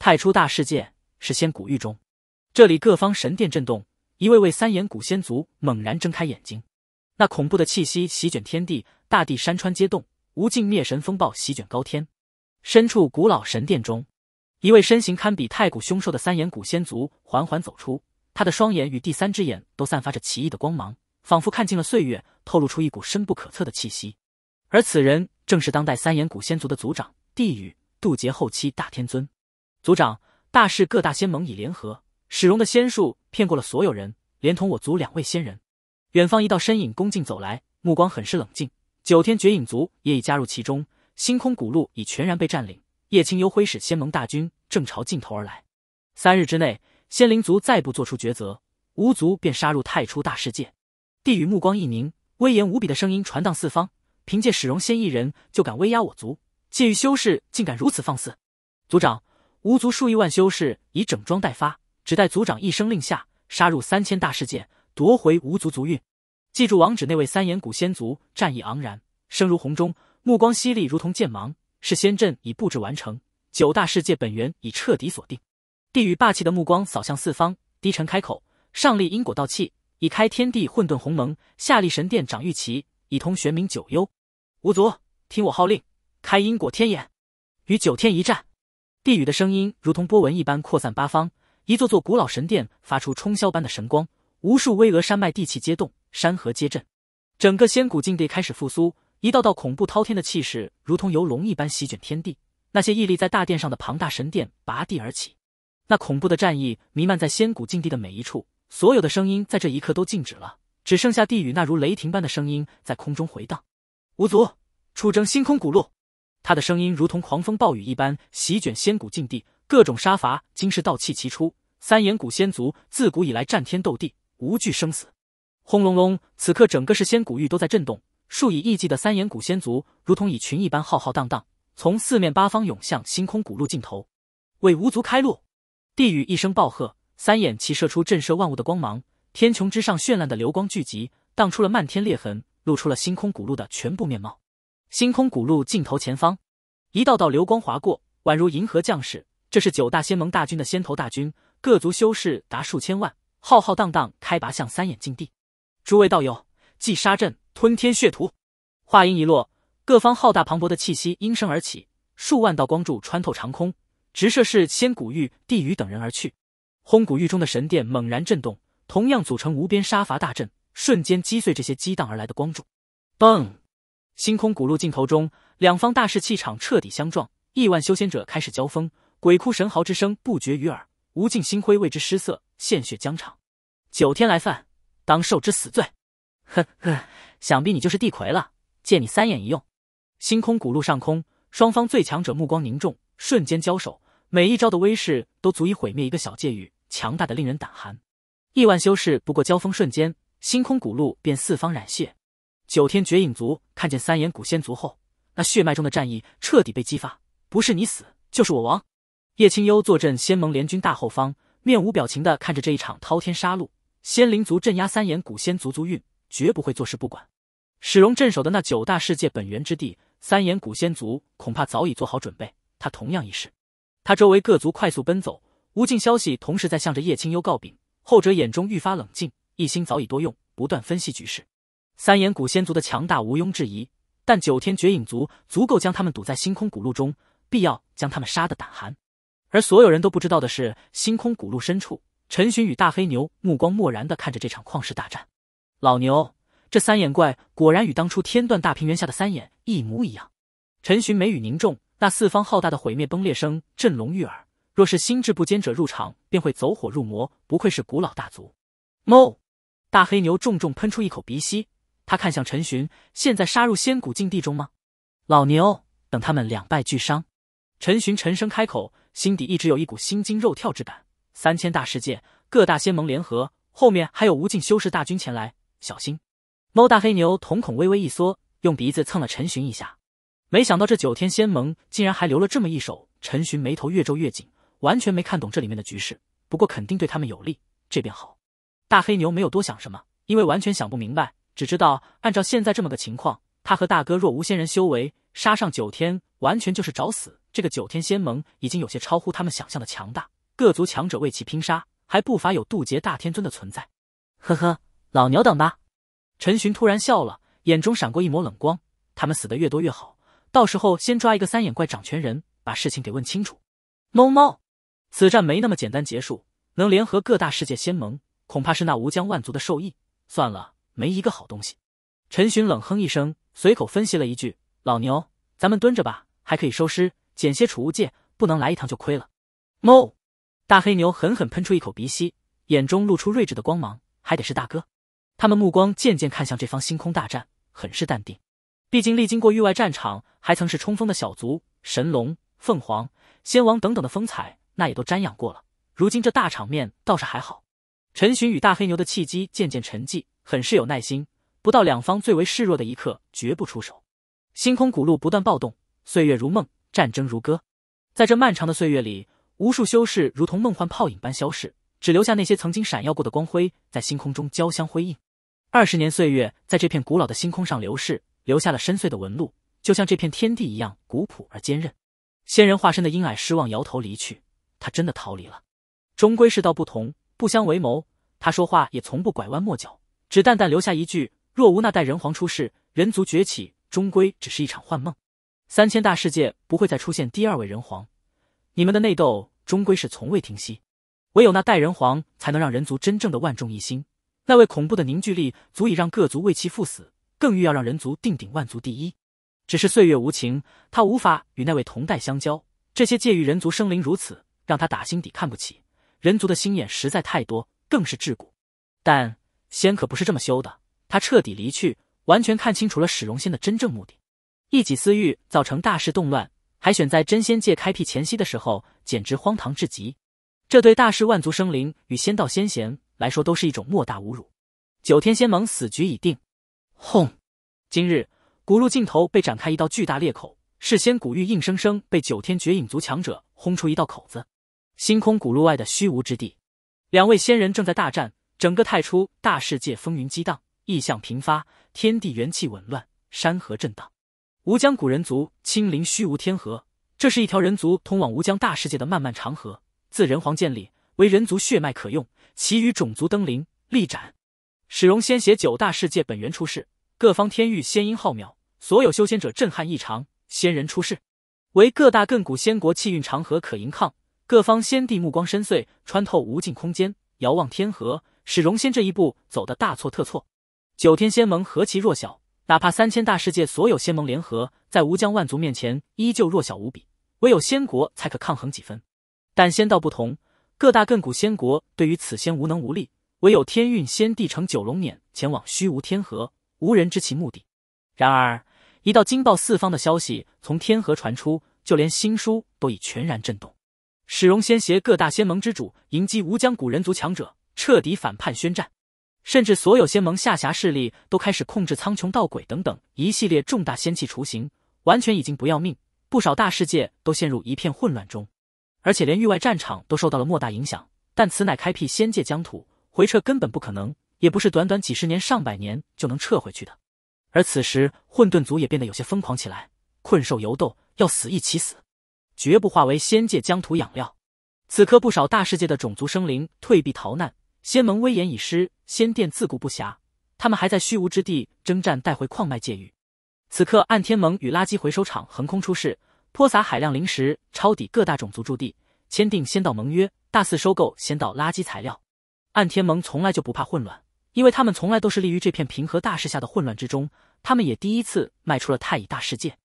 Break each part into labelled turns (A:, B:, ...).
A: 太初大世界是仙古域中，这里各方神殿震动，一位位三眼古仙族猛然睁开眼睛，那恐怖的气息席卷天地，大地山川皆动，无尽灭神风暴席卷高天。身处古老神殿中，一位身形堪比太古凶兽的三眼古仙族缓缓走出，他的双眼与第三只眼都散发着奇异的光芒，仿佛看尽了岁月，透露出一股深不可测的气息。而此人正是当代三眼古仙族的族长，地狱渡劫后期大天尊。族长大势，各大仙盟已联合。史荣的仙术骗过了所有人，连同我族两位仙人。远方一道身影恭敬走来，目光很是冷静。九天绝影族也已加入其中，星空古路已全然被占领。叶清幽挥使仙盟大军正朝尽头而来。三日之内，仙灵族再不做出抉择，吾族便杀入太初大世界。帝宇目光一凝，威严无比的声音传荡四方：凭借史荣仙一人就敢威压我族，介于修士竟敢如此放肆！族长。吾族数亿万修士已整装待发，只待族长一声令下，杀入三千大世界，夺回吾族族运。记住王旨，那位三眼古仙族战意盎然，声如洪钟，目光犀利如同剑芒。是仙阵已布置完成，九大世界本源已彻底锁定。帝狱霸气的目光扫向四方，低沉开口：“上立因果道气，以开天地混沌鸿蒙；下立神殿长玉旗，以通玄冥九幽。”吾族听我号令，开因果天眼，与九天一战。地宇的声音如同波纹一般扩散八方，一座座古老神殿发出冲霄般的神光，无数巍峨山脉地气皆动，山河皆震，整个仙古禁地开始复苏。一道道恐怖滔天的气势如同游龙一般席卷天地，那些屹立在大殿上的庞大神殿拔地而起，那恐怖的战意弥漫在仙古禁地的每一处，所有的声音在这一刻都静止了，只剩下地宇那如雷霆般的声音在空中回荡。五族出征星空古路。他的声音如同狂风暴雨一般席卷仙古禁地，各种杀伐、惊世道气齐出。三眼古仙族自古以来战天斗地，无惧生死。轰隆隆！此刻整个是仙古域都在震动，数以亿计的三眼古仙族如同蚁群一般浩浩荡荡，从四面八方涌向星空古路尽头，为无族开路。地宇一声暴喝，三眼齐射出震慑万物的光芒，天穹之上绚烂的流光聚集，荡出了漫天裂痕，露出了星空古路的全部面貌。星空古路尽头前方，一道道流光划过，宛如银河将士。这是九大仙盟大军的先头大军，各族修士达数千万，浩浩荡荡开拔向三眼禁地。诸位道友，祭杀阵，吞天血屠！话音一落，各方浩大磅礴的气息应声而起，数万道光柱穿透长空，直射是仙古玉地狱等人而去。轰！古玉中的神殿猛然震动，同样组成无边杀伐大阵，瞬间击碎这些激荡而来的光柱。嘣！星空古路尽头中，两方大势气场彻底相撞，亿万修仙者开始交锋，鬼哭神嚎之声不绝于耳，无尽星辉为之失色，鲜血疆场。九天来犯，当受之死罪。呵呵，想必你就是地魁了，借你三眼一用。星空古路上空，双方最强者目光凝重，瞬间交手，每一招的威势都足以毁灭一个小界域，强大的令人胆寒。亿万修士不过交锋瞬间，星空古路便四方染血。九天绝影族看见三眼古仙族后，那血脉中的战意彻底被激发，不是你死就是我亡。叶清幽坐镇仙盟联军大后方，面无表情的看着这一场滔天杀戮。仙灵族镇压三眼古仙族族运，绝不会坐视不管。史荣镇守的那九大世界本源之地，三眼古仙族恐怕早已做好准备。他同样一是，他周围各族快速奔走，无尽消息同时在向着叶清幽告禀。后者眼中愈发冷静，一心早已多用，不断分析局势。三眼古仙族的强大毋庸置疑，但九天绝影族足够将他们堵在星空古路中，必要将他们杀得胆寒。而所有人都不知道的是，星空古路深处，陈寻与大黑牛目光漠然的看着这场旷世大战。老牛，这三眼怪果然与当初天断大平原下的三眼一模一样。陈寻眉宇凝重，那四方浩大的毁灭崩裂声震聋御耳。若是心智不坚者入场，便会走火入魔。不愧是古老大族。猫，大黑牛重重喷出一口鼻息。他看向陈寻，现在杀入仙谷禁地中吗？老牛，等他们两败俱伤。陈寻沉声开口，心底一直有一股心惊肉跳之感。三千大世界，各大仙盟联合，后面还有无尽修士大军前来，小心。猫大黑牛瞳孔微微一缩，用鼻子蹭了陈寻一下。没想到这九天仙盟竟然还留了这么一手。陈寻眉头越皱越紧，完全没看懂这里面的局势。不过肯定对他们有利，这便好。大黑牛没有多想什么，因为完全想不明白。只知道按照现在这么个情况，他和大哥若无仙人修为，杀上九天完全就是找死。这个九天仙盟已经有些超乎他们想象的强大，各族强者为其拼杀，还不乏有渡劫大天尊的存在。呵呵，老牛等吧。陈寻突然笑了，眼中闪过一抹冷光。他们死的越多越好，到时候先抓一个三眼怪掌权人，把事情给问清楚。猫猫，此战没那么简单结束，能联合各大世界仙盟，恐怕是那吴江万族的受益。算了。没一个好东西，陈寻冷哼一声，随口分析了一句：“老牛，咱们蹲着吧，还可以收尸，捡些储物戒，不能来一趟就亏了。”哞！大黑牛狠狠喷出一口鼻息，眼中露出睿智的光芒。还得是大哥，他们目光渐渐看向这方星空大战，很是淡定。毕竟历经过域外战场，还曾是冲锋的小族，神龙、凤凰、仙王等等的风采，那也都瞻仰过了。如今这大场面倒是还好。陈寻与大黑牛的契机渐渐沉寂。很是有耐心，不到两方最为示弱的一刻，绝不出手。星空古路不断暴动，岁月如梦，战争如歌。在这漫长的岁月里，无数修士如同梦幻泡影般消逝，只留下那些曾经闪耀过的光辉，在星空中交相辉映。二十年岁月在这片古老的星空上流逝，留下了深邃的纹路，就像这片天地一样古朴而坚韧。仙人化身的婴矮失望摇头离去，他真的逃离了。终归世道不同，不相为谋。他说话也从不拐弯抹角。只淡淡留下一句：“若无那代人皇出世，人族崛起终归只是一场幻梦。三千大世界不会再出现第二位人皇，你们的内斗终归是从未停息。唯有那代人皇才能让人族真正的万众一心。那位恐怖的凝聚力，足以让各族为其赴死，更欲要让人族定鼎万族第一。只是岁月无情，他无法与那位同代相交。这些介于人族生灵如此，让他打心底看不起人族的心眼实在太多，更是桎梏。但……”仙可不是这么修的，他彻底离去，完全看清楚了史荣仙的真正目的，一己私欲造成大事动乱，还选在真仙界开辟前夕的时候，简直荒唐至极。这对大势万族生灵与仙道仙贤来说，都是一种莫大侮辱。九天仙盟死局已定，轰！今日古路尽头被展开一道巨大裂口，是仙古玉硬生生被九天绝影族强者轰出一道口子。星空古路外的虚无之地，两位仙人正在大战。整个太初大世界风云激荡，异象频发，天地元气紊乱，山河震荡。吴江古人族亲临虚无天河，这是一条人族通往吴江大世界的漫漫长河。自人皇建立，为人族血脉可用，其余种族登临力斩，史荣先写九大世界本源出世，各方天域仙音浩渺，所有修仙者震撼异常。仙人出世，为各大亘古仙国气运长河可迎抗。各方仙帝目光深邃，穿透无尽空间，遥望天河。史荣先这一步走得大错特错。九天仙盟何其弱小，哪怕三千大世界所有仙盟联合，在吴疆万族面前依旧弱小无比，唯有仙国才可抗衡几分。但仙道不同，各大亘古仙国对于此仙无能无力，唯有天运仙帝乘九龙辇前往虚无天河，无人知其目的。然而，一道惊爆四方的消息从天河传出，就连新书都已全然震动。史荣先携各大仙盟之主迎击吴疆古人族强者。彻底反叛宣战，甚至所有仙盟下辖势力都开始控制苍穹道鬼等等一系列重大仙气雏形，完全已经不要命。不少大世界都陷入一片混乱中，而且连域外战场都受到了莫大影响。但此乃开辟仙界疆土，回撤根本不可能，也不是短短几十年、上百年就能撤回去的。而此时，混沌族也变得有些疯狂起来，困兽犹斗，要死一起死，绝不化为仙界疆土养料。此刻，不少大世界的种族生灵退避逃难。仙盟威严已失，仙殿自顾不暇。他们还在虚无之地征战，带回矿脉界域。此刻，暗天盟与垃圾回收厂横空出世，泼洒海量灵石，抄底各大种族驻地，签订仙道盟约，大肆收购仙道垃圾材料。暗天盟从来就不怕混乱，因为他们从来都是立于这片平和大势下的混乱之中。他们也第一次迈出了太乙大世界。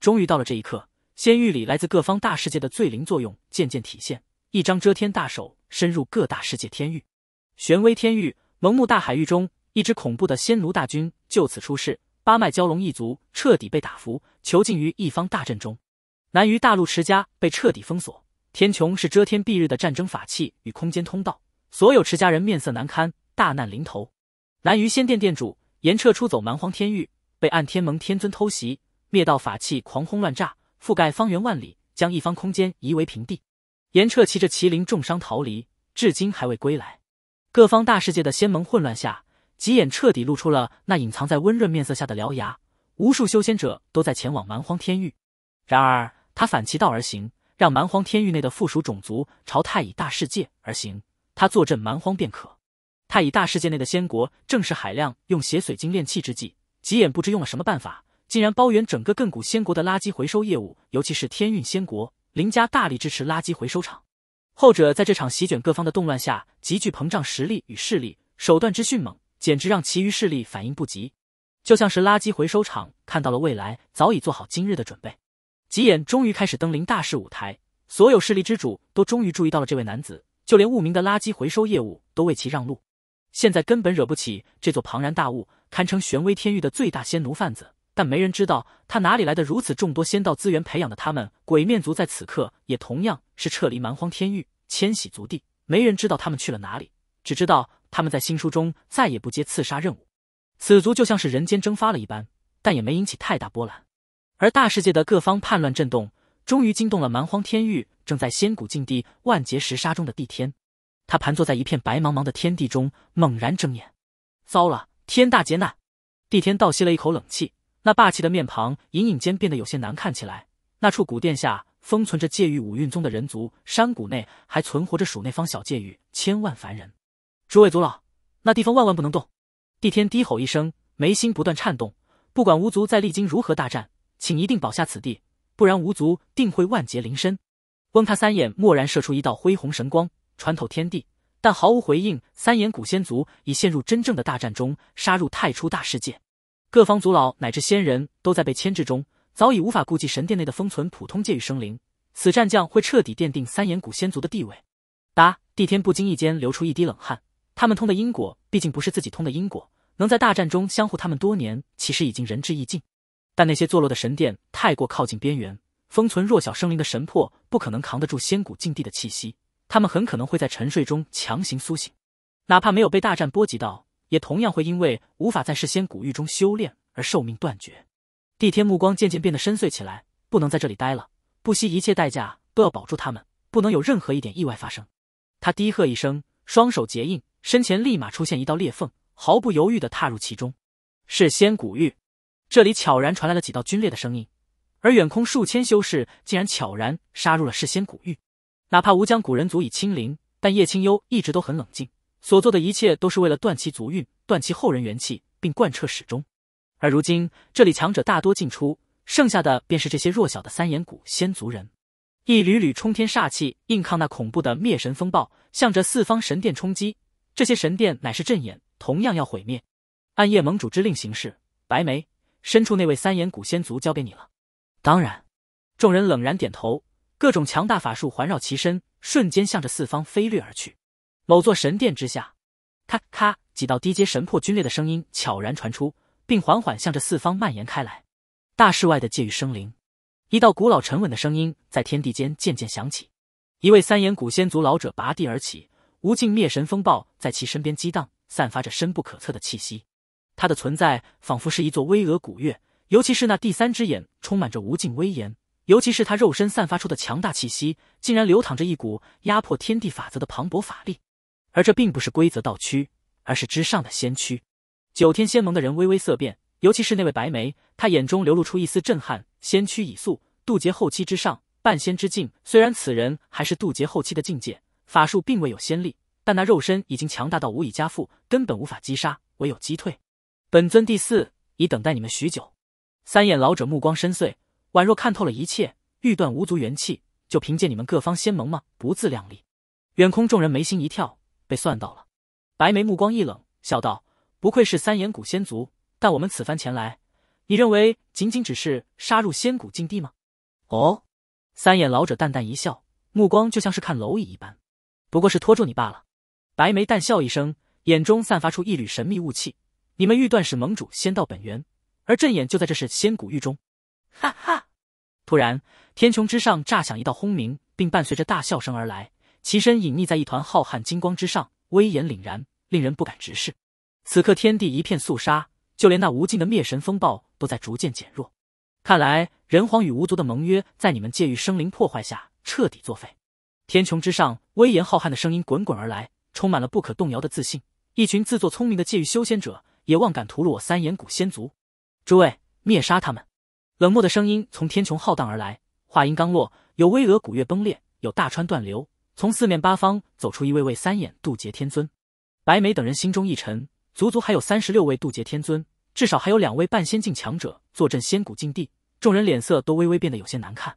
A: 终于到了这一刻，仙域里来自各方大世界的罪灵作用渐渐体现，一张遮天大手深入各大世界天域。玄威天域，蒙木大海域中，一支恐怖的仙奴大军就此出世。八脉蛟龙一族彻底被打服，囚禁于一方大阵中。南于大陆持家被彻底封锁。天穹是遮天蔽日的战争法器与空间通道，所有持家人面色难堪，大难临头。南于仙殿殿主严彻出走蛮荒天域，被暗天盟天尊偷袭，灭道法器狂轰乱炸，覆盖方圆万里，将一方空间夷为平地。严彻骑着麒麟重伤逃离，至今还未归来。各方大世界的仙盟混乱下，极眼彻底露出了那隐藏在温润面色下的獠牙。无数修仙者都在前往蛮荒天域，然而他反其道而行，让蛮荒天域内的附属种族朝太乙大世界而行，他坐镇蛮荒便可。太乙大世界内的仙国正是海量用邪水晶炼器之际，极眼不知用了什么办法，竟然包圆整个亘古仙国的垃圾回收业务，尤其是天运仙国，林家大力支持垃圾回收厂。后者在这场席卷各方的动乱下，急剧膨胀实力与势力，手段之迅猛，简直让其余势力反应不及。就像是垃圾回收厂看到了未来，早已做好今日的准备。吉眼终于开始登临大势舞台，所有势力之主都终于注意到了这位男子，就连无名的垃圾回收业务都为其让路。现在根本惹不起这座庞然大物，堪称玄威天域的最大仙奴贩子。但没人知道他哪里来的如此众多仙道资源，培养的他们鬼面族在此刻也同样是撤离蛮荒天域，迁徙族地。没人知道他们去了哪里，只知道他们在新书中再也不接刺杀任务。此族就像是人间蒸发了一般，但也没引起太大波澜。而大世界的各方叛乱震动，终于惊动了蛮荒天域正在仙古禁地万劫石沙中的帝天。他盘坐在一片白茫茫的天地中，猛然睁眼，糟了，天大劫难！帝天倒吸了一口冷气。那霸气的面庞隐隐间变得有些难看起来。那处古殿下封存着界域五蕴宗的人族，山谷内还存活着数那方小界域千万凡人。诸位族老，那地方万万不能动！帝天低吼一声，眉心不断颤动。不管吴族在历经如何大战，请一定保下此地，不然吴族定会万劫临身。翁他三眼蓦然射出一道恢宏神光，穿透天地，但毫无回应。三眼古仙族已陷入真正的大战中，杀入太初大世界。各方族老乃至仙人都在被牵制中，早已无法顾及神殿内的封存普通界域生灵。此战将会彻底奠定三眼古仙族的地位。答，帝天不经意间流出一滴冷汗。他们通的因果，毕竟不是自己通的因果。能在大战中相互，他们多年其实已经仁至义尽。但那些坐落的神殿太过靠近边缘，封存弱小生灵的神魄不可能扛得住仙古禁地的气息，他们很可能会在沉睡中强行苏醒，哪怕没有被大战波及到。也同样会因为无法在世仙古域中修炼而寿命断绝。帝天目光渐渐变得深邃起来，不能在这里待了，不惜一切代价都要保住他们，不能有任何一点意外发生。他低喝一声，双手结印，身前立马出现一道裂缝，毫不犹豫的踏入其中。世仙古域，这里悄然传来了几道皲裂的声音，而远空数千修士竟然悄然杀入了世仙古域。哪怕吴江古人族已清零，但叶清幽一直都很冷静。所做的一切都是为了断其族运，断其后人元气，并贯彻始终。而如今这里强者大多进出，剩下的便是这些弱小的三眼古仙族人。一缕缕冲天煞气硬抗那恐怖的灭神风暴，向着四方神殿冲击。这些神殿乃是阵眼，同样要毁灭。暗夜盟主之令行事，白眉深处那位三眼古仙族交给你了。当然，众人冷然点头，各种强大法术环绕其身，瞬间向着四方飞掠而去。某座神殿之下，咔咔，几道低阶神魄皲裂的声音悄然传出，并缓缓向着四方蔓延开来。大世外的界域生灵，一道古老沉稳的声音在天地间渐渐响起。一位三眼古仙族老者拔地而起，无尽灭神风暴在其身边激荡，散发着深不可测的气息。他的存在仿佛是一座巍峨古岳，尤其是那第三只眼，充满着无尽威严。尤其是他肉身散发出的强大气息，竟然流淌着一股压迫天地法则的磅礴法力。而这并不是规则道区，而是之上的仙区。九天仙盟的人微微色变，尤其是那位白眉，他眼中流露出一丝震撼。仙区已速渡劫后期之上，半仙之境。虽然此人还是渡劫后期的境界，法术并未有先例，但那肉身已经强大到无以加复，根本无法击杀，唯有击退。本尊第四，已等待你们许久。三眼老者目光深邃，宛若看透了一切。欲断无足元气，就凭借你们各方仙盟吗？不自量力！远空众人眉心一跳。被算到了，白眉目光一冷，笑道：“不愧是三眼古仙族，但我们此番前来，你认为仅仅只是杀入仙古禁地吗？”哦，三眼老者淡淡一笑，目光就像是看蝼蚁一般，不过是拖住你罢了。白眉淡笑一声，眼中散发出一缕神秘雾气：“你们欲断使盟主仙道本源，而阵眼就在这是仙古域中。”哈哈！突然，天穹之上炸响一道轰鸣，并伴随着大笑声而来。其身隐匿在一团浩瀚金光之上，威严凛然，令人不敢直视。此刻天地一片肃杀，就连那无尽的灭神风暴都在逐渐减弱。看来人皇与无族的盟约，在你们界域生灵破坏下彻底作废。天穹之上，威严浩瀚的声音滚滚而来，充满了不可动摇的自信。一群自作聪明的界域修仙者，也妄敢屠戮我三眼古仙族！诸位，灭杀他们！冷漠的声音从天穹浩荡而来，话音刚落，有巍峨古月崩裂，有大川断流。从四面八方走出一位位三眼渡劫天尊，白眉等人心中一沉，足足还有三十六位渡劫天尊，至少还有两位半仙境强者坐镇仙谷禁地，众人脸色都微微变得有些难看。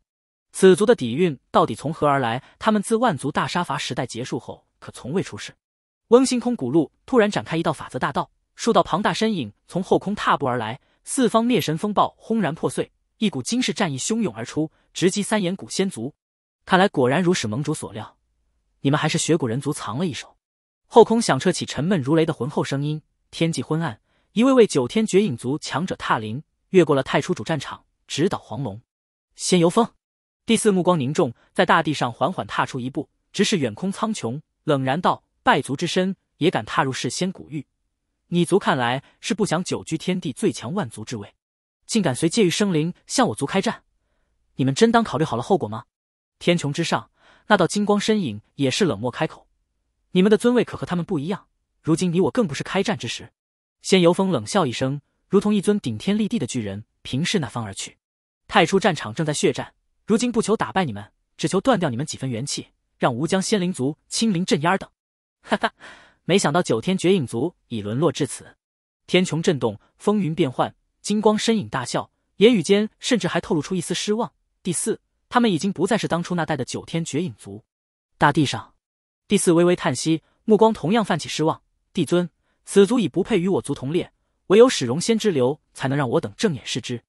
A: 此族的底蕴到底从何而来？他们自万族大杀伐时代结束后，可从未出世。翁星空古路突然展开一道法则大道，数道庞大身影从后空踏步而来，四方灭神风暴轰然破碎，一股惊世战意汹涌而出，直击三眼古仙族。看来果然如史盟主所料。你们还是雪谷人族藏了一手，后空响彻起沉闷如雷的浑厚声音。天际昏暗，一位位九天绝影族强者踏凌，越过了太初主战场，直捣黄龙。仙游风第四目光凝重，在大地上缓缓踏出一步，直视远空苍穹，冷然道：“败族之身也敢踏入世仙古域，你族看来是不想久居天地最强万族之位，竟敢随界域生灵向我族开战，你们真当考虑好了后果吗？”天穹之上。那道金光身影也是冷漠开口：“你们的尊位可和他们不一样。如今你我更不是开战之时。”仙游风冷笑一声，如同一尊顶天立地的巨人，平视那方而去。太初战场正在血战，如今不求打败你们，只求断掉你们几分元气，让吾将仙灵族、清零镇压等。哈哈，没想到九天绝影族已沦落至此。天穹震动，风云变幻，金光身影大笑，言语间甚至还透露出一丝失望。第四。他们已经不再是当初那代的九天绝影族。大地上，第四微微叹息，目光同样泛起失望。帝尊，此族已不配与我族同列，唯有始荣仙之流，才能让我等正眼视之。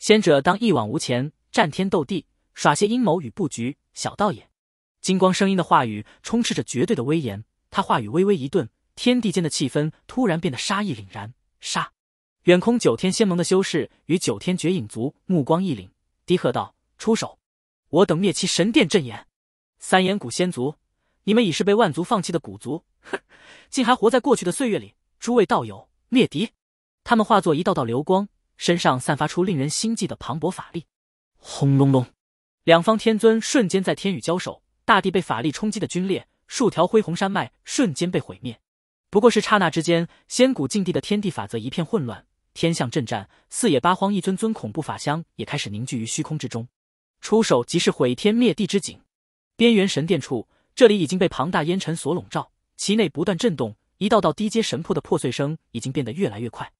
A: 仙者当一往无前，战天斗地，耍些阴谋与布局，小道也。金光声音的话语充斥着绝对的威严。他话语微微一顿，天地间的气氛突然变得杀意凛然。杀！远空九天仙盟的修士与九天绝影族目光一凛，低喝道：“出手！”我等灭其神殿阵眼，三眼古仙族，你们已是被万族放弃的古族，哼，竟还活在过去的岁月里！诸位道友，灭敌！他们化作一道道流光，身上散发出令人心悸的磅礴法力。
B: 轰隆隆，
A: 两方天尊瞬间在天宇交手，大地被法力冲击的皲裂，数条恢宏山脉瞬间被毁灭。不过是刹那之间，仙古禁地的天地法则一片混乱，天象震战，四野八荒，一尊尊恐怖法相也开始凝聚于虚空之中。出手即是毁天灭地之景，边缘神殿处，这里已经被庞大烟尘所笼罩，其内不断震动，一道道低阶神魄的破碎声已经变得越来越快。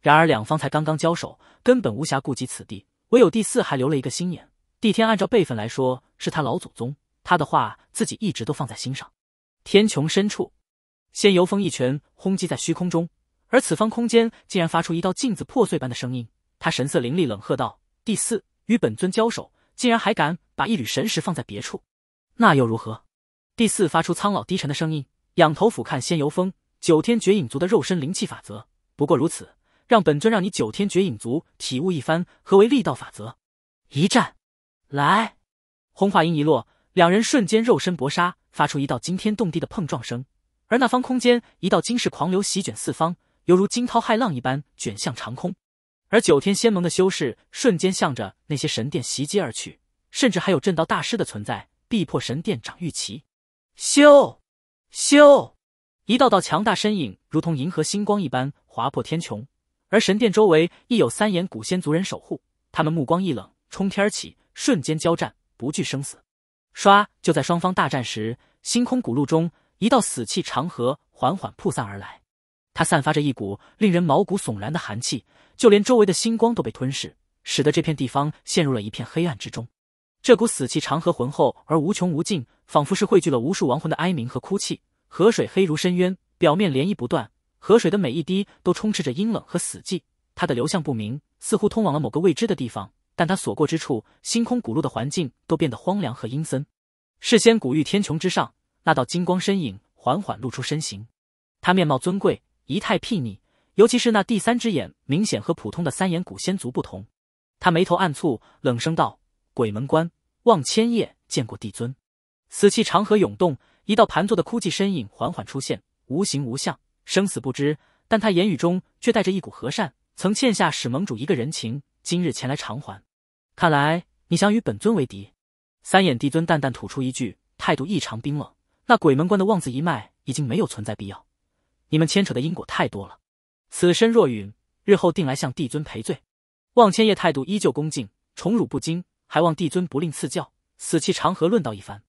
A: 然而两方才刚刚交手，根本无暇顾及此地，唯有第四还留了一个心眼。帝天按照辈分来说是他老祖宗，他的话自己一直都放在心上。天穹深处，仙游风一拳轰击在虚空中，而此方空间竟然发出一道镜子破碎般的声音。他神色凌厉，冷喝道：“第四，与本尊交手。”竟然还敢把一缕神识放在别处，那又如何？第四发出苍老低沉的声音，仰头俯瞰仙游峰，九天绝影族的肉身灵气法则不过如此，让本尊让你九天绝影族体悟一番何为力道法则。一战，来！轰！话音一落，两人瞬间肉身搏杀，发出一道惊天动地的碰撞声，而那方空间一道惊世狂流席卷四方，犹如惊涛骇浪一般卷向长空。而九天仙盟的修士瞬间向着那些神殿袭击而去，甚至还有震道大师的存在逼迫神殿长玉旗。修修，一道道强大身影如同银河星光一般划破天穹，而神殿周围亦有三眼古仙族人守护。他们目光一冷，冲天而起，瞬间交战，不惧生死。唰！就在双方大战时，星空古路中一道死气长河缓缓铺散而来，它散发着一股令人毛骨悚然的寒气。就连周围的星光都被吞噬，使得这片地方陷入了一片黑暗之中。这股死气长河浑厚而无穷无尽，仿佛是汇聚了无数亡魂的哀鸣和哭泣。河水黑如深渊，表面涟漪不断，河水的每一滴都充斥着阴冷和死寂。它的流向不明，似乎通往了某个未知的地方。但它所过之处，星空古路的环境都变得荒凉和阴森。事先古域天穹之上，那道金光身影缓缓露出身形，他面貌尊贵，仪态睥睨。尤其是那第三只眼，明显和普通的三眼古仙族不同。他眉头暗蹙，冷声道：“鬼门关望千叶见过帝尊。”死气长河涌动，一道盘坐的枯寂身影缓缓出现，无形无相，生死不知。但他言语中却带着一股和善。曾欠下史盟主一个人情，今日前来偿还。看来你想与本尊为敌？三眼帝尊淡淡吐出一句，态度异常冰冷。那鬼门关的望字一脉已经没有存在必要，你们牵扯的因果太多了。此身若陨，日后定来向帝尊赔罪。望千叶态度依旧恭敬，宠辱不惊，还望帝尊不吝赐教，死气长河论道一番。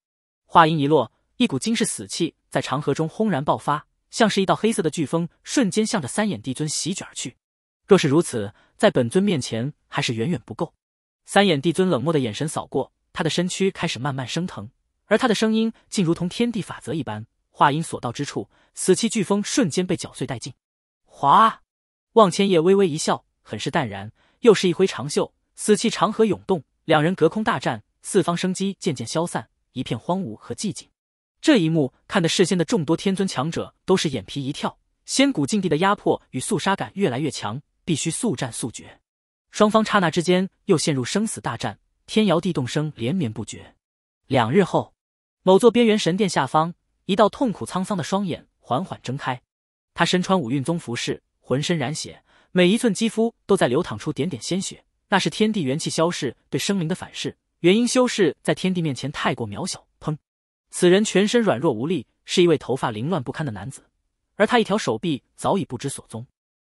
A: 话音一落，一股惊世死气在长河中轰然爆发，像是一道黑色的飓风，瞬间向着三眼帝尊席卷而去。若是如此，在本尊面前还是远远不够。三眼帝尊冷漠的眼神扫过，他的身躯开始慢慢升腾，而他的声音竟如同天地法则一般，话音所到之处，死气飓风瞬间被搅碎殆尽。华望千叶微微一笑，很是淡然，又是一挥长袖，死气长河涌动，两人隔空大战，四方生机渐渐消散，一片荒芜和寂静。这一幕看得世间的众多天尊强者都是眼皮一跳，仙古境地的压迫与肃杀感越来越强，必须速战速决。双方刹那之间又陷入生死大战，天摇地动声连绵不绝。两日后，某座边缘神殿下方，一道痛苦沧桑的双眼缓缓睁开。他身穿五蕴宗服饰，浑身染血，每一寸肌肤都在流淌出点点鲜血。那是天地元气消逝对生灵的反噬。元婴修士在天地面前太过渺小。砰！此人全身软弱无力，是一位头发凌乱不堪的男子，而他一条手臂早已不知所踪。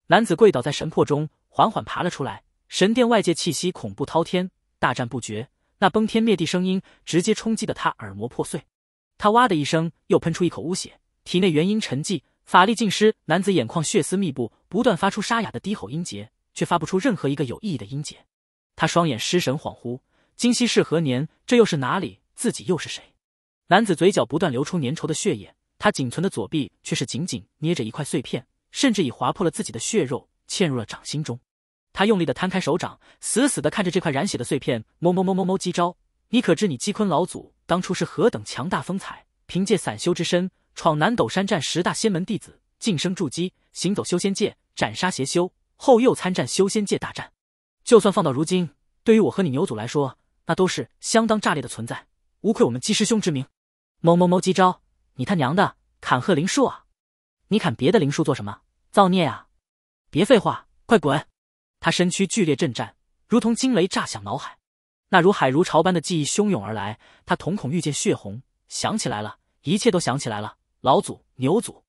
A: 男子跪倒在神魄中，缓缓爬了出来。神殿外界气息恐怖滔天，大战不绝，那崩天灭地声音直接冲击的他耳膜破碎。他哇的一声又喷出一口污血，体内元婴沉寂。法力尽失，男子眼眶血丝密布，不断发出沙哑的低吼音节，却发不出任何一个有意义的音节。他双眼失神恍惚，今夕是何年？这又是哪里？自己又是谁？男子嘴角不断流出粘稠的血液，他仅存的左臂却是紧紧捏着一块碎片，甚至已划破了自己的血肉，嵌入了掌心中。他用力的摊开手掌，死死的看着这块染血的碎片。某某某某某，几招？你可知你姬坤老祖当初是何等强大风采？凭借散修之身。闯南斗山战十大仙门弟子，晋升筑基，行走修仙界，斩杀邪修，后又参战修仙界大战。就算放到如今，对于我和你牛祖来说，那都是相当炸裂的存在，无愧我们姬师兄之名。某某某姬招，你他娘的砍鹤灵树啊！你砍别的灵树做什么？造孽啊！别废话，快滚！他身躯剧烈震颤，如同惊雷炸响脑海，那如海如潮般的记忆汹涌而来，他瞳孔遇见血红，想起来了，一切都想起来了。老祖，牛祖，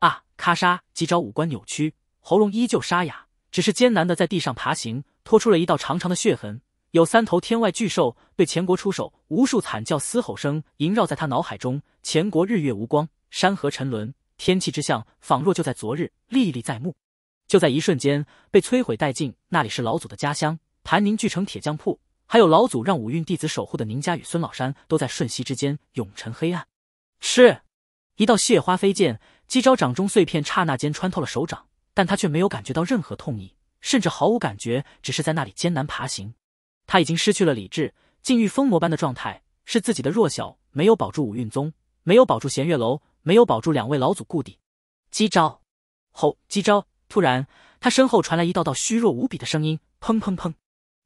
A: 啊！咔嚓，几招，五官扭曲，喉咙依旧沙哑，只是艰难的在地上爬行，拖出了一道长长的血痕。有三头天外巨兽对乾国出手，无数惨叫、嘶吼声萦绕在他脑海中。乾国日月无光，山河沉沦，天气之象仿若就在昨日，历历在目。就在一瞬间被摧毁殆尽。那里是老祖的家乡，盘宁巨城、铁匠铺，还有老祖让五蕴弟子守护的宁家与孙老山，都在瞬息之间永沉黑暗。是。一道血花飞溅，姬昭掌中碎片刹那间穿透了手掌，但他却没有感觉到任何痛意，甚至毫无感觉，只是在那里艰难爬行。他已经失去了理智，境遇疯魔般的状态，是自己的弱小没有保住五运宗，没有保住弦月楼，没有保住两位老祖故地。姬昭，吼，姬昭！突然，他身后传来一道道虚弱无比的声音，砰砰砰，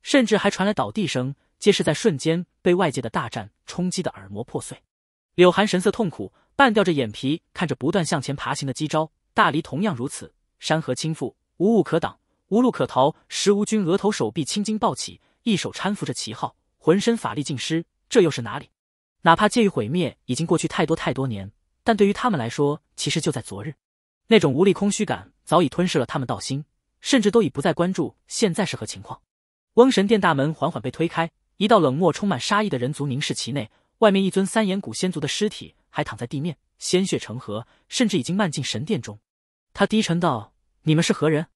A: 甚至还传来倒地声，皆是在瞬间被外界的大战冲击的耳膜破碎。柳寒神色痛苦，半吊着眼皮，看着不断向前爬行的姬昭。大离同样如此，山河倾覆，无物可挡，无路可逃。石无君额头、手臂青筋暴起，一手搀扶着旗号，浑身法力尽失。这又是哪里？哪怕界域毁灭已经过去太多太多年，但对于他们来说，其实就在昨日。那种无力、空虚感早已吞噬了他们道心，甚至都已不再关注现在是何情况。翁神殿大门缓缓被推开，一道冷漠、充满杀意的人族凝视其内。外面一尊三眼古仙族的尸体还躺在地面，鲜血成河，甚至已经漫进神殿中。他低沉道：“你们是何人？”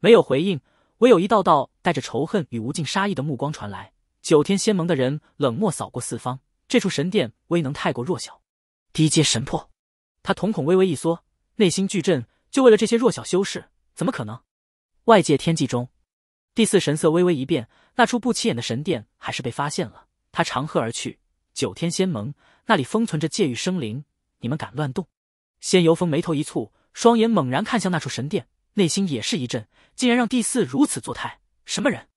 A: 没有回应，唯有一道道带着仇恨与无尽杀意的目光传来。九天仙盟的人冷漠扫过四方，这处神殿威能太过弱小，低阶神魄。他瞳孔微微一缩，内心巨震。就为了这些弱小修士，怎么可能？外界天际中，第四神色微微一变，那处不起眼的神殿还是被发现了。他长喝而去。九天仙盟那里封存着界域生灵，你们敢乱动？仙游峰眉头一蹙，双眼猛然看向那处神殿，内心也是一震，竟然让第四如此作态。什么人？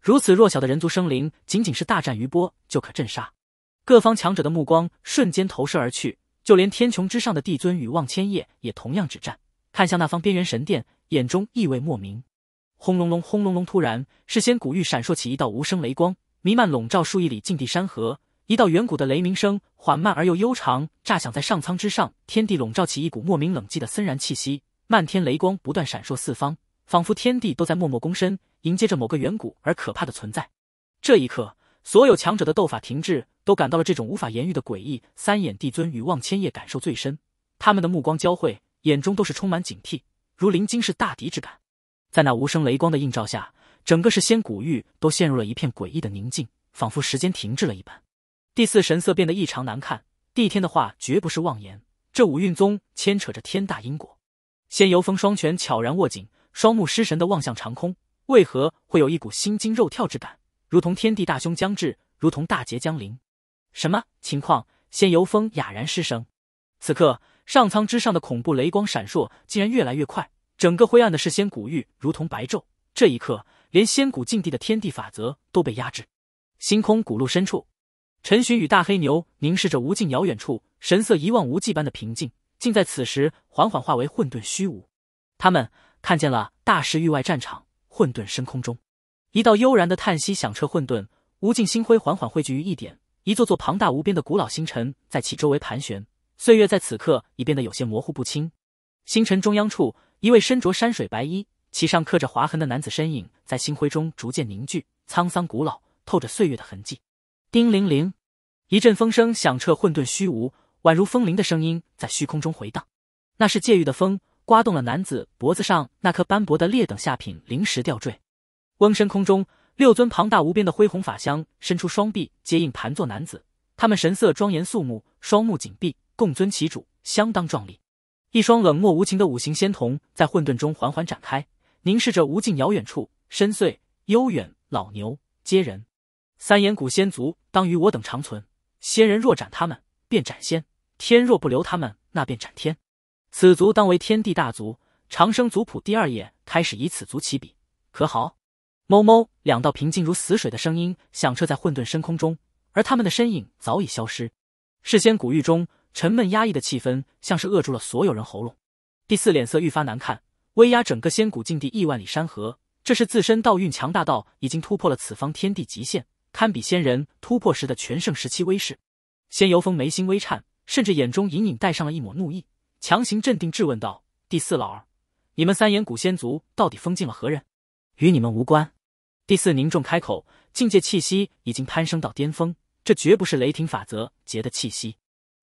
A: 如此弱小的人族生灵，仅仅是大战余波就可镇杀？各方强者的目光瞬间投射而去，就连天穹之上的帝尊与望千叶也同样止战，看向那方边缘神殿，眼中意味莫名。轰隆隆，轰隆隆！突然，是仙古域闪烁起一道无声雷光，弥漫笼罩数亿里境地山河。一道远古的雷鸣声，缓慢而又悠长，炸响在上苍之上。天地笼罩起一股莫名冷寂的森然气息，漫天雷光不断闪烁四方，仿佛天地都在默默躬身，迎接着某个远古而可怕的存在。这一刻，所有强者的斗法停滞，都感到了这种无法言喻的诡异。三眼帝尊与望千叶感受最深，他们的目光交汇，眼中都是充满警惕，如临惊世大敌之感。在那无声雷光的映照下，整个是仙古域都陷入了一片诡异的宁静，仿佛时间停滞了一般。第四神色变得异常难看，帝天的话绝不是妄言，这五蕴宗牵扯着天大因果。仙游风双拳悄然握紧，双目失神的望向长空，为何会有一股心惊肉跳之感？如同天地大凶将至，如同大劫将临。什么情况？仙游风哑然失声。此刻上苍之上的恐怖雷光闪烁，竟然越来越快，整个灰暗的世仙古域如同白昼。这一刻，连仙古禁地的天地法则都被压制。星空古路深处。陈寻与大黑牛凝视着无尽遥远处，神色一望无际般的平静，竟在此时缓缓化为混沌虚无。他们看见了大世域外战场，混沌深空中，一道悠然的叹息响彻混沌，无尽星辉缓缓汇聚于一点，一座座庞大无边的古老星辰在其周围盘旋，岁月在此刻已变得有些模糊不清。星辰中央处，一位身着山水白衣，其上刻着划痕的男子身影，在星辉中逐渐凝聚，沧桑古老，透着岁月的痕迹。叮铃铃，一阵风声响彻混沌虚无，宛如风铃的声音在虚空中回荡。那是界域的风，刮动了男子脖子上那颗斑驳的劣等下品灵石吊坠。翁身空中，六尊庞大无边的恢弘法相伸出双臂接应盘坐男子，他们神色庄严肃穆，双目紧闭，共尊其主，相当壮丽。一双冷漠无情的五行仙瞳在混沌中缓缓展开，凝视着无尽遥远处，深邃悠远。老牛接人。三眼古仙族当与我等长存，仙人若斩他们，便斩仙；天若不留他们，那便斩天。此族当为天地大族，长生族谱第二页开始以此族起笔，可好？哞哞，两道平静如死水的声音响彻在混沌深空中，而他们的身影早已消失。世仙古域中沉闷压抑的气氛，像是扼住了所有人喉咙。第四脸色愈发难看，威压整个仙古禁地亿万里山河，这是自身道运强大到已经突破了此方天地极限。堪比仙人突破时的全盛时期威势，仙游风眉心微颤，甚至眼中隐隐带上了一抹怒意，强行镇定质问道：“第四老儿，你们三眼古仙族到底封禁了何人？与你们无关。”第四凝重开口，境界气息已经攀升到巅峰，这绝不是雷霆法则结的气息。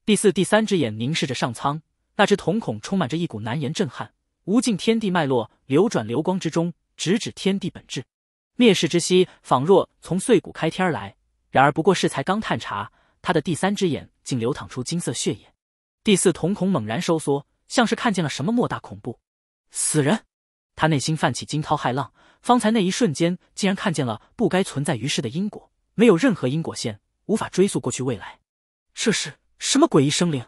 A: 第四第三只眼凝视着上苍，那只瞳孔充满着一股难言震撼，无尽天地脉络流转流光之中，直指天地本质。灭世之息仿若从碎骨开天而来，然而不过是才刚探查，他的第三只眼竟流淌出金色血液。第四瞳孔猛然收缩，像是看见了什么莫大恐怖。死人！他内心泛起惊涛骇浪，方才那一瞬间竟然看见了不该存在于世的因果，没有任何因果线，无法追溯过去未来。这是什么诡异生灵？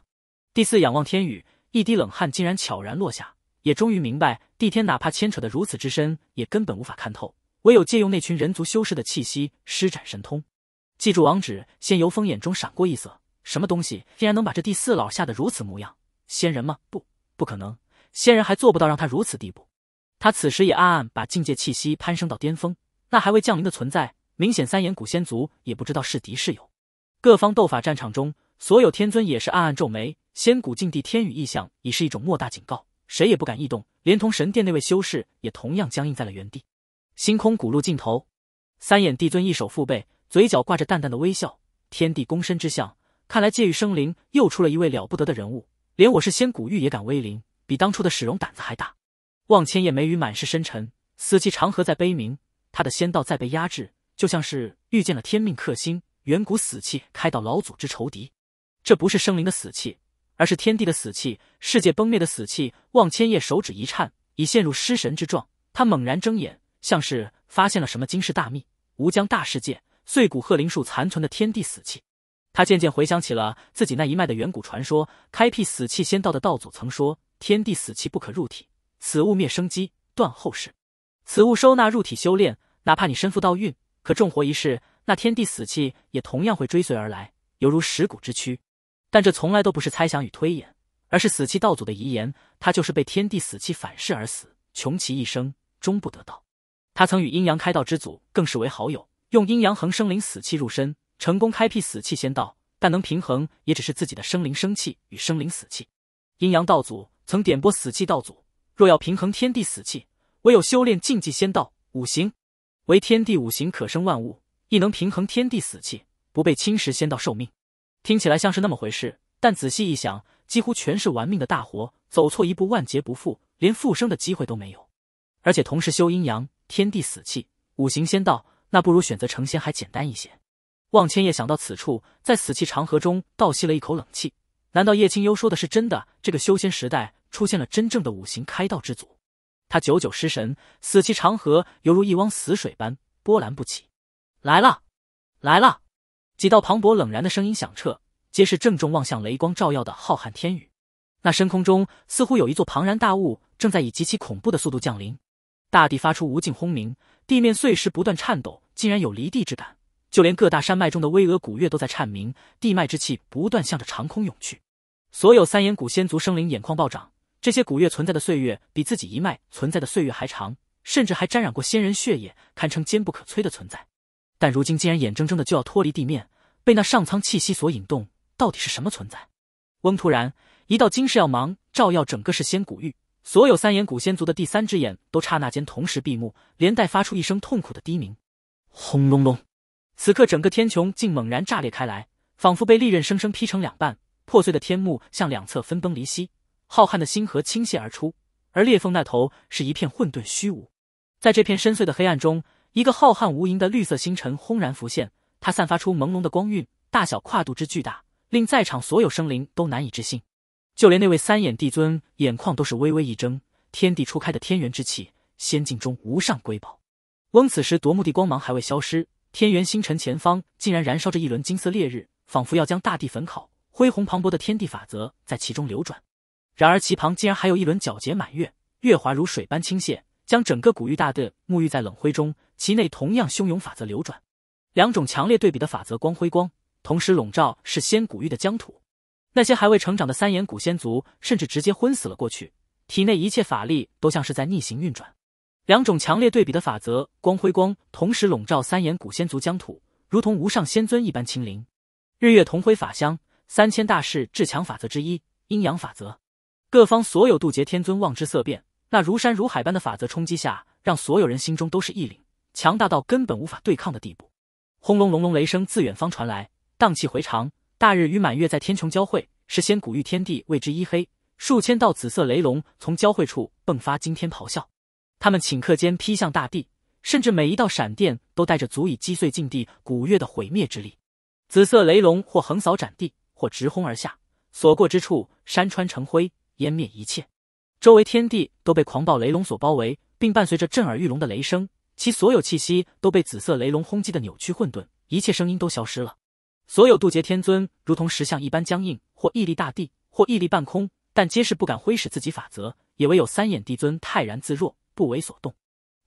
A: 第四仰望天宇，一滴冷汗竟然悄然落下，也终于明白，帝天哪怕牵扯的如此之深，也根本无法看透。唯有借用那群人族修士的气息施展神通。记住网址。仙游风眼中闪过异色，什么东西竟然能把这第四老吓得如此模样？仙人吗？不，不可能，仙人还做不到让他如此地步。他此时也暗暗把境界气息攀升到巅峰。那还未降临的存在，明显三眼古仙族也不知道是敌是友。各方斗法战场中，所有天尊也是暗暗皱眉。仙古禁地天宇异象已是一种莫大警告，谁也不敢异动。连同神殿那位修士也同样僵硬在了原地。星空古路尽头，三眼帝尊一手负背，嘴角挂着淡淡的微笑，天地躬身之相。看来界域生灵又出了一位了不得的人物，连我是仙古玉也敢威临，比当初的史荣胆子还大。望千叶眉宇满是深沉，死气长河在悲鸣，他的仙道在被压制，就像是遇见了天命克星。远古死气开到老祖之仇敌，这不是生灵的死气，而是天地的死气，世界崩灭的死气。望千叶手指一颤，已陷入失神之状。他猛然睁眼。像是发现了什么惊世大秘，无疆大世界，碎骨鹤灵树残存的天地死气，他渐渐回想起了自己那一脉的远古传说。开辟死气仙道的道祖曾说：“天地死气不可入体，此物灭生机，断后世。此物收纳入体修炼，哪怕你身负道运，可重活一世，那天地死气也同样会追随而来，犹如蚀骨之躯。”但这从来都不是猜想与推演，而是死气道祖的遗言。他就是被天地死气反噬而死，穷其一生，终不得道。他曾与阴阳开道之祖更是为好友，用阴阳衡生灵死气入身，成功开辟死气仙道。但能平衡，也只是自己的生灵生气与生灵死气。阴阳道祖曾点拨死气道祖：若要平衡天地死气，唯有修炼禁忌仙道五行，唯天地五行可生万物，亦能平衡天地死气，不被侵蚀仙道寿命。听起来像是那么回事，但仔细一想，几乎全是玩命的大活，走错一步万劫不复，连复生的机会都没有。而且同时修阴阳。天地死气，五行仙道，那不如选择成仙还简单一些。望千叶想到此处，在死气长河中倒吸了一口冷气。难道叶清幽说的是真的？这个修仙时代出现了真正的五行开道之祖？他久久失神，死气长河犹如一汪死水般波澜不起。来了，来了！几道磅礴冷然的声音响彻，皆是郑重望向雷光照耀的浩瀚天宇。那深空中似乎有一座庞然大物正在以极其恐怖的速度降临。大地发出无尽轰鸣，地面碎石不断颤抖，竟然有离地之感。就连各大山脉中的巍峨古岳都在颤鸣，地脉之气不断向着长空涌去。所有三眼古仙族生灵眼眶暴涨，这些古月存在的岁月比自己一脉存在的岁月还长，甚至还沾染过仙人血液，堪称坚不可摧的存在。但如今竟然眼睁睁的就要脱离地面，被那上苍气息所引动，到底是什么存在？翁突然，一道金世耀芒照耀整个世仙古域。所有三眼古仙族的第三只眼都刹那间同时闭目，连带发出一声痛苦的低鸣。
B: 轰隆隆！
A: 此刻整个天穹竟猛然炸裂开来，仿佛被利刃生生劈成两半。破碎的天幕向两侧分崩离析，浩瀚的星河倾泻而出。而裂缝那头是一片混沌虚无。在这片深邃的黑暗中，一个浩瀚无垠的绿色星辰轰然浮现，它散发出朦胧的光晕，大小跨度之巨大，令在场所有生灵都难以置信。就连那位三眼帝尊，眼眶都是微微一睁。天地初开的天元之气，仙境中无上瑰宝。翁此时夺目的光芒还未消失，天元星辰前方竟然燃烧着一轮金色烈日，仿佛要将大地焚烤。恢宏磅礴的天地法则在其中流转。然而其旁竟然还有一轮皎洁满月，月华如水般倾泻，将整个古玉大地沐浴在冷辉中。其内同样汹涌法则流转，两种强烈对比的法则光辉光同时笼罩，是仙古玉的疆土。那些还未成长的三眼古仙族，甚至直接昏死了过去，体内一切法力都像是在逆行运转。两种强烈对比的法则，光辉光同时笼罩三眼古仙族疆土，如同无上仙尊一般清灵。日月同辉法相，三千大士至强法则之一，阴阳法则。各方所有渡劫天尊望之色变，那如山如海般的法则冲击下，让所有人心中都是一凛，强大到根本无法对抗的地步。轰隆隆隆，雷声自远方传来，荡气回肠。大日与满月在天穹交汇，是仙古域天地为之一黑。数千道紫色雷龙从交汇处迸发惊天咆哮，它们顷刻间劈向大地，甚至每一道闪电都带着足以击碎禁地古月的毁灭之力。紫色雷龙或横扫斩地，或直轰而下，所过之处山川成灰，湮灭一切。周围天地都被狂暴雷龙所包围，并伴随着震耳欲聋的雷声，其所有气息都被紫色雷龙轰击的扭曲混沌，一切声音都消失了。所有渡劫天尊如同石像一般僵硬，或屹立大地，或屹立半空，但皆是不敢挥使自己法则，也唯有三眼帝尊泰然自若，不为所动。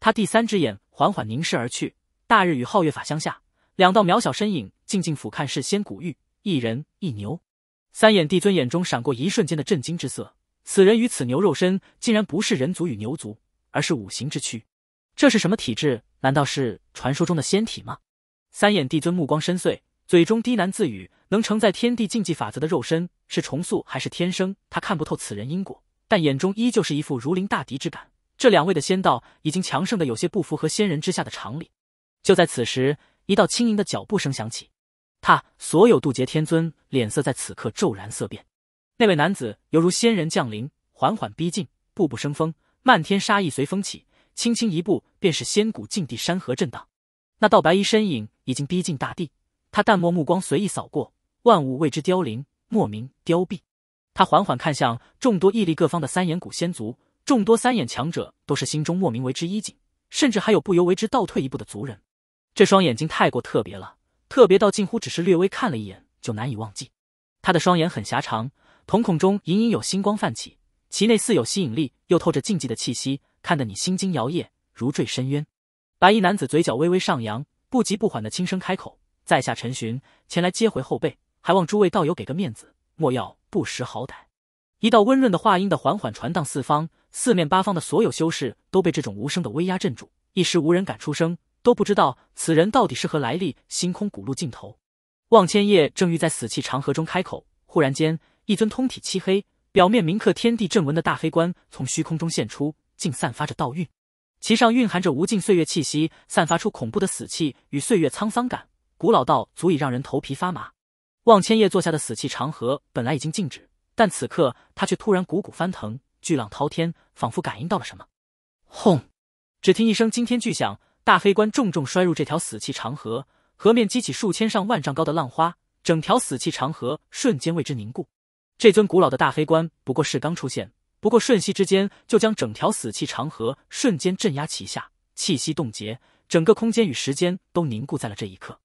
A: 他第三只眼缓缓凝视而去，大日与皓月法相下，两道渺小身影静静俯瞰是仙古玉，一人一牛。三眼帝尊眼中闪过一瞬间的震惊之色，此人与此牛肉身竟然不是人族与牛族，而是五行之躯，这是什么体质？难道是传说中的仙体吗？三眼帝尊目光深邃。嘴中低喃自语：“能承载天地禁忌法则的肉身，是重塑还是天生？他看不透此人因果，但眼中依旧是一副如临大敌之感。这两位的仙道已经强盛的有些不符合仙人之下的常理。”就在此时，一道轻盈的脚步声响起，踏！所有渡劫天尊脸色在此刻骤然色变。那位男子犹如仙人降临，缓缓逼近，步步生风，漫天杀意随风起，轻轻一步便是仙骨禁地山河震荡。那道白衣身影已经逼近大地。他淡漠目光随意扫过，万物为之凋零，莫名凋敝。他缓缓看向众多屹立各方的三眼古仙族，众多三眼强者都是心中莫名为之一紧，甚至还有不由为之倒退一步的族人。这双眼睛太过特别了，特别到近乎只是略微看了一眼就难以忘记。他的双眼很狭长，瞳孔中隐隐有星光泛起，其内似有吸引力，又透着禁忌的气息，看得你心惊摇曳，如坠深渊。白衣男子嘴角微微上扬，不急不缓的轻声开口。在下陈寻，前来接回后辈，还望诸位道友给个面子，莫要不识好歹。一道温润的话音的缓缓传荡四方，四面八方的所有修士都被这种无声的威压镇住，一时无人敢出声，都不知道此人到底是何来历。星空古路尽头，望千叶正欲在死气长河中开口，忽然间，一尊通体漆黑、表面铭刻天地阵纹的大黑棺从虚空中现出，竟散发着道韵，其上蕴含着无尽岁月气息，散发出恐怖的死气与岁月沧桑感。古老到足以让人头皮发麻。望千叶坐下的死气长河本来已经静止，但此刻他却突然鼓鼓翻腾，巨浪滔天，仿佛感应到了什么。轰！只听一声惊天巨响，大黑棺重重摔入这条死气长河，河面激起数千上万丈高的浪花，整条死气长河瞬间为之凝固。这尊古老的大黑棺不过是刚出现，不过瞬息之间就将整条死气长河瞬间镇压其下，气息冻结，整个空间与时间都凝固在了这一刻。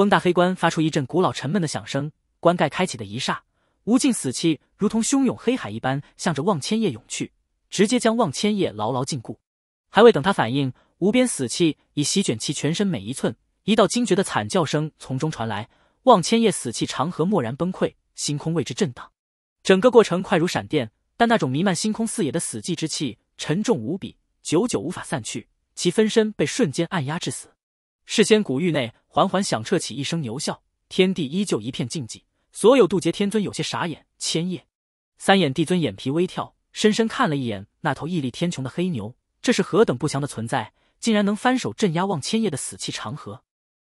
A: 温大黑棺发出一阵古老沉闷的响声，棺盖开启的一霎，无尽死气如同汹涌黑海一般向着望千叶涌去，直接将望千叶牢牢禁锢。还未等他反应，无边死气已席卷其全身每一寸，一道惊绝的惨叫声从中传来，望千叶死气长河蓦然崩溃，星空为之震荡。整个过程快如闪电，但那种弥漫星空四野的死寂之气沉重无比，久久无法散去。其分身被瞬间按压致死。世先古域内缓缓响彻起一声牛啸，天地依旧一片静寂，所有渡劫天尊有些傻眼。千叶，三眼帝尊眼皮微跳，深深看了一眼那头屹立天穹的黑牛，这是何等不祥的存在，竟然能翻手镇压望千叶的死气长河。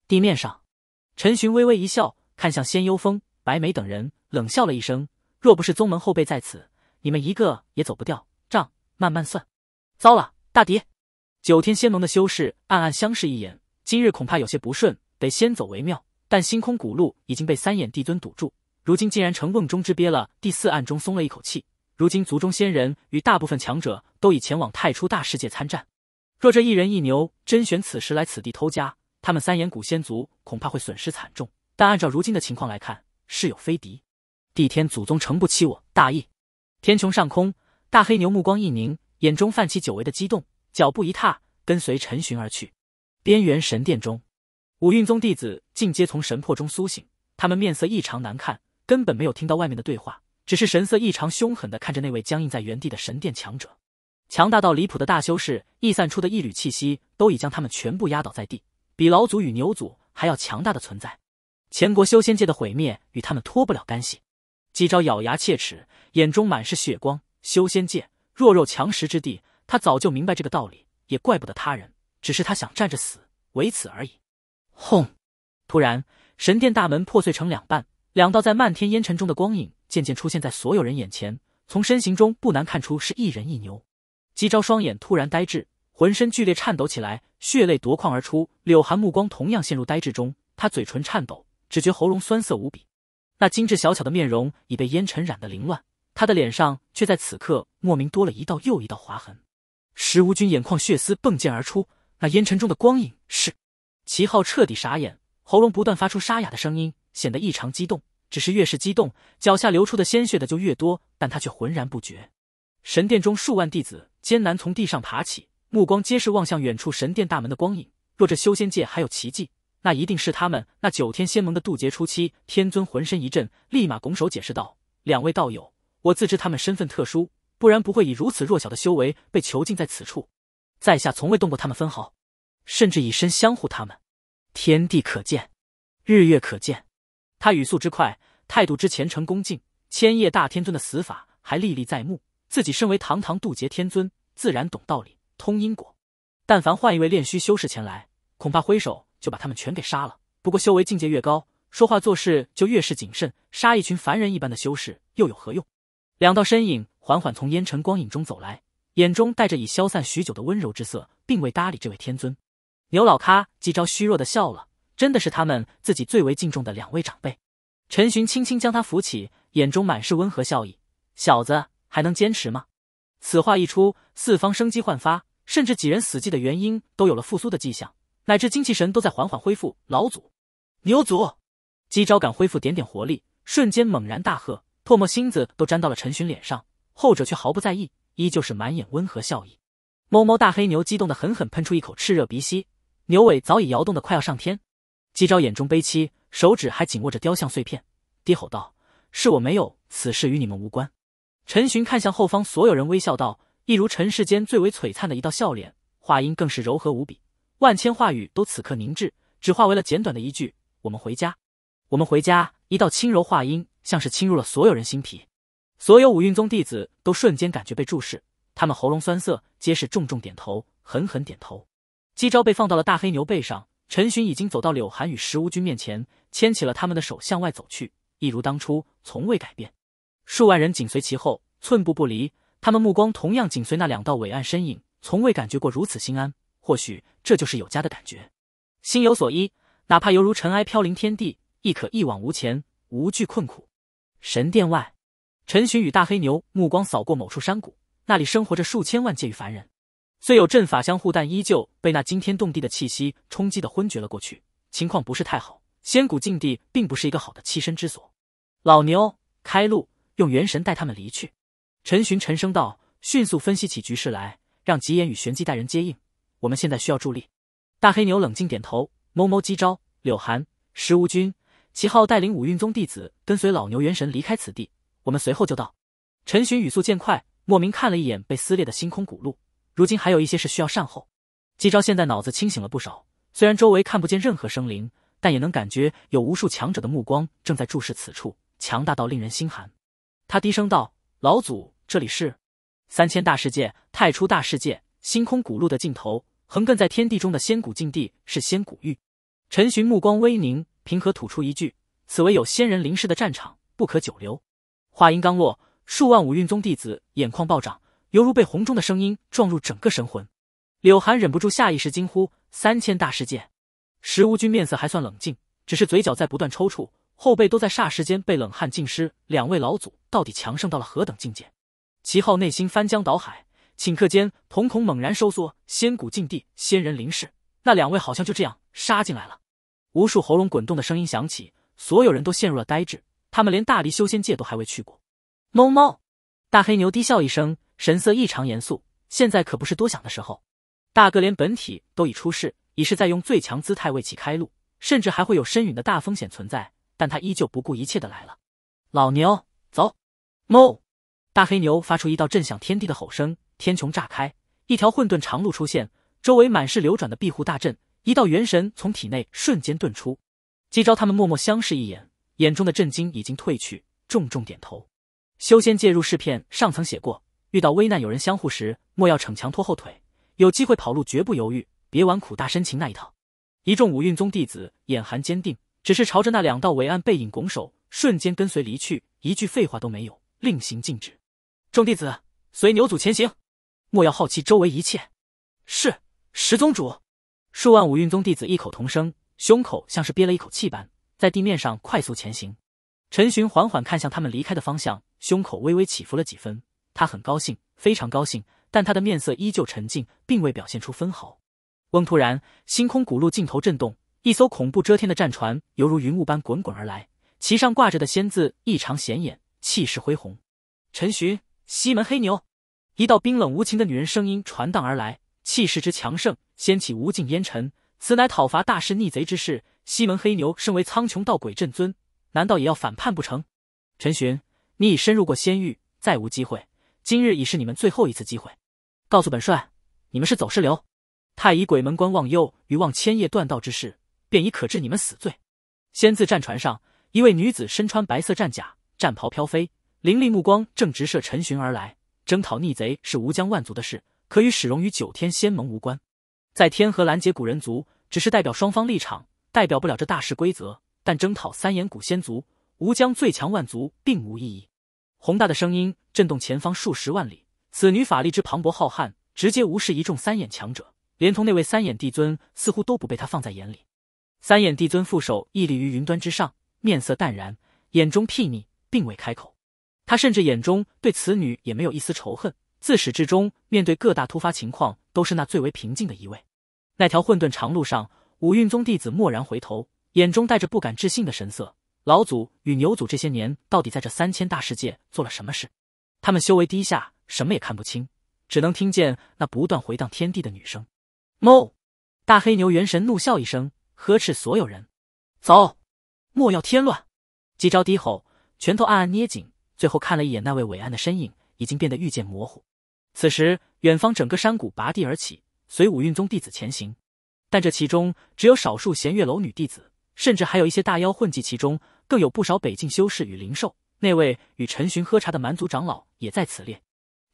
A: 地面上，陈寻微微一笑，看向仙幽风、白眉等人，冷笑了一声：“若不是宗门后辈在此，你们一个也走不掉，账慢慢算。”糟了，大敌！九天仙盟的修士暗暗相视一眼。今日恐怕有些不顺，得先走为妙。但星空古路已经被三眼帝尊堵住，如今竟然成瓮中之鳖了。第四暗中松了一口气。如今族中仙人与大部分强者都已前往太初大世界参战，若这一人一牛真选此时来此地偷家，他们三眼古仙族恐怕会损失惨重。但按照如今的情况来看，是有非敌。帝天祖宗承不欺我大义。天穹上空，大黑牛目光一凝，眼中泛起久违的激动，脚步一踏，跟随陈寻而去。边缘神殿中，五蕴宗弟子尽皆从神魄中苏醒，他们面色异常难看，根本没有听到外面的对话，只是神色异常凶狠的看着那位僵硬在原地的神殿强者。强大到离谱的大修士逸散出的一缕气息，都已将他们全部压倒在地。比老祖与牛祖还要强大的存在，前国修仙界的毁灭与他们脱不了干系。姬昭咬牙切齿，眼中满是血光。修仙界弱肉强食之地，他早就明白这个道理，也怪不得他人。只是他想站着死，唯此而已。轰！突然，神殿大门破碎成两半，两道在漫天烟尘中的光影渐渐出现在所有人眼前。从身形中不难看出，是一人一牛。姬昭双眼突然呆滞，浑身剧烈颤抖起来，血泪夺眶而出。柳寒目光同样陷入呆滞中，他嘴唇颤抖，只觉喉咙酸涩无比。那精致小巧的面容已被烟尘染得凌乱，他的脸上却在此刻莫名多了一道又一道划痕。石无君眼眶血丝迸溅而出。那烟尘中的光影是，齐昊彻底傻眼，喉咙不断发出沙哑的声音，显得异常激动。只是越是激动，脚下流出的鲜血的就越多，但他却浑然不觉。神殿中数万弟子艰难从地上爬起，目光皆是望向远处神殿大门的光影。若这修仙界还有奇迹，那一定是他们那九天仙盟的渡劫初期天尊。浑身一震，立马拱手解释道：“两位道友，我自知他们身份特殊，不然不会以如此弱小的修为被囚禁在此处。”在下从未动过他们分毫，甚至以身相护他们，天地可见，日月可见。他语速之快，态度之虔诚恭敬。千叶大天尊的死法还历历在目，自己身为堂堂渡劫天尊，自然懂道理，通因果。但凡换一位炼虚修士前来，恐怕挥手就把他们全给杀了。不过修为境界越高，说话做事就越是谨慎。杀一群凡人一般的修士又有何用？两道身影缓缓从烟尘光影中走来。眼中带着已消散许久的温柔之色，并未搭理这位天尊。牛老咖姬招虚弱的笑了，真的是他们自己最为敬重的两位长辈。陈寻轻轻将他扶起，眼中满是温和笑意。小子，还能坚持吗？此话一出，四方生机焕发，甚至几人死寂的原因都有了复苏的迹象，乃至精气神都在缓缓恢复。老祖，牛祖，姬昭感恢复点点活力，瞬间猛然大喝，唾沫星子都沾到了陈寻脸上，后者却毫不在意。依旧是满眼温和笑意，哞哞！大黑牛激动的狠狠喷出一口炽热鼻息，牛尾早已摇动的快要上天。姬昭眼中悲戚，手指还紧握着雕像碎片，低吼道：“是我没有，此事与你们无关。”陈寻看向后方所有人，微笑道，一如尘世间最为璀璨的一道笑脸，话音更是柔和无比，万千话语都此刻凝滞，只化为了简短的一句：“我们回家，我们回家。”一道轻柔话音，像是侵入了所有人心脾。所有五蕴宗弟子都瞬间感觉被注视，他们喉咙酸涩，皆是重重点头，狠狠点头。姬昭被放到了大黑牛背上，陈寻已经走到柳寒与石无君面前，牵起了他们的手，向外走去，一如当初，从未改变。数万人紧随其后，寸步不离。他们目光同样紧随那两道伟岸身影，从未感觉过如此心安。或许这就是有家的感觉，心有所依，哪怕犹如尘埃飘零天地，亦可一往无前，无惧困苦。神殿外。陈寻与大黑牛目光扫过某处山谷，那里生活着数千万介于凡人，虽有阵法相护，但依旧被那惊天动地的气息冲击的昏厥了过去，情况不是太好。仙谷禁地并不是一个好的栖身之所。老牛，开路，用元神带他们离去。陈寻沉声道，迅速分析起局势来，让吉言与玄机带人接应，我们现在需要助力。大黑牛冷静点头，某某机招，柳寒、石无君、齐昊带领五运宗弟子跟随老牛元神离开此地。我们随后就到。陈寻语速渐快，莫名看了一眼被撕裂的星空古路，如今还有一些事需要善后。姬昭现在脑子清醒了不少，虽然周围看不见任何生灵，但也能感觉有无数强者的目光正在注视此处，强大到令人心寒。他低声道：“老祖，这里是三千大世界太初大世界星空古路的尽头，横亘在天地中的仙古禁地是仙古域。”陈寻目光微凝，平和吐出一句：“此为有仙人临世的战场，不可久留。”话音刚落，数万五运宗弟子眼眶暴涨，犹如被洪钟的声音撞入整个神魂。柳寒忍不住下意识惊呼：“三千大世界！”石无君面色还算冷静，只是嘴角在不断抽搐，后背都在霎时间被冷汗浸湿。两位老祖到底强盛到了何等境界？齐浩内心翻江倒海，顷刻间瞳孔猛然收缩。仙古境地，仙人临世，那两位好像就这样杀进来了。无数喉咙滚动的声音响起，所有人都陷入了呆滞。他们连大离修仙界都还未去过。猫猫，大黑牛低笑一声，神色异常严肃。现在可不是多想的时候。大哥连本体都已出世，已是在用最强姿态为其开路，甚至还会有身陨的大风险存在，但他依旧不顾一切的来了。老牛，走！猫。大黑牛发出一道震响天地的吼声，天穹炸开，一条混沌长路出现，周围满是流转的庇护大阵。一道元神从体内瞬间遁出。姬昭他们默默相视一眼。眼中的震惊已经褪去，重重点头。修仙界入世篇上曾写过：遇到危难，有人相护时，莫要逞强拖后腿；有机会跑路，绝不犹豫。别玩苦大深情那一套。一众五蕴宗弟子眼含坚定，只是朝着那两道伟岸背影拱手，瞬间跟随离去，一句废话都没有，令行禁止。众弟子随牛祖前行，莫要好奇周围一切。是，十宗主。数万五蕴宗弟子异口同声，胸口像是憋了一口气般。在地面上快速前行，陈寻缓缓看向他们离开的方向，胸口微微起伏了几分。他很高兴，非常高兴，但他的面色依旧沉静，并未表现出分毫。翁突然，星空古路尽头震动，一艘恐怖遮天的战船犹如云雾般滚滚而来，其上挂着的“仙”字异常显眼，气势恢宏。陈寻，西门黑牛，一道冰冷无情的女人声音传荡而来，气势之强盛，掀起无尽烟尘。此乃讨伐大势逆贼之事。西门黑牛身为苍穹道鬼镇尊，难道也要反叛不成？陈寻，你已深入过仙域，再无机会。今日已是你们最后一次机会，告诉本帅，你们是走氏流。太乙鬼门关忘忧与忘千叶断道之事，便已可治你们死罪。仙字战船上，一位女子身穿白色战甲，战袍飘飞，凌厉目光正直射陈寻而来。征讨逆贼是吴疆万族的事，可与始荣与九天仙盟无关。在天河拦截古人族，只是代表双方立场。代表不了这大世规则，但征讨三眼古仙族、吴将最强万族，并无意义。宏大的声音震动前方数十万里，此女法力之磅礴浩瀚，直接无视一众三眼强者，连同那位三眼帝尊，似乎都不被他放在眼里。三眼帝尊副手屹立于云端之上，面色淡然，眼中睥睨，并未开口。他甚至眼中对此女也没有一丝仇恨，自始至终面对各大突发情况，都是那最为平静的一位。那条混沌长路上。五蕴宗弟子蓦然回头，眼中带着不敢置信的神色。老祖与牛祖这些年到底在这三千大世界做了什么事？他们修为低下，什么也看不清，只能听见那不断回荡天地的女声。莫！大黑牛元神怒笑一声，呵斥所有人：“走，莫要添乱！”几招低吼，拳头暗暗捏紧，最后看了一眼那位伟岸的身影，已经变得愈渐模糊。此时，远方整个山谷拔地而起，随五蕴宗弟子前行。但这其中只有少数弦月楼女弟子，甚至还有一些大妖混迹其中，更有不少北境修士与灵兽。那位与陈寻喝茶的蛮族长老也在此列。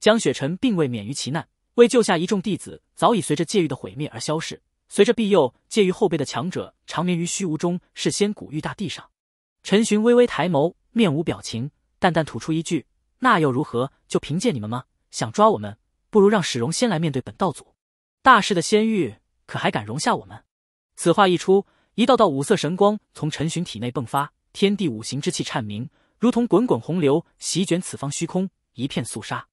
A: 江雪臣并未免于其难，为救下一众弟子，早已随着界域的毁灭而消逝，随着庇佑界域后辈的强者，长眠于虚无中，是仙古域大地上。陈寻微微抬眸，面无表情，淡淡吐出一句：“那又如何？就凭借你们吗？想抓我们，不如让史荣先来面对本道祖。大世的仙域。”可还敢容下我们？此话一出，一道道五色神光从陈寻体内迸发，天地五行之气颤鸣，如同滚滚洪流席卷此方虚空，一片肃杀。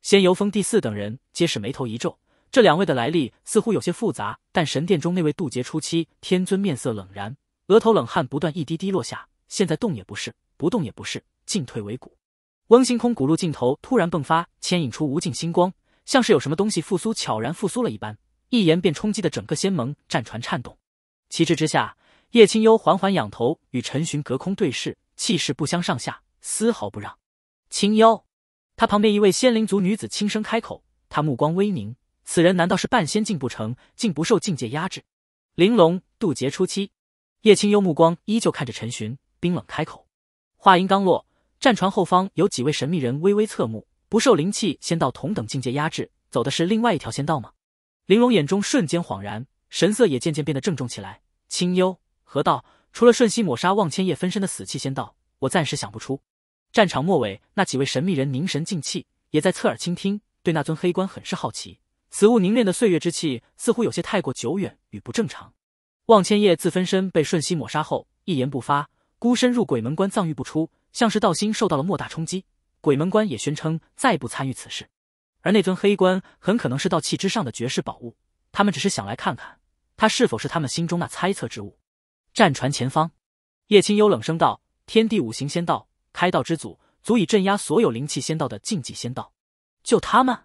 A: 仙游峰第四等人皆是眉头一皱，这两位的来历似乎有些复杂。但神殿中那位渡劫初期天尊面色冷然，额头冷汗不断一滴滴落下，现在动也不是，不动也不是，进退维谷。温星空古路尽头突然迸发，牵引出无尽星光，像是有什么东西复苏，悄然复苏了一般。一言便冲击的整个仙盟战船颤动，旗帜之下，叶清幽缓缓仰头，与陈寻隔空对视，气势不相上下，丝毫不让。清幽，他旁边一位仙灵族女子轻声开口，她目光微凝，此人难道是半仙境不成？竟不受境界压制？玲珑渡劫初期。叶清幽目光依旧看着陈寻，冰冷开口。话音刚落，战船后方有几位神秘人微微侧目，不受灵气仙道同等境界压制，走的是另外一条仙道吗？玲珑眼中瞬间恍然，神色也渐渐变得郑重起来。清幽何道，除了瞬息抹杀望千叶分身的死气仙道，我暂时想不出。战场末尾那几位神秘人凝神静气，也在侧耳倾听，对那尊黑棺很是好奇。此物凝练的岁月之气似乎有些太过久远与不正常。望千叶自分身被瞬息抹杀后，一言不发，孤身入鬼门关藏狱不出，像是道心受到了莫大冲击。鬼门关也宣称再不参与此事。而那尊黑棺很可能是道器之上的绝世宝物，他们只是想来看看，它是否是他们心中那猜测之物。战船前方，叶清幽冷声道：“天地五行仙道，开道之祖，足以镇压所有灵气仙道的禁忌仙道。”就他们，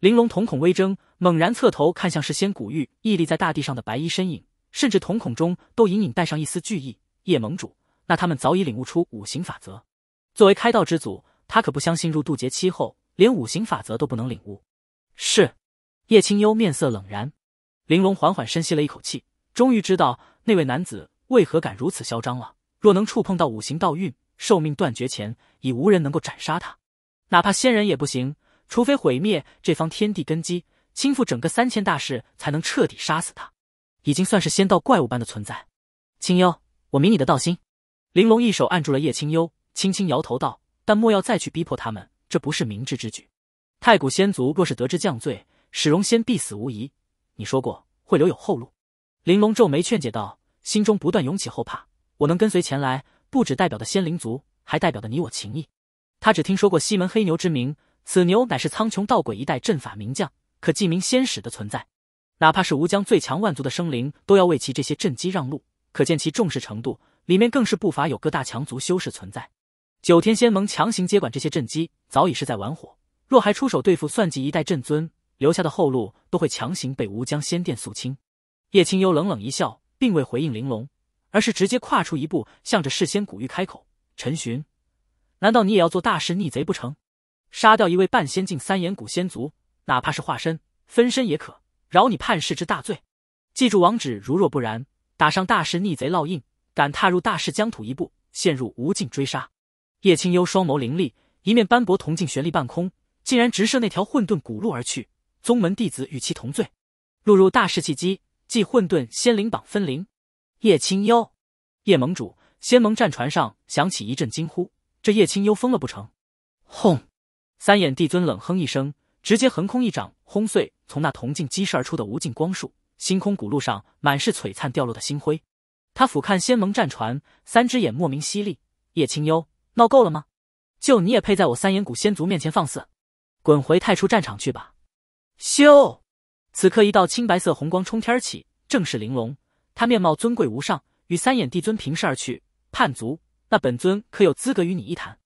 A: 玲珑瞳孔微睁，猛然侧头看向是仙古玉屹立在大地上的白衣身影，甚至瞳孔中都隐隐带上一丝惧意。叶盟主，那他们早已领悟出五行法则，作为开道之祖，他可不相信入渡劫期后。连五行法则都不能领悟，是叶清幽面色冷然。玲珑缓缓深吸了一口气，终于知道那位男子为何敢如此嚣张了。若能触碰到五行道运，寿命断绝前，已无人能够斩杀他，哪怕仙人也不行。除非毁灭这方天地根基，倾覆整个三千大世，才能彻底杀死他。已经算是仙道怪物般的存在。清幽，我明你的道心。玲珑一手按住了叶清幽，轻轻摇头道：“但莫要再去逼迫他们。”这不是明智之举。太古仙族若是得知降罪，史荣仙必死无疑。你说过会留有后路。玲珑皱眉劝解道，心中不断涌起后怕。我能跟随前来，不止代表的仙灵族，还代表的你我情谊。他只听说过西门黑牛之名，此牛乃是苍穹道鬼一代阵法名将，可记名仙使的存在。哪怕是吴疆最强万族的生灵，都要为其这些阵基让路，可见其重视程度。里面更是不乏有各大强族修士存在。九天仙盟强行接管这些镇基，早已是在玩火。若还出手对付算计一代镇尊留下的后路，都会强行被吴江仙殿肃清。叶清幽冷冷一笑，并未回应玲珑，而是直接跨出一步，向着世仙古玉开口：“陈寻，难道你也要做大事逆贼不成？杀掉一位半仙境三眼古仙族，哪怕是化身分身也可饶你叛世之大罪。记住王旨，如若不然，打上大事逆贼烙印，敢踏入大事疆土一步，陷入无尽追杀。”叶清幽双眸凌厉，一面斑驳铜镜悬立半空，竟然直射那条混沌古路而去。宗门弟子与其同罪，落入大势契机，即混沌仙灵榜分灵。叶清幽，叶盟主，仙盟战船上响起一阵惊呼：这叶清幽疯了不成？轰！三眼帝尊冷哼一声，直接横空一掌轰碎从那铜镜激射而出的无尽光束。星空古路上满是璀璨掉落的星辉。他俯瞰仙盟战船，三只眼莫名犀利。叶清幽。闹够了吗？就你也配在我三眼古仙族面前放肆？滚回太初战场去吧！咻！此刻一道青白色红光冲天起，正是玲珑。他面貌尊贵无上，与三眼帝尊平视而去。叛族，那本尊可有资格与你一谈？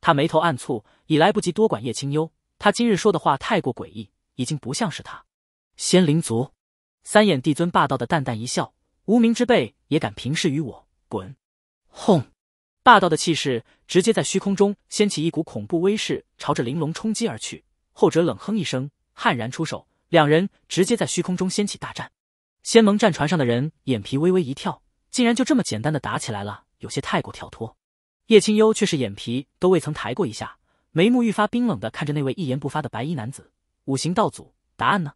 A: 他眉头暗蹙，已来不及多管叶清幽。他今日说的话太过诡异，已经不像是他。仙灵族，三眼帝尊霸道的淡淡一笑，无名之辈也敢平视于我？滚！轰！霸道的气势直接在虚空中掀起一股恐怖威势，朝着玲珑冲击而去。后者冷哼一声，悍然出手，两人直接在虚空中掀起大战。仙盟战船上的人眼皮微微一跳，竟然就这么简单的打起来了，有些太过跳脱。叶清幽却是眼皮都未曾抬过一下，眉目愈发冰冷的看着那位一言不发的白衣男子。五行道祖，答案呢？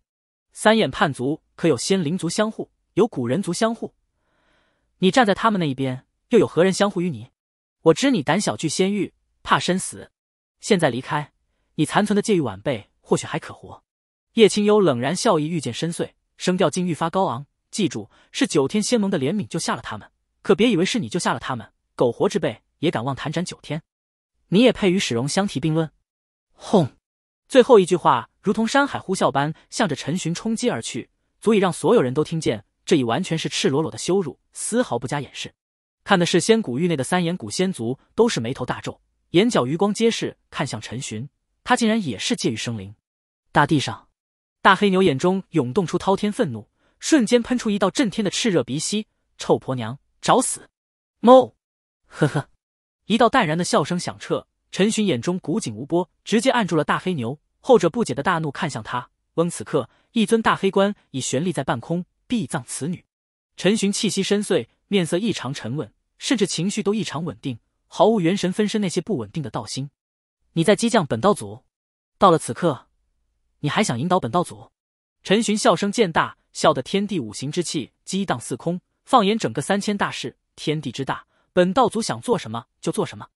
A: 三眼叛族可有仙灵族相护？有古人族相护？你站在他们那一边，又有何人相护于你？我知你胆小惧仙域，怕生死。现在离开，你残存的界域晚辈或许还可活。叶清幽冷然笑意愈见深邃，声调竟愈发高昂。记住，是九天仙盟的怜悯救下了他们，可别以为是你救下了他们。苟活之辈也敢妄谈斩九天？你也配与史荣相提并论？轰！最后一句话如同山海呼啸般向着陈寻冲击而去，足以让所有人都听见。这已完全是赤裸裸的羞辱，丝毫不加掩饰。看的是仙古域内的三眼古仙族，都是眉头大皱，眼角余光皆是看向陈寻。他竟然也是介于生灵。大地上，大黑牛眼中涌动出滔天愤怒，瞬间喷出一道震天的炽热鼻息。臭婆娘，找死！猫，呵呵，一道淡然的笑声响彻。陈寻眼中古井无波，直接按住了大黑牛。后者不解的大怒看向他。翁，此刻一尊大黑棺已悬立在半空，必葬此女。陈寻气息深邃。面色异常沉稳，甚至情绪都异常稳定，毫无元神分身那些不稳定的道心。你在激将本道祖？到了此刻，你还想引导本道祖？陈寻笑声渐大，笑得天地五行之气激荡四空。放眼整个三千大世，天地之大，本道祖想做什么就做什么。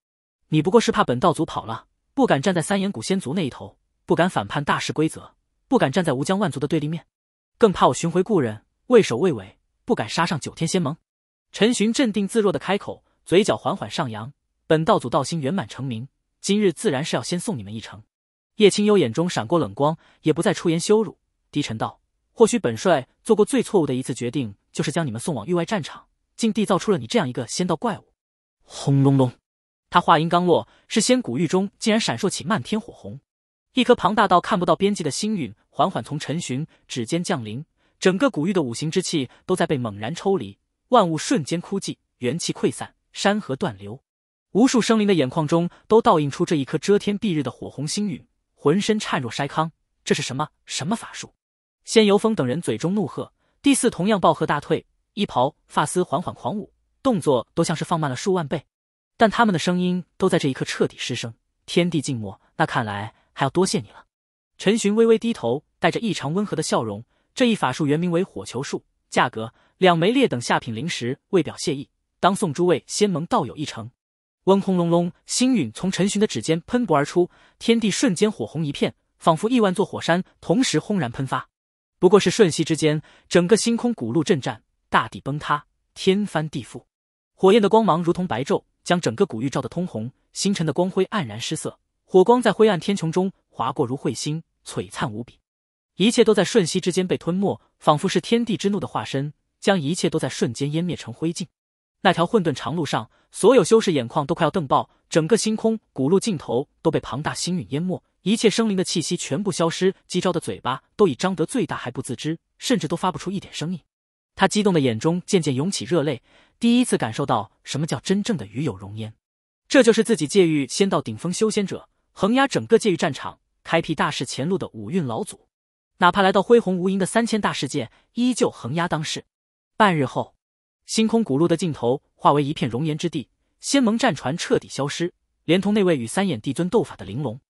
A: 你不过是怕本道祖跑了，不敢站在三眼古仙族那一头，不敢反叛大世规则，不敢站在吴疆万族的对立面，更怕我寻回故人，畏首畏尾，不敢杀上九天仙盟。陈寻镇定自若的开口，嘴角缓缓上扬：“本道祖道心圆满成名，今日自然是要先送你们一程。”叶清幽眼中闪过冷光，也不再出言羞辱，低沉道：“或许本帅做过最错误的一次决定，就是将你们送往域外战场，竟缔造出了你这样一个仙道怪物。”
B: 轰隆隆，
A: 他话音刚落，是仙古域中竟然闪烁起漫天火红，一颗庞大到看不到边际的星陨缓缓从陈寻指尖降临，整个古域的五行之气都在被猛然抽离。万物瞬间枯寂，元气溃散，山河断流。无数生灵的眼眶中都倒映出这一颗遮天蔽日的火红星陨，浑身颤若筛糠。这是什么？什么法术？仙游风等人嘴中怒喝，第四同样暴喝大退，衣袍发丝缓缓狂舞，动作都像是放慢了数万倍。但他们的声音都在这一刻彻底失声，天地静默。那看来还要多谢你了。陈寻微微低头，带着异常温和的笑容。这一法术原名为火球术，价格。两枚劣等下品灵石，为表谢意，当送诸位仙盟道友一程。嗡轰隆隆，星陨从陈寻的指尖喷薄而出，天地瞬间火红一片，仿佛亿万座火山同时轰然喷发。不过是瞬息之间，整个星空古路震颤，大地崩塌，天翻地覆。火焰的光芒如同白昼，将整个古域照得通红，星辰的光辉黯然失色。火光在灰暗天穹中划过，如彗星，璀璨无比。一切都在瞬息之间被吞没，仿佛是天地之怒的化身。将一切都在瞬间湮灭成灰烬。那条混沌长路上，所有修士眼眶都快要瞪爆，整个星空古路尽头都被庞大星陨淹没，一切生灵的气息全部消失。姬昭的嘴巴都已张得最大，还不自知，甚至都发不出一点声音。他激动的眼中渐渐涌起热泪，第一次感受到什么叫真正的与有荣焉。这就是自己界域仙道顶峰修仙者，横压整个界域战场，开辟大势前路的五蕴老祖，哪怕来到恢宏无垠的三千大世界，依旧横压当世。半日后，星空古路的尽头化为一片熔岩之地，仙盟战船彻底消失，连同那位与三眼帝尊斗法的玲珑。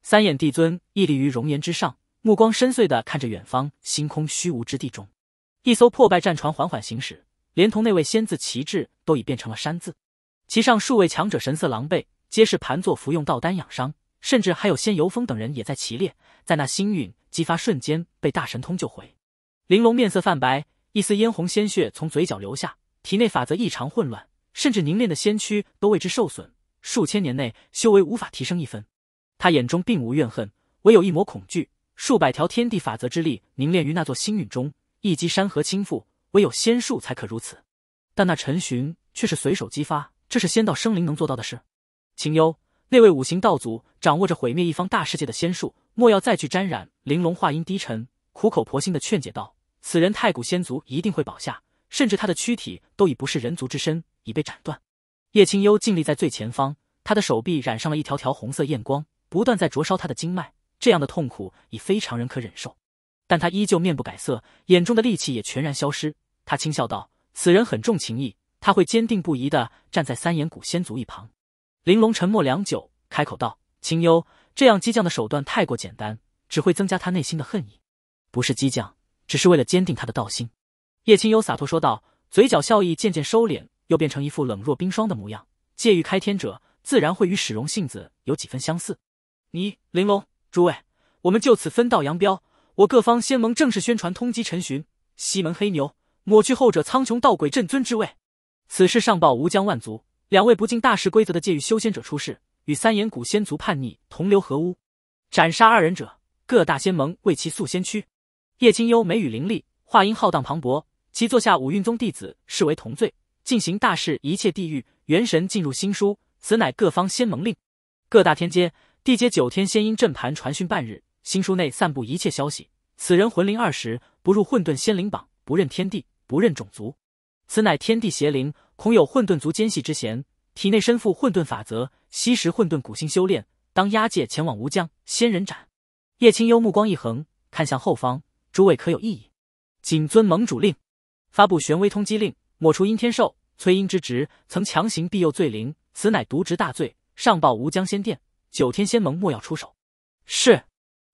A: 三眼帝尊屹立于熔岩之上，目光深邃的看着远方星空虚无之地中，一艘破败战船缓缓行驶，连同那位仙字旗帜都已变成了山字。其上数位强者神色狼狈，皆是盘坐服用道丹养伤，甚至还有仙游风等人也在其列。在那星陨激发瞬间被大神通救回，玲珑面色泛白。一丝嫣红鲜血从嘴角流下，体内法则异常混乱，甚至凝练的仙躯都为之受损，数千年内修为无法提升一分。他眼中并无怨恨，唯有一抹恐惧。数百条天地法则之力凝练于那座星陨中，一击山河倾覆，唯有仙术才可如此。但那陈寻却是随手激发，这是仙道生灵能做到的事。秦幽，那位五行道祖掌握着毁灭一方大世界的仙术，莫要再去沾染。玲珑话音低沉，苦口婆心地劝解道。此人太古仙族一定会保下，甚至他的躯体都已不是人族之身，已被斩断。叶清幽静立在最前方，他的手臂染上了一条条红色焰光，不断在灼烧他的经脉。这样的痛苦已非常人可忍受，但他依旧面不改色，眼中的戾气也全然消失。他轻笑道：“此人很重情义，他会坚定不移地站在三眼古仙族一旁。”玲珑沉默良久，开口道：“清幽，这样激将的手段太过简单，只会增加他内心的恨意。不是激将。”只是为了坚定他的道心，叶清幽洒脱说道，嘴角笑意渐渐收敛，又变成一副冷若冰霜的模样。界域开天者自然会与史荣性子有几分相似。你，玲珑，诸位，我们就此分道扬镳。我各方仙盟正式宣传通缉陈寻、西门黑牛，抹去后者苍穹道鬼镇尊之位。此事上报吴江万族，两位不敬大事规则的界域修仙者出世，与三眼古仙族叛逆同流合污，斩杀二人者，各大仙盟为其塑仙躯。叶清幽眉宇凌厉，话音浩荡磅礴。其坐下五蕴宗弟子视为同罪，进行大事一切地狱元神进入新书，此乃各方仙盟令。各大天阶、地阶九天仙音阵盘传讯半日，新书内散布一切消息。此人魂灵二十，不入混沌仙灵榜，不认天地，不认种族。此乃天地邪灵，恐有混沌族奸细之嫌。体内身负混沌法则，吸食混沌古心修炼，当押解前往吴江仙人斩。叶清幽目光一横，看向后方。诸位可有异议？谨遵盟主令，发布玄威通缉令，抹除阴天寿、崔英之职，曾强行庇佑罪灵，此乃渎职大罪，上报无疆仙殿、九天仙盟，莫要出手。是，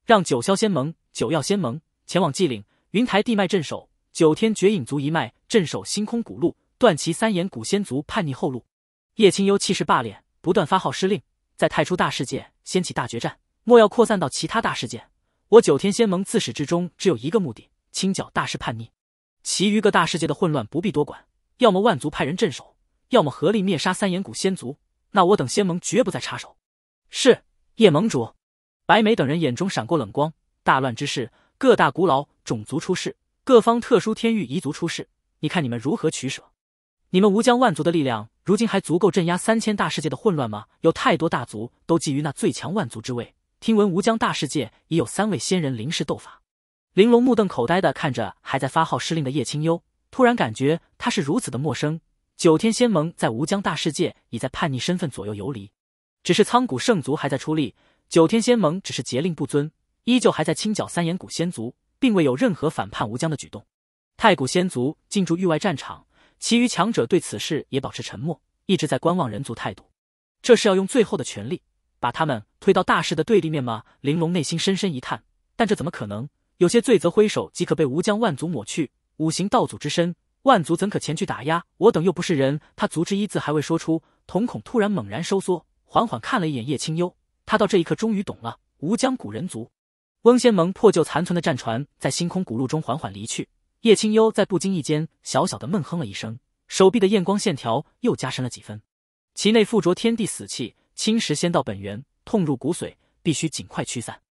A: 让九霄仙盟、九曜仙盟前往祭岭云台地脉镇守，九天绝影族一脉镇守星空古路，断其三眼古仙族叛逆后路。叶清幽气势霸烈，不断发号施令，在太初大世界掀起大决战，莫要扩散到其他大世界。我九天仙盟自始至终只有一个目的：清剿大势叛逆，其余各大世界的混乱不必多管。要么万族派人镇守，要么合力灭杀三眼谷仙族，那我等仙盟绝不再插手。是，叶盟主。白眉等人眼中闪过冷光。大乱之势，各大古老种族出世，各方特殊天域彝族出世，你看你们如何取舍？你们吴疆万族的力量，如今还足够镇压三千大世界的混乱吗？有太多大族都觊觎那最强万族之位。听闻吴江大世界已有三位仙人临时斗法，玲珑目瞪口呆的看着还在发号施令的叶清幽，突然感觉他是如此的陌生。九天仙盟在吴江大世界已在叛逆身份左右游离，只是苍古圣族还在出力，九天仙盟只是节令不尊，依旧还在清剿三眼古仙族，并未有任何反叛吴江的举动。太古仙族进驻域外战场，其余强者对此事也保持沉默，一直在观望人族态度。这是要用最后的全力。把他们推到大势的对立面吗？玲珑内心深深一叹，但这怎么可能？有些罪责挥手即可被吴江万族抹去。五行道祖之身，万族怎可前去打压？我等又不是人。他族之一字还未说出，瞳孔突然猛然收缩，缓缓看了一眼叶清幽。他到这一刻终于懂了。吴江古人族，翁仙盟破旧残存的战船在星空古路中缓缓离去。叶清幽在不经意间小小的闷哼了一声，手臂的艳光线条又加深了几分，其内附着天地死气。侵蚀仙道本源，痛入骨髓，必须尽快驱散。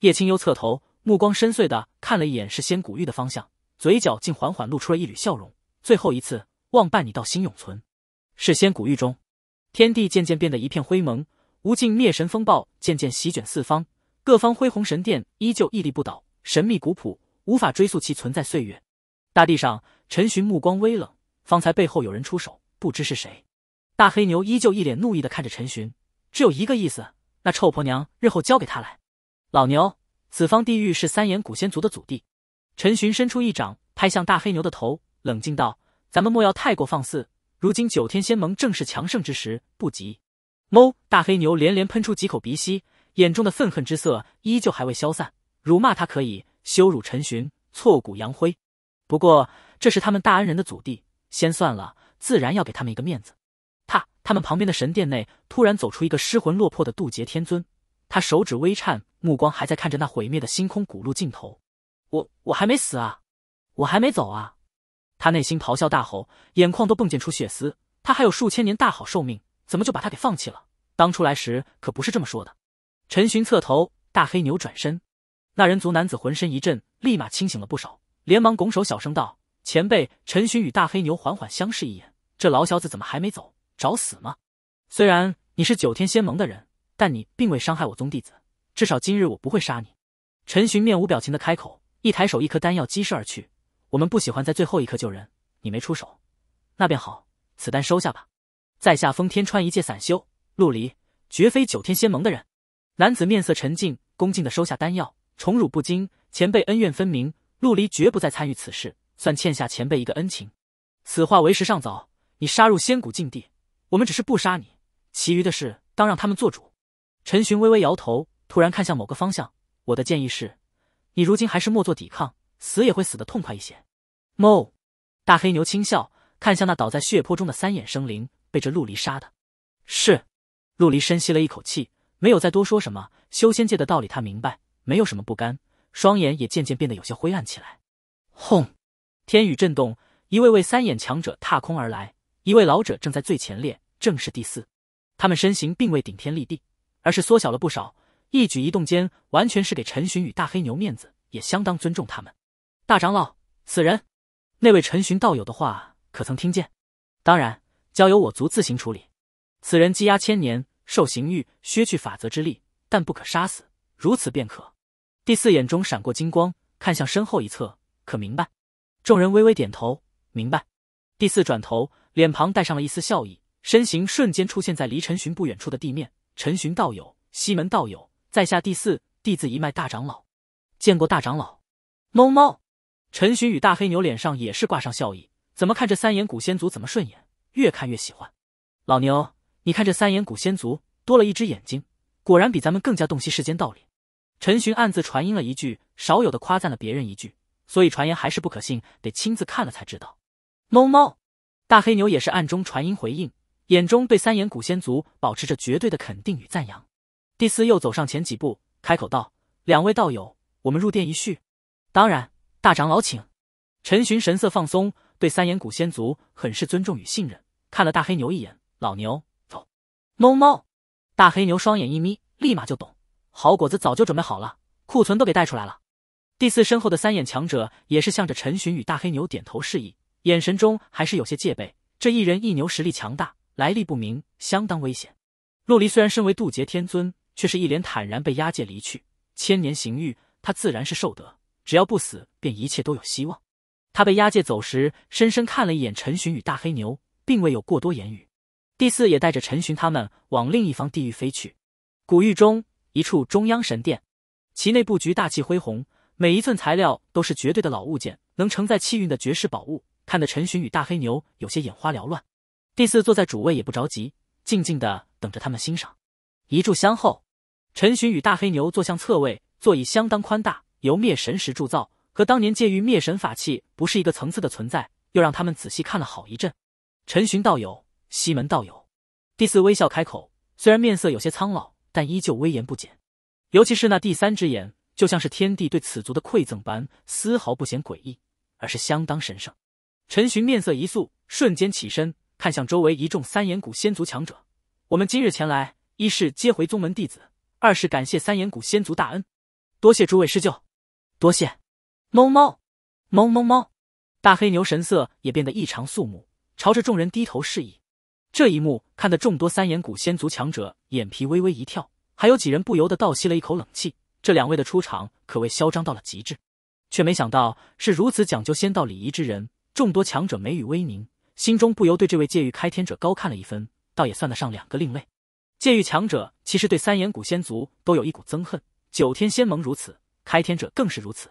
A: 叶清幽侧头，目光深邃的看了一眼是仙古域的方向，嘴角竟缓缓露出了一缕笑容。最后一次，望伴你道心永存。是仙古域中，天地渐渐变得一片灰蒙，无尽灭神风暴渐渐席卷四方，各方恢弘神殿依旧屹立不倒，神秘古朴，无法追溯其存在岁月。大地上，陈寻目光微冷，方才背后有人出手，不知是谁。大黑牛依旧一脸怒意的看着陈寻。只有一个意思，那臭婆娘日后交给他来。老牛，此方地狱是三眼古仙族的祖地。陈寻伸出一掌拍向大黑牛的头，冷静道：“咱们莫要太过放肆。如今九天仙盟正是强盛之时，不急。”哞！大黑牛连连喷出几口鼻息，眼中的愤恨之色依旧还未消散。辱骂他可以，羞辱陈寻，挫骨扬灰。不过这是他们大恩人的祖地，先算了，自然要给他们一个面子。他们旁边的神殿内突然走出一个失魂落魄的渡劫天尊，他手指微颤，目光还在看着那毁灭的星空古路尽头。我我还没死啊，我还没走啊！他内心咆哮大吼，眼眶都迸溅出血丝。他还有数千年大好寿命，怎么就把他给放弃了？当初来时可不是这么说的。陈寻侧头，大黑牛转身，那人族男子浑身一震，立马清醒了不少，连忙拱手小声道：“前辈。”陈寻与大黑牛缓缓相视一眼，这老小子怎么还没走？找死吗？虽然你是九天仙盟的人，但你并未伤害我宗弟子，至少今日我不会杀你。陈寻面无表情的开口，一抬手，一颗丹药激射而去。我们不喜欢在最后一刻救人，你没出手，那便好。此丹收下吧。在下封天川，一介散修，陆离绝非九天仙盟的人。男子面色沉静，恭敬的收下丹药，宠辱不惊。前辈恩怨分明，陆离绝不再参与此事，算欠下前辈一个恩情。此话为时尚早，你杀入仙谷禁地。我们只是不杀你，其余的事当让他们做主。陈寻微微摇头，突然看向某个方向。我的建议是，你如今还是莫做抵抗，死也会死得痛快一些。某大黑牛轻笑，看向那倒在血泊中的三眼生灵，被这陆离杀的。是。陆离深吸了一口气，没有再多说什么。修仙界的道理他明白，没有什么不甘，双眼也渐渐变得有些灰暗起来。轰！天宇震动，一位位三眼强者踏空而来。一位老者正在最前列，正是第四。他们身形并未顶天立地，而是缩小了不少，一举一动间完全是给陈寻与大黑牛面子，也相当尊重他们。大长老，此人，那位陈寻道友的话可曾听见？当然，交由我族自行处理。此人积压千年，受刑狱削去法则之力，但不可杀死，如此便可。第四眼中闪过金光，看向身后一侧，可明白？众人微微点头，明白。第四转头。脸庞带上了一丝笑意，身形瞬间出现在离陈寻不远处的地面。陈寻道友，西门道友，在下第四弟子一脉大长老，见过大长老。猫猫，陈寻与大黑牛脸上也是挂上笑意。怎么看这三眼古仙族怎么顺眼，越看越喜欢。老牛，你看这三眼古仙族多了一只眼睛，果然比咱们更加洞悉世间道理。陈寻暗自传音了一句，少有的夸赞了别人一句。所以传言还是不可信，得亲自看了才知道。猫猫。大黑牛也是暗中传音回应，眼中对三眼古仙族保持着绝对的肯定与赞扬。第四又走上前几步，开口道：“两位道友，我们入殿一叙。”“当然，大长老请。”陈寻神色放松，对三眼古仙族很是尊重与信任。看了大黑牛一眼，老牛走。猫猫，大黑牛双眼一眯，立马就懂，好果子早就准备好了，库存都给带出来了。第四身后的三眼强者也是向着陈寻与大黑牛点头示意。眼神中还是有些戒备。这一人一牛实力强大，来历不明，相当危险。陆离虽然身为渡劫天尊，却是一脸坦然，被押解离去。千年刑狱，他自然是受得，只要不死，便一切都有希望。他被押解走时，深深看了一眼陈寻与大黑牛，并未有过多言语。第四也带着陈寻他们往另一方地狱飞去。古狱中一处中央神殿，其内布局大气恢宏，每一寸材料都是绝对的老物件，能承载气运的绝世宝物。看得陈寻与大黑牛有些眼花缭乱，第四坐在主位也不着急，静静的等着他们欣赏。一炷香后，陈寻与大黑牛坐向侧位，座椅相当宽大，由灭神石铸造，和当年借玉灭神法器不是一个层次的存在，又让他们仔细看了好一阵。陈寻道友，西门道友，第四微笑开口，虽然面色有些苍老，但依旧威严不减，尤其是那第三只眼，就像是天帝对此族的馈赠般，丝毫不显诡异，而是相当神圣。陈寻面色一肃，瞬间起身，看向周围一众三眼谷仙族强者。我们今日前来，一是接回宗门弟子，二是感谢三眼谷仙族大恩。多谢诸位施救，多谢。猫猫猫猫猫，大黑牛神色也变得异常肃穆，朝着众人低头示意。这一幕看得众多三眼谷仙族强者眼皮微微一跳，还有几人不由得倒吸了一口冷气。这两位的出场可谓嚣张到了极致，却没想到是如此讲究仙道礼仪之人。众多强者眉宇微凝，心中不由对这位界域开天者高看了一分，倒也算得上两个另类。界域强者其实对三眼古仙族都有一股憎恨，九天仙盟如此，开天者更是如此。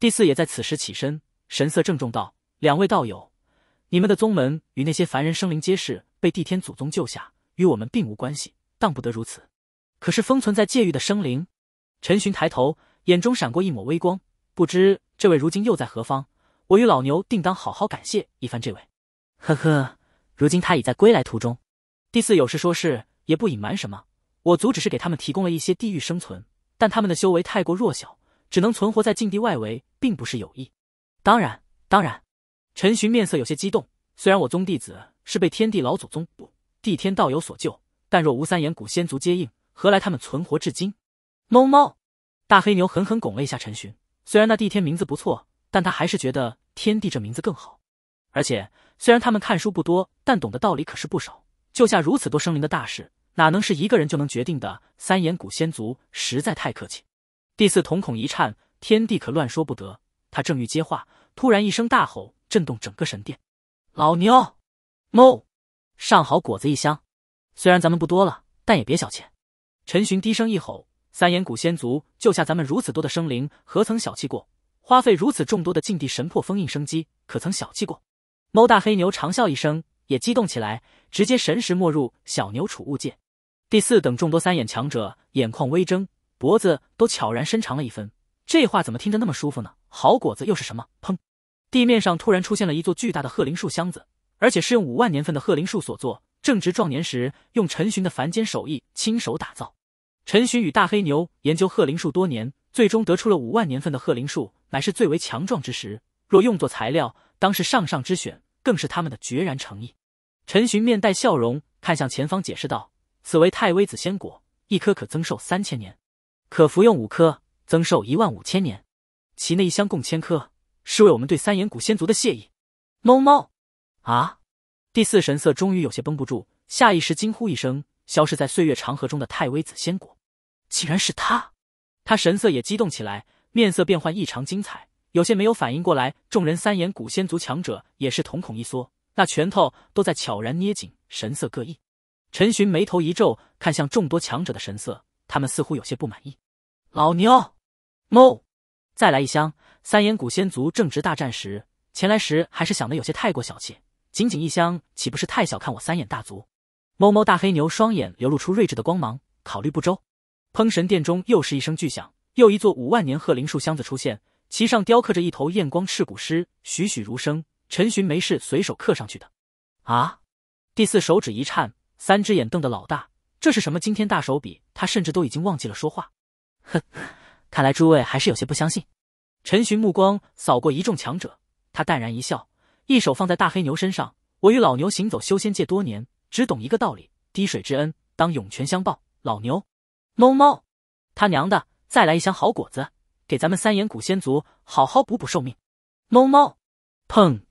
A: 第四也在此时起身，神色郑重道：“两位道友，你们的宗门与那些凡人生灵皆是被地天祖宗救下，与我们并无关系，当不得如此。可是封存在界域的生灵？”陈寻抬头，眼中闪过一抹微光，不知这位如今又在何方。我与老牛定当好好感谢一番这位。呵呵，如今他已在归来途中。第四有事说事，也不隐瞒什么。我族只是给他们提供了一些地域生存，但他们的修为太过弱小，只能存活在禁地外围，并不是有意。当然，当然。陈寻面色有些激动。虽然我宗弟子是被天地老祖宗不地天道友所救，但若无三眼古仙族接应，何来他们存活至今？猫猫，大黑牛狠狠拱了一下陈寻。虽然那地天名字不错。但他还是觉得“天地”这名字更好。而且，虽然他们看书不多，但懂的道理可是不少。救下如此多生灵的大事，哪能是一个人就能决定的？三眼古仙族实在太客气。第四瞳孔一颤，天地可乱说不得。他正欲接话，突然一声大吼，震动整个神殿。老牛，猫，上好果子一箱。虽然咱们不多了，但也别小气。陈寻低声一吼：“三眼古仙族救下咱们如此多的生灵，何曾小气过？”花费如此众多的禁地神魄封印生机，可曾小气过？猫大黑牛长笑一声，也激动起来，直接神识没入小牛储物界。第四等众多三眼强者眼眶微睁，脖子都悄然伸长了一分。这话怎么听着那么舒服呢？好果子又是什么？砰！地面上突然出现了一座巨大的鹤灵树箱子，而且是用五万年份的鹤灵树所做，正值壮年时用陈寻的凡间手艺亲手打造。陈寻与大黑牛研究鹤灵树多年，最终得出了五万年份的鹤灵树。乃是最为强壮之时，若用作材料，当是上上之选，更是他们的决然诚意。陈寻面带笑容，看向前方解释道：“此为太微紫仙果，一颗可增寿三千年，可服用五颗，增寿一万五千年。其内一箱共千颗，是为我们对三眼古仙族的谢意。”猫猫啊！第四神色终于有些绷不住，下意识惊呼一声，消失在岁月长河中的太微紫仙果，竟然是他！他神色也激动起来。面色变幻异常精彩，有些没有反应过来。众人三眼古仙族强者也是瞳孔一缩，那拳头都在悄然捏紧，神色各异。陈寻眉头一皱，看向众多强者的神色，他们似乎有些不满意。老牛，哞，再来一箱。三眼古仙族正值大战时，前来时还是想的有些太过小气，仅仅一箱，岂不是太小看我三眼大族？哞哞，大黑牛双眼流露出睿智的光芒，考虑不周。烹神殿中又是一声巨响。又一座五万年鹤灵树箱子出现，其上雕刻着一头焰光赤骨狮，栩栩如生。陈寻没事随手刻上去的啊！第四手指一颤，三只眼瞪得老大，这是什么惊天大手笔？他甚至都已经忘记了说话。哼，看来诸位还是有些不相信。陈寻目光扫过一众强者，他淡然一笑，一手放在大黑牛身上：“我与老牛行走修仙界多年，只懂一个道理：滴水之恩，当涌泉相报。”老牛，猫猫，他娘的！再来一箱好果子，给咱们三眼古仙族好好补补寿命。猫猫，砰！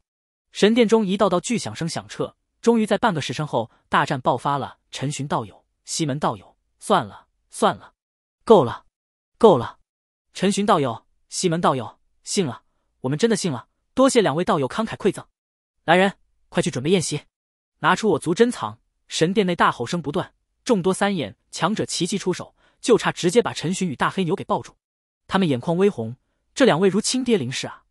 A: 神殿中一道道巨响声响彻，终于在半个时辰后大战爆发了。陈寻道友，西门道友，算了算了，够了够了！陈寻道友，西门道友，信了，我们真的信了，多谢两位道友慷慨馈赠。来人，快去准备宴席，拿出我族珍藏！神殿内大吼声不断，众多三眼强者齐齐出手。就差直接把陈寻与大黑牛给抱住，他们眼眶微红，这两位如亲爹临世啊。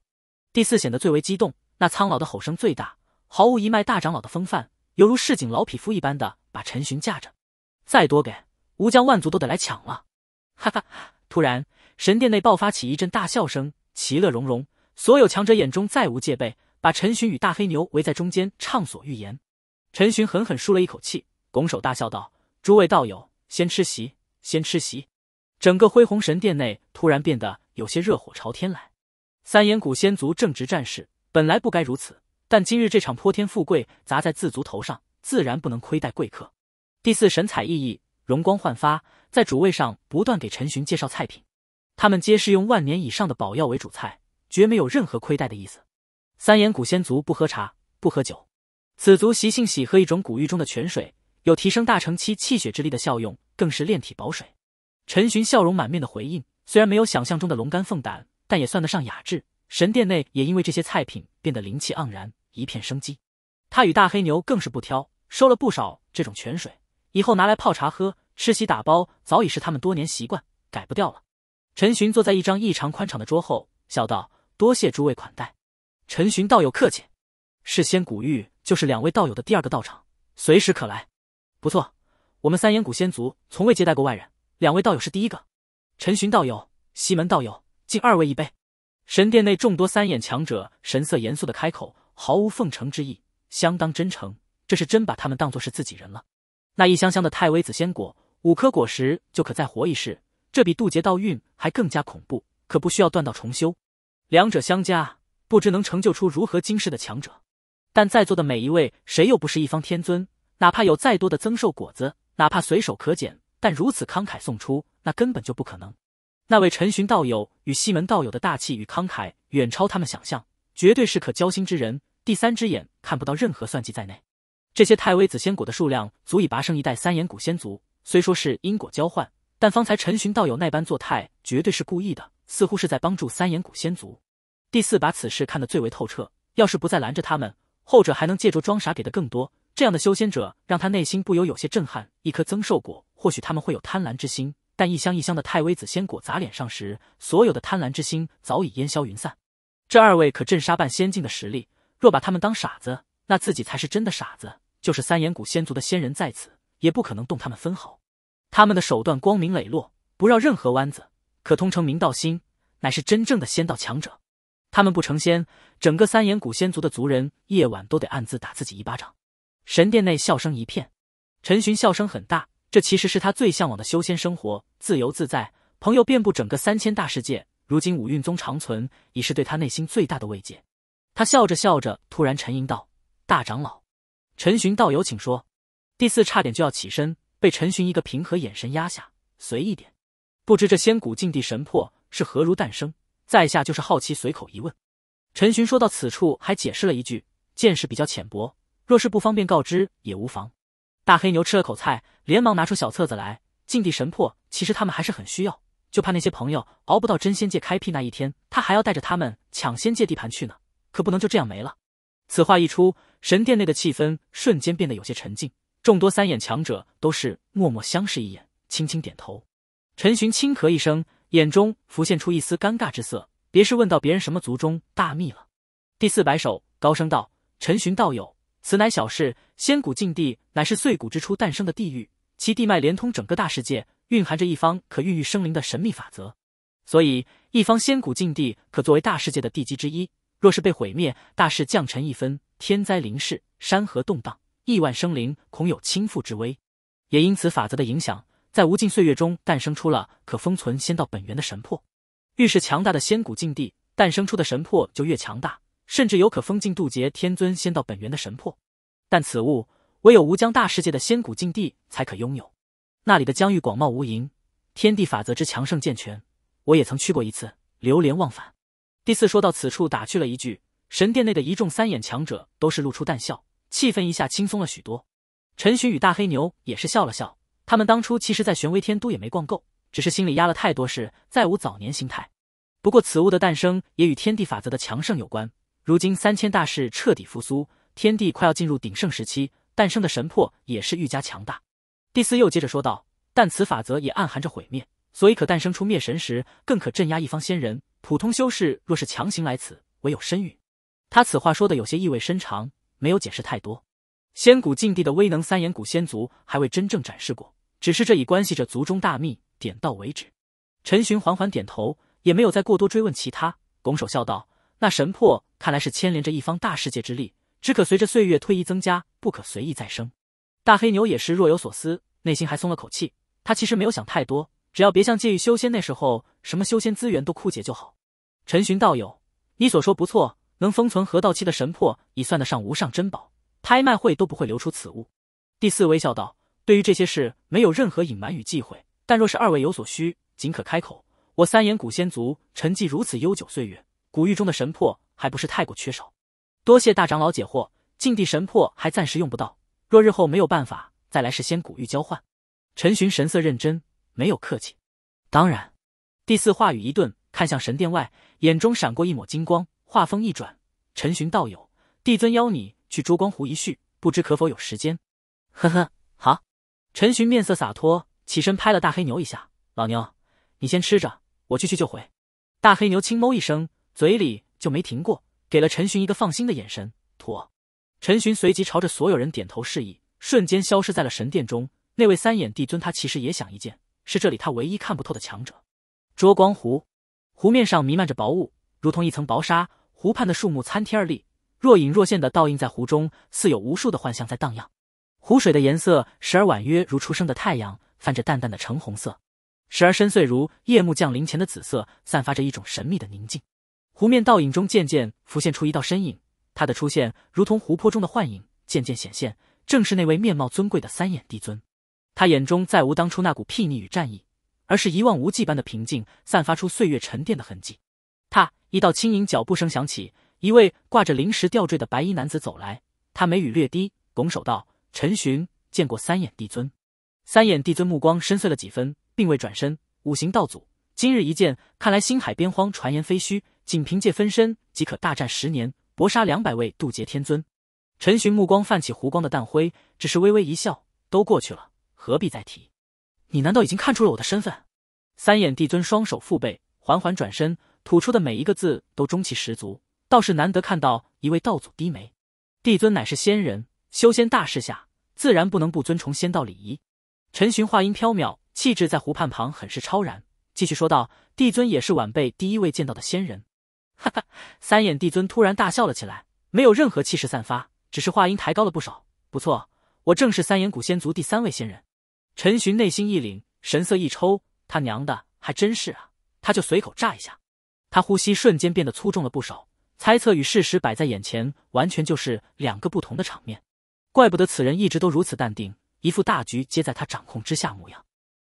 A: 第四显得最为激动，那苍老的吼声最大，毫无一脉大长老的风范，犹如市井老匹夫一般的把陈寻架着。再多给，吾江万族都得来抢了。哈哈！突然，神殿内爆发起一阵大笑声，其乐融融，所有强者眼中再无戒备，把陈寻与大黑牛围在中间，畅所欲言。陈寻狠狠舒了一口气，拱手大笑道：“诸位道友，先吃席。”先吃席，整个恢宏神殿内突然变得有些热火朝天来。三眼古仙族正值战事，本来不该如此，但今日这场泼天富贵砸在自族头上，自然不能亏待贵客。第四神采奕奕，容光焕发，在主位上不断给陈寻介绍菜品。他们皆是用万年以上的宝药为主菜，绝没有任何亏待的意思。三眼古仙族不喝茶，不喝酒，此族习性喜喝一种古域中的泉水。有提升大成期气血之力的效用，更是炼体保水。陈寻笑容满面的回应，虽然没有想象中的龙肝凤胆，但也算得上雅致。神殿内也因为这些菜品变得灵气盎然，一片生机。他与大黑牛更是不挑，收了不少这种泉水，以后拿来泡茶喝、吃席打包，早已是他们多年习惯，改不掉了。陈寻坐在一张异常宽敞的桌后，笑道：“多谢诸位款待，陈寻道友客气。事先古玉就是两位道友的第二个道场，随时可来。”不错，我们三眼古仙族从未接待过外人，两位道友是第一个。陈寻道友，西门道友，敬二位一杯。神殿内众多三眼强者神色严肃的开口，毫无奉承之意，相当真诚，这是真把他们当做是自己人了。那一箱箱的太微子仙果，五颗果实就可再活一世，这比渡劫道运还更加恐怖，可不需要断道重修，两者相加，不知能成就出如何惊世的强者。但在座的每一位，谁又不是一方天尊？哪怕有再多的增寿果子，哪怕随手可捡，但如此慷慨送出，那根本就不可能。那位陈寻道友与西门道友的大气与慷慨远超他们想象，绝对是可交心之人。第三只眼看不到任何算计在内。这些太微子仙果的数量足以拔升一代三眼古仙族。虽说是因果交换，但方才陈寻道友那般作态，绝对是故意的，似乎是在帮助三眼古仙族。第四把此事看得最为透彻，要是不再拦着他们，后者还能借着装傻给的更多。这样的修仙者让他内心不由有些震撼。一颗增寿果，或许他们会有贪婪之心，但一箱一箱的太微子仙果砸脸上时，所有的贪婪之心早已烟消云散。这二位可镇杀半仙境的实力，若把他们当傻子，那自己才是真的傻子。就是三眼古仙族的仙人在此，也不可能动他们分毫。他们的手段光明磊落，不绕任何弯子，可通成明道心，乃是真正的仙道强者。他们不成仙，整个三眼古仙族的族人夜晚都得暗自打自己一巴掌。神殿内笑声一片，陈寻笑声很大。这其实是他最向往的修仙生活，自由自在，朋友遍布整个三千大世界。如今五蕴宗长存，已是对他内心最大的慰藉。他笑着笑着，突然沉吟道：“大长老，陈寻道友，请说。”第四差点就要起身，被陈寻一个平和眼神压下，随意点。不知这仙古禁地神魄是何如诞生，在下就是好奇，随口一问。陈寻说到此处，还解释了一句：“见识比较浅薄。”若是不方便告知也无妨。大黑牛吃了口菜，连忙拿出小册子来。禁地神魄，其实他们还是很需要，就怕那些朋友熬不到真仙界开辟那一天，他还要带着他们抢仙界地盘去呢，可不能就这样没了。此话一出，神殿内的气氛瞬间变得有些沉静，众多三眼强者都是默默相视一眼，轻轻点头。陈寻轻咳一声，眼中浮现出一丝尴尬之色，别是问到别人什么族中大秘了。第四百手高声道：“陈寻道友。”此乃小事，仙古禁地乃是碎骨之初诞生的地狱，其地脉连通整个大世界，蕴含着一方可孕育生灵的神秘法则。所以，一方仙古禁地可作为大世界的地基之一。若是被毁灭，大事降臣一分，天灾临世，山河动荡，亿万生灵恐有倾覆之危。也因此，法则的影响，在无尽岁月中诞生出了可封存仙道本源的神魄。越是强大的仙古禁地，诞生出的神魄就越强大。甚至有可封禁渡劫天尊仙道本源的神魄，但此物唯有吴江大世界的仙古禁地才可拥有。那里的疆域广袤无垠，天地法则之强盛健全。我也曾去过一次，流连忘返。第四，说到此处，打趣了一句。神殿内的一众三眼强者都是露出淡笑，气氛一下轻松了许多。陈寻与大黑牛也是笑了笑。他们当初其实在玄威天都也没逛够，只是心里压了太多事，再无早年心态。不过此物的诞生也与天地法则的强盛有关。如今三千大士彻底复苏，天地快要进入鼎盛时期，诞生的神魄也是愈加强大。第四又接着说道：“但此法则也暗含着毁灭，所以可诞生出灭神时，更可镇压一方仙人。普通修士若是强行来此，唯有身陨。”他此话说的有些意味深长，没有解释太多。仙古禁地的威能，三眼古仙族还未真正展示过，只是这已关系着族中大秘，点到为止。陈寻缓缓点头，也没有再过多追问其他，拱手笑道。那神魄看来是牵连着一方大世界之力，只可随着岁月推移增加，不可随意再生。大黑牛也是若有所思，内心还松了口气。他其实没有想太多，只要别像界域修仙那时候，什么修仙资源都枯竭就好。陈寻道友，你所说不错，能封存河道期的神魄已算得上无上珍宝，拍卖会都不会流出此物。第四微笑道：“对于这些事，没有任何隐瞒与忌讳。但若是二位有所需，尽可开口。我三眼古仙族沉寂如此悠久岁月。”古玉中的神魄还不是太过缺少，多谢大长老解惑。禁地神魄还暂时用不到，若日后没有办法，再来事先古玉交换。陈寻神色认真，没有客气。当然。第四话语一顿，看向神殿外，眼中闪过一抹金光。话锋一转，陈寻道友，帝尊邀你去珠光湖一叙，不知可否有时间？呵呵，好。陈寻面色洒脱，起身拍了大黑牛一下：“老牛，你先吃着，我去去就回。”大黑牛轻哞一声。嘴里就没停过，给了陈寻一个放心的眼神。妥。陈寻随即朝着所有人点头示意，瞬间消失在了神殿中。那位三眼帝尊，他其实也想一见，是这里他唯一看不透的强者。捉光湖，湖面上弥漫着薄雾，如同一层薄纱。湖畔的树木参天而立，若隐若现的倒映在湖中，似有无数的幻象在荡漾。湖水的颜色时而婉约如初升的太阳，泛着淡淡的橙红色；时而深邃如夜幕降临前的紫色，散发着一种神秘的宁静。湖面倒影中渐渐浮现出一道身影，他的出现如同湖泊中的幻影，渐渐显现，正是那位面貌尊贵的三眼帝尊。他眼中再无当初那股睥睨与战意，而是一望无际般的平静，散发出岁月沉淀的痕迹。踏，一道轻盈脚步声响起，一位挂着灵石吊坠的白衣男子走来。他眉宇略低，拱手道：“陈寻，见过三眼帝尊。”三眼帝尊目光深邃了几分，并未转身。五行道祖，今日一见，看来星海边荒传言非虚。仅凭借分身即可大战十年，搏杀两百位渡劫天尊。陈寻目光泛起湖光的淡灰，只是微微一笑：“都过去了，何必再提？”你难道已经看出了我的身份？”三眼帝尊双手负背，缓缓转身，吐出的每一个字都中气十足，倒是难得看到一位道祖低眉。帝尊乃是仙人，修仙大事下，自然不能不遵从仙道礼仪。陈寻话音飘渺，气质在湖畔旁很是超然，继续说道：“帝尊也是晚辈第一位见到的仙人。”哈哈！三眼帝尊突然大笑了起来，没有任何气势散发，只是话音抬高了不少。不错，我正是三眼古仙族第三位仙人。陈寻内心一凛，神色一抽，他娘的，还真是啊！他就随口炸一下，他呼吸瞬间变得粗重了不少。猜测与事实摆在眼前，完全就是两个不同的场面。怪不得此人一直都如此淡定，一副大局皆在他掌控之下模样。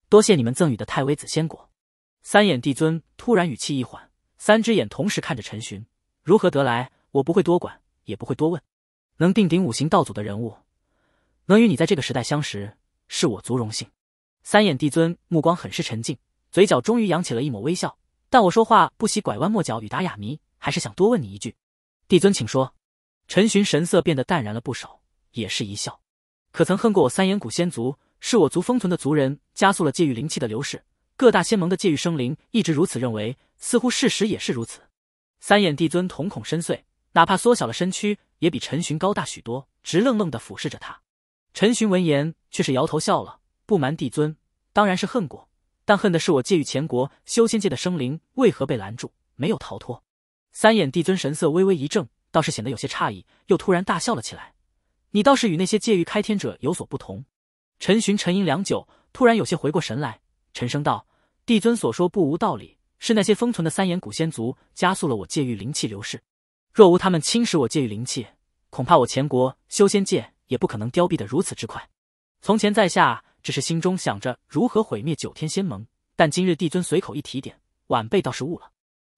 A: 多谢你们赠予的太微子仙果。三眼帝尊突然语气一缓。三只眼同时看着陈寻，如何得来，我不会多管，也不会多问。能定鼎五行道祖的人物，能与你在这个时代相识，是我族荣幸。三眼帝尊目光很是沉静，嘴角终于扬起了一抹微笑。但我说话不惜拐弯抹角与打哑谜，还是想多问你一句。帝尊，请说。陈寻神色变得淡然了不少，也是一笑。可曾恨过我三眼古仙族？是我族封存的族人加速了界域灵气的流逝，各大仙盟的界域生灵一直如此认为。似乎事实也是如此。三眼帝尊瞳孔深邃，哪怕缩小了身躯，也比陈寻高大许多，直愣愣的俯视着他。陈寻闻言却是摇头笑了：“不瞒帝尊，当然是恨过，但恨的是我界域前国修仙界的生灵为何被拦住，没有逃脱。”三眼帝尊神色微微一怔，倒是显得有些诧异，又突然大笑了起来：“你倒是与那些界域开天者有所不同。”陈寻沉吟良久，突然有些回过神来，沉声道：“帝尊所说不无道理。”是那些封存的三眼古仙族加速了我界域灵气流逝，若无他们侵蚀我界域灵气，恐怕我前国修仙界也不可能凋敝得如此之快。从前在下只是心中想着如何毁灭九天仙盟，但今日帝尊随口一提点，晚辈倒是悟了。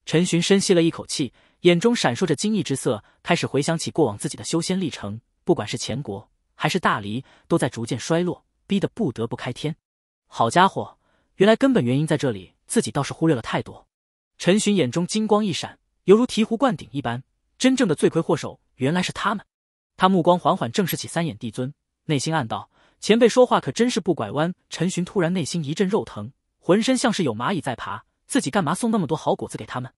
A: 陈寻深吸了一口气，眼中闪烁着惊异之色，开始回想起过往自己的修仙历程。不管是前国还是大离，都在逐渐衰落，逼得不得不开天。好家伙，原来根本原因在这里。自己倒是忽略了太多。陈寻眼中金光一闪，犹如醍醐灌顶一般。真正的罪魁祸首原来是他们。他目光缓缓正视起三眼帝尊，内心暗道：“前辈说话可真是不拐弯。”陈寻突然内心一阵肉疼，浑身像是有蚂蚁在爬。自己干嘛送那么多好果子给他们？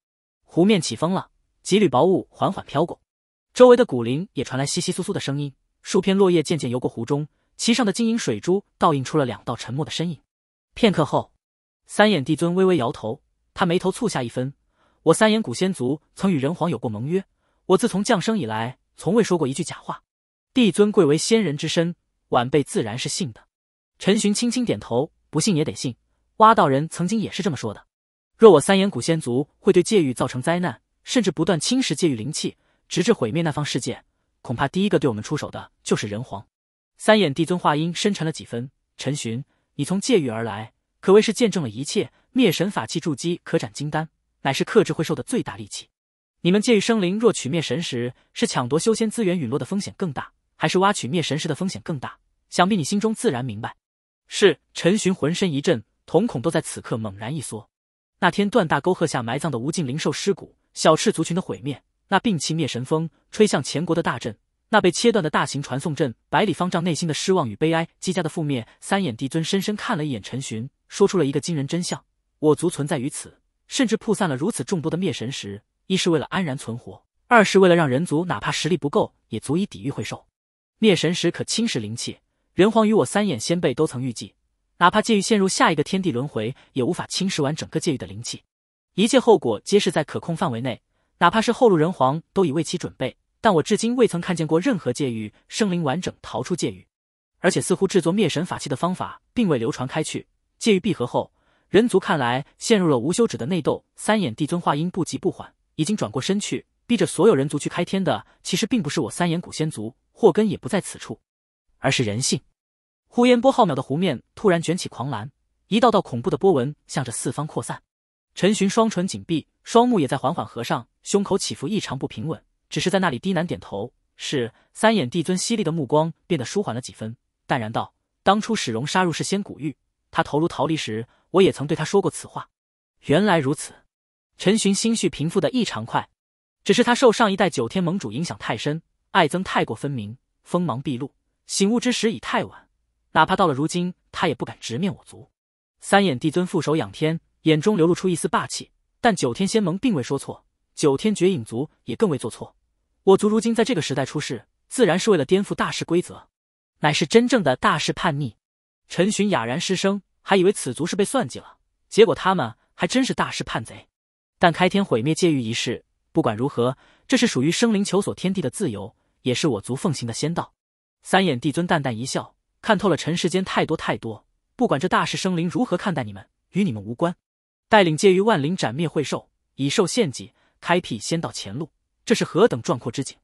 A: 湖面起风了，几缕薄雾缓缓飘过，周围的古林也传来窸窸窣窣的声音。数片落叶渐渐游过湖中，其上的晶莹水珠倒映出了两道沉默的身影。片刻后。三眼帝尊微微摇头，他眉头蹙下一分。我三眼古仙族曾与人皇有过盟约，我自从降生以来，从未说过一句假话。帝尊贵为仙人之身，晚辈自然是信的。陈寻轻轻点头，不信也得信。挖道人曾经也是这么说的。若我三眼古仙族会对界域造成灾难，甚至不断侵蚀界域灵气，直至毁灭那方世界，恐怕第一个对我们出手的就是人皇。三眼帝尊话音深沉了几分，陈寻，你从界域而来。可谓是见证了一切，灭神法器筑基可斩金丹，乃是克制会兽的最大利器。你们借域生灵若取灭神石，是抢夺修仙资源陨落的风险更大，还是挖取灭神石的风险更大？想必你心中自然明白。是陈寻浑身一震，瞳孔都在此刻猛然一缩。那天断大沟壑下埋葬的无尽灵兽尸骨，小赤族群的毁灭，那摒弃灭神风吹向前国的大阵，那被切断的大型传送阵，百里方丈内心的失望与悲哀，姬家的覆灭。三眼帝尊深深看了一眼陈寻。说出了一个惊人真相：我族存在于此，甚至铺散了如此众多的灭神石，一是为了安然存活，二是为了让人族哪怕实力不够，也足以抵御会兽。灭神石可侵蚀灵气，人皇与我三眼先辈都曾预计，哪怕界域陷入下一个天地轮回，也无法侵蚀完整个界域的灵气，一切后果皆是在可控范围内。哪怕是后路人皇都已为其准备，但我至今未曾看见过任何界域生灵完整逃出界域，而且似乎制作灭神法器的方法并未流传开去。介于闭合后，人族看来陷入了无休止的内斗。三眼帝尊话音不急不缓，已经转过身去，逼着所有人族去开天的，其实并不是我三眼古仙族，祸根也不在此处，而是人性。呼延波浩渺的湖面突然卷起狂澜，一道道恐怖的波纹向着四方扩散。陈寻双唇紧闭，双目也在缓缓合上，胸口起伏异常不平稳，只是在那里低喃点头。是。三眼帝尊犀利的目光变得舒缓了几分，淡然道：“当初史荣杀入是仙古域。”他头颅逃离时，我也曾对他说过此话。原来如此，陈寻心绪平复的异常快，只是他受上一代九天盟主影响太深，爱憎太过分明，锋芒毕露，醒悟之时已太晚。哪怕到了如今，他也不敢直面我族。三眼帝尊负手仰天，眼中流露出一丝霸气。但九天仙盟并未说错，九天绝影族也更未做错。我族如今在这个时代出世，自然是为了颠覆大事规则，乃是真正的大事叛逆。陈寻哑然失声，还以为此族是被算计了，结果他们还真是大势叛贼。但开天毁灭界域一事，不管如何，这是属于生灵求索天地的自由，也是我族奉行的仙道。三眼帝尊淡淡一笑，看透了尘世间太多太多。不管这大世生灵如何看待你们，与你们无关。带领界域万灵斩灭秽兽，以兽献祭，开辟仙道前路，这是何等壮阔之景！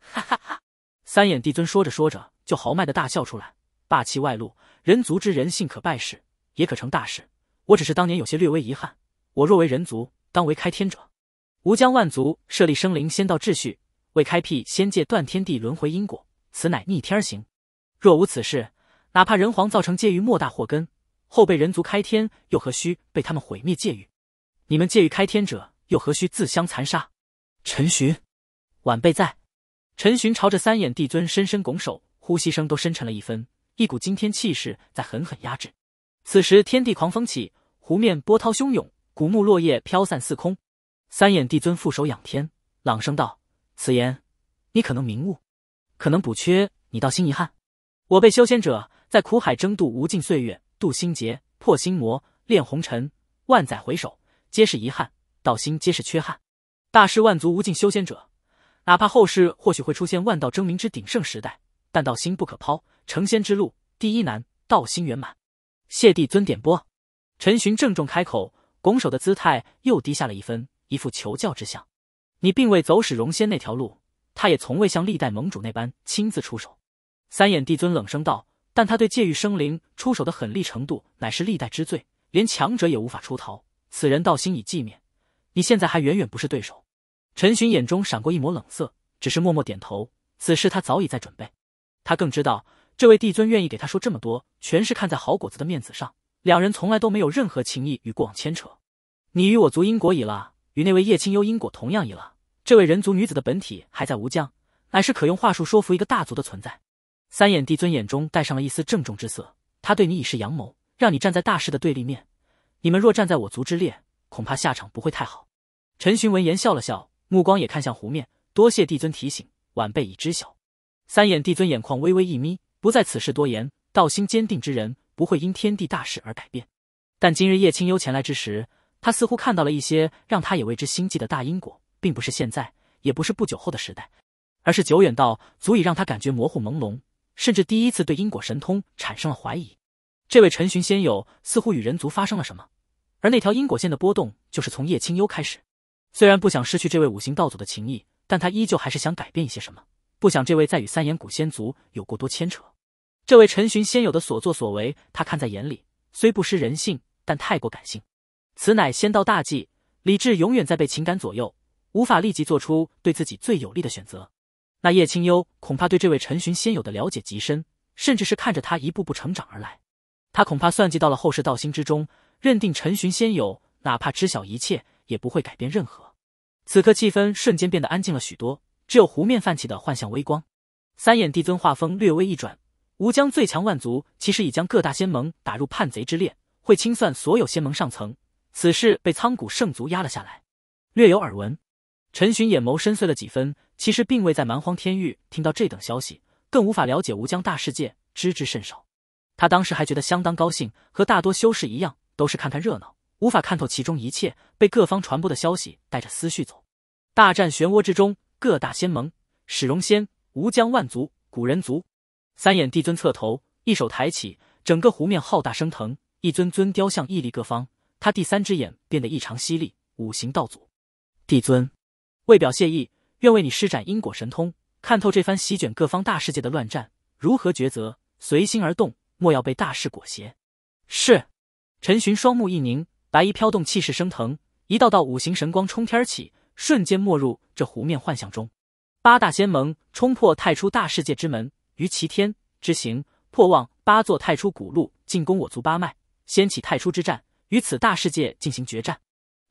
A: 哈哈哈！三眼帝尊说着说着，就豪迈的大笑出来。霸气外露，人族之人性可败事，也可成大事。我只是当年有些略微遗憾，我若为人族，当为开天者，吾将万族设立生灵仙道秩序，为开辟仙界断天地轮回因果，此乃逆天行。若无此事，哪怕人皇造成界域莫大祸根，后辈人族开天又何须被他们毁灭界域？你们界域开天者又何须自相残杀？陈寻，晚辈在。陈寻朝着三眼帝尊深深拱手，呼吸声都深沉了一分。一股惊天气势在狠狠压制。此时天地狂风起，湖面波涛汹涌，古木落叶飘散似空。三眼帝尊负手仰天，朗声道：“此言，你可能明悟，可能补缺，你道心遗憾。我辈修仙者，在苦海争渡无尽岁月，渡心劫，破心魔，炼红尘，万载回首，皆是遗憾，道心皆是缺憾。大师万族无尽修仙者，哪怕后世或许会出现万道争鸣之鼎盛时代，但道心不可抛。”成仙之路第一难，道心圆满。谢帝尊点拨，陈寻郑重开口，拱手的姿态又低下了一分，一副求教之相。你并未走使容仙那条路，他也从未像历代盟主那般亲自出手。三眼帝尊冷声道：“但他对界域生灵出手的狠厉程度，乃是历代之最，连强者也无法出逃。此人道心已寂灭，你现在还远远不是对手。”陈寻眼中闪过一抹冷色，只是默默点头。此事他早已在准备，他更知道。这位帝尊愿意给他说这么多，全是看在好果子的面子上。两人从来都没有任何情谊与过往牵扯。你与我族因果已了，与那位叶清幽因果同样已了。这位人族女子的本体还在无疆，乃是可用话术说服一个大族的存在。三眼帝尊眼中带上了一丝郑重之色，他对你已是阳谋，让你站在大势的对立面。你们若站在我族之列，恐怕下场不会太好。陈寻闻言笑了笑，目光也看向湖面。多谢帝尊提醒，晚辈已知晓。三眼帝尊眼眶微微一眯。不在此事多言，道心坚定之人不会因天地大事而改变。但今日叶清幽前来之时，他似乎看到了一些让他也为之心悸的大因果，并不是现在，也不是不久后的时代，而是久远到足以让他感觉模糊朦胧，甚至第一次对因果神通产生了怀疑。这位陈寻仙友似乎与人族发生了什么，而那条因果线的波动就是从叶清幽开始。虽然不想失去这位五行道祖的情谊，但他依旧还是想改变一些什么，不想这位再与三眼古仙族有过多牵扯。这位陈寻仙友的所作所为，他看在眼里，虽不失人性，但太过感性，此乃仙道大忌。理智永远在被情感左右，无法立即做出对自己最有利的选择。那叶清幽恐怕对这位陈寻仙友的了解极深，甚至是看着他一步步成长而来。他恐怕算计到了后世道心之中，认定陈寻仙友哪怕知晓一切，也不会改变任何。此刻气氛瞬间变得安静了许多，只有湖面泛起的幻象微光。三眼帝尊画风略微一转。吴江最强万族其实已将各大仙盟打入叛贼之列，会清算所有仙盟上层。此事被苍古圣族压了下来，略有耳闻。陈寻眼眸深邃了几分，其实并未在蛮荒天域听到这等消息，更无法了解吴江大世界，知之甚少。他当时还觉得相当高兴，和大多修士一样，都是看看热闹，无法看透其中一切。被各方传播的消息带着思绪走，大战漩涡之中，各大仙盟、史荣仙、吴江万族、古人族。三眼帝尊侧头，一手抬起，整个湖面浩大升腾，一尊尊雕像屹立各方。他第三只眼变得异常犀利。五行道祖，帝尊，为表谢意，愿为你施展因果神通，看透这番席卷各方大世界的乱战，如何抉择，随心而动，莫要被大势裹挟。是。陈寻双目一凝，白衣飘动，气势升腾，一道道五行神光冲天起，瞬间没入这湖面幻象中。八大仙盟冲破太初大世界之门。于齐天之行，破望八座太初古路，进攻我族八脉，掀起太初之战，与此大世界进行决战。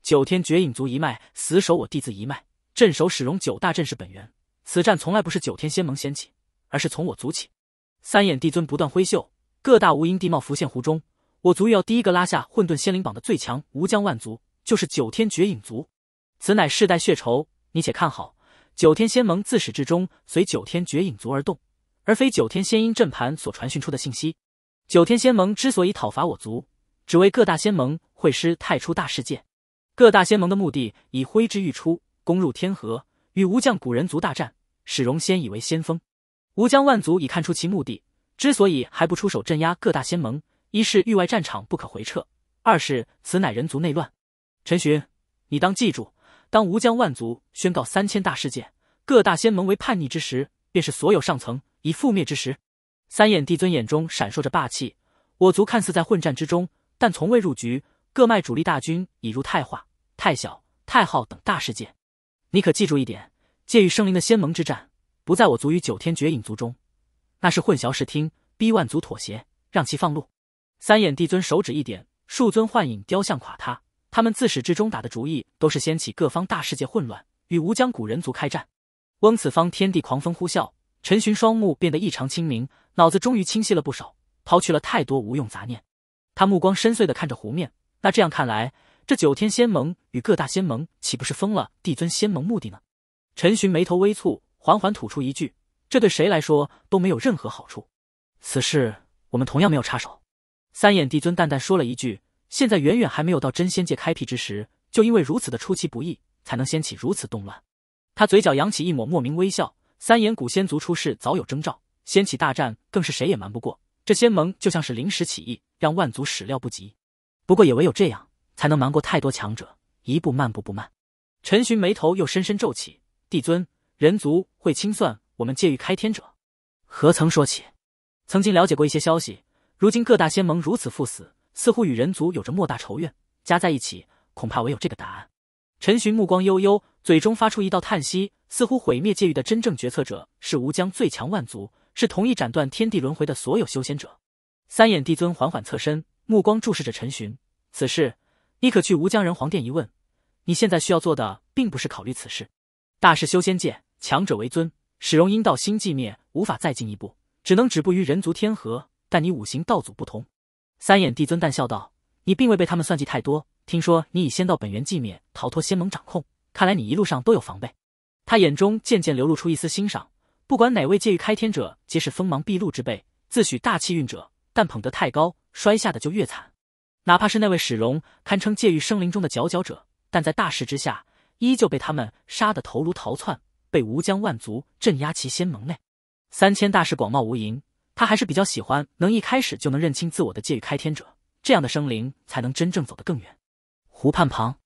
A: 九天绝影族一脉死守我弟子一脉，镇守始融九大阵势本源。此战从来不是九天仙盟掀起，而是从我族起。三眼帝尊不断挥袖，各大无垠地貌浮现湖中。我族要第一个拉下混沌仙灵榜的最强无疆万族，就是九天绝影族。此乃世代血仇，你且看好。九天仙盟自始至终随九天绝影族而动。而非九天仙音阵盘所传讯出的信息。九天仙盟之所以讨伐我族，只为各大仙盟会师太初大世界。各大仙盟的目的已挥之欲出，攻入天河，与吴将古人族大战，使荣仙以为先锋。吴疆万族已看出其目的，之所以还不出手镇压各大仙盟，一是域外战场不可回撤，二是此乃人族内乱。陈寻，你当记住，当吴疆万族宣告三千大世界各大仙盟为叛逆之时，便是所有上层。以覆灭之时，三眼帝尊眼中闪烁着霸气。我族看似在混战之中，但从未入局。各脉主力大军已入太化、太小、太浩等大世界。你可记住一点：借于生灵的仙盟之战，不在我族与九天绝影族中，那是混淆视听，逼万族妥协，让其放路。三眼帝尊手指一点，数尊幻影雕像垮塌。他们自始至终打的主意都是掀起各方大世界混乱，与无江古人族开战。翁此方天地狂风呼啸。陈寻双目变得异常清明，脑子终于清晰了不少，抛去了太多无用杂念。他目光深邃的看着湖面，那这样看来，这九天仙盟与各大仙盟岂不是封了帝尊仙盟目的呢？陈寻眉头微蹙，缓缓吐出一句：“这对谁来说都没有任何好处。”此事我们同样没有插手。”三眼帝尊淡淡说了一句：“现在远远还没有到真仙界开辟之时，就因为如此的出其不意，才能掀起如此动乱。”他嘴角扬起一抹莫名微笑。三眼古仙族出世早有征兆，掀起大战更是谁也瞒不过。这仙盟就像是临时起意，让万族始料不及。不过也唯有这样，才能瞒过太多强者。一步慢，步不慢。陈寻眉头又深深皱起。帝尊，人族会清算我们界域开天者，何曾说起？曾经了解过一些消息，如今各大仙盟如此赴死，似乎与人族有着莫大仇怨。加在一起，恐怕唯有这个答案。陈寻目光悠悠。嘴中发出一道叹息，似乎毁灭界域的真正决策者是吴江最强万族，是同意斩断天地轮回的所有修仙者。三眼帝尊缓缓侧身，目光注视着陈寻。此事你可去吴江人皇殿一问。你现在需要做的，并不是考虑此事。大世修仙界，强者为尊。始容阴道心寂灭，无法再进一步，只能止步于人族天河。但你五行道祖不同。三眼帝尊淡笑道：“你并未被他们算计太多。听说你以仙道本源寂灭，逃脱仙盟掌控。”看来你一路上都有防备，他眼中渐渐流露出一丝欣赏。不管哪位界域开天者，皆是锋芒毕露之辈，自诩大气运者，但捧得太高，摔下的就越惨。哪怕是那位史荣，堪称界域生灵中的佼佼者，但在大势之下，依旧被他们杀得头颅逃窜，被吴江万族镇压其仙盟内。三千大势广袤无垠，他还是比较喜欢能一开始就能认清自我的界域开天者，这样的生灵才能真正走得更远。湖畔旁。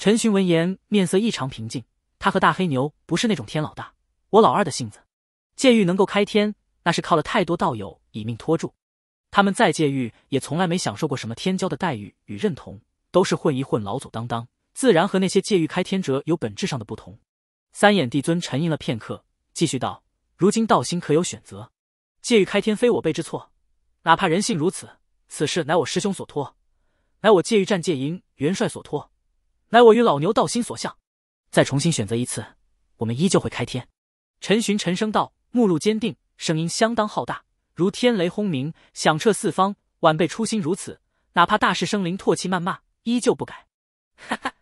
A: 陈寻闻言，面色异常平静。他和大黑牛不是那种天老大、我老二的性子。戒狱能够开天，那是靠了太多道友以命托住。他们再戒狱也从来没享受过什么天骄的待遇与认同，都是混一混老祖当当，自然和那些戒狱开天者有本质上的不同。三眼帝尊沉吟了片刻，继续道：“如今道心可有选择？戒狱开天非我辈之错，哪怕人性如此，此事乃我师兄所托，乃我戒狱战戒营元帅所托。”乃我与老牛道心所向，再重新选择一次，我们依旧会开天。陈寻沉声道，目露坚定，声音相当浩大，如天雷轰鸣，响彻四方。晚辈初心如此，哪怕大势生灵唾弃谩骂，依旧不改。哈哈，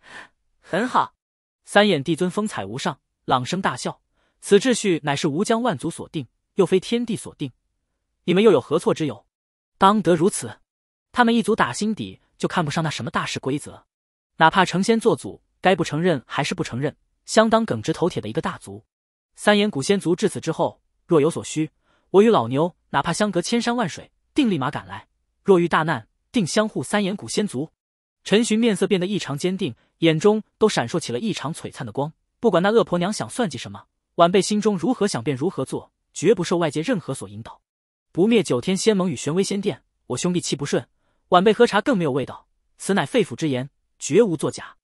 A: 很好！三眼帝尊风采无上，朗声大笑。此秩序乃是吾疆万族所定，又非天地所定，你们又有何错之有？当得如此。他们一族打心底就看不上那什么大势规则。哪怕成仙做祖，该不承认还是不承认，相当耿直头铁的一个大族，三眼古仙族。至此之后，若有所需，我与老牛哪怕相隔千山万水，定立马赶来；若遇大难，定相护三眼古仙族。陈寻面色变得异常坚定，眼中都闪烁起了异常璀璨的光。不管那恶婆娘想算计什么，晚辈心中如何想便如何做，绝不受外界任何所引导。不灭九天仙盟与玄威仙殿，我兄弟气不顺，晚辈喝茶更没有味道，此乃肺腑之言。绝无作假，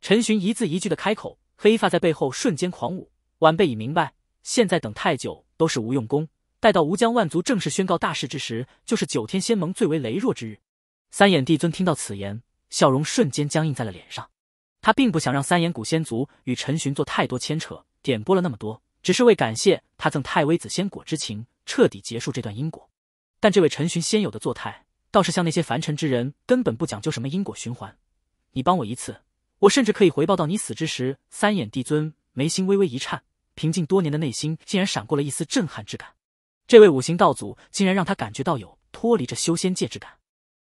A: 陈寻一字一句的开口，黑发在背后瞬间狂舞。晚辈已明白，现在等太久都是无用功。待到吴疆万族正式宣告大事之时，就是九天仙盟最为羸弱之日。三眼帝尊听到此言，笑容瞬间僵硬在了脸上。他并不想让三眼古仙族与陈寻做太多牵扯，点拨了那么多，只是为感谢他赠太微子仙果之情，彻底结束这段因果。但这位陈寻仙友的作态，倒是像那些凡尘之人，根本不讲究什么因果循环。你帮我一次，我甚至可以回报到你死之时。三眼帝尊眉心微微一颤，平静多年的内心竟然闪过了一丝震撼之感。这位五行道祖竟然让他感觉到有脱离这修仙界之感。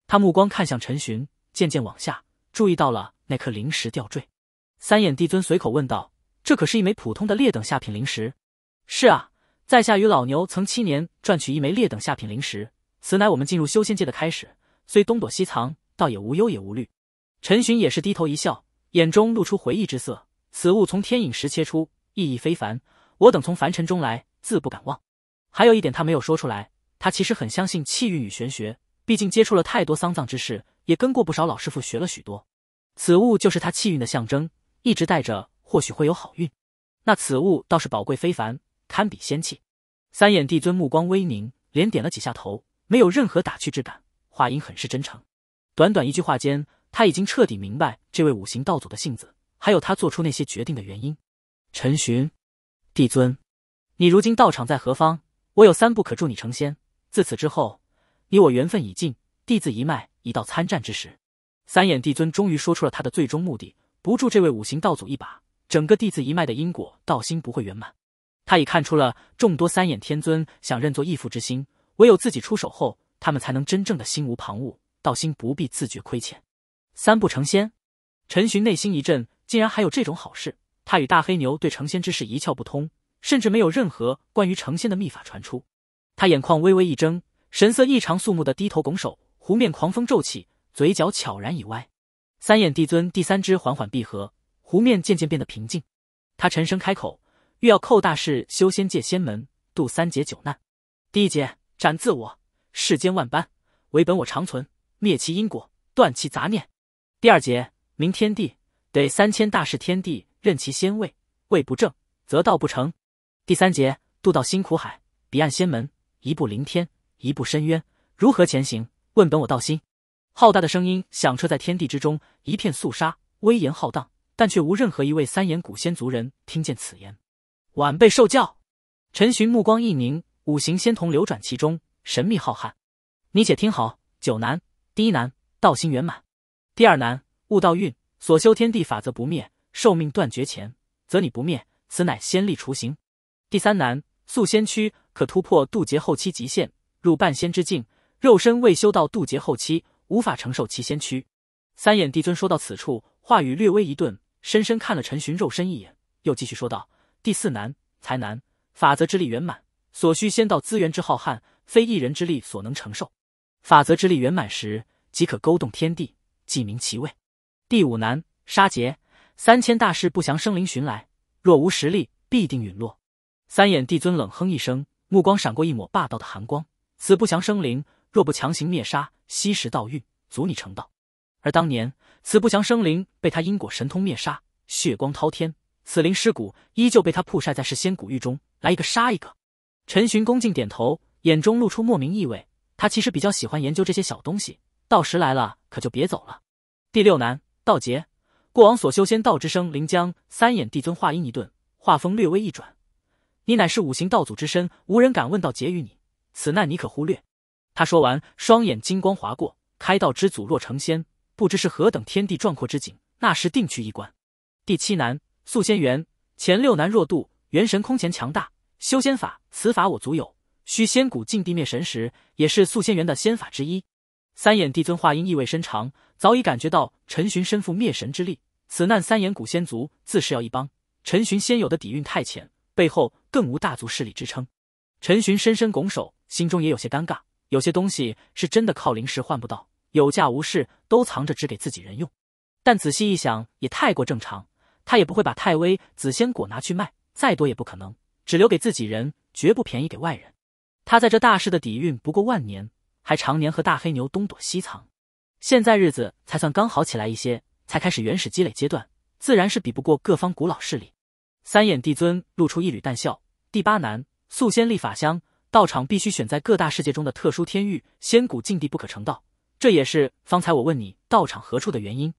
A: 他目光看向陈寻，渐渐往下，注意到了那颗灵石吊坠。三眼帝尊随口问道：“这可是一枚普通的劣等下品灵石？”“是啊，在下与老牛曾七年赚取一枚劣等下品灵石，此乃我们进入修仙界的开始。虽东躲西藏，倒也无忧也无虑。”陈寻也是低头一笑，眼中露出回忆之色。此物从天影石切出，意义非凡。我等从凡尘中来，自不敢忘。还有一点，他没有说出来。他其实很相信气运与玄学，毕竟接触了太多丧葬之事，也跟过不少老师傅学了许多。此物就是他气运的象征，一直带着，或许会有好运。那此物倒是宝贵非凡，堪比仙气。三眼帝尊目光微凝，连点了几下头，没有任何打趣之感，话音很是真诚。短短一句话间。他已经彻底明白这位五行道祖的性子，还有他做出那些决定的原因。陈
B: 寻，帝尊，
A: 你如今道场在何方？我有三步可助你成仙。自此之后，你我缘分已尽，弟子一脉已到参战之时。三眼帝尊终于说出了他的最终目的：不助这位五行道祖一把，整个弟子一脉的因果道心不会圆满。他已看出了众多三眼天尊想认作义父之心，唯有自己出手后，他们才能真正的心无旁骛，道心不必自觉亏欠。三不成仙，陈寻内心一震，竟然还有这种好事。他与大黑牛对成仙之事一窍不通，甚至没有任何关于成仙的秘法传出。他眼眶微微一睁，神色异常肃穆的低头拱手。湖面狂风骤起，嘴角悄然一歪。三眼帝尊第三只缓缓闭合，湖面渐渐变得平静。他沉声开口，欲要寇大事修仙界仙门，渡三劫九难。第一劫，斩自我，世间万般唯本我长存，灭其因果，断其杂念。第二节，明天地得三千大事天地任其先位，位不正则道不成。第三节，渡道心苦海，彼岸仙门，一步凌天，一步深渊，如何前行？问本我道心。浩大的声音响彻在天地之中，一片肃杀，威严浩荡，但却无任何一位三眼古仙族人听见此言。晚辈受教。陈寻目光一凝，五行仙瞳流转其中，神秘浩瀚。你且听好，九难第一难，道心圆满。第二难，悟道运所修天地法则不灭，寿命断绝前，则你不灭，此乃先例雏形。第三难，宿仙躯可突破渡劫后期极限，入半仙之境，肉身未修到渡劫后期，无法承受其仙躯。三眼帝尊说到此处，话语略微一顿，深深看了陈寻肉身一眼，又继续说道：“第四难，才难，法则之力圆满所需仙道资源之浩瀚，非一人之力所能承受。法则之力圆满时，即可勾动天地。”记名其位，第五难杀劫，三千大士不祥生灵寻来，若无实力，必定陨落。三眼帝尊冷哼一声，目光闪过一抹霸道的寒光。此不祥生灵若不强行灭杀，吸食道运，足你成道。而当年此不祥生灵被他因果神通灭杀，血光滔天，此灵尸骨依旧被他曝晒在世仙古域中，来一个杀一个。陈寻恭敬点头，眼中露出莫名意味。他其实比较喜欢研究这些小东西，到时来了。可就别走了。第六难道劫，过往所修仙道之声临江三眼帝尊话音一顿，话锋略微一转：“你乃是五行道祖之身，无人敢问道劫于你，此难你可忽略。”他说完，双眼金光划过。开道之祖若成仙，不知是何等天地壮阔之景，那时定去一观。第七难素仙元，前六难若渡，元神空前强大，修仙法此法我族有，需仙骨禁地灭神时，也是素仙元的仙法之一。三眼帝尊话音意味深长，早已感觉到陈寻身负灭神之力，此难三眼古仙族自是要一帮。陈寻先有的底蕴太浅，背后更无大族势力支撑。陈寻深深拱手，心中也有些尴尬。有些东西是真的靠灵石换不到，有价无市，都藏着只给自己人用。但仔细一想，也太过正常。他也不会把太微紫仙果拿去卖，再多也不可能只留给自己人，绝不便宜给外人。他在这大世的底蕴不过万年。还常年和大黑牛东躲西藏，现在日子才算刚好起来一些，才开始原始积累阶段，自然是比不过各方古老势力。三眼帝尊露出一缕淡笑。第八难，素仙立法香道场必须选在各大世界中的特殊天域，仙古禁地不可成道，这也是方才我问你道场何处的原因。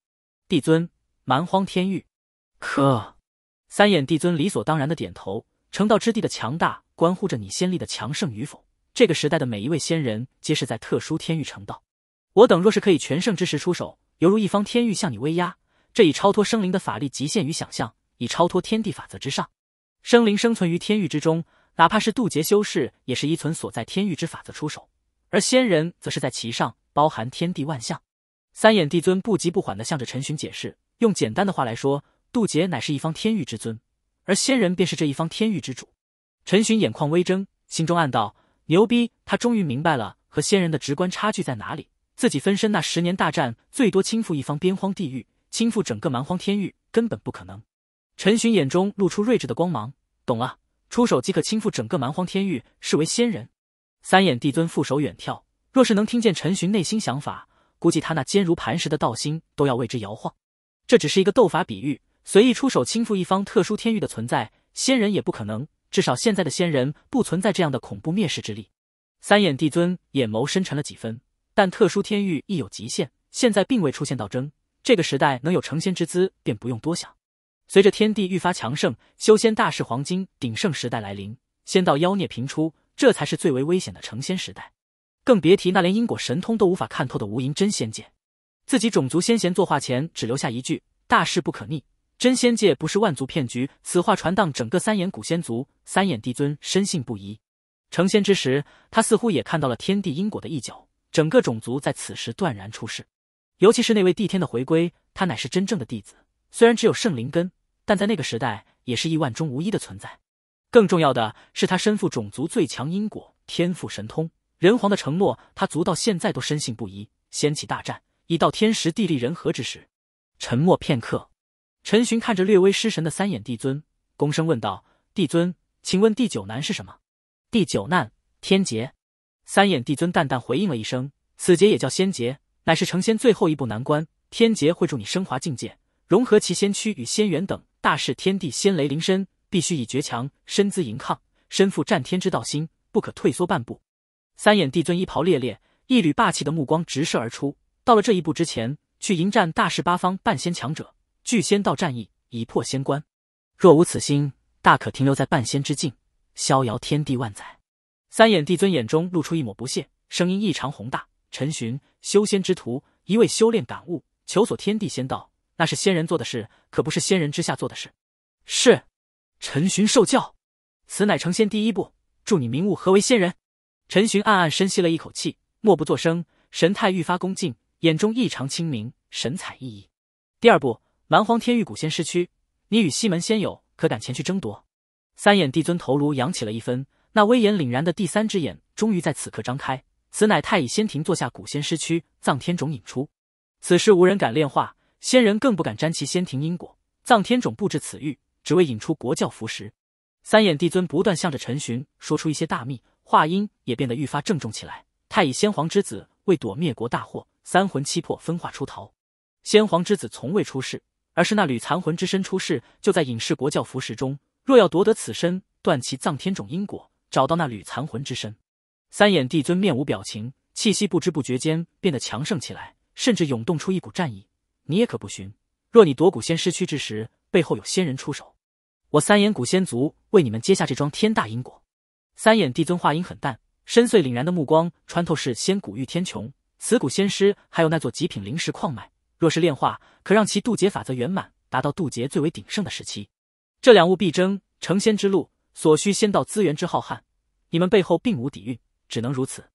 A: 帝尊，蛮荒天域。可，三眼帝尊理所当然的点头。成道之地的强大，关乎着你仙力的强盛与否。这个时代的每一位仙人皆是在特殊天域成道。我等若是可以全盛之时出手，犹如一方天域向你威压。这已超脱生灵的法力极限与想象，已超脱天地法则之上。生灵生存于天域之中，哪怕是渡劫修士，也是依存所在天域之法则出手；而仙人则是在其上，包含天地万象。三眼帝尊不急不缓地向着陈寻解释，用简单的话来说，渡劫乃是一方天域之尊，而仙人便是这一方天域之主。陈寻眼眶微睁，心中暗道。牛逼！他终于明白了和仙人的直观差距在哪里。自己分身那十年大战，最多倾覆一方边荒地域，倾覆整个蛮荒天域根本不可能。陈寻眼中露出睿智的光芒，懂了，出手即可倾覆整个蛮荒天域，视为仙人。三眼帝尊负手远眺，若是能听见陈寻内心想法，估计他那坚如磐石的道心都要为之摇晃。这只是一个斗法比喻，随意出手倾覆一方特殊天域的存在，仙人也不可能。至少现在的仙人不存在这样的恐怖灭世之力。三眼帝尊眼眸深沉了几分，但特殊天域亦有极限，现在并未出现斗争。这个时代能有成仙之姿便不用多想。随着天地愈发强盛，修仙大世黄金鼎盛时代来临，仙道妖孽频出，这才是最为危险的成仙时代。更别提那连因果神通都无法看透的无垠真仙界。自己种族先贤作画前，只留下一句：大事不可逆。真仙界不是万族骗局，此话传荡整个三眼古仙族。三眼帝尊深信不疑。成仙之时，他似乎也看到了天地因果的一角。整个种族在此时断然出世，尤其是那位帝天的回归，他乃是真正的弟子。虽然只有圣灵根，但在那个时代也是亿万中无一的存在。更重要的是，他身负种族最强因果天赋神通。人皇的承诺，他足到现在都深信不疑。掀起大战，已到天时地利人和之时。沉默片刻。陈寻看着略微失神的三眼帝尊，躬身问道：“帝尊，请问第九难是什么？”“第九难，天劫。”三眼帝尊淡淡回应了一声：“此劫也叫仙劫，乃是成仙最后一步难关。天劫会助你升华境界，融合其仙躯与仙元等。大势天地仙雷灵身，必须以绝强身姿迎抗，身负战天之道心，不可退缩半步。”三眼帝尊衣袍猎猎，一缕霸气的目光直射而出。到了这一步之前，去迎战大势八方半仙强者。聚仙道战意，以破仙关。若无此心，大可停留在半仙之境，逍遥天地万载。三眼帝尊眼中露出一抹不屑，声音异常宏大：“陈寻，修仙之徒，一味修炼感悟，求索天地仙道，那是仙人做的事，可不是仙人之下做的事。”是，陈寻受教。此乃成仙第一步，助你明悟何为仙人。陈寻暗暗深吸了一口气，默不作声，神态愈发恭敬，眼中异常清明，神采奕奕。第二步。蛮荒天域古仙尸躯，你与西门仙友可敢前去争夺？三眼帝尊头颅扬起了一分，那威严凛然的第三只眼终于在此刻张开。此乃太乙仙庭座下古仙尸躯，藏天种引出。此事无人敢炼化，仙人更不敢沾其仙庭因果。藏天种布置此域，只为引出国教符石。三眼帝尊不断向着陈寻说出一些大秘，话音也变得愈发郑重起来。太乙先皇之子为躲灭国大祸，三魂七魄分化出逃。先皇之子从未出世。而是那缕残魂之身出世，就在隐世国教符石中。若要夺得此身，断其葬天种因果，找到那缕残魂之身。三眼帝尊面无表情，气息不知不觉间变得强盛起来，甚至涌动出一股战意。你也可不寻，若你夺古仙师躯之时，背后有仙人出手，我三眼古仙族为你们接下这桩天大因果。三眼帝尊话音很淡，深邃凛然的目光穿透是仙骨御天穹，此古仙师还有那座极品灵石矿脉。若是炼化，可让其渡劫法则圆满，达到渡劫最为鼎盛的时期。这两物必争，成仙之路所需仙道资源之浩瀚，你们背后并无底蕴，只能如此。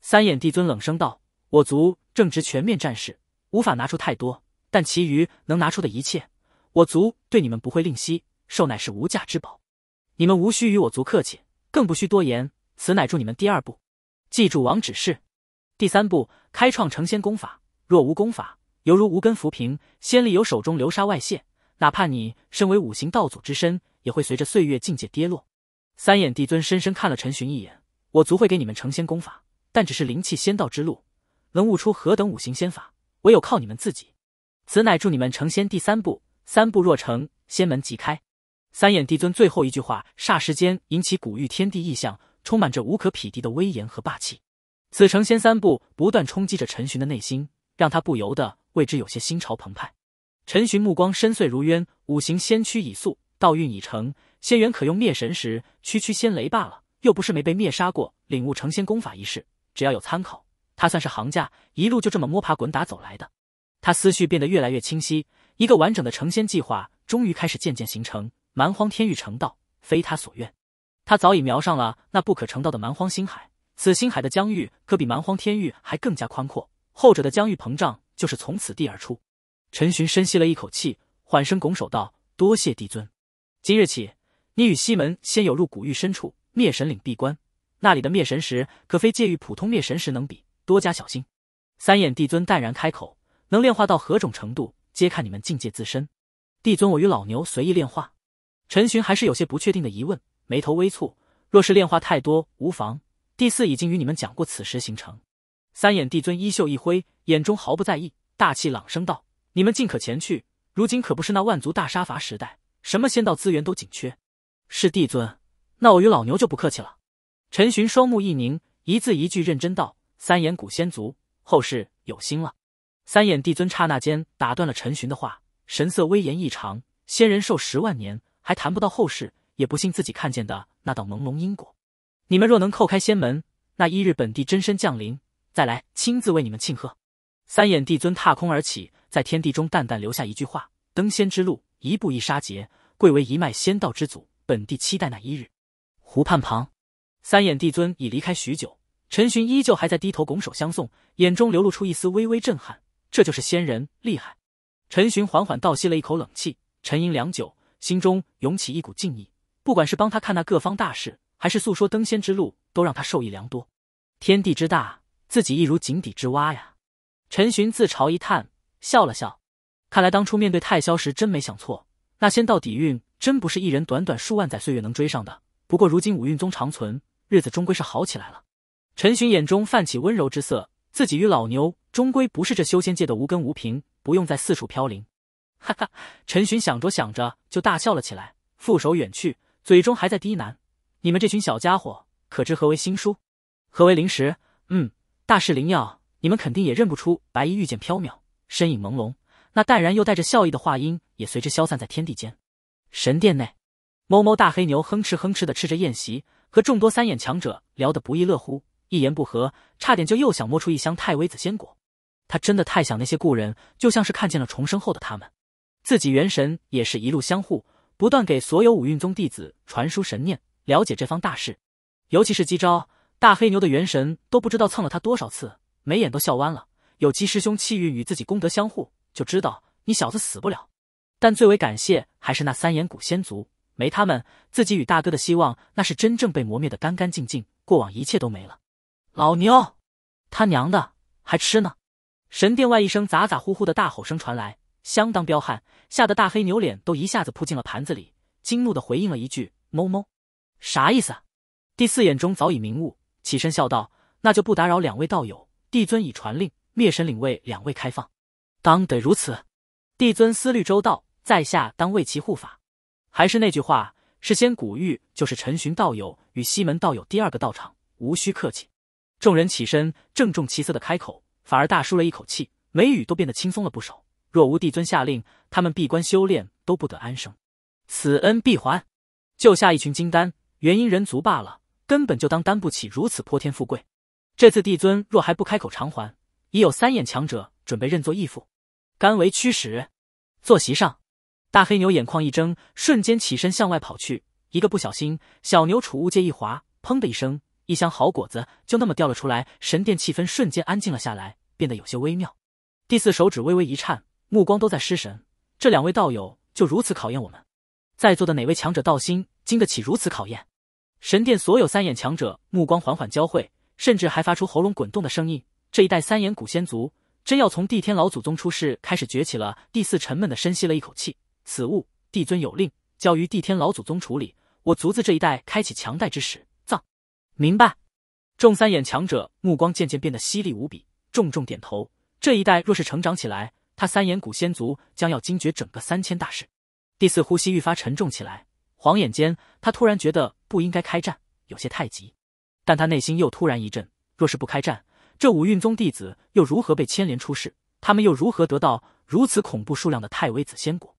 A: 三眼帝尊冷声道：“我族正值全面战事，无法拿出太多，但其余能拿出的一切，我族对你们不会吝惜。受乃是无价之宝，你们无需与我族客气，更不需多言。此乃助你们第二步，记住王指示。第三步，开创成仙功法。若无功法。”犹如无根浮萍，仙力有手中流沙外泄，哪怕你身为五行道祖之身，也会随着岁月境界跌落。三眼帝尊深深看了陈寻一眼，我足会给你们成仙功法，但只是灵气仙道之路，能悟出何等五行仙法，唯有靠你们自己。此乃助你们成仙第三步，三步若成，仙门即开。三眼帝尊最后一句话，霎时间引起古域天地异象，充满着无可匹敌的威严和霸气。此成仙三步不断冲击着陈寻的内心，让他不由得。为之有些心潮澎湃。陈寻目光深邃如渊，五行仙躯已塑，道运已成，仙元可用灭神时区区仙雷罢了，又不是没被灭杀过。领悟成仙功法一事，只要有参考，他算是行家。一路就这么摸爬滚打走来的。他思绪变得越来越清晰，一个完整的成仙计划终于开始渐渐形成。蛮荒天域成道，非他所愿。他早已瞄上了那不可成道的蛮荒星海。此星海的疆域可比蛮荒天域还更加宽阔，后者的疆域膨胀。就是从此地而出。陈寻深吸了一口气，缓声拱手道：“多谢帝尊。今日起，你与西门先友入古域深处灭神岭闭关，那里的灭神石可非界域普通灭神石能比，多加小心。”三眼帝尊淡然开口：“能炼化到何种程度，皆看你们境界自身。帝尊，我与老牛随意炼化。”陈寻还是有些不确定的疑问，眉头微蹙。若是炼化太多无妨，第四已经与你们讲过，此时形成。三眼帝尊衣袖一挥，眼中毫不在意，大气朗声道：“你们尽可前去，如今可不是那万族大杀伐时代，什么仙道资源都紧缺。”是帝尊，那我与老牛就不客气了。陈寻双目一凝，一字一句认真道：“三眼古仙族后世有心了。”三眼帝尊刹那间打断了陈寻的话，神色威严异常。仙人寿十万年，还谈不到后世，也不信自己看见的那道朦胧因果。你们若能叩开仙门，那一日本帝真身降临。再来亲自为你们庆贺。三眼帝尊踏空而起，在天地中淡淡留下一句话：“登仙之路，一步一杀劫。贵为一脉仙道之祖，本帝期待那一日。”湖畔旁，三眼帝尊已离开许久，陈寻依旧还在低头拱手相送，眼中流露出一丝微微震撼。这就是仙人厉害。陈寻缓缓倒吸了一口冷气，沉吟良久，心中涌起一股敬意。不管是帮他看那各方大事，还是诉说登仙之路，都让他受益良多。天地之大。自己一如井底之蛙呀，陈寻自嘲一叹，笑了笑。看来当初面对太萧时真没想错，那仙道底蕴真不是一人短短数万载岁月能追上的。不过如今五蕴宗长存，日子终归是好起来了。陈寻眼中泛起温柔之色，自己与老牛终归不是这修仙界的无根无凭，不用再四处飘零。哈哈，陈寻想着想着就大笑了起来，负手远去，嘴中还在低喃：“你们这群小家伙，可知何为新书，何为灵石？嗯。”大事灵药，你们肯定也认不出。白衣御剑飘渺，身影朦胧，那淡然又带着笑意的话音也随之消散在天地间。神殿内，某某大黑牛哼哧哼哧的吃着宴席，和众多三眼强者聊得不亦乐乎。一言不合，差点就又想摸出一箱太微子仙果。他真的太想那些故人，就像是看见了重生后的他们。自己元神也是一路相护，不断给所有五蕴宗弟子传输神念，了解这方大事，尤其是姬昭。大黑牛的元神都不知道蹭了他多少次，眉眼都笑弯了。有姬师兄气运与自己功德相护，就知道你小子死不了。但最为感谢还是那三眼古仙族，没他们，自己与大哥的希望那是真正被磨灭的干干净净，过往一切都没了。老牛，他娘的还吃呢！神殿外一声咋咋呼呼的大吼声传来，相当彪悍，吓得大黑牛脸都一下子扑进了盘子里，惊怒的回应了一句：“哞哞，啥意思？”第四眼中早已明悟。起身笑道：“那就不打扰两位道友，帝尊已传令，灭神领为两位开放，当得如此。帝尊思虑周到，在下当为其护法。还是那句话，是仙古玉就是陈寻道友与西门道友第二个道场，无需客气。”众人起身，郑重其色的开口，反而大舒了一口气，眉宇都变得轻松了不少。若无帝尊下令，他们闭关修炼都不得安生。此恩必还，救下一群金丹元婴人族罢了。根本就当担不起如此泼天富贵，这次帝尊若还不开口偿还，已有三眼强者准备认作义父，甘为驱使。坐席上，大黑牛眼眶一睁，瞬间起身向外跑去，一个不小心，小牛储物界一滑，砰的一声，一箱好果子就那么掉了出来。神殿气氛瞬间安静了下来，变得有些微妙。第四手指微微一颤，目光都在失神。这两位道友就如此考验我们，在座的哪位强者道心经得起如此考验？神殿所有三眼强者目光缓缓交汇，甚至还发出喉咙滚动的声音。这一代三眼古仙族真要从帝天老祖宗出世开始崛起了。第四沉闷地深吸了一口气：“此物，帝尊有令，交于帝天老祖宗处理。我族自这一代开启强代之时，葬。”明白。众三眼强者目光渐渐变得犀利无比，重重点头。这一代若是成长起来，他三眼古仙族将要惊觉整个三千大世。第四呼吸愈发沉重起来。晃眼间，他突然觉得不应该开战，有些太急。但他内心又突然一震：若是不开战，这五蕴宗弟子又如何被牵连出世？他们又如何得到如此恐怖数量的太微子仙果？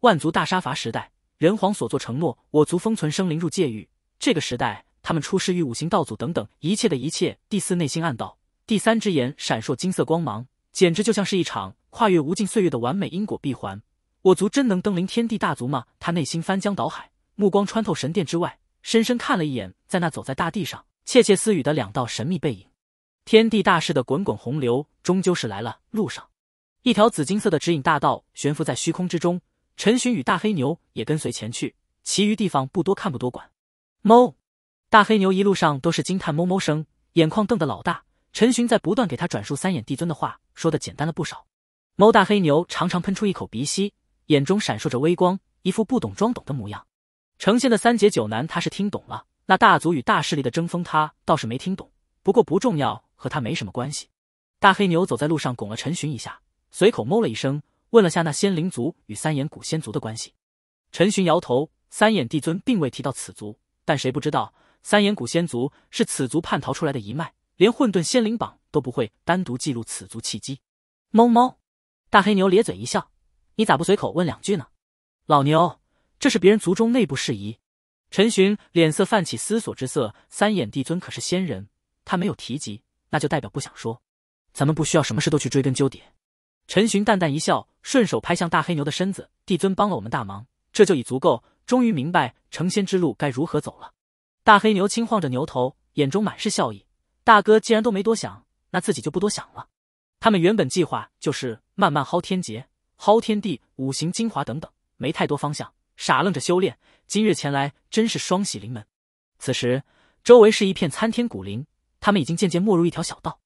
A: 万族大杀伐时代，人皇所做承诺，我族封存生灵入界狱。这个时代，他们出世于五行道祖等等，一切的一切。第四内心暗道，第三只眼闪烁金色光芒，简直就像是一场跨越无尽岁月的完美因果闭环。我族真能登临天地大族吗？他内心翻江倒海。目光穿透神殿之外，深深看了一眼，在那走在大地上窃窃私语的两道神秘背影。天地大势的滚滚洪流终究是来了。路上，一条紫金色的指引大道悬浮在虚空之中。陈寻与大黑牛也跟随前去，其余地方不多看不多管。哞！大黑牛一路上都是惊叹哞哞声，眼眶瞪得老大。陈寻在不断给他转述三眼帝尊的话，说的简单了不少。哞！大黑牛常常喷出一口鼻息，眼中闪烁着微光，一副不懂装懂的模样。成仙的三姐九男，他是听懂了那大族与大势力的争锋，他倒是没听懂。不过不重要，和他没什么关系。大黑牛走在路上，拱了陈寻一下，随口摸了一声，问了下那仙灵族与三眼古仙族的关系。陈寻摇头，三眼帝尊并未提到此族，但谁不知道三眼古仙族是此族叛逃出来的一脉，连混沌仙灵榜都不会单独记录此族契机。猫猫，大黑牛咧嘴一笑，你咋不随口问两句呢，老牛？这是别人族中内部事宜，陈寻脸色泛起思索之色。三眼帝尊可是仙人，他没有提及，那就代表不想说。咱们不需要什么事都去追根究底。陈寻淡淡一笑，顺手拍向大黑牛的身子。帝尊帮了我们大忙，这就已足够。终于明白成仙之路该如何走了。大黑牛轻晃着牛头，眼中满是笑意。大哥既然都没多想，那自己就不多想了。他们原本计划就是慢慢薅天劫、薅天地五行精华等等，没太多方向。傻愣着修炼，今日前来真是双喜临门。此时周围是一片参天古林，他们已经渐渐没入一条小道。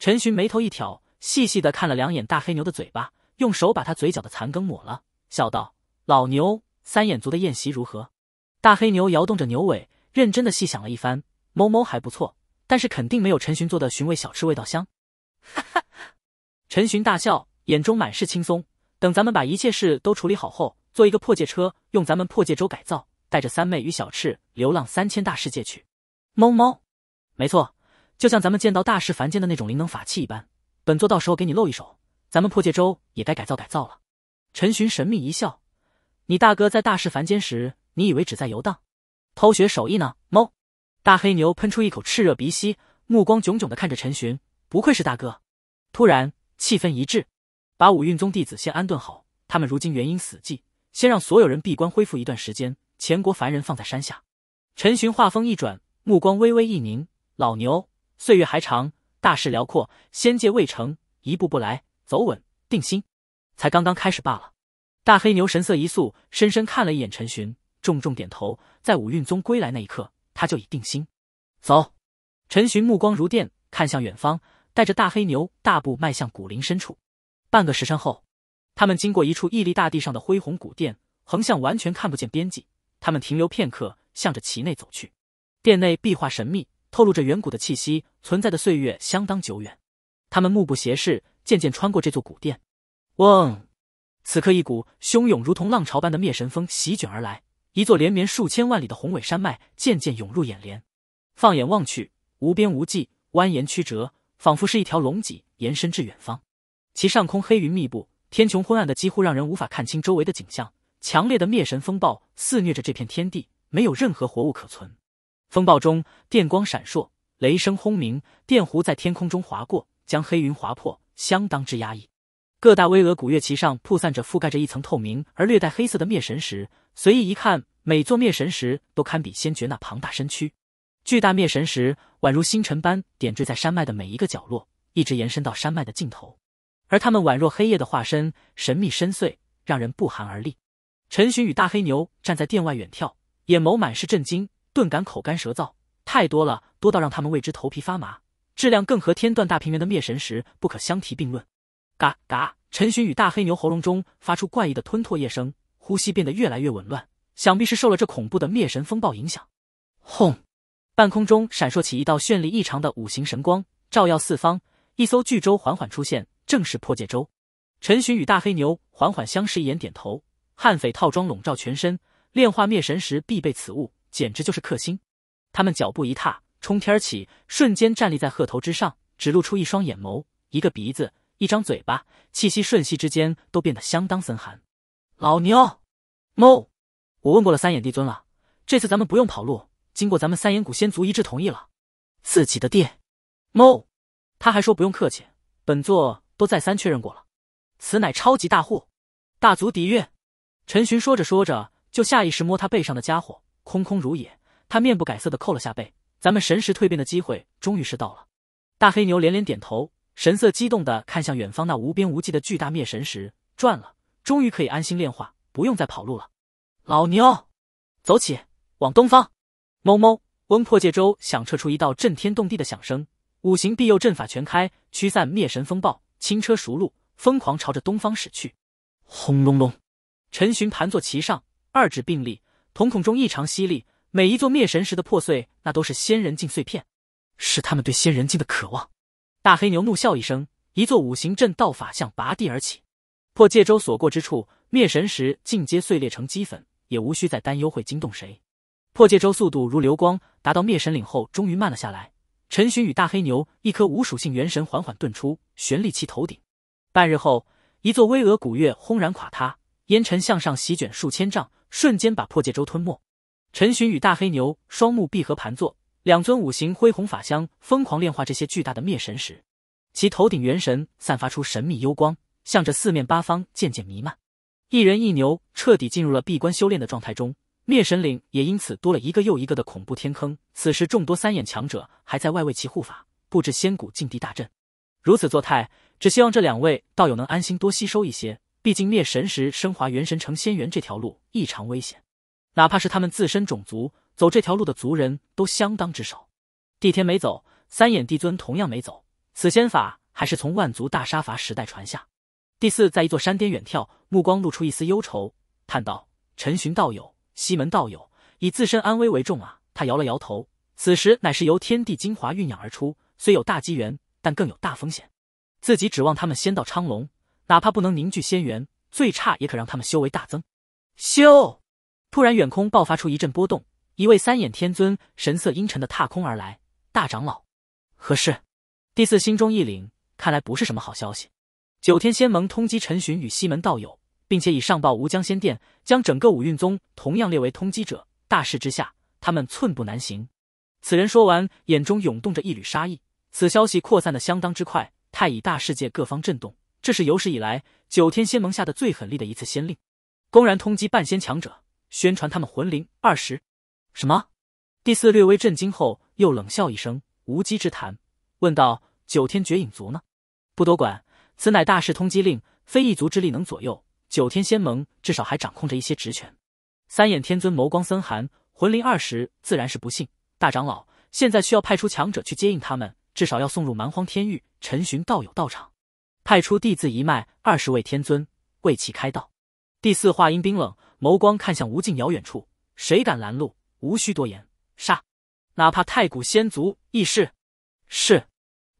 A: 陈寻眉头一挑，细细的看了两眼大黑牛的嘴巴，用手把他嘴角的残羹抹了，笑道：“老牛，三眼族的宴席如何？”大黑牛摇动着牛尾，认真的细想了一番：“哞哞，还不错，但是肯定没有陈寻做的寻味小吃味道香。”哈哈，陈寻大笑，眼中满是轻松。等咱们把一切事都处理好后。做一个破戒车，用咱们破戒州改造，带着三妹与小赤流浪三千大世界去。猫猫，没错，就像咱们见到大世凡间的那种灵能法器一般。本座到时候给你露一手，咱们破戒州也该改造改造了。陈寻神秘一笑：“你大哥在大世凡间时，你以为只在游荡，偷学手艺呢？”猫，大黑牛喷出一口炽热鼻息，目光炯炯的看着陈寻，不愧是大哥。突然，气氛一滞，把五蕴宗弟子先安顿好，他们如今元婴死寂。先让所有人闭关恢复一段时间，前国凡人放在山下。陈寻话锋一转，目光微微一凝。老牛，岁月还长，大事辽阔，仙界未成，一步步来，走稳，定心，才刚刚开始罢了。大黑牛神色一肃，深深看了一眼陈寻，重重点头。在五运宗归来那一刻，他就已定心。走。陈寻目光如电，看向远方，带着大黑牛大步迈向古林深处。半个时辰后。他们经过一处屹立大地上的恢宏古殿，横向完全看不见边际。他们停留片刻，向着其内走去。殿内壁画神秘，透露着远古的气息，存在的岁月相当久远。他们目不斜视，渐渐穿过这座古殿。嗡，此刻一股汹涌如同浪潮般的灭神风席卷而来，一座连绵数千万里的宏伟山脉渐渐涌入眼帘。放眼望去，无边无际，蜿蜒曲折，仿佛是一条龙脊延伸至远方。其上空黑云密布。天穹昏暗的几乎让人无法看清周围的景象，强烈的灭神风暴肆虐着这片天地，没有任何活物可存。风暴中电光闪烁，雷声轰鸣，电弧在天空中划过，将黑云划破，相当之压抑。各大巍峨古月旗上铺散着覆盖着一层透明而略带黑色的灭神石，随意一看，每座灭神石都堪比仙绝那庞大身躯。巨大灭神石宛如星辰般点缀在山脉的每一个角落，一直延伸到山脉的尽头。而他们宛若黑夜的化身，神秘深邃，让人不寒而栗。陈寻与大黑牛站在殿外远眺，眼眸满是震惊，顿感口干舌燥。太多了，多到让他们为之头皮发麻。质量更和天断大平原的灭神石不可相提并论。嘎嘎！陈寻与大黑牛喉咙中发出怪异的吞唾液声，呼吸变得越来越紊乱，想必是受了这恐怖的灭神风暴影响。轰！半空中闪烁起一道绚丽异常的五行神光，照耀四方。一艘巨舟缓缓出现。正是破界舟，陈寻与大黑牛缓缓相视一眼，点头。悍匪套装笼罩全身，炼化灭神时必备此物，简直就是克星。他们脚步一踏，冲天起，瞬间站立在鹤头之上，只露出一双眼眸、一个鼻子、一张嘴巴，气息瞬息之间都变得相当森寒。老牛，猫，我问过了三眼帝尊了，这次咱们不用跑路，经过咱们三眼古仙族一致同意了。自己的店，猫，他还说不用客气，本座。都再三确认过了，此乃超级大户，大族底蕴。陈寻说着说着，就下意识摸他背上的家伙，空空如也。他面不改色的扣了下背。咱们神识蜕变的机会终于是到了。大黑牛连连点头，神色激动的看向远方那无边无际的巨大灭神石。赚了，终于可以安心炼化，不用再跑路了。老牛，走起，往东方。哞哞！温破界周响彻出一道震天动地的响声，五行庇佑阵法全开，驱散灭神风暴。轻车熟路，疯狂朝着东方驶去。
B: 轰隆隆，
A: 陈寻盘坐其上，二指并立，瞳孔中异常犀利。每一座灭神石的破碎，那都是仙人境碎片，是他们对仙人境的渴望。大黑牛怒笑一声，一座五行阵道法像拔地而起，破界舟所过之处，灭神石尽皆碎裂成齑粉，也无需再担忧会惊动谁。破界舟速度如流光，达到灭神岭后，终于慢了下来。陈寻与大黑牛，一颗无属性元神缓缓遁出，悬立其头顶。半日后，一座巍峨古岳轰然垮塌，烟尘向上席卷数千丈，瞬间把破界州吞没。陈寻与大黑牛双目闭合，盘坐，两尊五行恢弘法相疯狂炼化这些巨大的灭神石，其头顶元神散发出神秘幽光，向着四面八方渐渐弥漫。一人一牛彻底进入了闭关修炼的状态中。灭神岭也因此多了一个又一个的恐怖天坑。此时，众多三眼强者还在外为其护法，布置仙谷禁地大阵。如此作态，只希望这两位道友能安心多吸收一些。毕竟灭神时升华元神成仙元这条路异常危险，哪怕是他们自身种族走这条路的族人都相当之少。帝天没走，三眼帝尊同样没走。此仙法还是从万族大杀伐时代传下。第四，在一座山巅远眺，目光露出一丝忧愁，叹道：“陈寻道友。”西门道友，以自身安危为重啊！他摇了摇头，此时乃是由天地精华蕴养而出，虽有大机缘，但更有大风险。自己指望他们先到昌隆，哪怕不能凝聚仙元，最差也可让他们修为大增。咻！突然远空爆发出一阵波动，一位三眼天尊神色阴沉的踏空而来。大长老，何事？第四心中一凛，看来不是什么好消息。九天仙盟通缉陈寻与西门道友。并且已上报吴江仙殿，将整个五运宗同样列为通缉者。大势之下，他们寸步难行。此人说完，眼中涌动着一缕杀意。此消息扩散的相当之快，太乙大世界各方震动。这是有史以来九天仙盟下的最狠厉的一次仙令，公然通缉半仙强者，宣传他们魂灵二十。什么？第四略微震惊后，又冷笑一声：“无稽之谈。”问道：“九天绝影族呢？”不多管，此乃大势通缉令，非一族之力能左右。九天仙盟至少还掌控着一些职权。三眼天尊眸光森寒，魂灵二十自然是不信。大长老，现在需要派出强者去接应他们，至少要送入蛮荒天域，陈寻道友道场，派出弟子一脉二十位天尊为其开道。第四话音冰冷，眸光看向无尽遥远处，谁敢拦路，无需多言，杀！哪怕太古仙族亦是。是。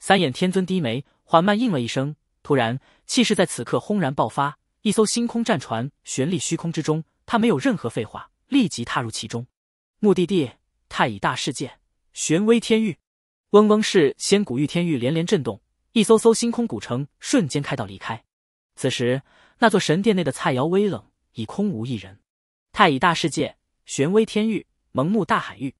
A: 三眼天尊低眉，缓慢应了一声，突然气势在此刻轰然爆发。一艘星空战船悬立虚空之中，他没有任何废话，立即踏入其中。目的地：太乙大世界玄威天域。嗡嗡，是仙古域天域连连震动，一艘艘星空古城瞬间开道离开。此时，那座神殿内的菜肴微冷，已空无一人。太乙大世界玄威天域蒙木大海域，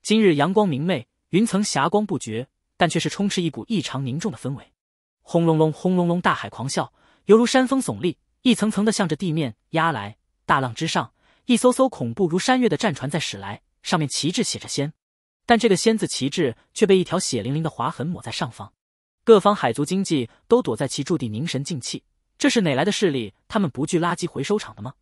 A: 今日阳光明媚，云层霞光不绝，但却是充斥一股异常凝重的氛围。轰隆隆，轰隆隆，大海狂啸，犹如山峰耸立。一层层的向着地面压来，大浪之上，一艘艘恐怖如山岳的战船在驶来，上面旗帜写着“仙”，但这个“仙”字旗帜却被一条血淋淋的划痕抹在上方。各方海族精济都躲在其驻地凝神静气，这是哪来的势力？他们不惧垃圾回收厂的吗？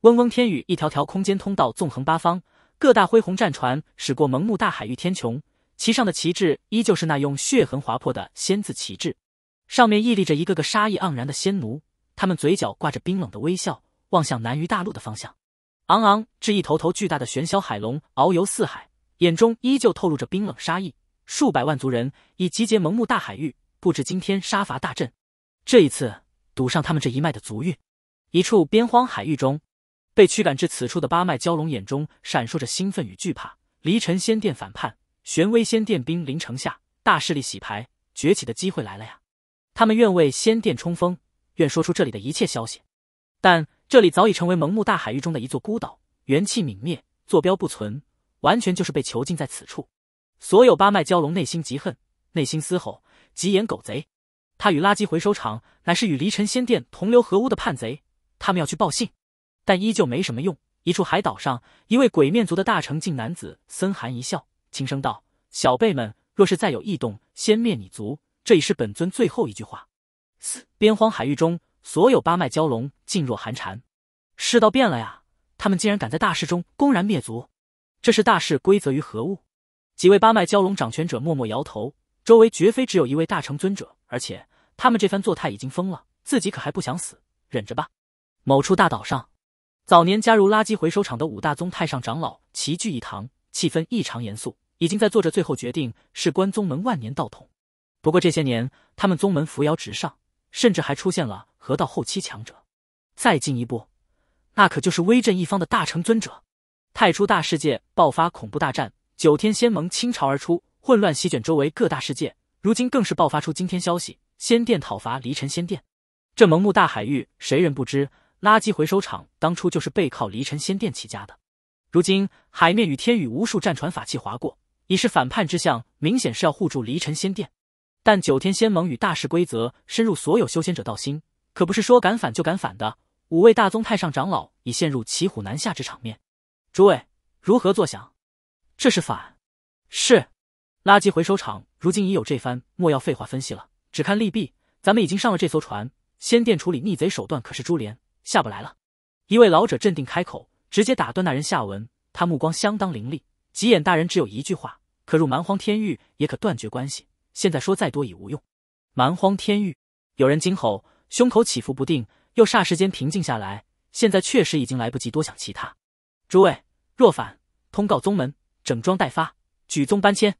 A: 嗡嗡天宇，一条条空间通道纵横八方，各大恢宏战船驶过蒙雾大海域天穹，其上的旗帜依旧是那用血痕划破的“仙”字旗帜，上面屹立着一个个杀意盎然的仙奴。他们嘴角挂着冰冷的微笑，望向南鱼大陆的方向。昂昂，这一头头巨大的玄霄海龙遨游四海，眼中依旧透露着冰冷杀意。数百万族人已集结蒙木大海域，布置惊天杀伐大阵。这一次，赌上他们这一脉的族运。一处边荒海域中，被驱赶至此处的八脉蛟龙眼中闪烁着兴奋与惧怕。离尘仙殿反叛，玄威仙殿兵临城下，大势力洗牌崛起的机会来了呀！他们愿为仙殿冲锋。愿说出这里的一切消息，但这里早已成为蒙木大海域中的一座孤岛，元气泯灭，坐标不存，完全就是被囚禁在此处。所有八脉蛟龙内心极恨，内心嘶吼，急眼狗贼！他与垃圾回收厂乃是与离尘仙殿同流合污的叛贼，他们要去报信，但依旧没什么用。一处海岛上，一位鬼面族的大成境男子森寒一笑，轻声道：“小辈们，若是再有异动，先灭你族，这已是本尊最后一句话。”四边荒海域中，所有八脉蛟龙噤若寒蝉。世道变了呀！他们竟然敢在大事中公然灭族，这是大事规则于何物？几位八脉蛟龙掌权者默默摇头。周围绝非只有一位大成尊者，而且他们这番作态已经疯了。自己可还不想死，忍着吧。某处大岛上，早年加入垃圾回收厂的五大宗太上长老齐聚一堂，气氛异常严肃，已经在做着最后决定，事关宗门万年道统。不过这些年，他们宗门扶摇直上。甚至还出现了河道后期强者，再进一步，那可就是威震一方的大成尊者。太初大世界爆发恐怖大战，九天仙盟倾巢而出，混乱席卷周围各大世界。如今更是爆发出惊天消息：仙殿讨伐离尘仙殿。这蒙木大海域，谁人不知？垃圾回收厂当初就是背靠离尘仙殿起家的。如今海面与天宇无数战船法器划过，已是反叛之象，明显是要护住离尘仙殿。但九天仙盟与大势规则深入所有修仙者道心，可不是说敢反就敢反的。五位大宗太上长老已陷入骑虎难下之场面，诸位如何作想？这是反，是垃圾回收场。如今已有这番，莫要废话分析了，只看利弊。咱们已经上了这艘船，仙殿处理逆贼手段可是珠帘下不来了。一位老者镇定开口，直接打断那人下文。他目光相当凌厉。极眼大人只有一句话：可入蛮荒天域，也可断绝关系。现在说再多已无用。蛮荒天域，有人惊吼，胸口起伏不定，又霎时间平静下来。现在确实已经来不及多想其他。诸位若反，通告宗门，整装待发，举宗搬迁。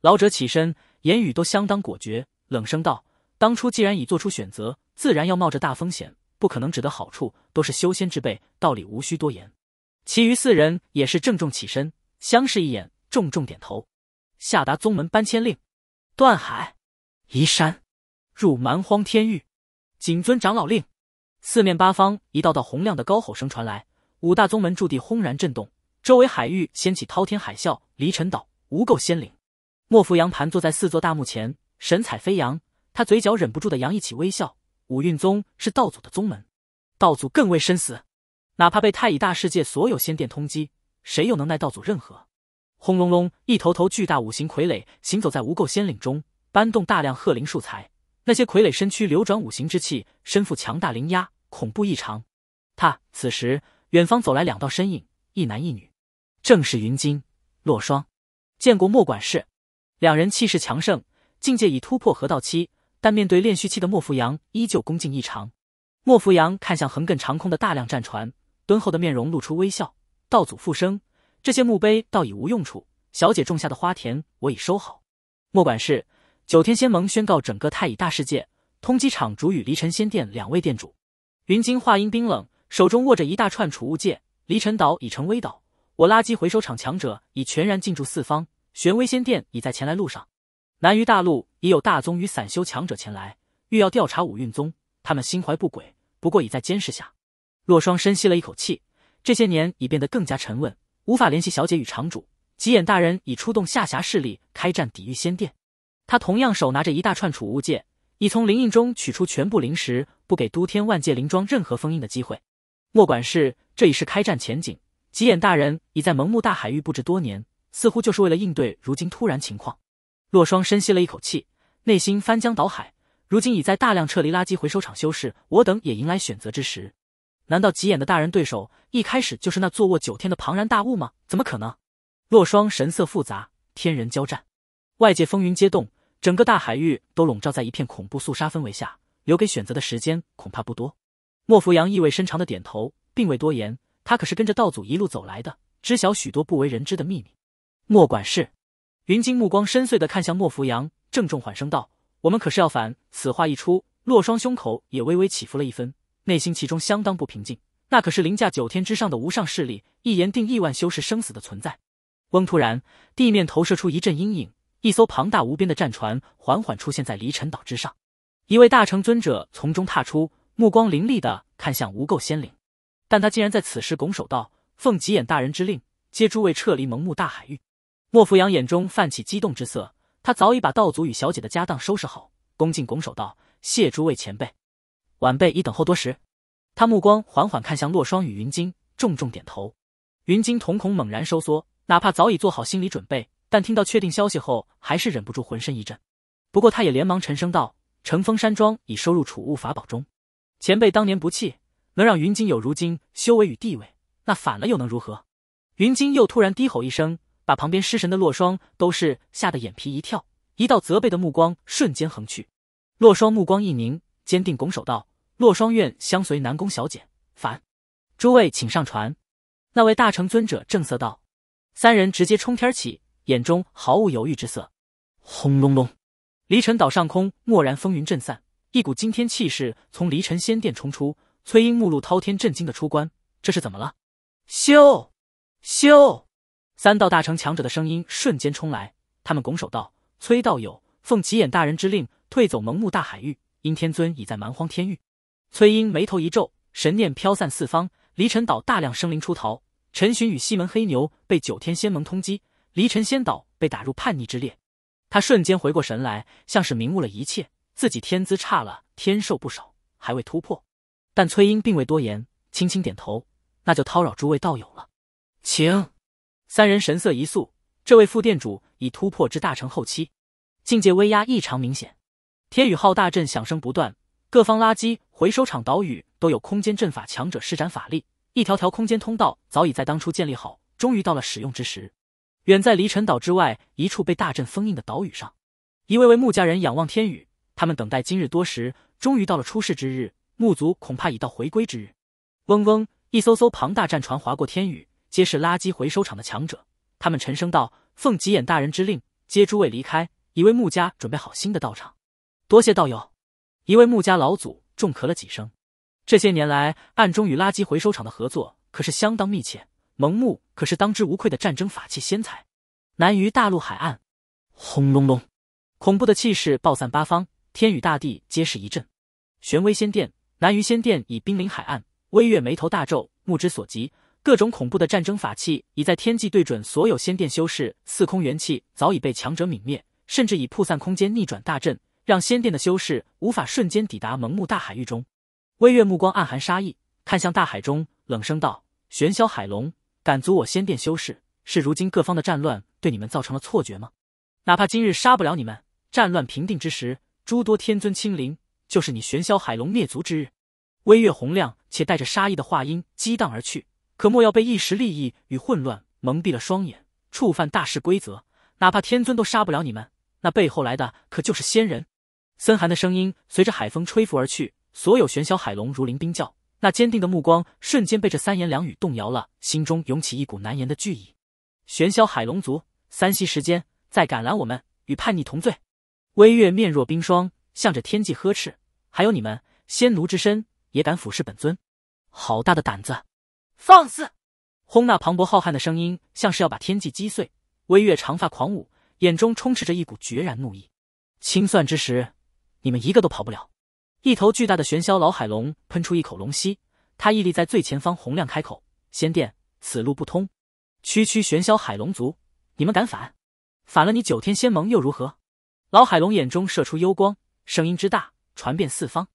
A: 老者起身，言语都相当果决，冷声道：“当初既然已做出选择，自然要冒着大风险，不可能只得好处。都是修仙之辈，道理无需多言。”其余四人也是郑重起身，相视一眼，重重点头，下达宗门搬迁令。断海，移山，入蛮荒天域，谨遵长老令。四面八方，一道道洪亮的高吼声传来，五大宗门驻地轰然震动，周围海域掀起滔天海啸。离尘岛，无垢仙灵，莫扶阳盘坐在四座大墓前，神采飞扬。他嘴角忍不住的扬一起微笑。五运宗是道祖的宗门，道祖更为深死，哪怕被太乙大世界所有仙殿通缉，谁又能奈道祖任何？轰隆隆，一头头巨大五行傀儡行走在无垢仙岭中，搬动大量鹤灵素材。那些傀儡身躯流转五行之气，身负强大灵压，恐怖异常。他此时，远方走来两道身影，一男一女，正是云金、洛霜。见过莫管事。两人气势强盛，境界已突破河道期，但面对炼虚期的莫扶阳，依旧恭敬异常。莫扶阳看向横亘长空的大量战船，敦厚的面容露出微笑。道祖复生。这些墓碑倒已无用处，小姐种下的花田我已收好。莫管事，九天仙盟宣告整个太乙大世界，通缉场主与离尘仙殿两位殿主。云晶话音冰冷，手中握着一大串储物戒。离尘岛已成危岛，我垃圾回收场强者已全然进驻四方。玄威仙殿已在前来路上，南于大陆已有大宗与散修强者前来，欲要调查五运宗，他们心怀不轨，不过已在监视下。洛霜深吸了一口气，这些年已变得更加沉稳。无法联系小姐与厂主，吉眼大人已出动下辖势力开战抵御仙殿。他同样手拿着一大串储物戒，已从灵印中取出全部灵石，不给都天万界灵装任何封印的机会。莫管事，这已是开战前景。吉眼大人已在蒙木大海域布置多年，似乎就是为了应对如今突然情况。洛双深吸了一口气，内心翻江倒海。如今已在大量撤离垃圾回收厂，修士我等也迎来选择之时。难道急眼的大人对手一开始就是那坐卧九天的庞然大物吗？怎么可能？洛双神色复杂，天人交战，外界风云皆动，整个大海域都笼罩在一片恐怖肃杀氛围下，留给选择的时间恐怕不多。莫扶阳意味深长的点头，并未多言。他可是跟着道祖一路走来的，知晓许多不为人知的秘密。莫管事，云晶目光深邃的看向莫扶阳，郑重缓声道：“我们可是要反。”此话一出，洛双胸口也微微起伏了一分。内心其中相当不平静，那可是凌驾九天之上的无上势力，一言定亿万修士生死的存在。翁突然，地面投射出一阵阴影，一艘庞大无边的战船缓缓出现在离尘岛之上。一位大成尊者从中踏出，目光凌厉的看向无垢仙灵，但他竟然在此时拱手道：“奉极眼大人之令，接诸位撤离蒙木大海域。”莫扶阳眼中泛起激动之色，他早已把道祖与小姐的家当收拾好，恭敬拱手道：“谢诸位前辈。”晚辈已等候多时，他目光缓缓看向洛霜与云晶，重重点头。云晶瞳孔猛然收缩，哪怕早已做好心理准备，但听到确定消息后，还是忍不住浑身一震。不过他也连忙沉声道：“乘风山庄已收入储物法宝中，前辈当年不弃，能让云晶有如今修为与地位，那反了又能如何？”云晶又突然低吼一声，把旁边失神的洛霜都是吓得眼皮一跳，一道责备的目光瞬间横去。洛霜目光一凝，坚定拱手道。洛双院相随南宫小姐，烦，诸位请上船。那位大成尊者正色道：“三人直接冲天起，眼中毫无犹豫之色。”
B: 轰隆隆，
A: 离尘岛上空蓦然风云震散，一股惊天气势从离尘仙殿冲出。崔英目露滔天震惊的出关，这是怎么了？修修，三道大成强者的声音瞬间冲来，他们拱手道：“崔道友，奉奇眼大人之令，退走蒙木大海域。阴天尊已在蛮荒天域。”崔英眉头一皱，神念飘散四方。离尘岛大量生灵出逃，陈寻与西门黑牛被九天仙盟通缉，离尘仙岛被打入叛逆之列。他瞬间回过神来，像是明悟了一切。自己天资差了，天寿不少，还未突破。但崔英并未多言，轻轻点头：“那就叨扰诸位道友了，请。”三人神色一肃，这位副店主已突破至大成后期，境界威压异常明显。天宇号大阵响声不断。各方垃圾回收场岛屿都有空间阵法强者施展法力，一条条空间通道早已在当初建立好，终于到了使用之时。远在离尘岛之外一处被大阵封印的岛屿上，一位位木家人仰望天宇，他们等待今日多时，终于到了出世之日。木族恐怕已到回归之日。嗡嗡，一艘艘庞大战船划过天宇，皆是垃圾回收场的强者。他们沉声道：“奉吉眼大人之令，接诸位离开，已为穆家准备好新的道场。多谢道友。”一位穆家老祖重咳了几声，这些年来暗中与垃圾回收厂的合作可是相当密切。蒙木可是当之无愧的战争法器仙才，南于大陆海岸，
B: 轰隆隆，
A: 恐怖的气势爆散八方，天宇大地皆是一震。玄威仙殿、南于仙殿已濒临海岸，威月眉头大皱，目之所及，各种恐怖的战争法器已在天际对准所有仙殿修士，四空元气早已被强者泯灭，甚至已破散空间逆转大阵。让仙殿的修士无法瞬间抵达蒙木大海域中，微月目光暗含杀意，看向大海中，冷声道：“玄霄海龙，敢阻我仙殿修士，是如今各方的战乱对你们造成了错觉吗？哪怕今日杀不了你们，战乱平定之时，诸多天尊亲临，就是你玄霄海龙灭族之日。”微月洪亮且带着杀意的话音激荡而去，可莫要被一时利益与混乱蒙蔽了双眼，触犯大事规则，哪怕天尊都杀不了你们，那背后来的可就是仙人。森寒的声音随着海风吹拂而去，所有玄霄海龙如临冰窖，那坚定的目光瞬间被这三言两语动摇了，心中涌起一股难言的惧意。玄霄海龙族，三息时间，再敢拦我们，与叛逆同罪！微月面若冰霜，向着天际呵斥：“还有你们，仙奴之身也敢俯视本尊，好大的胆子，放肆！”轰！那磅礴浩瀚的声音像是要把天际击碎。微月长发狂舞，眼中充斥着一股决然怒意。清算之时。你们一个都跑不了！一头巨大的玄霄老海龙喷出一口龙息，它屹立在最前方，洪亮开口：“仙殿，此路不通！区区玄霄海龙族，你们敢反？反了你九天仙盟又如何？”老海龙眼中射出幽光，声音之大，传遍四方。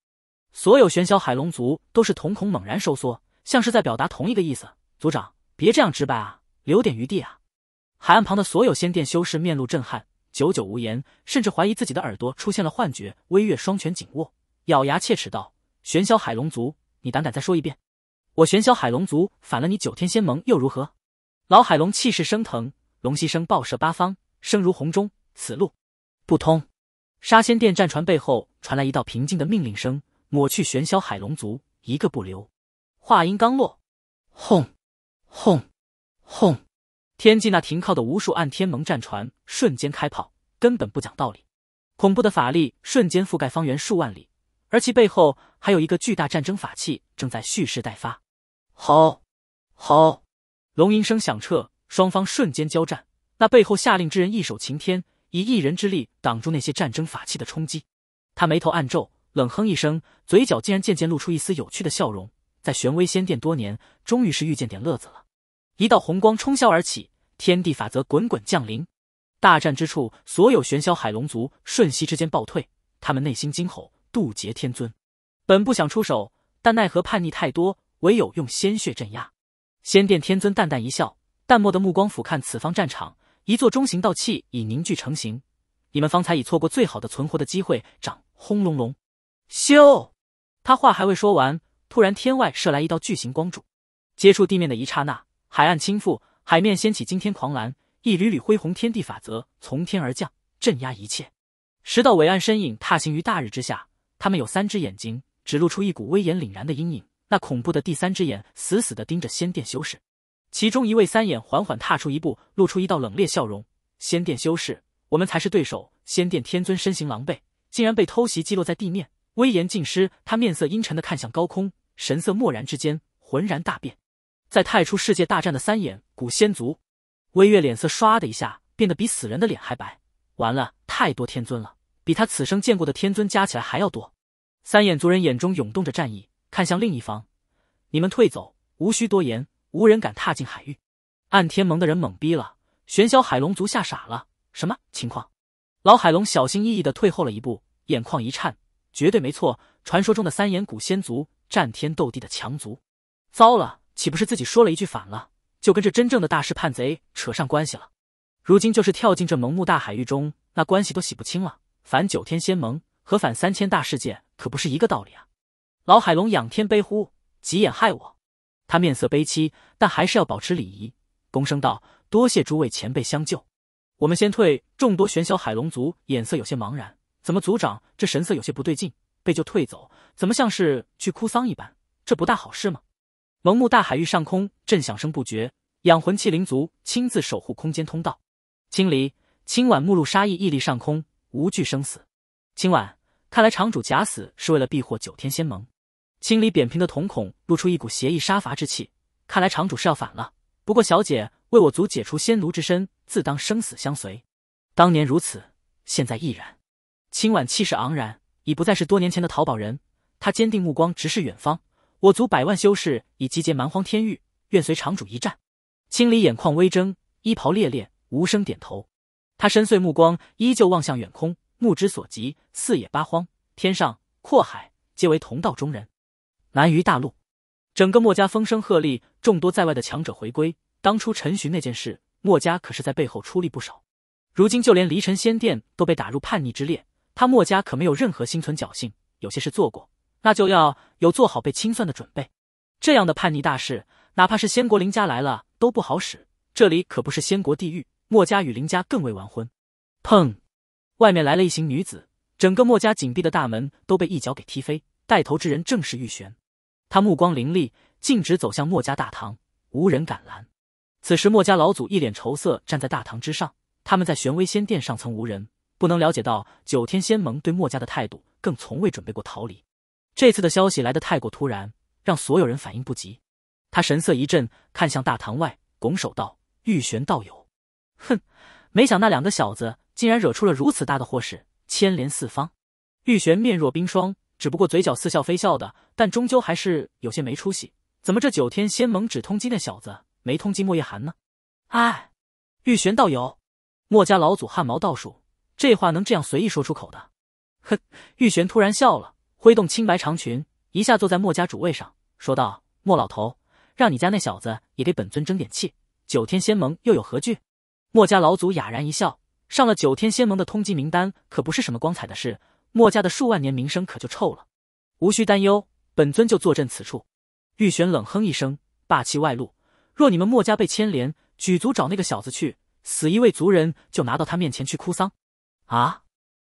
A: 所有玄霄海龙族都是瞳孔猛然收缩，像是在表达同一个意思：“族长，别这样直白啊，留点余地啊！”海岸旁的所有仙殿修士面露震撼。久久无言，甚至怀疑自己的耳朵出现了幻觉。微月双拳紧握，咬牙切齿道：“玄霄海龙族，你胆敢再说一遍？我玄霄海龙族反了你九天仙盟又如何？”老海龙气势升腾，龙息声爆射八方，声如洪钟。此路不通。杀仙殿战船背后传来一道平静的命令声：“抹去玄霄海龙族，一个不留。”话音刚落，轰，轰，轰。天际那停靠的无数暗天盟战船瞬间开炮，根本不讲道理。恐怖的法力瞬间覆盖方圆数万里，而其背后还有一个巨大战争法器正在蓄势待发。好，好，龙吟声响彻，双方瞬间交战。那背后下令之人一手擎天，以一人之力挡住那些战争法器的冲击。他眉头暗皱，冷哼一声，嘴角竟然渐渐露出一丝有趣的笑容。在玄威仙殿多年，终于是遇见点乐子了。一道红光冲霄而起，天地法则滚滚降临。大战之处，所有玄霄海龙族瞬息之间暴退，他们内心惊吼：“渡劫天尊！”本不想出手，但奈何叛逆太多，唯有用鲜血镇压。仙殿天尊淡淡一笑，淡漠的目光俯瞰此方战场，一座中型道器已凝聚成型。你们方才已错过最好的存活的机会。长轰隆隆，咻！他话还未说完，突然天外射来一道巨型光柱，接触地面的一刹那。海岸倾覆，海面掀起惊天狂澜，一缕缕恢弘天地法则从天而降，镇压一切。十道伟岸身影踏行于大日之下，他们有三只眼睛，只露出一股威严凛然的阴影。那恐怖的第三只眼死死地盯着仙殿修士。其中一位三眼缓缓踏出一步，露出一道冷冽笑容：“仙殿修士，我们才是对手。”仙殿天尊身形狼狈，竟然被偷袭击落在地面，威严尽失。他面色阴沉地看向高空，神色漠然之间，浑然大变。在太初世界大战的三眼古仙族，微月脸色唰的一下变得比死人的脸还白。完了，太多天尊了，比他此生见过的天尊加起来还要多。三眼族人眼中涌动着战意，看向另一方：“你们退走，无需多言，无人敢踏进海域。”暗天盟的人懵逼了，玄霄海龙族吓傻了。什么情况？老海龙小心翼翼地退后了一步，眼眶一颤，绝对没错，传说中的三眼古仙族，战天斗地的强族。糟了！岂不是自己说了一句反了，就跟这真正的大师叛贼扯上关系了？如今就是跳进这蒙木大海域中，那关系都洗不清了。反九天仙盟和反三千大世界可不是一个道理啊！老海龙仰天悲呼：“急眼害我！”他面色悲戚，但还是要保持礼仪，躬声道：“多谢诸位前辈相救，我们先退。”众多玄霄海龙族眼色有些茫然，怎么族长这神色有些不对劲？被救退走，怎么像是去哭丧一般？这不大好事吗？蒙木大海域上空，震响声不绝。养魂器灵族亲自守护空间通道。青离、青婉目露杀意，屹立上空，无惧生死。青婉，看来场主假死是为了庇护九天仙盟。青离扁平的瞳孔露出一股邪意杀伐之气，看来场主是要反了。不过，小姐为我族解除仙奴之身，自当生死相随。当年如此，现在亦然。青婉气势昂然，已不再是多年前的淘宝人。他坚定目光直视远方。我族百万修士已集结蛮荒天域，愿随长主一战。青离眼眶微睁，衣袍猎猎，无声点头。他深邃目光依旧望向远空，目之所及，四野八荒，天上阔海，皆为同道中人。南于大陆，整个墨家风声鹤唳，众多在外的强者回归。当初陈寻那件事，墨家可是在背后出力不少。如今就连离尘仙殿都被打入叛逆之列，他墨家可没有任何心存侥幸。有些事做过。那就要有做好被清算的准备。这样的叛逆大事，哪怕是仙国林家来了都不好使。这里可不是仙国地狱。墨家与林家更为完婚。砰！外面来了一行女子，整个墨家紧闭的大门都被一脚给踢飞。带头之人正是玉玄，他目光凌厉，径直走向墨家大堂，无人敢拦。此时墨家老祖一脸愁色，站在大堂之上。他们在玄威仙殿上层无人，不能了解到九天仙盟对墨家的态度，更从未准备过逃离。这次的消息来得太过突然，让所有人反应不及。他神色一震，看向大堂外，拱手道：“玉玄道友，哼，没想那两个小子竟然惹出了如此大的祸事，牵连四方。”玉玄面若冰霜，只不过嘴角似笑非笑的，但终究还是有些没出息。怎么这九天仙盟只通缉那小子，没通缉莫叶寒呢？哎，玉玄道友，墨家老祖汗毛倒竖，这话能这样随意说出口的？哼！玉玄突然笑了。挥动青白长裙，一下坐在墨家主位上，说道：“墨老头，让你家那小子也给本尊争点气，九天仙盟又有何惧？”墨家老祖哑然一笑，上了九天仙盟的通缉名单可不是什么光彩的事，墨家的数万年名声可就臭了。无需担忧，本尊就坐镇此处。玉玄冷哼一声，霸气外露：“若你们墨家被牵连，举族找那个小子去，死一位族人就拿到他面前去哭丧。”啊，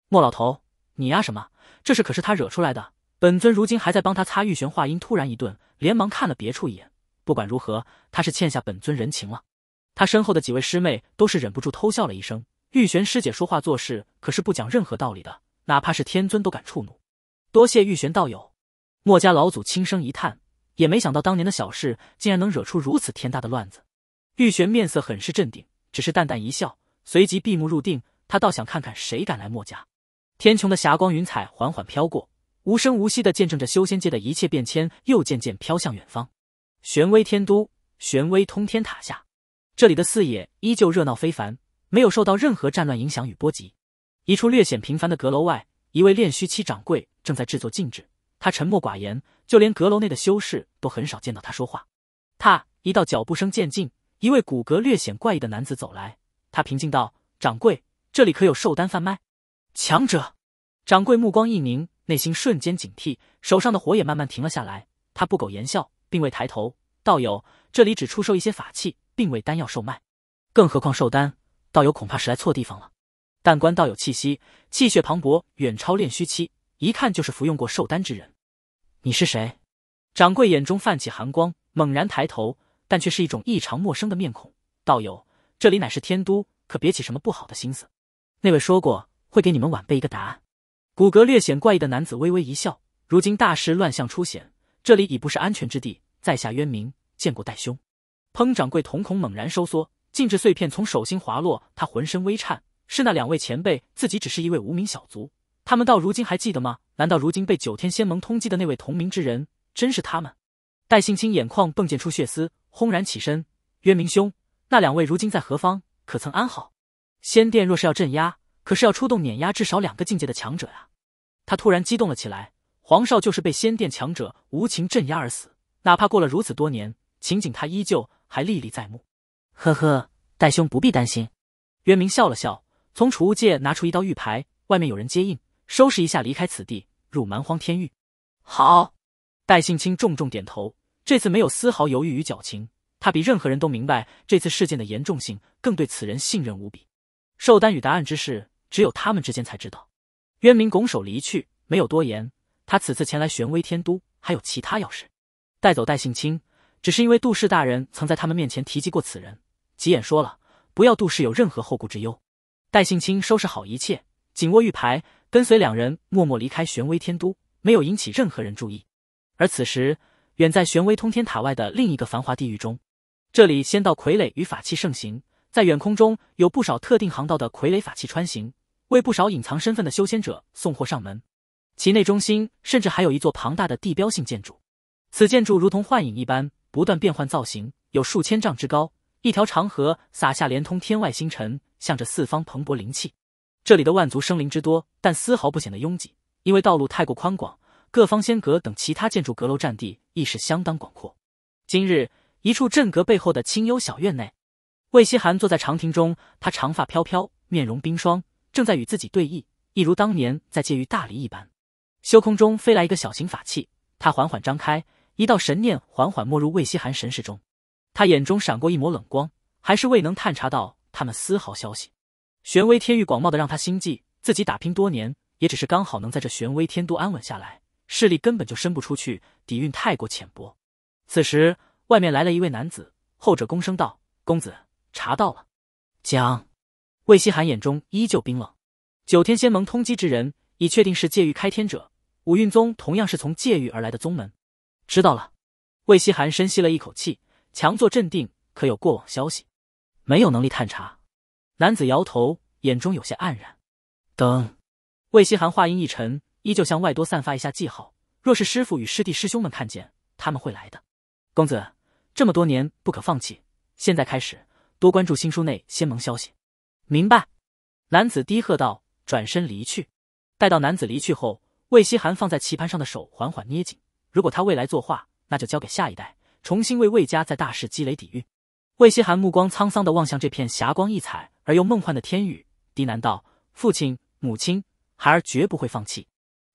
A: 墨老头，你呀什么？这事可是他惹出来的，本尊如今还在帮他擦玉玄。话音突然一顿，连忙看了别处一眼。不管如何，他是欠下本尊人情了。他身后的几位师妹都是忍不住偷笑了一声。玉玄师姐说话做事可是不讲任何道理的，哪怕是天尊都敢触怒。多谢玉玄道友。墨家老祖轻声一叹，也没想到当年的小事竟然能惹出如此天大的乱子。玉玄面色很是镇定，只是淡淡一笑，随即闭目入定。他倒想看看谁敢来墨家。天穹的霞光，云彩缓缓飘过，无声无息的见证着修仙界的一切变迁，又渐渐飘向远方。玄威天都，玄威通天塔下，这里的四野依旧热闹非凡，没有受到任何战乱影响与波及。一处略显平凡的阁楼外，一位炼虚期掌柜正在制作禁制。他沉默寡言，就连阁楼内的修士都很少见到他说话。踏，一道脚步声渐近，一位骨骼略显怪异的男子走来。他平静道：“掌柜，这里可有兽丹贩卖？”强者，掌柜目光一凝，内心瞬间警惕，手上的火也慢慢停了下来。他不苟言笑，并未抬头。道友，这里只出售一些法器，并未丹药售卖，更何况寿丹，道友恐怕是来错地方了。但观道友气息，气血磅礴，远超炼虚期，一看就是服用过寿丹之人。你是谁？掌柜眼中泛起寒光，猛然抬头，但却是一种异常陌生的面孔。道友，这里乃是天都，可别起什么不好的心思。那位说过。会给你们晚辈一个答案。骨骼略显怪异的男子微微一笑。如今大事乱象初显，这里已不是安全之地。在下渊明，见过戴兄。彭掌柜瞳孔猛然收缩，禁制碎片从手心滑落，他浑身微颤。是那两位前辈，自己只是一位无名小卒。他们到如今还记得吗？难道如今被九天仙盟通缉的那位同名之人，真是他们？戴兴清眼眶迸溅出血丝，轰然起身。渊明兄，那两位如今在何方？可曾安好？仙殿若是要镇压。可是要出动碾压至少两个境界的强者呀！他突然激动了起来。黄少就是被仙殿强者无情镇压而死，哪怕过了如此多年，情景他依旧还历历在目。呵呵，戴兄不必担心。渊明笑了笑，从储物界拿出一道玉牌。外面有人接应，收拾一下，离开此地，入蛮荒天域。好。戴信清重重点头，这次没有丝毫犹豫与矫情。他比任何人都明白这次事件的严重性，更对此人信任无比。寿丹与答案之事。只有他们之间才知道。渊明拱手离去，没有多言。他此次前来玄威天都还有其他要事。带走戴信清，只是因为杜氏大人曾在他们面前提及过此人。吉眼说了，不要杜氏有任何后顾之忧。戴信清收拾好一切，紧握玉牌，跟随两人默默离开玄威天都，没有引起任何人注意。而此时，远在玄威通天塔外的另一个繁华地域中，这里仙道傀儡与法器盛行，在远空中有不少特定航道的傀儡法器穿行。为不少隐藏身份的修仙者送货上门，其内中心甚至还有一座庞大的地标性建筑，此建筑如同幻影一般不断变换造型，有数千丈之高，一条长河洒下，连通天外星辰，向着四方蓬勃灵气。这里的万族生灵之多，但丝毫不显得拥挤，因为道路太过宽广，各方仙阁等其他建筑阁楼占地亦是相当广阔。今日，一处镇阁背后的清幽小院内，魏西寒坐在长亭中，他长发飘飘，面容冰霜。正在与自己对弈，一如当年在借于大理一般。修空中飞来一个小型法器，他缓缓张开，一道神念缓缓没入魏西寒神识中。他眼中闪过一抹冷光，还是未能探查到他们丝毫消息。玄威天域广袤的让他心悸，自己打拼多年，也只是刚好能在这玄威天都安稳下来，势力根本就伸不出去，底蕴太过浅薄。此时外面来了一位男子，后者躬声道：“公子，查到了。”讲。魏希寒眼中依旧冰冷，九天仙盟通缉之人已确定是界域开天者，五蕴宗同样是从界域而来的宗门。知道了，魏希寒深吸了一口气，强作镇定。可有过往消息？没有能力探查。男子摇头，眼中有些黯然。等。魏希寒话音一沉，依旧向外多散发一下记号。若是师傅与师弟、师兄们看见，他们会来的。公子，这么多年不可放弃。现在开始，多关注新书内仙盟消息。明白，男子低喝道，转身离去。待到男子离去后，魏希寒放在棋盘上的手缓缓捏紧。如果他未来作画，那就交给下一代，重新为魏家在大势积累底蕴。魏希寒目光沧桑的望向这片霞光溢彩而又梦幻的天宇，低喃道：“父亲，母亲，孩儿绝不会放弃。”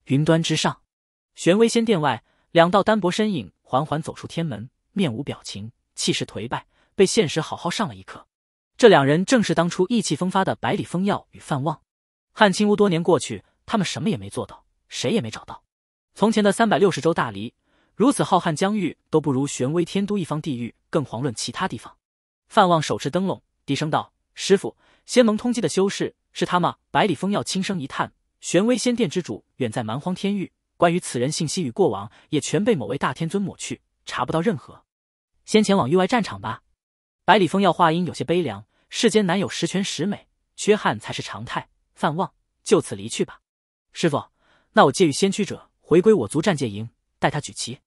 A: 云端之上，玄微仙殿外，两道单薄身影缓缓走出天门，面无表情，气势颓败，被现实好好上了一课。这两人正是当初意气风发的百里风耀与范望。汉青屋多年过去，他们什么也没做到，谁也没找到。从前的三百六十州大黎，如此浩瀚疆域都不如玄威天都一方地域，更遑论其他地方。范望手持灯笼，低声道：“师傅，仙盟通缉的修士是他吗？”百里风耀轻声一叹：“玄威仙殿之主远在蛮荒天域，关于此人信息与过往，也全被某位大天尊抹去，查不到任何。先前往域外战场吧。”百里风耀话音有些悲凉，世间难有十全十美，缺憾才是常态。范望，就此离去吧。师傅，那我借于先驱者回归我族战界营，待他举旗。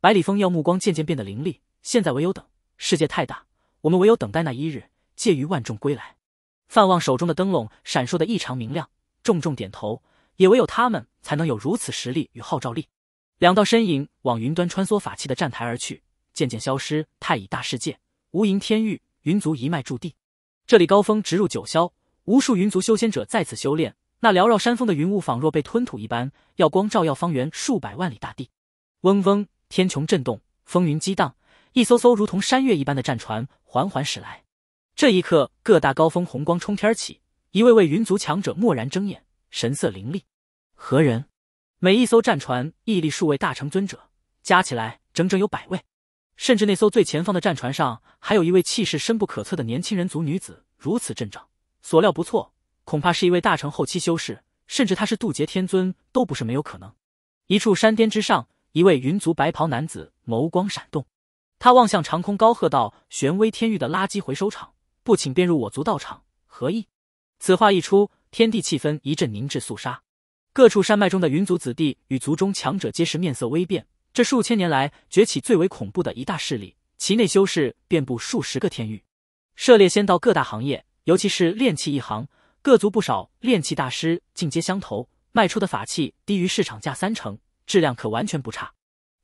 A: 百里风耀目光渐渐变得凌厉，现在唯有等。世界太大，我们唯有等待那一日，介于万众归来。范望手中的灯笼闪烁的异常明亮，重重点头，也唯有他们才能有如此实力与号召力。两道身影往云端穿梭法器的站台而去，渐渐消失。太乙大世界。无垠天域，云族一脉驻地。这里高峰直入九霄，无数云族修仙者在此修炼。那缭绕山峰的云雾，仿若被吞吐一般，耀光照耀方圆数百万里大地。嗡嗡，天穹震动，风云激荡。一艘艘如同山岳一般的战船缓缓驶来。这一刻，各大高峰红光冲天起，一位位云族强者蓦然睁眼，神色凌厉。何人？每一艘战船屹立数位大成尊者，加起来整整有百位。甚至那艘最前方的战船上，还有一位气势深不可测的年轻人族女子。如此阵仗，所料不错，恐怕是一位大成后期修士，甚至他是渡劫天尊都不是没有可能。一处山巅之上，一位云族白袍男子眸光闪动，他望向长空，高喝道：“玄威天域的垃圾回收场，不请便入我族道场，何意？”此话一出，天地气氛一阵凝滞肃杀，各处山脉中的云族子弟与族中强者皆是面色微变。这数千年来崛起最为恐怖的一大势力，其内修士遍布数十个天域，涉猎仙道各大行业，尤其是炼器一行，各族不少炼器大师进阶相投，卖出的法器低于市场价三成，质量可完全不差。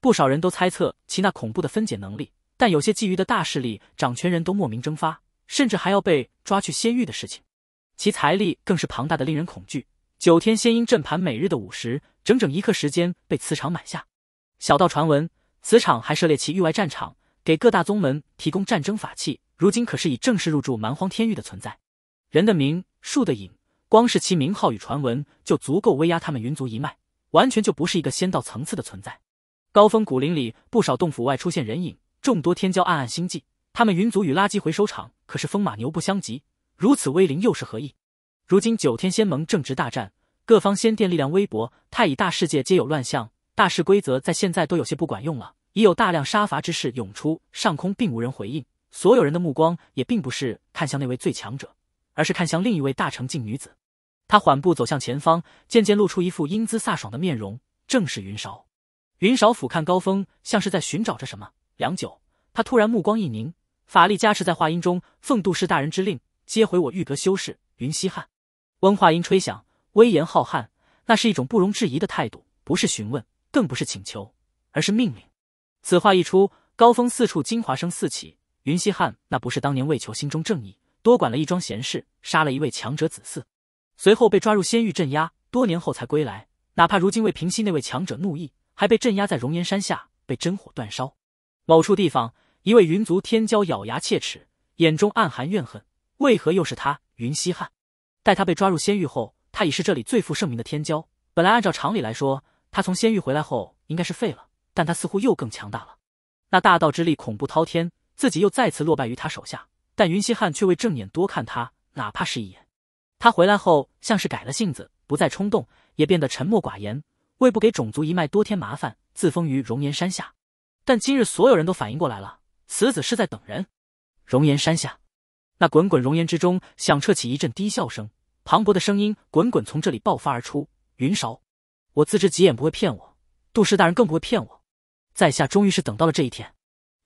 A: 不少人都猜测其那恐怖的分解能力，但有些觊觎的大势力掌权人都莫名蒸发，甚至还要被抓去仙域的事情。其财力更是庞大的，令人恐惧。九天仙音阵盘每日的午时，整整一刻时间被磁场买下。小道传闻，此场还涉猎其域外战场，给各大宗门提供战争法器。如今可是已正式入驻蛮荒天域的存在。人的名，树的影，光是其名号与传闻就足够威压他们云族一脉，完全就不是一个仙道层次的存在。高峰古林里，不少洞府外出现人影，众多天骄暗暗心悸。他们云族与垃圾回收场可是风马牛不相及，如此威灵又是何意？如今九天仙盟正值大战，各方仙殿力量微薄，太乙大世界皆有乱象。大势规则在现在都有些不管用了，已有大量杀伐之势涌出上空，并无人回应。所有人的目光也并不是看向那位最强者，而是看向另一位大成境女子。她缓步走向前方，渐渐露出一副英姿飒爽的面容，正是云韶。云韶俯瞰高峰，像是在寻找着什么。良久，他突然目光一凝，法力加持在话音中：“奉杜氏大人之令，接回我玉阁修士云西汉。”温话音吹响，威严浩瀚，那是一种不容置疑的态度，不是询问。更不是请求，而是命令。此话一出，高峰四处金华声四起。云溪汉那不是当年为求心中正义，多管了一桩闲事，杀了一位强者子嗣，随后被抓入仙狱镇压，多年后才归来。哪怕如今为平息那位强者怒意，还被镇压在熔岩山下，被真火煅烧。某处地方，一位云族天骄咬牙切齿，眼中暗含怨恨：为何又是他？云溪汉。待他被抓入仙狱后，他已是这里最负盛名的天骄。本来按照常理来说。他从仙域回来后应该是废了，但他似乎又更强大了。那大道之力恐怖滔天，自己又再次落败于他手下。但云溪汉却未正眼多看他，哪怕是一眼。他回来后像是改了性子，不再冲动，也变得沉默寡言，为不给种族一脉多添麻烦，自封于熔岩山下。但今日所有人都反应过来了，此子是在等人。熔岩山下，那滚滚熔岩之中响彻起一阵低笑声，磅礴的声音滚滚从这里爆发而出。云韶。我自知吉眼不会骗我，杜氏大人更不会骗我，在下终于是等到了这一天。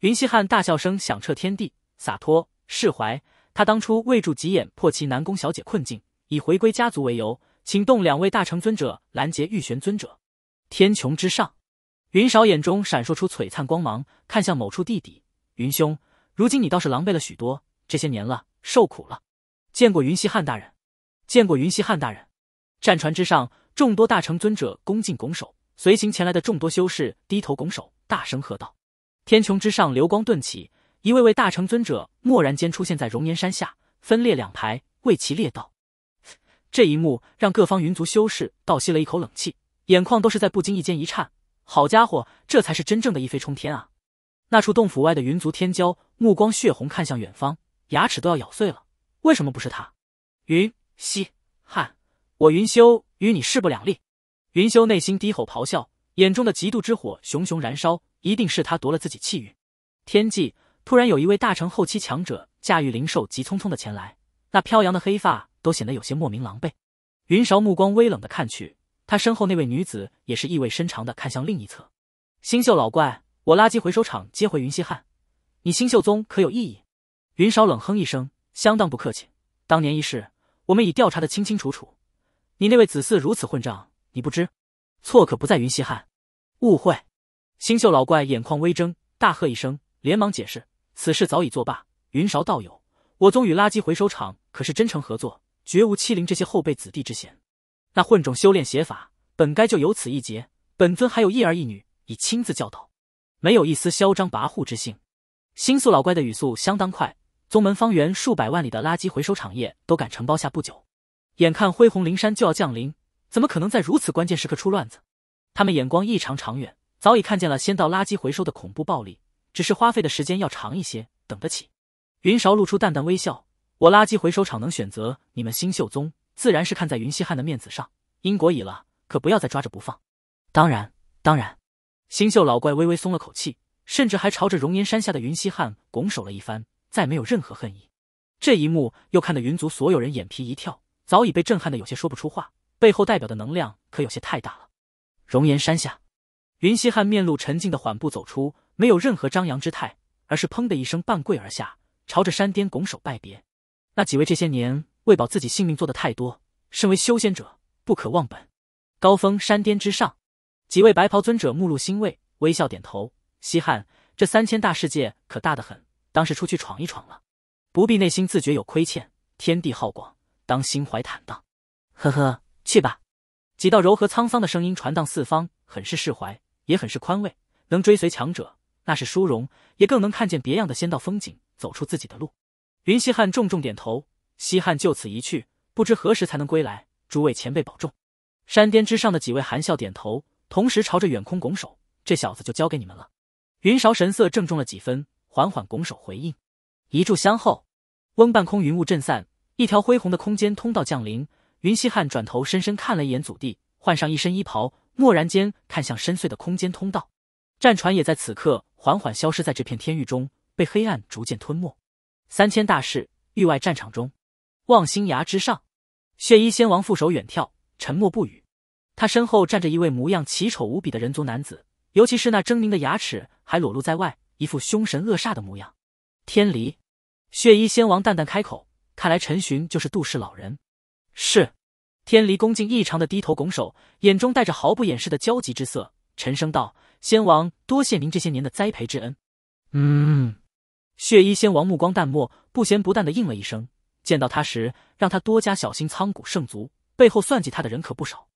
A: 云溪汉大笑声响彻天地，洒脱释怀。他当初为助吉眼破其南宫小姐困境，以回归家族为由，请动两位大成尊者拦截玉玄尊者。天穹之上，云少眼中闪烁出璀璨光芒，看向某处地底。云兄，如今你倒是狼狈了许多，这些年了，受苦了。见过云溪汉大人，见过云溪汉大人。战船之上。众多大成尊者恭敬拱手，随行前来的众多修士低头拱手，大声喝道：“天穹之上，流光顿起，一位位大成尊者蓦然间出现在熔岩山下，分列两排，为其列道。”这一幕让各方云族修士倒吸了一口冷气，眼眶都是在不经意间一颤。好家伙，这才是真正的一飞冲天啊！那处洞府外的云族天骄目光血红，看向远方，牙齿都要咬碎了。为什么不是他？云西汉。我云修与你势不两立。云修内心低吼咆哮，眼中的嫉妒之火熊熊燃烧。一定是他夺了自己气运。天际突然有一位大成后期强者驾驭灵兽急匆匆的前来，那飘扬的黑发都显得有些莫名狼狈。云韶目光微冷的看去，他身后那位女子也是意味深长的看向另一侧。星宿老怪，我垃圾回收厂接回云溪汉，你星宿宗可有异议？云韶冷哼一声，相当不客气。当年一事，我们已调查的清清楚楚。你那位子嗣如此混账，你不知，错可不在云溪汉。误会！星宿老怪眼眶微睁，大喝一声，连忙解释：此事早已作罢。云韶道友，我宗与垃圾回收厂可是真诚合作，绝无欺凌这些后辈子弟之嫌。那混种修炼邪法，本该就有此一劫。本尊还有一儿一女，已亲自教导，没有一丝嚣张跋扈之性。星宿老怪的语速相当快，宗门方圆数百万里的垃圾回收厂业都敢承包下不久。眼看恢宏灵山就要降临，怎么可能在如此关键时刻出乱子？他们眼光异常长远，早已看见了仙道垃圾回收的恐怖暴力，只是花费的时间要长一些，等得起。云韶露出淡淡微笑：“我垃圾回收厂能选择你们星宿宗，自然是看在云溪汉的面子上。因果已了，可不要再抓着不放。”“当然，当然。”星宿老怪微微松了口气，甚至还朝着熔岩山下的云溪汉拱手了一番，再没有任何恨意。这一幕又看得云族所有人眼皮一跳。早已被震撼的有些说不出话，背后代表的能量可有些太大了。熔岩山下，云溪汉面露沉静的缓步走出，没有任何张扬之态，而是砰的一声半跪而下，朝着山巅拱手拜别。那几位这些年为保自己性命做的太多，身为修仙者不可忘本。高峰山巅之上，几位白袍尊者目露欣慰，微笑点头。西汉，这三千大世界可大得很，当是出去闯一闯了，不必内心自觉有亏欠。天地浩广。当心怀坦荡，呵呵，去吧。几道柔和沧桑的声音传荡四方，很是释怀，也很是宽慰。能追随强者，那是殊荣，也更能看见别样的仙道风景，走出自己的路。云溪汉重重点头，西汉就此一去，不知何时才能归来。诸位前辈保重。山巅之上的几位含笑点头，同时朝着远空拱手：“这小子就交给你们了。”云韶神色郑重了几分，缓缓拱手回应。一炷香后，翁半空云雾震散。一条恢宏的空间通道降临，云溪汉转头深深看了一眼祖地，换上一身衣袍，蓦然间看向深邃的空间通道。战船也在此刻缓缓消失在这片天域中，被黑暗逐渐吞没。三千大世域外战场中，望星崖之上，血衣仙王负手远眺，沉默不语。他身后站着一位模样奇丑无比的人族男子，尤其是那狰狞的牙齿还裸露在外，一副凶神恶煞的模样。天离，血衣仙王淡淡开口。看来陈寻就是杜氏老人。是。天离恭敬异常的低头拱手，眼中带着毫不掩饰的焦急之色，沉声道：“仙王，多谢您这些年的栽培之恩。”
C: 嗯。
A: 血衣仙王目光淡漠，不咸不淡的应了一声。见到他时，让他多加小心。苍古圣族背后算计他的人可不少。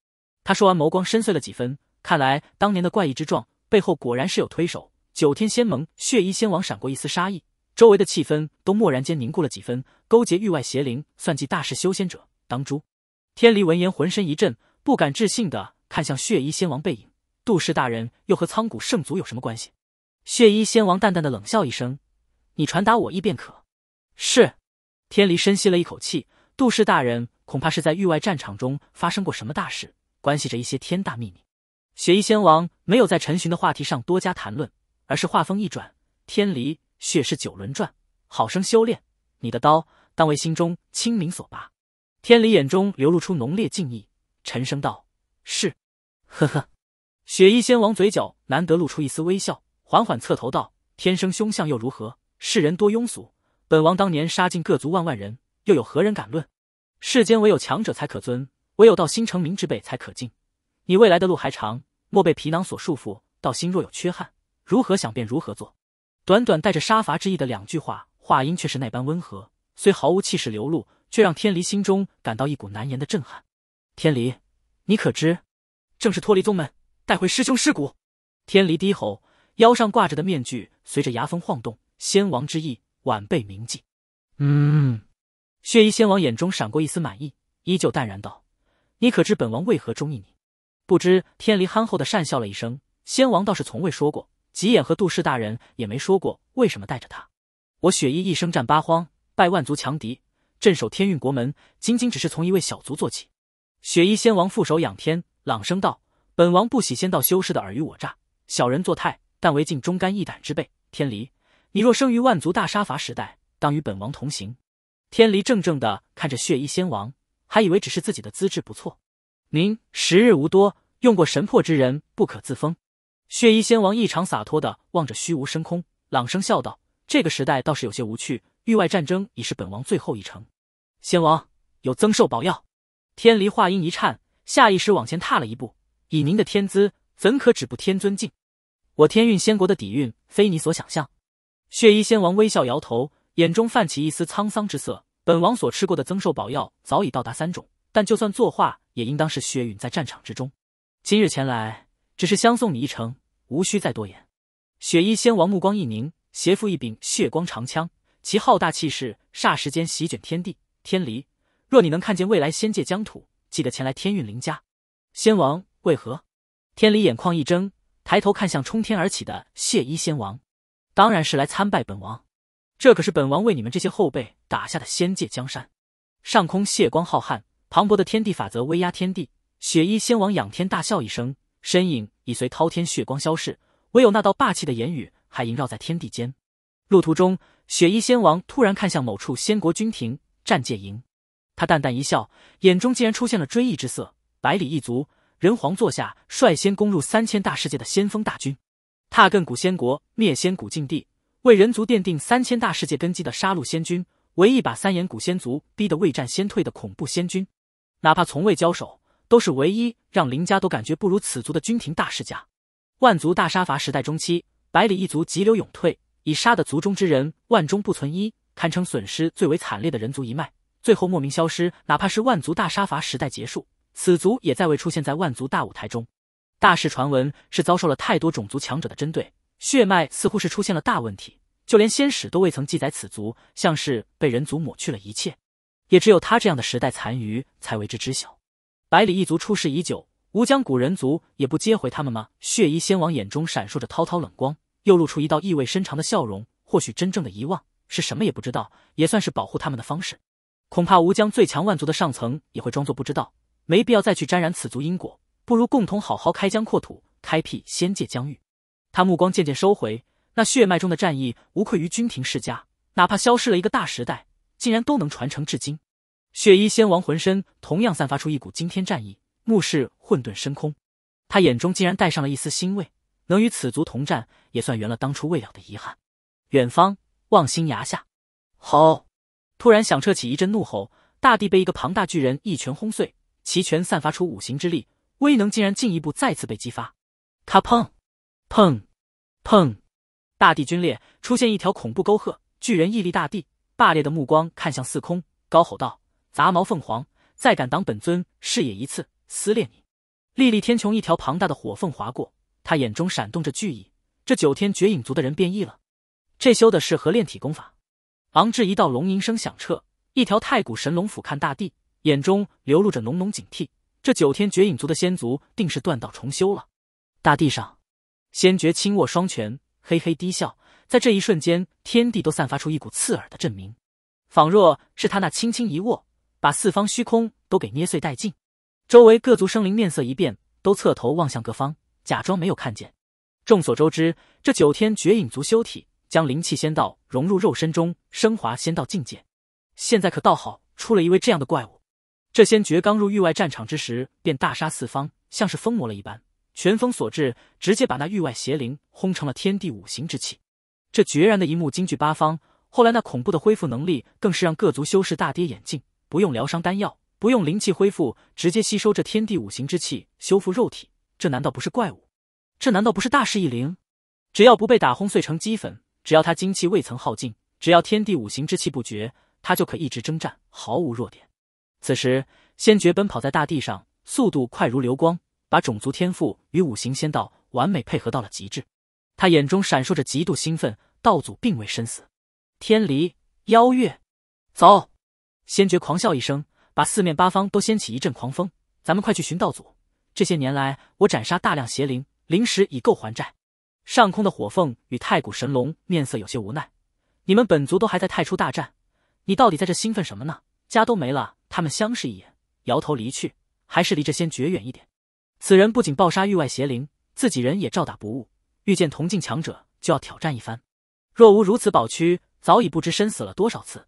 A: 他说完，眸光深邃了几分。看来当年的怪异之状，背后果然是有推手。九天仙盟，血衣仙王闪过一丝杀意。周围的气氛都蓦然间凝固了几分。勾结域外邪灵，算计大势修仙者，当诛。天离闻言，浑身一震，不敢置信的看向血衣仙王背影。杜氏大人又和苍古圣族有什么关系？血衣仙王淡淡的冷笑一声：“你传达我意便可。”是。天离深吸了一口气，杜氏大人恐怕是在域外战场中发生过什么大事，关系着一些天大秘密。血衣仙王没有在陈寻的话题上多加谈论，而是话锋一转：“天离。”血是九轮转，好生修炼。你的刀，当为心中清明所拔。天理眼中流露出浓烈敬意，沉声道：“是。”呵呵，雪衣仙王嘴角难得露出一丝微笑，缓缓侧头道：“天生凶相又如何？世人多庸俗。本王当年杀尽各族万万人，又有何人敢论？世间唯有强者才可尊，唯有道心成名之辈才可敬。你未来的路还长，莫被皮囊所束缚。道心若有缺憾，如何想便如何做。”短短带着杀伐之意的两句话，话音却是那般温和，虽毫无气势流露，却让天离心中感到一股难言的震撼。天离，你可知，正是脱离宗门带回师兄尸骨。天离低吼，腰上挂着的面具随着牙缝晃动。仙王之意，晚辈铭记。
C: 嗯，
A: 血衣仙王眼中闪过一丝满意，依旧淡然道：“你可知本王为何中意你？”不知天离憨厚的讪笑了一声。仙王倒是从未说过。吉眼和杜氏大人也没说过为什么带着他。我雪衣一生战八荒，败万族强敌，镇守天运国门，仅仅只是从一位小卒做起。雪衣仙王负手仰天，朗声道：“本王不喜仙道修士的尔虞我诈，小人作态，但唯敬忠肝义胆之辈。天离，你若生于万族大杀伐时代，当与本王同行。”天离怔怔的看着血衣仙王，还以为只是自己的资质不错。您时日无多，用过神魄之人不可自封。血衣仙王异常洒脱的望着虚无深空，朗声笑道：“这个时代倒是有些无趣，域外战争已是本王最后一程。”仙王有增寿宝药。天离话音一颤，下意识往前踏了一步。以您的天资，怎可止步天尊境？我天运仙国的底蕴，非你所想象。血衣仙王微笑摇头，眼中泛起一丝沧桑之色。本王所吃过的增寿宝药，早已到达三种，但就算作画，也应当是血陨在战场之中。今日前来。只是相送你一程，无需再多言。雪衣仙王目光一凝，携负一柄血光长枪，其浩大气势霎时间席卷天地。天离，若你能看见未来仙界疆土，记得前来天运林家。仙王为何？天离眼眶一睁，抬头看向冲天而起的血衣仙王，当然是来参拜本王。这可是本王为你们这些后辈打下的仙界江山。上空血光浩瀚，磅礴的天地法则威压天地。雪衣仙王仰天大笑一声。身影已随滔天血光消逝，唯有那道霸气的言语还萦绕在天地间。路途中，雪衣仙王突然看向某处仙国君庭战界营，他淡淡一笑，眼中竟然出现了追忆之色。百里一族人皇座下率先攻入三千大世界的先锋大军，踏亘古仙国灭仙古禁地，为人族奠定三千大世界根基的杀戮仙君，唯一把三眼古仙族逼得未战先退的恐怖仙君，哪怕从未交手。都是唯一让林家都感觉不如此族的君庭大世家，万族大杀伐时代中期，百里一族急流勇退，以杀的族中之人万中不存一，堪称损失最为惨烈的人族一脉，最后莫名消失。哪怕是万族大杀伐时代结束，此族也再未出现在万族大舞台中。大事传闻是遭受了太多种族强者的针对，血脉似乎是出现了大问题，就连仙史都未曾记载此族，像是被人族抹去了一切。也只有他这样的时代残余才为之知晓。百里一族出世已久，吴江古人族也不接回他们吗？血衣仙王眼中闪烁着滔滔冷光，又露出一道意味深长的笑容。或许真正的遗忘是什么也不知道，也算是保护他们的方式。恐怕吴江最强万族的上层也会装作不知道，没必要再去沾染此族因果。不如共同好好开疆扩土，开辟仙界疆域。他目光渐渐收回，那血脉中的战意，无愧于君庭世家，哪怕消失了一个大时代，竟然都能传承至今。血衣仙王浑身同样散发出一股惊天战意，目视混沌深空，他眼中竟然带上了一丝欣慰，能与此族同战，也算圆了当初未了的遗憾。远方望星崖下，吼！突然响彻起一阵怒吼，大地被一个庞大巨人一拳轰碎，其拳散发出五行之力，威能竟然进一步再次被激发。他砰砰砰，大地龟裂，出现一条恐怖沟壑，巨人屹立大地，霸裂的目光看向四空，高吼道。杂毛凤凰，再敢挡本尊视野一次，撕裂你！历历天穹，一条庞大的火凤划过，他眼中闪动着惧意。这九天绝影族的人变异了，这修的是何炼体功法？昂志一道龙吟声响彻，一条太古神龙俯瞰大地，眼中流露着浓浓警惕。这九天绝影族的仙族，定是断道重修了。大地上，仙绝轻握双拳，嘿嘿低笑。在这一瞬间，天地都散发出一股刺耳的震鸣，仿若是他那轻轻一握。把四方虚空都给捏碎殆尽，周围各族生灵面色一变，都侧头望向各方，假装没有看见。众所周知，这九天绝影族修体将灵气仙道融入肉身中，升华仙道境界。现在可倒好，出了一位这样的怪物。这仙绝刚入域外战场之时，便大杀四方，像是疯魔了一般，拳风所至，直接把那域外邪灵轰成了天地五行之气。这决然的一幕惊惧八方，后来那恐怖的恢复能力更是让各族修士大跌眼镜。不用疗伤丹药，不用灵气恢复，直接吸收这天地五行之气修复肉体。这难道不是怪物？这难道不是大势一灵？只要不被打轰碎成齑粉，只要他精气未曾耗尽，只要天地五行之气不绝，他就可一直征战，毫无弱点。此时，先觉奔跑在大地上，速度快如流光，把种族天赋与五行仙道完美配合到了极致。他眼中闪烁着极度兴奋。道祖并未身死。天离，妖月，走！仙绝狂笑一声，把四面八方都掀起一阵狂风。咱们快去寻道祖。这些年来，我斩杀大量邪灵，灵石已够还债。上空的火凤与太古神龙面色有些无奈。你们本族都还在太初大战，你到底在这兴奋什么呢？家都没了。他们相视一眼，摇头离去，还是离这仙绝远一点。此人不仅暴杀域外邪灵，自己人也照打不误。遇见同境强者就要挑战一番。若无如此宝躯，早已不知身死了多少次。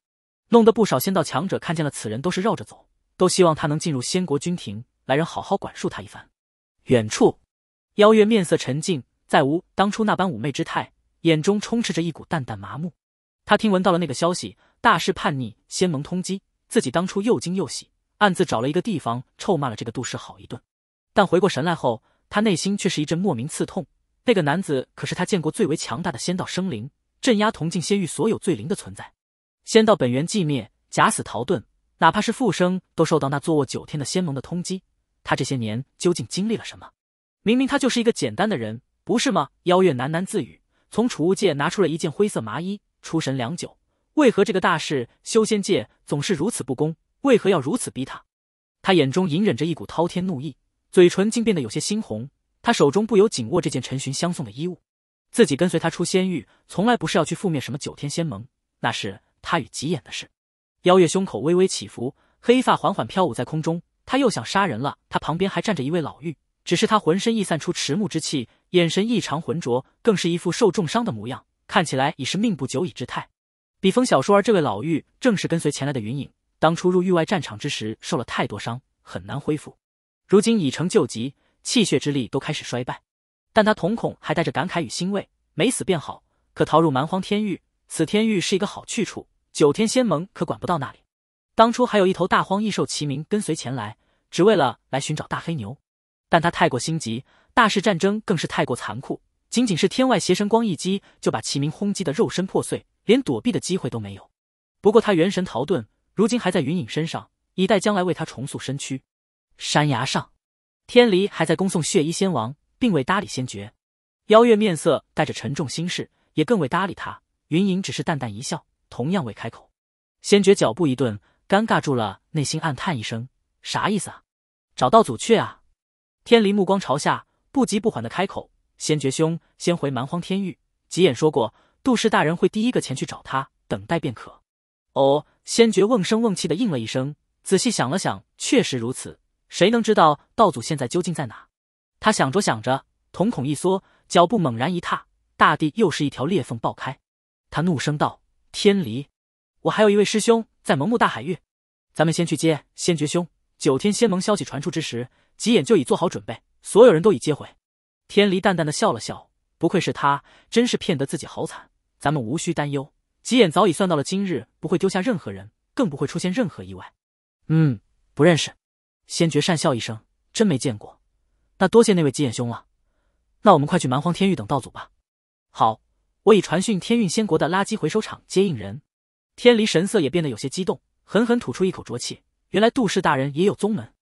A: 弄得不少仙道强者看见了此人，都是绕着走，都希望他能进入仙国君庭，来人好好管束他一番。远处，妖月面色沉静，再无当初那般妩媚之态，眼中充斥着一股淡淡麻木。他听闻到了那个消息，大势叛逆，仙盟通缉，自己当初又惊又喜，暗自找了一个地方臭骂了这个杜氏好一顿。但回过神来后，他内心却是一阵莫名刺痛。那个男子可是他见过最为强大的仙道生灵，镇压同境仙域所有罪灵的存在。仙道本源寂灭，假死逃遁，哪怕是复生，都受到那坐卧九天的仙盟的通缉。他这些年究竟经历了什么？明明他就是一个简单的人，不是吗？妖月喃喃自语，从储物界拿出了一件灰色麻衣，出神良久。为何这个大世修仙界总是如此不公？为何要如此逼他？他眼中隐忍着一股滔天怒意，嘴唇竟变得有些猩红。他手中不由紧握这件陈寻相送的衣物。自己跟随他出仙域，从来不是要去覆灭什么九天仙盟，那是。他与急眼的事，妖月胸口微微起伏，黑发缓缓飘舞在空中。他又想杀人了。他旁边还站着一位老妪，只是他浑身溢散出迟暮之气，眼神异常浑浊，更是一副受重伤的模样，看起来已是命不久矣之态。笔锋小说儿，这位老妪正是跟随前来的云影。当初入域外战场之时，受了太多伤，很难恢复，如今已成旧疾，气血之力都开始衰败。但他瞳孔还带着感慨与欣慰，没死便好，可逃入蛮荒天域。此天域是一个好去处，九天仙盟可管不到那里。当初还有一头大荒异兽齐名跟随前来，只为了来寻找大黑牛。但他太过心急，大势战争更是太过残酷，仅仅是天外邪神光一击，就把齐明轰击的肉身破碎，连躲避的机会都没有。不过他元神逃遁，如今还在云影身上，以待将来为他重塑身躯。山崖上，天离还在恭送血衣仙王，并未搭理仙绝。邀月面色带着沉重心事，也更未搭理他。云隐只是淡淡一笑，同样未开口。先绝脚步一顿，尴尬住了，内心暗叹一声：“啥意思啊？找道祖去啊？”天离目光朝下，不急不缓的开口：“先绝兄，先回蛮荒天域。吉眼说过，杜氏大人会第一个前去找他，等待便可。”哦，先绝瓮声瓮气的应了一声，仔细想了想，确实如此。谁能知道道祖现在究竟在哪？他想着想着，瞳孔一缩，脚步猛然一踏，大地又是一条裂缝爆开。他怒声道：“天离，我还有一位师兄在蒙木大海域，咱们先去接先绝兄。九天仙盟消息传出之时，吉眼就已做好准备，所有人都已接回。”天离淡淡的笑了笑：“不愧是他，真是骗得自己好惨。咱们无需担忧，吉眼早已算到了今日，不会丢下任何人，更不会出现任何意外。”“嗯，不认识。”先绝讪笑一声：“真没见过。”“那多谢那位吉眼兄了。”“那我们快去蛮荒天域等道祖吧。”“好。”我已传讯天运仙国的垃圾回收厂接应人，天离神色也变得有些激动，狠狠吐出一口浊气。原来杜氏大人也有宗门，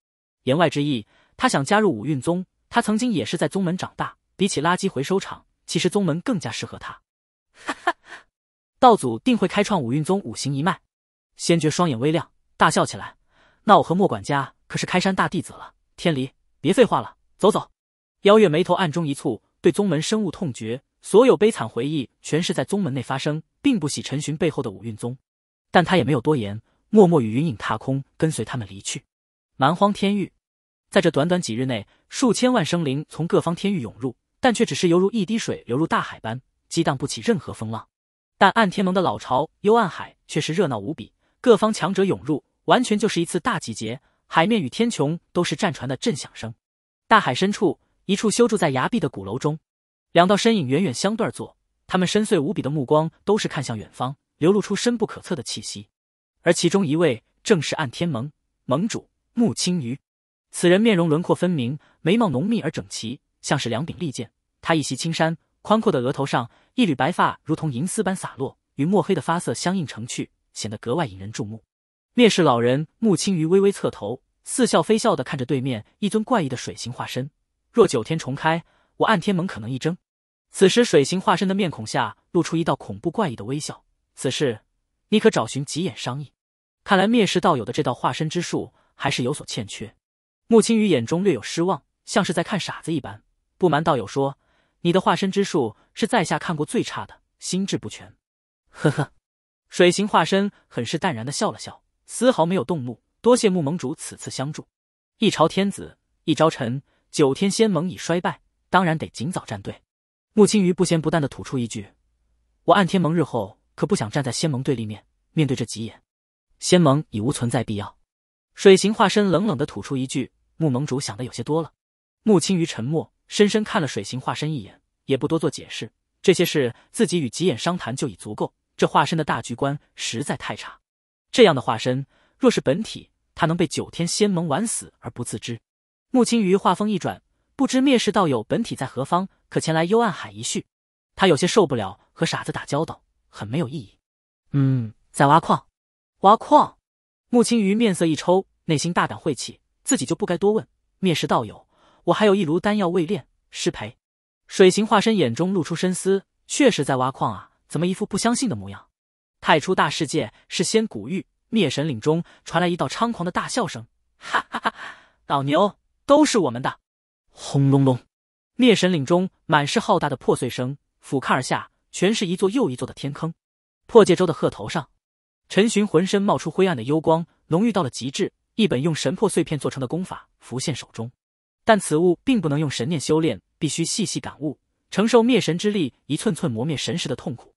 A: 言外之意，他想加入五运宗。他曾经也是在宗门长大，比起垃圾回收厂，其实宗门更加适合他。哈哈，道祖定会开创五运宗五行一脉。仙爵双眼微亮，大笑起来。那我和莫管家可是开山大弟子了。天离，别废话了，走走。妖月眉头暗中一蹙，对宗门深恶痛绝。所有悲惨回忆全是在宗门内发生，并不喜陈寻背后的五蕴宗，但他也没有多言，默默与云影踏空跟随他们离去。蛮荒天域，在这短短几日内，数千万生灵从各方天域涌入，但却只是犹如一滴水流入大海般，激荡不起任何风浪。但暗天盟的老巢幽暗海却是热闹无比，各方强者涌入，完全就是一次大集结。海面与天穹都是战船的震响声。大海深处，一处修筑在崖壁的鼓楼中。两道身影远远相对而坐，他们深邃无比的目光都是看向远方，流露出深不可测的气息。而其中一位正是暗天盟盟主穆青鱼。此人面容轮廓分明，眉毛浓密而整齐，像是两柄利剑。他一袭青衫，宽阔的额头上一缕白发如同银丝般洒落，与墨黑的发色相映成趣，显得格外引人注目。蔑视老人穆青鱼微微侧头，似笑非笑地看着对面一尊怪异的水形化身。若九天重开。我暗天盟可能一睁。此时水形化身的面孔下露出一道恐怖怪异的微笑。此事你可找寻吉眼商议。看来灭世道友的这道化身之术还是有所欠缺。穆青羽眼中略有失望，像是在看傻子一般。不瞒道友说，你的化身之术是在下看过最差的，心智不全。呵呵。水形化身很是淡然的笑了笑，丝毫没有动怒。多谢穆盟主此次相助。一朝天子一朝臣，九天仙盟已衰败。当然得尽早站队。穆青鱼不咸不淡的吐出一句：“我暗天盟日后可不想站在仙盟对立面，面对这几眼，仙盟已无存在必要。”水行化身冷冷的吐出一句：“穆盟主想的有些多了。”穆青鱼沉默，深深看了水行化身一眼，也不多做解释。这些事自己与极眼商谈就已足够。这化身的大局观实在太差，这样的化身若是本体，他能被九天仙盟玩死而不自知？穆青鱼话锋一转。不知灭世道友本体在何方，可前来幽暗海一叙。他有些受不了和傻子打交道，很没有意义。嗯，在挖矿。挖矿。穆青鱼面色一抽，内心大感晦气，自己就不该多问。灭世道友，我还有一炉丹药未炼，失陪。水行化身眼中露出深思，确实在挖矿啊，怎么一副不相信的模样？太初大世界是仙古域，灭神岭中传来一道猖狂的大笑声，哈哈哈！老牛都是我们的。轰隆隆，灭神岭中满是浩大的破碎声。俯瞰而下，全是一座又一座的天坑。破界洲的鹤头上，陈寻浑身冒出灰暗的幽光，浓郁到了极致。一本用神魄碎片做成的功法浮现手中，但此物并不能用神念修炼，必须细细感悟，承受灭神之力一寸寸磨灭神识的痛苦。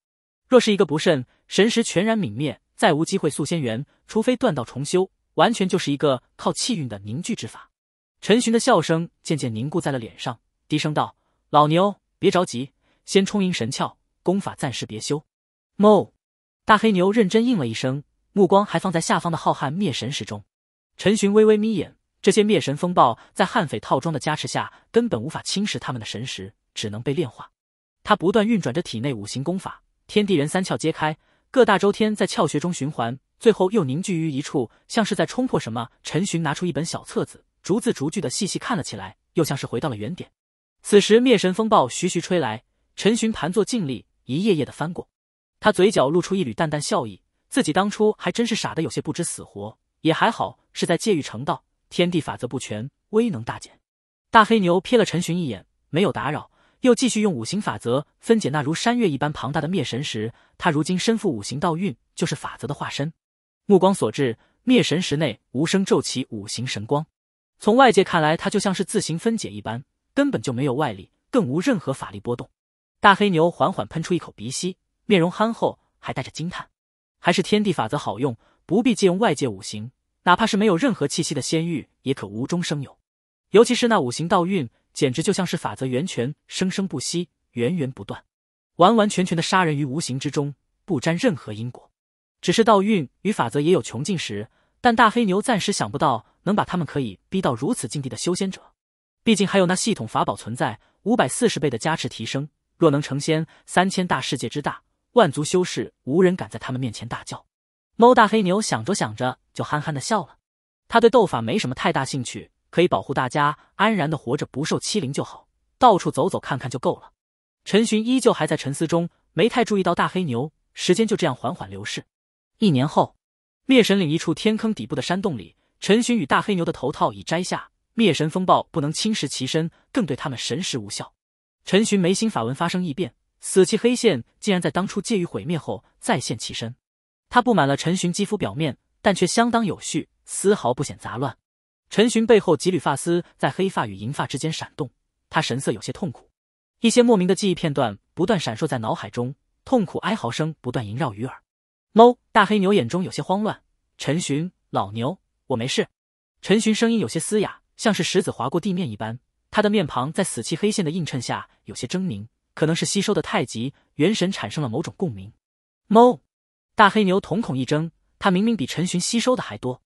A: 若是一个不慎，神识全然泯灭，再无机会塑仙元，除非断道重修，完全就是一个靠气运的凝聚之法。陈寻的笑声渐渐凝固在了脸上，低声道：“老牛，别着急，先充盈神窍，功法暂时别修。”“哞！”大黑牛认真应了一声，目光还放在下方的浩瀚灭神石中。陈寻微微眯眼，这些灭神风暴在悍匪套装的加持下，根本无法侵蚀他们的神石，只能被炼化。他不断运转着体内五行功法，天地人三窍揭开，各大周天在窍穴中循环，最后又凝聚于一处，像是在冲破什么。陈寻拿出一本小册子。逐字逐句的细细看了起来，又像是回到了原点。此时灭神风暴徐徐吹来，陈寻盘坐静立，一页页的翻过，他嘴角露出一缕淡淡笑意。自己当初还真是傻的有些不知死活，也还好是在戒欲成道，天地法则不全，威能大减。大黑牛瞥了陈寻一眼，没有打扰，又继续用五行法则分解那如山岳一般庞大的灭神石。他如今身负五行道运，就是法则的化身。目光所至，灭神石内无声骤起五行神光。从外界看来，它就像是自行分解一般，根本就没有外力，更无任何法力波动。大黑牛缓缓喷出一口鼻息，面容憨厚，还带着惊叹。还是天地法则好用，不必借用外界五行，哪怕是没有任何气息的仙玉，也可无中生有。尤其是那五行道运，简直就像是法则源泉，生生不息，源源不断，完完全全的杀人于无形之中，不沾任何因果。只是道运与法则也有穷尽时，但大黑牛暂时想不到。能把他们可以逼到如此境地的修仙者，毕竟还有那系统法宝存在，五百四十倍的加持提升，若能成仙，三千大世界之大，万族修士无人敢在他们面前大叫。猫大黑牛想着想着就憨憨的笑了。他对斗法没什么太大兴趣，可以保护大家安然的活着，不受欺凌就好，到处走走看看就够了。陈寻依旧还在沉思中，没太注意到大黑牛。时间就这样缓缓流逝。一年后，灭神岭一处天坑底部的山洞里。陈寻与大黑牛的头套已摘下，灭神风暴不能侵蚀其身，更对他们神识无效。陈寻眉心法纹发生异变，死气黑线竟然在当初借于毁灭后再现其身，它布满了陈寻肌肤表面，但却相当有序，丝毫不显杂乱。陈寻背后几缕发丝在黑发与银发之间闪动，他神色有些痛苦，一些莫名的记忆片段不断闪烁在脑海中，痛苦哀嚎声不断萦绕于耳。猫大黑牛眼中有些慌乱，陈寻，老牛。我没事。陈寻声音有些嘶哑，像是石子划过地面一般。他的面庞在死气黑线的映衬下有些狰狞，可能是吸收的太急，元神产生了某种共鸣。猫大黑牛瞳孔一睁，他明明比陈寻吸收的还多。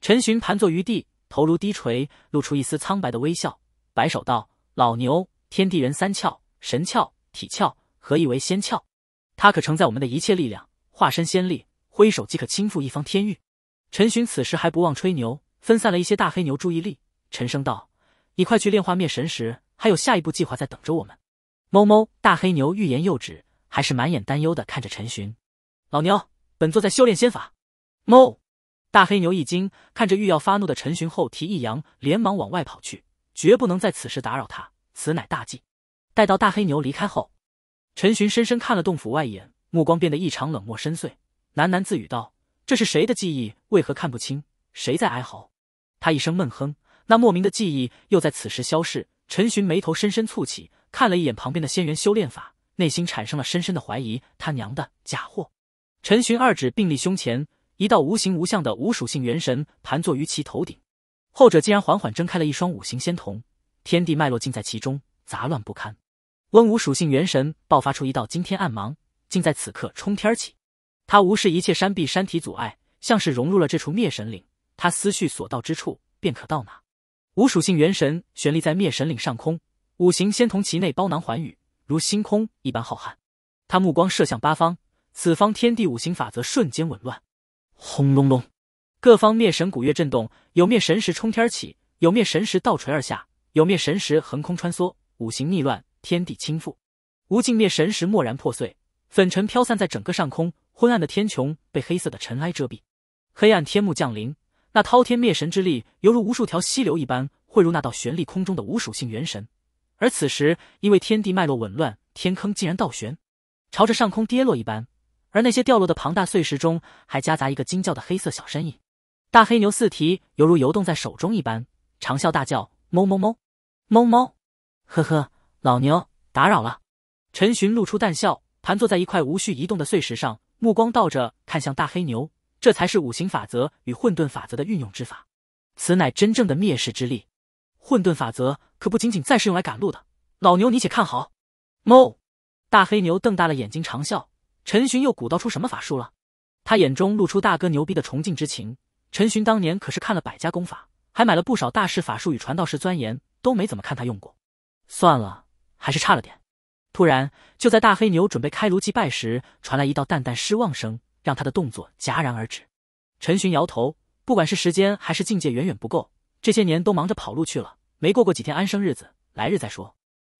A: 陈寻盘坐于地，头颅低垂，露出一丝苍白的微笑，摆手道：“老牛，天地人三窍，神窍、体窍，何意为仙窍？它可承载我们的一切力量，化身仙力，挥手即可倾覆一方天域。”陈寻此时还不忘吹牛，分散了一些大黑牛注意力。沉声道：“你快去炼化灭神石，还有下一步计划在等着我们。”“哞！”大黑牛欲言又止，还是满眼担忧的看着陈寻。“老牛，本座在修炼仙法。”“哞！”大黑牛一惊，看着欲要发怒的陈寻后蹄一扬，连忙往外跑去，绝不能在此时打扰他，此乃大忌。待到大黑牛离开后，陈寻深深看了洞府外眼，目光变得异常冷漠深邃，喃喃自语道。这是谁的记忆？为何看不清？谁在哀嚎？他一声闷哼，那莫名的记忆又在此时消逝。陈寻眉头深深蹙起，看了一眼旁边的仙元修炼法，内心产生了深深的怀疑。他娘的，假货！陈寻二指并立胸前，一道无形无相的无属性元神盘坐于其头顶，后者竟然缓缓睁开了一双五行仙瞳，天地脉络尽在其中，杂乱不堪。温无属性元神爆发出一道惊天暗芒，竟在此刻冲天起。他无视一切山壁、山体阻碍，像是融入了这处灭神岭。他思绪所到之处，便可到哪。无属性元神悬立在灭神岭上空，五行仙童其内包囊寰宇，如星空一般浩瀚。他目光射向八方，此方天地五行法则瞬间紊乱。
B: 轰隆隆，
A: 各方灭神古月震动，有灭神石冲天起，有灭神石倒垂而下，有灭神石横空穿梭，五行逆乱，天地倾覆。无尽灭神石蓦然破碎，粉尘飘散在整个上空。昏暗的天穹被黑色的尘埃遮蔽，黑暗天幕降临。那滔天灭神之力犹如无数条溪流一般汇入那道悬立空中的无属性元神。而此时，因为天地脉络紊乱，天坑竟然倒悬，朝着上空跌落一般。而那些掉落的庞大碎石中，还夹杂一个惊叫的黑色小身影。大黑牛四蹄犹如游动在手中一般，长啸大叫：“哞哞哞，哞哞！”呵呵，老牛打扰了。陈寻露出淡笑，盘坐在一块无序移动的碎石上。目光倒着看向大黑牛，这才是五行法则与混沌法则的运用之法，此乃真正的灭世之力。混沌法则可不仅仅再是用来赶路的，老牛你且看好。哞！大黑牛瞪大了眼睛长啸。陈寻又鼓捣出什么法术了？他眼中露出大哥牛逼的崇敬之情。陈寻当年可是看了百家功法，还买了不少大势法术与传道士钻研，都没怎么看他用过。算了，还是差了点。突然，就在大黑牛准备开炉祭拜时，传来一道淡淡失望声，让他的动作戛然而止。陈寻摇头，不管是时间还是境界，远远不够。这些年都忙着跑路去了，没过过几天安生日子，来日再说。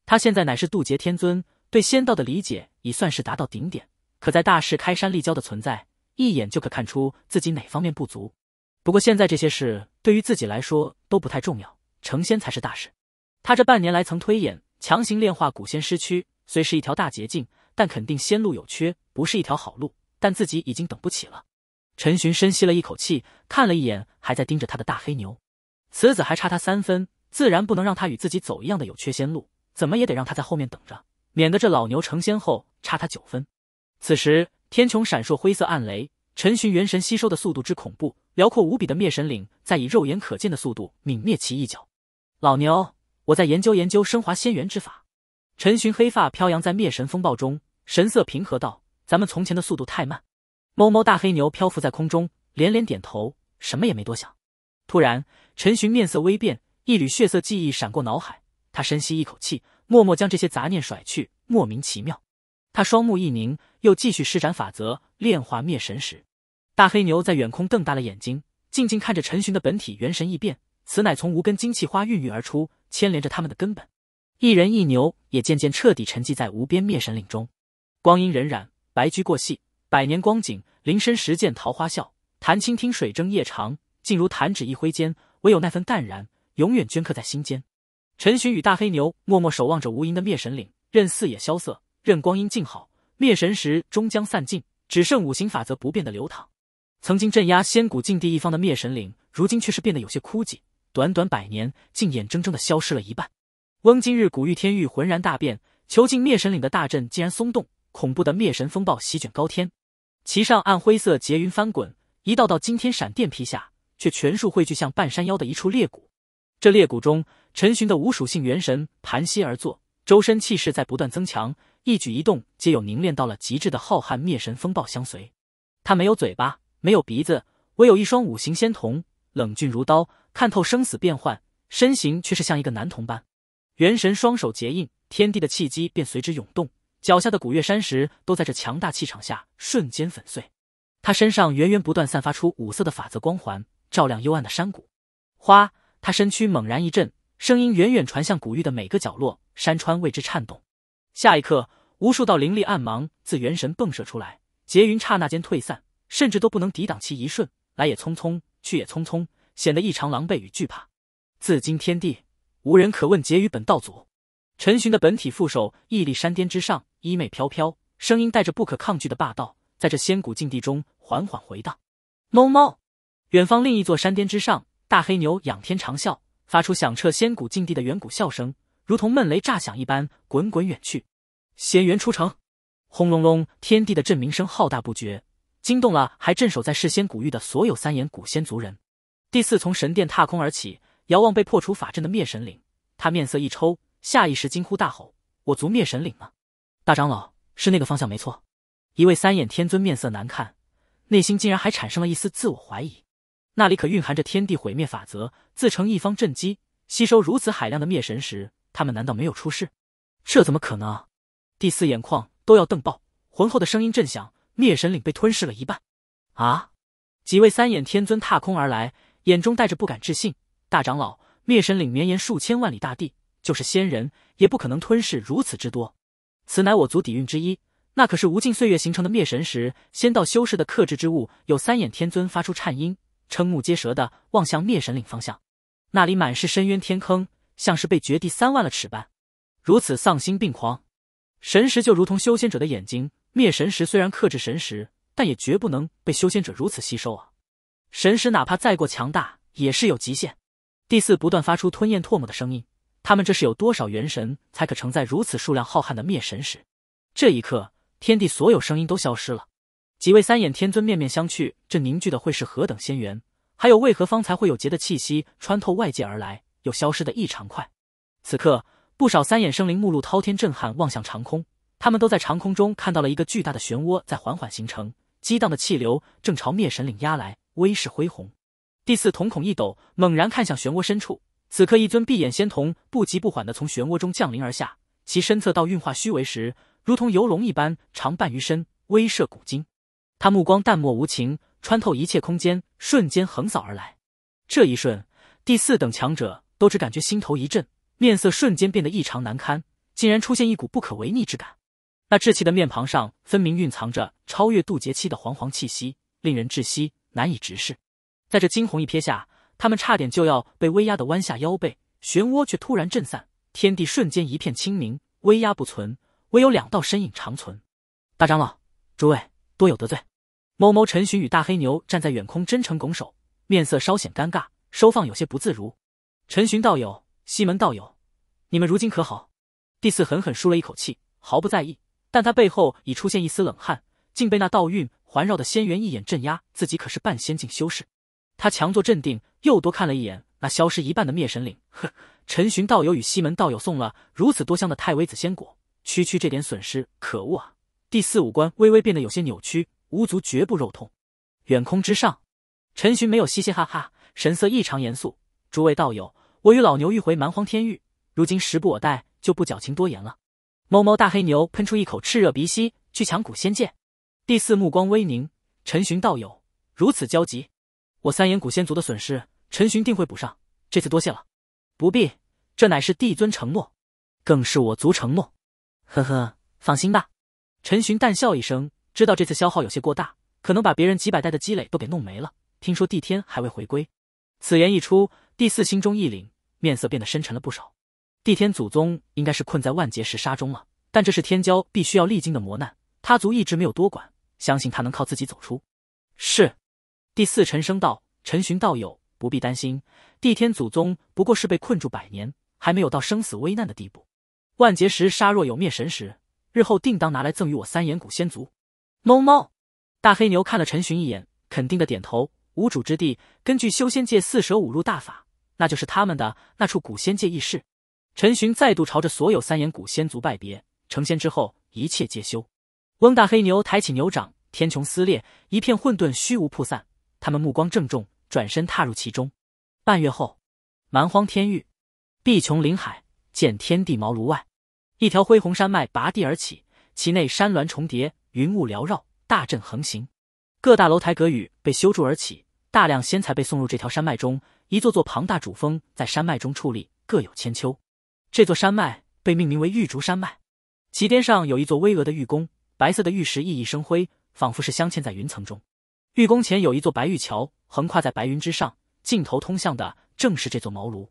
A: 他现在乃是渡劫天尊，对仙道的理解已算是达到顶点。可在大势开山立交的存在，一眼就可看出自己哪方面不足。不过现在这些事对于自己来说都不太重要，成仙才是大事。他这半年来曾推演，强行炼化古仙尸躯。虽是一条大捷径，但肯定仙路有缺，不是一条好路。但自己已经等不起了。陈寻深吸了一口气，看了一眼还在盯着他的大黑牛，此子还差他三分，自然不能让他与自己走一样的有缺仙路，怎么也得让他在后面等着，免得这老牛成仙后差他九分。此时天穹闪烁灰色暗雷，陈寻元神吸收的速度之恐怖，辽阔无比的灭神岭在以肉眼可见的速度泯灭其一角。老牛，我在研究研究升华仙元之法。陈寻黑发飘扬在灭神风暴中，神色平和道：“咱们从前的速度太慢。”“哞哞！”大黑牛漂浮在空中，连连点头，什么也没多想。突然，陈寻面色微变，一缕血色记忆闪过脑海。他深吸一口气，默默将这些杂念甩去。莫名其妙，他双目一凝，又继续施展法则炼化灭神石。大黑牛在远空瞪大了眼睛，静静看着陈寻的本体元神异变。此乃从无根精气花孕育而出，牵连着他们的根本。一人一牛也渐渐彻底沉寂在无边灭神岭中，光阴荏苒，白驹过隙，百年光景，林深时见桃花笑，潭清听水蒸夜长，竟如弹指一挥间，唯有那份淡然永远镌刻在心间。陈寻与大黑牛默默守望着无垠的灭神岭，任四野萧瑟，任光阴静好，灭神时终将散尽，只剩五行法则不变的流淌。曾经镇压仙古禁地一方的灭神岭，如今却是变得有些枯寂，短短百年，竟眼睁睁的消失了一半。翁，今日古玉天域浑然大变，囚禁灭神岭的大阵竟然松动，恐怖的灭神风暴席卷高天，其上暗灰色劫云翻滚，一道道惊天闪电劈下，却全数汇聚向半山腰的一处裂谷。这裂谷中，陈寻的无属性元神盘膝而坐，周身气势在不断增强，一举一动皆有凝练到了极致的浩瀚灭神风暴相随。他没有嘴巴，没有鼻子，唯有一双五行仙瞳，冷峻如刀，看透生死变幻，身形却是像一个男童般。元神双手结印，天地的气机便随之涌动，脚下的古月山石都在这强大气场下瞬间粉碎。他身上源源不断散发出五色的法则光环，照亮幽暗的山谷。哗！他身躯猛然一震，声音远远传向古域的每个角落，山川为之颤动。下一刻，无数道灵力暗芒自元神迸射出来，劫云刹那间退散，甚至都不能抵挡其一瞬。来也匆匆，去也匆匆，显得异常狼狈与惧怕。自惊天地。无人可问，结于本道祖。陈寻的本体副手屹立山巅之上，衣袂飘飘，声音带着不可抗拒的霸道，在这仙古禁地中缓缓回荡。哞哞！远方另一座山巅之上，大黑牛仰天长啸，发出响彻仙古禁地的远古笑声，如同闷雷炸响一般，滚滚远去。仙猿出城，轰隆隆，天地的震鸣声浩大不绝，惊动了还镇守在世仙古域的所有三眼古仙族人。第四，从神殿踏空而起。遥望被破除法阵的灭神岭，他面色一抽，下意识惊呼大吼：“我族灭神岭吗？大长老，是那个方向没错。”一位三眼天尊面色难看，内心竟然还产生了一丝自我怀疑。那里可蕴含着天地毁灭法则，自成一方阵基，吸收如此海量的灭神石，他们难道没有出事？这怎么可能？第四眼眶都要瞪爆，浑厚的声音震响：“灭神岭被吞噬了一半！”啊！几位三眼天尊踏空而来，眼中带着不敢置信。大长老，灭神岭绵延数千万里大地，就是仙人也不可能吞噬如此之多。此乃我族底蕴之一，那可是无尽岁月形成的灭神石，仙道修士的克制之物。有三眼天尊发出颤音，瞠目结舌的望向灭神岭方向，那里满是深渊天坑，像是被掘地三万了尺般，如此丧心病狂。神石就如同修仙者的眼睛，灭神石虽然克制神石，但也绝不能被修仙者如此吸收啊！神石哪怕再过强大，也是有极限。第四不断发出吞咽唾沫的声音，他们这是有多少元神才可承载如此数量浩瀚的灭神石？这一刻，天地所有声音都消失了。几位三眼天尊面面相觑，这凝聚的会是何等仙缘？还有为何方才会有劫的气息穿透外界而来，又消失的异常快？此刻，不少三眼生灵目露滔天震撼，望向长空。他们都在长空中看到了一个巨大的漩涡在缓缓形成，激荡的气流正朝灭神岭压来，威势恢宏。第四瞳孔一抖，猛然看向漩涡深处。此刻，一尊闭眼仙童不急不缓地从漩涡中降临而下，其身侧到运化虚为时，如同游龙一般长伴于身，威慑古今。他目光淡漠无情，穿透一切空间，瞬间横扫而来。这一瞬，第四等强者都只感觉心头一震，面色瞬间变得异常难堪，竟然出现一股不可违逆之感。那稚气的面庞上，分明蕴藏着超越渡劫期的惶惶气息，令人窒息，难以直视。在这惊鸿一瞥下，他们差点就要被威压的弯下腰背，漩涡却突然震散，天地瞬间一片清明，威压不存，唯有两道身影长存。大长老，诸位多有得罪。某某陈寻与大黑牛站在远空，真诚拱手，面色稍显尴尬，收放有些不自如。陈寻道友，西门道友，你们如今可好？第四狠狠舒了一口气，毫不在意，但他背后已出现一丝冷汗，竟被那道运环绕的仙元一眼镇压。自己可是半仙境修士。他强作镇定，又多看了一眼那消失一半的灭神岭。呵，陈寻道友与西门道友送了如此多香的太微子仙果，区区这点损失，可恶啊！第四五官微微变得有些扭曲，无足绝不肉痛。远空之上，陈寻没有嘻嘻哈哈，神色异常严肃。诸位道友，我与老牛欲回蛮荒天域，如今时不我待，就不矫情多言了。哞哞！大黑牛喷出一口炽热鼻息，去抢古仙剑。第四目光微凝，陈寻道友如此焦急。我三眼古仙族的损失，陈寻定会补上。这次多谢了，不必，这乃是帝尊承诺，更是我族承诺。呵呵，放心吧。陈寻淡笑一声，知道这次消耗有些过大，可能把别人几百代的积累都给弄没了。听说帝天还未回归，此言一出，帝四心中一凛，面色变得深沉了不少。帝天祖宗应该是困在万劫石沙中了，但这是天骄必须要历经的磨难，他族一直没有多管，相信他能靠自己走出。是。第四陈声道：“陈寻道友不必担心，帝天祖宗不过是被困住百年，还没有到生死危难的地步。万劫时杀若有灭神时，日后定当拿来赠予我三眼古仙族。”猫猫大黑牛看了陈寻一眼，肯定的点头。无主之地，根据修仙界四舍五入大法，那就是他们的那处古仙界异世。陈寻再度朝着所有三眼古仙族拜别。成仙之后，一切皆休。翁大黑牛抬起牛掌，天穹撕裂，一片混沌虚无破散。他们目光郑重，转身踏入其中。半月后，蛮荒天域，碧琼林海，见天地茅庐外，一条恢宏山脉拔地而起，其内山峦重叠，云雾缭绕，大阵横行。各大楼台阁宇被修筑而起，大量仙才被送入这条山脉中。一座座庞大主峰在山脉中矗立，各有千秋。这座山脉被命名为玉竹山脉，其巅上有一座巍峨的玉宫，白色的玉石熠熠生辉，仿佛是镶嵌在云层中。玉宫前有一座白玉桥，横跨在白云之上，尽头通向的正是这座茅庐。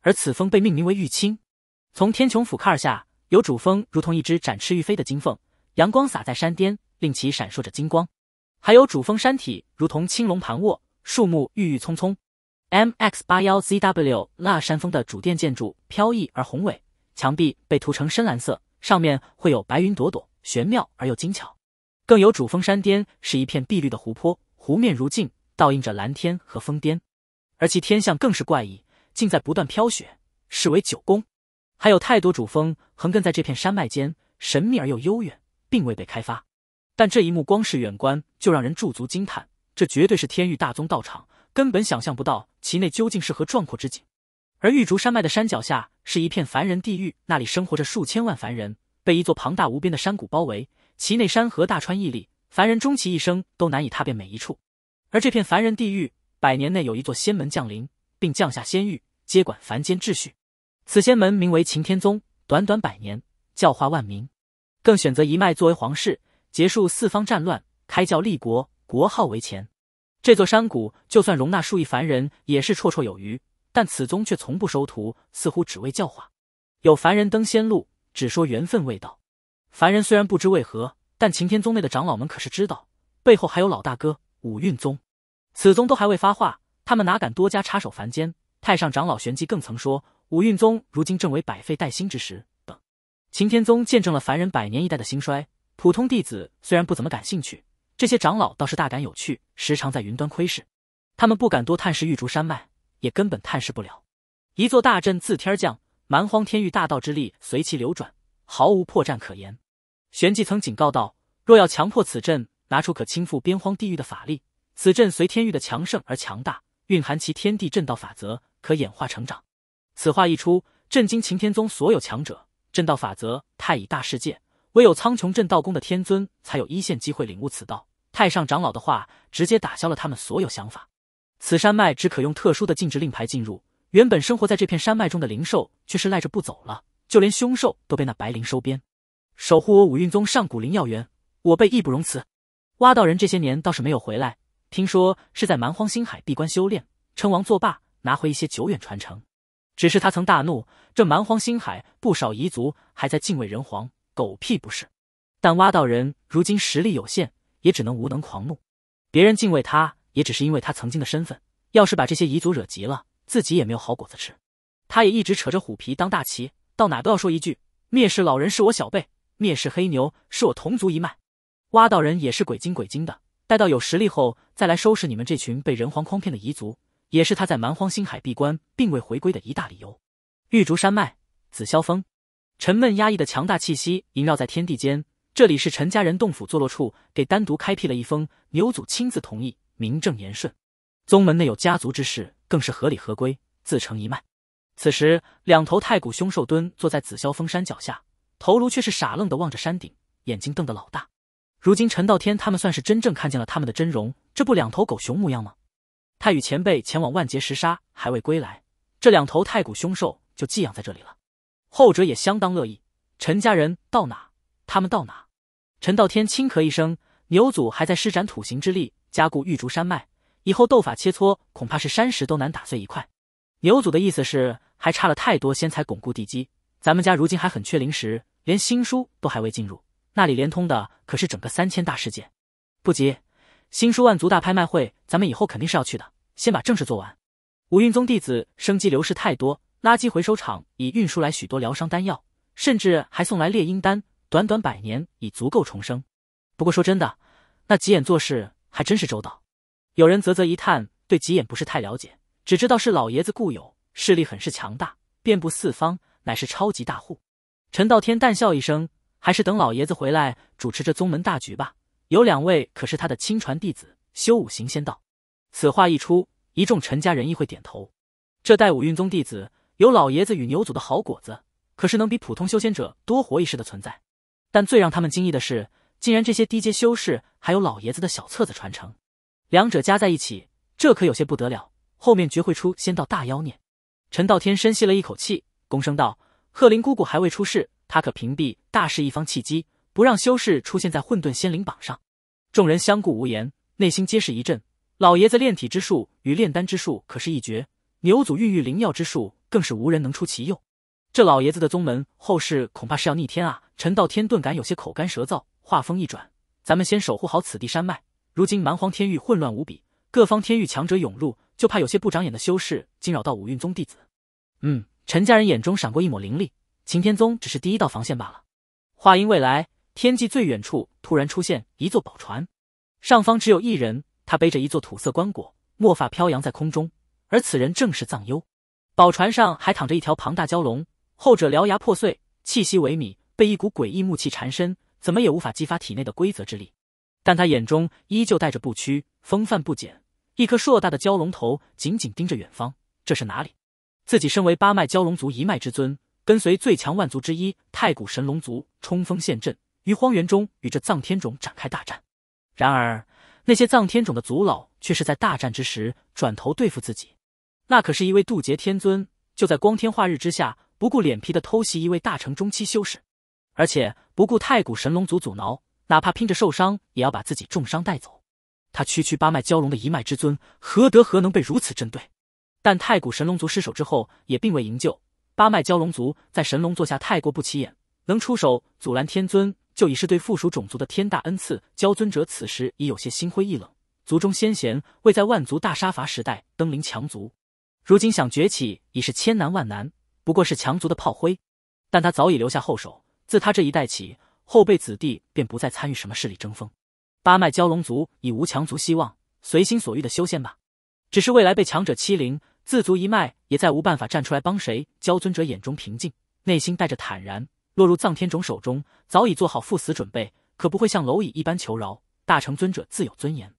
A: 而此峰被命名为玉清。从天穹俯瞰下，有主峰如同一只展翅欲飞的金凤，阳光洒在山巅，令其闪烁着金光。还有主峰山体如同青龙盘卧，树木郁郁葱葱。M X 八幺 Z W 那山峰的主殿建筑飘逸而宏伟，墙壁被涂成深蓝色，上面会有白云朵朵，玄妙而又精巧。更有主峰山巅是一片碧绿的湖泊，湖面如镜，倒映着蓝天和峰巅，而其天象更是怪异，竟在不断飘雪，视为九宫。还有太多主峰横亘在这片山脉间，神秘而又悠远，并未被开发。但这一幕光是远观就让人驻足惊叹，这绝对是天域大宗道场，根本想象不到其内究竟是何壮阔之景。而玉竹山脉的山脚下是一片凡人地狱，那里生活着数千万凡人，被一座庞大无边的山谷包围。其内山河大川屹立，凡人终其一生都难以踏遍每一处。而这片凡人地狱，百年内有一座仙门降临，并降下仙玉接管凡间秩序。此仙门名为擎天宗，短短百年教化万民，更选择一脉作为皇室，结束四方战乱，开教立国，国号为乾。这座山谷就算容纳数亿凡人也是绰绰有余，但此宗却从不收徒，似乎只为教化。有凡人登仙路，只说缘分未到。凡人虽然不知为何，但擎天宗内的长老们可是知道，背后还有老大哥五蕴宗。此宗都还未发话，他们哪敢多加插手凡间？太上长老玄机更曾说，五蕴宗如今正为百废待兴之时。等擎天宗见证了凡人百年一代的兴衰，普通弟子虽然不怎么感兴趣，这些长老倒是大感有趣，时常在云端窥视。他们不敢多探视玉竹山脉，也根本探视不了。一座大阵自天降，蛮荒天域大道之力随其流转，毫无破绽可言。玄机曾警告道：“若要强迫此阵拿出可倾覆边荒地狱的法力，此阵随天域的强盛而强大，蕴含其天地震道法则，可演化成长。”此话一出，震惊擎天宗所有强者。震道法则，太乙大世界，唯有苍穹震道宫的天尊才有一线机会领悟此道。太上长老的话直接打消了他们所有想法。此山脉只可用特殊的禁制令牌进入。原本生活在这片山脉中的灵兽却是赖着不走了，就连凶兽都被那白灵收编。守护我五运宗上古灵药园，我辈义不容辞。挖道人这些年倒是没有回来，听说是在蛮荒星海闭关修炼，称王作霸，拿回一些久远传承。只是他曾大怒，这蛮荒星海不少彝族还在敬畏人皇，狗屁不是。但挖道人如今实力有限，也只能无能狂怒。别人敬畏他，也只是因为他曾经的身份。要是把这些彝族惹急了，自己也没有好果子吃。他也一直扯着虎皮当大旗，到哪都要说一句：蔑视老人是我小辈。蔑视黑牛是我同族一脉，挖道人也是鬼精鬼精的。待到有实力后再来收拾你们这群被人皇诓骗的彝族，也是他在蛮荒星海闭关并未回归的一大理由。玉竹山脉，紫霄峰，沉闷压抑的强大气息萦绕在天地间。这里是陈家人洞府坐落处，给单独开辟了一峰，牛祖亲自同意，名正言顺。宗门内有家族之事，更是合理合规，自成一脉。此时，两头太古凶兽蹲坐在紫霄峰山脚下。头颅却是傻愣的望着山顶，眼睛瞪得老大。如今陈道天他们算是真正看见了他们的真容，这不两头狗熊模样吗？他与前辈前往万劫石沙，还未归来，这两头太古凶兽就寄养在这里了。后者也相当乐意，陈家人到哪，他们到哪。陈道天轻咳一声，牛祖还在施展土行之力加固玉竹山脉，以后斗法切磋，恐怕是山石都难打碎一块。牛祖的意思是，还差了太多仙材巩固地基。咱们家如今还很缺灵石，连新书都还未进入。那里连通的可是整个三千大世界。不急，新书万族大拍卖会，咱们以后肯定是要去的。先把正事做完。五运宗弟子生机流失太多，垃圾回收厂已运输来许多疗伤丹药，甚至还送来猎鹰丹。短短百年已足够重生。不过说真的，那吉眼做事还真是周到。有人啧啧一叹，对吉眼不是太了解，只知道是老爷子固有势力很是强大，遍布四方。乃是超级大户，陈道天淡笑一声，还是等老爷子回来主持这宗门大局吧。有两位可是他的亲传弟子，修五行仙道。此话一出，一众陈家人亦会点头。这代五运宗弟子有老爷子与牛祖的好果子，可是能比普通修仙者多活一世的存在。但最让他们惊异的是，竟然这些低阶修士还有老爷子的小册子传承，两者加在一起，这可有些不得了。后面绝会出仙道大妖孽。陈道天深吸了一口气。恭声道：“贺林姑姑还未出世，她可屏蔽大势一方契机，不让修士出现在混沌仙灵榜上。”众人相顾无言，内心皆是一震。老爷子炼体之术与炼丹之术可是一绝，牛祖孕育灵药之术更是无人能出其右。这老爷子的宗门后世恐怕是要逆天啊！陈道天顿感有些口干舌燥，话锋一转：“咱们先守护好此地山脉。如今蛮荒天域混乱无比，各方天域强者涌入，就怕有些不长眼的修士惊扰到五蕴宗弟子。”嗯。陈家人眼中闪过一抹凌厉，擎天宗只是第一道防线罢了。话音未来，天际最远处突然出现一座宝船，上方只有一人，他背着一座土色棺椁，墨发飘扬在空中。而此人正是藏幽。宝船上还躺着一条庞大蛟龙，后者獠牙破碎，气息萎靡，被一股诡异木气缠身，怎么也无法激发体内的规则之力。但他眼中依旧带着不屈风范不减，一颗硕大的蛟龙头紧紧盯着远方，这是哪里？自己身为八脉蛟龙族一脉之尊，跟随最强万族之一太古神龙族冲锋陷阵，于荒原中与这藏天种展开大战。然而，那些藏天种的族老却是在大战之时转头对付自己。那可是一位渡劫天尊，就在光天化日之下不顾脸皮的偷袭一位大成中期修士，而且不顾太古神龙族阻挠，哪怕拼着受伤也要把自己重伤带走。他区区八脉蛟龙的一脉之尊，何德何能被如此针对？但太古神龙族失手之后，也并未营救八脉蛟龙族。在神龙座下太过不起眼，能出手阻拦天尊，就已是对附属种族的天大恩赐。蛟尊者此时已有些心灰意冷，族中先贤未在万族大杀伐时代登临强族，如今想崛起已是千难万难，不过是强族的炮灰。但他早已留下后手，自他这一代起，后辈子弟便不再参与什么势力争锋。八脉蛟龙族已无强族希望，随心所欲的修仙吧，只是未来被强者欺凌。自足一脉也再无办法站出来帮谁。焦尊者眼中平静，内心带着坦然。落入藏天种手中，早已做好赴死准备，可不会像蝼蚁一般求饶。大成尊者自有尊严。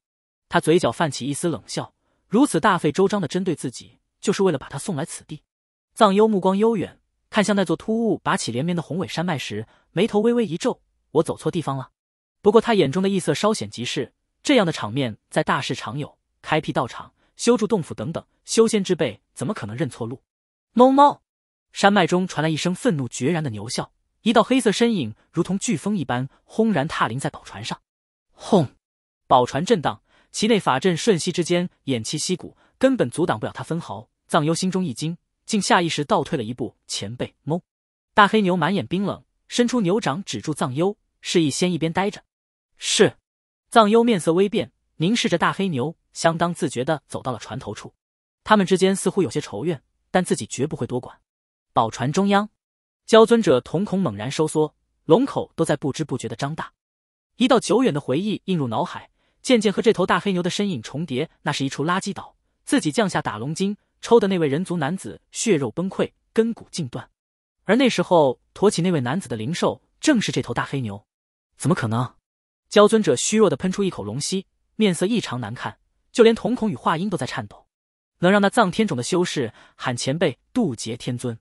A: 他嘴角泛起一丝冷笑，如此大费周章的针对自己，就是为了把他送来此地。藏幽目光悠远，看向那座突兀拔起连绵的宏伟山脉时，眉头微微一皱：“我走错地方了。”不过他眼中的异色稍显即逝。这样的场面在大事常有，开辟道场。修筑洞府等等，修仙之辈怎么可能认错路？哞哞！山脉中传来一声愤怒决然的牛啸，一道黑色身影如同飓风一般轰然踏临在宝船上。轰！宝船震荡，其内法阵瞬息之间偃旗息鼓，根本阻挡不了他分毫。藏幽心中一惊，竟下意识倒退了一步。前辈，哞！大黑牛满眼冰冷，伸出牛掌止住藏幽，示意先一边待着。是。藏幽面色微变。凝视着大黑牛，相当自觉的走到了船头处。他们之间似乎有些仇怨，但自己绝不会多管。宝船中央，焦尊者瞳孔猛然收缩，龙口都在不知不觉的张大。一道久远的回忆映入脑海，渐渐和这头大黑牛的身影重叠。那是一处垃圾岛，自己降下打龙筋抽的那位人族男子血肉崩溃，根骨尽断。而那时候驮起那位男子的灵兽，正是这头大黑牛。怎么可能？焦尊者虚弱的喷出一口龙息。面色异常难看，就连瞳孔与话音都在颤抖。能让那葬天种的修士喊前辈渡劫天尊，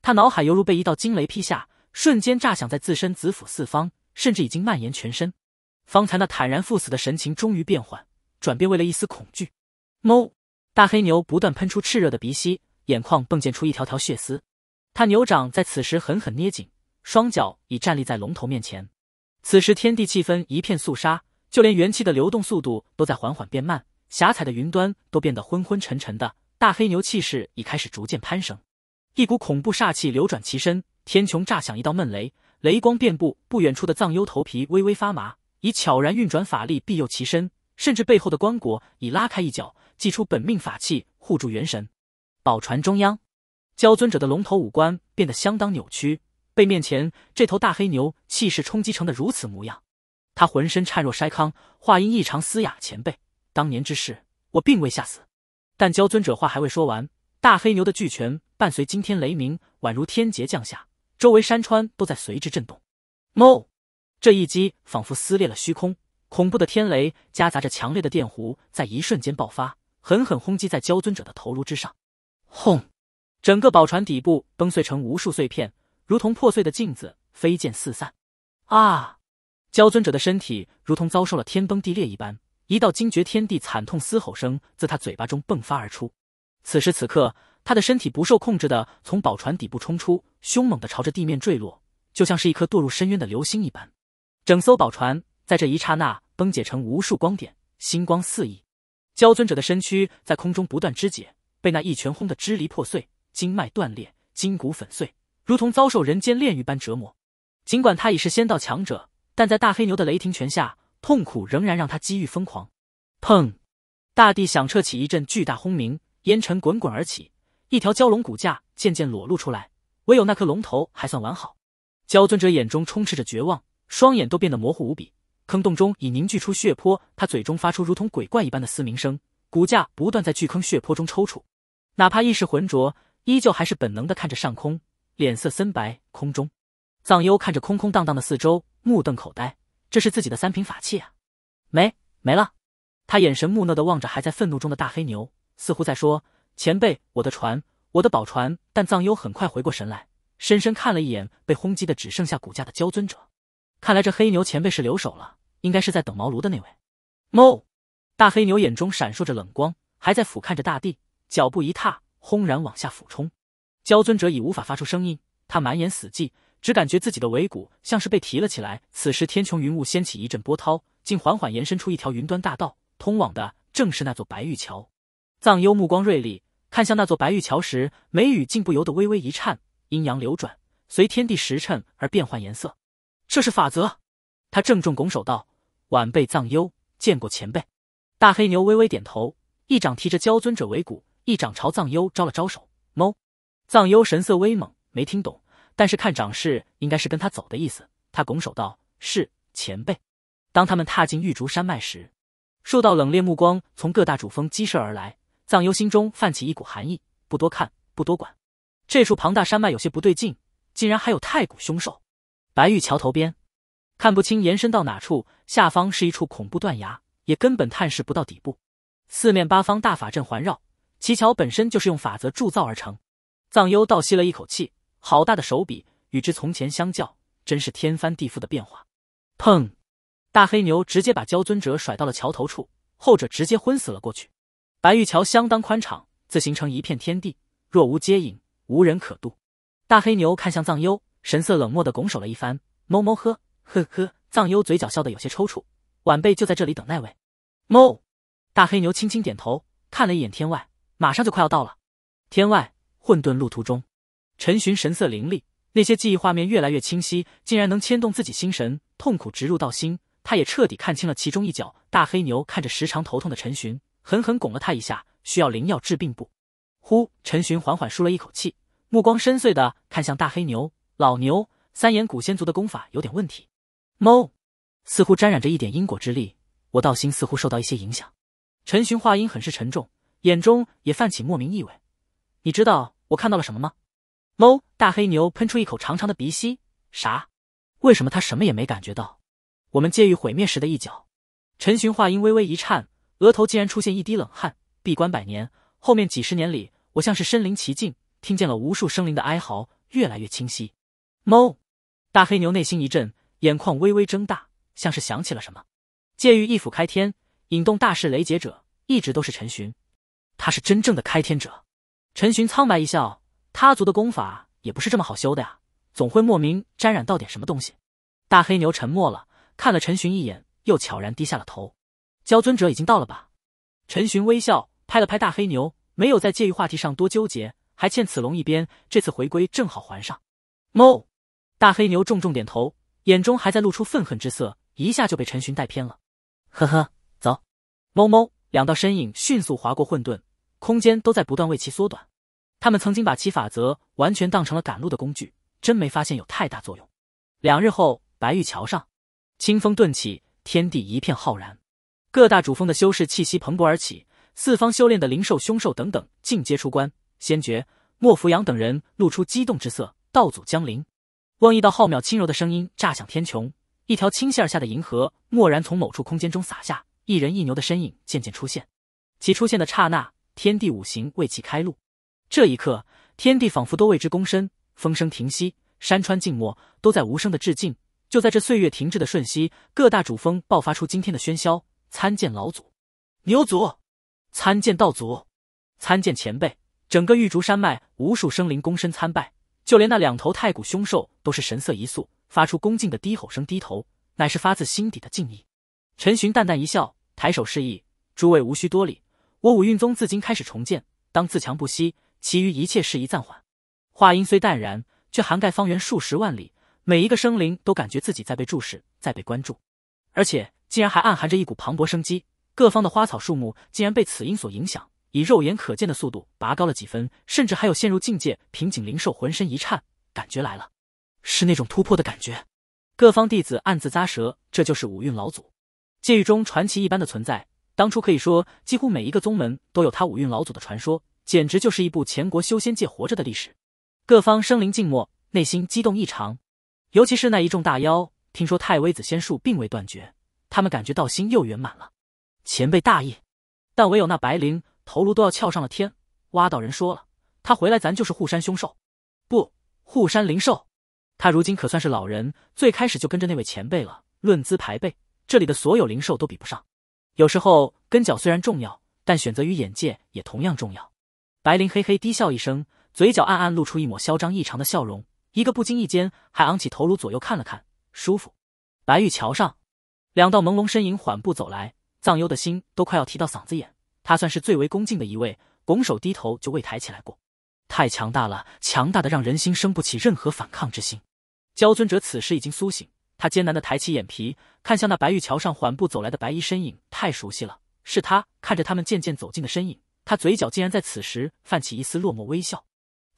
A: 他脑海犹如被一道惊雷劈下，瞬间炸响在自身子府四方，甚至已经蔓延全身。方才那坦然赴死的神情终于变换，转变为了一丝恐惧。哞！大黑牛不断喷出炽热的鼻息，眼眶迸溅出一条条血丝。他牛掌在此时狠狠捏紧，双脚已站立在龙头面前。此时天地气氛一片肃杀。就连元气的流动速度都在缓缓变慢，霞彩的云端都变得昏昏沉沉的。大黑牛气势已开始逐渐攀升，一股恐怖煞气流转其身，天穹炸响一道闷雷，雷光遍布。不远处的藏幽头皮微微发麻，已悄然运转法力庇佑其身，甚至背后的棺椁已拉开一角，祭出本命法器护住元神。宝船中央，教尊者的龙头五官变得相当扭曲，被面前这头大黑牛气势冲击成的如此模样。他浑身颤若筛糠，话音异常嘶哑：“前辈，当年之事，我并未吓死。”但焦尊者话还未说完，大黑牛的巨拳伴随惊天雷鸣，宛如天劫降下，周围山川都在随之震动。莫，这一击仿佛撕裂了虚空，恐怖的天雷夹杂着强烈的电弧，在一瞬间爆发，狠狠轰击在焦尊者的头颅之上。轰！整个宝船底部崩碎成无数碎片，如同破碎的镜子，飞溅四散。啊！骄尊者的身体如同遭受了天崩地裂一般，一道惊绝天地、惨痛嘶吼声自他嘴巴中迸发而出。此时此刻，他的身体不受控制的从宝船底部冲出，凶猛的朝着地面坠落，就像是一颗堕入深渊的流星一般。整艘宝船在这一刹那崩解成无数光点，星光四溢。骄尊者的身躯在空中不断肢解，被那一拳轰得支离破碎，经脉断裂，筋骨粉碎，如同遭受人间炼狱般折磨。尽管他已是仙道强者。但在大黑牛的雷霆拳下，痛苦仍然让他几欲疯狂。砰！大地响彻起一阵巨大轰鸣，烟尘滚滚而起，一条蛟龙骨架渐渐裸露出来，唯有那颗龙头还算完好。蛟尊者眼中充斥着绝望，双眼都变得模糊无比，坑洞中已凝聚出血泊，他嘴中发出如同鬼怪一般的嘶鸣声，骨架不断在巨坑血泊中抽搐，哪怕意识浑浊，依旧还是本能的看着上空，脸色森白。空中，藏幽看着空空荡荡的四周。目瞪口呆，这是自己的三品法器啊！没没了，他眼神木讷的望着还在愤怒中的大黑牛，似乎在说：“前辈，我的船，我的宝船。”但藏优很快回过神来，深深看了一眼被轰击的只剩下骨架的骄尊者，看来这黑牛前辈是留守了，应该是在等茅庐的那位。哞！大黑牛眼中闪烁着冷光，还在俯瞰着大地，脚步一踏，轰然往下俯冲。骄尊者已无法发出声音，他满眼死寂。只感觉自己的尾骨像是被提了起来。此时天穹云雾掀起一阵波涛，竟缓缓延伸出一条云端大道，通往的正是那座白玉桥。藏幽目光锐利，看向那座白玉桥时，眉宇竟不由得微微一颤，阴阳流转，随天地时辰而变换颜色。这是法则。他郑重拱手道：“晚辈藏幽，见过前辈。”大黑牛微微点头，一掌提着骄尊者尾骨，一掌朝藏幽招了招手。猫藏幽神色威猛，没听懂。但是看掌势，应该是跟他走的意思。他拱手道：“是前辈。”当他们踏进玉竹山脉时，数道冷冽目光从各大主峰激射而来。藏优心中泛起一股寒意，不多看，不多管。这处庞大山脉有些不对劲，竟然还有太古凶兽。白玉桥头边，看不清延伸到哪处，下方是一处恐怖断崖，也根本探视不到底部。四面八方大法阵环绕，奇桥本身就是用法则铸造而成。藏优倒吸了一口气。好大的手笔，与之从前相较，真是天翻地覆的变化。砰！大黑牛直接把焦尊者甩到了桥头处，后者直接昏死了过去。白玉桥相当宽敞，自形成一片天地，若无接引，无人可渡。大黑牛看向藏优，神色冷漠的拱手了一番。哞哞，呵呵呵。藏优嘴角笑得有些抽搐。晚辈就在这里等那位。哞。大黑牛轻轻点头，看了一眼天外，马上就快要到了。天外混沌路途中。陈寻神色凌厉，那些记忆画面越来越清晰，竟然能牵动自己心神，痛苦植入到心。他也彻底看清了其中一角。大黑牛看着时常头痛的陈寻，狠狠拱了他一下。需要灵药治病不？呼，陈寻缓缓舒了一口气，目光深邃的看向大黑牛。老牛，三眼古仙族的功法有点问题，猫似乎沾染着一点因果之力，我道心似乎受到一些影响。陈寻话音很是沉重，眼中也泛起莫名意味。你知道我看到了什么吗？猫大黑牛喷出一口长长的鼻息，啥？为什么他什么也没感觉到？我们借欲毁灭时的一角。陈寻话音微微一颤，额头竟然出现一滴冷汗。闭关百年，后面几十年里，我像是身临其境，听见了无数生灵的哀嚎，越来越清晰。猫大黑牛内心一震，眼眶微微睁大，像是想起了什么。借欲一斧开天，引动大势雷劫者，一直都是陈寻，他是真正的开天者。陈寻苍白一笑。他族的功法也不是这么好修的呀，总会莫名沾染到点什么东西。大黑牛沉默了，看了陈寻一眼，又悄然低下了头。焦尊者已经到了吧？陈寻微笑，拍了拍大黑牛，没有在介于话题上多纠结，还欠此龙一边，这次回归正好还上。哞！大黑牛重重点头，眼中还在露出愤恨之色，一下就被陈寻带偏了。呵呵，走。哞哞，两道身影迅速划过混沌空间，都在不断为其缩短。他们曾经把其法则完全当成了赶路的工具，真没发现有太大作用。两日后，白玉桥上，清风顿起，天地一片浩然。各大主峰的修士气息蓬勃而起，四方修炼的灵兽、凶兽等等尽皆出关。先觉、莫扶阳等人露出激动之色。道祖降临，嗡一道浩渺轻柔的声音炸响天穹，一条青线下的银河蓦然从某处空间中洒下，一人一牛的身影渐渐出现。其出现的刹那，天地五行为其开路。这一刻，天地仿佛都为之躬身，风声停息，山川静默，都在无声的致敬。就在这岁月停滞的瞬息，各大主峰爆发出惊天的喧嚣。参见老祖，牛祖，参见道祖，参见前辈。整个玉竹山脉，无数生灵躬身参拜，就连那两头太古凶兽都是神色一肃，发出恭敬的低吼声，低头，乃是发自心底的敬意。陈寻淡淡一笑，抬手示意：“诸位无需多礼，我五蕴宗自今开始重建，当自强不息。”其余一切事宜暂缓。话音虽淡然，却涵盖方圆数十万里，每一个生灵都感觉自己在被注视，在被关注，而且竟然还暗含着一股磅礴生机。各方的花草树木竟然被此音所影响，以肉眼可见的速度拔高了几分，甚至还有陷入境界瓶颈灵兽浑身一颤，感觉来了，是那种突破的感觉。各方弟子暗自咂舌，这就是五蕴老祖，界域中传奇一般的存在。当初可以说，几乎每一个宗门都有他五蕴老祖的传说。简直就是一部前国修仙界活着的历史，各方生灵静默，内心激动异常。尤其是那一众大妖，听说太微子仙术并未断绝，他们感觉到心又圆满了。前辈大意，但唯有那白灵头颅都要翘上了天。挖道人说了，他回来咱就是护山凶兽，不护山灵兽。他如今可算是老人，最开始就跟着那位前辈了。论资排辈，这里的所有灵兽都比不上。有时候跟脚虽然重要，但选择与眼界也同样重要。白灵嘿嘿低笑一声，嘴角暗暗露出一抹嚣张异常的笑容，一个不经意间还昂起头颅，左右看了看，舒服。白玉桥上，两道朦胧身影缓步走来，藏幽的心都快要提到嗓子眼，他算是最为恭敬的一位，拱手低头就未抬起来过。太强大了，强大的让人心生不起任何反抗之心。焦尊者此时已经苏醒，他艰难的抬起眼皮，看向那白玉桥上缓步走来的白衣身影，太熟悉了，是他。看着他们渐渐走近的身影。他嘴角竟然在此时泛起一丝落寞微笑。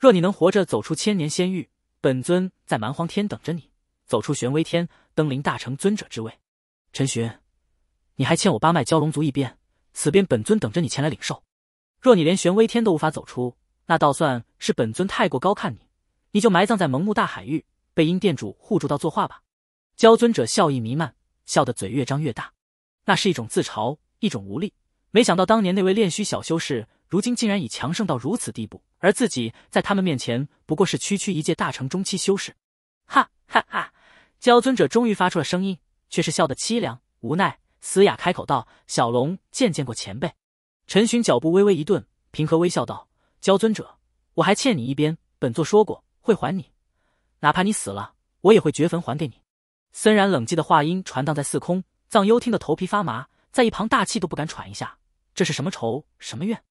A: 若你能活着走出千年仙域，本尊在蛮荒天等着你；走出玄威天，登临大成尊者之位。陈寻，你还欠我八脉蛟龙族一鞭，此鞭本尊等着你前来领受。若你连玄威天都无法走出，那倒算是本尊太过高看你，你就埋葬在蒙木大海域，被阴殿主护住到作画吧。蛟尊者笑意弥漫，笑得嘴越张越大，那是一种自嘲，一种无力。没想到当年那位炼虚小修士，如今竟然已强盛到如此地步，而自己在他们面前不过是区区一介大成中期修士。哈，哈哈！焦尊者终于发出了声音，却是笑得凄凉、无奈、嘶哑，开口道：“小龙见见过前辈。”陈寻脚步微微一顿，平和微笑道：“焦尊者，我还欠你一鞭，本座说过会还你，哪怕你死了，我也会掘坟还给你。”森然冷寂的话音传荡在四空，藏幽听得头皮发麻。在一旁大气都不敢喘一下，这是什么仇，什么怨？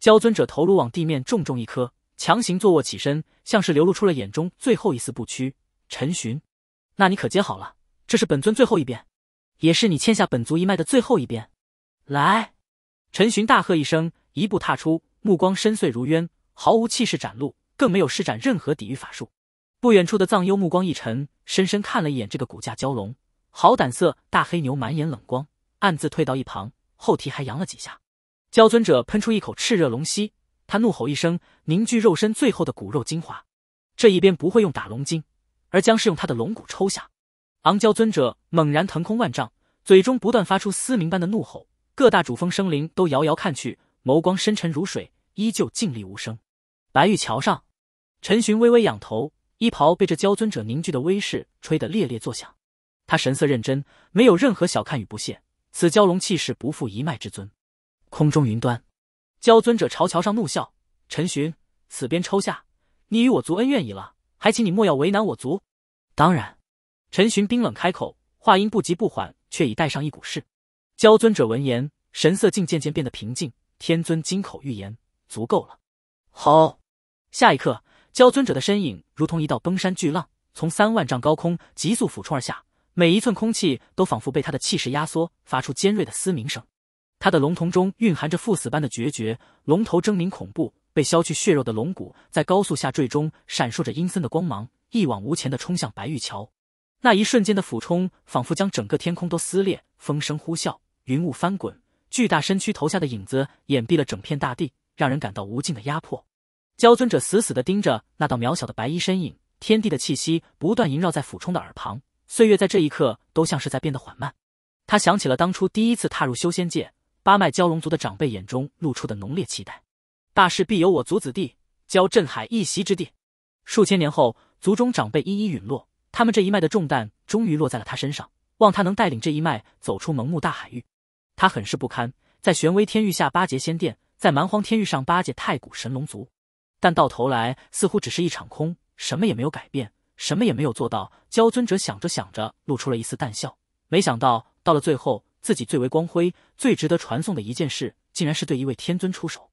A: 焦尊者头颅往地面重重一磕，强行坐卧起身，像是流露出了眼中最后一丝不屈。陈寻，那你可接好了，这是本尊最后一鞭，也是你欠下本族一脉的最后一鞭。来！陈寻大喝一声，一步踏出，目光深邃如渊，毫无气势展露，更没有施展任何抵御法术。不远处的藏幽目光一沉，深深看了一眼这个骨架蛟龙，好胆色！大黑牛满眼冷光。暗自退到一旁，后蹄还扬了几下。骄尊者喷出一口炽热龙息，他怒吼一声，凝聚肉身最后的骨肉精华。这一边不会用打龙筋，而将是用他的龙骨抽下。昂娇尊者猛然腾空万丈，嘴中不断发出嘶鸣般的怒吼。各大主峰生灵都遥遥看去，眸光深沉如水，依旧静立无声。白玉桥上，陈寻微微仰头，衣袍被这骄尊者凝聚的威势吹得猎猎作响。他神色认真，没有任何小看与不屑。此蛟龙气势不负一脉之尊，空中云端，蛟尊者朝桥上怒笑：“陈寻，此鞭抽下，你与我族恩怨已了，还请你莫要为难我族。”当然，陈寻冰冷开口，话音不急不缓，却已带上一股势。蛟尊者闻言，神色竟渐渐变得平静。天尊金口玉言，足够了。好，下一刻，蛟尊者的身影如同一道崩山巨浪，从三万丈高空急速俯冲而下。每一寸空气都仿佛被他的气势压缩，发出尖锐的嘶鸣声。他的龙瞳中蕴含着赴死般的决绝，龙头狰狞恐怖，被削去血肉的龙骨在高速下坠中闪烁着阴森的光芒，一往无前的冲向白玉桥。那一瞬间的俯冲，仿佛将整个天空都撕裂，风声呼啸，云雾翻滚，巨大身躯投下的影子掩蔽了整片大地，让人感到无尽的压迫。焦尊者死死的盯着那道渺小的白衣身影，天地的气息不断萦绕在俯冲的耳旁。岁月在这一刻都像是在变得缓慢。他想起了当初第一次踏入修仙界，八脉蛟龙族的长辈眼中露出的浓烈期待：“大事必有我族子弟蛟镇海一席之地。”数千年后，族中长辈一一陨落，他们这一脉的重担终于落在了他身上，望他能带领这一脉走出蒙木大海域。他很是不堪，在玄威天域下八结仙殿，在蛮荒天域上八结太古神龙族，但到头来似乎只是一场空，什么也没有改变。什么也没有做到，焦尊者想着想着，露出了一丝淡笑。没想到到了最后，自己最为光辉、最值得传颂的一件事，竟然是对一位天尊出手。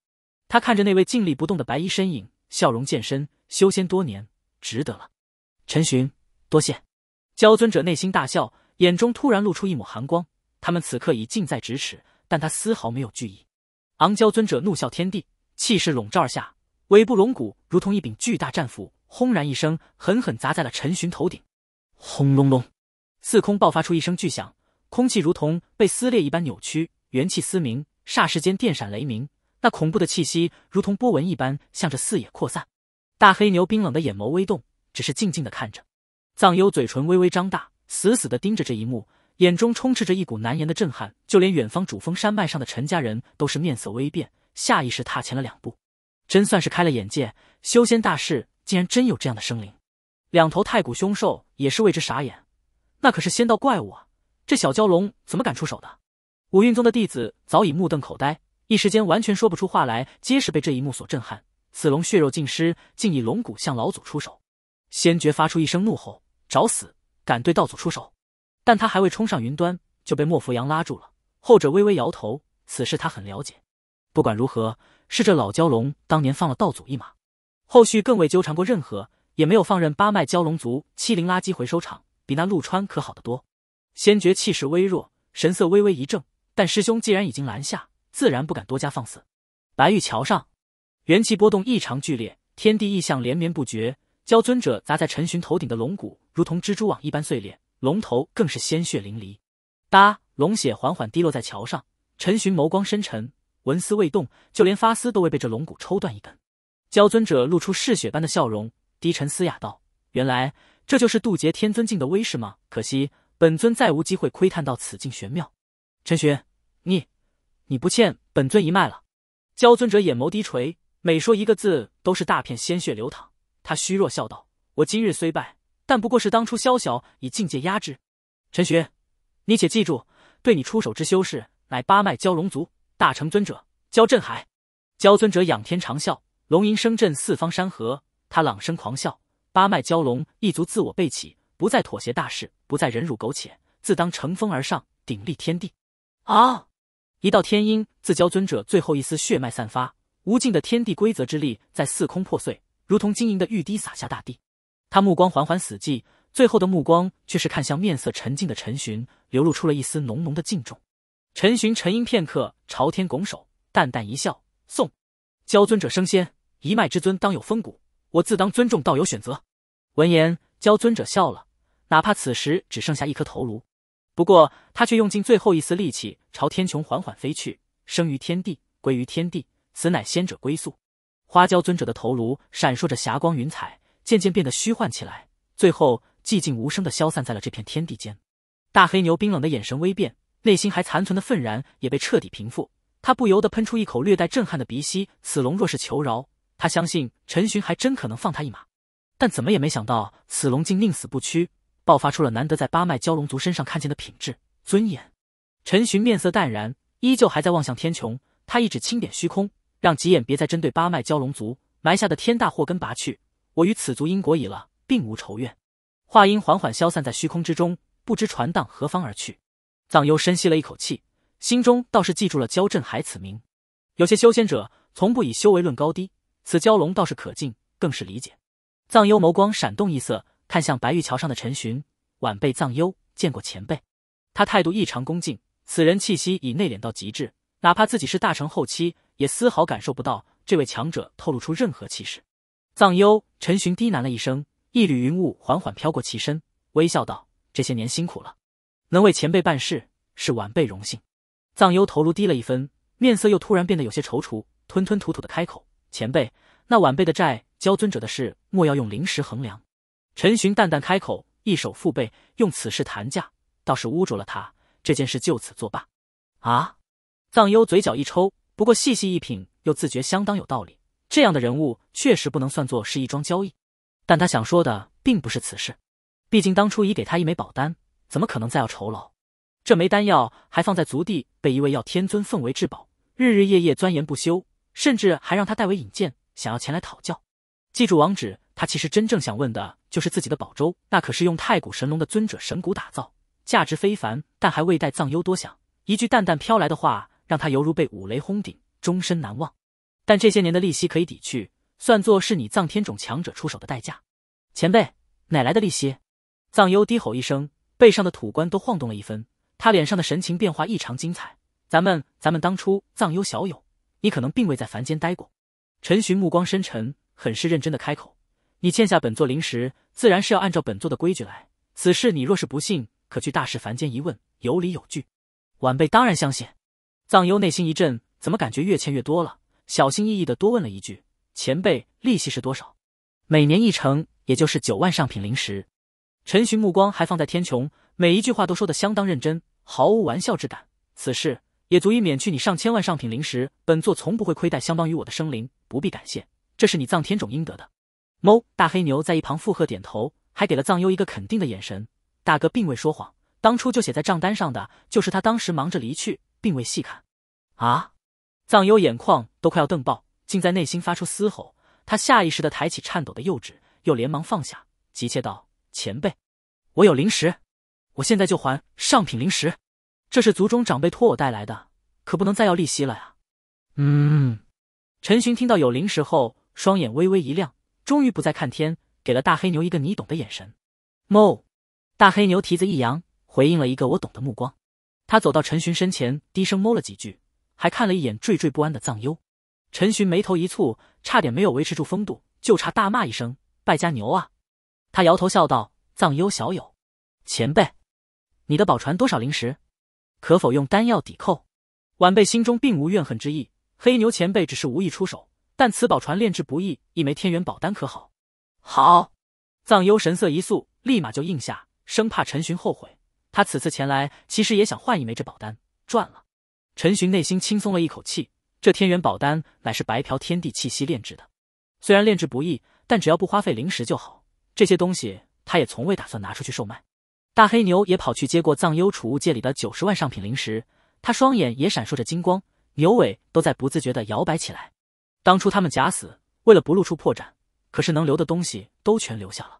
A: 他看着那位静立不动的白衣身影，笑容渐深。修仙多年，值得了。陈寻，多谢！焦尊者内心大笑，眼中突然露出一抹寒光。他们此刻已近在咫尺，但他丝毫没有惧意。昂，娇尊者怒啸天地，气势笼罩而下，尾部龙骨如同一柄巨大战斧。轰然一声，狠狠砸在了陈寻头顶。
B: 轰隆隆，
A: 四空爆发出一声巨响，空气如同被撕裂一般扭曲，元气嘶鸣，霎时间电闪雷鸣。那恐怖的气息如同波纹一般向着四野扩散。大黑牛冰冷的眼眸微动，只是静静的看着。藏幽嘴唇微微张大，死死的盯着这一幕，眼中充斥着一股难言的震撼。就连远方主峰山脉上的陈家人都是面色微变，下意识踏前了两步。真算是开了眼界，修仙大事。竟然真有这样的生灵，两头太古凶兽也是为之傻眼。那可是仙道怪物啊！这小蛟龙怎么敢出手的？五运宗的弟子早已目瞪口呆，一时间完全说不出话来，皆是被这一幕所震撼。此龙血肉尽失，竟以龙骨向老祖出手。仙觉发出一声怒吼：“找死！敢对道祖出手！”但他还未冲上云端，就被莫扶阳拉住了。后者微微摇头，此事他很了解。不管如何，是这老蛟龙当年放了道祖一马。后续更未纠缠过任何，也没有放任八脉蛟龙族欺凌垃圾回收厂，比那陆川可好得多。仙爵气势微弱，神色微微一怔，但师兄既然已经拦下，自然不敢多加放肆。白玉桥上，元气波动异常剧烈，天地异象连绵不绝。蛟尊者砸在陈寻头顶的龙骨，如同蜘蛛网一般碎裂，龙头更是鲜血淋漓。哒，龙血缓缓滴落在桥上。陈寻眸光深沉，纹丝未动，就连发丝都未被这龙骨抽断一根。焦尊者露出嗜血般的笑容，低沉嘶哑道：“原来这就是渡劫天尊境的威势吗？可惜本尊再无机会窥探到此境玄妙。”陈寻，你你不欠本尊一脉了。焦尊者眼眸低垂，每说一个字都是大片鲜血流淌。他虚弱笑道：“我今日虽败，但不过是当初萧小以境界压制。”陈寻，你且记住，对你出手之修士乃八脉蛟龙族大成尊者焦镇海。焦尊者仰天长啸。龙吟声震四方山河，他朗声狂笑。八脉蛟龙一族自我背起，不再妥协大事，不再忍辱苟且，自当乘风而上，鼎立天地。啊！一道天音自蛟尊者最后一丝血脉散发，无尽的天地规则之力在四空破碎，如同晶莹的玉滴洒下大地。他目光缓缓死寂，最后的目光却是看向面色沉静的陈寻，流露出了一丝浓浓的敬重。陈寻沉吟片刻，朝天拱手，淡淡一笑，送蛟尊者升仙。一脉之尊当有风骨，我自当尊重道友选择。闻言，焦尊者笑了。哪怕此时只剩下一颗头颅，不过他却用尽最后一丝力气朝天穹缓缓飞去。生于天地，归于天地，此乃仙者归宿。花焦尊者的头颅闪烁着霞光云彩，渐渐变得虚幻起来，最后寂静无声的消散在了这片天地间。大黑牛冰冷的眼神微变，内心还残存的愤然也被彻底平复。他不由得喷出一口略带震撼的鼻息。此龙若是求饶。他相信陈寻还真可能放他一马，但怎么也没想到此龙竟宁死不屈，爆发出了难得在八脉蛟龙族身上看见的品质尊严。陈寻面色淡然，依旧还在望向天穹。他一指轻点虚空，让极眼别再针对八脉蛟龙族埋下的天大祸根拔去。我与此族因果已了，并无仇怨。话音缓缓消散在虚空之中，不知传荡何方而去。藏幽深吸了一口气，心中倒是记住了焦振海此名。有些修仙者从不以修为论高低。此蛟龙倒是可敬，更是理解。藏幽眸光闪动异色，看向白玉桥上的陈寻。晚辈藏幽见过前辈。他态度异常恭敬。此人气息已内敛到极致，哪怕自己是大成后期，也丝毫感受不到这位强者透露出任何气势。藏幽，陈寻低喃了一声，一缕云雾缓缓飘过其身，微笑道：“这些年辛苦了，能为前辈办事，是晚辈荣幸。”藏幽头颅低了一分，面色又突然变得有些踌躇，吞吞吐吐的开口。前辈，那晚辈的债交尊者的事，莫要用灵石衡量。陈寻淡淡开口，一手负背，用此事谈价，倒是污浊了他。这件事就此作罢。啊！藏优嘴角一抽，不过细细一品，又自觉相当有道理。这样的人物，确实不能算作是一桩交易。但他想说的，并不是此事。毕竟当初已给他一枚宝丹，怎么可能再要酬劳？这枚丹药还放在足地，被一位药天尊奉为至宝，日日夜夜钻研不休。甚至还让他代为引荐，想要前来讨教。记住网址，他其实真正想问的就是自己的宝舟，那可是用太古神龙的尊者神骨打造，价值非凡。但还未待藏优多想，一句淡淡飘来的话，让他犹如被五雷轰顶，终身难忘。但这些年的利息可以抵去，算作是你藏天种强者出手的代价。前辈，哪来的利息？藏优低吼一声，背上的土棺都晃动了一分，他脸上的神情变化异常精彩。咱们，咱们当初藏优小友。你可能并未在凡间待过，陈寻目光深沉，很是认真的开口：“你欠下本座灵石，自然是要按照本座的规矩来。此事你若是不信，可去大师凡间一问，有理有据。”晚辈当然相信。藏幽内心一震，怎么感觉越欠越多了？小心翼翼的多问了一句：“前辈，利息是多少？每年一成，也就是九万上品灵石。”陈寻目光还放在天穹，每一句话都说的相当认真，毫无玩笑之感。此事。也足以免去你上千万上品灵石，本座从不会亏待相帮于我的生灵，不必感谢，这是你藏天种应得的。猫大黑牛在一旁附和点头，还给了藏优一个肯定的眼神。大哥并未说谎，当初就写在账单上的，就是他当时忙着离去，并未细看。啊！藏优眼眶都快要瞪爆，竟在内心发出嘶吼。他下意识的抬起颤抖的右指，又连忙放下，急切道：“前辈，我有灵石，我现在就还上品灵石。”这是族中长辈托我带来的，可不能再要利息了呀。
C: 嗯，
A: 陈寻听到有灵石后，双眼微微一亮，终于不再看天，给了大黑牛一个你懂的眼神。摸，大黑牛蹄子一扬，回应了一个我懂的目光。他走到陈寻身前，低声摸了几句，还看了一眼惴惴不安的藏优。陈寻眉头一蹙，差点没有维持住风度，就差大骂一声败家牛啊！他摇头笑道：“藏优小友，前辈，你的宝船多少灵石？”可否用丹药抵扣？晚辈心中并无怨恨之意，黑牛前辈只是无意出手，但此宝船炼制不易，一枚天元宝丹可好？好，藏幽神色一肃，立马就应下，生怕陈寻后悔。他此次前来，其实也想换一枚这宝丹，赚了。陈寻内心轻松了一口气，这天元宝丹乃是白嫖天地气息炼制的，虽然炼制不易，但只要不花费灵石就好。这些东西，他也从未打算拿出去售卖。大黑牛也跑去接过藏优储物界里的九十万上品灵石，他双眼也闪烁着金光，牛尾都在不自觉的摇摆起来。当初他们假死，为了不露出破绽，可是能留的东西都全留下了，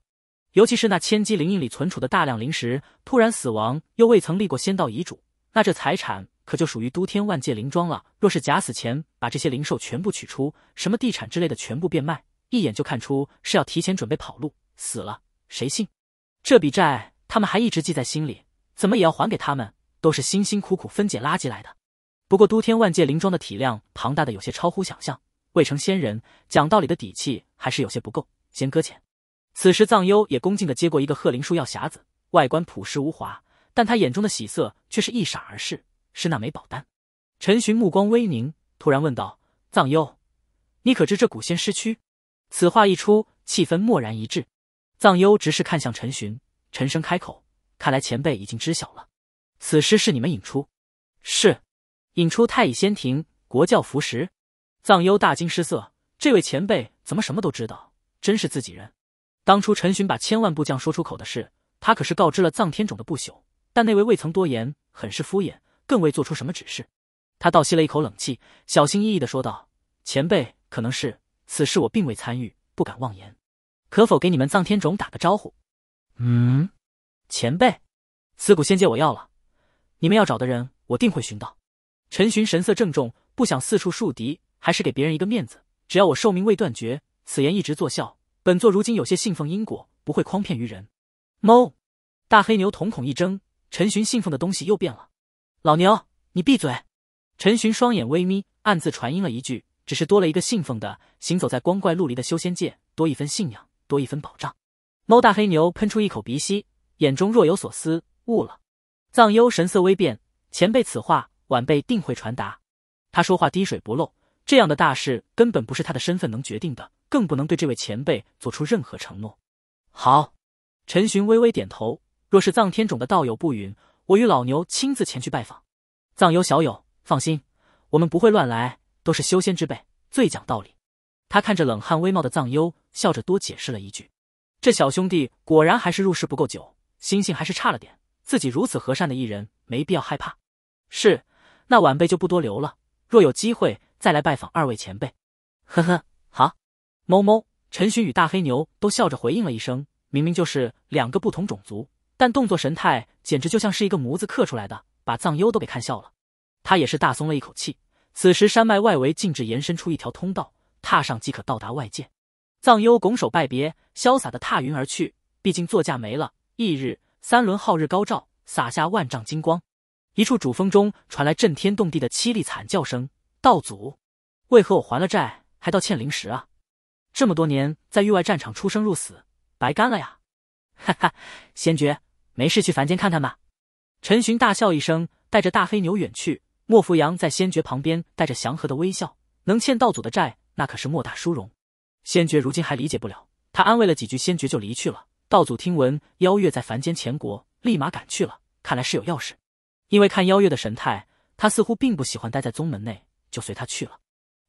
A: 尤其是那千机灵印里存储的大量灵石。突然死亡又未曾立过仙道遗嘱，那这财产可就属于都天万界灵庄了。若是假死前把这些灵兽全部取出，什么地产之类的全部变卖，一眼就看出是要提前准备跑路。死了谁信？这笔债。他们还一直记在心里，怎么也要还给他们。都是辛辛苦苦分解垃圾来的。不过都天万界灵庄的体量庞大的有些超乎想象，未成仙人讲道理的底气还是有些不够，先搁浅。此时藏幽也恭敬的接过一个鹤灵树药匣子，外观朴实无华，但他眼中的喜色却是一闪而逝。是那枚宝丹。陈寻目光微凝，突然问道：“藏幽，你可知这古仙尸躯？”此话一出，气氛蓦然一滞。藏幽直视看向陈寻。陈生开口：“看来前辈已经知晓了，此事是你们引出，是引出太乙仙庭国教符石。”藏优大惊失色：“这位前辈怎么什么都知道？真是自己人！当初陈寻把千万部将说出口的事，他可是告知了藏天种的不朽，但那位未曾多言，很是敷衍，更未做出什么指示。”他倒吸了一口冷气，小心翼翼的说道：“前辈，可能是此事我并未参与，不敢妄言，可否给你们藏天种打个招呼？”嗯，前辈，此古仙界我要了。你们要找的人，我定会寻到。陈寻神色郑重，不想四处树敌，还是给别人一个面子。只要我寿命未断绝，此言一直作效。本座如今有些信奉因果，不会诓骗于人。猫，大黑牛瞳孔一睁，陈寻信奉的东西又变了。老牛，你闭嘴。陈寻双眼微眯，暗自传音了一句，只是多了一个信奉的。行走在光怪陆离的修仙界，多一分信仰，多一分保障。猫大黑牛喷出一口鼻息，眼中若有所思，悟了。藏优神色微变，前辈此话，晚辈定会传达。他说话滴水不漏，这样的大事根本不是他的身份能决定的，更不能对这位前辈做出任何承诺。好，陈寻微微点头。若是藏天种的道友不允，我与老牛亲自前去拜访。藏优小友，放心，我们不会乱来，都是修仙之辈，最讲道理。他看着冷汗微冒的藏优，笑着多解释了一句。这小兄弟果然还是入世不够久，心性还是差了点。自己如此和善的一人，没必要害怕。是，那晚辈就不多留了。若有机会再来拜访二位前辈。呵呵，好。哞哞，陈寻与大黑牛都笑着回应了一声。明明就是两个不同种族，但动作神态简直就像是一个模子刻出来的，把藏优都给看笑了。他也是大松了一口气。此时山脉外围径直延伸出一条通道，踏上即可到达外界。藏幽拱手拜别，潇洒的踏云而去。毕竟座驾没了。翌日，三轮皓日高照，洒下万丈金光。一处主峰中传来震天动地的凄厉惨叫声：“道祖，为何我还了债，还道欠灵石啊？这么多年在域外战场出生入死，白干了呀！”哈哈，仙爵，没事，去凡间看看吧。陈寻大笑一声，带着大黑牛远去。莫扶阳在仙爵旁边，带着祥和的微笑。能欠道祖的债，那可是莫大殊荣。仙爵如今还理解不了，他安慰了几句，仙爵就离去了。道祖听闻妖月在凡间前国，立马赶去了，看来是有要事。因为看妖月的神态，他似乎并不喜欢待在宗门内，就随他去了。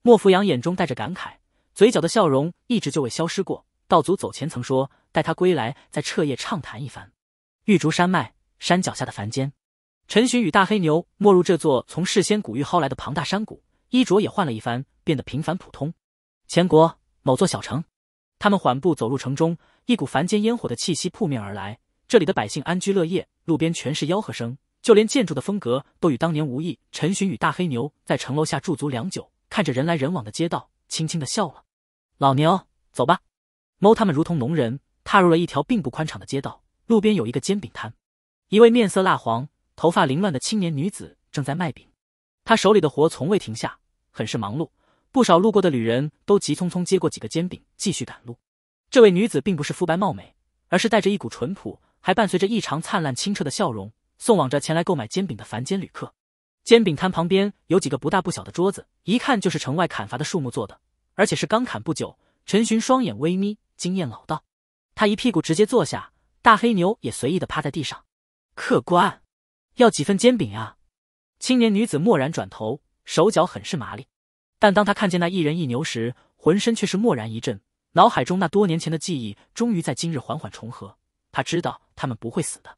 A: 莫扶阳眼中带着感慨，嘴角的笑容一直就未消失过。道祖走前曾说，待他归来再彻夜畅谈一番。玉竹山脉山脚下的凡间，陈寻与大黑牛没入这座从事先古玉薅来的庞大山谷，衣着也换了一番，变得平凡普通。前国。某座小城，他们缓步走入城中，一股凡间烟火的气息扑面而来。这里的百姓安居乐业，路边全是吆喝声，就连建筑的风格都与当年无异。陈寻与大黑牛在城楼下驻足良久，看着人来人往的街道，轻轻的笑了。老牛，走吧。猫他们如同农人，踏入了一条并不宽敞的街道，路边有一个煎饼摊，一位面色蜡黄、头发凌乱的青年女子正在卖饼，她手里的活从未停下，很是忙碌。不少路过的旅人都急匆匆接过几个煎饼，继续赶路。这位女子并不是肤白貌美，而是带着一股淳朴，还伴随着异常灿烂清澈的笑容，送往着前来购买煎饼的凡间旅客。煎饼摊旁边有几个不大不小的桌子，一看就是城外砍伐的树木做的，而且是刚砍不久。陈寻双眼微眯，经验老道，他一屁股直接坐下，大黑牛也随意的趴在地上。客官，要几份煎饼啊？青年女子蓦然转头，手脚很是麻利。但当他看见那一人一牛时，浑身却是蓦然一震，脑海中那多年前的记忆终于在今日缓缓重合。他知道他们不会死的。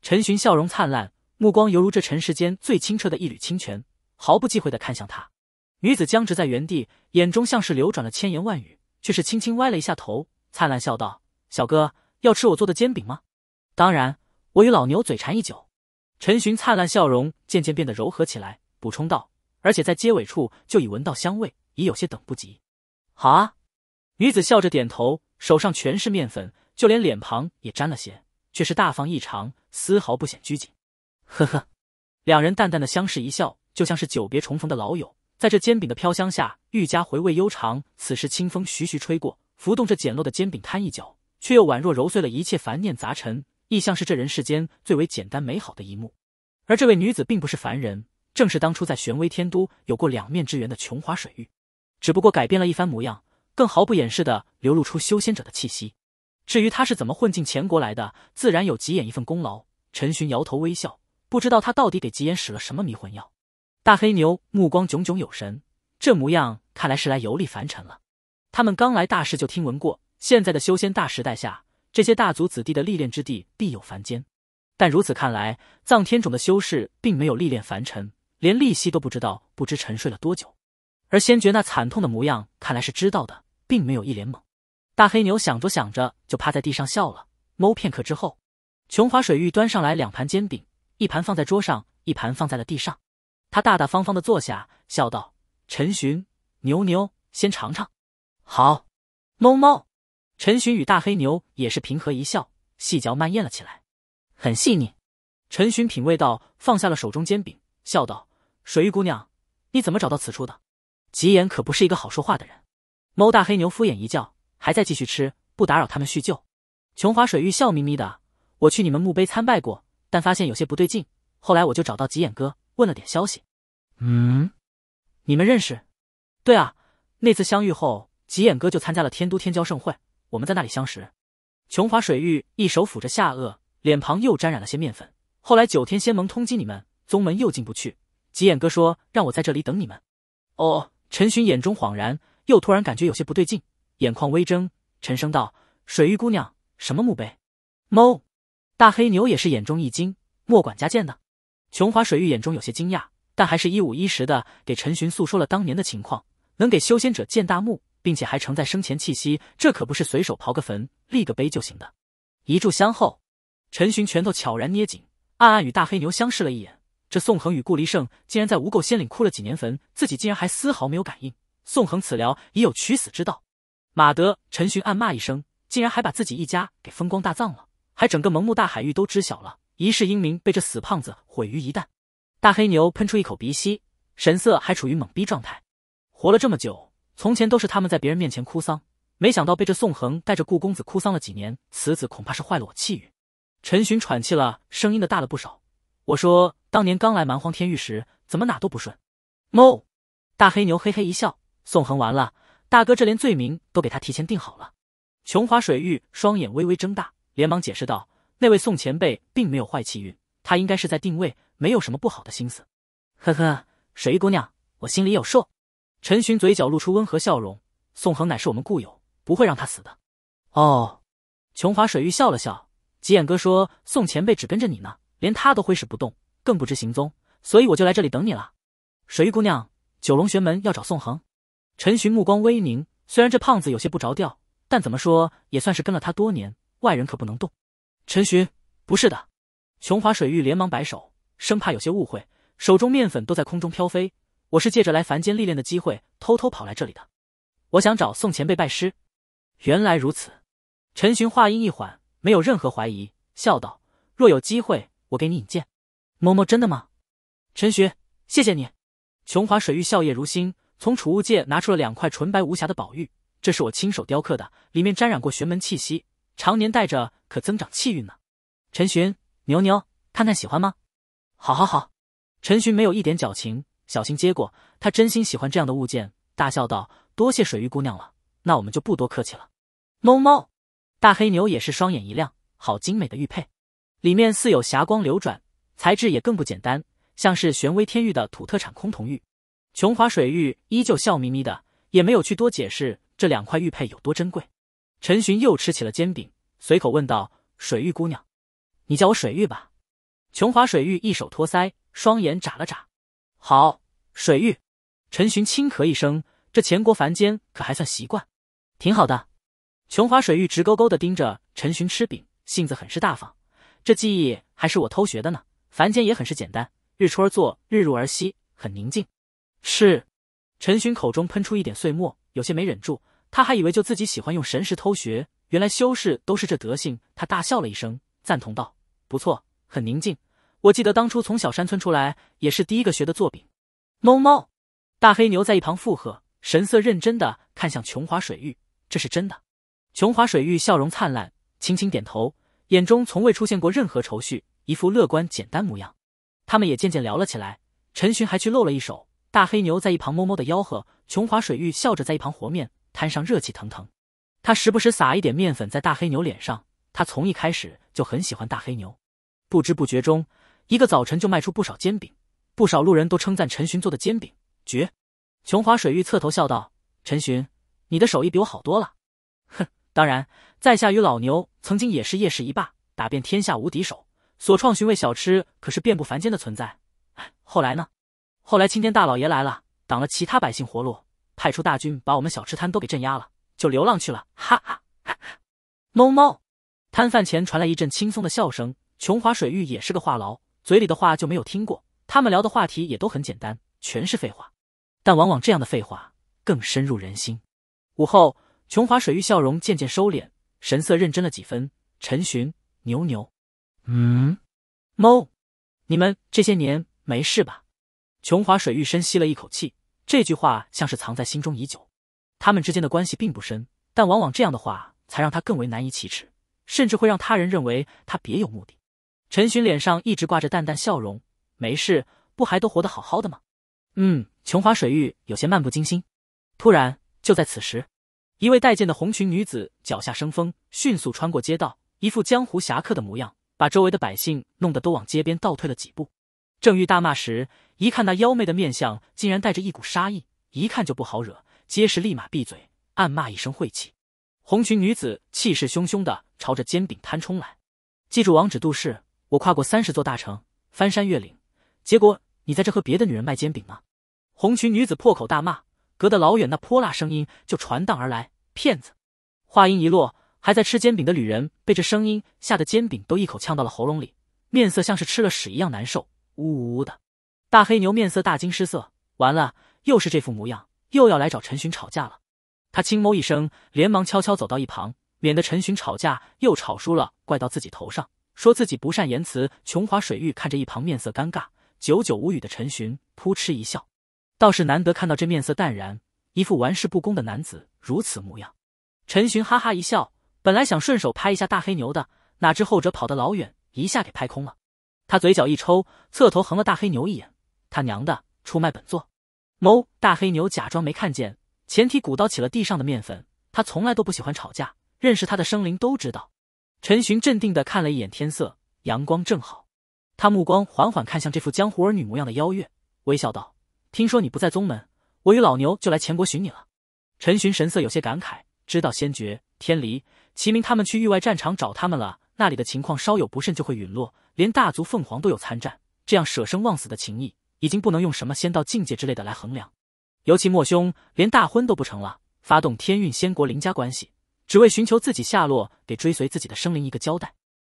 A: 陈寻笑容灿烂，目光犹如这尘世间最清澈的一缕清泉，毫不忌讳地看向他。女子僵直在原地，眼中像是流转了千言万语，却是轻轻歪了一下头，灿烂笑道：“小哥要吃我做的煎饼吗？当然，我与老牛嘴馋已久。”陈寻灿烂笑容渐渐变得柔和起来，补充道。而且在结尾处就已闻到香味，已有些等不及。好啊，女子笑着点头，手上全是面粉，就连脸庞也沾了些，却是大方异常，丝毫不显拘谨。呵呵，两人淡淡的相视一笑，就像是久别重逢的老友。在这煎饼的飘香下，愈加回味悠长。此时清风徐徐吹过，浮动着简陋的煎饼摊一角，却又宛若揉碎了一切烦念杂尘，意像是这人世间最为简单美好的一幕。而这位女子并不是凡人。正是当初在玄威天都有过两面之缘的琼华水域，只不过改变了一番模样，更毫不掩饰的流露出修仙者的气息。至于他是怎么混进前国来的，自然有吉眼一份功劳。陈寻摇头微笑，不知道他到底给吉言使了什么迷魂药。大黑牛目光炯炯有神，这模样看来是来游历凡尘了。他们刚来大世就听闻过，现在的修仙大时代下，这些大族子弟的历练之地必有凡间。但如此看来，藏天种的修士并没有历练凡尘。连利息都不知道，不知沉睡了多久。而先觉那惨痛的模样，看来是知道的，并没有一脸懵。大黑牛想着想着，就趴在地上笑了。猫片刻之后，琼华水玉端上来两盘煎饼，一盘放在桌上，一盘放在了地上。他大大方方的坐下，笑道：“陈寻，牛牛，先尝尝。”好，猫猫。陈寻与大黑牛也是平和一笑，细嚼慢咽了起来，很细腻。陈寻品味到，放下了手中煎饼，笑道。水玉姑娘，你怎么找到此处的？吉言可不是一个好说话的人。猫大黑牛敷衍一叫，还在继续吃，不打扰他们叙旧。琼华水玉笑眯眯的：“我去你们墓碑参拜过，但发现有些不对劲。后来我就找到吉眼哥，问了点消息。嗯，你们认识？对啊，那次相遇后，吉眼哥就参加了天都天骄盛会，我们在那里相识。琼华水玉一手抚着下颚，脸庞又沾染了些面粉。后来九天仙盟通缉你们，宗门又进不去。”吉眼哥说：“让我在这里等你们。”哦，陈寻眼中恍然，又突然感觉有些不对劲，眼眶微睁，沉声道：“水玉姑娘，什么墓碑？”“猫。”大黑牛也是眼中一惊。“莫管家建的。”琼华水玉眼中有些惊讶，但还是一五一十的给陈寻诉说了当年的情况。能给修仙者建大墓，并且还承载生前气息，这可不是随手刨个坟立个碑就行的。一炷香后，陈寻拳头悄然捏紧，暗暗与大黑牛相视了一眼。这宋恒与顾离胜竟然在无垢仙岭哭了几年坟，自己竟然还丝毫没有感应。宋恒此聊已有取死之道，马德陈寻暗骂一声，竟然还把自己一家给风光大葬了，还整个蒙木大海域都知晓了，一世英名被这死胖子毁于一旦。大黑牛喷出一口鼻息，神色还处于懵逼状态。活了这么久，从前都是他们在别人面前哭丧，没想到被这宋恒带着顾公子哭丧了几年，此子恐怕是坏了我气运。陈寻喘气了，声音的大了不少。我说，当年刚来蛮荒天域时，怎么哪都不顺？哞，大黑牛嘿嘿一笑，宋恒完了，大哥这连罪名都给他提前定好了。琼华水玉双眼微微睁大，连忙解释道：“那位宋前辈并没有坏气运，他应该是在定位，没有什么不好的心思。”呵呵，水玉姑娘，我心里有数。陈寻嘴角露出温和笑容，宋恒乃是我们故友，不会让他死的。哦，琼华水玉笑了笑，吉眼哥说：“宋前辈只跟着你呢。”连他都挥使不动，更不知行踪，所以我就来这里等你了。水玉姑娘，九龙玄门要找宋恒。陈寻目光微凝，虽然这胖子有些不着调，但怎么说也算是跟了他多年，外人可不能动。陈寻，不是的。琼华水玉连忙摆手，生怕有些误会，手中面粉都在空中飘飞。我是借着来凡间历练的机会，偷偷跑来这里的。我想找宋前辈拜师。原来如此。陈寻话音一缓，没有任何怀疑，笑道：“若有机会。”我给你引荐，嬷嬷，真的吗？陈寻，谢谢你。琼华水玉笑靥如新，从储物界拿出了两块纯白无瑕的宝玉，这是我亲手雕刻的，里面沾染过玄门气息，常年带着可增长气运呢。陈寻，牛牛，看看喜欢吗？好，好，好。陈寻没有一点矫情，小心接过，他真心喜欢这样的物件，大笑道：多谢水玉姑娘了，那我们就不多客气了。猫猫，大黑牛也是双眼一亮，好精美的玉佩。里面似有霞光流转，材质也更不简单，像是玄威天域的土特产空铜玉。琼华水玉依旧笑眯眯的，也没有去多解释这两块玉佩有多珍贵。陈寻又吃起了煎饼，随口问道：“水玉姑娘，你叫我水玉吧？”琼华水玉一手托腮，双眼眨了眨。好，水玉。陈寻轻咳一声：“这前国凡间可还算习惯，挺好的。”琼华水玉直勾勾的盯着陈寻吃饼，性子很是大方。这技艺还是我偷学的呢。凡间也很是简单，日出而作，日入而息，很宁静。是，陈寻口中喷出一点碎沫，有些没忍住。他还以为就自己喜欢用神识偷学，原来修士都是这德性。他大笑了一声，赞同道：“不错，很宁静。我记得当初从小山村出来，也是第一个学的作品。”猫猫，大黑牛在一旁附和，神色认真的看向琼华水玉：“这是真的。”琼华水玉笑容灿烂，轻轻点头。眼中从未出现过任何愁绪，一副乐观简单模样。他们也渐渐聊了起来。陈寻还去露了一手，大黑牛在一旁摸摸的吆喝，琼华水玉笑着在一旁和面，摊上热气腾腾。他时不时撒一点面粉在大黑牛脸上。他从一开始就很喜欢大黑牛。不知不觉中，一个早晨就卖出不少煎饼。不少路人都称赞陈寻做的煎饼绝。琼华水玉侧头笑道：“陈寻，你的手艺比我好多了。”哼，当然。在下与老牛曾经也是夜市一霸，打遍天下无敌手。所创寻味小吃可是遍布凡间的存在。后来呢？后来青天大老爷来了，挡了其他百姓活路，派出大军把我们小吃摊都给镇压了，就流浪去了。哈哈，猫猫，摊贩前传来一阵轻松的笑声。琼华水玉也是个话痨，嘴里的话就没有听过。他们聊的话题也都很简单，全是废话。但往往这样的废话更深入人心。午后，琼华水玉笑容渐渐收敛。神色认真了几分。陈寻、牛牛，嗯，猫，你们这些年没事吧？琼华水玉深吸了一口气，这句话像是藏在心中已久。他们之间的关系并不深，但往往这样的话才让他更为难以启齿，甚至会让他人认为他别有目的。陈寻脸上一直挂着淡淡笑容，没事，不还都活得好好的吗？嗯，琼华水玉有些漫不经心。突然，就在此时。一位待见的红裙女子脚下生风，迅速穿过街道，一副江湖侠客的模样，把周围的百姓弄得都往街边倒退了几步。正欲大骂时，一看那妖媚的面相，竟然带着一股杀意，一看就不好惹，皆是立马闭嘴，暗骂一声晦气。红裙女子气势汹汹地朝着煎饼摊冲来。记住网址杜氏，我跨过三十座大城，翻山越岭，结果你在这和别的女人卖煎饼吗？红裙女子破口大骂。隔得老远，那泼辣声音就传荡而来。骗子，话音一落，还在吃煎饼的旅人被这声音吓得煎饼都一口呛到了喉咙里，面色像是吃了屎一样难受，呜呜呜的。大黑牛面色大惊失色，完了，又是这副模样，又要来找陈寻吵架了。他轻眸一声，连忙悄悄走到一旁，免得陈寻吵架又吵输了，怪到自己头上，说自己不善言辞。琼华水玉看着一旁面色尴尬、久久无语的陈寻，扑哧一笑。倒是难得看到这面色淡然、一副玩世不恭的男子如此模样。陈寻哈哈一笑，本来想顺手拍一下大黑牛的，哪知后者跑得老远，一下给拍空了。他嘴角一抽，侧头横了大黑牛一眼：“他娘的，出卖本座！”某大黑牛假装没看见，前蹄鼓捣起了地上的面粉。他从来都不喜欢吵架，认识他的生灵都知道。陈寻镇定的看了一眼天色，阳光正好，他目光缓缓看向这副江湖儿女模样的邀月，微笑道。听说你不在宗门，我与老牛就来前国寻你了。陈寻神色有些感慨，知道仙绝天离齐明他们去域外战场找他们了，那里的情况稍有不慎就会陨落，连大族凤凰都有参战，这样舍生忘死的情谊，已经不能用什么仙道境界之类的来衡量。尤其莫兄连大婚都不成了，发动天运仙国林家关系，只为寻求自己下落，给追随自己的生灵一个交代。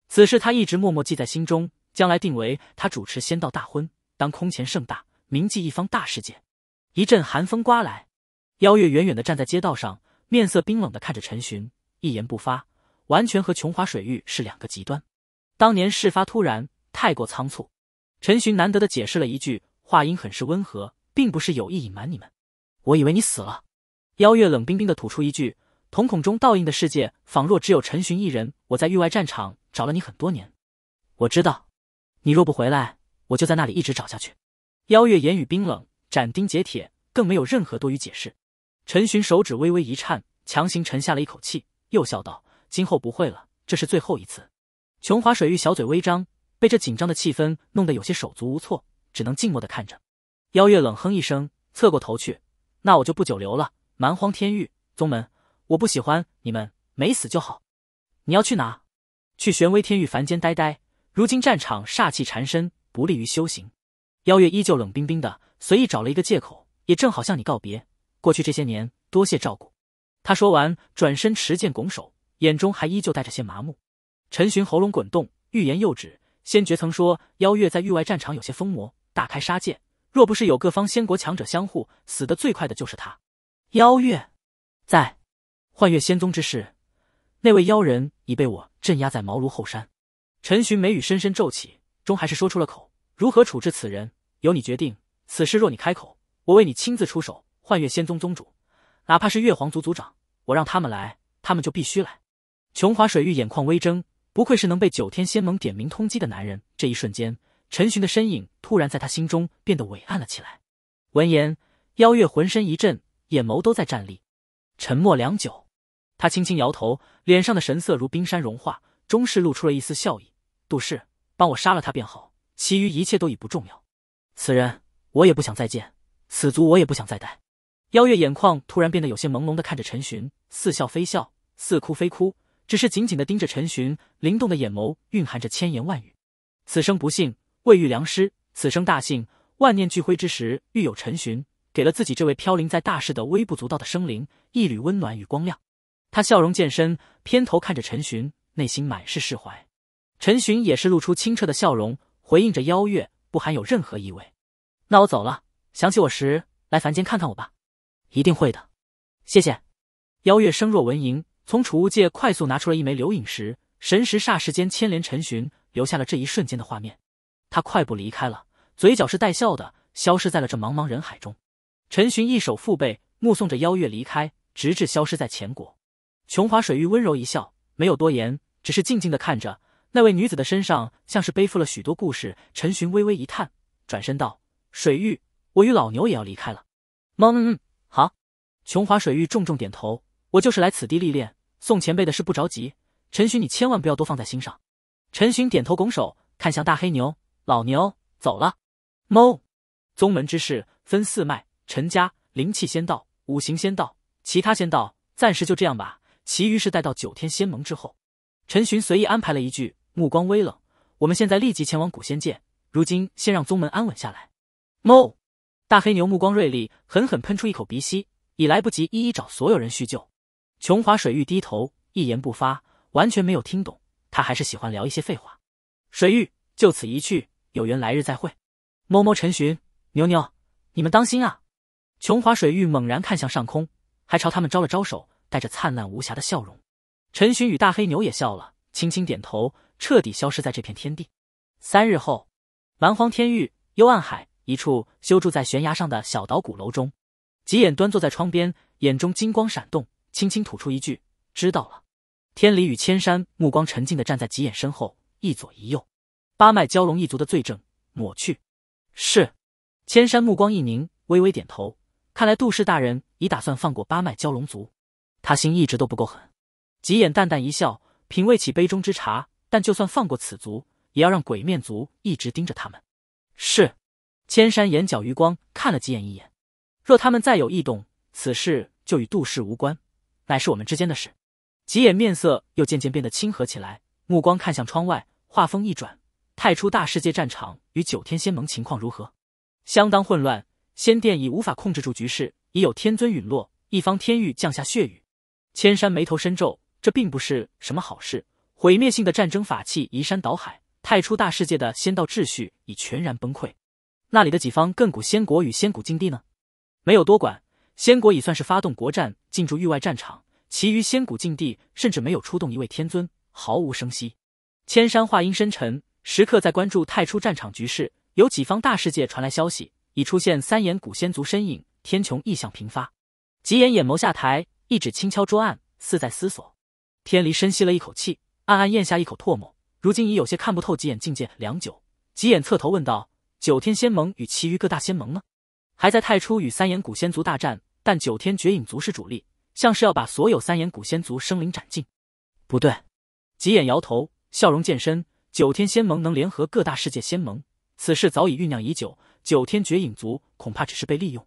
A: 此事他一直默默记在心中，将来定为他主持仙道大婚，当空前盛大。铭记一方大事件，一阵寒风刮来，邀月远远的站在街道上，面色冰冷的看着陈寻，一言不发，完全和琼华水域是两个极端。当年事发突然，太过仓促。陈寻难得的解释了一句话音很是温和，并不是有意隐瞒你们。我以为你死了，邀月冷冰冰的吐出一句，瞳孔中倒映的世界仿若只有陈寻一人。我在域外战场找了你很多年，我知道，你若不回来，我就在那里一直找下去。妖月言语冰冷，斩钉截铁，更没有任何多余解释。陈寻手指微微一颤，强行沉下了一口气，又笑道：“今后不会了，这是最后一次。”琼华水玉小嘴微张，被这紧张的气氛弄得有些手足无措，只能静默的看着。妖月冷哼一声，侧过头去：“那我就不久留了。蛮荒天域宗门，我不喜欢你们，没死就好。你要去哪？去玄威天域凡间呆呆。如今战场煞气缠身，不利于修行。”妖月依旧冷冰冰的，随意找了一个借口，也正好向你告别。过去这些年，多谢照顾。他说完，转身持剑拱手，眼中还依旧带着些麻木。陈寻喉咙滚动，欲言又止。仙绝曾说，妖月在域外战场有些疯魔，大开杀戒。若不是有各方仙国强者相护，死得最快的就是他。妖月，在幻月仙宗之事，那位妖人已被我镇压在茅庐后山。陈寻眉宇深深皱起，终还是说出了口：如何处置此人？由你决定，此事若你开口，我为你亲自出手。幻月仙宗宗主，哪怕是月皇族族长，我让他们来，他们就必须来。琼华水玉眼眶微睁，不愧是能被九天仙盟点名通缉的男人。这一瞬间，陈寻的身影突然在他心中变得伟岸了起来。闻言，妖月浑身一震，眼眸都在站立。沉默良久，他轻轻摇头，脸上的神色如冰山融化，终是露出了一丝笑意。杜氏，帮我杀了他便好，其余一切都已不重要。此人我也不想再见，此足我也不想再待。妖月眼眶突然变得有些朦胧的看着陈寻，似笑非笑，似哭非哭，只是紧紧的盯着陈寻，灵动的眼眸蕴含着千言万语。此生不幸未遇良师，此生大幸万念俱灰之时遇有陈寻，给了自己这位飘零在大世的微不足道的生灵一缕温暖与光亮。他笑容渐深，偏头看着陈寻，内心满是释怀。陈寻也是露出清澈的笑容，回应着邀月。不含有任何异味，那我走了。想起我时，来凡间看看我吧，一定会的。谢谢。妖月声若蚊蝇，从储物界快速拿出了一枚流影石，神石霎时间牵连陈寻，留下了这一瞬间的画面。他快步离开了，嘴角是带笑的，消失在了这茫茫人海中。陈寻一手负背，目送着妖月离开，直至消失在前国。琼华水玉温柔一笑，没有多言，只是静静的看着。那位女子的身上像是背负了许多故事。陈寻微微一叹，转身道：“水玉，我与老牛也要离开了。”“嗯，好。”琼华水玉重重点头：“我就是来此地历练，送前辈的事不着急。陈寻，你千万不要多放在心上。”陈寻点头拱手，看向大黑牛：“老牛走了。”“猫，宗门之事分四脉：陈家、灵气仙道、五行仙道、其他仙道。暂时就这样吧，其余是待到九天仙盟之后。”陈寻随意安排了一句。目光微冷，我们现在立即前往古仙界。如今先让宗门安稳下来。哞！大黑牛目光锐利，狠狠喷出一口鼻息，已来不及一一找所有人叙旧。琼华水域低头，一言不发，完全没有听懂。他还是喜欢聊一些废话。水域就此一去，有缘来日再会。摸摸陈寻，牛牛，你们当心啊！琼华水域猛然看向上空，还朝他们招了招手，带着灿烂无瑕的笑容。陈寻与大黑牛也笑了，轻轻点头。彻底消失在这片天地。三日后，蛮荒天域幽暗海一处修筑在悬崖上的小岛古楼中，吉眼端坐在窗边，眼中金光闪动，轻轻吐出一句：“知道了。”天理与千山目光沉静的站在吉眼身后，一左一右。八脉蛟龙一族的罪证抹去。是。千山目光一凝，微微点头。看来杜氏大人已打算放过八脉蛟龙族。他心一直都不够狠。吉眼淡淡一笑，品味起杯中之茶。但就算放过此族，也要让鬼面族一直盯着他们。是，千山眼角余光看了几眼一眼，若他们再有异动，此事就与杜氏无关，乃是我们之间的事。吉眼面色又渐渐变得亲和起来，目光看向窗外，话锋一转：“太初大世界战场与九天仙盟情况如何？”相当混乱，仙殿已无法控制住局势，已有天尊陨落，一方天域降下血雨。千山眉头深皱，这并不是什么好事。毁灭性的战争法器移山倒海，太初大世界的仙道秩序已全然崩溃。那里的几方亘古仙国与仙古禁地呢？没有多管，仙国已算是发动国战进驻域外战场，其余仙古禁地甚至没有出动一位天尊，毫无声息。千山话音深沉，时刻在关注太初战场局势。有几方大世界传来消息，已出现三眼古仙族身影，天穹异象频发。吉言眼眸下台，一指轻敲桌案，似在思索。天离深吸了一口气。暗暗咽下一口唾沫，如今已有些看不透几眼境界。良久，几眼侧头问道：“九天仙盟与其余各大仙盟呢？还在太初与三眼古仙族大战，但九天绝影族是主力，像是要把所有三眼古仙族生灵斩尽。”不对，几眼摇头，笑容渐深。九天仙盟能联合各大世界仙盟，此事早已酝酿已久。九天绝影族恐怕只是被利用。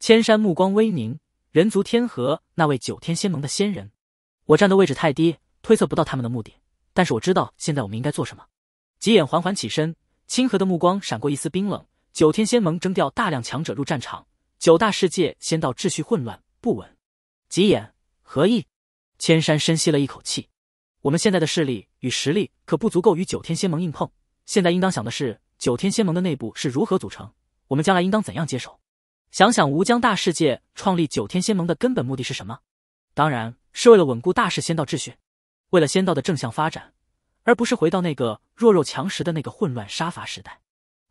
A: 千山目光微凝，人族天河那位九天仙盟的仙人，我站的位置太低。推测不到他们的目的，但是我知道现在我们应该做什么。极眼缓缓起身，清河的目光闪过一丝冰冷。九天仙盟征调大量强者入战场，九大世界仙道秩序混乱不稳。极眼何意？千山深吸了一口气，我们现在的势力与实力可不足够与九天仙盟硬碰。现在应当想的是，九天仙盟的内部是如何组成，我们将来应当怎样接手？想想吴江大世界创立九天仙盟的根本目的是什么？当然是为了稳固大世仙道秩序。为了仙道的正向发展，而不是回到那个弱肉强食的那个混乱杀伐时代，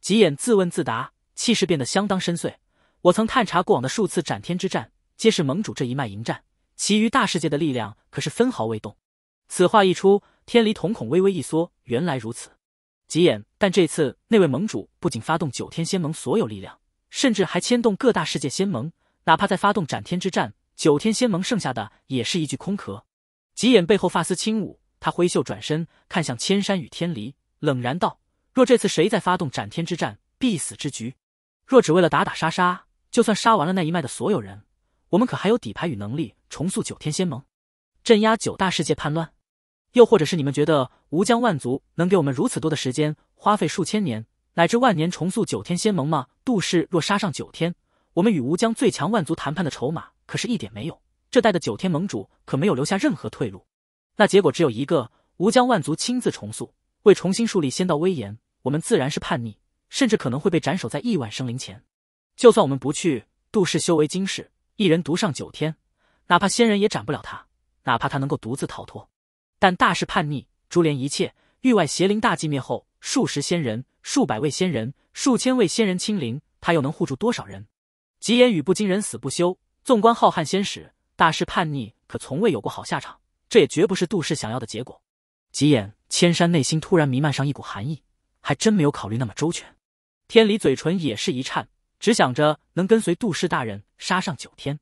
A: 极眼自问自答，气势变得相当深邃。我曾探查过往的数次斩天之战，皆是盟主这一脉迎战，其余大世界的力量可是分毫未动。此话一出，天离瞳孔微微一缩，原来如此，极眼。但这次那位盟主不仅发动九天仙盟所有力量，甚至还牵动各大世界仙盟，哪怕再发动斩天之战，九天仙盟剩下的也是一具空壳。几眼背后发丝轻舞，他挥袖转身，看向千山与天离，冷然道：“若这次谁再发动斩天之战，必死之局。若只为了打打杀杀，就算杀完了那一脉的所有人，我们可还有底牌与能力重塑九天仙盟，镇压九大世界叛乱？又或者是你们觉得吴江万族能给我们如此多的时间，花费数千年乃至万年重塑九天仙盟吗？杜氏若杀上九天，我们与吴江最强万族谈判的筹码可是一点没有。”这代的九天盟主可没有留下任何退路，那结果只有一个：吾将万族亲自重塑，为重新树立仙道威严。我们自然是叛逆，甚至可能会被斩首在亿万生灵前。就算我们不去，杜氏修为惊世，一人独上九天，哪怕仙人也斩不了他。哪怕他能够独自逃脱，但大是叛逆，株连一切。域外邪灵大寂灭后，数十仙人、数百位仙人、数千位仙人亲临，他又能护住多少人？吉言语不惊人死不休。纵观浩瀚仙史。大师叛逆，可从未有过好下场。这也绝不是杜氏想要的结果。吉眼千山内心突然弥漫上一股寒意，还真没有考虑那么周全。天离嘴唇也是一颤，只想着能跟随杜氏大人杀上九天。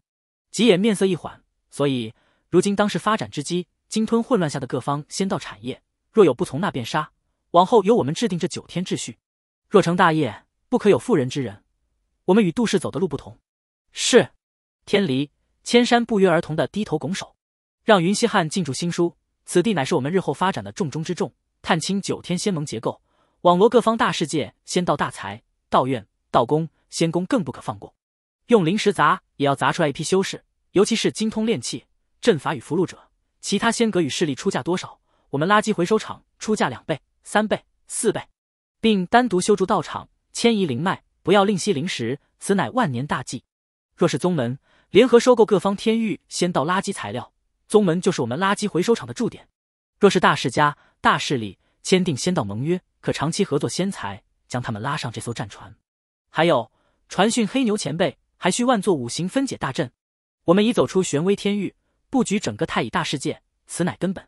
A: 吉眼面色一缓，所以如今当是发展之机，鲸吞混乱下的各方仙道产业。若有不从，那便杀。往后由我们制定这九天秩序。若成大业，不可有妇人之仁。我们与杜氏走的路不同。是，天离。千山不约而同的低头拱手，让云溪汉进驻新书。此地乃是我们日后发展的重中之重，探清九天仙盟结构，网罗各方大世界、仙道大才、道院、道宫、仙宫更不可放过。用灵石砸也要砸出来一批修士，尤其是精通炼器、阵法与符箓者。其他仙阁与势力出价多少，我们垃圾回收厂出价两倍、三倍、四倍，并单独修筑道场，迁移灵脉，不要吝惜灵石，此乃万年大计。若是宗门。联合收购各方天域仙道垃圾材料，宗门就是我们垃圾回收厂的驻点。若是大世家、大势力签订仙道盟约，可长期合作仙才，将他们拉上这艘战船。还有，传讯黑牛前辈，还需万座五行分解大阵。我们已走出玄威天域，布局整个太乙大世界，此乃根本。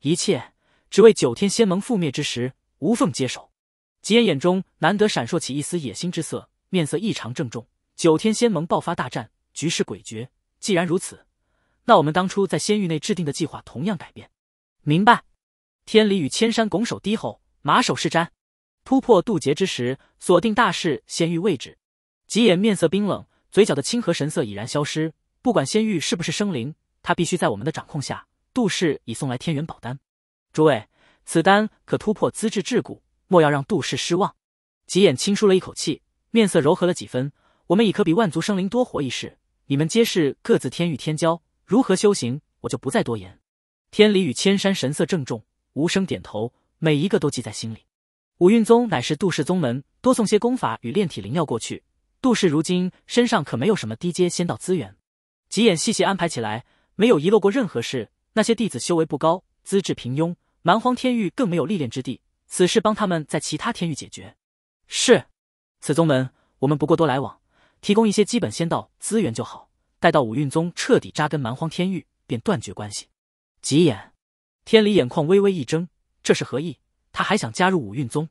A: 一切只为九天仙盟覆灭之时无缝接手。吉言眼中难得闪烁起一丝野心之色，面色异常郑重。九天仙盟爆发大战。局势诡谲，既然如此，那我们当初在仙域内制定的计划同样改变。明白。天理与千山拱手低吼，马首是瞻。突破渡劫之时，锁定大事仙域位置。吉眼面色冰冷，嘴角的亲和神色已然消失。不管仙域是不是生灵，他必须在我们的掌控下。杜氏已送来天元宝丹，诸位，此丹可突破资质桎梏，莫要让杜氏失望。吉眼轻舒了一口气，面色柔和了几分。我们已可比万族生灵多活一世。你们皆是各自天域天骄，如何修行，我就不再多言。天理与千山神色郑重，无声点头，每一个都记在心里。五蕴宗乃是杜氏宗门，多送些功法与炼体灵药过去。杜氏如今身上可没有什么低阶仙道资源，吉眼细细安排起来，没有遗漏过任何事。那些弟子修为不高，资质平庸，蛮荒天域更没有历练之地，此事帮他们在其他天域解决。是，此宗门我们不过多来往。提供一些基本仙道资源就好，待到五运宗彻底扎根蛮荒天域，便断绝关系。吉眼，天离眼眶微微一睁，这是何意？他还想加入五运宗？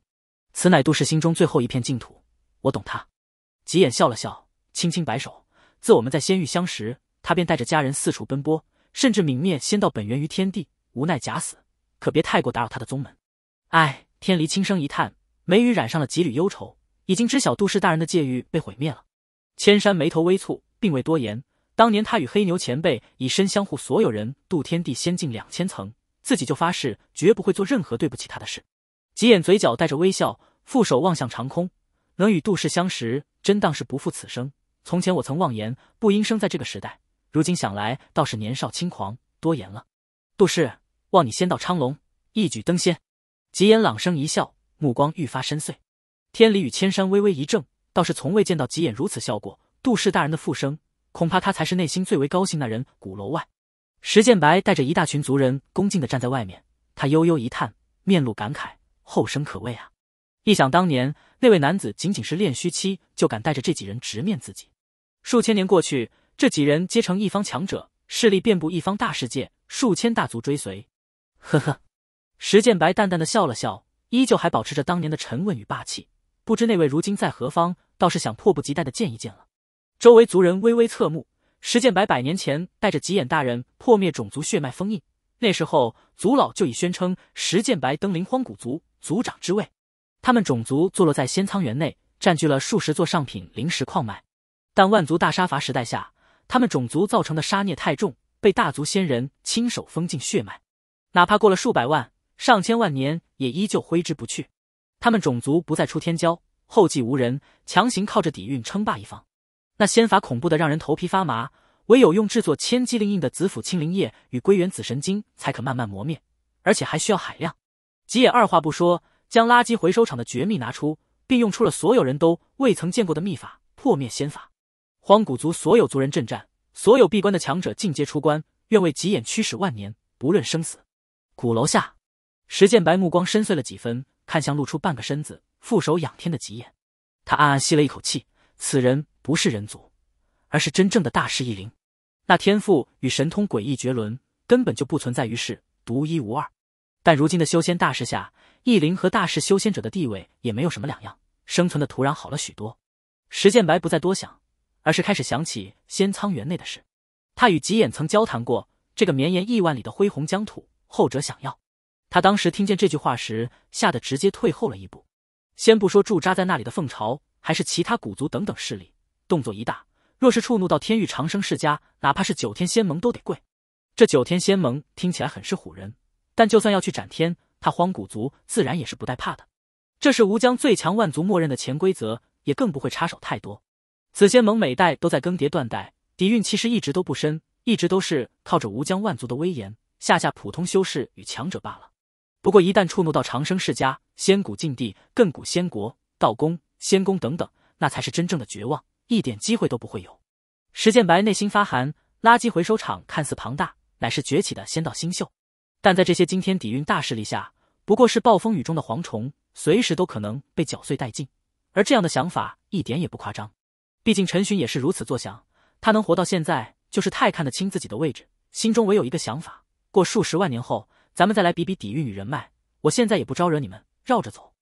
A: 此乃杜氏心中最后一片净土，我懂他。吉眼笑了笑，轻轻摆手。自我们在仙域相识，他便带着家人四处奔波，甚至泯灭仙道本源于天地，无奈假死。可别太过打扰他的宗门。唉，天离轻声一叹，眉宇染上了几缕忧愁。已经知晓杜氏大人的戒域被毁灭了。千山眉头微蹙，并未多言。当年他与黑牛前辈以身相护，所有人渡天地仙境两千层，自己就发誓绝不会做任何对不起他的事。吉眼嘴角带着微笑，负手望向长空，能与杜氏相识，真当是不负此生。从前我曾妄言，不应生在这个时代，如今想来，倒是年少轻狂，多言了。杜氏，望你仙道昌隆，一举登仙。吉眼朗声一笑，目光愈发深邃。天理与千山微微一怔。倒是从未见到几眼如此笑过。杜氏大人的复生，恐怕他才是内心最为高兴那人。鼓楼外，石建白带着一大群族人恭敬地站在外面。他悠悠一叹，面露感慨：“后生可畏啊！”一想当年，那位男子仅仅是炼虚期，就敢带着这几人直面自己。数千年过去，这几人皆成一方强者，势力遍布一方大世界，数千大族追随。呵呵，石建白淡淡的笑了笑，依旧还保持着当年的沉稳与霸气。不知那位如今在何方？倒是想迫不及待的见一见了。周围族人微微侧目。石剑白百年前带着吉眼大人破灭种族血脉封印，那时候族老就已宣称石剑白登临荒古族族长之位。他们种族坐落在仙苍园内，占据了数十座上品灵石矿脉。但万族大杀伐时代下，他们种族造成的杀孽太重，被大族仙人亲手封禁血脉。哪怕过了数百万、上千万年，也依旧挥之不去。他们种族不再出天骄。后继无人，强行靠着底蕴称霸一方。那仙法恐怖的让人头皮发麻，唯有用制作千机灵印的紫府青灵液与归元紫神经才可慢慢磨灭，而且还需要海量。吉野二话不说，将垃圾回收厂的绝密拿出，并用出了所有人都未曾见过的秘法破灭仙法。荒古族所有族人震战，所有闭关的强者尽皆出关，愿为吉野驱使万年，不论生死。鼓楼下，石剑白目光深邃了几分，看向露出半个身子。负手仰天的吉眼，他暗暗吸了一口气。此人不是人族，而是真正的大师异灵。那天赋与神通诡异绝伦，根本就不存在于世，独一无二。但如今的修仙大世下，异灵和大势修仙者的地位也没有什么两样，生存的土壤好了许多。石建白不再多想，而是开始想起仙苍园内的事。他与吉眼曾交谈过，这个绵延亿万里的恢宏疆土，后者想要。他当时听见这句话时，吓得直接退后了一步。先不说驻扎在那里的凤巢，还是其他古族等等势力，动作一大，若是触怒到天域长生世家，哪怕是九天仙盟都得跪。这九天仙盟听起来很是唬人，但就算要去斩天，他荒古族自然也是不带怕的。这是吴江最强万族默认的潜规则，也更不会插手太多。此仙盟每代都在更迭断代，底蕴其实一直都不深，一直都是靠着吴江万族的威严下下普通修士与强者罢了。不过，一旦触怒到长生世家、仙古禁地、亘古仙国、道宫、仙宫等等，那才是真正的绝望，一点机会都不会有。石建白内心发寒，垃圾回收厂看似庞大，乃是崛起的仙道新秀，但在这些惊天底蕴大势力下，不过是暴风雨中的蝗虫，随时都可能被搅碎殆尽。而这样的想法一点也不夸张，毕竟陈寻也是如此作想。他能活到现在，就是太看得清自己的位置，心中唯有一个想法：过数十万年后。咱们再来比比底蕴与人脉，我现在也不招惹你们，绕着走。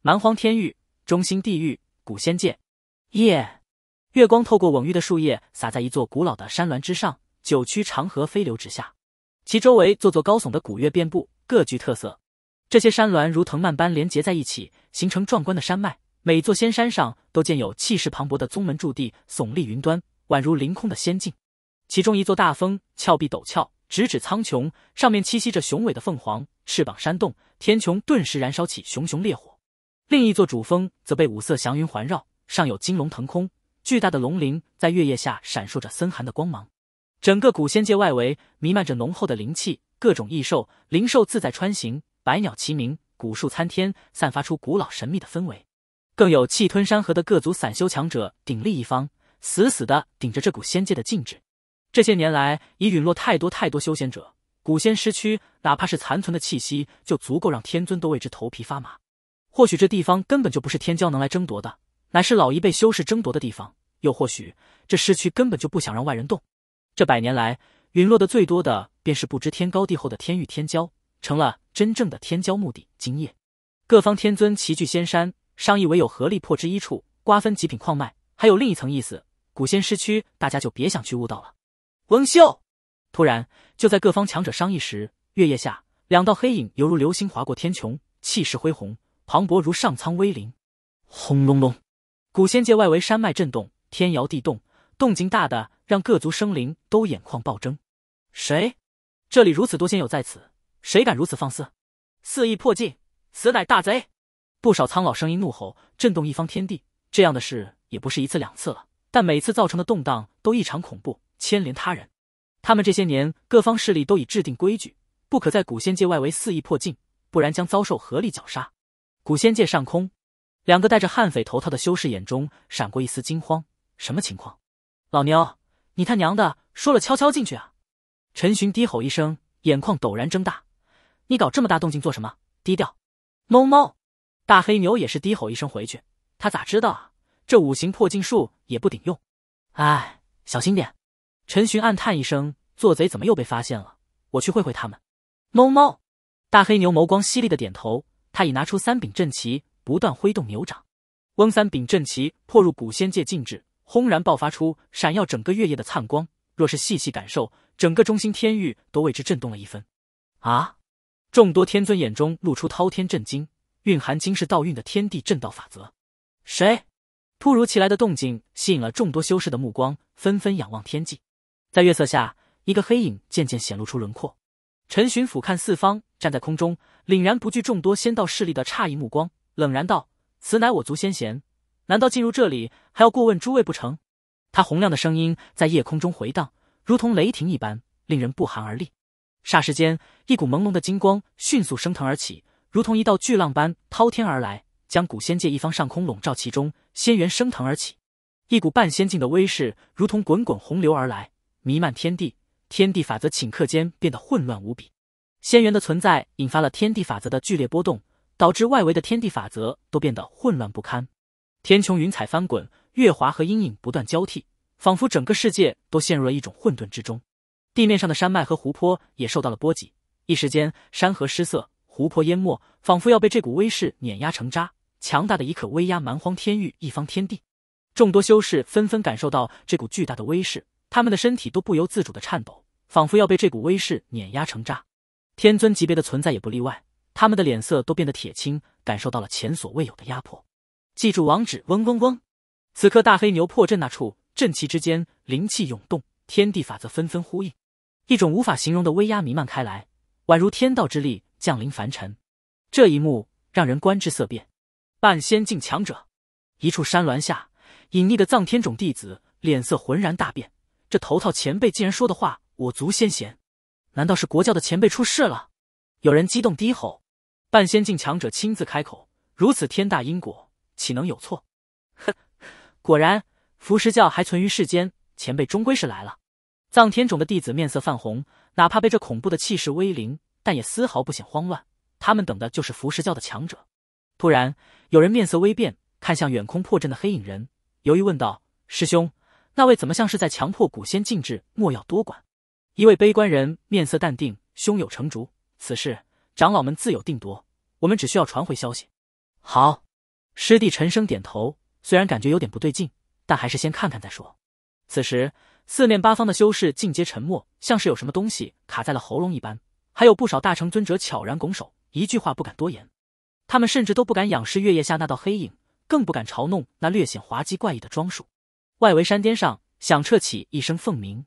A: 蛮荒天域中心地域古仙界，夜月光透过蓊郁的树叶洒在一座古老的山峦之上，九曲长河飞流直下，其周围座座高耸的古月遍布，各具特色。这些山峦如藤蔓般连结在一起，形成壮观的山脉。每座仙山上都建有气势磅礴的宗门驻地，耸立云端，宛如凌空的仙境。其中一座大峰，峭壁陡峭。直指苍穹，上面栖息着雄伟的凤凰，翅膀扇动，天穹顿时燃烧起熊熊烈火。另一座主峰则被五色祥云环绕，上有金龙腾空，巨大的龙鳞在月夜下闪烁着森寒的光芒。整个古仙界外围弥漫着浓厚的灵气，各种异兽、灵兽自在穿行，百鸟齐鸣，古树参天，散发出古老神秘的氛围。更有气吞山河的各族散修强者鼎立一方，死死的顶着这股仙界的禁制。这些年来，已陨落太多太多修仙者，古仙失区，哪怕是残存的气息，就足够让天尊都为之头皮发麻。或许这地方根本就不是天骄能来争夺的，乃是老一辈修士争夺的地方。又或许这失区根本就不想让外人动。这百年来，陨落的最多的便是不知天高地厚的天域天骄，成了真正的天骄墓地。今夜，各方天尊齐聚仙山，商议唯有合力破之一处，瓜分极品矿脉。还有另一层意思，古仙失区，大家就别想去悟道了。文秀突然就在各方强者商议时，月夜下两道黑影犹如流星划过天穹，气势恢宏磅礴如上苍威灵。
B: 轰隆隆，
A: 古仙界外围山脉震动，天摇地动，动静大的让各族生灵都眼眶暴睁。谁？这里如此多仙友在此，谁敢如此放肆，肆意破禁？此乃大贼！不少苍老声音怒吼，震动一方天地。这样的事也不是一次两次了，但每次造成的动荡都异常恐怖。牵连他人，他们这些年各方势力都已制定规矩，不可在古仙界外围肆意破禁，不然将遭受合力绞杀。古仙界上空，两个戴着悍匪头套的修士眼中闪过一丝惊慌。什么情况？老牛，你他娘的说了悄悄进去啊！陈寻低吼一声，眼眶陡然睁大。你搞这么大动静做什么？低调。猫猫，大黑牛也是低吼一声回去。他咋知道啊？这五行破禁术也不顶用。哎，小心点。陈寻暗叹一声：“做贼怎么又被发现了？我去会会他们。”猫猫，大黑牛眸光犀利的点头。他已拿出三柄阵旗，不断挥动牛掌。翁三柄阵旗破入古仙界禁制，轰然爆发出闪耀整个月夜的灿光。若是细细感受，整个中心天域都为之震动了一分。啊！众多天尊眼中露出滔天震惊。蕴含惊世道运的天地震道法则，谁？突如其来的动静吸引了众多修士的目光，纷纷仰望天际。在月色下，一个黑影渐渐显露出轮廓。陈寻俯瞰四方，站在空中，凛然不惧众多仙道势力的诧异目光，冷然道：“此乃我族先贤，难道进入这里还要过问诸位不成？”他洪亮的声音在夜空中回荡，如同雷霆一般，令人不寒而栗。霎时间，一股朦胧的金光迅速升腾而起，如同一道巨浪般滔天而来，将古仙界一方上空笼罩其中。仙元升腾而起，一股半仙境的威势如同滚滚洪流而来。弥漫天地，天地法则顷刻间变得混乱无比。仙元的存在引发了天地法则的剧烈波动，导致外围的天地法则都变得混乱不堪。天穹云彩翻滚，月华和阴影不断交替，仿佛整个世界都陷入了一种混沌之中。地面上的山脉和湖泊也受到了波及，一时间山河失色，湖泊淹没，仿佛要被这股威势碾压成渣。强大的一刻威压蛮荒天域一方天地，众多修士纷纷感受到这股巨大的威势。他们的身体都不由自主的颤抖，仿佛要被这股威势碾压成渣。天尊级别的存在也不例外，他们的脸色都变得铁青，感受到了前所未有的压迫。记住网址，嗡嗡嗡。此刻，大黑牛破阵那处阵旗之间，灵气涌动，天地法则纷纷呼应，一种无法形容的威压弥漫开来，宛如天道之力降临凡尘。这一幕让人观之色变。半仙境强者，一处山峦下隐匿的藏天种弟子脸色浑然大变。这头套前辈竟然说的话，我族先贤，难道是国教的前辈出事了？有人激动低吼。半仙境强者亲自开口，如此天大因果，岂能有错？哼！果然，浮石教还存于世间，前辈终归是来了。藏天种的弟子面色泛红，哪怕被这恐怖的气势威凌，但也丝毫不显慌乱。他们等的就是浮石教的强者。突然，有人面色微变，看向远空破阵的黑影人，犹豫问道：“师兄。”那位怎么像是在强迫古仙静止？莫要多管。一位悲观人面色淡定，胸有成竹。此事长老们自有定夺，我们只需要传回消息。好，师弟沉声点头。虽然感觉有点不对劲，但还是先看看再说。此时，四面八方的修士尽皆沉默，像是有什么东西卡在了喉咙一般。还有不少大成尊者悄然拱手，一句话不敢多言。他们甚至都不敢仰视月夜下那道黑影，更不敢嘲弄那略显滑稽怪异的装束。外围山巅上响彻起一声凤鸣，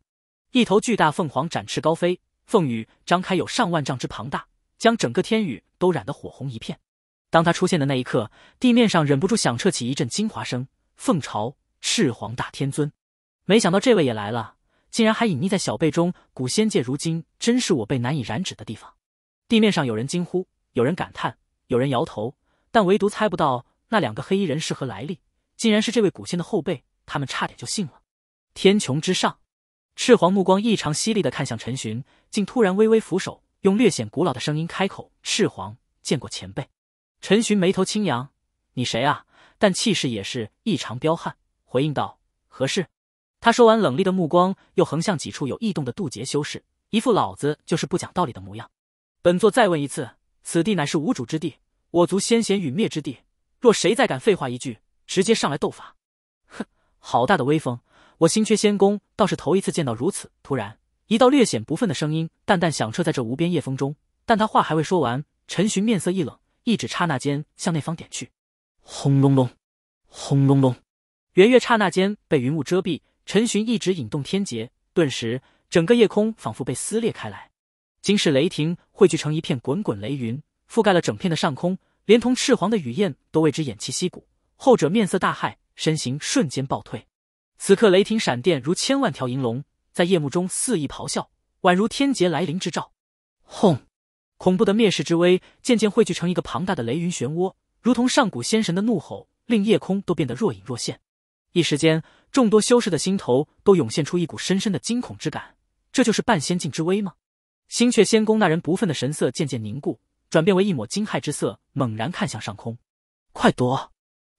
A: 一头巨大凤凰展翅高飞，凤羽张开有上万丈之庞大，将整个天宇都染得火红一片。当它出现的那一刻，地面上忍不住响彻起一阵惊哗声。凤巢赤皇大天尊，没想到这位也来了，竟然还隐匿在小辈中。古仙界如今真是我辈难以染指的地方。地面上有人惊呼，有人感叹，有人摇头，但唯独猜不到那两个黑衣人是何来历，竟然是这位古仙的后辈。他们差点就信了。天穹之上，赤黄目光异常犀利的看向陈寻，竟突然微微扶手，用略显古老的声音开口：“赤黄见过前辈。”陈寻眉头轻扬：“你谁啊？”但气势也是异常彪悍，回应道：“何事？”他说完，冷厉的目光又横向几处有异动的渡劫修士，一副老子就是不讲道理的模样。本座再问一次，此地乃是无主之地，我族先贤陨灭之地，若谁再敢废话一句，直接上来斗法！好大的威风！我心阙仙宫倒是头一次见到如此。突然，一道略显不忿的声音淡淡响彻在这无边夜风中。但他话还未说完，陈寻面色一冷，一指刹那
B: 间向那方点去。轰隆隆，轰隆隆，
A: 圆月刹那间被云雾遮蔽。陈寻一指引动天劫，顿时整个夜空仿佛被撕裂开来，惊世雷霆汇聚成一片滚滚雷云，覆盖了整片的上空，连同赤黄的雨燕都为之偃旗息鼓。后者面色大骇。身形瞬间暴退，此刻雷霆闪电如千万条银龙，在夜幕中肆意咆哮，宛如天劫来临之兆。轰！恐怖的灭世之威渐渐汇聚成一个庞大的雷云漩涡，如同上古仙神的怒吼，令夜空都变得若隐若现。一时间，众多修士的心头都涌现出一股深深的惊恐之感。这就是半仙境之威吗？星雀仙宫那人不忿的神色渐渐凝固，转变为一抹惊骇之色，猛然看向上空：“快躲！”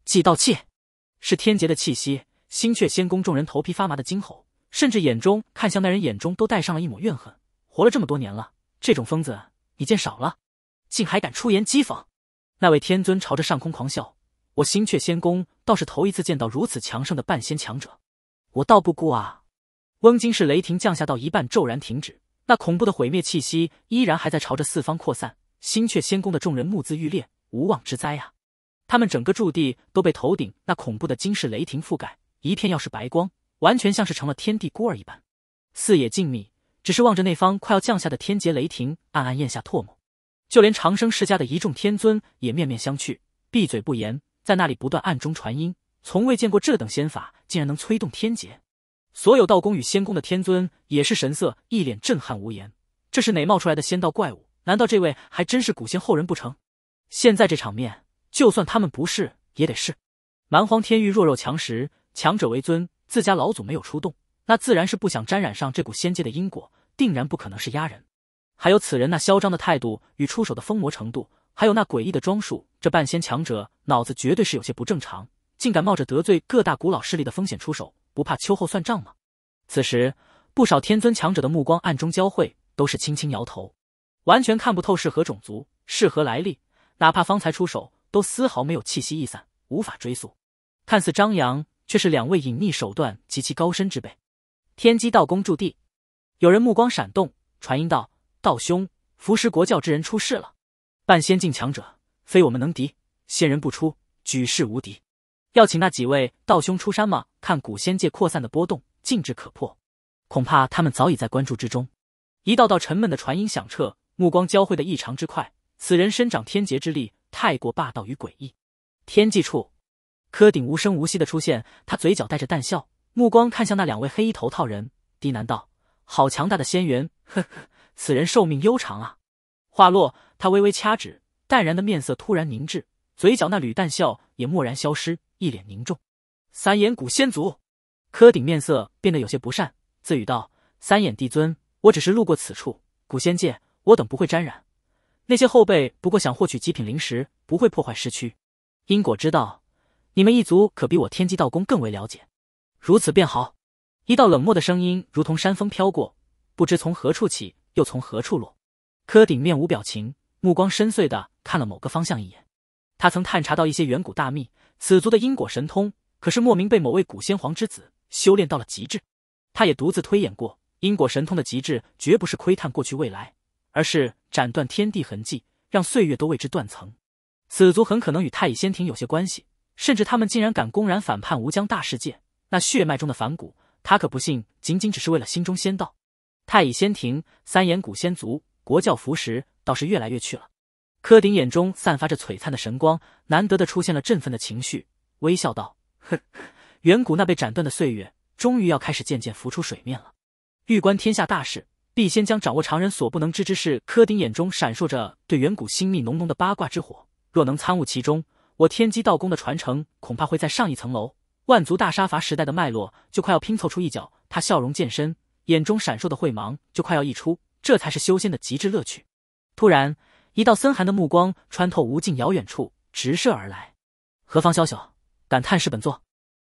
A: 祭道器。是天劫的气息，星阙仙宫众人头皮发麻的惊吼，甚至眼中看向那人眼中都带上了一抹怨恨。活了这么多年了，这种疯子你见少了，竟还敢出言讥讽！那位天尊朝着上空狂笑，我星阙仙宫倒是头一次见到如此强盛的半仙强者，我倒不孤啊！嗡！金是雷霆降下到一半，骤然停止，那恐怖的毁灭气息依然还在朝着四方扩散。星阙仙宫的众人目眦欲裂，无妄之灾啊！他们整个驻地都被头顶那恐怖的惊世雷霆覆盖，一片耀世白光，完全像是成了天地孤儿一般。四野静谧，只是望着那方快要降下的天劫雷霆，暗暗咽下唾沫。就连长生世家的一众天尊也面面相觑，闭嘴不言，在那里不断暗中传音。从未见过这等仙法，竟然能催动天劫。所有道宫与仙宫的天尊也是神色一脸震撼无言。这是哪冒出来的仙道怪物？难道这位还真是古仙后人不成？现在这场面。就算他们不是也得是，蛮荒天域弱肉强食，强者为尊。自家老祖没有出动，那自然是不想沾染上这股仙界的因果，定然不可能是压人。还有此人那嚣张的态度与出手的疯魔程度，还有那诡异的装束，这半仙强者脑子绝对是有些不正常，竟敢冒着得罪各大古老势力的风险出手，不怕秋后算账吗？此时，不少天尊强者的目光暗中交汇，都是轻轻摇头，完全看不透是何种族，是何来历，哪怕方才出手。都丝毫没有气息逸散，无法追溯。看似张扬，却是两位隐匿手段极其高深之辈。天机道宫驻地，有人目光闪动，传音道：“道兄，扶石国教之人出事了。半仙境强者，非我们能敌。仙人不出，举世无敌。要请那几位道兄出山吗？看古仙界扩散的波动，尽至可破。恐怕他们早已在关注之中。”一道道沉闷的传音响彻，目光交汇的异常之快。此人身长天劫之力。太过霸道与诡异。天际处，柯顶无声无息的出现，他嘴角带着淡笑，目光看向那两位黑衣头套人，低喃道：“好强大的仙元，呵呵，此人寿命悠长啊。”话落，他微微掐指，淡然的面色突然凝滞，嘴角那缕淡笑也蓦然消失，一脸凝重。三眼古仙族，柯顶面色变得有些不善，自语道：“三眼帝尊，我只是路过此处，古仙界我等不会沾染。”那些后辈不过想获取极品灵石，不会破坏市区。因果之道，你们一族可比我天机道宫更为了解。如此便好。一道冷漠的声音如同山风飘过，不知从何处起，又从何处落。柯顶面无表情，目光深邃的看了某个方向一眼。他曾探查到一些远古大秘，此族的因果神通可是莫名被某位古先皇之子修炼到了极致。他也独自推演过，因果神通的极致绝不是窥探过去未来。而是斩断天地痕迹，让岁月都为之断层。此族很可能与太乙仙庭有些关系，甚至他们竟然敢公然反叛无疆大世界。那血脉中的反骨，他可不信仅仅只是为了心中仙道。太乙仙庭、三眼古仙族、国教符石，倒是越来越去了。柯鼎眼中散发着璀璨的神光，难得的出现了振奋的情绪，微笑道：“哼，呵，远古那被斩断的岁月，终于要开始渐渐浮出水面了。欲观天下大事。”必先将掌握常人所不能知之事。柯顶眼中闪烁着对远古星秘浓浓的八卦之火，若能参悟其中，我天机道功的传承恐怕会在上一层楼。万族大杀伐时代的脉络就快要拼凑出一角。他笑容渐深，眼中闪烁的慧芒就快要溢出，这才是修仙的极致乐趣。突然，一道森寒的目光穿透无尽遥远处，直射而来。何方宵小，敢探视本座？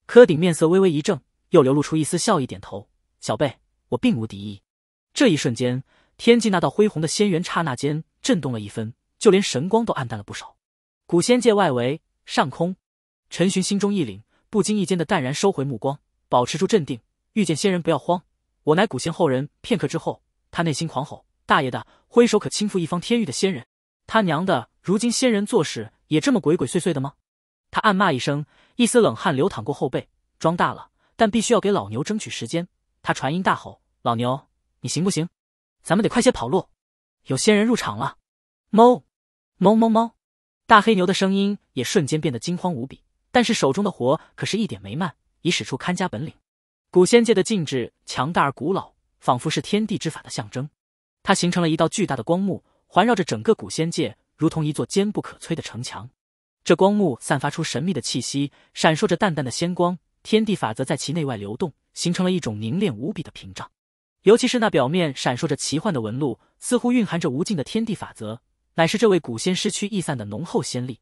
A: 柯顶面色微微一怔，又流露出一丝笑意，点头：“小贝，我并无敌意。”这一瞬间，天际那道恢宏的仙元刹那间震动了一分，就连神光都暗淡了不少。古仙界外围上空，陈寻心中一凛，不经意间的淡然收回目光，保持住镇定。遇见仙人不要慌，我乃古仙后人。片刻之后，他内心狂吼：“大爷的，挥手可轻覆一方天域的仙人！他娘的，如今仙人做事也这么鬼鬼祟祟的吗？”他暗骂一声，一丝冷汗流淌过后背。装大了，但必须要给老牛争取时间。他传音大吼：“老牛！”你行不行？咱们得快些跑路！有仙人入场了！猫，猫猫猫！大黑牛的声音也瞬间变得惊慌无比，但是手中的活可是一点没慢，已使出看家本领。古仙界的禁制强大而古老，仿佛是天地之法的象征。它形成了一道巨大的光幕，环绕着整个古仙界，如同一座坚不可摧的城墙。这光幕散发出神秘的气息，闪烁着淡淡的仙光，天地法则在其内外流动，形成了一种凝练无比的屏障。尤其是那表面闪烁着奇幻的纹路，似乎蕴含着无尽的天地法则，乃是这位古仙失去逸散的浓厚仙力。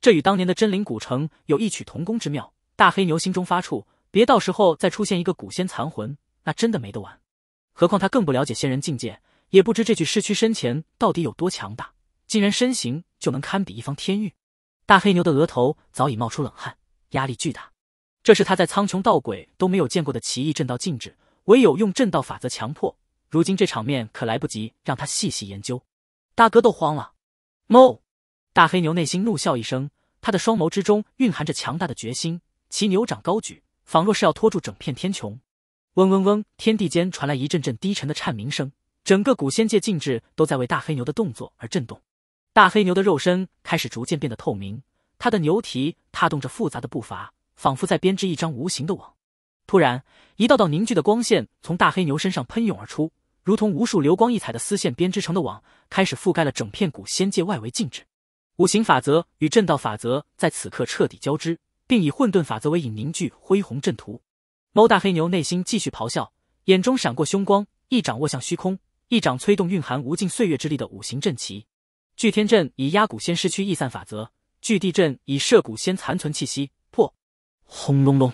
A: 这与当年的真灵古城有异曲同工之妙。大黑牛心中发怵，别到时候再出现一个古仙残魂，那真的没得玩。何况他更不了解仙人境界，也不知这具尸躯身前到底有多强大，竟然身形就能堪比一方天域。大黑牛的额头早已冒出冷汗，压力巨大。这是他在苍穹道鬼都没有见过的奇异震道禁制。唯有用正道法则强迫，如今这场面可来不及让他细细研究。大哥都慌了。n 大黑牛内心怒啸一声，他的双眸之中蕴含着强大的决心，其牛掌高举，仿若是要拖住整片天穹。嗡嗡嗡，天地间传来一阵阵低沉的颤鸣声，整个古仙界静止都在为大黑牛的动作而震动。大黑牛的肉身开始逐渐变得透明，他的牛蹄踏动着复杂的步伐，仿佛在编织一张无形的网。突然，一道道凝聚的光线从大黑牛身上喷涌而出，如同无数流光溢彩的丝线编织成的网，开始覆盖了整片古仙界外围禁制。五行法则与震道法则在此刻彻底交织，并以混沌法则为引凝聚恢弘阵图。某大黑牛内心继续咆哮，眼中闪过凶光，一掌握向虚空，一掌催动蕴含无尽岁月之力的五行阵旗。巨天阵以压古仙失去易散法则，巨地阵以摄古仙残存气息破。
B: 轰隆隆。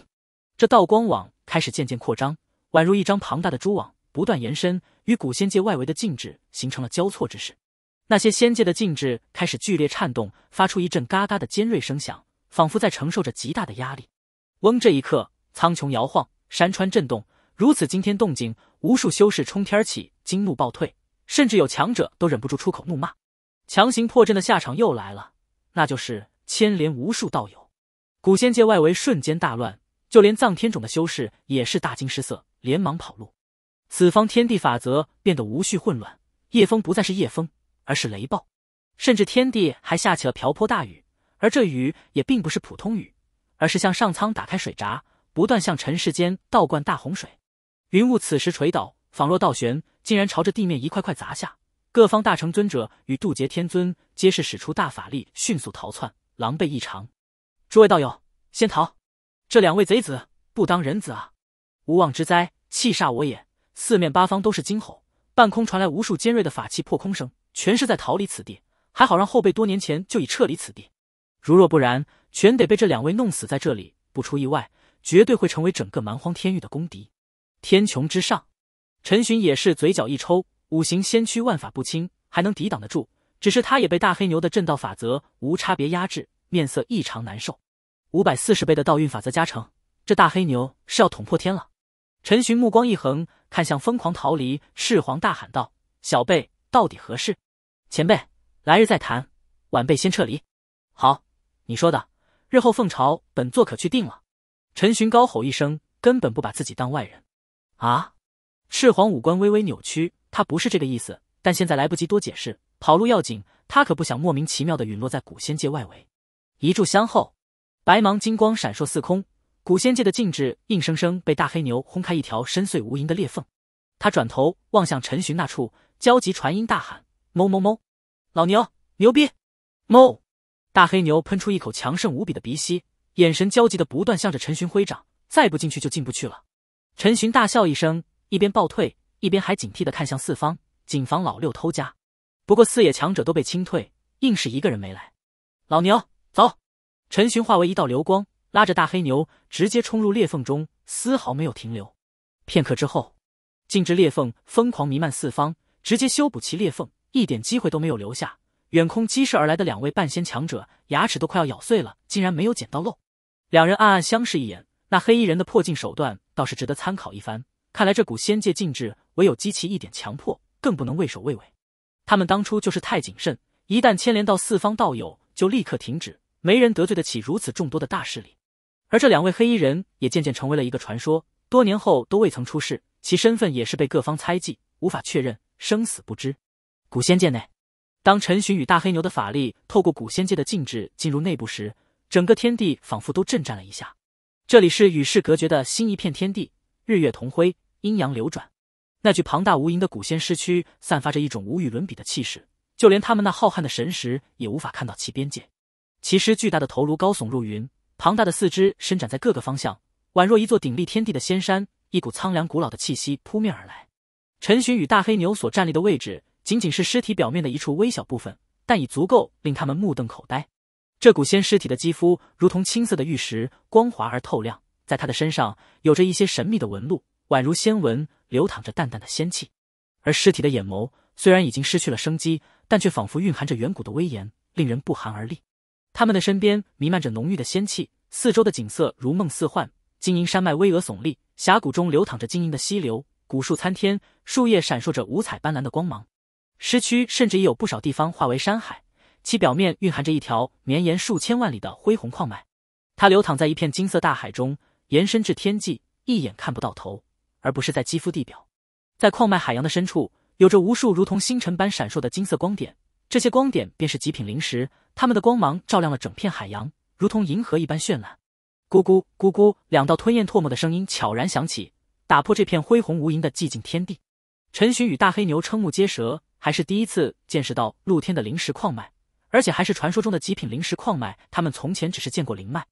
A: 这道光网开始渐渐扩张，宛如一张庞大的蛛网，不断延伸，与古仙界外围的禁制形成了交错之势。那些仙界的禁制开始剧烈颤动，发出一阵嘎嘎的尖锐声响，仿佛在承受着极大的压力。嗡！这一刻，苍穹摇晃，山川震动，如此惊天动静，无数修士冲天起，惊怒暴退，甚至有强者都忍不住出口怒骂：“强行破阵的下场又来了，那就是牵连无数道友。”古仙界外围瞬间大乱。就连藏天种的修士也是大惊失色，连忙跑路。此方天地法则变得无序混乱，夜风不再是夜风，而是雷暴。甚至天地还下起了瓢泼大雨，而这雨也并不是普通雨，而是向上苍打开水闸，不断向尘世间倒灌大洪水。云雾此时垂倒，仿若倒悬，竟然朝着地面一块块砸下。各方大成尊者与渡劫天尊皆是使出大法力，迅速逃窜，狼狈异常。诸位道友，先逃。这两位贼子不当人子啊！无妄之灾，气煞我也！四面八方都是惊吼，半空传来无数尖锐的法器破空声，全是在逃离此地。还好让后辈多年前就已撤离此地，如若不然，全得被这两位弄死在这里。不出意外，绝对会成为整个蛮荒天域的公敌。天穹之上，陈寻也是嘴角一抽，五行仙躯万法不侵，还能抵挡得住。只是他也被大黑牛的震道法则无差别压制，面色异常难受。五百四十倍的道运法则加成，这大黑牛是要捅破天了。陈寻目光一横，看向疯狂逃离赤皇，大喊道：“小辈到底何事？前辈，来日再谈，晚辈先撤离。”好，你说的，日后凤朝本座可去定了。陈寻高吼一声，根本不把自己当外人。啊！赤皇五官微微扭曲，他不是这个意思，但现在来不及多解释，跑路要紧，他可不想莫名其妙的陨落在古仙界外围。一炷香后。白芒金光闪烁似空，古仙界的禁制硬生生被大黑牛轰开一条深邃无垠的裂缝。他转头望向陈寻那处，焦急传音大喊：“哞哞哞，老牛牛逼！”哞！大黑牛喷出一口强盛无比的鼻息，眼神焦急的不断向着陈寻挥掌，再不进去就进不去了。陈寻大笑一声，一边暴退，一边还警惕的看向四方，谨防老六偷家。不过四野强者都被清退，硬是一个人没来。老牛。陈寻化为一道流光，拉着大黑牛直接冲入裂缝中，丝毫没有停留。片刻之后，禁制裂缝疯狂弥漫四方，直接修补其裂缝，一点机会都没有留下。远空激射而来的两位半仙强者，牙齿都快要咬碎了，竟然没有捡到漏。两人暗暗相视一眼，那黑衣人的破镜手段倒是值得参考一番。看来这股仙界禁制，唯有激起一点强迫，更不能畏首畏尾。他们当初就是太谨慎，一旦牵连到四方道友，就立刻停止。没人得罪得起如此众多的大势力，而这两位黑衣人也渐渐成为了一个传说，多年后都未曾出世，其身份也是被各方猜忌，无法确认，生死不知。古仙界内，当陈寻与大黑牛的法力透过古仙界的禁制进入内部时，整个天地仿佛都震颤了一下。这里是与世隔绝的新一片天地，日月同辉，阴阳流转。那具庞大无垠的古仙尸躯散发着一种无与伦比的气势，就连他们那浩瀚的神识也无法看到其边界。其尸巨大的头颅高耸入云，庞大的四肢伸展在各个方向，宛若一座顶立天地的仙山。一股苍凉古老的气息扑面而来。陈寻与大黑牛所站立的位置，仅仅是尸体表面的一处微小部分，但已足够令他们目瞪口呆。这股仙尸体的肌肤如同青色的玉石，光滑而透亮。在他的身上有着一些神秘的纹路，宛如仙纹，流淌着淡淡的仙气。而尸体的眼眸虽然已经失去了生机，但却仿佛蕴含着远古的威严，令人不寒而栗。他们的身边弥漫着浓郁的仙气，四周的景色如梦似幻。金银山脉巍峨耸立，峡谷中流淌着晶莹的溪流，古树参天，树叶闪烁着五彩斑斓的光芒。石区甚至已有不少地方化为山海，其表面蕴含着一条绵延数千万里的恢宏矿脉，它流淌在一片金色大海中，延伸至天际，一眼看不到头。而不是在肌肤地表，在矿脉海洋的深处，有着无数如同星辰般闪烁的金色光点。这些光点便是极品灵石，它们的光芒照亮了整片海洋，如同银河一般绚烂。咕咕咕咕，两道吞咽唾沫的声音悄然响起，打破这片恢宏无垠的寂静天地。陈寻与大黑牛瞠目结舌，还是第一次见识到露天的灵石矿脉，而且还是传说中的极品灵石矿脉。他们从前只是见过灵脉，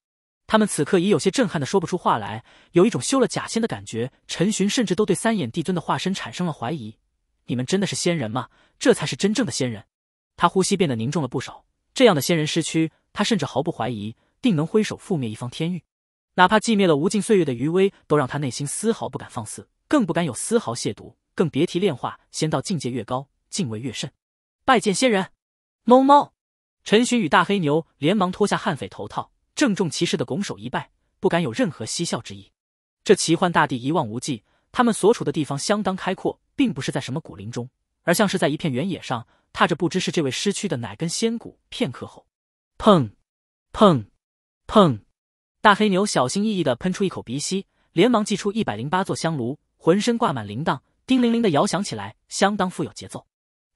A: 他们此刻已有些震撼的说不出话来，有一种修了假仙的感觉。陈寻甚至都对三眼帝尊的化身产生了怀疑：你们真的是仙人吗？这才是真正的仙人。他呼吸变得凝重了不少。这样的仙人尸躯，他甚至毫不怀疑，定能挥手覆灭一方天域。哪怕寂灭了无尽岁月的余威，都让他内心丝毫不敢放肆，更不敢有丝毫亵渎。更别提炼化仙道，境界越高，敬畏越甚。拜见仙人！猫猫，陈寻与大黑牛连忙脱下悍匪头套，郑重其事地拱手一拜，不敢有任何嬉笑之意。这奇幻大地一望无际，他们所处的地方相当开阔，并不是在什么古林中，而像是在一片原野上。踏着不知是这位失去的哪根仙骨，片刻后，砰，砰，砰！大黑牛小心翼翼地喷出一口鼻息，连忙祭出一百零八座香炉，浑身挂满铃铛，叮铃铃的摇响起来，相当富有节奏。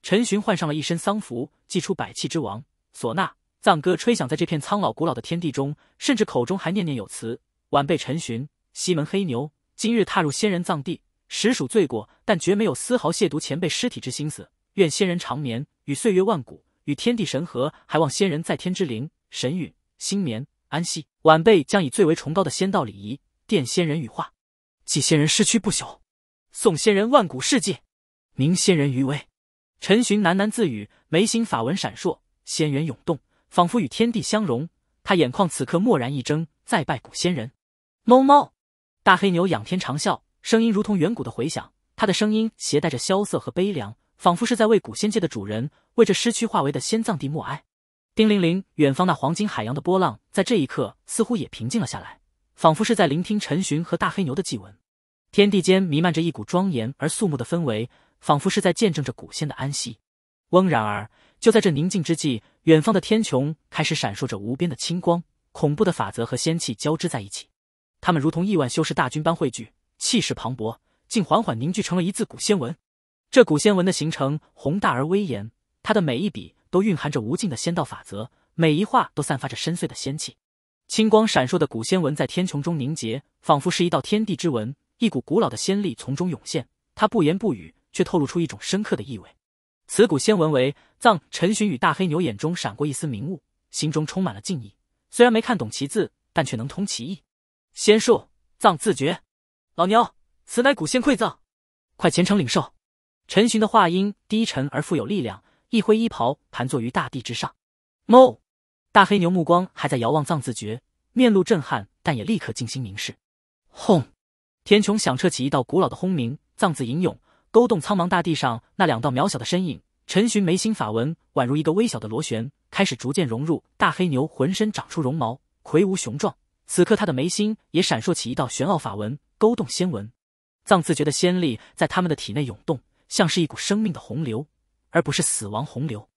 A: 陈寻换上了一身丧服，祭出百器之王，唢呐、藏歌吹响在这片苍老古老的天地中，甚至口中还念念有词：“晚辈陈寻，西门黑牛，今日踏入仙人藏地，实属罪过，但绝没有丝毫亵渎前辈尸体之心思。”愿仙人长眠，与岁月万古，与天地神和，还望仙人在天之灵，神允心眠安息。晚辈将以最为崇高的仙道礼仪，奠仙人羽化，祭仙人逝去不朽，送仙人万古世界，明仙人余威。陈寻喃喃自语，眉心法纹闪烁，仙元涌动，仿佛与天地相融。他眼眶此刻蓦然一睁，再拜古仙人。猫猫，大黑牛仰天长啸，声音如同远古的回响。他的声音携带着萧瑟和悲凉。仿佛是在为古仙界的主人，为这失去化为的仙葬地默哀。叮铃铃，远方那黄金海洋的波浪，在这一刻似乎也平静了下来，仿佛是在聆听陈寻和大黑牛的祭文。天地间弥漫着一股庄严而肃穆的氛围，仿佛是在见证着古仙的安息。翁然而就在这宁静之际，远方的天穹开始闪烁着无边的青光，恐怖的法则和仙气交织在一起，他们如同亿万修士大军般汇聚，气势磅礴，竟缓缓凝聚成了一字古仙文。这古仙文的形成宏大而威严，它的每一笔都蕴含着无尽的仙道法则，每一画都散发着深邃的仙气。青光闪烁的古仙文在天穹中凝结，仿佛是一道天地之纹，一股古老的仙力从中涌现。它不言不语，却透露出一种深刻的意味。此古仙文为藏陈寻与大黑牛眼中闪过一丝明悟，心中充满了敬意。虽然没看懂其字，但却能通其意。仙术藏字诀，老牛，此乃古仙馈赠，快虔诚领受。陈寻的话音低沉而富有力量，一挥衣袍，盘坐于大地之上。哞！大黑牛目光还在遥望藏字诀，面露震撼，但也立刻静心凝视。轰！天穹响彻起一道古老的轰鸣，藏字吟咏，勾动苍茫大地上那两道渺小的身影。陈寻眉心法纹宛如一个微小的螺旋，开始逐渐融入大黑牛浑身长出绒毛，魁梧雄壮。此刻他的眉心也闪烁起一道玄奥法纹，勾动仙纹。藏字诀的仙力在他们的体内涌动。像是一股生命的洪流，而不是死亡洪流。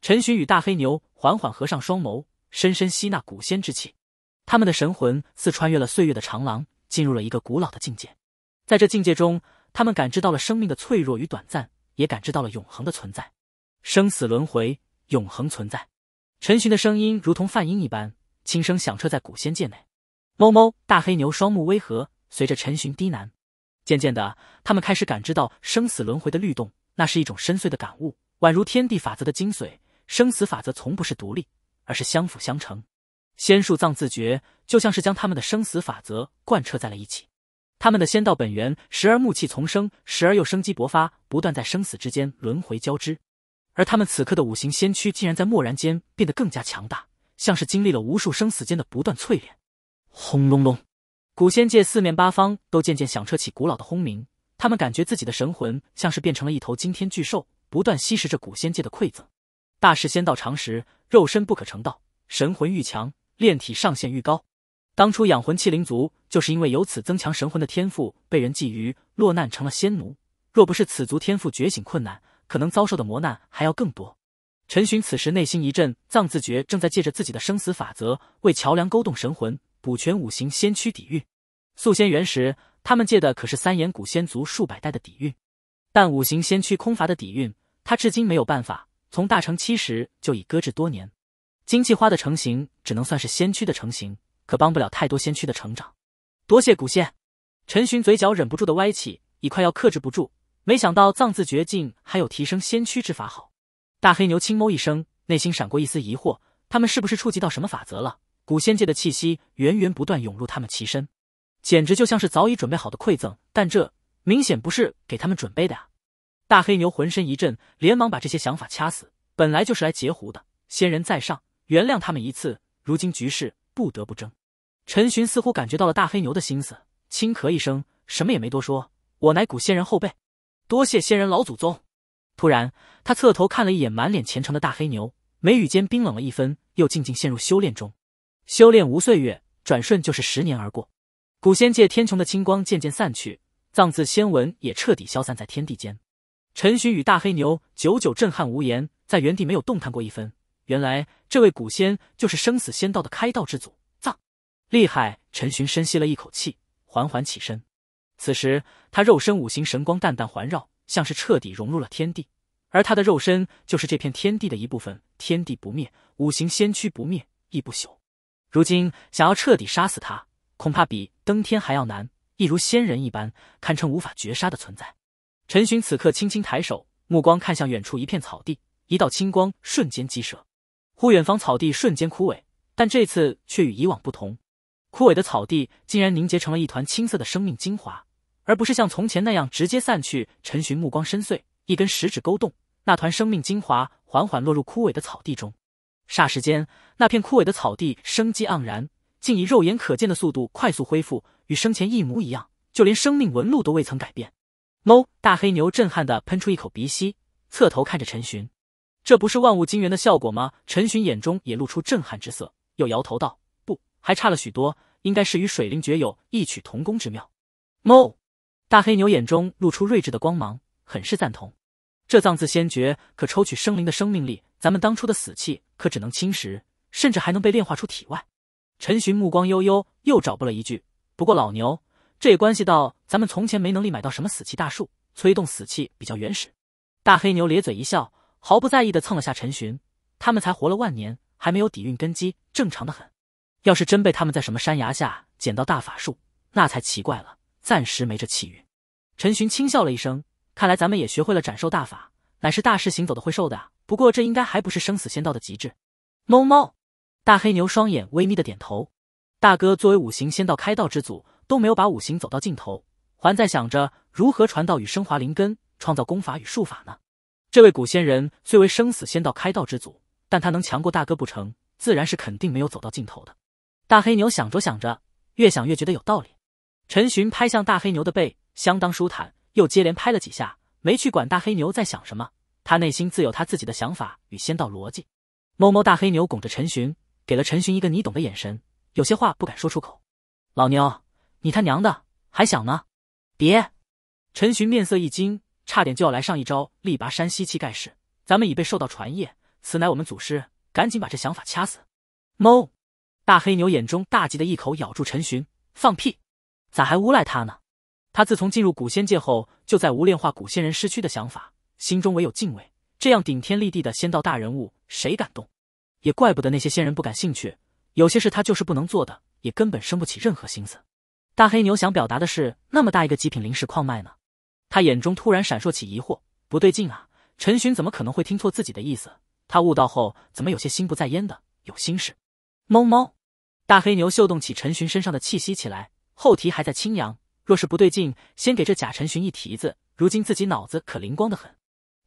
A: 陈寻与大黑牛缓缓合上双眸，深深吸纳古仙之气。他们的神魂似穿越了岁月的长廊，进入了一个古老的境界。在这境界中，他们感知到了生命的脆弱与短暂，也感知到了永恒的存在。生死轮回，永恒存在。陈寻的声音如同梵音一般，轻声响彻在古仙界内。哞哞，大黑牛双目微合，随着陈寻低喃。渐渐的，他们开始感知到生死轮回的律动，那是一种深邃的感悟，宛如天地法则的精髓。生死法则从不是独立，而是相辅相成。仙术藏自觉就像是将他们的生死法则贯彻在了一起。他们的仙道本源时而暮气丛生，时而又生机勃发，不断在生死之间轮回交织。而他们此刻的五行仙躯，竟然在蓦然间变得更加强大，像是经历了无数生死间的不断淬炼。轰隆隆！古仙界四面八方都渐渐响彻起古老的轰鸣，他们感觉自己的神魂像是变成了一头惊天巨兽，不断吸食着古仙界的馈赠。大事仙道常识，肉身不可成道，神魂愈强，炼体上限愈高。当初养魂器灵族就是因为由此增强神魂的天赋被人觊觎，落难成了仙奴。若不是此族天赋觉醒困难，可能遭受的磨难还要更多。陈寻此时内心一震，藏字诀正在借着自己的生死法则为桥梁勾动神魂。补全五行先驱底蕴，素仙原石，他们借的可是三眼古仙族数百代的底蕴。但五行先驱空乏的底蕴，他至今没有办法。从大成期时就已搁置多年。金气花的成型，只能算是先驱的成型，可帮不了太多先驱的成长。多谢古仙，陈寻嘴角忍不住的歪起，已快要克制不住。没想到藏字绝境还有提升先驱之法。好，大黑牛轻哞一声，内心闪过一丝疑惑：他们是不是触及到什么法则了？古仙界的气息源源不断涌入他们其身，简直就像是早已准备好的馈赠。但这明显不是给他们准备的呀！大黑牛浑身一震，连忙把这些想法掐死。本来就是来截胡的，仙人在上，原谅他们一次。如今局势不得不争。陈寻似乎感觉到了大黑牛的心思，轻咳一声，什么也没多说：“我乃古仙人后辈，多谢仙人老祖宗。”突然，他侧头看了一眼满脸虔诚的大黑牛，眉宇间冰冷了一分，又静静陷入修炼中。修炼无岁月，转瞬就是十年而过。古仙界天穹的青光渐渐散去，藏字仙文也彻底消散在天地间。陈寻与大黑牛久久震撼无言，在原地没有动弹过一分。原来这位古仙就是生死仙道的开道之祖，藏厉害。陈寻深吸了一口气，缓缓起身。此时他肉身五行神光淡淡环绕，像是彻底融入了天地，而他的肉身就是这片天地的一部分。天地不灭，五行仙躯不灭亦不朽。如今想要彻底杀死他，恐怕比登天还要难，一如仙人一般，堪称无法绝杀的存在。陈寻此刻轻轻抬手，目光看向远处一片草地，一道青光瞬间激射，忽远方草地瞬间枯萎，但这次却与以往不同，枯萎的草地竟然凝结成了一团青色的生命精华，而不是像从前那样直接散去。陈寻目光深邃，一根食指勾动，那团生命精华缓缓落入枯萎的草地中。霎时间，那片枯萎的草地生机盎然，竟以肉眼可见的速度快速恢复，与生前一模一样，就连生命纹路都未曾改变。哞！大黑牛震撼的喷出一口鼻息，侧头看着陈寻，这不是万物精元的效果吗？陈寻眼中也露出震撼之色，又摇头道：“不，还差了许多，应该是与水灵诀有异曲同工之妙。”哞！大黑牛眼中露出睿智的光芒，很是赞同。这藏字仙诀可抽取生灵的生命力。咱们当初的死气可只能侵蚀，甚至还能被炼化出体外。陈寻目光悠悠，又找补了一句：“不过老牛，这也关系到咱们从前没能力买到什么死气大树，催动死气比较原始。”大黑牛咧嘴一笑，毫不在意的蹭了下陈寻。他们才活了万年，还没有底蕴根基，正常的很。要是真被他们在什么山崖下捡到大法术，那才奇怪了。暂时没这气运。陈寻轻笑了一声，看来咱们也学会了斩兽大法。乃是大师行走的会瘦的，啊。不过这应该还不是生死仙道的极致。猫猫，大黑牛双眼微眯的点头。大哥作为五行仙道开道之祖，都没有把五行走到尽头，还在想着如何传道与升华灵根，创造功法与术法呢。这位古仙人虽为生死仙道开道之祖，但他能强过大哥不成？自然是肯定没有走到尽头的。大黑牛想着想着，越想越觉得有道理。陈寻拍向大黑牛的背，相当舒坦，又接连拍了几下。没去管大黑牛在想什么，他内心自有他自己的想法与仙道逻辑。哞哞！大黑牛拱着陈寻，给了陈寻一个你懂的眼神，有些话不敢说出口。老牛，你他娘的还想呢？别！陈寻面色一惊，差点就要来上一招力拔山兮气盖世。咱们已被受到传业，此乃我们祖师，赶紧把这想法掐死。哞！大黑牛眼中大急的一口咬住陈寻，放屁！咋还诬赖他呢？他自从进入古仙界后，就再无炼化古仙人尸躯的想法，心中唯有敬畏。这样顶天立地的仙道大人物，谁敢动？也怪不得那些仙人不感兴趣。有些事他就是不能做的，也根本生不起任何心思。大黑牛想表达的是，那么大一个极品灵石矿脉呢？他眼中突然闪烁起疑惑，不对劲啊！陈寻怎么可能会听错自己的意思？他悟道后怎么有些心不在焉的，有心事？猫猫，大黑牛嗅动起陈寻身上的气息起来，后蹄还在轻扬。若是不对劲，先给这假陈寻一蹄子。如今自己脑子可灵光的很。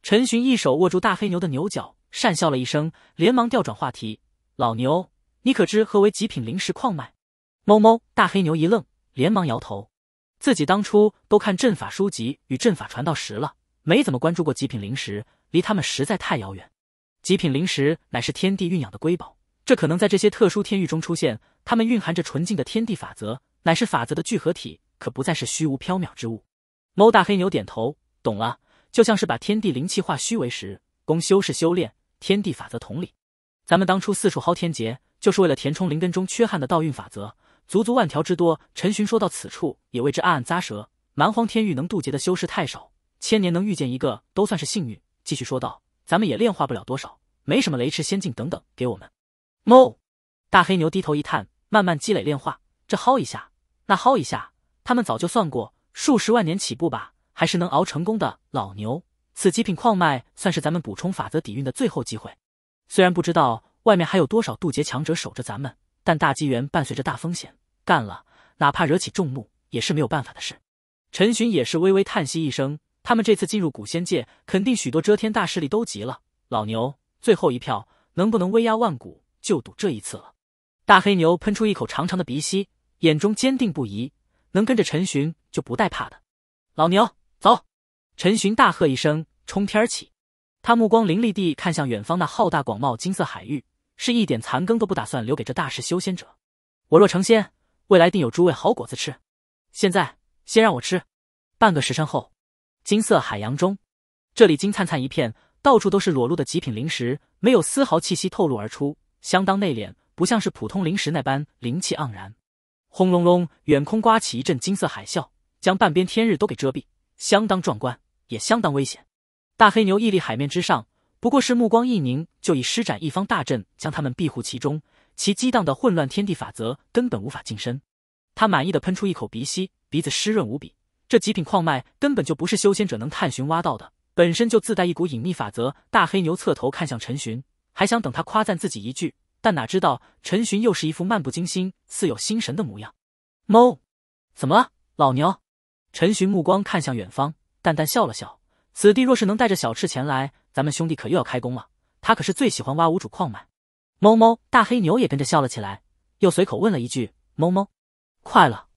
A: 陈寻一手握住大黑牛的牛角，讪笑了一声，连忙调转话题：“老牛，你可知何为极品灵石矿脉？”“哞哞！”大黑牛一愣，连忙摇头。自己当初都看阵法书籍与阵法传道时了，没怎么关注过极品灵石，离他们实在太遥远。极品灵石乃是天地蕴养的瑰宝，这可能在这些特殊天域中出现。它们蕴含着纯净的天地法则，乃是法则的聚合体。可不再是虚无缥缈之物。猫大黑牛点头，懂了，就像是把天地灵气化虚为实，供修士修炼。天地法则同理，咱们当初四处薅天劫，就是为了填充灵根中缺憾的道运法则，足足万条之多。陈寻说到此处，也为之暗暗咂舌。蛮荒天域能渡劫的修士太少，千年能遇见一个都算是幸运。继续说道，咱们也炼化不了多少，没什么雷池仙境等等给我们。猫大黑牛低头一叹，慢慢积累炼化，这薅一下，那薅一下。他们早就算过，数十万年起步吧，还是能熬成功的。老牛，此极品矿脉算是咱们补充法则底蕴的最后机会。虽然不知道外面还有多少渡劫强者守着咱们，但大机缘伴随着大风险，干了，哪怕惹起众怒，也是没有办法的事。陈寻也是微微叹息一声，他们这次进入古仙界，肯定许多遮天大势力都急了。老牛，最后一票，能不能威压万古，就赌这一次了。大黑牛喷出一口长长的鼻息，眼中坚定不移。能跟着陈寻就不带怕的，老牛走！陈寻大喝一声，冲天而起。他目光凌厉地看向远方那浩大广袤金色海域，是一点残羹都不打算留给这大世修仙者。我若成仙，未来定有诸位好果子吃。现在先让我吃。半个时辰后，金色海洋中，这里金灿灿一片，到处都是裸露的极品灵石，没有丝毫气息透露而出，相当内敛，不像是普通灵石那般灵气盎然。轰隆隆，远空刮起一阵金色海啸，将半边天日都给遮蔽，相当壮观，也相当危险。大黑牛屹立海面之上，不过是目光一凝，就已施展一方大阵，将他们庇护其中。其激荡的混乱天地法则根本无法近身。他满意的喷出一口鼻息，鼻子湿润无比。这极品矿脉根本就不是修仙者能探寻挖到的，本身就自带一股隐秘法则。大黑牛侧头看向陈寻，还想等他夸赞自己一句。但哪知道，陈寻又是一副漫不经心、似有心神的模样。猫，怎么了，老牛？陈寻目光看向远方，淡淡笑了笑。此地若是能带着小赤前来，咱们兄弟可又要开工了。他可是最喜欢挖无主矿脉。猫猫，大黑牛也跟着笑了起来，又随口问了一句：猫猫，快了。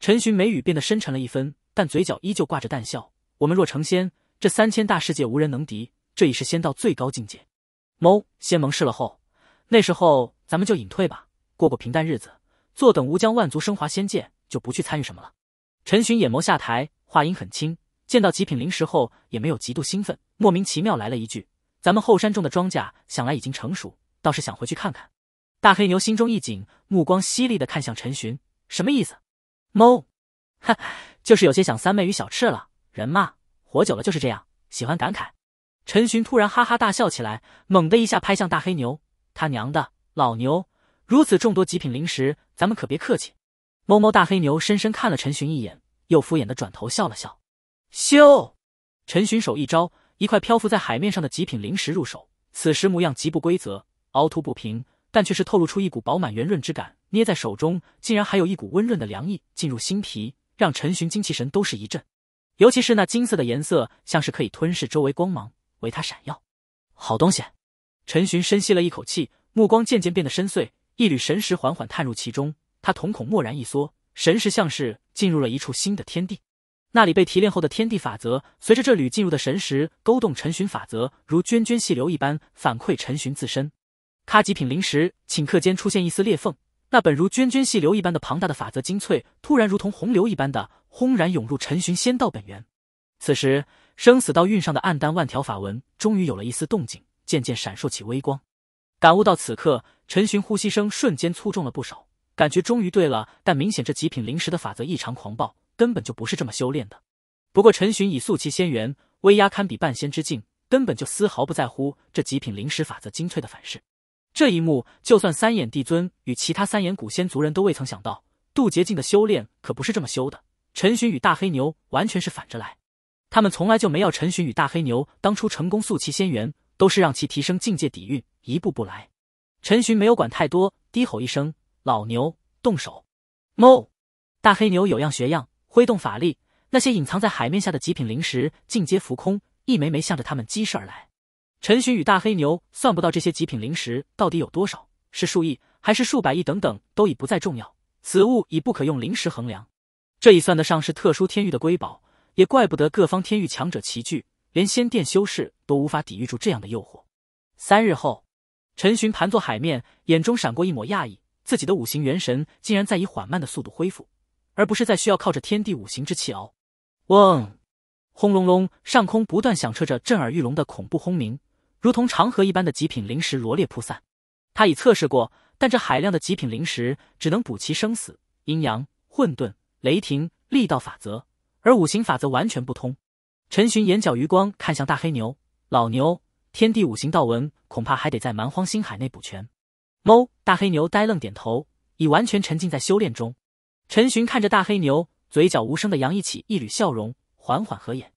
A: 陈寻眉宇变得深沉了一分，但嘴角依旧挂着淡笑。我们若成仙，这三千大世界无人能敌，这已是仙道最高境界。猫，仙盟事了后。那时候咱们就隐退吧，过过平淡日子，坐等吴江万族升华仙界，就不去参与什么了。陈寻眼眸下台，话音很轻，见到极品灵石后也没有极度兴奋，莫名其妙来了一句：“咱们后山种的庄稼想来已经成熟，倒是想回去看看。”大黑牛心中一紧，目光犀利的看向陈寻，什么意思？猫，哈，就是有些想三妹与小赤了。人嘛，活久了就是这样，喜欢感慨。陈寻突然哈哈大笑起来，猛地一下拍向大黑牛。他娘的老牛，如此众多极品灵石，咱们可别客气。摸摸大黑牛深深看了陈寻一眼，又敷衍的转头笑了笑。咻！陈寻手一招，一块漂浮在海面上的极品灵石入手。此时模样极不规则，凹凸不平，但却是透露出一股饱满圆润之感。捏在手中，竟然还有一股温润的凉意进入心脾，让陈寻精气神都是一震。尤其是那金色的颜色，像是可以吞噬周围光芒，为它闪耀。好东西。陈寻深吸了一口气，目光渐渐变得深邃，一缕神识缓缓探入其中。他瞳孔蓦然一缩，神识像是进入了一处新的天地。那里被提炼后的天地法则，随着这缕进入的神识勾动，陈寻法则如涓涓细流一般反馈陈寻自身。咔，极品灵石，顷刻间出现一丝裂缝。那本如涓涓细流一般的庞大的法则精粹，突然如同洪流一般的轰然涌入陈寻仙道本源。此时，生死道运上的暗淡万条法纹，终于有了一丝动静。渐渐闪烁起微光，感悟到此刻，陈寻呼吸声瞬间粗重了不少，感觉终于对了。但明显这极品灵石的法则异常狂暴，根本就不是这么修炼的。不过陈寻已素其仙元，威压堪比半仙之境，根本就丝毫不在乎这极品灵石法则精粹的反噬。这一幕，就算三眼帝尊与其他三眼古仙族人都未曾想到，渡劫境的修炼可不是这么修的。陈寻与大黑牛完全是反着来，他们从来就没要陈寻与大黑牛当初成功素其仙元。都是让其提升境界底蕴，一步步来。陈寻没有管太多，低吼一声：“老牛，动手！”哞！大黑牛有样学样，挥动法力，那些隐藏在海面下的极品灵石尽皆浮空，一枚枚向着他们激射而来。陈寻与大黑牛算不到这些极品灵石到底有多少，是数亿还是数百亿等等，都已不再重要。此物已不可用灵石衡量，这已算得上是特殊天域的瑰宝，也怪不得各方天域强者齐聚。连仙殿修士都无法抵御住这样的诱惑。三日后，陈寻盘坐海面，眼中闪过一抹讶异，自己的五行元神竟然在以缓慢的速度恢复，而不是在需要靠着天地五行之气熬。嗡，轰隆隆，上空不断响彻着震耳欲聋的恐怖轰鸣，如同长河一般的极品灵石罗列铺散。他已测试过，但这海量的极品灵石只能补齐生死、阴阳、混沌、雷霆、力道法则，而五行法则完全不通。陈寻眼角余光看向大黑牛，老牛，天地五行道纹恐怕还得在蛮荒星海内补全。哞！大黑牛呆愣点头，已完全沉浸在修炼中。陈寻看着大黑牛，嘴角无声的扬溢起一缕笑容，缓缓合眼。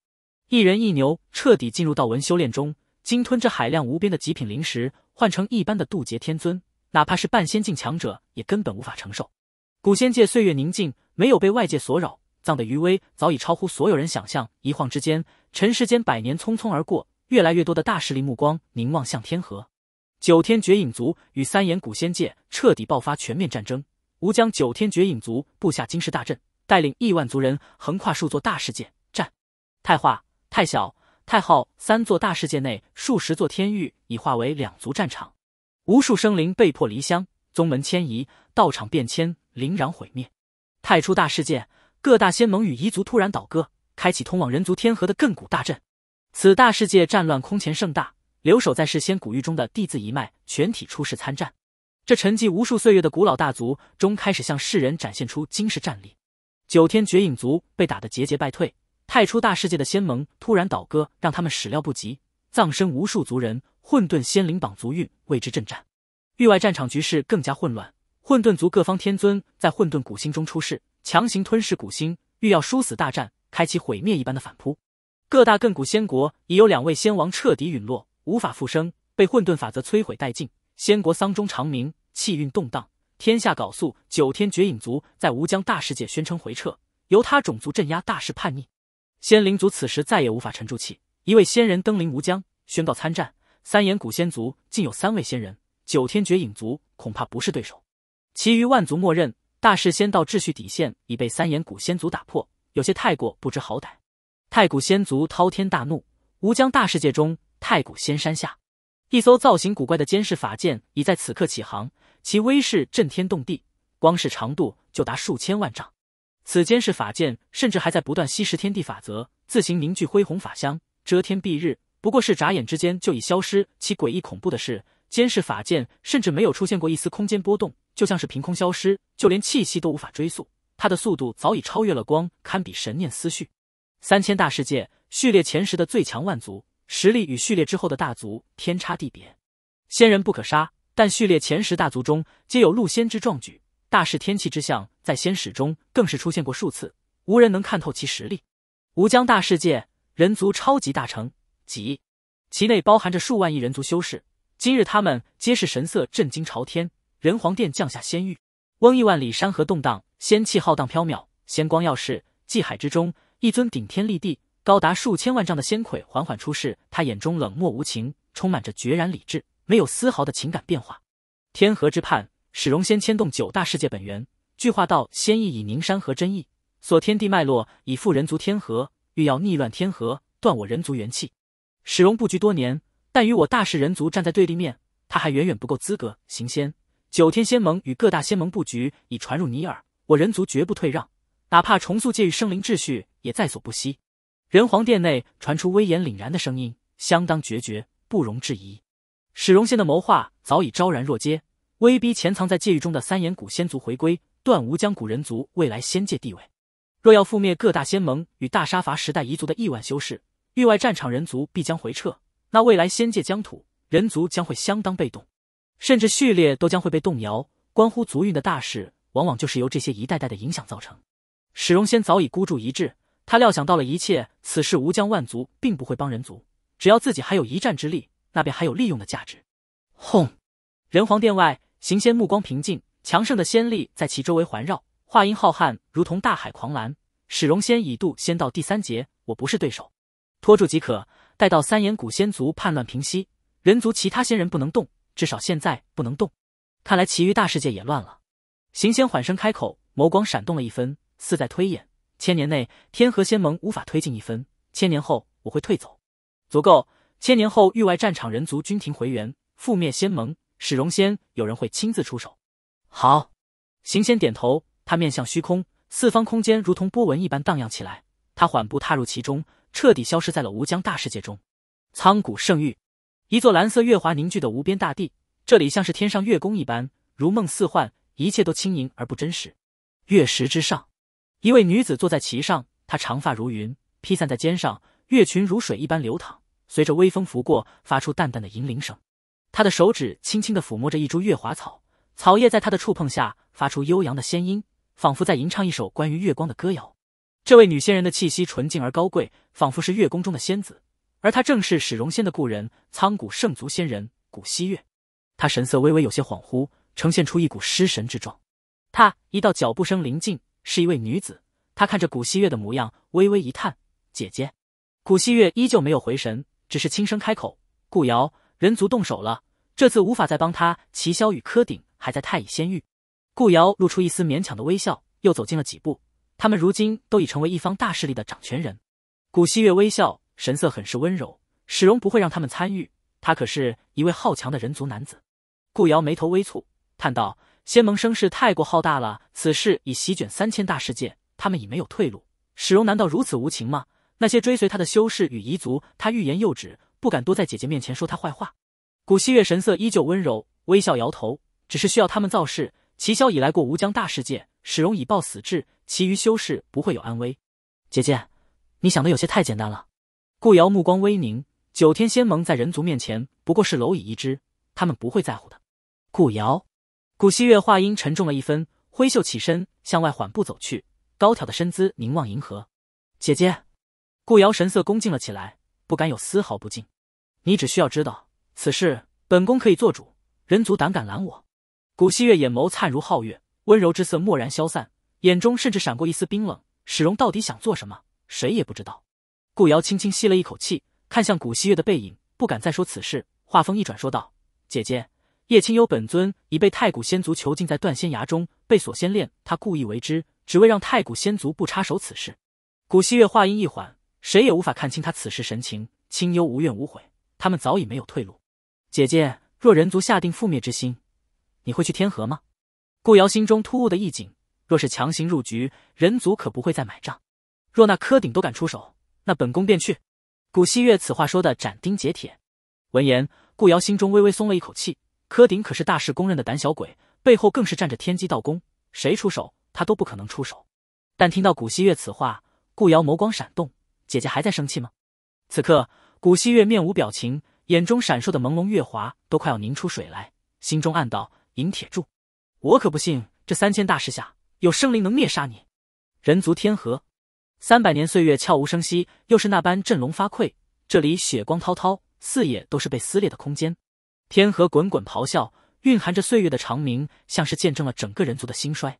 A: 一人一牛彻底进入道纹修炼中，鲸吞这海量无边的极品灵石，换成一般的渡劫天尊，哪怕是半仙境强者也根本无法承受。古仙界岁月宁静，没有被外界所扰。葬的余威早已超乎所有人想象。一晃之间，尘世间百年匆匆而过。越来越多的大势力目光凝望向天河。九天绝影族与三眼古仙界彻底爆发全面战争。吾将九天绝影族布下惊世大阵，带领亿万族人横跨数座大世界。战太化、太小、太昊三座大世界内，数十座天域已化为两族战场，无数生灵被迫离乡，宗门迁移，道场变迁，灵然毁灭。太初大世界。各大仙盟与彝族突然倒戈，开启通往人族天河的亘古大阵。此大世界战乱空前盛大，留守在世仙古域中的帝字一脉全体出世参战。这沉寂无数岁月的古老大族，终开始向世人展现出惊世战力。九天绝影族被打得节节败退，太初大世界的仙盟突然倒戈，让他们始料不及，葬身无数族人。混沌仙灵榜族域为之震颤，域外战场局势更加混乱。混沌族各方天尊在混沌古星中出世。强行吞噬古星，欲要殊死大战，开启毁灭一般的反扑。各大亘古仙国已有两位仙王彻底陨落，无法复生，被混沌法则摧毁殆尽。仙国丧钟长鸣，气运动荡，天下缟素。九天绝影族在吴江大世界宣称回撤，由他种族镇压大势叛逆。仙灵族此时再也无法沉住气，一位仙人登临吴江，宣告参战。三眼古仙族竟有三位仙人，九天绝影族恐怕不是对手。其余万族默认。大事仙道秩序底线已被三眼古仙族打破，有些太过不知好歹。太古仙族滔天大怒。吾将大世界中，太古仙山下，一艘造型古怪的监视法剑已在此刻起航，其威势震天动地，光是长度就达数千万丈。此监视法剑甚至还在不断吸食天地法则，自行凝聚恢宏法相，遮天蔽日。不过是眨眼之间就已消失。其诡异恐怖的是，监视法剑甚至没有出现过一丝空间波动。就像是凭空消失，就连气息都无法追溯。他的速度早已超越了光，堪比神念思绪。三千大世界序列前十的最强万族，实力与序列之后的大族天差地别。仙人不可杀，但序列前十大族中皆有陆仙之壮举，大势天气之象在仙史中更是出现过数次，无人能看透其实力。吴江大世界人族超级大城，几其内包含着数万亿人族修士。今日他们皆是神色震惊朝天。人皇殿降下仙域，翁亿万里山河动荡，仙气浩荡飘渺，仙光耀世。祭海之中，一尊顶天立地，高达数千万丈的仙魁缓缓出世。他眼中冷漠无情，充满着决然理智，没有丝毫的情感变化。天河之畔，始荣仙牵动九大世界本源，聚化道仙意以凝山河真意，锁天地脉络以缚人族天河，欲要逆乱天河，断我人族元气。始荣布局多年，但与我大世人族站在对立面，他还远远不够资格行仙。九天仙盟与各大仙盟布局已传入尼尔，我人族绝不退让，哪怕重塑界域生灵秩序也在所不惜。人皇殿内传出威严凛然的声音，相当决绝，不容置疑。史荣仙的谋划早已昭然若揭，威逼潜藏在界域中的三眼古仙族回归，断无将古人族未来仙界地位。若要覆灭各大仙盟与大杀伐时代彝族的亿万修士，域外战场人族必将回撤，那未来仙界疆土，人族将会相当被动。甚至序列都将会被动摇，关乎族运的大事，往往就是由这些一代代的影响造成。史荣仙早已孤注一掷，他料想到了一切，此事吴江万族并不会帮人族，只要自己还有一战之力，那便还有利用的价值。轰！人皇殿外，行仙目光平静，强盛的仙力在其周围环绕，话音浩瀚，如同大海狂澜。史荣仙已渡仙道第三节，我不是对手，拖住即可。待到三眼古仙族叛乱平息，人族其他仙人不能动。至少现在不能动，看来其余大世界也乱了。行仙缓声开口，眸光闪动了一分，似在推演。千年内，天河仙盟无法推进一分；千年后，我会退走，足够。千年后，域外战场，人族军庭回援，覆灭仙盟，始荣仙有人会亲自出手。好，行仙点头，他面向虚空，四方空间如同波纹一般荡漾起来。他缓步踏入其中，彻底消失在了无疆大世界中。苍古圣域。一座蓝色月华凝聚的无边大地，这里像是天上月宫一般，如梦似幻，一切都轻盈而不真实。月石之上，一位女子坐在其上，她长发如云，披散在肩上，月裙如水一般流淌，随着微风拂过，发出淡淡的银铃声。她的手指轻轻的抚摸着一株月华草，草叶在她的触碰下发出悠扬的仙音，仿佛在吟唱一首关于月光的歌谣。这位女仙人的气息纯净而高贵，仿佛是月宫中的仙子。而他正是史荣仙的故人，苍古圣族仙人古希月。他神色微微有些恍惚，呈现出一股失神之状。他一道脚步声临近，是一位女子。她看着古希月的模样，微微一叹：“姐姐。”古希月依旧没有回神，只是轻声开口：“顾瑶，人族动手了。这次无法再帮他。齐霄与柯鼎还在太乙仙域。”顾瑶露出一丝勉强的微笑，又走近了几步。他们如今都已成为一方大势力的掌权人。古希月微笑。神色很是温柔，史荣不会让他们参与。他可是一位好强的人族男子。顾瑶眉头微蹙，叹道：“仙盟声势太过浩大了，此事已席卷三千大世界，他们已没有退路。史荣难道如此无情吗？那些追随他的修士与彝族……”他欲言又止，不敢多在姐姐面前说他坏话。古希月神色依旧温柔，微笑摇头，只是需要他们造势。齐霄已来过吴江大世界，史荣已抱死志，其余修士不会有安危。姐姐，你想的有些太简单了。顾瑶目光微凝，九天仙盟在人族面前不过是蝼蚁一只，他们不会在乎的。顾瑶，古希月话音沉重了一分，挥袖起身向外缓步走去，高挑的身姿凝望银河。姐姐，顾瑶神色恭敬了起来，不敢有丝毫不敬。你只需要知道，此事本宫可以做主，人族胆敢拦我。古希月眼眸灿如皓月，温柔之色蓦然消散，眼中甚至闪过一丝冰冷。史荣到底想做什么？谁也不知道。顾瑶轻轻吸了一口气，看向古希月的背影，不敢再说此事。话锋一转，说道：“姐姐，叶清幽本尊已被太古仙族囚禁在断仙崖中，被锁仙链，他故意为之，只为让太古仙族不插手此事。”古希月话音一缓，谁也无法看清他此时神情。清幽无怨无悔，他们早已没有退路。姐姐，若人族下定覆灭之心，你会去天河吗？顾瑶心中突兀的一紧，若是强行入局，人族可不会再买账。若那柯顶都敢出手。那本宫便去。古希月此话说的斩钉截铁。闻言，顾瑶心中微微松了一口气。柯鼎可是大世公认的胆小鬼，背后更是站着天机道宫，谁出手他都不可能出手。但听到古希月此话，顾瑶眸光闪动。姐姐还在生气吗？此刻，古希月面无表情，眼中闪烁的朦胧月华都快要凝出水来，心中暗道：尹铁柱，我可不信这三千大世下有生灵能灭杀你。人族天河。三百年岁月悄无声息，又是那般振聋发聩。这里血光滔滔，四野都是被撕裂的空间，天河滚滚咆哮，蕴含着岁月的长鸣，像是见证了整个人族的兴衰。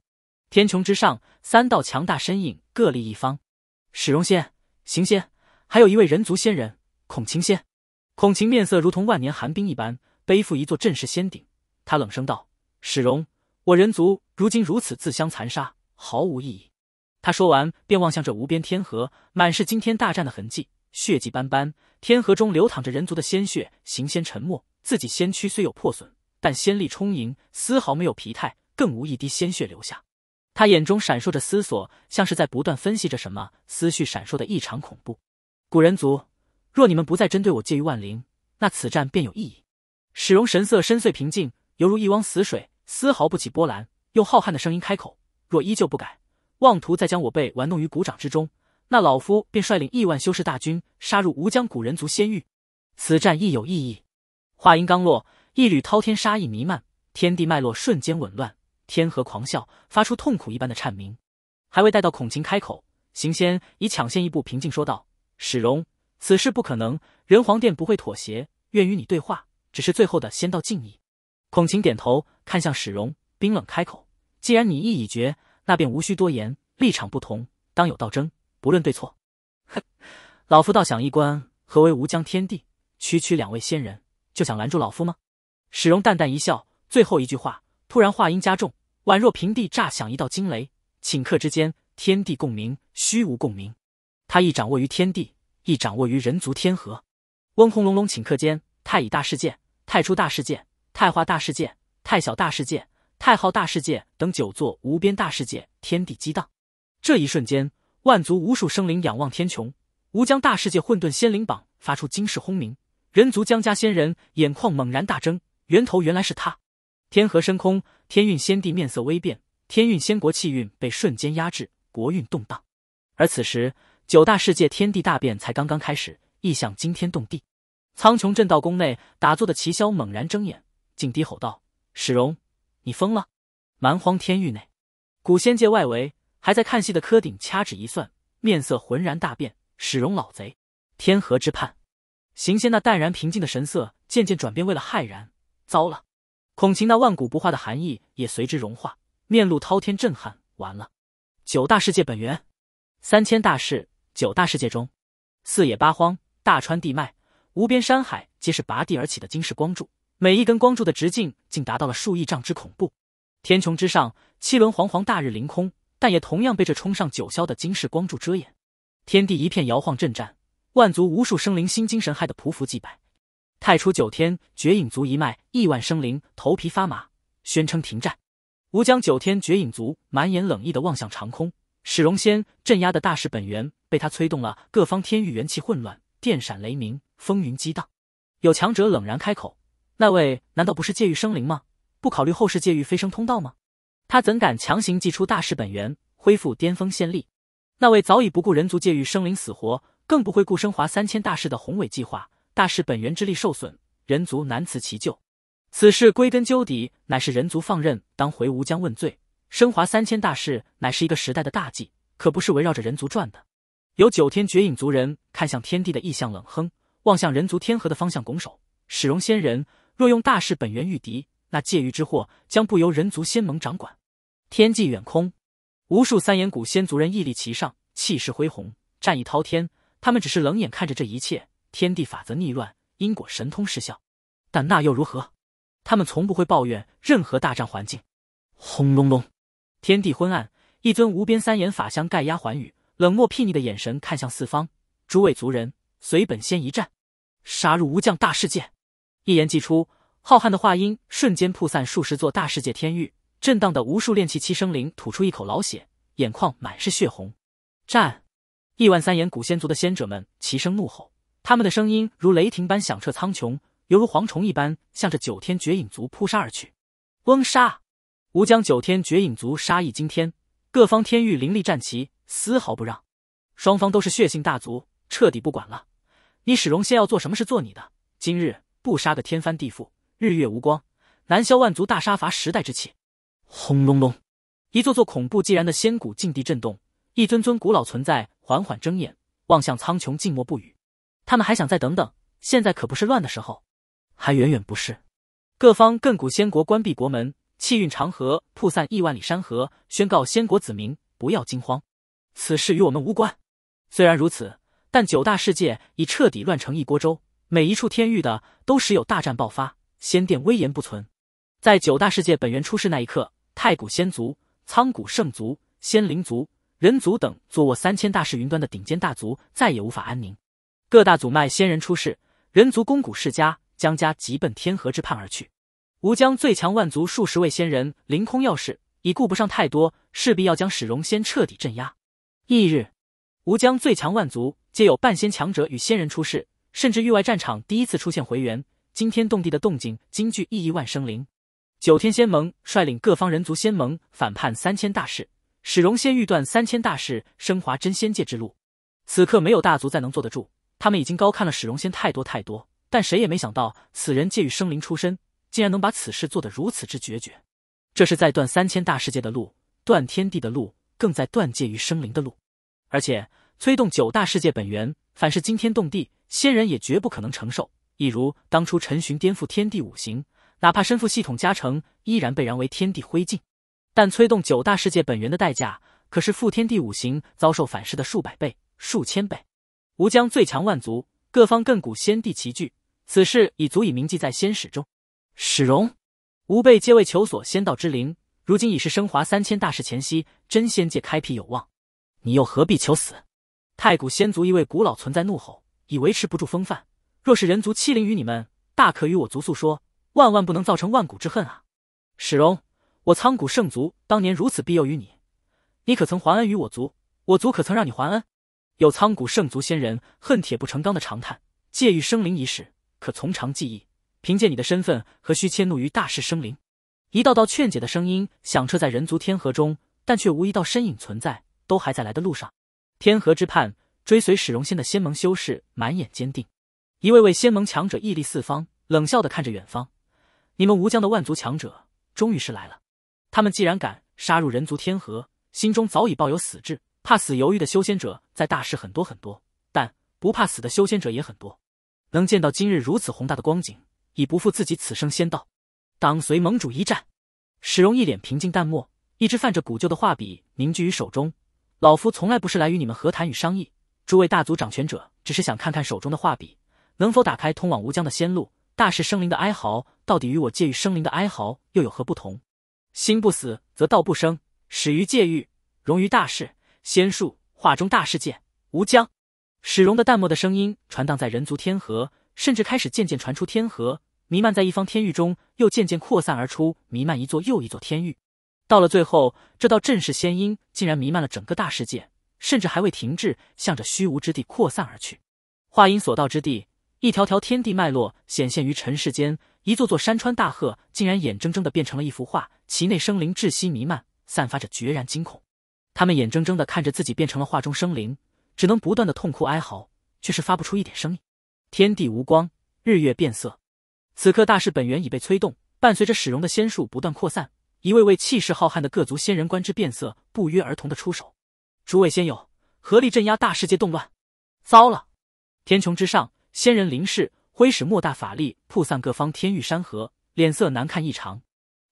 A: 天穹之上，三道强大身影各立一方：史荣仙、行仙，还有一位人族仙人孔晴仙。孔晴面色如同万年寒冰一般，背负一座镇势仙鼎，他冷声道：“史荣，我人族如今如此自相残杀，毫无意义。”他说完，便望向这无边天河，满是惊天大战的痕迹，血迹斑斑。天河中流淌着人族的鲜血。行仙沉默，自己仙躯虽有破损，但仙力充盈，丝毫没有疲态，更无一滴鲜血流下。他眼中闪烁着思索，像是在不断分析着什么，思绪闪烁的异常恐怖。古人族，若你们不再针对我介于万灵，那此战便有意义。史荣神色深邃平静，犹如一汪死水，丝毫不起波澜，用浩瀚的声音开口：“若依旧不改。”妄图再将我辈玩弄于股掌之中，那老夫便率领亿万修士大军杀入吴江古人族仙域，此战亦有意义。话音刚落，一缕滔天杀意弥漫，天地脉络瞬间紊乱，天河狂啸，发出痛苦一般的颤鸣。还未待到孔晴开口，行仙已抢先一步平静说道：“史荣，此事不可能，人皇殿不会妥协，愿与你对话，只是最后的仙道敬意。”孔晴点头，看向史荣，冰冷开口：“既然你意已决。”那便无需多言，立场不同，当有道争，不论对错。哼，老夫倒想一观，何为吾疆天地？区区两位仙人，就想拦住老夫吗？史荣淡淡一笑，最后一句话突然话音加重，宛若平地炸响一道惊雷，顷刻之间，天地共鸣，虚无共鸣。他亦掌握于天地，亦掌握于人族天河。温轰隆隆，顷刻间，太乙大世界、太初大世界、太化大世界、太小大世界。太昊大世界等九座无边大世界，天地激荡。这一瞬间，万族无数生灵仰望天穹。吾将大世界混沌仙灵榜发出惊世轰鸣。人族江家仙人眼眶猛然大睁，源头原来是他。天河升空，天运仙帝面色微变，天运仙国气运被瞬间压制，国运动荡。而此时，九大世界天地大变才刚刚开始，异象惊天动地。苍穹震道宫内打坐的齐霄猛然睁眼，竟低吼道：“史荣。”你疯了！蛮荒天域内，古仙界外围，还在看戏的柯顶掐指一算，面色浑然大变。史荣老贼，天河之畔，行仙那淡然平静的神色渐渐转变为了骇然。糟了！孔晴那万古不化的寒意也随之融化，面露滔天震撼。完了！九大世界本源，三千大世，九大世界中，四野八荒、大川地脉、无边山海，皆是拔地而起的金石光柱。每一根光柱的直径竟达到了数亿丈之恐怖，天穹之上，七轮煌煌大日凌空，但也同样被这冲上九霄的金世光柱遮掩。天地一片摇晃震颤，万族无数生灵心惊神骇的匍匐祭拜。太初九天绝影族一脉亿万生灵头皮发麻，宣称停战。吾将九天绝影族满眼冷意的望向长空，史荣仙镇压的大势本源被他催动了，各方天域元气混乱，电闪雷鸣，风云激荡。有强者冷然开口。那位难道不是界域生灵吗？不考虑后世界域飞升通道吗？他怎敢强行祭出大世本源，恢复巅峰仙力？那位早已不顾人族界域生灵死活，更不会顾升华三千大世的宏伟计划。大世本源之力受损，人族难辞其咎。此事归根究底，乃是人族放任，当回吴疆问罪。升华三千大世乃是一个时代的大计，可不是围绕着人族转的。有九天绝影族人看向天地的异象，冷哼，望向人族天河的方向，拱手，始容仙人。若用大事本源御敌，那界域之祸将不由人族仙盟掌管。天际远空，无数三眼古仙族人屹立其上，气势恢宏，战意滔天。他们只是冷眼看着这一切，天地法则逆乱，因果神通失效。但那又如何？他们从不会抱怨任何大战环境。
B: 轰隆隆，
A: 天地昏暗，一尊无边三眼法相盖压寰宇，冷漠睥睨的眼神看向四方。诸位族人，随本仙一战，杀入无将大世界。一言既出，浩瀚的话音瞬间铺散数十座大世界天域，震荡的无数炼气七生灵吐出一口老血，眼眶满是血红。战！亿万三眼古仙族的仙者们齐声怒吼，他们的声音如雷霆般响彻苍穹，犹如蝗虫一般向着九天绝影族扑杀而去。嗡杀！吾将九天绝影族杀意惊天，各方天域灵力战旗丝毫不让，双方都是血性大族，彻底不管了。你史荣仙要做什么事做你的，今日。不杀个天翻地覆，日月无光，南萧万族大杀伐时代之气。
B: 轰隆隆，
A: 一座座恐怖寂然的仙谷禁地震动，一尊尊古老存在缓缓睁眼，望向苍穹，静默不语。他们还想再等等，现在可不是乱的时候，还远远不是。各方亘古仙国关闭国门，气运长河铺散亿万里山河，宣告仙国子民不要惊慌，此事与我们无关。虽然如此，但九大世界已彻底乱成一锅粥。每一处天域的都时有大战爆发，仙殿威严不存。在九大世界本源出世那一刻，太古仙族、苍古圣族、仙灵族、人族等坐卧三千大世云端的顶尖大族再也无法安宁。各大祖脉仙人出世，人族公古世家江家急奔天河之畔而去。吴江最强万族数十位仙人凌空耀世，已顾不上太多，势必要将史荣仙彻底镇压。翌日，吴江最强万族皆有半仙强者与仙人出世。甚至域外战场第一次出现回援，惊天动地的动静惊惧亿亿万生灵。九天仙盟率领各方人族仙盟反叛三千大事，史荣仙欲断三千大事升华真仙界之路。此刻没有大族再能坐得住，他们已经高看了史荣仙太多太多。但谁也没想到，此人介于生灵出身，竟然能把此事做得如此之决绝。这是在断三千大世界的路，断天地的路，更在断介于生灵的路。而且催动九大世界本源，凡是惊天动地。仙人也绝不可能承受，一如当初陈寻颠覆天地五行，哪怕身负系统加成，依然被燃为天地灰烬。但催动九大世界本源的代价，可是覆天地五行遭受反噬的数百倍、数千倍。吾将最强万族，各方亘古先帝齐聚，此事已足以铭记在仙史中。史荣，吾辈皆为求索仙道之灵，如今已是升华三千大事前夕，真仙界开辟有望，你又何必求死？太古仙族一位古老存在怒吼。已维持不住风范，若是人族欺凌于你们，大可与我族诉说，万万不能造成万古之恨啊！史荣，我苍古圣族当年如此庇佑于你，你可曾还恩于我族？我族可曾让你还恩？有苍古圣族仙人恨铁不成钢的长叹，借域生灵一事可从长计议，凭借你的身份，何须迁怒于大世生灵？一道道劝解的声音响彻在人族天河中，但却无一道身影存在，都还在来的路上。天河之畔。追随史荣仙的仙盟修士满眼坚定，一位位仙盟强者屹立四方，冷笑的看着远方。你们吴疆的万族强者终于是来了。他们既然敢杀入人族天河，心中早已抱有死志。怕死犹豫的修仙者在大事很多很多，但不怕死的修仙者也很多。能见到今日如此宏大的光景，已不负自己此生仙道，当随盟主一战。史荣一脸平静淡漠，一支泛着古旧的画笔凝聚于手中。老夫从来不是来与你们和谈与商议。诸位大族掌权者，只是想看看手中的画笔能否打开通往无疆的仙路。大势生灵的哀嚎，到底与我界域生灵的哀嚎又有何不同？心不死，则道不生。始于界域，融于大事。仙术画中大世界无疆。始荣的淡漠的声音传荡在人族天河，甚至开始渐渐传出天河，弥漫在一方天域中，又渐渐扩散而出，弥漫一座又一座天域。到了最后，这道阵势仙音竟然弥漫了整个大世界。甚至还未停滞，向着虚无之地扩散而去。话音所到之地，一条条天地脉络显现于尘世间，一座座山川大壑竟然眼睁睁的变成了一幅画，其内生灵窒息弥漫，散发着决然惊恐。他们眼睁睁的看着自己变成了画中生灵，只能不断的痛哭哀嚎，却是发不出一点声音。天地无光，日月变色。此刻大势本源已被催动，伴随着史荣的仙术不断扩散，一位位气势浩瀚的各族仙人观之变色，不约而同的出手。诸位仙友，合力镇压大世界动乱！糟了，天穹之上，仙人临世，挥使莫大法力，铺散各方天域山河，脸色难看异常。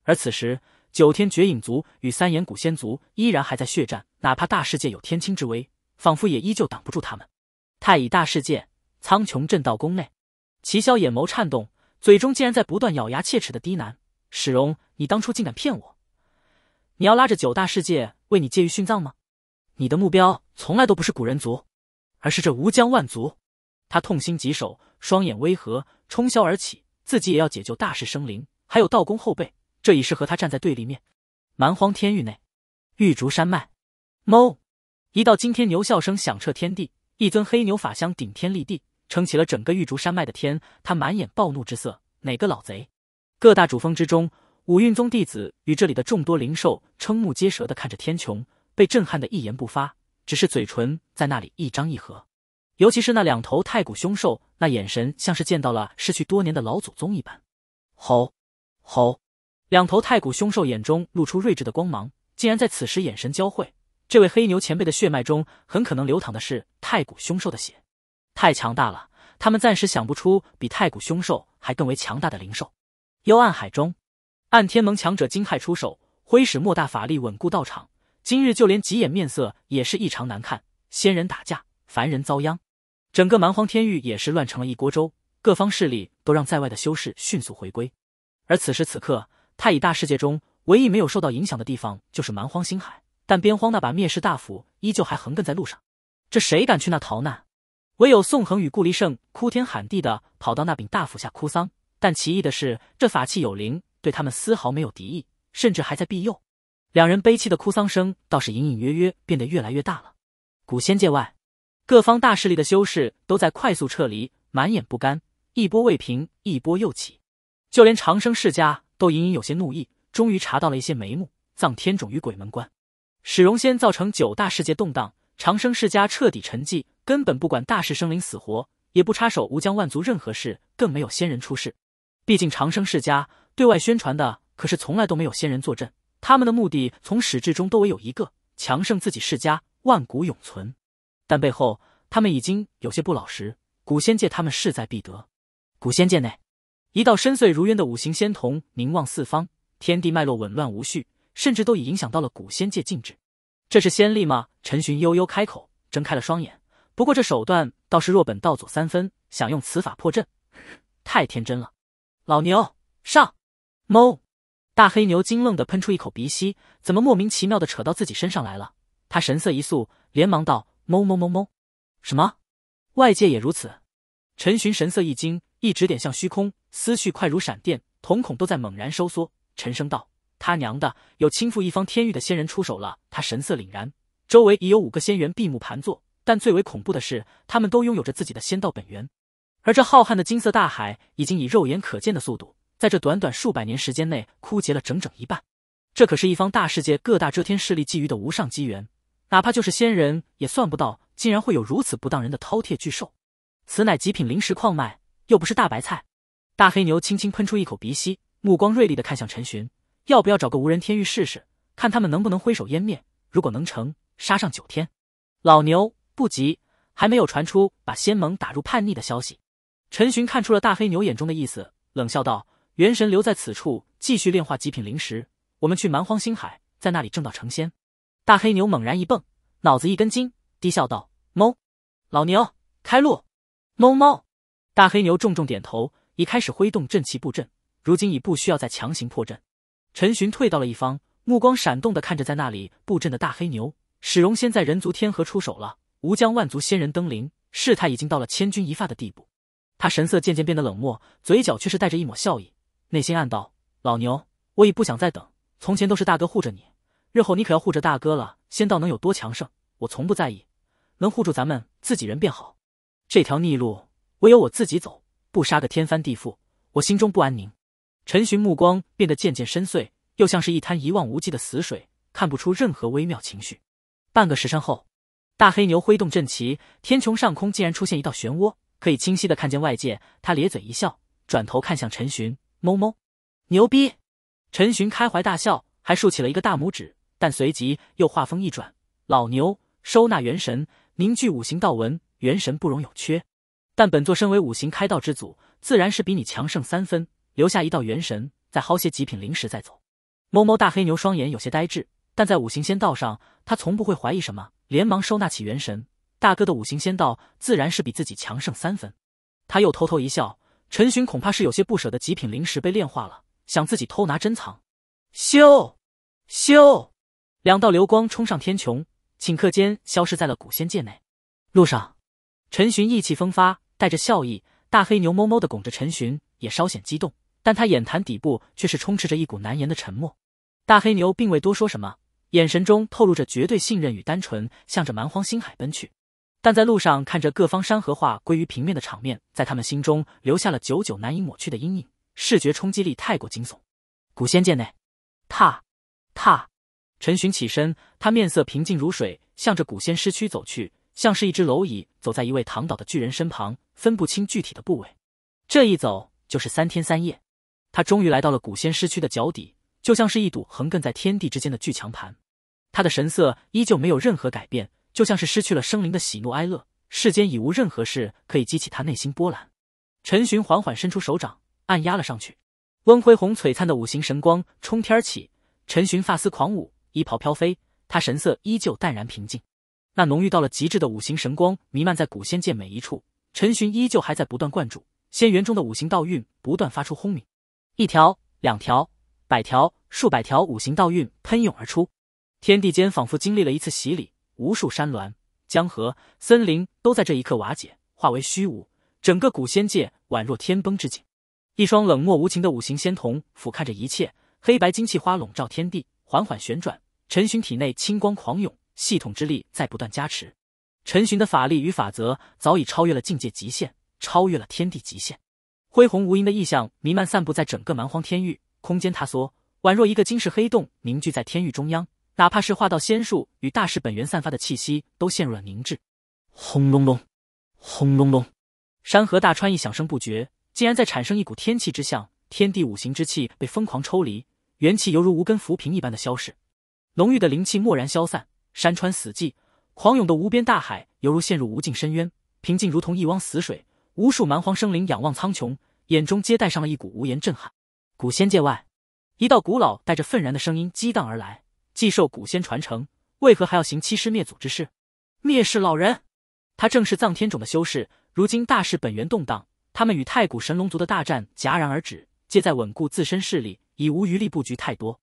A: 而此时，九天绝影族与三眼古仙族依然还在血战，哪怕大世界有天清之威，仿佛也依旧挡不住他们。太乙大世界，苍穹震道宫内，齐霄眼眸颤动，嘴中竟然在不断咬牙切齿的低喃：“史荣，你当初竟敢骗我！你要拉着九大世界为你借狱殉葬吗？”你的目标从来都不是古人族，而是这无疆万族。他痛心疾首，双眼微合，冲霄而起，自己也要解救大世生灵，还有道宫后辈。这已是和他站在对立面。蛮荒天域内，玉竹山脉，哞！一道惊天牛啸声响彻天地，一尊黑牛法相顶天立地，撑起了整个玉竹山脉的天。他满眼暴怒之色，哪个老贼？各大主峰之中，五蕴宗弟子与这里的众多灵兽瞠目结舌的看着天穹。被震撼的一言不发，只是嘴唇在那里一张一合。尤其是那两头太古凶兽，那眼神像是见到了失去多年的老祖宗一般。吼，吼！两头太古凶兽眼中露出睿智的光芒，竟然在此时眼神交汇。这位黑牛前辈的血脉中很可能流淌的是太古凶兽的血，太强大了！他们暂时想不出比太古凶兽还更为强大的灵兽。幽暗海中，暗天盟强者惊骇出手，挥使莫大法力稳固道场。今日就连吉眼面色也是异常难看，仙人打架，凡人遭殃，整个蛮荒天域也是乱成了一锅粥，各方势力都让在外的修士迅速回归。而此时此刻，太乙大世界中唯一没有受到影响的地方就是蛮荒星海，但边荒那把灭世大斧依旧还横亘在路上，这谁敢去那逃难？唯有宋恒与顾离胜哭天喊地的跑到那柄大斧下哭丧，但奇异的是，这法器有灵，对他们丝毫没有敌意，甚至还在庇佑。两人悲戚的哭丧声倒是隐隐约约变得越来越大了。古仙界外，各方大势力的修士都在快速撤离，满眼不甘。一波未平，一波又起。就连长生世家都隐隐有些怒意。终于查到了一些眉目，葬天种于鬼门关，使荣仙造成九大世界动荡。长生世家彻底沉寂，根本不管大势生灵死活，也不插手吴江万族任何事，更没有仙人出世。毕竟长生世家对外宣传的可是从来都没有仙人坐镇。他们的目的从始至终都唯有一个：强盛自己世家，万古永存。但背后，他们已经有些不老实。古仙界，他们势在必得。古仙界内，一道深邃如渊的五行仙瞳凝望四方，天地脉络紊乱无序，甚至都已影响到了古仙界禁制。这是仙力吗？陈寻悠悠开口，睁开了双眼。不过这手段倒是若本道祖三分，想用此法破阵，太天真了。老牛上，猫。大黑牛惊愣地喷出一口鼻息，怎么莫名其妙地扯到自己身上来了？他神色一肃，连忙道：“哞哞哞哞，什么？外界也如此？”陈寻神色一惊，一指点向虚空，思绪快如闪电，瞳孔都在猛然收缩。沉声道：“他娘的，有倾覆一方天域的仙人出手了！”他神色凛然，周围已有五个仙元闭目盘坐，但最为恐怖的是，他们都拥有着自己的仙道本源，而这浩瀚的金色大海已经以肉眼可见的速度。在这短短数百年时间内枯竭了整整一半，这可是一方大世界各大遮天势力觊觎的无上机缘，哪怕就是仙人也算不到，竟然会有如此不当人的饕餮巨兽。此乃极品灵石矿脉，又不是大白菜。大黑牛轻轻喷出一口鼻息，目光锐利的看向陈寻，要不要找个无人天域试试，看他们能不能挥手湮灭？如果能成，杀上九天。老牛不急，还没有传出把仙盟打入叛逆的消息。陈寻看出了大黑牛眼中的意思，冷笑道。元神留在此处继续炼化极品灵石，我们去蛮荒星海，在那里正道成仙。大黑牛猛然一蹦，脑子一根筋，低笑道：“猫，老牛开路。”“猫猫。”大黑牛重重点头，已开始挥动阵旗布阵。如今已不需要再强行破阵。陈寻退到了一方，目光闪动的看着在那里布阵的大黑牛。史荣仙在人族天河出手了，吾将万族仙人登临，事态已经到了千钧一发的地步。他神色渐渐变得冷漠，嘴角却是带着一抹笑意。内心暗道：“老牛，我已不想再等。从前都是大哥护着你，日后你可要护着大哥了。仙道能有多强盛，我从不在意，能护住咱们自己人便好。这条逆路，唯有我自己走。不杀个天翻地覆，我心中不安宁。”陈寻目光变得渐渐深邃，又像是一滩一望无际的死水，看不出任何微妙情绪。半个时辰后，大黑牛挥动阵旗，天穹上空竟然出现一道漩涡，可以清晰的看见外界。他咧嘴一笑，转头看向陈寻。哞哞，牛逼！陈寻开怀大笑，还竖起了一个大拇指，但随即又话锋一转：“老牛，收纳元神，凝聚五行道纹，元神不容有缺。但本座身为五行开道之祖，自然是比你强胜三分。留下一道元神，再薅些极品灵石再走。”哞哞，大黑牛双眼有些呆滞，但在五行仙道上，他从不会怀疑什么，连忙收纳起元神。大哥的五行仙道自然是比自己强胜三分，他又偷偷一笑。陈寻恐怕是有些不舍得极品灵石被炼化了，想自己偷拿珍藏。咻，咻，两道流光冲上天穹，顷刻间消失在了古仙界内。路上，陈寻意气风发，带着笑意。大黑牛哞哞的拱着陈寻，也稍显激动，但他眼潭底部却是充斥着一股难言的沉默。大黑牛并未多说什么，眼神中透露着绝对信任与单纯，向着蛮荒星海奔去。但在路上看着各方山河画归于平面的场面，在他们心中留下了久久难以抹去的阴影，视觉冲击力太过惊悚。古仙界内，踏，踏，陈寻起身，他面色平静如水，向着古仙尸躯走去，像是一只蝼蚁走在一位躺倒的巨人身旁，分不清具体的部位。这一走就是三天三夜，他终于来到了古仙尸躯的脚底，就像是一堵横亘在天地之间的巨墙盘。他的神色依旧没有任何改变。就像是失去了生灵的喜怒哀乐，世间已无任何事可以激起他内心波澜。陈寻缓缓伸出手掌，按压了上去。温辉红璀璨的五行神光冲天起，陈寻发丝狂舞，衣袍飘飞，他神色依旧淡然平静。那浓郁到了极致的五行神光弥漫在古仙界每一处，陈寻依旧还在不断灌注仙元中的五行道运不断发出轰鸣。一条、两条、百条、数百条五行道运喷涌而出，天地间仿佛经历了一次洗礼。无数山峦、江河、森林都在这一刻瓦解，化为虚无。整个古仙界宛若天崩之境。一双冷漠无情的五行仙瞳俯瞰着一切，黑白金气花笼罩天地，缓缓旋转。陈寻体内青光狂涌，系统之力在不断加持。陈寻的法力与法则早已超越了境界极限，超越了天地极限。恢宏无垠的异象弥漫散布在整个蛮荒天域，空间塌缩，宛若一个金世黑洞凝聚在天域中央。哪怕是化道仙术与大世本源散发的气息，都陷入了凝滞。
B: 轰隆隆，轰隆
A: 隆，山河大川一响声不绝，竟然在产生一股天气之象，天地五行之气被疯狂抽离，元气犹如无根浮萍一般的消逝，浓郁的灵气蓦然消散，山川死寂，狂涌的无边大海犹如陷入无尽深渊，平静如同一汪死水，无数蛮荒生灵仰望苍穹，眼中皆带上了一股无言震撼。古仙界外，一道古老带着愤然的声音激荡而来。既受古仙传承，为何还要行欺师灭祖之事？灭世老人，他正是藏天种的修士。如今大势本源动荡，他们与太古神龙族的大战戛然而止，皆在稳固自身势力，已无余力布局太多。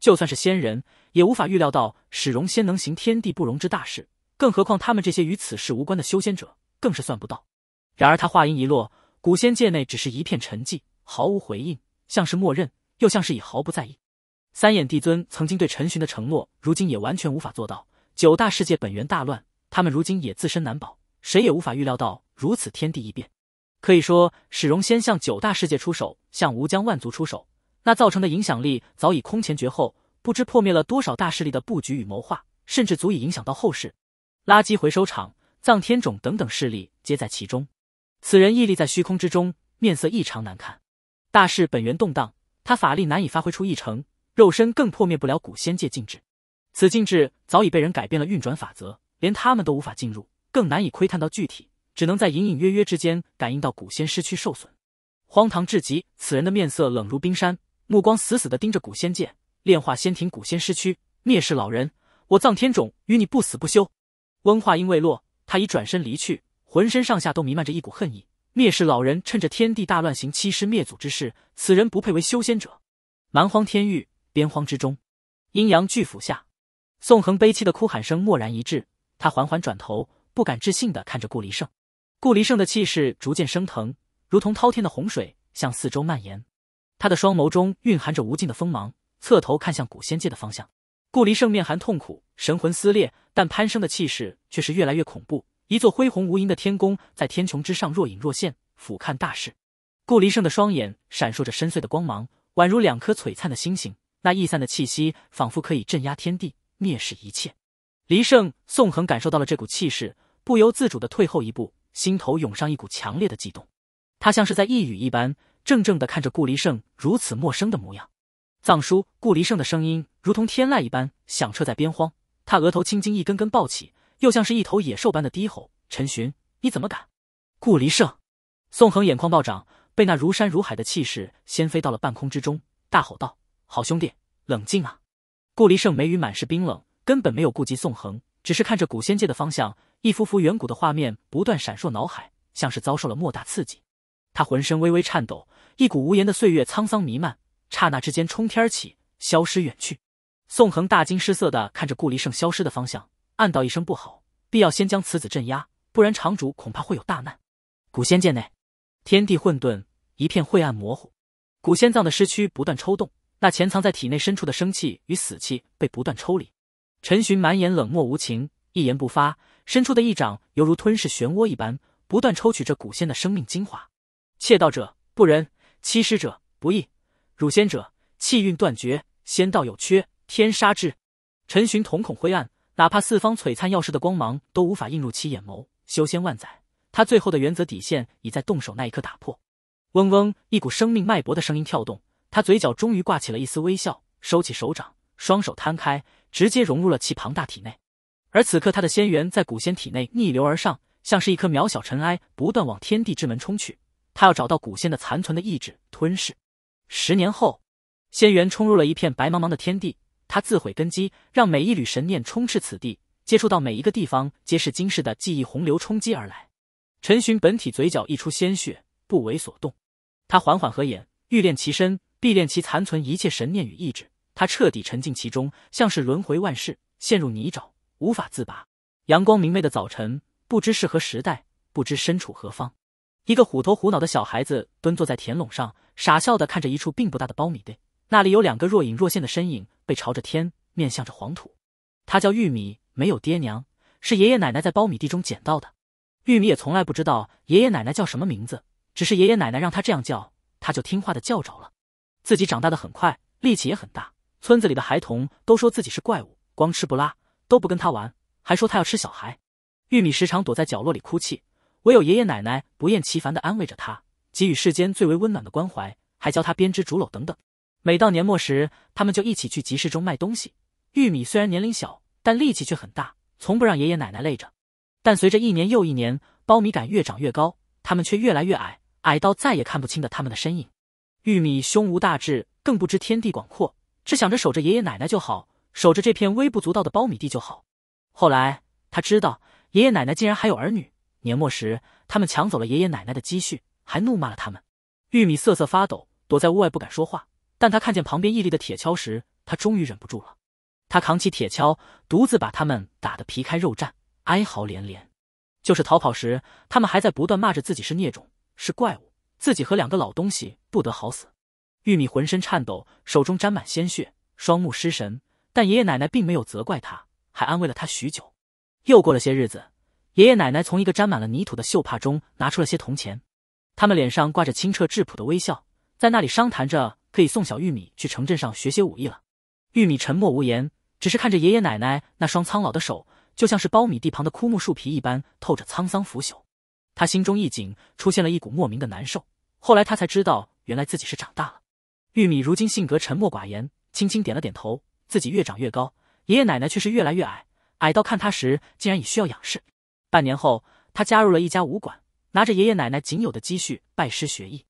A: 就算是仙人，也无法预料到史荣仙能行天地不容之大事，更何况他们这些与此事无关的修仙者，更是算不到。然而他话音一落，古仙界内只是一片沉寂，毫无回应，像是默认，又像是已毫不在意。三眼帝尊曾经对陈寻的承诺，如今也完全无法做到。九大世界本源大乱，他们如今也自身难保，谁也无法预料到如此天地一变。可以说，史荣先向九大世界出手，向吴江万族出手，那造成的影响力早已空前绝后，不知破灭了多少大势力的布局与谋划，甚至足以影响到后世。垃圾回收厂、藏天种等等势力皆在其中。此人屹立在虚空之中，面色异常难看。大事本源动荡，他法力难以发挥出一成。肉身更破灭不了古仙界禁制，此禁制早已被人改变了运转法则，连他们都无法进入，更难以窥探到具体，只能在隐隐约约之间感应到古仙尸躯受损，荒唐至极。此人的面色冷如冰山，目光死死地盯着古仙界，炼化仙庭古仙尸躯，蔑视老人，我葬天种与你不死不休。温话音未落，他已转身离去，浑身上下都弥漫着一股恨意。蔑视老人，趁着天地大乱行欺师灭祖之事，此人不配为修仙者。蛮荒天域。边荒之中，阴阳巨斧下，宋恒悲凄的哭喊声蓦然一滞，他缓缓转头，不敢置信的看着顾离胜。顾离胜的气势逐渐升腾，如同滔天的洪水向四周蔓延。他的双眸中蕴含着无尽的锋芒，侧头看向古仙界的方向。顾离胜面含痛苦，神魂撕裂，但攀升的气势却是越来越恐怖。一座恢宏无垠的天宫在天穹之上若隐若现，俯瞰大势。顾离胜的双眼闪烁着深邃的光芒，宛如两颗璀璨的星星。那逸散的气息仿佛可以镇压天地，蔑视一切。黎胜宋恒感受到了这股气势，不由自主的退后一步，心头涌上一股强烈的悸动。他像是在呓语一般，怔怔的看着顾黎胜如此陌生的模样。藏书，顾黎胜的声音如同天籁一般响彻在边荒。他额头青筋一根根暴起，又像是一头野兽般的低吼：“陈寻，你怎么敢？”顾黎胜，宋恒眼眶暴涨，被那如山如海的气势掀飞到了半空之中，大吼道。好兄弟，冷静啊！顾离胜眉宇满是冰冷，根本没有顾及宋恒，只是看着古仙界的方向，一幅幅远古的画面不断闪烁脑海，像是遭受了莫大刺激。他浑身微微颤抖，一股无言的岁月沧桑弥漫，刹那之间冲天而起，消失远去。宋恒大惊失色的看着顾离胜消失的方向，暗道一声不好，必要先将此子镇压，不然场主恐怕会有大难。古仙界内，天地混沌，一片晦暗模糊，古仙葬的尸躯不断抽动。那潜藏在体内深处的生气与死气被不断抽离，陈寻满眼冷漠无情，一言不发，伸出的一掌犹如吞噬漩涡一般，不断抽取着古仙的生命精华。窃道者不仁，欺师者不义，辱仙者气运断绝，仙道有缺，天杀之。陈寻瞳孔灰暗，哪怕四方璀璨耀世的光芒都无法映入其眼眸。修仙万载，他最后的原则底线已在动手那一刻打破。嗡嗡，一股生命脉搏的声音跳动。他嘴角终于挂起了一丝微笑，收起手掌，双手摊开，直接融入了其庞大体内。而此刻，他的仙元在古仙体内逆流而上，像是一颗渺小尘埃，不断往天地之门冲去。他要找到古仙的残存的意志，吞噬。十年后，仙元冲入了一片白茫茫的天地，他自毁根基，让每一缕神念充斥此地，接触到每一个地方，皆是今世的记忆洪流冲击而来。陈寻本体嘴角溢出鲜血，不为所动，他缓缓合眼，欲练其身。必练其残存一切神念与意志，他彻底沉浸其中，像是轮回万世，陷入泥沼，无法自拔。阳光明媚的早晨，不知是何时代，不知身处何方，一个虎头虎脑的小孩子蹲坐在田垄上，傻笑的看着一处并不大的苞米地，那里有两个若隐若现的身影，背朝着天，面向着黄土。他叫玉米，没有爹娘，是爷爷奶奶在苞米地中捡到的。玉米也从来不知道爷爷奶奶叫什么名字，只是爷爷奶奶让他这样叫，他就听话的叫着了。自己长大的很快，力气也很大。村子里的孩童都说自己是怪物，光吃不拉，都不跟他玩，还说他要吃小孩。玉米时常躲在角落里哭泣，唯有爷爷奶奶不厌其烦地安慰着他，给予世间最为温暖的关怀，还教他编织竹篓等等。每到年末时，他们就一起去集市中卖东西。玉米虽然年龄小，但力气却很大，从不让爷爷奶奶累着。但随着一年又一年，苞米杆越长越高，他们却越来越矮，矮到再也看不清的他们的身影。玉米胸无大志，更不知天地广阔，只想着守着爷爷奶奶就好，守着这片微不足道的苞米地就好。后来他知道，爷爷奶奶竟然还有儿女。年末时，他们抢走了爷爷奶奶的积蓄，还怒骂了他们。玉米瑟瑟发抖，躲在屋外不敢说话。但他看见旁边屹立的铁锹时，他终于忍不住了。他扛起铁锹，独自把他们打得皮开肉绽，哀嚎连连。就是逃跑时，他们还在不断骂着自己是孽种，是怪物。自己和两个老东西不得好死。玉米浑身颤抖，手中沾满鲜血，双目失神。但爷爷奶奶并没有责怪他，还安慰了他许久。又过了些日子，爷爷奶奶从一个沾满了泥土的袖帕中拿出了些铜钱，他们脸上挂着清澈质朴的微笑，在那里商谈着可以送小玉米去城镇上学些武艺了。玉米沉默无言，只是看着爷爷奶奶那双苍老的手，就像是苞米地旁的枯木树皮一般，透着沧桑腐朽。他心中一紧，出现了一股莫名的难受。后来他才知道，原来自己是长大了。玉米如今性格沉默寡言，轻轻点了点头。自己越长越高，爷爷奶奶却是越来越矮，矮到看他时竟然已需要仰视。半年后，他加入了一家武馆，拿着爷爷奶奶仅有的积蓄拜师学艺。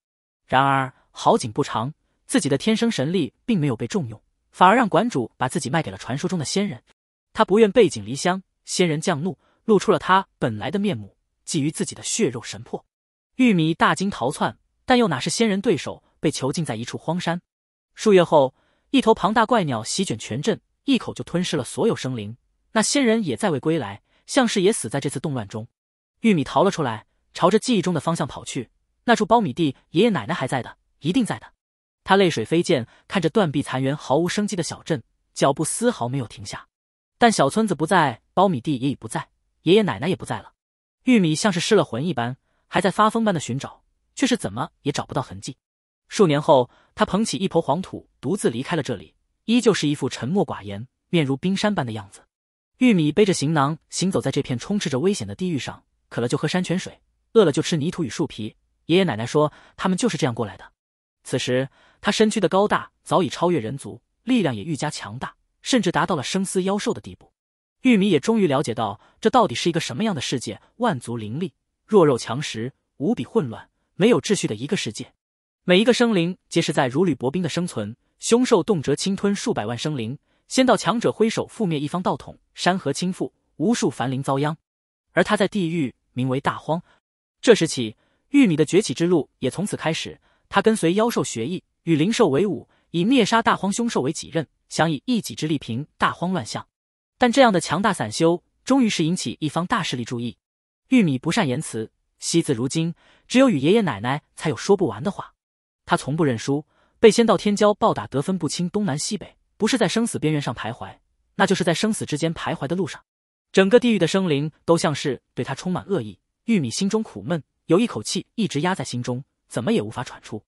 A: 然而好景不长，自己的天生神力并没有被重用，反而让馆主把自己卖给了传说中的仙人。他不愿背井离乡，仙人降怒，露出了他本来的面目。觊觎自己的血肉神魄，玉米大惊逃窜，但又哪是仙人对手？被囚禁在一处荒山。数月后，一头庞大怪鸟席卷全镇，一口就吞噬了所有生灵。那仙人也再未归来，像是也死在这次动乱中。玉米逃了出来，朝着记忆中的方向跑去，那处苞米地，爷爷奶奶还在的，一定在的。他泪水飞溅，看着断壁残垣、毫无生机的小镇，脚步丝毫没有停下。但小村子不在，苞米地也已不在，爷爷奶奶也不在了。玉米像是失了魂一般，还在发疯般的寻找，却是怎么也找不到痕迹。数年后，他捧起一捧黄土，独自离开了这里，依旧是一副沉默寡言、面如冰山般的样子。玉米背着行囊，行走在这片充斥着危险的地域上，渴了就喝山泉水，饿了就吃泥土与树皮。爷爷奶奶说，他们就是这样过来的。此时，他身躯的高大早已超越人族，力量也愈加强大，甚至达到了生丝妖兽的地步。玉米也终于了解到，这到底是一个什么样的世界？万族林立，弱肉强食，无比混乱，没有秩序的一个世界。每一个生灵皆是在如履薄冰的生存，凶兽动辄侵吞数百万生灵，仙道强者挥手覆灭一方道统，山河倾覆，无数凡灵遭殃。而他在地狱名为大荒。这时起，玉米的崛起之路也从此开始。他跟随妖兽学艺，与灵兽为伍，以灭杀大荒凶兽为己任，想以一己之力平大荒乱象。但这样的强大散修，终于是引起一方大势力注意。玉米不善言辞，惜字如金，只有与爷爷奶奶才有说不完的话。他从不认输，被仙道天骄暴打得分不清东南西北，不是在生死边缘上徘徊，那就是在生死之间徘徊的路上。整个地狱的生灵都像是对他充满恶意。玉米心中苦闷，有一口气一直压在心中，怎么也无法喘出。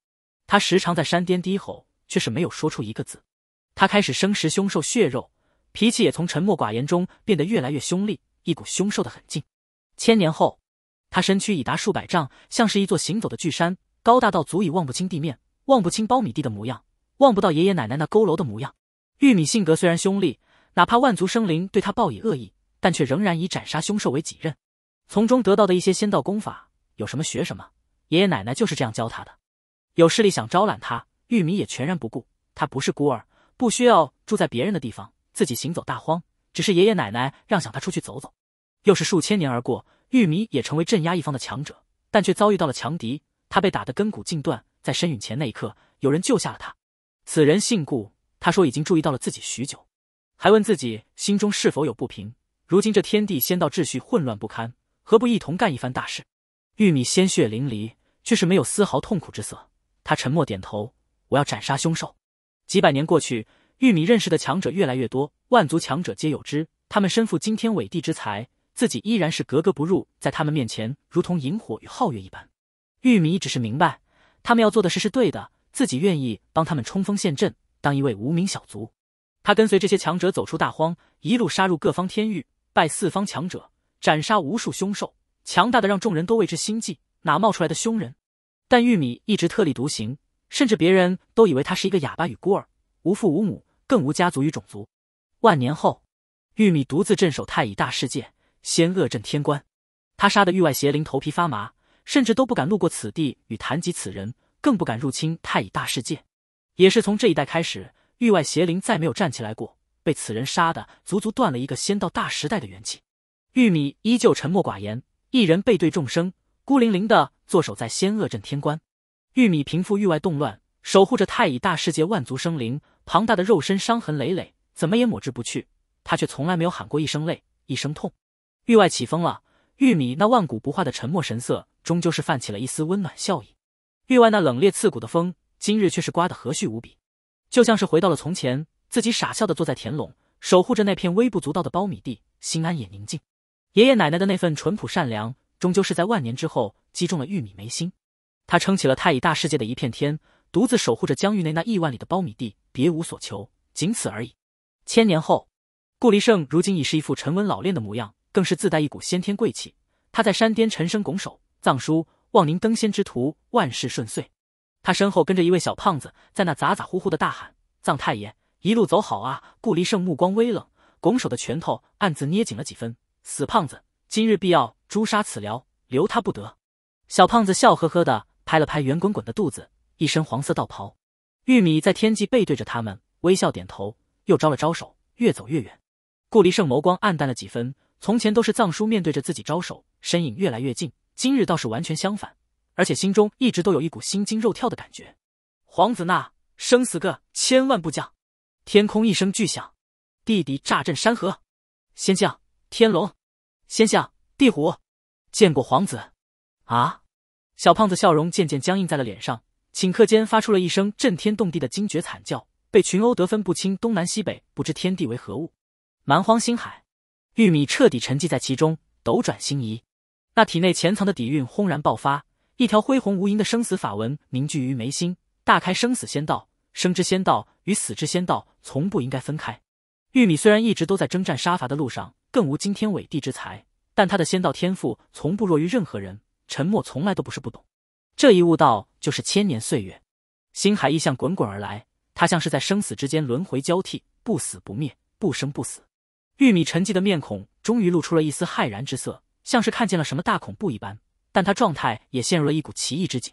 A: 他时常在山巅低吼，却是没有说出一个字。他开始生食凶兽血肉。脾气也从沉默寡言中变得越来越凶厉，一股凶兽的狠劲。千年后，他身躯已达数百丈，像是一座行走的巨山，高大到足以望不清地面，望不清苞米地的模样，望不到爷爷奶奶那佝偻的模样。玉米性格虽然凶厉，哪怕万族生灵对他抱以恶意，但却仍然以斩杀凶兽为己任。从中得到的一些仙道功法，有什么学什么。爷爷奶奶就是这样教他的。有势力想招揽他，玉米也全然不顾。他不是孤儿，不需要住在别人的地方。自己行走大荒，只是爷爷奶奶让想他出去走走。又是数千年而过，玉米也成为镇压一方的强者，但却遭遇到了强敌，他被打得根骨尽断，在身陨前那一刻，有人救下了他。此人姓顾，他说已经注意到了自己许久，还问自己心中是否有不平。如今这天地仙道秩序混乱不堪，何不一同干一番大事？玉米鲜血淋漓，却是没有丝毫痛苦之色。他沉默点头：“我要斩杀凶兽。”几百年过去。玉米认识的强者越来越多，万族强者皆有之。他们身负惊天伟地之才，自己依然是格格不入，在他们面前如同萤火与皓月一般。玉米只是明白，他们要做的事是对的，自己愿意帮他们冲锋陷阵，当一位无名小卒。他跟随这些强者走出大荒，一路杀入各方天域，拜四方强者，斩杀无数凶兽，强大的让众人都为之心悸。哪冒出来的凶人？但玉米一直特立独行，甚至别人都以为他是一个哑巴与孤儿，无父无母。更无家族与种族。万年后，玉米独自镇守太乙大世界仙恶镇天关，他杀的域外邪灵头皮发麻，甚至都不敢路过此地与谈及此人，更不敢入侵太乙大世界。也是从这一代开始，域外邪灵再没有站起来过，被此人杀的足足断了一个仙道大时代的元气。玉米依旧沉默寡言，一人背对众生，孤零零的坐守在仙恶镇天关。玉米平复域外动乱，守护着太乙大世界万族生灵。庞大的肉身伤痕累累，怎么也抹之不去。他却从来没有喊过一声累，一声痛。域外起风了，玉米那万古不化的沉默神色，终究是泛起了一丝温暖笑意。域外那冷冽刺骨的风，今日却是刮得和煦无比，就像是回到了从前，自己傻笑的坐在田垄，守护着那片微不足道的苞米地，心安也宁静。爷爷奶奶的那份淳朴善良，终究是在万年之后击中了玉米眉心。他撑起了太乙大世界的一片天，独自守护着疆域内那亿万里的苞米地。别无所求，仅此而已。千年后，顾离胜如今已是一副沉稳老练的模样，更是自带一股先天贵气。他在山巅沉声拱手：“藏叔，望您登仙之途，万事顺遂。”他身后跟着一位小胖子，在那咋咋呼呼的大喊：“藏太爷，一路走好啊！”顾离胜目光微冷，拱手的拳头暗自捏紧了几分：“死胖子，今日必要诛杀此獠，留他不得。”小胖子笑呵呵的拍了拍圆滚滚的肚子，一身黄色道袍。玉米在天际背对着他们微笑点头，又招了招手，越走越远。顾离胜眸光暗淡了几分，从前都是藏书面对着自己招手，身影越来越近，今日倒是完全相反，而且心中一直都有一股心惊肉跳的感觉。皇子，那生死个千万不将，天空一声巨响，地底炸震山河。仙将天龙，仙将地虎，见过皇子。啊！小胖子笑容渐渐僵硬在了脸上。顷刻间发出了一声震天动地的惊厥惨叫，被群殴得分不清东南西北，不知天地为何物。蛮荒星海，玉米彻底沉寂在其中。斗转星移，那体内潜藏的底蕴轰然爆发，一条恢宏无垠的生死法纹凝聚于眉心，大开生死仙道。生之仙道与死之仙道从不应该分开。玉米虽然一直都在征战杀伐的路上，更无惊天伟地之才，但他的仙道天赋从不弱于任何人。沉默从来都不是不懂，这一悟道。就是千年岁月，星海意象滚滚而来，他像是在生死之间轮回交替，不死不灭，不生不死。玉米沉寂的面孔终于露出了一丝骇然之色，像是看见了什么大恐怖一般，但他状态也陷入了一股奇异之景，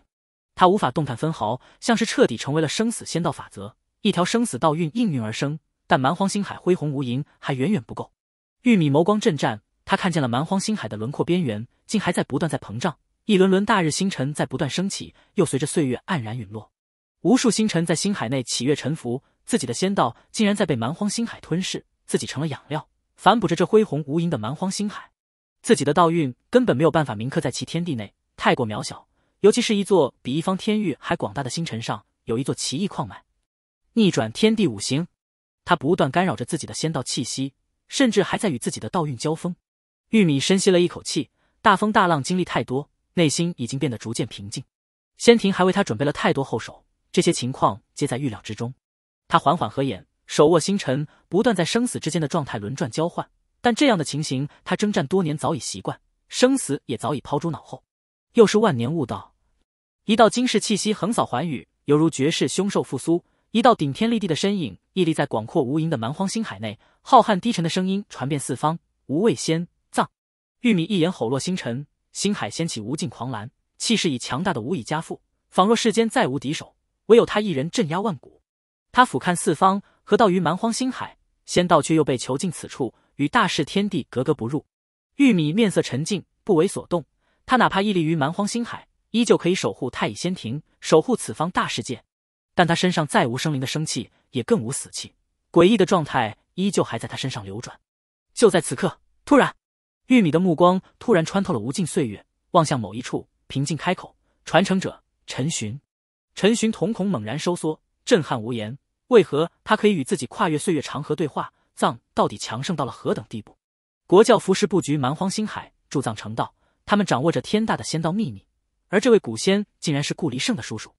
A: 他无法动弹分毫，像是彻底成为了生死仙道法则，一条生死道运应运而生。但蛮荒星海恢宏无垠，还远远不够。玉米眸光震颤，他看见了蛮荒星海的轮廓边缘，竟还在不断在膨胀。一轮轮大日星辰在不断升起，又随着岁月黯然陨落。无数星辰在星海内起跃沉浮，自己的仙道竟然在被蛮荒星海吞噬，自己成了养料，反哺着这恢宏无垠的蛮荒星海。自己的道运根本没有办法铭刻在其天地内，太过渺小。尤其是一座比一方天域还广大的星辰上，有一座奇异矿脉，逆转天地五行。他不断干扰着自己的仙道气息，甚至还在与自己的道运交锋。玉米深吸了一口气，大风大浪经历太多。内心已经变得逐渐平静，仙庭还为他准备了太多后手，这些情况皆在预料之中。他缓缓合眼，手握星辰，不断在生死之间的状态轮转交换。但这样的情形，他征战多年早已习惯，生死也早已抛诸脑后。又是万年悟道，一道惊世气息横扫寰宇，犹如绝世凶兽复苏。一道顶天立地的身影屹立在广阔无垠的蛮荒星海内，浩瀚低沉的声音传遍四方：“无畏仙藏。”玉米一眼吼落星辰。”星海掀起无尽狂澜，气势已强大的无以加复，仿若世间再无敌手，唯有他一人镇压万古。他俯瞰四方，何道于蛮荒星海，仙道却又被囚禁此处，与大世天地格格不入。玉米面色沉静，不为所动。他哪怕屹立于蛮荒星海，依旧可以守护太乙仙庭，守护此方大世界。但他身上再无生灵的生气，也更无死气，诡异的状态依旧还在他身上流转。就在此刻，突然。玉米的目光突然穿透了无尽岁月，望向某一处，平静开口：“传承者陈寻。”陈寻瞳孔猛然收缩，震撼无言。为何他可以与自己跨越岁月长河对话？藏到底强盛到了何等地步？国教服饰布局蛮荒星海，驻藏成道，他们掌握着天大的仙道秘密。而这位古仙竟然是顾离胜的叔叔，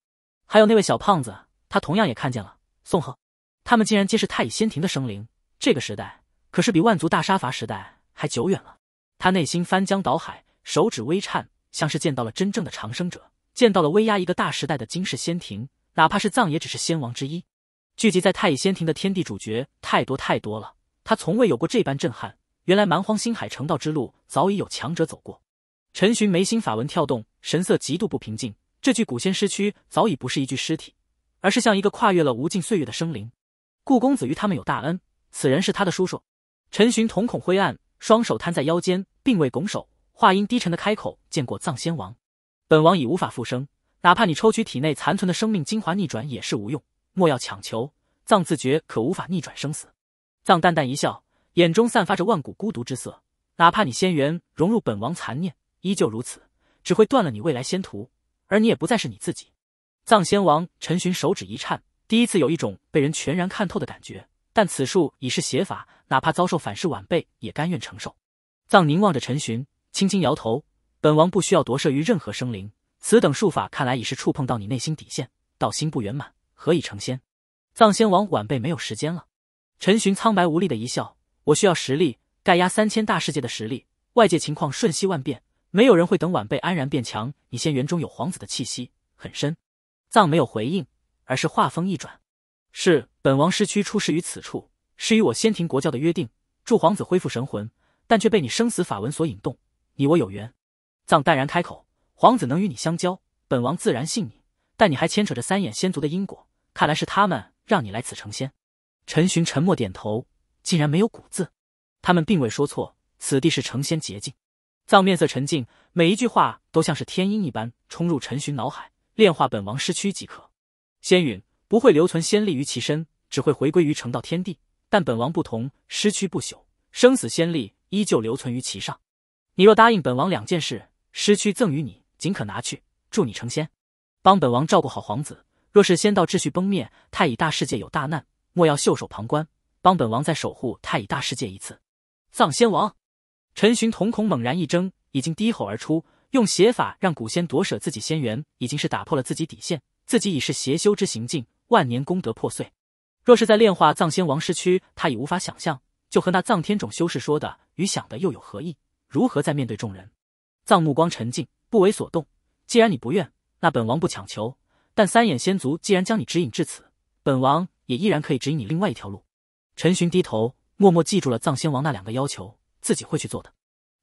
A: 还有那位小胖子，他同样也看见了宋赫。他们竟然皆是太乙仙庭的生灵。这个时代可是比万族大杀伐时代还久远了。他内心翻江倒海，手指微颤，像是见到了真正的长生者，见到了威压一个大时代的金氏仙庭。哪怕是藏，也只是仙王之一。聚集在太乙仙庭的天地主角太多太多了，他从未有过这般震撼。原来蛮荒星海成道之路，早已有强者走过。陈寻眉心法纹跳动，神色极度不平静。这具古仙尸躯早已不是一具尸体，而是像一个跨越了无尽岁月的生灵。顾公子与他们有大恩，此人是他的叔叔。陈寻瞳孔灰暗。双手摊在腰间，并未拱手，话音低沉的开口：“见过藏仙王，本王已无法复生，哪怕你抽取体内残存的生命精华逆转也是无用，莫要强求。藏字诀可无法逆转生死。”藏淡淡一笑，眼中散发着万古孤独之色。哪怕你仙缘融入本王残念，依旧如此，只会断了你未来仙途，而你也不再是你自己。藏仙王陈寻手指一颤，第一次有一种被人全然看透的感觉。但此术已是邪法，哪怕遭受反噬，晚辈也甘愿承受。藏凝望着陈寻，轻轻摇头：“本王不需要夺舍于任何生灵，此等术法看来已是触碰到你内心底线。道心不圆满，何以成仙？”藏仙王，晚辈没有时间了。陈寻苍白无力的一笑：“我需要实力，盖压三千大世界的实力。外界情况瞬息万变，没有人会等晚辈安然变强。你仙缘中有皇子的气息，很深。”藏没有回应，而是话锋一转：“是。”本王尸躯出世于此处，是与我先庭国教的约定，助皇子恢复神魂，但却被你生死法文所引动。你我有缘。藏淡然开口：“皇子能与你相交，本王自然信你。但你还牵扯着三眼仙族的因果，看来是他们让你来此成仙。”陈寻沉默点头，竟然没有古”字。他们并未说错，此地是成仙捷径。藏面色沉静，每一句话都像是天音一般冲入陈寻脑海，炼化本王尸躯即可。仙陨不会留存仙力于其身。只会回归于成道天地，但本王不同，失去不朽，生死仙力依旧留存于其上。你若答应本王两件事，失去赠与你，尽可拿去，助你成仙。帮本王照顾好皇子，若是仙道秩序崩灭，太乙大世界有大难，莫要袖手旁观。帮本王再守护太乙大世界一次。藏仙王，陈寻瞳孔猛然一睁，已经低吼而出，用邪法让古仙夺舍自己仙元，已经是打破了自己底线，自己已是邪修之行径，万年功德破碎。若是在炼化藏仙王尸躯，他已无法想象。就和那藏天种修士说的与想的又有何异？如何再面对众人？藏目光沉静，不为所动。既然你不愿，那本王不强求。但三眼仙族既然将你指引至此，本王也依然可以指引你另外一条路。陈寻低头，默默记住了藏仙王那两个要求，自己会去做的。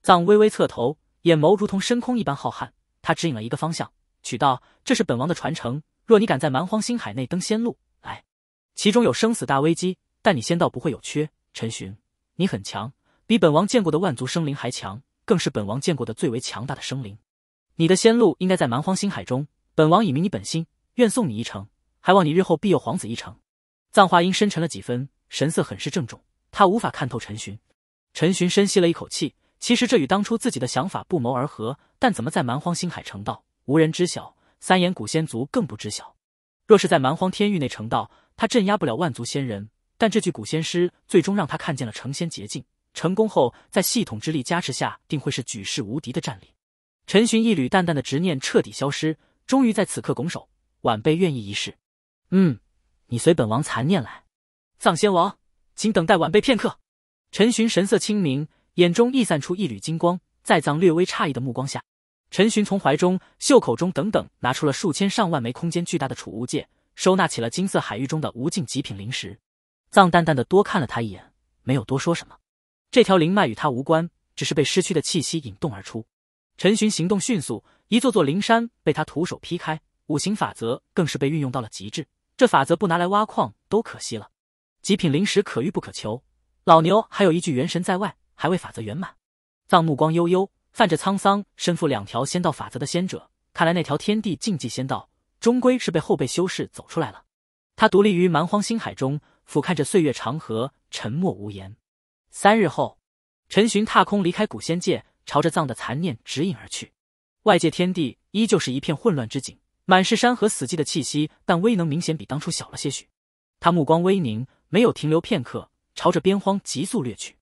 A: 藏微微侧头，眼眸如同深空一般浩瀚。他指引了一个方向，取道：“这是本王的传承。若你敢在蛮荒星海内登仙路。”其中有生死大危机，但你仙道不会有缺。陈寻，你很强，比本王见过的万族生灵还强，更是本王见过的最为强大的生灵。你的仙路应该在蛮荒星海中，本王已明你本心，愿送你一程，还望你日后庇佑皇子一程。藏华音深沉了几分，神色很是郑重。他无法看透陈寻。陈寻深吸了一口气，其实这与当初自己的想法不谋而合，但怎么在蛮荒星海成道，无人知晓，三眼古仙族更不知晓。若是在蛮荒天域内成道。他镇压不了万族仙人，但这具古仙师最终让他看见了成仙捷径。成功后，在系统之力加持下，定会是举世无敌的战力。陈寻一缕淡淡的执念彻底消失，终于在此刻拱手：“晚辈愿意一试。”“嗯，你随本王残念来。”“藏仙王，请等待晚辈片刻。”陈寻神色清明，眼中溢散出一缕金光，在藏略微诧异的目光下，陈寻从怀中、袖口中等等拿出了数千上万枚空间巨大的储物戒。收纳起了金色海域中的无尽极品灵石，藏淡淡的多看了他一眼，没有多说什么。这条灵脉与他无关，只是被失去的气息引动而出。陈寻行动迅速，一座座灵山被他徒手劈开，五行法则更是被运用到了极致。这法则不拿来挖矿都可惜了。极品灵石可遇不可求，老牛还有一具元神在外，还未法则圆满。藏目光悠悠，泛着沧桑，身负两条仙道法则的仙者，看来那条天地禁忌仙道。终归是被后辈修士走出来了。他独立于蛮荒星海中，俯瞰着岁月长河，沉默无言。三日后，陈寻踏空离开古仙界，朝着藏的残念指引而去。外界天地依旧是一片混乱之景，满是山河死寂的气息，但威能明显比当初小了些许。他目光微凝，没有停留片刻，朝着边荒急速掠去。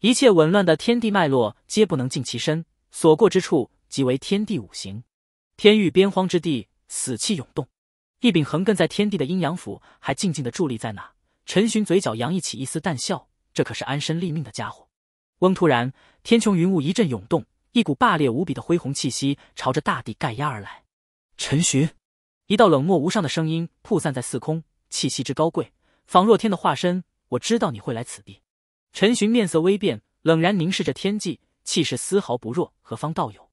A: 一切紊乱的天地脉络皆不能尽其身，所过之处即为天地五行。天域边荒之地。死气涌动，一柄横亘在天地的阴阳斧还静静的伫立在那。陈寻嘴角扬溢起一丝淡笑，这可是安身立命的家伙。翁突然，天穹云雾一阵涌动，一股霸烈无比的恢弘气息朝着大地盖压而来。陈寻，一道冷漠无上的声音铺散在四空，气息之高贵，仿若天的化身。我知道你会来此地。陈寻面色微变，冷然凝视着天际，气势丝毫不弱。何方道友？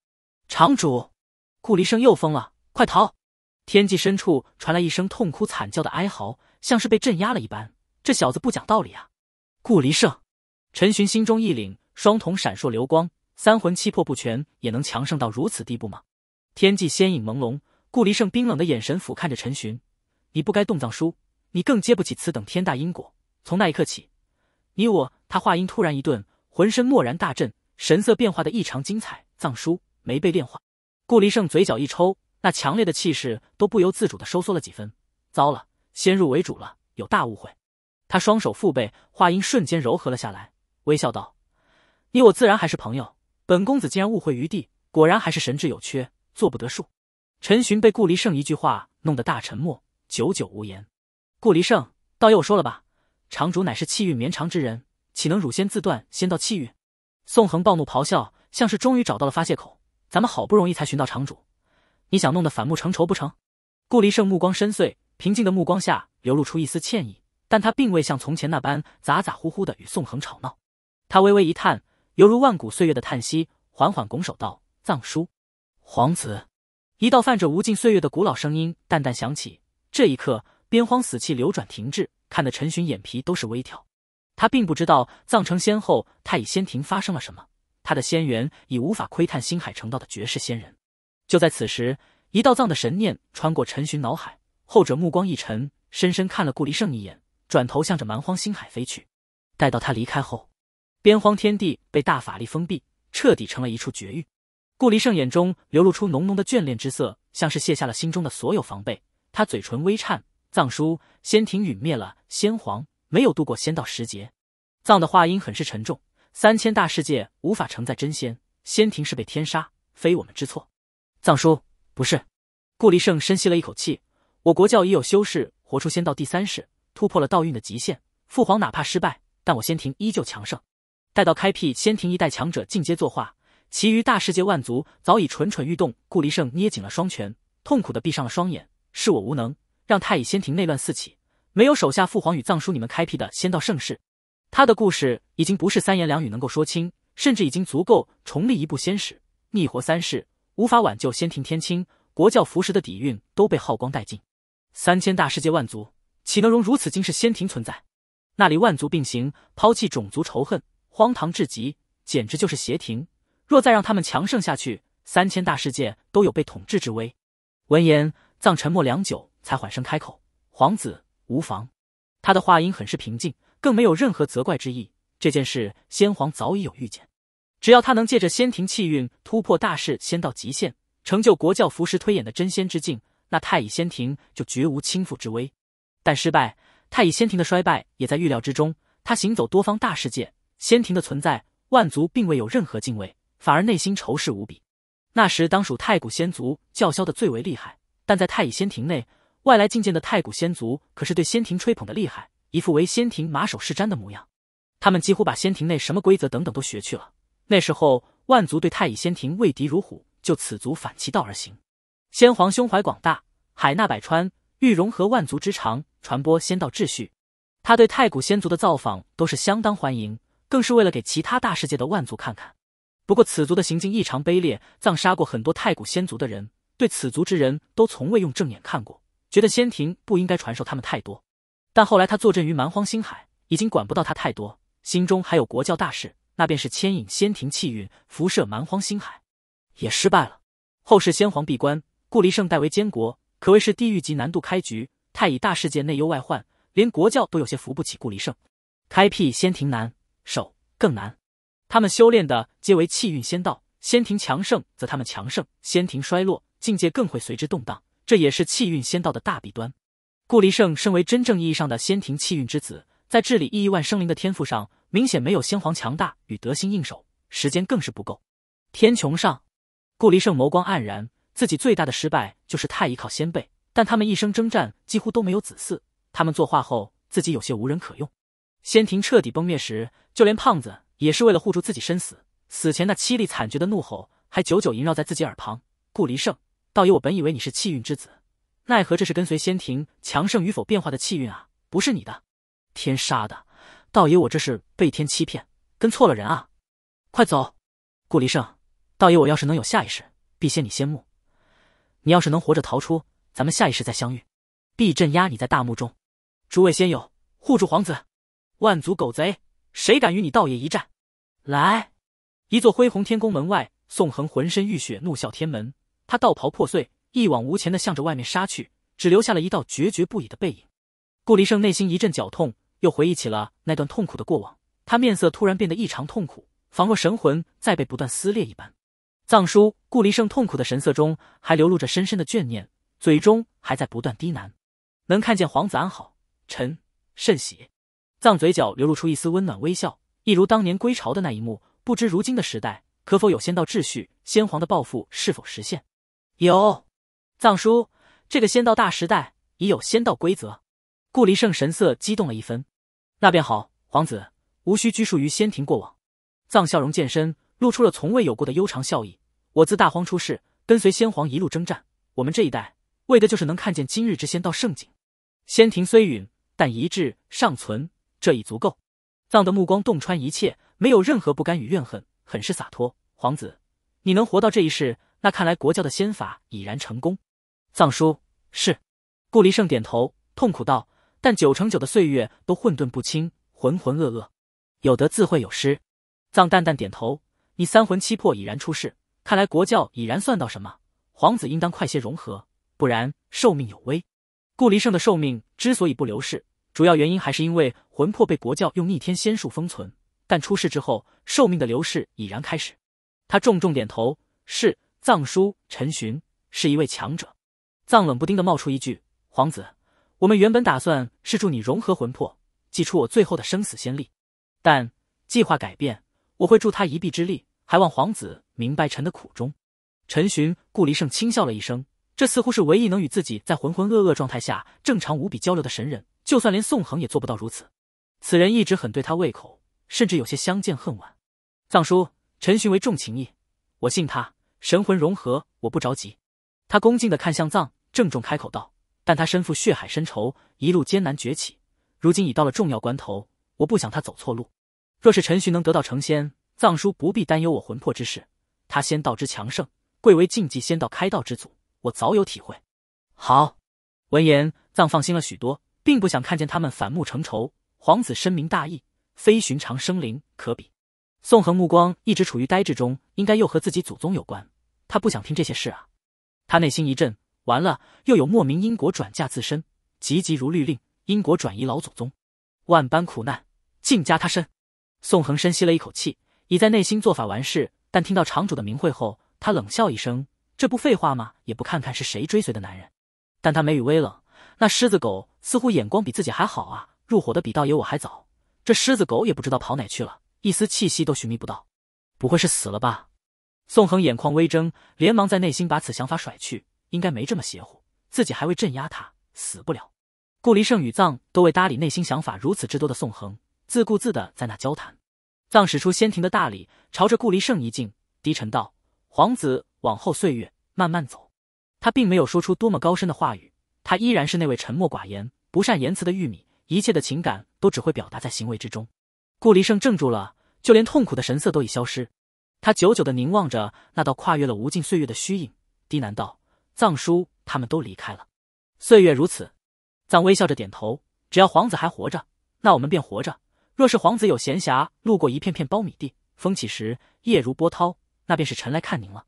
A: 场主，顾离生又疯了，快逃！天际深处传来一声痛哭惨叫的哀嚎，像是被镇压了一般。这小子不讲道理啊！顾离胜，陈寻心中一凛，双瞳闪烁流光，三魂七魄不全也能强盛到如此地步吗？天际仙影朦胧，顾离胜冰冷的眼神俯瞰着陈寻：“你不该动藏书，你更接不起此等天大因果。”从那一刻起，你我……他话音突然一顿，浑身蓦然大震，神色变化的异常精彩。藏书没被炼化，顾离胜嘴角一抽。那强烈的气势都不由自主的收缩了几分。糟了，先入为主了，有大误会。他双手负背，话音瞬间柔和了下来，微笑道：“你我自然还是朋友。本公子竟然误会于地，果然还是神智有缺，做不得数。”陈寻被顾离胜一句话弄得大沉默，久久无言。顾离胜道爷，我说了吧，长主乃是气运绵长之人，岂能汝先自断先到气运？宋恒暴怒咆哮，像是终于找到了发泄口。咱们好不容易才寻到长主。你想弄得反目成仇不成？顾离胜目光深邃，平静的目光下流露出一丝歉意，但他并未像从前那般咋咋呼呼的与宋恒吵闹。他微微一叹，犹如万古岁月的叹息，缓缓拱手道：“藏书，皇子。”一道泛着无尽岁月的古老声音淡淡响起。这一刻，边荒死气流转停滞，看得陈寻眼皮都是微跳。他并不知道藏城仙后太乙仙庭发生了什么，他的仙缘已无法窥探星海成道的绝世仙人。就在此时，一道藏的神念穿过陈寻脑海，后者目光一沉，深深看了顾离胜一眼，转头向着蛮荒星海飞去。待到他离开后，边荒天地被大法力封闭，彻底成了一处绝域。顾离胜眼中流露出浓浓的眷恋之色，像是卸下了心中的所有防备。他嘴唇微颤，藏书仙庭陨灭了，先皇没有度过仙道时节。藏的话音很是沉重。三千大世界无法承载真仙，仙庭是被天杀，非我们之错。藏书不是，顾离胜深吸了一口气。我国教已有修士活出仙道第三世，突破了道运的极限。父皇哪怕失败，但我仙庭依旧强盛。待到开辟仙庭，一代强者进阶作化，其余大世界万族早已蠢蠢欲动。顾离胜捏紧了双拳，痛苦的闭上了双眼。是我无能，让太乙仙庭内乱四起，没有手下父皇与藏书你们开辟的仙道盛世。他的故事已经不是三言两语能够说清，甚至已经足够重立一部仙史，逆活三世。无法挽救仙庭天青国教符石的底蕴都被耗光殆尽，三千大世界万族岂能容如此惊世仙庭存在？那里万族并行，抛弃种族仇恨，荒唐至极，简直就是邪庭。若再让他们强盛下去，三千大世界都有被统治之危。闻言，藏沉默良久，才缓声开口：“皇子无妨。”他的话音很是平静，更没有任何责怪之意。这件事，先皇早已有预见。只要他能借着仙庭气运突破大事，仙道极限，成就国教服石推演的真仙之境，那太乙仙庭就绝无倾覆之危。但失败，太乙仙庭的衰败也在预料之中。他行走多方大世界，仙庭的存在，万族并未有任何敬畏，反而内心仇视无比。那时当属太古仙族叫嚣的最为厉害，但在太乙仙庭内，外来觐见的太古仙族可是对仙庭吹捧的厉害，一副为仙庭马首是瞻的模样。他们几乎把仙庭内什么规则等等都学去了。那时候，万族对太乙仙庭畏敌如虎，就此族反其道而行。先皇胸怀广大，海纳百川，欲融合万族之长，传播仙道秩序。他对太古仙族的造访都是相当欢迎，更是为了给其他大世界的万族看看。不过此族的行径异常卑劣，葬杀过很多太古仙族的人，对此族之人都从未用正眼看过，觉得仙庭不应该传授他们太多。但后来他坐镇于蛮荒星海，已经管不到他太多，心中还有国教大事。那便是牵引仙庭气运，辐射蛮荒星海，也失败了。后世先皇闭关，顾离圣代为监国，可谓是地狱级难度开局。太乙大世界内忧外患，连国教都有些扶不起。顾离圣开辟仙庭难，守更难。他们修炼的皆为气运仙道，仙庭强盛则他们强盛，仙庭衰落，境界更会随之动荡。这也是气运仙道的大弊端。顾离圣身为真正意义上的仙庭气运之子，在治理亿亿万生灵的天赋上。明显没有先皇强大与得心应手，时间更是不够。天穹上，顾离胜眸光黯然，自己最大的失败就是太依靠先辈，但他们一生征战几乎都没有子嗣，他们作画后，自己有些无人可用。仙庭彻底崩灭时，就连胖子也是为了护住自己身死，死前那凄厉惨绝的怒吼还久久萦绕在自己耳旁。顾离胜，道爷，我本以为你是气运之子，奈何这是跟随仙庭强盛与否变化的气运啊，不是你的。天杀的！道爷，我这是被天欺骗，跟错了人啊！快走！顾离胜，道爷，我要是能有下一世，必先你先墓。你要是能活着逃出，咱们下一世再相遇，必镇压你在大墓中。诸位仙友，护住皇子！万族狗贼，谁敢与你道爷一战？来！一座恢宏天宫门外，宋恒浑身浴血，怒啸天门。他道袍破碎，一往无前的向着外面杀去，只留下了一道决绝不已的背影。顾离胜内心一阵绞痛。又回忆起了那段痛苦的过往，他面色突然变得异常痛苦，仿若神魂在被不断撕裂一般。藏书顾离胜痛苦的神色中还流露着深深的眷念，嘴中还在不断低喃：“能看见皇子安好，臣甚喜。”藏嘴角流露出一丝温暖微笑，一如当年归巢的那一幕。不知如今的时代可否有仙道秩序，先皇的抱负是否实现？有藏书，这个仙道大时代已有仙道规则。顾离胜神色激动了一分。那便好，皇子无需拘束于仙庭过往。藏笑容渐深，露出了从未有过的悠长笑意。我自大荒出世，跟随先皇一路征战，我们这一代为的就是能看见今日之仙道盛景。仙庭虽陨，但遗志尚存，这已足够。藏的目光洞穿一切，没有任何不甘与怨恨，很是洒脱。皇子，你能活到这一世，那看来国教的仙法已然成功。藏叔是，顾离胜点头，痛苦道。但九成九的岁月都混沌不清，浑浑噩噩，有得自会有失。藏淡淡点头，你三魂七魄已然出世，看来国教已然算到什么。皇子应当快些融合，不然寿命有危。顾离胜的寿命之所以不流逝，主要原因还是因为魂魄被国教用逆天仙术封存。但出世之后，寿命的流逝已然开始。他重重点头，是藏叔陈寻是一位强者。藏冷不丁的冒出一句：“皇子。”我们原本打算是助你融合魂魄，祭出我最后的生死仙力，但计划改变，我会助他一臂之力，还望皇子明白臣的苦衷。陈寻、顾离胜轻笑了一声，这似乎是唯一能与自己在浑浑噩噩状态下正常无比交流的神人，就算连宋恒也做不到如此。此人一直很对他胃口，甚至有些相见恨晚。藏叔，陈寻为重情义，我信他神魂融合，我不着急。他恭敬地看向藏，郑重开口道。但他身负血海深仇，一路艰难崛起，如今已到了重要关头。我不想他走错路。若是陈寻能得到成仙，藏叔不必担忧我魂魄之事。他仙道之强盛，贵为禁忌仙道开道之祖，我早有体会。好。闻言，藏放心了许多，并不想看见他们反目成仇。皇子深明大义，非寻常生灵可比。宋恒目光一直处于呆滞中，应该又和自己祖宗有关。他不想听这些事啊！他内心一震。完了，又有莫名因果转嫁自身，急急如律令，因果转移老祖宗，万般苦难尽加他身。宋恒深吸了一口气，已在内心做法完事，但听到场主的名讳后，他冷笑一声：“这不废话吗？也不看看是谁追随的男人。”但他眉宇微冷，那狮子狗似乎眼光比自己还好啊，入伙的比道爷我还早。这狮子狗也不知道跑哪去了，一丝气息都寻觅不到，不会是死了吧？宋恒眼眶微睁，连忙在内心把此想法甩去。应该没这么邪乎，自己还未镇压他，死不了。顾离胜与藏都未搭理内心想法如此之多的宋恒，自顾自的在那交谈。藏使出先庭的大礼，朝着顾离胜一敬，低沉道：“皇子，往后岁月慢慢走。”他并没有说出多么高深的话语，他依然是那位沉默寡言、不善言辞的玉米，一切的情感都只会表达在行为之中。顾离胜怔住了，就连痛苦的神色都已消失，他久久的凝望着那道跨越了无尽岁月的虚影，低喃道。藏叔，他们都离开了。岁月如此，藏微笑着点头。只要皇子还活着，那我们便活着。若是皇子有闲暇，路过一片片苞米地，风起时，夜如波涛，那便是臣来看您了。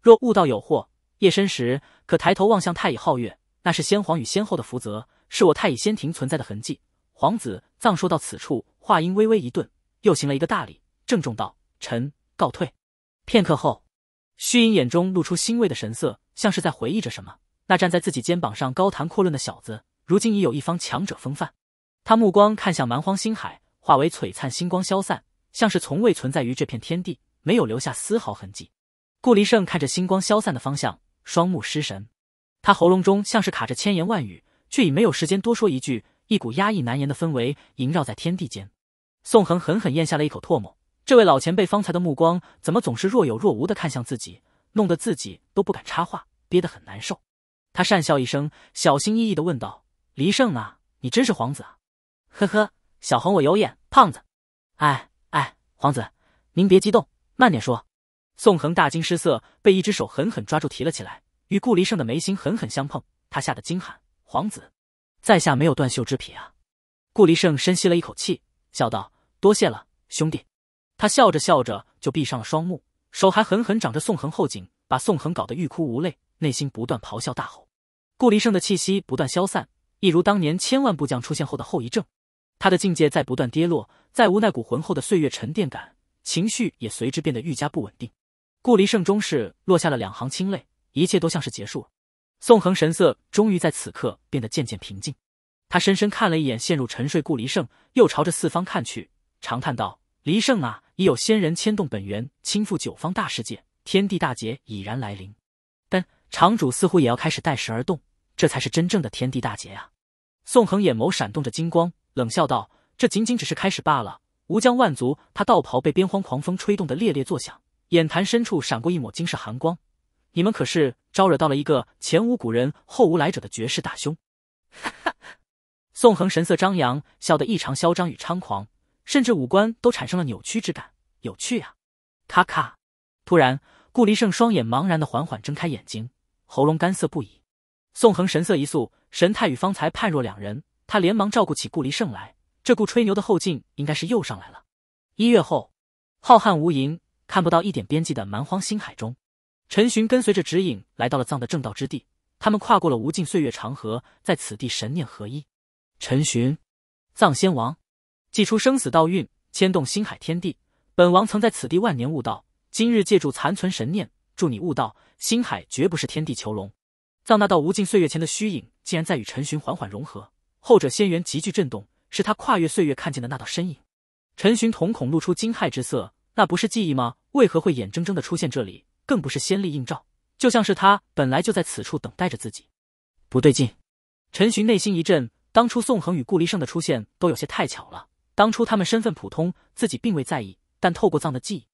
A: 若悟道有惑，夜深时，可抬头望向太乙皓月，那是先皇与先后的福泽，是我太乙仙庭存在的痕迹。皇子藏说到此处，话音微微一顿，又行了一个大礼，郑重道：“臣告退。”片刻后，虚影眼中露出欣慰的神色。像是在回忆着什么，那站在自己肩膀上高谈阔论的小子，如今已有一方强者风范。他目光看向蛮荒星海，化为璀璨星光消散，像是从未存在于这片天地，没有留下丝毫痕迹。顾离胜看着星光消散的方向，双目失神。他喉咙中像是卡着千言万语，却已没有时间多说一句。一股压抑难言的氛围萦绕在天地间。宋恒狠狠咽下了一口唾沫，这位老前辈方才的目光怎么总是若有若无的看向自己？弄得自己都不敢插话，憋得很难受。他讪笑一声，小心翼翼的问道：“黎胜啊，你真是皇子？”“啊！”“呵呵，小恒我有眼，胖子。”“哎哎，皇子，您别激动，慢点说。”宋恒大惊失色，被一只手狠狠抓住，提了起来，与顾黎胜的眉心狠狠相碰。他吓得惊喊：“皇子，在下没有断袖之癖啊！”顾黎胜深吸了一口气，笑道：“多谢了，兄弟。”他笑着笑着就闭上了双目。手还狠狠掌着宋恒后颈，把宋恒搞得欲哭无泪，内心不断咆哮大吼。顾离胜的气息不断消散，一如当年千万部将出现后的后遗症。他的境界在不断跌落，再无那股浑厚的岁月沉淀感，情绪也随之变得愈加不稳定。顾离胜终是落下了两行清泪，一切都像是结束。宋恒神色终于在此刻变得渐渐平静，他深深看了一眼陷入沉睡顾离胜，又朝着四方看去，长叹道：“离胜啊。”已有仙人牵动本源，倾覆九方大世界，天地大劫已然来临。但场主似乎也要开始待时而动，这才是真正的天地大劫啊！宋恒眼眸闪动着金光，冷笑道：“这仅仅只是开始罢了。”吴江万族，他道袍被边荒狂风吹动的猎猎作响，眼潭深处闪过一抹金世寒光。你们可是招惹到了一个前无古人后无来者的绝世大凶！哈哈！宋恒神色张扬，笑得异常嚣张与猖狂。甚至五官都产生了扭曲之感，有趣啊！咔咔，突然，顾离胜双眼茫然的缓缓睁开眼睛，喉咙干涩不已。宋恒神色一肃，神态与方才判若两人，他连忙照顾起顾离胜来。这顾吹牛的后劲应该是又上来了。一月后，浩瀚无垠、看不到一点边际的蛮荒星海中，陈寻跟随着指引来到了藏的正道之地。他们跨过了无尽岁月长河，在此地神念合一。陈寻，藏仙王。祭出生死道运，牵动星海天地。本王曾在此地万年悟道，今日借助残存神念，助你悟道。星海绝不是天地囚笼。藏那道无尽岁月前的虚影，竟然在与陈寻缓缓融合。后者仙元急剧震动，是他跨越岁月看见的那道身影。陈寻瞳孔露出惊骇之色，那不是记忆吗？为何会眼睁睁的出现这里？更不是仙力映照，就像是他本来就在此处等待着自己。不对劲！陈寻内心一震，当初宋恒与顾离胜的出现都有些太巧了。当初他们身份普通，自己并未在意。但透过藏的记忆，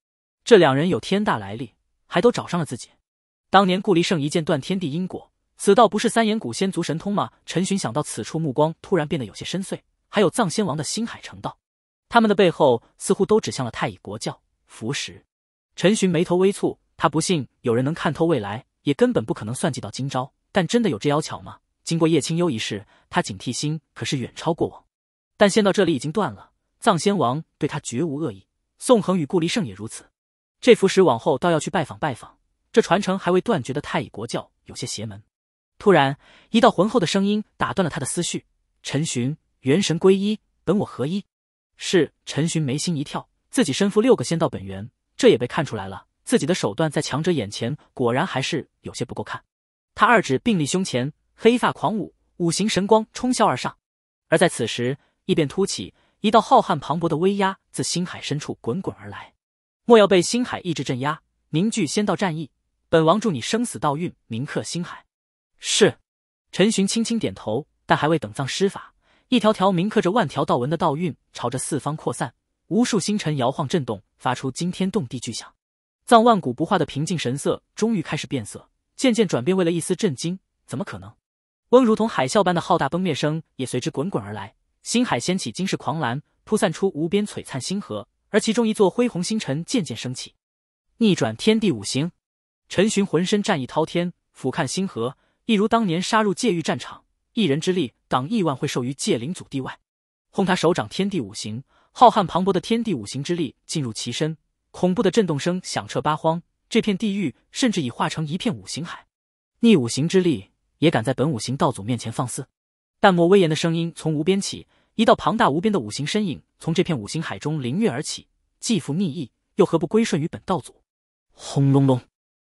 A: 这两人有天大来历，还都找上了自己。当年顾离胜一剑断天地因果，此道不是三眼古仙族神通吗？陈寻想到此处，目光突然变得有些深邃。还有藏仙王的星海成道，他们的背后似乎都指向了太乙国教。符石，陈寻眉头微蹙，他不信有人能看透未来，也根本不可能算计到今朝。但真的有这妖巧吗？经过叶清幽一事，他警惕心可是远超过往。但先到这里已经断了。藏仙王对他绝无恶意，宋恒与顾离胜也如此。这符石往后倒要去拜访拜访。这传承还未断绝的太乙国教有些邪门。突然，一道浑厚的声音打断了他的思绪：“陈寻，元神归一，本我合一。”是陈寻眉心一跳，自己身负六个仙道本源，这也被看出来了。自己的手段在强者眼前果然还是有些不够看。他二指并立胸前，黑发狂舞，五行神光冲霄而上。而在此时，异变突起。一道浩瀚磅礴的威压自星海深处滚滚而来，莫要被星海意志镇压，凝聚仙道战意。本王助你生死道运，铭刻星海。是。陈寻轻轻点头，但还未等藏施法，一条条铭刻着万条道纹的道运朝着四方扩散，无数星辰摇晃震动，发出惊天动地巨响。藏万古不化的平静神色终于开始变色，渐渐转变为了一丝震惊。怎么可能？嗡，如同海啸般的浩大崩灭声也随之滚滚而来。星海掀起惊世狂澜，铺散出无边璀璨星河，而其中一座恢宏星辰渐渐升起，逆转天地五行。陈寻浑身战意滔天，俯瞰星河，一如当年杀入界域战场，一人之力挡亿万，会兽于界灵祖地外。轰！他手掌天地五行，浩瀚磅礴的天地五行之力进入其身，恐怖的震动声响彻八荒。这片地狱甚至已化成一片五行海，逆五行之力也敢在本五行道祖面前放肆？淡漠威严的声音从无边起，一道庞大无边的五行身影从这片五行海中凌跃而起，既负逆意，又何不归顺于本道祖？
B: 轰隆隆，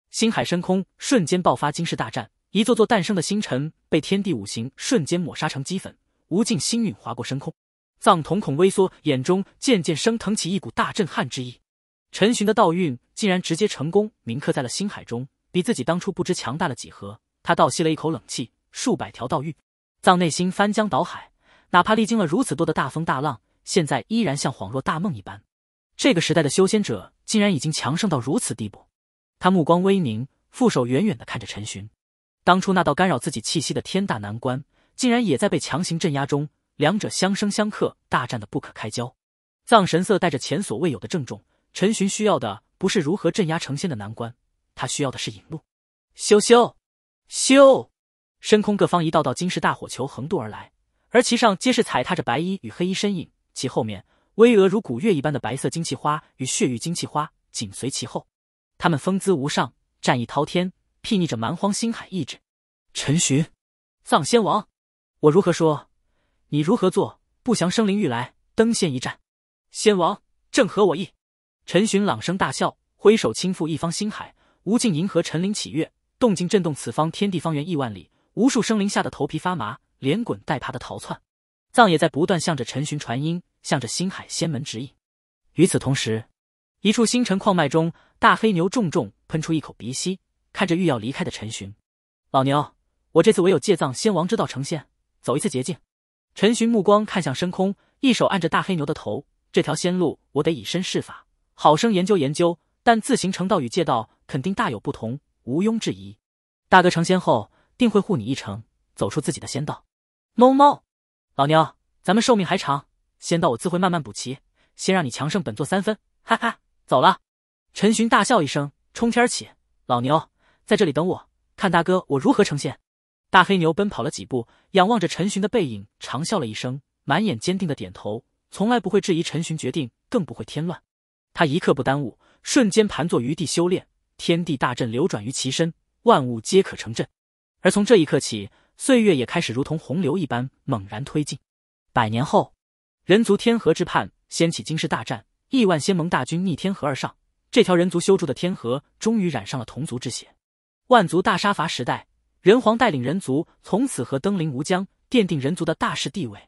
A: 星海升空，瞬间爆发惊世大战。一座座诞生的星辰被天地五行瞬间抹杀成齑粉，无尽星陨划过升空。藏瞳孔微缩，眼中渐渐升腾起一股大震撼之意。陈寻的道韵竟然直接成功铭刻在了星海中，比自己当初不知强大了几何。他倒吸了一口冷气，数百条道韵。藏内心翻江倒海，哪怕历经了如此多的大风大浪，现在依然像恍若大梦一般。这个时代的修仙者竟然已经强盛到如此地步。他目光微凝，负手远远的看着陈寻。当初那道干扰自己气息的天大难关，竟然也在被强行镇压中，两者相生相克，大战的不可开交。藏神色带着前所未有的郑重。陈寻需要的不是如何镇压成仙的难关，他需要的是引路。修修。修深空各方，一道道金石大火球横渡而来，而其上皆是踩踏着白衣与黑衣身影，其后面巍峨如古月一般的白色金气花与血玉金气花紧随其后。他们风姿无上，战意滔天，睥睨着蛮荒星海意志。陈寻，藏仙王，我如何说，你如何做？不祥生灵欲来，登仙一战，仙王正合我意。陈寻朗声大笑，挥手轻覆一方星海，无尽银河沉鳞起跃，动静震动此方天地方圆亿万里。无数生灵吓得头皮发麻，连滚带爬的逃窜。藏也在不断向着陈寻传音，向着星海仙门指引。与此同时，一处星辰矿脉中，大黑牛重重喷出一口鼻息，看着欲要离开的陈寻：“老牛，我这次唯有借藏仙王之道成仙，走一次捷径。”陈寻目光看向深空，一手按着大黑牛的头：“这条仙路，我得以身试法，好生研究研究。但自行成道与借道肯定大有不同，毋庸置疑。大哥成仙后。”定会护你一程，走出自己的仙道。猫猫，老牛，咱们寿命还长，仙道我自会慢慢补齐。先让你强胜本座三分，哈哈，走了！陈寻大笑一声，冲天起。老牛在这里等我，看大哥我如何呈现。大黑牛奔跑了几步，仰望着陈寻的背影，长笑了一声，满眼坚定的点头，从来不会质疑陈寻决定，更不会添乱。他一刻不耽误，瞬间盘坐于地修炼，天地大阵流转于其身，万物皆可成阵。而从这一刻起，岁月也开始如同洪流一般猛然推进。百年后，人族天河之畔掀起惊世大战，亿万仙盟大军逆天河而上，这条人族修筑的天河终于染上了同族之血。万族大杀伐时代，人皇带领人族从此和登临吴江奠定人族的大势地位。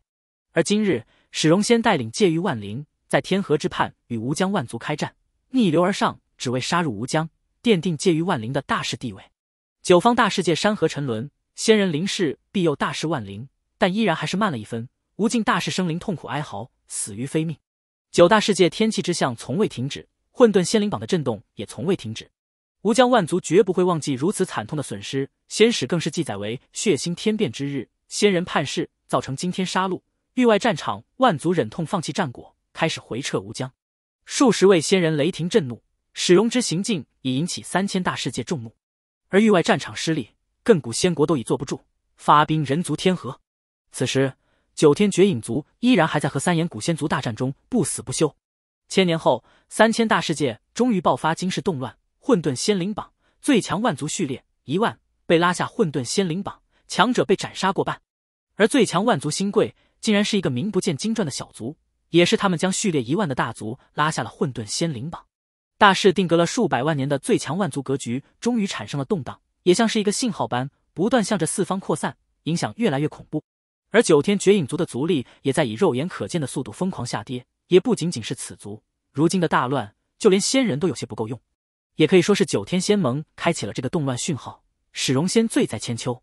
A: 而今日，史荣先带领界域万灵在天河之畔与吴江万族开战，逆流而上，只为杀入吴江，奠定界域万灵的大势地位。九方大世界山河沉沦，仙人临世庇佑大事万灵，但依然还是慢了一分。无尽大事生灵痛苦哀嚎，死于非命。九大世界天气之象从未停止，混沌仙灵榜的震动也从未停止。吴江万族绝不会忘记如此惨痛的损失，仙史更是记载为血腥天变之日，仙人叛世造成惊天杀戮。域外战场，万族忍痛放弃战果，开始回撤吴江。数十位仙人雷霆震怒，史容之行径已引起三千大世界众怒。而域外战场失利，亘古仙国都已坐不住，发兵人族天河。此时，九天绝影族依然还在和三眼古仙族大战中不死不休。千年后，三千大世界终于爆发惊世动乱，混沌仙灵榜最强万族序列一万被拉下混沌仙灵榜，强者被斩杀过半。而最强万族新贵竟然是一个名不见经传的小族，也是他们将序列一万的大族拉下了混沌仙灵榜。大势定格了数百万年的最强万族格局，终于产生了动荡，也像是一个信号般，不断向着四方扩散，影响越来越恐怖。而九天绝影族的族力也在以肉眼可见的速度疯狂下跌。也不仅仅是此族，如今的大乱，就连仙人都有些不够用。也可以说是九天仙盟开启了这个动乱讯号，史荣仙醉在千秋。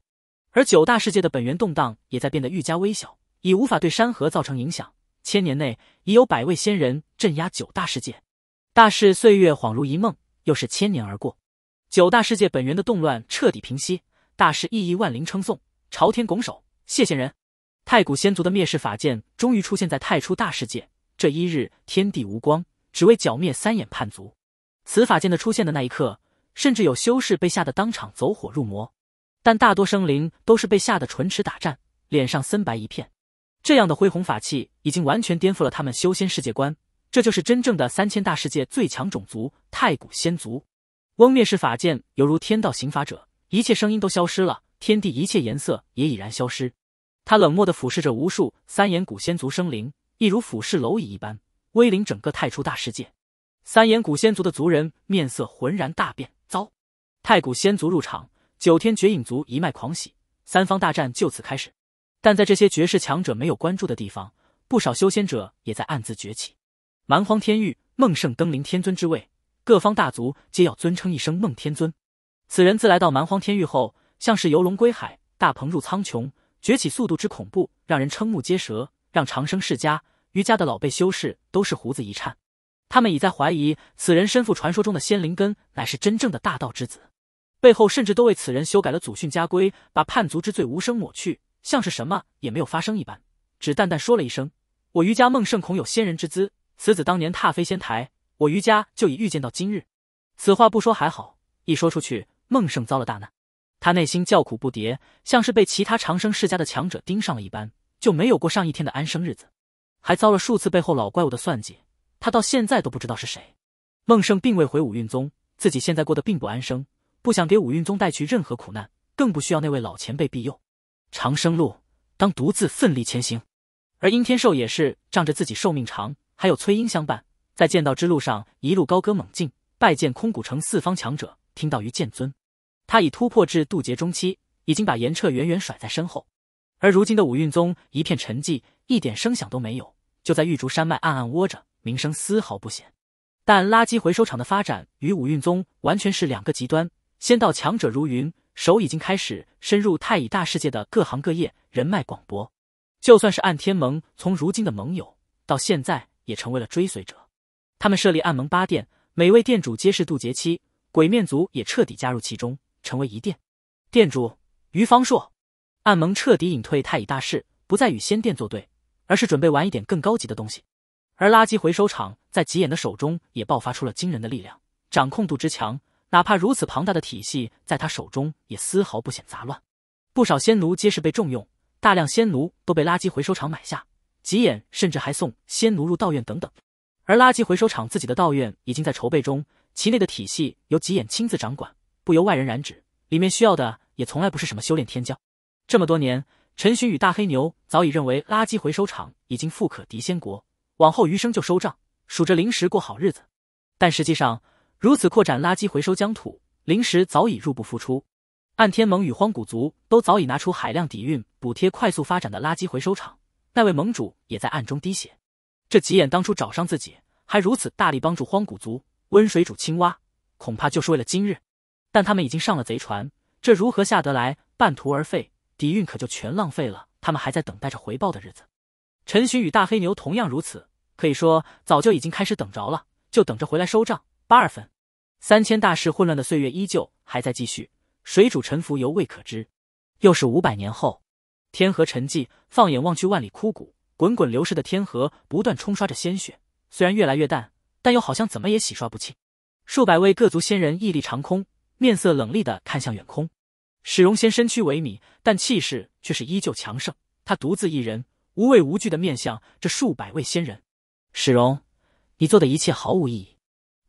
A: 而九大世界的本源动荡也在变得愈加微小，已无法对山河造成影响。千年内，已有百位仙人镇压九大世界。大事岁月恍如一梦，又是千年而过。九大世界本源的动乱彻底平息，大事意义万灵称颂，朝天拱手谢仙人。太古仙族的灭世法剑终于出现在太初大世界，这一日天地无光，只为剿灭三眼叛族。此法剑的出现的那一刻，甚至有修士被吓得当场走火入魔，但大多生灵都是被吓得唇齿打颤，脸上森白一片。这样的恢宏法器，已经完全颠覆了他们修仙世界观。这就是真正的三千大世界最强种族——太古仙族。翁灭式法剑犹如天道行法者，一切声音都消失了，天地一切颜色也已然消失。他冷漠的俯视着无数三眼古仙族生灵，一如俯视蝼蚁一般，威凌整个太初大世界。三眼古仙族的族人面色浑然大变，糟！太古仙族入场，九天绝影族一脉狂喜，三方大战就此开始。但在这些绝世强者没有关注的地方，不少修仙者也在暗自崛起。蛮荒天域，孟圣登临天尊之位，各方大族皆要尊称一声孟天尊。此人自来到蛮荒天域后，像是游龙归海，大鹏入苍穹，崛起速度之恐怖，让人瞠目结舌。让长生世家、余家的老辈修士都是胡子一颤。他们已在怀疑，此人身负传说中的仙灵根，乃是真正的大道之子。背后甚至都为此人修改了祖训家规，把叛族之罪无声抹去，像是什么也没有发生一般。只淡淡说了一声：“我余家孟圣恐有仙人之姿。”此子当年踏飞仙台，我余家就已预见到今日。此话不说还好，一说出去，孟胜遭了大难。他内心叫苦不迭，像是被其他长生世家的强者盯上了一般，就没有过上一天的安生日子，还遭了数次背后老怪物的算计。他到现在都不知道是谁。孟胜并未回五运宗，自己现在过得并不安生，不想给五运宗带去任何苦难，更不需要那位老前辈庇佑。长生路当独自奋力前行。而阴天寿也是仗着自己寿命长。还有崔英相伴，在剑道之路上一路高歌猛进，拜见空谷城四方强者。听到于剑尊，他已突破至渡劫中期，已经把严彻远远甩在身后。而如今的五运宗一片沉寂，一点声响都没有，就在玉竹山脉暗暗窝着，名声丝毫不显。但垃圾回收厂的发展与五运宗完全是两个极端。仙道强者如云，手已经开始深入太乙大世界的各行各业，人脉广博。就算是暗天盟，从如今的盟友到现在。也成为了追随者，他们设立暗盟八殿，每位殿主皆是渡劫期。鬼面族也彻底加入其中，成为一殿店主于方硕。暗盟彻底隐退太乙大世，不再与仙殿作对，而是准备玩一点更高级的东西。而垃圾回收厂在吉眼的手中也爆发出了惊人的力量，掌控度之强，哪怕如此庞大的体系在他手中也丝毫不显杂乱。不少仙奴皆是被重用，大量仙奴都被垃圾回收厂买下。吉眼甚至还送仙奴入道院等等，而垃圾回收厂自己的道院已经在筹备中，其内的体系由吉眼亲自掌管，不由外人染指。里面需要的也从来不是什么修炼天骄。这么多年，陈寻与大黑牛早已认为垃圾回收厂已经富可敌仙国，往后余生就收账，数着零食过好日子。但实际上，如此扩展垃圾回收疆土，零食早已入不敷出。暗天盟与荒古族都早已拿出海量底蕴补贴快速发展的垃圾回收厂。那位盟主也在暗中滴血，这吉眼当初找上自己，还如此大力帮助荒古族，温水煮青蛙，恐怕就是为了今日。但他们已经上了贼船，这如何下得来？半途而废，底蕴可就全浪费了。他们还在等待着回报的日子。陈寻与大黑牛同样如此，可以说早就已经开始等着了，就等着回来收账八二分。三千大事混乱的岁月依旧还在继续，水主沉浮犹未可知。又是五百年后。天河沉寂，放眼望去，万里枯骨，滚滚流逝的天河不断冲刷着鲜血，虽然越来越淡，但又好像怎么也洗刷不清。数百位各族仙人屹立长空，面色冷厉的看向远空。史荣仙身躯萎靡，但气势却是依旧强盛。他独自一人，无畏无惧的面向这数百位仙人。史荣，你做的一切毫无意义，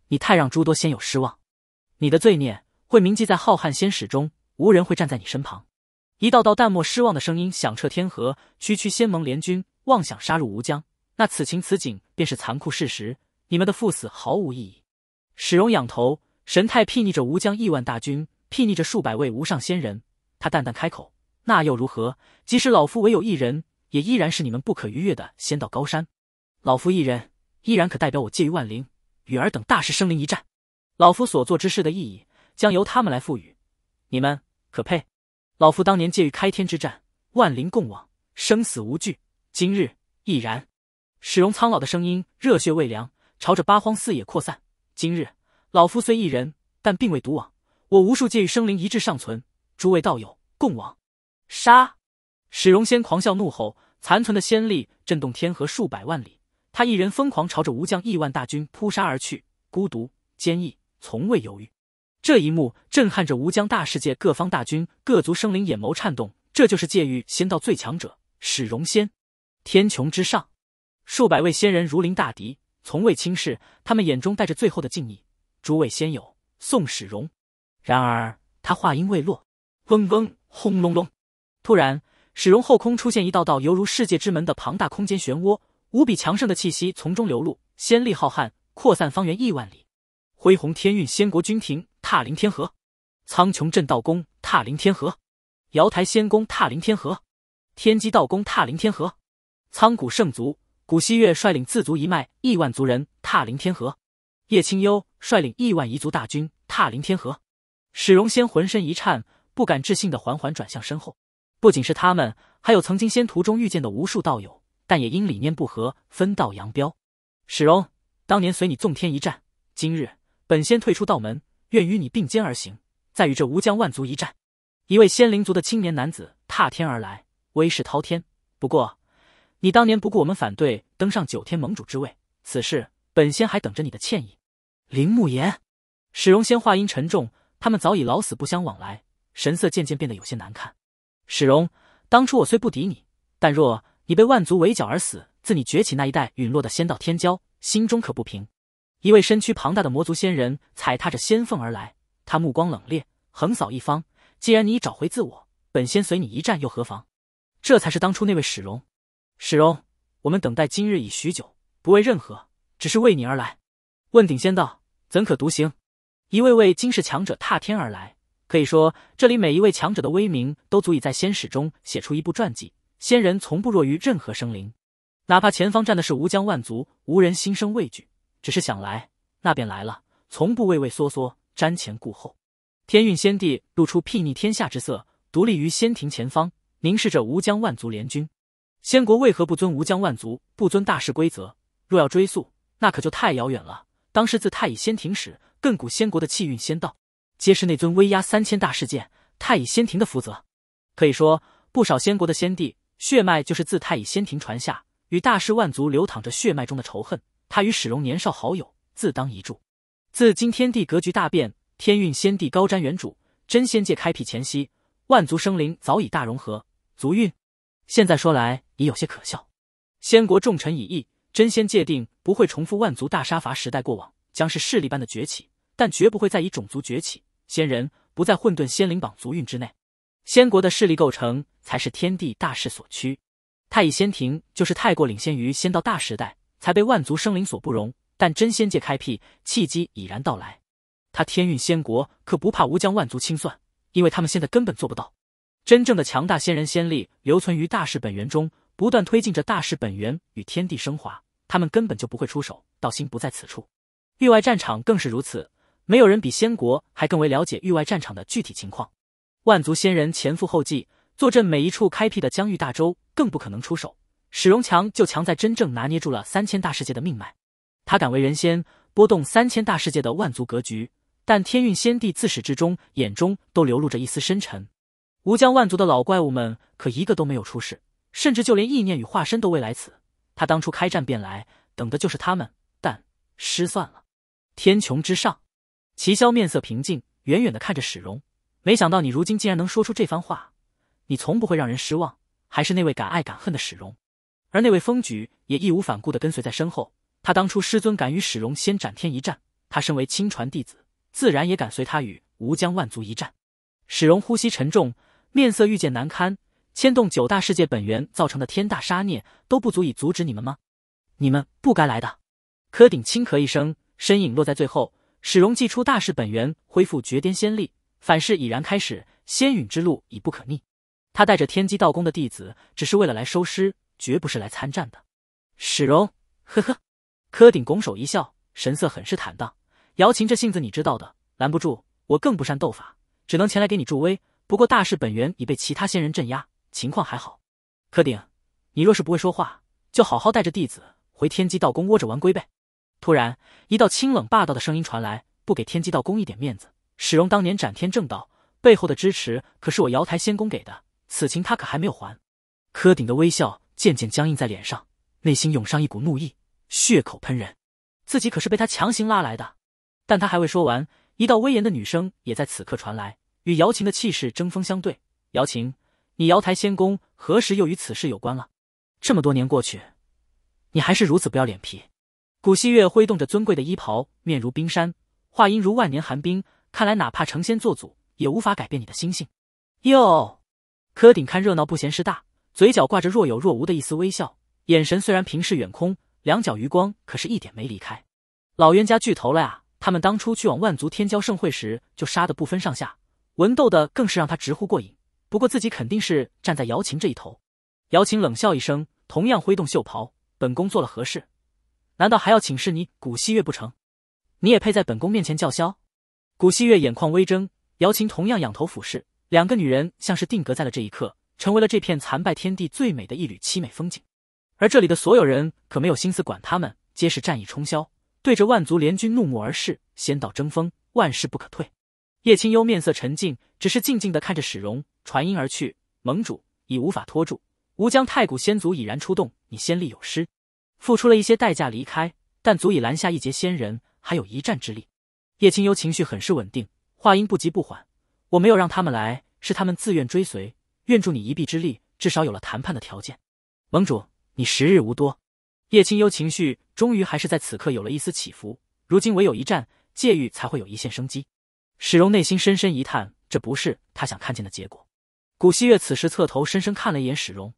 A: 你太让诸多仙友失望，你的罪孽会铭记在浩瀚仙史中，无人会站在你身旁。一道道淡漠失望的声音响彻天河。区区仙盟联军妄想杀入吴江，那此情此景便是残酷事实。你们的赴死毫无意义。史荣仰头，神态睥睨着吴江亿万大军，睥睨着数百位无上仙人。他淡淡开口：“那又如何？即使老夫唯有一人，也依然是你们不可逾越的仙道高山。老夫一人，依然可代表我界于万灵，与尔等大势生灵一战。老夫所做之事的意义，将由他们来赋予。你们可配？”老夫当年借玉开天之战，万灵共往，生死无惧，今日亦然。史荣苍老的声音热血未凉，朝着八荒四野扩散。今日老夫虽一人，但并未独往，我无数借与生灵一致尚存，诸位道友共往。杀！史荣先狂笑怒吼，残存的仙力震动天河数百万里，他一人疯狂朝着吴将亿万大军扑杀而去，孤独坚毅，从未犹豫。这一幕震撼着吴江大世界各方大军、各族生灵，眼眸颤动。这就是界域仙道最强者史荣仙。天穹之上，数百位仙人如临大敌，从未轻视。他们眼中带着最后的敬意。诸位仙友，宋史荣。然而他话音未落，嗡嗡，轰隆隆！突然，史荣后空出现一道道犹如世界之门的庞大空间漩涡，无比强盛的气息从中流露，仙力浩瀚，扩散方圆亿万里。恢弘天运仙国君庭。踏临天河，苍穹镇道宫踏临天河，瑶台仙宫踏临天河，天机道宫踏临天河，苍古圣族古希月率领自族一脉亿万族人踏临天河，叶清幽率领亿万彝族大军踏临天河。史荣仙浑身一颤，不敢置信的缓缓转向身后。不仅是他们，还有曾经仙途中遇见的无数道友，但也因理念不合分道扬镳。史荣，当年随你纵天一战，今日本仙退出道门。愿与你并肩而行，再与这吴疆万族一战。一位仙灵族的青年男子踏天而来，威势滔天。不过，你当年不顾我们反对登上九天盟主之位，此事本仙还等着你的歉意。林慕言，史荣仙话音沉重，他们早已老死不相往来，神色渐渐变得有些难看。史荣，当初我虽不敌你，但若你被万族围剿而死，自你崛起那一代陨落的仙道天骄，心中可不平。一位身躯庞大的魔族仙人踩踏着仙凤而来，他目光冷冽，横扫一方。既然你已找回自我，本仙随你一战又何妨？这才是当初那位史荣。史荣，我们等待今日已许久，不为任何，只是为你而来。问鼎仙道，怎可独行？一位位今世强者踏天而来，可以说这里每一位强者的威名都足以在仙史中写出一部传记。仙人从不弱于任何生灵，哪怕前方站的是吴疆万族，无人心生畏惧。只是想来，那便来了，从不畏畏缩缩，瞻前顾后。天运仙帝露出睥睨天下之色，独立于仙庭前方，凝视着吴江万族联军。仙国为何不尊吴江万族？不尊大事规则？若要追溯，那可就太遥远了。当时自太乙仙庭始，亘古仙国的气运仙道，皆是那尊威压三千大世界太乙仙庭的福泽。可以说，不少仙国的仙帝血脉就是自太乙仙庭传下，与大师万族流淌着血脉中的仇恨。他与史荣年少好友，自当一助。自今天地格局大变，天运先帝高瞻远瞩，真仙界开辟前夕，万族生灵早已大融合。族运现在说来已有些可笑。仙国重臣已议，真仙界定不会重复万族大杀伐时代过往，将是势力般的崛起，但绝不会再以种族崛起。仙人不在混沌仙灵榜族运之内，仙国的势力构成才是天地大势所趋。太乙仙庭就是太过领先于仙道大时代。才被万族生灵所不容，但真仙界开辟契机已然到来。他天运仙国可不怕无疆万族清算，因为他们现在根本做不到。真正的强大仙人仙力留存于大势本源中，不断推进着大势本源与天地升华，他们根本就不会出手，道心不在此处。域外战场更是如此，没有人比仙国还更为了解域外战场的具体情况。万族仙人前赴后继，坐镇每一处开辟的疆域大洲，更不可能出手。史荣强就强在真正拿捏住了三千大世界的命脉，他敢为人先，波动三千大世界的万族格局。但天运仙帝自始至终眼中都流露着一丝深沉。吴江万族的老怪物们可一个都没有出世，甚至就连意念与化身都未来此。他当初开战便来，等的就是他们，但失算了。天穹之上，齐霄面色平静，远远的看着史荣，没想到你如今竟然能说出这番话。你从不会让人失望，还是那位敢爱敢恨的史荣。而那位风举也义无反顾地跟随在身后。他当初师尊敢与史荣先斩天一战，他身为亲传弟子，自然也敢随他与吴江万族一战。史荣呼吸沉重，面色愈见难堪。牵动九大世界本源造成的天大杀孽，都不足以阻止你们吗？你们不该来的。柯鼎轻咳一声，身影落在最后。史荣祭出大事本源，恢复绝巅仙力，反噬已然开始，仙陨之路已不可逆。他带着天机道宫的弟子，只是为了来收尸。绝不是来参战的，史荣。呵呵，柯鼎拱手一笑，神色很是坦荡。瑶琴这性子你知道的，拦不住。我更不善斗法，只能前来给你助威。不过大事本源已被其他仙人镇压，情况还好。柯鼎，你若是不会说话，就好好带着弟子回天机道宫窝着玩龟呗。突然，一道清冷霸道的声音传来：“不给天机道宫一点面子，史荣当年斩天正道背后的支持可是我瑶台仙宫给的，此情他可还没有还。”柯鼎的微笑。渐渐僵硬在脸上，内心涌上一股怒意，血口喷人。自己可是被他强行拉来的，但他还未说完，一道威严的女声也在此刻传来，与瑶琴的气势争锋相对。瑶琴，你瑶台仙宫何时又与此事有关了？这么多年过去，你还是如此不要脸皮。古希月挥动着尊贵的衣袍，面如冰山，话音如万年寒冰。看来，哪怕成仙做祖，也无法改变你的心性。哟，柯顶看热闹不嫌事大。嘴角挂着若有若无的一丝微笑，眼神虽然平视远空，两脚余光，可是一点没离开。老冤家聚头了呀！他们当初去往万族天骄盛会时就杀得不分上下，文斗的更是让他直呼过瘾。不过自己肯定是站在姚琴这一头。姚琴冷笑一声，同样挥动袖袍：“本宫做了何事？难道还要请示你古希月不成？你也配在本宫面前叫嚣？”古希月眼眶微睁，姚琴同样仰头俯视，两个女人像是定格在了这一刻。成为了这片残败天地最美的一缕凄美风景，而这里的所有人可没有心思管他们，皆是战意冲霄，对着万族联军怒目而视。仙道争锋，万事不可退。叶清幽面色沉静，只是静静的看着史荣传音而去：“盟主已无法拖住，吾将太古仙族已然出动，你仙力有失，付出了一些代价离开，但足以拦下一劫仙人，还有一战之力。”叶清幽情绪很是稳定，话音不急不缓：“我没有让他们来，是他们自愿追随。”愿助你一臂之力，至少有了谈判的条件。盟主，你时日无多。叶清幽情绪终于还是在此刻有了一丝起伏。如今唯有一战，界域才会有一线生机。史荣内心深深一叹，这不是他想看见的结果。古希月此时侧头深深看了一眼史荣：“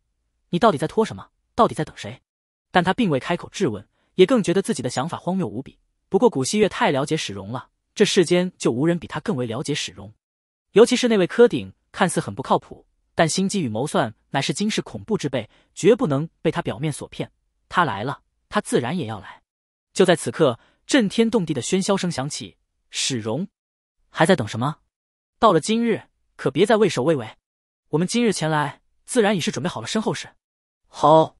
A: 你到底在拖什么？到底在等谁？”但他并未开口质问，也更觉得自己的想法荒谬无比。不过古希月太了解史荣了，这世间就无人比他更为了解史荣，尤其是那位柯顶，看似很不靠谱。但心机与谋算乃是今世恐怖之辈，绝不能被他表面所骗。他来了，他自然也要来。就在此刻，震天动地的喧嚣声响起。史荣，还在等什么？到了今日，可别再畏首畏尾。我们今日前来，自然已是准备好了身后事。好，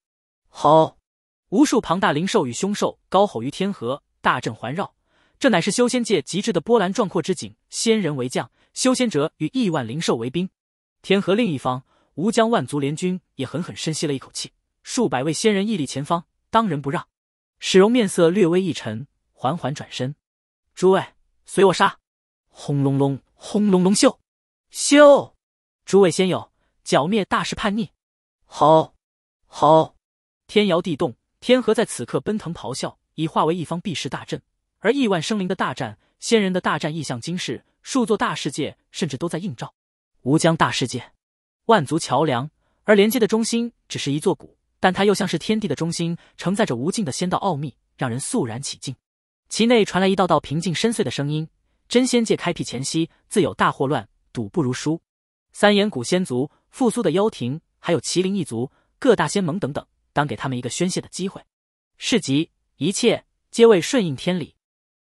A: 好，无数庞大灵兽与凶兽高吼于天河，大阵环绕，这乃是修仙界极致的波澜壮阔之景。仙人为将，修仙者与亿万灵兽为兵。天河另一方，吴江万族联军也狠狠深吸了一口气，数百位仙人屹立前方，当仁不让。史荣面色略微一沉，缓缓转身：“诸位，随我杀！”轰隆隆，轰隆隆，咻，咻！诸位仙友，剿灭大势叛逆！好，好！天摇地动，天河在此刻奔腾咆哮，已化为一方避世大阵。而亿万生灵的大战，仙人的大战意象，惊世数座大世界甚至都在映照。无疆大世界，万族桥梁，而连接的中心只是一座谷，但它又像是天地的中心，承载着无尽的仙道奥秘，让人肃然起敬。其内传来一道道平静深邃的声音：“真仙界开辟前夕，自有大祸乱，赌不如输。三眼古仙族复苏的妖庭，还有麒麟一族、各大仙盟等等，当给他们一个宣泄的机会。世集，一切皆为顺应天理，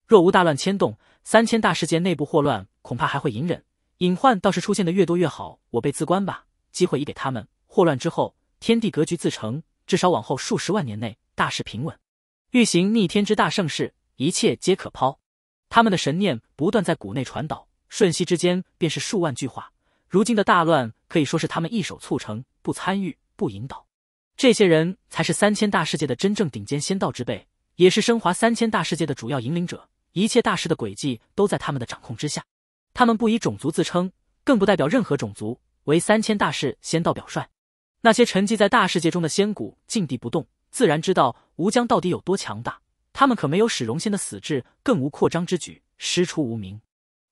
A: 若无大乱牵动，三千大世界内部祸乱恐怕还会隐忍。”隐患倒是出现的越多越好，我被自关吧，机会已给他们。祸乱之后，天地格局自成，至少往后数十万年内，大势平稳。欲行逆天之大盛世，一切皆可抛。他们的神念不断在谷内传导，瞬息之间便是数万句话。如今的大乱可以说是他们一手促成，不参与，不引导。这些人才是三千大世界的真正顶尖仙道之辈，也是升华三千大世界的主要引领者，一切大事的轨迹都在他们的掌控之下。他们不以种族自称，更不代表任何种族为三千大事先到表率。那些沉寂在大世界中的仙骨静地不动，自然知道吴江到底有多强大。他们可没有使荣仙的死志，更无扩张之举。师出无名，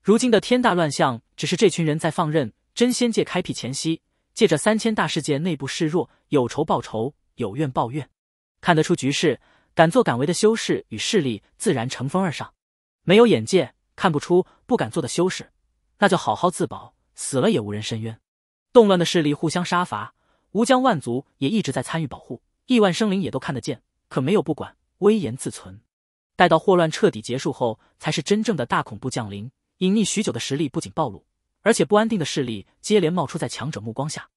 A: 如今的天大乱象，只是这群人在放任真仙界开辟前夕，借着三千大世界内部示弱，有仇报仇，有怨报怨。看得出局势，敢作敢为的修士与势力自然乘风而上。没有眼界。看不出不敢做的修士，那就好好自保，死了也无人伸冤。动乱的势力互相杀伐，吴江万族也一直在参与保护，亿万生灵也都看得见，可没有不管，威严自存。待到祸乱彻底结束后，才是真正的大恐怖降临。隐匿许久的实力不仅暴露，而且不安定的势力接连冒出在强者目光下，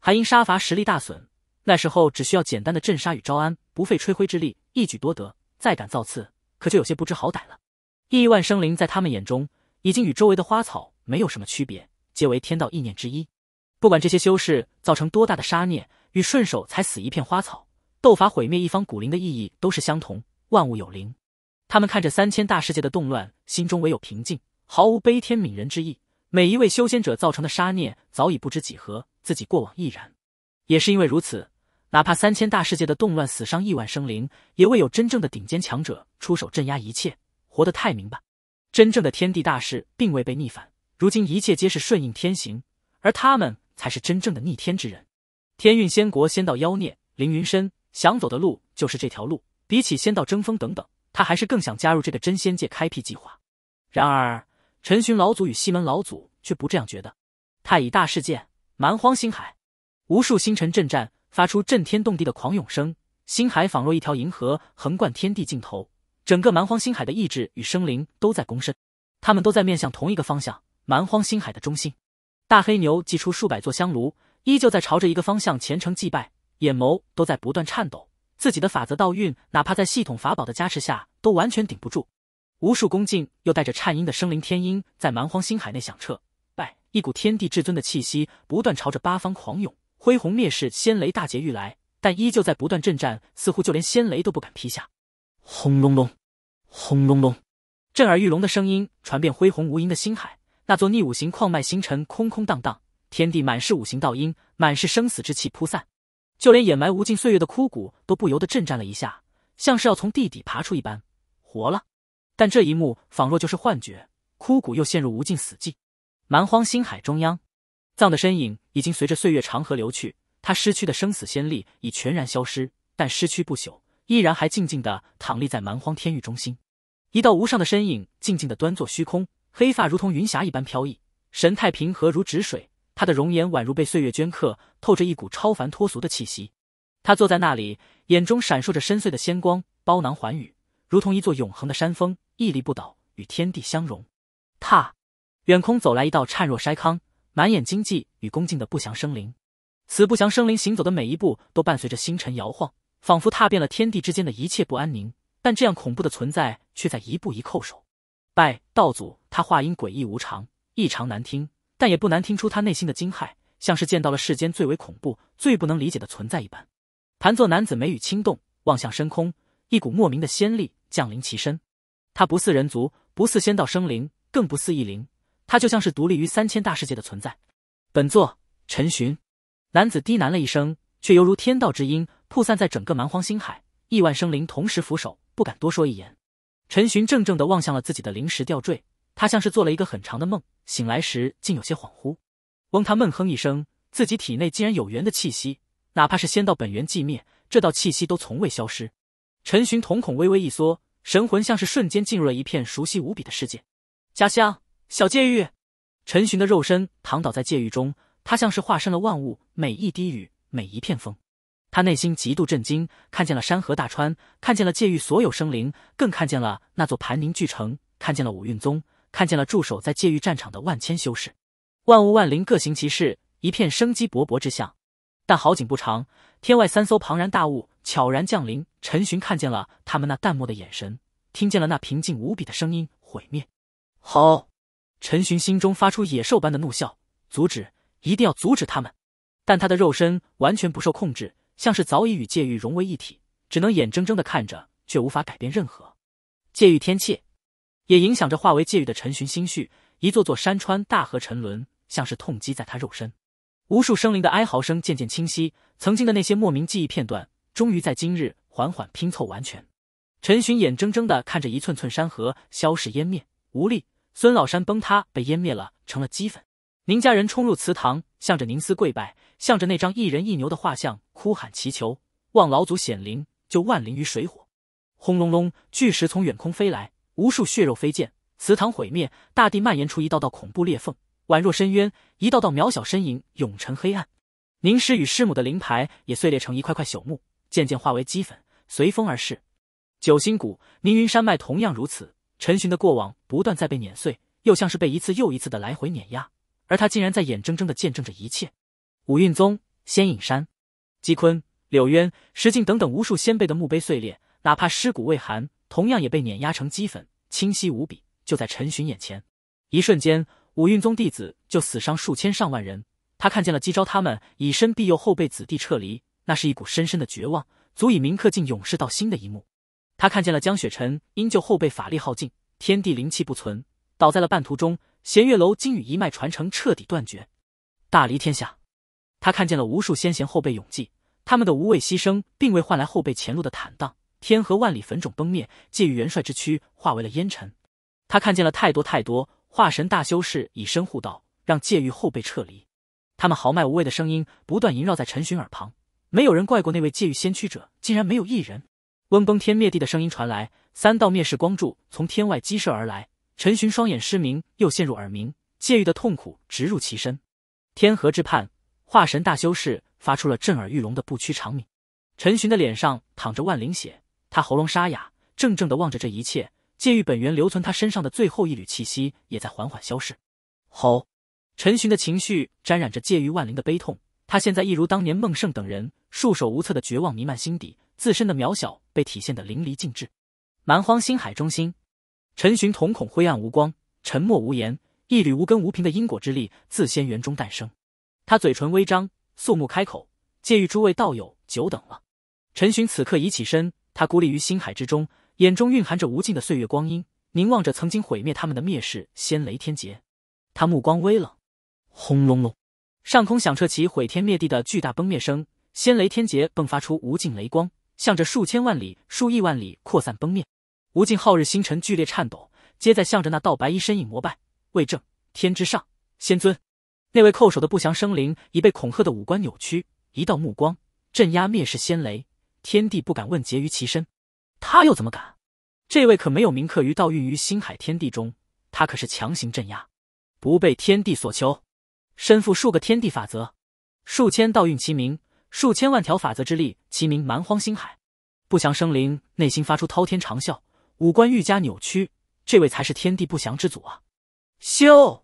A: 还因杀伐实力大损。那时候只需要简单的镇杀与招安，不费吹灰之力，一举多得。再敢造次，可就有些不知好歹了。亿万生灵在他们眼中已经与周围的花草没有什么区别，皆为天道意念之一。不管这些修士造成多大的杀孽，与顺手踩死一片花草、斗法毁灭一方古灵的意义都是相同。万物有灵，他们看着三千大世界的动乱，心中唯有平静，毫无悲天悯人之意。每一位修仙者造成的杀孽早已不知几何，自己过往亦然。也是因为如此，哪怕三千大世界的动乱死伤亿万生灵，也未有真正的顶尖强者出手镇压一切。活得太明白，真正的天地大势并未被逆反，如今一切皆是顺应天行，而他们才是真正的逆天之人。天运仙国仙道妖孽凌云深想走的路就是这条路，比起仙道争锋等等，他还是更想加入这个真仙界开辟计划。然而陈寻老祖与西门老祖却不这样觉得。太乙大世界，蛮荒星海，无数星辰阵战发出震天动地的狂涌声，星海仿若一条银河横贯天地尽头。整个蛮荒星海的意志与生灵都在躬身，他们都在面向同一个方向——蛮荒星海的中心。大黑牛祭出数百座香炉，依旧在朝着一个方向虔诚祭拜，眼眸都在不断颤抖。自己的法则倒运，哪怕在系统法宝的加持下，都完全顶不住。无数恭敬又带着颤音的生灵天音在蛮荒星海内响彻，拜！一股天地至尊的气息不断朝着八方狂涌，恢弘灭世仙雷大劫欲来，但依旧在不断震战，似乎就连仙雷都不敢劈下。
B: 轰隆隆，轰隆隆，
A: 震耳欲聋的声音传遍恢宏无垠的星海。那座逆五行矿脉星辰空空荡荡，天地满是五行道音，满是生死之气铺散。就连掩埋无尽岁月的枯骨都不由得震颤了一下，像是要从地底爬出一般活了。但这一幕仿若就是幻觉，枯骨又陷入无尽死寂。蛮荒星海中央，藏的身影已经随着岁月长河流去，他失去的生死仙力已全然消失，但失去不朽。依然还静静的躺立在蛮荒天域中心，一道无上的身影静静的端坐虚空，黑发如同云霞一般飘逸，神态平和如止水。他的容颜宛如被岁月镌刻，透着一股超凡脱俗的气息。他坐在那里，眼中闪烁着深邃的仙光，包囊寰宇，如同一座永恒的山峰，屹立不倒，与天地相融。踏，远空走来一道颤若筛糠、满眼荆棘与恭敬的不祥生灵。此不祥生灵行走的每一步，都伴随着星辰摇晃。仿佛踏遍了天地之间的一切不安宁，但这样恐怖的存在却在一步一叩首，拜道祖。他话音诡异无常，异常难听，但也不难听出他内心的惊骇，像是见到了世间最为恐怖、最不能理解的存在一般。盘坐男子眉宇轻动，望向深空，一股莫名的仙力降临其身。他不似人族，不似仙道生灵，更不似异灵，他就像是独立于三千大世界的存在。本座陈寻，男子低喃了一声，却犹如天道之音。铺散在整个蛮荒星海，亿万生灵同时俯首，不敢多说一言。陈寻怔怔地望向了自己的灵石吊坠，他像是做了一个很长的梦，醒来时竟有些恍惚。嗡，他闷哼一声，自己体内竟然有源的气息，哪怕是仙道本源寂灭，这道气息都从未消失。陈寻瞳孔微微一缩，神魂像是瞬间进入了一片熟悉无比的世界。家乡，小界域。陈寻的肉身躺倒在界域中，他像是化身了万物，每一滴雨，每一片风。他内心极度震惊，看见了山河大川，看见了界域所有生灵，更看见了那座盘宁巨城，看见了五蕴宗，看见了驻守在界域战场的万千修士，万物万灵各行其事，一片生机勃勃之象。但好景不长，天外三艘庞然大物悄然降临。陈寻看见了他们那淡漠的眼神，听见了那平静无比的声音：“毁灭！”好，陈寻心中发出野兽般的怒啸，阻止，一定要阻止他们！但他的肉身完全不受控制。像是早已与界域融为一体，只能眼睁睁的看着，却无法改变任何。界域天气也影响着化为界域的陈寻心绪，一座座山川大河沉沦，像是痛击在他肉身。无数生灵的哀嚎声渐渐清晰，曾经的那些莫名记忆片段，终于在今日缓缓拼凑完全。陈寻眼睁睁的看着一寸寸山河消逝湮灭，无力。孙老山崩塌被湮灭了，成了齑粉。宁家人冲入祠堂，向着宁思跪拜。向着那张一人一牛的画像哭喊祈求，望老祖显灵，救万灵于水火。轰隆隆，巨石从远空飞来，无数血肉飞溅，祠堂毁灭，大地蔓延出一道道恐怖裂缝，宛若深渊。一道道渺小身影涌成黑暗。凝师与师母的灵牌也碎裂成一块块朽木，渐渐化为齑粉，随风而逝。九星谷、凌云山脉同样如此，陈寻的过往不断在被碾碎，又像是被一次又一次的来回碾压，而他竟然在眼睁睁的见证着一切。五运宗仙隐山，姬坤、柳渊、石敬等等无数先辈的墓碑碎裂，哪怕尸骨未寒，同样也被碾压成齑粉，清晰无比。就在陈寻眼前，一瞬间，五运宗弟子就死伤数千上万人。他看见了姬昭他们以身庇佑后辈子弟撤离，那是一股深深的绝望，足以铭刻进勇士道心的一幕。他看见了江雪晨因救后辈法力耗尽，天地灵气不存，倒在了半途中。弦月楼金羽一脉传承彻底断绝，大离天下。他看见了无数先贤后辈勇气，他们的无畏牺牲并未换来后辈前路的坦荡。天河万里坟冢崩灭，界域元帅之躯化为了烟尘。他看见了太多太多，化神大修士以身护道，让界域后辈撤离。他们豪迈无畏的声音不断萦绕在陈寻耳旁。没有人怪过那位界域先驱者，竟然没有一人。嗡崩天灭地的声音传来，三道灭世光柱从天外激射而来。陈寻双眼失明，又陷入耳鸣，界域的痛苦直入其身。天河之畔。化神大修士发出了震耳欲聋的不屈长鸣，陈寻的脸上淌着万灵血，他喉咙沙哑，怔怔的望着这一切。界域本源留存他身上的最后一缕气息也在缓缓消逝。吼！陈寻的情绪沾染着界域万灵的悲痛，他现在一如当年孟胜等人，束手无策的绝望弥漫心底，自身的渺小被体现的淋漓尽致。蛮荒星海中心，陈寻瞳孔灰暗无光，沉默无言，一缕无根无凭的因果之力自仙元中诞生。他嘴唇微张，肃穆开口：“借予诸位道友久等了。”陈寻此刻已起身，他孤立于星海之中，眼中蕴含着无尽的岁月光阴，凝望着曾经毁灭他们的灭世仙雷天劫。他目光
B: 微冷。轰隆隆，
A: 上空响彻起毁天灭地的巨大崩灭声，仙雷天劫迸发出无尽雷光，向着数千万里、数亿万里扩散崩灭。无尽浩日星辰剧烈颤抖，皆在向着那道白衣身影膜拜。魏正，天之上，仙尊。那位叩首的不祥生灵已被恐吓的五官扭曲，一道目光镇压灭世仙雷，天地不敢问结于其身，他又怎么敢？这位可没有铭刻于道运于星海天地中，他可是强行镇压，不被天地所求，身负数个天地法则，数千道运其名，数千万条法则之力其名蛮荒星海，不祥生灵内心发出滔天长啸，五官愈加扭曲，这位才是天地不祥之祖啊！咻，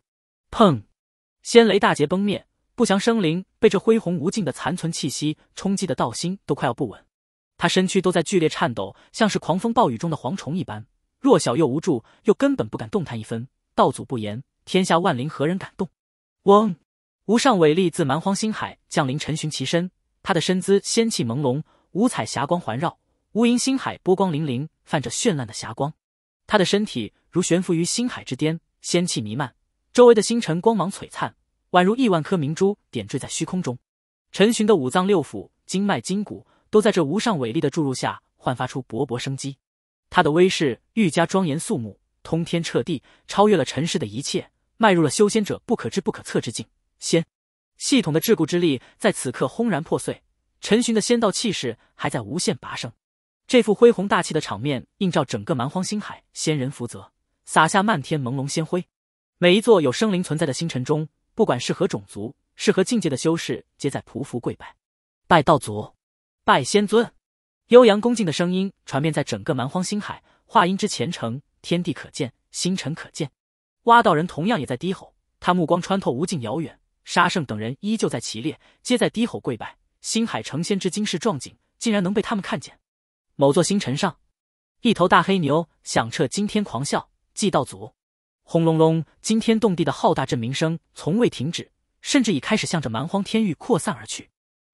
A: 砰。仙雷大劫崩灭，不祥生灵被这恢宏无尽的残存气息冲击的道心都快要不稳，他身躯都在剧烈颤抖，像是狂风暴雨中的蝗虫一般，弱小又无助，又根本不敢动弹一分。道祖不言，天下万灵何人敢动？嗡，无上伟力自蛮荒星海降临，陈寻其身，他的身姿仙气朦胧，五彩霞光环绕，无垠星海波光粼粼，泛着绚烂的霞光。他的身体如悬浮于星海之巅，仙气弥漫。周围的星辰光芒璀璨，宛如亿万颗明珠点缀在虚空中。陈寻的五脏六腑、经脉、筋骨都在这无上伟力的注入下焕发出勃勃生机。他的威势愈加庄严肃穆，通天彻地，超越了尘世的一切，迈入了修仙者不可知、不可测之境。仙系统的桎梏之力在此刻轰然破碎。陈寻的仙道气势还在无限拔升。这副恢宏大气的场面映照整个蛮荒星海，仙人福泽洒下漫天朦胧仙辉。每一座有生灵存在的星辰中，不管是何种族、是何境界的修士，皆在匍匐跪拜，拜道祖，拜仙尊。悠扬恭敬的声音传遍在整个蛮荒星海，话音之虔诚，天地可见，星辰可见。挖道人同样也在低吼，他目光穿透无尽遥远。沙圣等人依旧在其列，皆在低吼跪拜。星海成仙之惊世壮景，竟然能被他们看见。某座星辰上，一头大黑牛响彻惊天狂笑，祭道祖。轰隆隆，惊天动地的浩大震鸣声从未停止，甚至已开始向着蛮荒天域扩散而去。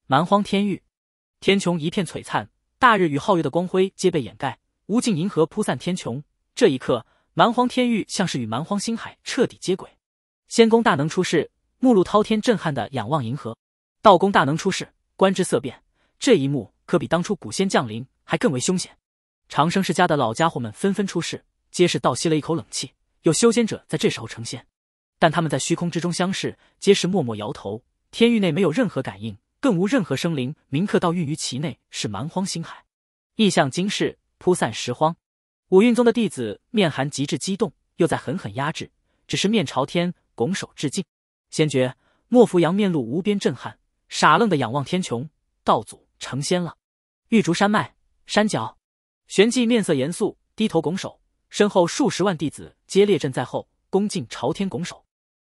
A: 蛮荒天域，天穹一片璀璨，大日与皓月的光辉皆被掩盖，无尽银河铺散天穹。这一刻，蛮荒天域像是与蛮荒星海彻底接轨。仙宫大能出世，目露滔天震撼的仰望银河；道宫大能出世，观之色变。这一幕可比当初古仙降临还更为凶险。长生世家的老家伙们纷纷出世，皆是倒吸了一口冷气。有修仙者在这时候成仙，但他们在虚空之中相视，皆是默默摇头。天域内没有任何感应，更无任何生灵铭刻道运于其内，是蛮荒星海。意象惊世铺散拾荒，五蕴宗的弟子面含极致激动，又在狠狠压制，只是面朝天拱手致敬。仙觉，莫扶阳面露无边震撼，傻愣的仰望天穹，道祖成仙了。玉竹山脉山脚，玄寂面色严肃，低头拱手。身后数十万弟子皆列阵在后，恭敬朝天拱手。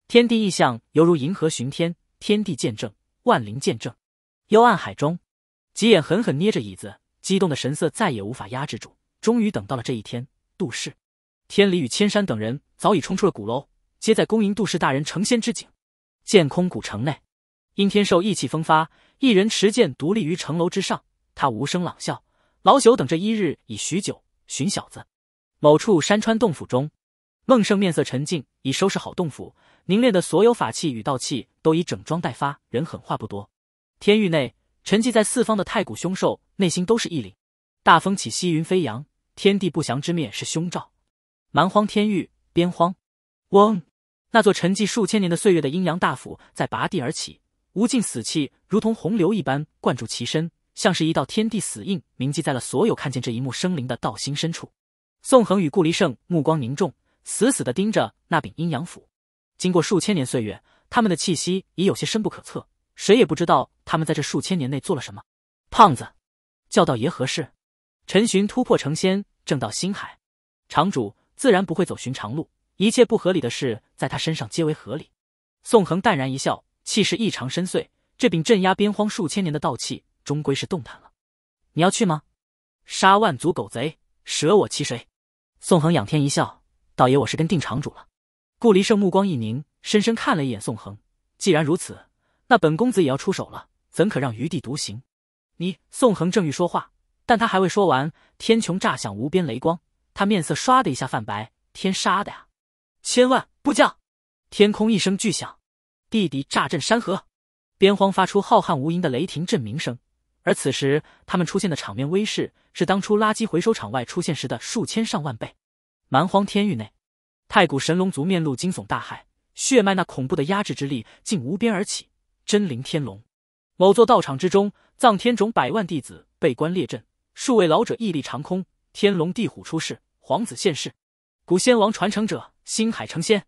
A: 天地异象犹如银河巡天，天地见证，万灵见证。幽暗海中，吉眼狠狠捏着椅子，激动的神色再也无法压制住。终于等到了这一天。杜氏、天理与千山等人早已冲出了鼓楼，皆在恭迎杜氏大人成仙之景。剑空古城内，殷天寿意气风发，一人持剑独立于城楼之上。他无声朗笑：“老朽等这一日已许久，寻小子。”某处山川洞府中，孟胜面色沉静，已收拾好洞府，凝练的所有法器与道器都已整装待发。人狠话不多。天域内，沉寂在四方的太古凶兽内心都是意凛。大风起，西云飞扬，天地不祥之面是凶兆。蛮荒天域，边荒。嗡，那座沉寂数千年的岁月的阴阳大府在拔地而起，无尽死气如同洪流一般灌注其身，像是一道天地死印，铭记在了所有看见这一幕生灵的道心深处。宋恒与顾离胜目光凝重，死死地盯着那柄阴阳斧。经过数千年岁月，他们的气息已有些深不可测，谁也不知道他们在这数千年内做了什么。胖子，叫道爷何事？陈寻突破成仙，正到星海，场主自然不会走寻常路，一切不合理的事在他身上皆为合理。宋恒淡然一笑，气势异常深邃。这柄镇压边荒数千年的道器，终归是动弹了。你要去吗？杀万族狗贼，舍我其谁？宋恒仰天一笑，倒爷我是跟定场主了。顾离胜目光一凝，深深看了一眼宋恒。既然如此，那本公子也要出手了，怎可让余地独行？你宋恒正欲说话，但他还未说完，天穹炸响无边雷光，他面色唰的一下泛白。天杀的呀！千万不降！天空一声巨响，地底炸震山河，边荒发出浩瀚无垠的雷霆震鸣声。而此时，他们出现的场面威势，是当初垃圾回收场外出现时的数千上万倍。蛮荒天域内，太古神龙族面露惊悚大骇，血脉那恐怖的压制之力竟无边而起。真灵天龙，某座道场之中，藏天种百万弟子被关列阵，数位老者屹立长空。天龙地虎出世，皇子现世，古仙王传承者星海成仙，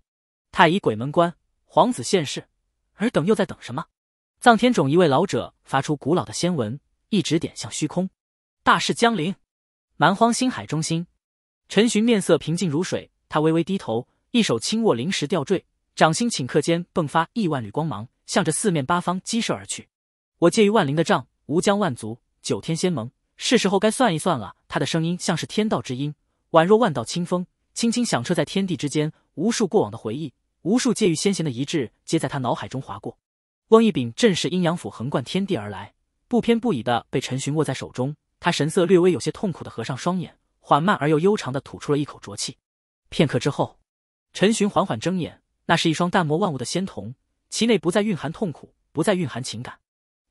A: 太乙鬼门关，皇子现世，尔等又在等什么？藏天冢一位老者发出古老的仙文，一指点向虚空，大事将临。蛮荒星海中心，陈寻面色平静如水，他微微低头，一手轻握灵石吊坠，掌心顷刻间迸发亿万缕光芒，向着四面八方激射而去。我介于万灵的帐，吾将万族九天仙盟，是时候该算一算了。他的声音像是天道之音，宛若万道清风，轻轻响彻在天地之间。无数过往的回忆，无数介于先贤的遗志，皆在他脑海中划过。光一柄正是阴阳斧横贯天地而来，不偏不倚的被陈寻握在手中。他神色略微有些痛苦的合上双眼，缓慢而又悠长的吐出了一口浊气。片刻之后，陈寻缓缓睁眼，那是一双淡漠万物的仙瞳，其内不再蕴含痛苦，不再蕴含情感。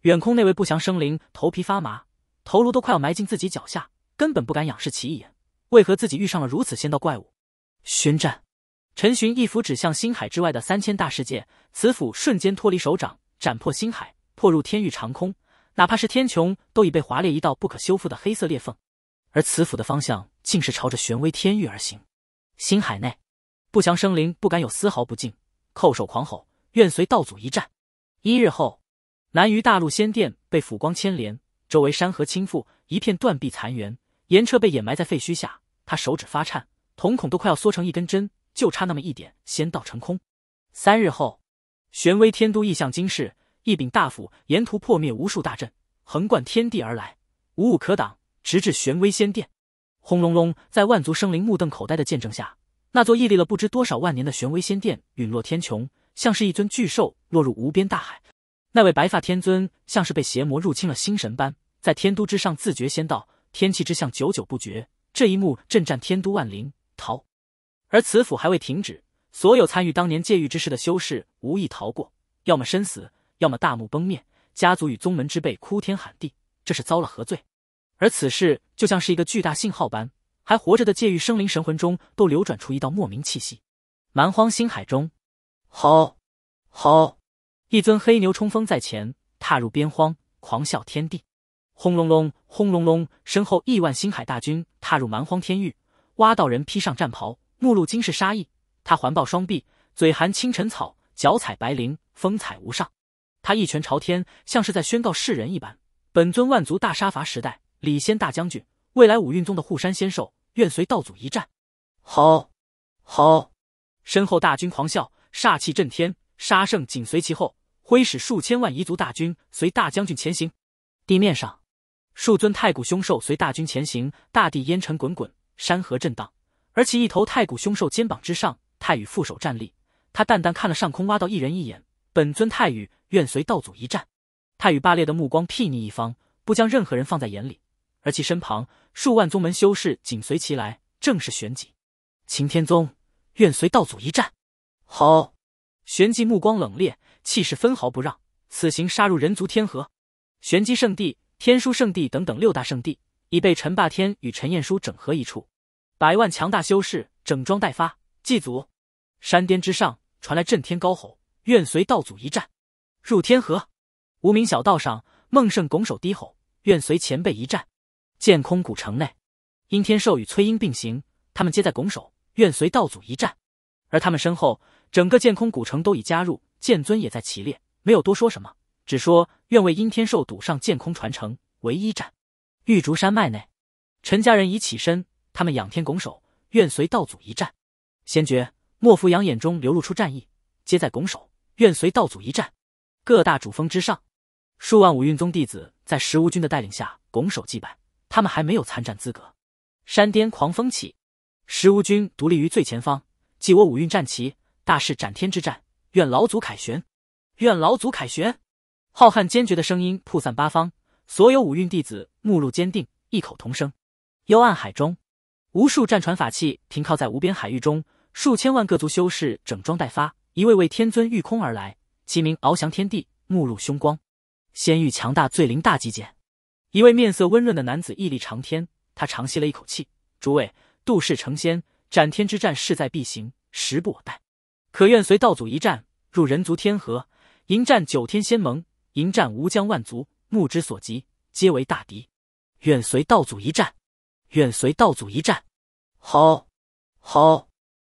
A: 远空那位不祥生灵头皮发麻，头颅都快要埋进自己脚下，根本不敢仰视其一眼。为何自己遇上了如此仙道怪物？宣战！陈寻一斧指向星海之外的三千大世界，此斧瞬间脱离手掌。斩破星海，破入天域长空，哪怕是天穹都已被划裂一道不可修复的黑色裂缝。而此斧的方向竟是朝着玄威天域而行。星海内，不祥生灵不敢有丝毫不敬，叩首狂吼，愿随道祖一战。一日后，南鱼大陆仙殿被斧光牵连，周围山河倾覆，一片断壁残垣。颜彻被掩埋在废墟下，他手指发颤，瞳孔都快要缩成一根针，就差那么一点，仙道成空。三日后。玄威天都异象惊世，一柄大斧沿途破灭无数大阵，横贯天地而来，无物可挡，直至玄威仙殿。轰隆隆，在万族生灵目瞪口呆的见证下，那座屹立了不知多少万年的玄威仙殿陨落天穹，像是一尊巨兽落入无边大海。那位白发天尊像是被邪魔入侵了心神般，在天都之上自觉仙道，天气之象久久不绝。这一幕震颤天都万灵，逃。而此斧还未停止。所有参与当年戒狱之事的修士，无一逃过，要么身死，要么大墓崩灭，家族与宗门之辈哭天喊地，这是遭了何罪？而此事就像是一个巨大信号般，还活着的戒狱生灵神魂中都流转出一道莫名气息。蛮荒星海中，好，好，一尊黑牛冲锋在前，踏入边荒，狂啸天地，轰隆隆，轰隆隆，身后亿万星海大军踏入蛮荒天域。挖道人披上战袍，目露惊世杀意。他环抱双臂，嘴含青尘草，脚踩白绫，风采无上。他一拳朝天，像是在宣告世人一般：“本尊万族大杀伐时代，李仙大将军，未来五运宗的护山仙兽，愿随道祖一战。”好，好，身后大军狂笑，煞气震天，杀圣紧随其后，挥使数千万彝族大军随大将军前行。地面上，数尊太古凶兽随大军前行，大地烟尘滚滚，山河震荡。而其一头太古凶兽肩膀之上。太宇负手站立，他淡淡看了上空挖到一人一眼。本尊太宇愿随道祖一战。太宇霸烈的目光睥睨一方，不将任何人放在眼里。而其身旁数万宗门修士紧随其来，正是玄极。擎天宗愿随道祖一战。好。玄极目光冷冽，气势分毫不让。此行杀入人族天河、玄机圣地、天书圣地等等六大圣地，已被陈霸天与陈晏殊整合一处，百万强大修士整装待发，祭祖。山巅之上传来震天高吼：“愿随道祖一战，入天河。”无名小道上，孟胜拱手低吼：“愿随前辈一战。”剑空古城内，阴天寿与崔英并行，他们皆在拱手：“愿随道祖一战。”而他们身后，整个剑空古城都已加入，剑尊也在其列，没有多说什么，只说：“愿为阴天寿赌上剑空传承，唯一战。”玉竹山脉内，陈家人已起身，他们仰天拱手：“愿随道祖一战。”仙觉。莫扶阳眼中流露出战意，皆在拱手，愿随道祖一战。各大主峰之上，数万五运宗弟子在十无军的带领下拱手祭拜，他们还没有参战资格。山巅狂风起，十无军独立于最前方，祭我五运战旗，大势斩天之战，愿老祖凯旋，愿老祖凯旋。浩瀚坚决的声音铺散八方，所有五运弟子目露坚定，异口同声。幽暗海中，无数战船法器停靠在无边海域中。数千万各族修士整装待发，一位位天尊御空而来，其名翱翔天地，目露凶光。仙域强大，罪灵大极简，一位面色温润的男子屹立长天，他长吸了一口气：“诸位，度世成仙，斩天之战势在必行，时不我待。可愿随道祖一战，入人族天河，迎战九天仙盟，迎战无疆万族，目之所及皆为大敌。愿随道祖一战，愿随道祖一战。好，好。”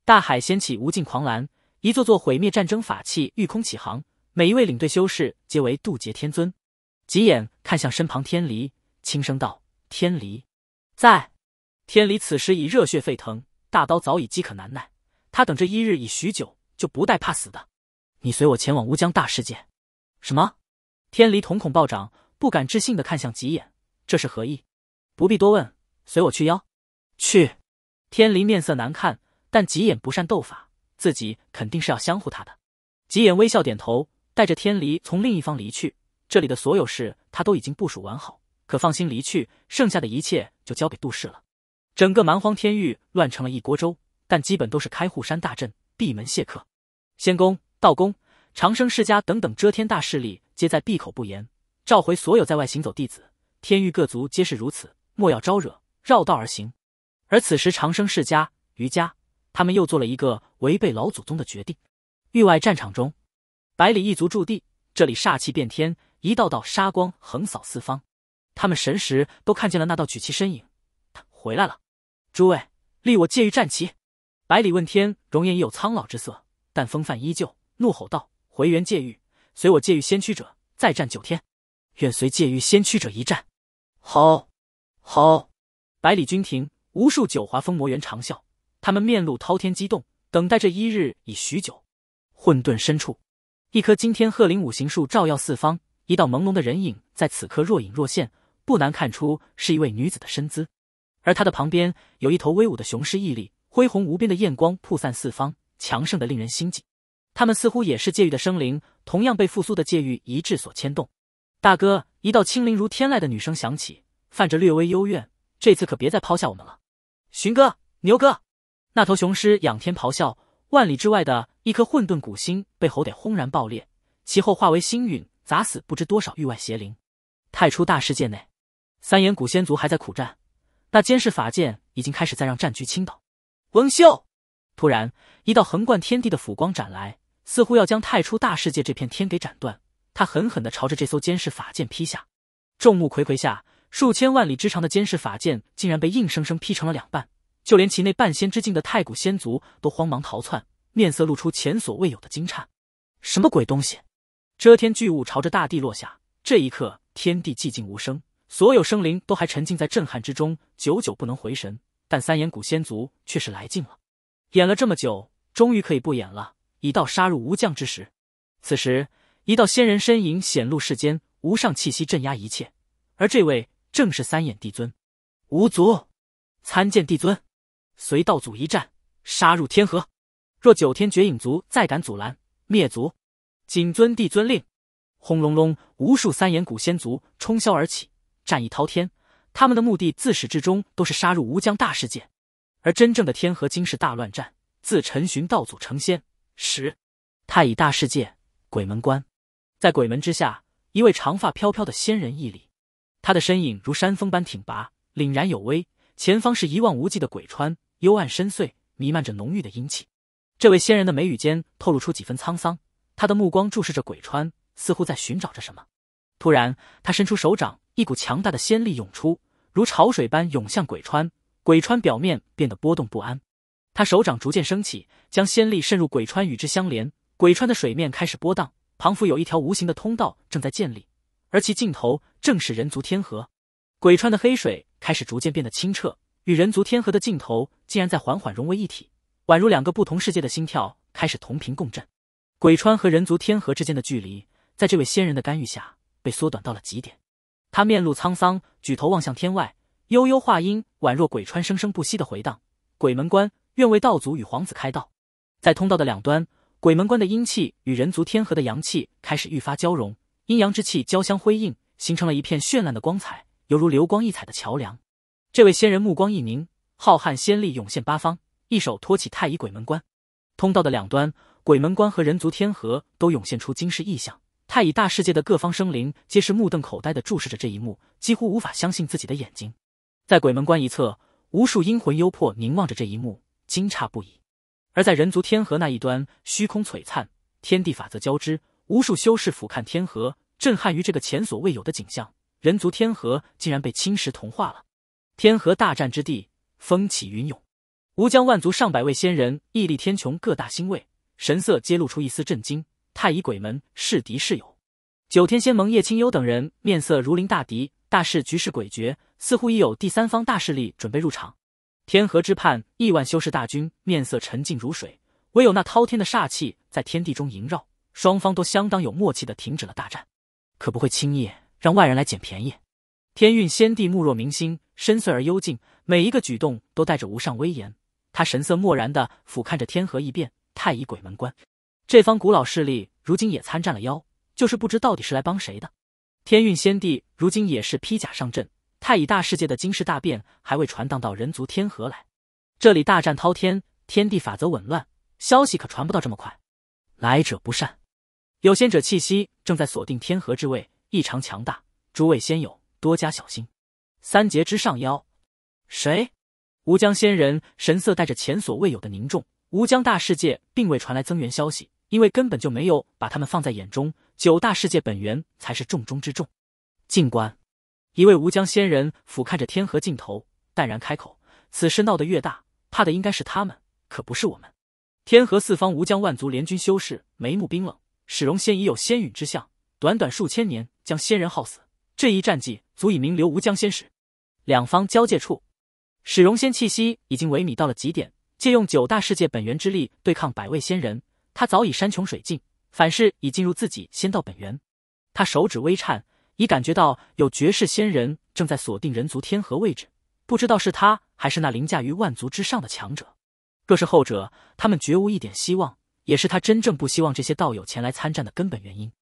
A: 大海掀起无尽狂澜，一座座毁灭战争法器御空起航。每一位领队修士皆为渡劫天尊。极眼看向身旁天离，轻声道：“天离，在。”天离此时已热血沸腾，大刀早已饥渴难耐。他等这一日已许久，就不带怕死的。你随我前往乌江大世界。什么？天离瞳孔暴涨，不敢置信的看向极眼，这是何意？不必多问，随我去妖。去。天离面色难看。但吉眼不善斗法，自己肯定是要相护他的。吉眼微笑点头，带着天离从另一方离去。这里的所有事他都已经部署完好，可放心离去。剩下的一切就交给杜氏了。整个蛮荒天域乱成了一锅粥，但基本都是开户山大阵，闭门谢客。仙宫、道宫、长生世家等等遮天大势力皆在闭口不言，召回所有在外行走弟子。天域各族皆是如此，莫要招惹，绕道而行。而此时，长生世家、余家。他们又做了一个违背老祖宗的决定。域外战场中，百里一族驻地，这里煞气变天，一道道杀光横扫四方。他们神识都看见了那道举旗身影，他回来了。诸位，立我界域战旗！百里问天容颜已有苍老之色，但风范依旧，怒吼道：“回元界域，随我界域先驱者再战九天，愿随界域先驱者一战！”好，好！百里君庭，无数九华风魔猿长啸。他们面露滔天激动，等待这一日已许久。混沌深处，一棵金天鹤林五行树照耀四方，一道朦胧的人影在此刻若隐若现，不难看出是一位女子的身姿。而她的旁边有一头威武的雄狮屹立，恢宏无边的焰光铺散四方，强盛的令人心悸。他们似乎也是界域的生灵，同样被复苏的界域一致所牵动。大哥，一道清灵如天籁的女声响起，泛着略微幽怨：“这次可别再抛下我们了，寻哥，牛哥。”那头雄狮仰天咆哮，万里之外的一颗混沌古星被吼得轰然爆裂，其后化为星陨，砸死不知多少域外邪灵。太初大世界内，三眼古仙族还在苦战，那监视法剑已经开始在让战局倾倒。文秀，突然一道横贯天地的斧光斩来，似乎要将太初大世界这片天给斩断。他狠狠地朝着这艘监视法剑劈下，众目睽睽下，数千万里之长的监视法剑竟然被硬生生劈成了两半。就连其内半仙之境的太古仙族都慌忙逃窜，面色露出前所未有的惊诧。什么鬼东西？遮天巨物朝着大地落下。这一刻，天地寂静无声，所有生灵都还沉浸在震撼之中，久久不能回神。但三眼古仙族却是来劲了，演了这么久，终于可以不演了。已到杀入无将之时。此时，一道仙人身影显露世间，无上气息镇压一切。而这位正是三眼帝尊。吾族参见帝尊。随道祖一战，杀入天河。若九天绝影族再敢阻拦，灭族！谨遵帝尊令。轰隆隆，无数三眼古仙族冲霄而起，战意滔天。他们的目的自始至终都是杀入无疆大世界。而真正的天河惊是大乱战，自陈寻道祖成仙时，太乙大世界，鬼门关。在鬼门之下，一位长发飘飘的仙人屹立，他的身影如山峰般挺拔，凛然有威。前方是一望无际的鬼川。幽暗深邃，弥漫着浓郁的阴气。这位仙人的眉宇间透露出几分沧桑，他的目光注视着鬼川，似乎在寻找着什么。突然，他伸出手掌，一股强大的仙力涌出，如潮水般涌向鬼川。鬼川表面变得波动不安，他手掌逐渐升起，将仙力渗入鬼川，与之相连。鬼川的水面开始波荡，仿佛有一条无形的通道正在建立，而其尽头正是人族天河。鬼川的黑水开始逐渐变得清澈。与人族天河的尽头竟然在缓缓融为一体，宛如两个不同世界的心跳开始同频共振。鬼川和人族天河之间的距离，在这位仙人的干预下被缩短到了极点。他面露沧桑，举头望向天外，悠悠话音宛若鬼川生生不息的回荡。鬼门关愿为道祖与皇子开道。在通道的两端，鬼门关的阴气与人族天河的阳气开始愈发交融，阴阳之气交相辉映，形成了一片绚烂的光彩，犹如流光溢彩的桥梁。这位仙人目光一凝，浩瀚仙力涌现八方，一手托起太乙鬼门关。通道的两端，鬼门关和人族天河都涌现出惊世异象。太乙大世界的各方生灵皆是目瞪口呆地注视着这一幕，几乎无法相信自己的眼睛。在鬼门关一侧，无数阴魂幽魄凝望着这一幕，惊诧不已；而在人族天河那一端，虚空璀璨，天地法则交织，无数修士俯瞰天河，震撼于这个前所未有的景象：人族天河竟然被侵蚀同化了。天河大战之地，风起云涌，吴江万族上百位仙人屹立天穹各大星位，神色皆露出一丝震惊。太乙鬼门是敌是友？九天仙盟叶清幽等人面色如临大敌，大势局势诡谲，似乎已有第三方大势力准备入场。天河之畔，亿万修士大军面色沉静如水，唯有那滔天的煞气在天地中萦绕。双方都相当有默契的停止了大战，可不会轻易让外人来捡便宜。天运仙帝目若明星。深邃而幽静，每一个举动都带着无上威严。他神色漠然地俯瞰着天河异变，太乙鬼门关这方古老势力如今也参战了妖，就是不知到底是来帮谁的。天运仙帝如今也是披甲上阵。太乙大世界的惊世大变还未传荡到人族天河来，这里大战滔天，天地法则紊乱，消息可传不到这么快。来者不善，有仙者气息正在锁定天河之位，异常强大。诸位仙友，多加小心。三劫之上妖，谁？吴江仙人神色带着前所未有的凝重。吴江大世界并未传来增援消息，因为根本就没有把他们放在眼中。九大世界本源才是重中之重。静观，一位吴江仙人俯瞰着天河尽头，淡然开口：“此事闹得越大，怕的应该是他们，可不是我们。”天河四方吴江万族联军修士眉目冰冷，史荣仙已有仙陨之相，短短数千年将仙人耗死。这一战绩足以名留无疆仙史。两方交界处，史荣仙气息已经萎靡到了极点，借用九大世界本源之力对抗百位仙人，他早已山穷水尽，反是已进入自己仙道本源。他手指微颤，已感觉到有绝世仙人正在锁定人族天河位置，不知道是他还是那凌驾于万族之上的强者。若是后者，他们绝无一点希望，也是他真正不希望这些道友前来参战的根本原因。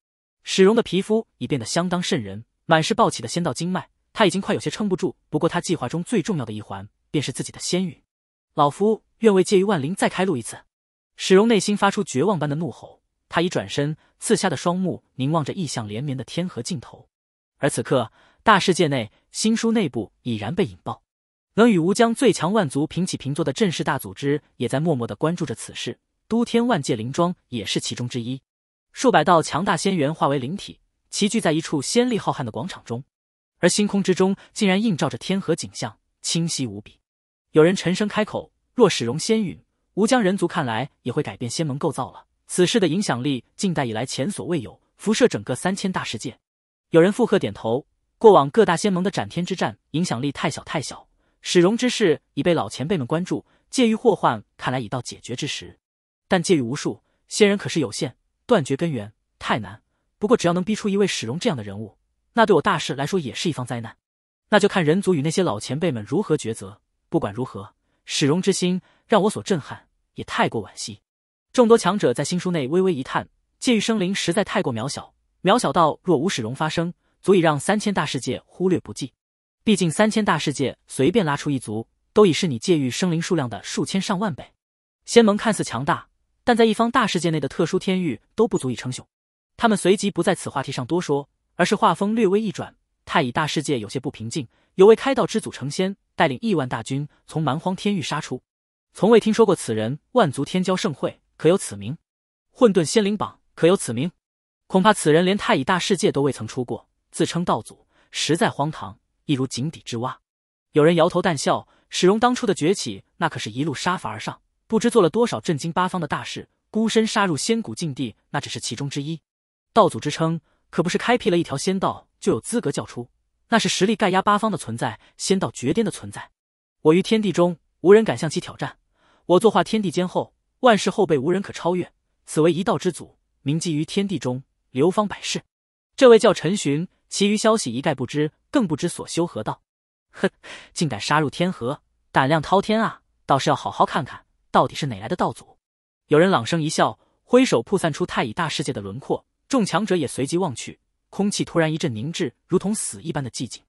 A: 史荣的皮肤已变得相当渗人。满是暴起的仙道经脉，他已经快有些撑不住。不过，他计划中最重要的一环，便是自己的仙陨。老夫愿为介于万灵再开路一次。史荣内心发出绝望般的怒吼，他已转身，刺瞎的双目凝望着异象连绵的天河尽头。而此刻，大世界内新书内部已然被引爆，能与吴江最强万族平起平坐的镇世大组织，也在默默的关注着此事。都天万界灵庄也是其中之一。数百道强大仙元化为灵体。齐聚在一处仙力浩瀚的广场中，而星空之中竟然映照着天河景象，清晰无比。有人沉声开口：“若始容仙陨，吾江人族看来也会改变仙盟构造了。此事的影响力，近代以来前所未有，辐射整个三千大世界。”有人附和点头。过往各大仙盟的斩天之战，影响力太小太小。始容之事已被老前辈们关注，戒欲祸患看来已到解决之时。但戒欲无数，仙人可是有限，断绝根源太难。不过，只要能逼出一位史荣这样的人物，那对我大事来说也是一方灾难。那就看人族与那些老前辈们如何抉择。不管如何，史荣之心让我所震撼，也太过惋惜。众多强者在新书内微微一叹：界域生灵实在太过渺小，渺小到若无始荣发生，足以让三千大世界忽略不计。毕竟三千大世界随便拉出一族，都已是你界域生灵数量的数千上万倍。仙盟看似强大，但在一方大世界内的特殊天域都不足以称雄。他们随即不在此话题上多说，而是画风略微一转。太乙大世界有些不平静，有位开道之祖成仙，带领亿万大军从蛮荒天域杀出。从未听说过此人，万族天骄盛会可有此名？混沌仙灵榜可有此名？恐怕此人连太乙大世界都未曾出过，自称道祖，实在荒唐，一如井底之蛙。有人摇头淡笑，史荣当初的崛起，那可是一路杀伐而上，不知做了多少震惊八方的大事，孤身杀入仙古禁地，那只是其中之一。道祖之称，可不是开辟了一条仙道就有资格叫出，那是实力盖压八方的存在，仙道绝巅的存在。我于天地中，无人敢向其挑战。我坐化天地间后，万事后辈无人可超越，此为一道之祖，铭记于天地中，流芳百世。这位叫陈寻，其余消息一概不知，更不知所修何道。呵，竟敢杀入天河，胆量滔天啊！倒是要好好看看，到底是哪来的道祖。有人朗声一笑，挥手铺散出太乙大世界的轮廓。众强者也随即望去，空气突然一阵凝滞，如同死一般的寂静。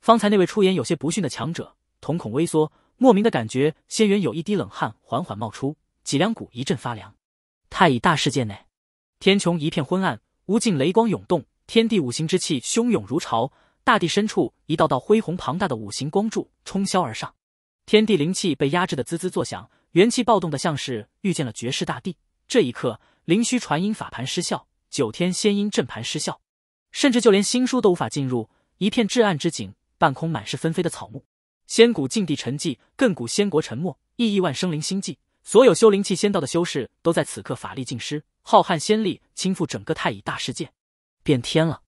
A: 方才那位出言有些不逊的强者，瞳孔微缩，莫名的感觉，仙元有一滴冷汗缓缓冒出，脊梁骨一阵发凉。太乙大世界内，天穹一片昏暗，无尽雷光涌动，天地五行之气汹涌如潮。大地深处，一道道恢宏庞大的五行光柱冲霄而上，天地灵气被压制的滋滋作响，元气暴动的像是遇见了绝世大帝。这一刻，灵虚传音法盘失效。九天仙音阵盘失效，甚至就连新书都无法进入，一片至暗之景，半空满是纷飞的草木，仙谷禁地沉寂，亘古仙国沉默，亿亿万生灵心悸，所有修灵气仙道的修士都在此刻法力尽失，浩瀚仙力倾覆整个太乙大世界，变天了！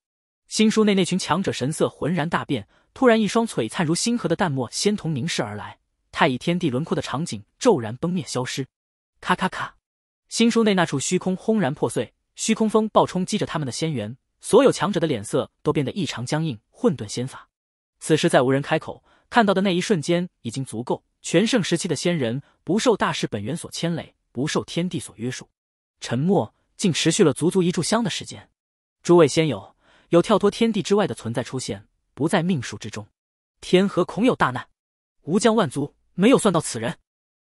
A: 新书内那群强者神色浑然大变，突然，一双璀璨如星河的淡漠仙瞳凝视而来，太乙天地轮廓的场景骤然崩灭消失，咔咔咔，新书内那处虚空轰然破碎。虚空风暴冲击着他们的仙元，所有强者的脸色都变得异常僵硬。混沌仙法，此时再无人开口。看到的那一瞬间已经足够。全盛时期的仙人不受大势本源所牵累，不受天地所约束。沉默竟持续了足足一炷香的时间。诸位仙友，有跳脱天地之外的存在出现，不在命数之中。天河恐有大难，吾将万族没有算到此人。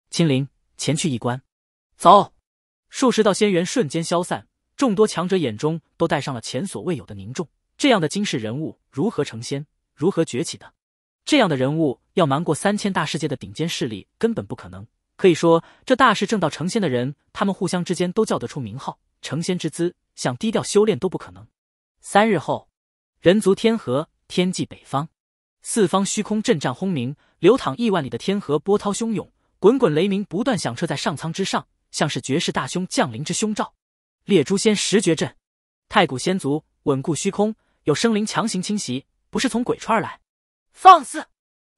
A: 青灵前去一观，走。数十道仙元瞬间消散。众多强者眼中都带上了前所未有的凝重。这样的惊世人物如何成仙？如何崛起的？这样的人物要瞒过三千大世界的顶尖势力，根本不可能。可以说，这大势正道成仙的人，他们互相之间都叫得出名号。成仙之姿，想低调修炼都不可能。三日后，人族天河天际北方，四方虚空震战轰鸣，流淌亿万里的天河波涛汹涌，滚滚雷鸣不断响彻在上苍之上，像是绝世大凶降临之凶兆。列诛仙十绝阵，太古仙族稳固虚空，有生灵强行侵袭，不是从鬼川而来，放肆！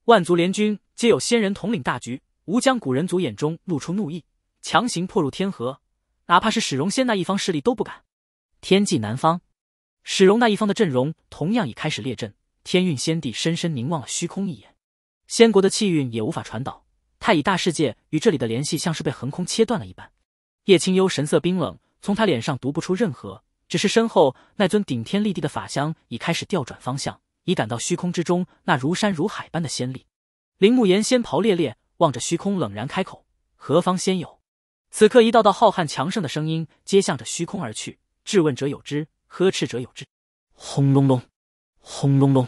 A: 万族联军皆有仙人统领大局，吾将古人族眼中露出怒意，强行破入天河，哪怕是史荣仙那一方势力都不敢。天际南方，史荣那一方的阵容同样已开始列阵。天运仙帝深深凝望了虚空一眼，仙国的气运也无法传导，太乙大世界与这里的联系像是被横空切断了一般。叶清幽神色冰冷。从他脸上读不出任何，只是身后那尊顶天立地的法相已开始调转方向，已感到虚空之中那如山如海般的仙力。铃木岩仙袍猎猎，望着虚空冷然开口：“何方仙友？”此刻，一道道浩瀚强盛的声音皆向着虚空而去，质问者有之，呵斥者有之。
B: 轰隆隆，轰隆隆！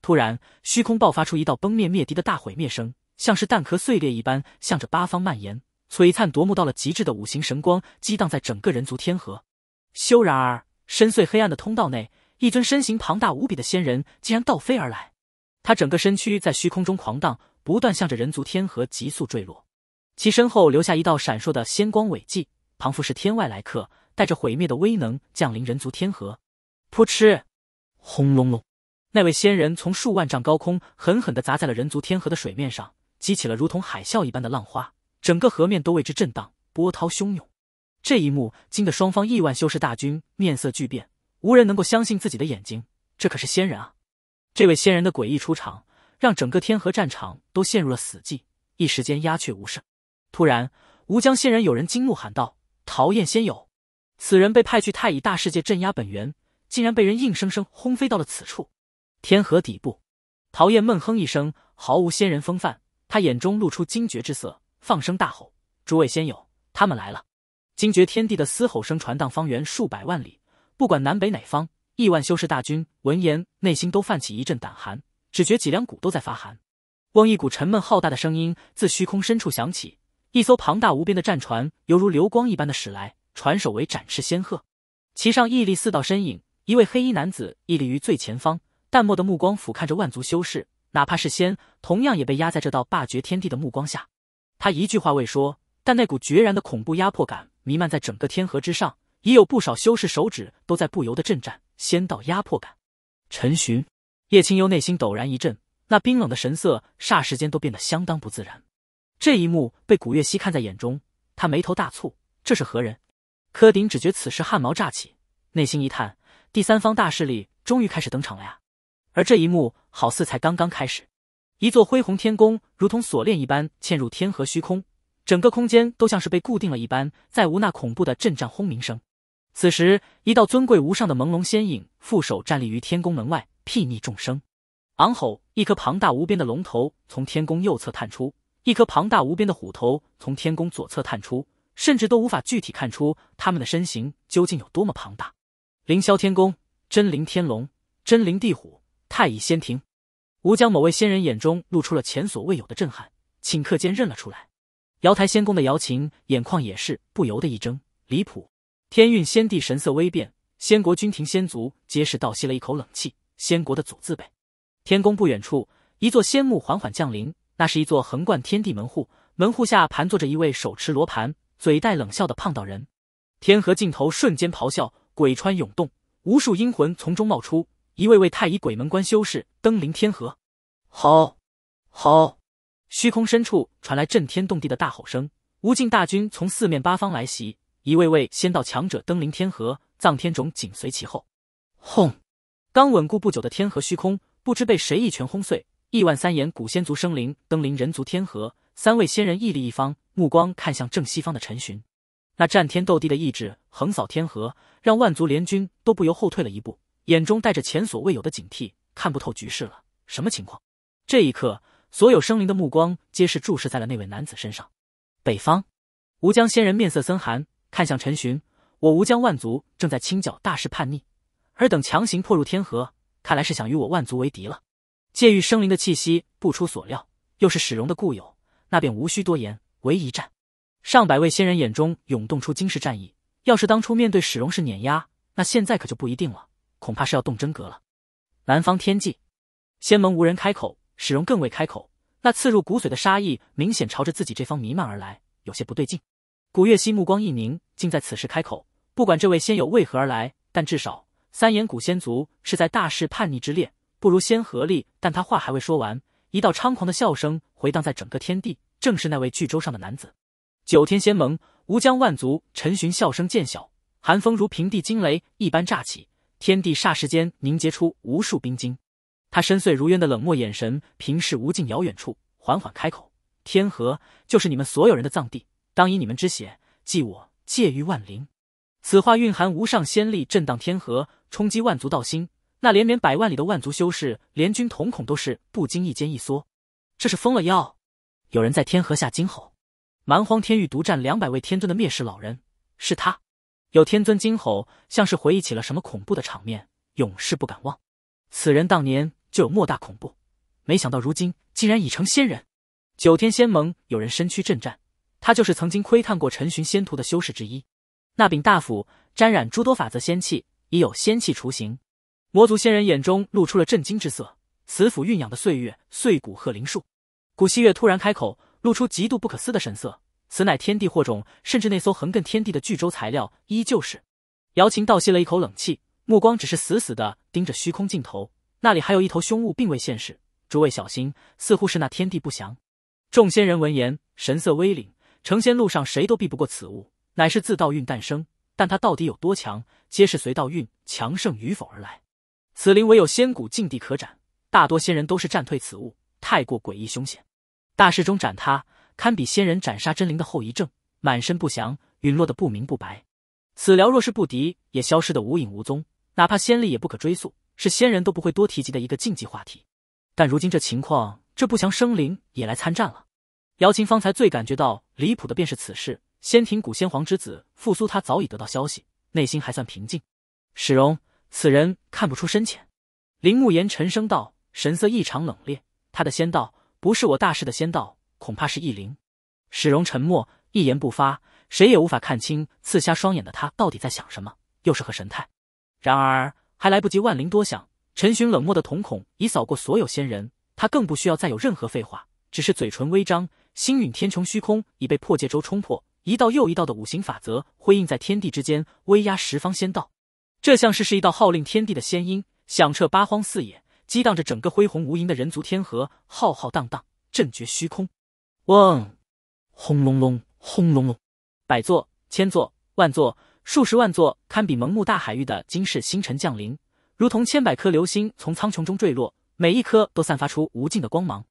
A: 突然，虚空爆发出一道崩灭灭敌的大毁灭声，像是蛋壳碎裂一般，向着八方蔓延。璀璨夺目到了极致的五行神光激荡在整个人族天河。休然而深邃黑暗的通道内，一尊身形庞大无比的仙人竟然倒飞而来，他整个身躯在虚空中狂荡，不断向着人族天河急速坠落，其身后留下一道闪烁的仙光尾迹。仿佛是天外来客，带着毁灭的威能降临人族天河。扑哧，
B: 轰隆隆！
A: 那位仙人从数万丈高空狠狠地砸在了人族天河的水面上，激起了如同海啸一般的浪花。整个河面都为之震荡，波涛汹涌。这一幕惊得双方亿万修士大军面色巨变，无人能够相信自己的眼睛。这可是仙人啊！这位仙人的诡异出场，让整个天河战场都陷入了死寂，一时间鸦雀无声。突然，吴江仙人有人惊怒喊道：“陶燕仙友，此人被派去太乙大世界镇压本源，竟然被人硬生生轰飞到了此处。”天河底部，陶燕闷哼一声，毫无仙人风范，他眼中露出惊觉之色。放声大吼：“诸位仙友，他们来了！”惊觉天地的嘶吼声传荡方圆数百万里，不管南北哪方，亿万修士大军闻言，内心都泛起一阵胆寒，只觉脊梁骨都在发寒。嗡，一股沉闷浩大的声音自虚空深处响起，一艘庞大无边的战船犹如流光一般的驶来，船首为展翅仙鹤，其上屹立四道身影，一位黑衣男子屹立于最前方，淡漠的目光俯瞰着万族修士，哪怕是仙，同样也被压在这道霸绝天地的目光下。他一句话未说，但那股决然的恐怖压迫感弥漫在整个天河之上，已有不少修士手指都在不由得震颤。仙道压迫感，陈寻、叶清幽内心陡然一震，那冰冷的神色霎时间都变得相当不自然。这一幕被古月溪看在眼中，他眉头大蹙，这是何人？柯鼎只觉此时汗毛乍起，内心一叹，第三方大势力终于开始登场了呀。而这一幕好似才刚刚开始。一座恢宏天宫，如同锁链一般嵌入天河虚空，整个空间都像是被固定了一般，再无那恐怖的震颤轰鸣声。此时，一道尊贵无上的朦胧仙影负手站立于天宫门外，睥睨众生，昂吼。一颗庞大无边的龙头从天宫右侧探出，一颗庞大无边的虎头从天宫左侧探出，甚至都无法具体看出他们的身形究竟有多么庞大。凌霄天宫，真灵天龙，真灵地虎，太乙仙庭。吴江某位仙人眼中露出了前所未有的震撼，顷刻间认了出来。瑶台仙宫的瑶琴眼眶也是不由得一睁，离谱。天运仙帝神色微变，仙国君庭仙族皆是倒吸了一口冷气。仙国的祖字辈，天宫不远处，一座仙墓缓缓降临，那是一座横贯天地门户，门户下盘坐着一位手持罗盘、嘴带冷笑的胖道人。天河尽头瞬间咆哮，鬼川涌动，无数阴魂从中冒出。一位位太乙鬼门关修士登临天河，好，好！虚空深处传来震天动地的大吼声，无尽大军从四面八方来袭。一位位仙道强者登临天河，藏天种紧随其后。轰！刚稳固不久的天河虚空，不知被谁一拳轰碎。亿万三眼古仙族生灵登临人族天河，三位仙人屹立一方，目光看向正西方的陈寻。那战天斗地的意志横扫天河，让万族联军都不由后退了一步。眼中带着前所未有的警惕，看不透局势了。什么情况？这一刻，所有生灵的目光皆是注视在了那位男子身上。北方，吴江仙人面色森寒，看向陈寻：“我吴江万族正在清剿大势叛逆，尔等强行破入天河，看来是想与我万族为敌了。”界域生灵的气息，不出所料，又是史荣的故友，那便无需多言，唯一战。上百位仙人眼中涌动出惊世战意。要是当初面对史荣是碾压，那现在可就不一定了。恐怕是要动真格了。南方天际，仙盟无人开口，史荣更未开口。那刺入骨髓的杀意明显朝着自己这方弥漫而来，有些不对劲。古月溪目光一凝，竟在此时开口。不管这位仙友为何而来，但至少三眼古仙族是在大势叛逆之列，不如仙合力。但他话还未说完，一道猖狂的笑声回荡在整个天地，正是那位巨舟上的男子。九天仙盟，吴江万族，陈寻笑声渐小，寒风如平地惊雷一般炸起。天地霎时间凝结出无数冰晶，他深邃如渊的冷漠眼神平视无尽遥远处，缓缓开口：“天河就是你们所有人的葬地，当以你们之血祭我，借于万灵。”此话蕴含无上仙力，震荡天河，冲击万族道心。那连绵百万里的万族修士联军，瞳孔都是不经意间一缩。这是疯了妖！有人在天河下惊吼：“蛮荒天域独占两百位天尊的灭世老人，是他。”有天尊惊吼，像是回忆起了什么恐怖的场面，永世不敢忘。此人当年就有莫大恐怖，没想到如今竟然已成仙人。九天仙盟有人身躯震颤，他就是曾经窥探过陈寻仙徒的修士之一。那柄大斧沾染诸多法则仙气，已有仙气雏形。魔族仙人眼中露出了震惊之色，此斧蕴养的岁月碎骨鹤灵术，古希月突然开口，露出极度不可思议的神色。此乃天地祸种，甚至那艘横亘天地的巨舟材料依旧是。姚琴倒吸了一口冷气，目光只是死死地盯着虚空尽头，那里还有一头凶物并未现世。诸位小心，似乎是那天地不祥。众仙人闻言，神色微凛。成仙路上谁都避不过此物，乃是自道运诞生，但它到底有多强，皆是随道运强盛与否而来。此灵唯有仙骨禁地可斩，大多仙人都是战退此物，太过诡异凶险。大事中斩他。堪比仙人斩杀真灵的后遗症，满身不祥，陨落得不明不白。此疗若是不敌，也消失得无影无踪，哪怕仙力也不可追溯，是仙人都不会多提及的一个禁忌话题。但如今这情况，这不祥生灵也来参战了。姚琴方才最感觉到离谱的便是此事。仙庭古先皇之子复苏，他早已得到消息，内心还算平静。史荣，此人看不出深浅。林沐言沉声道，神色异常冷冽。他的仙道不是我大师的仙道。恐怕是异灵，史荣沉默，一言不发，谁也无法看清刺瞎双眼的他到底在想什么，又是何神态。然而还来不及万灵多想，陈寻冷漠的瞳孔已扫过所有仙人，他更不需要再有任何废话，只是嘴唇微张。星陨天穹，虚空已被破界舟冲破，一道又一道的五行法则辉映在天地之间，威压十方仙道。这像是是一道号令天地的仙音，响彻八荒四野，激荡着整个恢宏无垠的人族天河，浩浩荡荡，震绝虚空。
B: 嗡，轰隆隆，轰隆隆，
A: 百座、千座、万座、数十万座，堪比蒙木大海域的惊世星辰降临，如同千百颗流星从苍穹中坠落，每一颗都散发出无尽的光芒。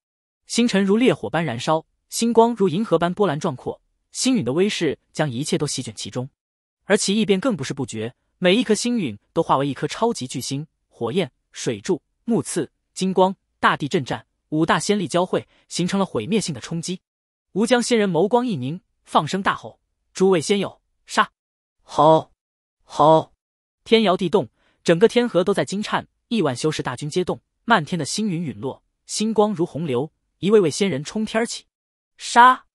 A: 星辰如烈火般燃烧，星光如银河般波澜壮阔，星陨的威势将一切都席卷其中。而奇异便更不是不绝，每一颗星陨都化为一颗超级巨星，火焰、水柱、木刺、金光、大地震颤。五大仙力交汇，形成了毁灭性的冲击。吴江仙人眸光一凝，放声大吼：“诸位仙友，杀！”“好！”“好！”天摇地动，整个天河都在惊颤，亿万修士大军皆动，漫天的星云陨落，星光如洪流，一位位仙人冲天起，杀！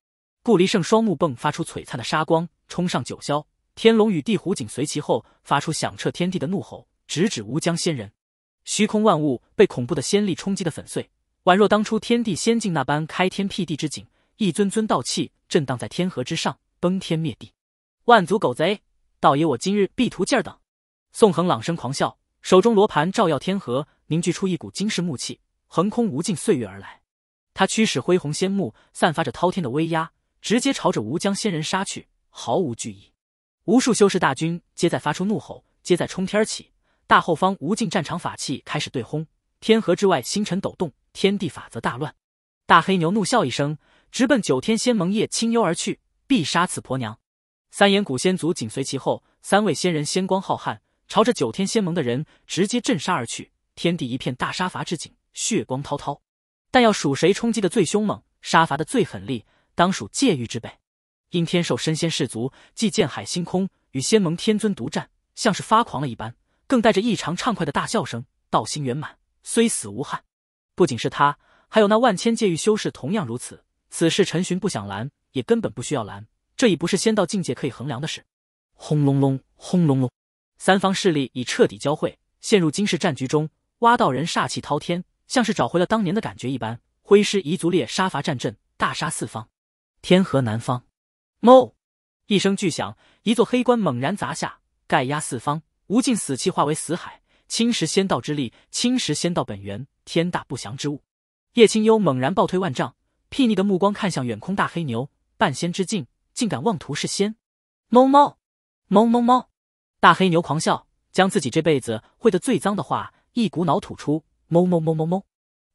A: 顾离胜双目迸发出璀璨的杀光，冲上九霄，天龙与地虎紧随其后，发出响彻天地的怒吼，直指吴江仙人。虚空万物被恐怖的仙力冲击的粉碎。宛若当初天地仙境那般开天辟地之景，一尊尊道气震荡在天河之上，崩天灭地。万族狗贼，道爷我今日必图劲儿等，宋恒朗声狂笑，手中罗盘照耀天河，凝聚出一股惊世木气，横空无尽岁月而来。他驱使恢弘仙木，散发着滔天的威压，直接朝着吴江仙人杀去，毫无惧意。无数修士大军皆在发出怒吼，皆在冲天起。大后方无尽战场法器开始对轰，天河之外星辰抖动。天地法则大乱，大黑牛怒笑一声，直奔九天仙盟叶清幽而去，必杀此婆娘。三眼古仙族紧随其后，三位仙人仙光浩瀚，朝着九天仙盟的人直接震杀而去。天地一片大杀伐之景，血光滔滔。但要数谁冲击的最凶猛，杀伐的最狠厉，当属界域之辈。因天兽身先士卒，既剑海星空，与仙盟天尊独战，像是发狂了一般，更带着异常畅快的大笑声。道心圆满，虽死无憾。不仅是他，还有那万千界域修士同样如此。此事陈寻不想拦，也根本不需要拦。这已不是仙道境界可以衡量的事。
B: 轰隆隆，
A: 轰隆隆，三方势力已彻底交汇，陷入惊世战局中。挖道人煞气滔天，像是找回了当年的感觉一般，挥师彝族列，杀伐战阵，大杀四方。天河南方，哞！一声巨响，一座黑棺猛然砸下，盖压四方，无尽死气化为死海。侵蚀仙道之力，侵蚀仙道本源，天大不祥之物！叶清幽猛然暴退万丈，睥睨的目光看向远空大黑牛，半仙之境，竟敢妄图是仙！哞哞，猫猫猫！大黑牛狂笑，将自己这辈子会的最脏的话一股脑吐出，猫猫猫猫猫！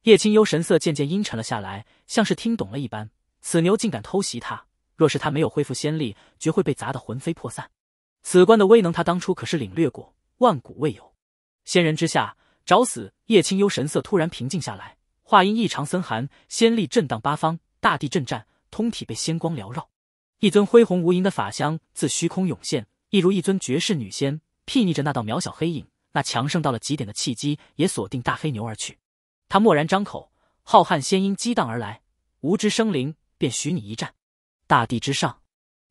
A: 叶清幽神色渐渐阴沉了下来，像是听懂了一般，此牛竟敢偷袭他，若是他没有恢复仙力，绝会被砸得魂飞魄散。此关的威能，他当初可是领略过，万古未有。仙人之下找死！叶清幽神色突然平静下来，话音异常森寒，仙力震荡八方，大地震颤，通体被仙光缭绕。一尊恢宏无垠的法相自虚空涌现，一如一尊绝世女仙，睥睨着那道渺小黑影。那强盛到了极点的气机也锁定大黑牛而去。他蓦然张口，浩瀚仙音激荡而来，无知生灵便许你一战。大地之上，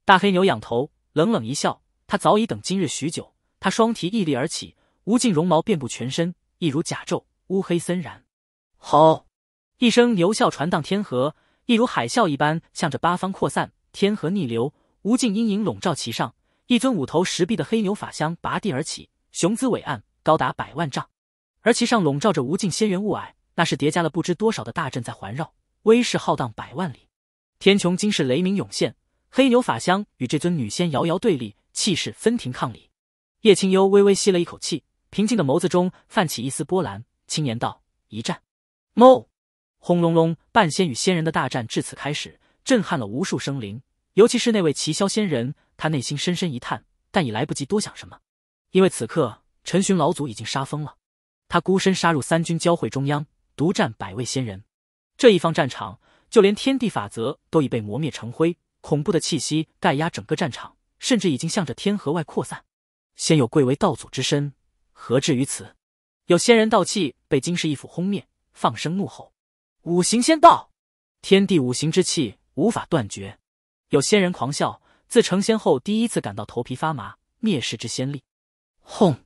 A: 大黑牛仰头，冷冷一笑。他早已等今日许久。他双蹄屹立而起。无尽绒毛遍布全身，一如甲胄，乌黑森然。吼！一声牛啸传荡天河，一如海啸一般向着八方扩散。天河逆流，无尽阴影笼罩其上。一尊五头石臂的黑牛法相拔地而起，雄姿伟岸，高达百万丈。而其上笼罩着无尽仙元雾霭，那是叠加了不知多少的大阵在环绕，威势浩荡百万里。天穹惊世雷鸣涌现，黑牛法相与这尊女仙遥遥对立，气势分庭抗礼。叶清幽微微吸了一口气。平静的眸子中泛起一丝波澜，轻言道：“一战，梦！”轰隆隆，半仙与仙人的大战至此开始，震撼了无数生灵。尤其是那位奇霄仙人，他内心深深一叹，但已来不及多想什么，因为此刻陈寻老祖已经杀疯了。他孤身杀入三军交汇中央，独占百位仙人。这一方战场，就连天地法则都已被磨灭成灰，恐怖的气息盖压整个战场，甚至已经向着天河外扩散。仙友贵为道祖之身。何至于此？有仙人道气被金氏一斧轰灭，放声怒吼。五行仙道，天地五行之气无法断绝。有仙人狂笑，自成仙后第一次感到头皮发麻。灭世之先例，轰！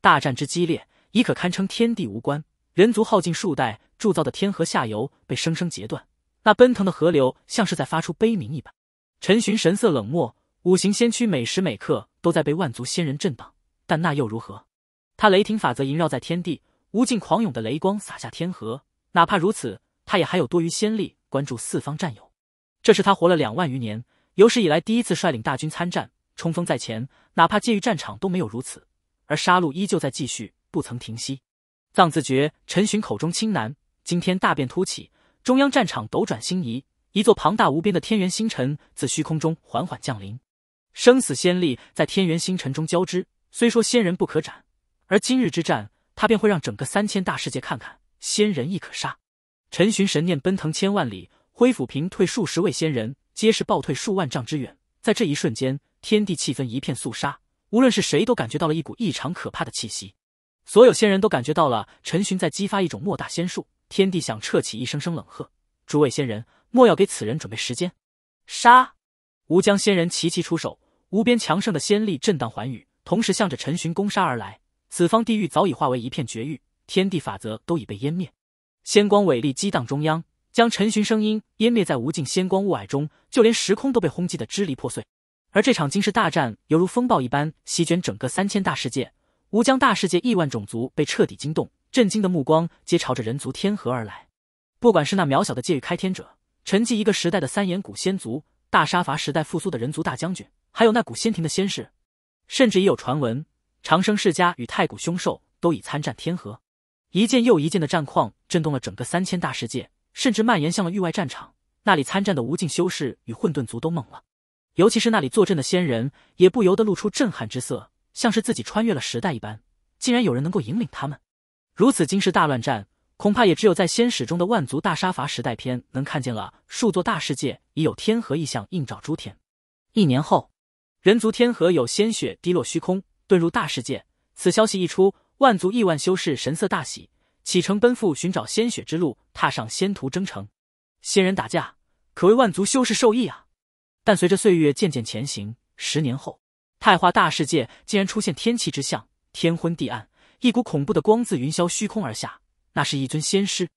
A: 大战之激烈，已可堪称天地无关。人族耗尽数代铸造的天河下游被生生截断，那奔腾的河流像是在发出悲鸣一般。陈寻神色冷漠，五行仙区每时每刻都在被万族仙人震荡，但那又如何？他雷霆法则萦绕在天地，无尽狂涌的雷光洒下天河。哪怕如此，他也还有多余仙力关注四方战友。这是他活了两万余年，有史以来第一次率领大军参战，冲锋在前。哪怕介于战场都没有如此，而杀戮依旧在继续，不曾停息。藏字诀，陈寻口中轻喃：“今天大变突起，中央战场斗转星移，一座庞大无边的天元星辰自虚空中缓缓降临。生死仙力在天元星辰中交织。虽说仙人不可斩。”而今日之战，他便会让整个三千大世界看看，仙人亦可杀。陈寻神念奔腾千万里，挥斧平退数十位仙人，皆是暴退数万丈之远。在这一瞬间，天地气氛一片肃杀，无论是谁，都感觉到了一股异常可怕的气息。所有仙人都感觉到了陈寻在激发一种莫大仙术。天地响彻起一声声冷喝：“诸位仙人，莫要给此人准备时间，杀！”吴江仙人齐齐出手，无边强盛的仙力震荡寰宇，同时向着陈寻攻杀而来。此方地狱早已化为一片绝域，天地法则都已被湮灭。仙光伟力激荡中央，将陈寻声音湮灭在无尽仙光雾霭中，就连时空都被轰击得支离破碎。而这场惊世大战犹如风暴一般席卷整个三千大世界，无疆大世界亿万种族被彻底惊动，震惊的目光皆朝着人族天河而来。不管是那渺小的界域开天者，沉寂一个时代的三眼古仙族，大杀伐时代复苏的人族大将军，还有那古仙庭的仙士，甚至已有传闻。长生世家与太古凶兽都已参战天河，一件又一件的战况震动了整个三千大世界，甚至蔓延向了域外战场。那里参战的无尽修士与混沌族都懵了，尤其是那里坐镇的仙人，也不由得露出震撼之色，像是自己穿越了时代一般，竟然有人能够引领他们。如此惊世大乱战，恐怕也只有在仙史中的万族大杀伐时代篇能看见了。数座大世界已有天河意象映照诸天。一年后，人族天河有鲜血滴落虚空。遁入大世界，此消息一出，万族亿万修士神色大喜，启程奔赴寻找仙血之路，踏上仙途征程。仙人打架，可谓万族修士受益啊！但随着岁月渐渐前行，十年后，太化大世界竟然出现天气之象，天昏地暗，一股恐怖的光自云霄虚空而下，那是一尊仙师，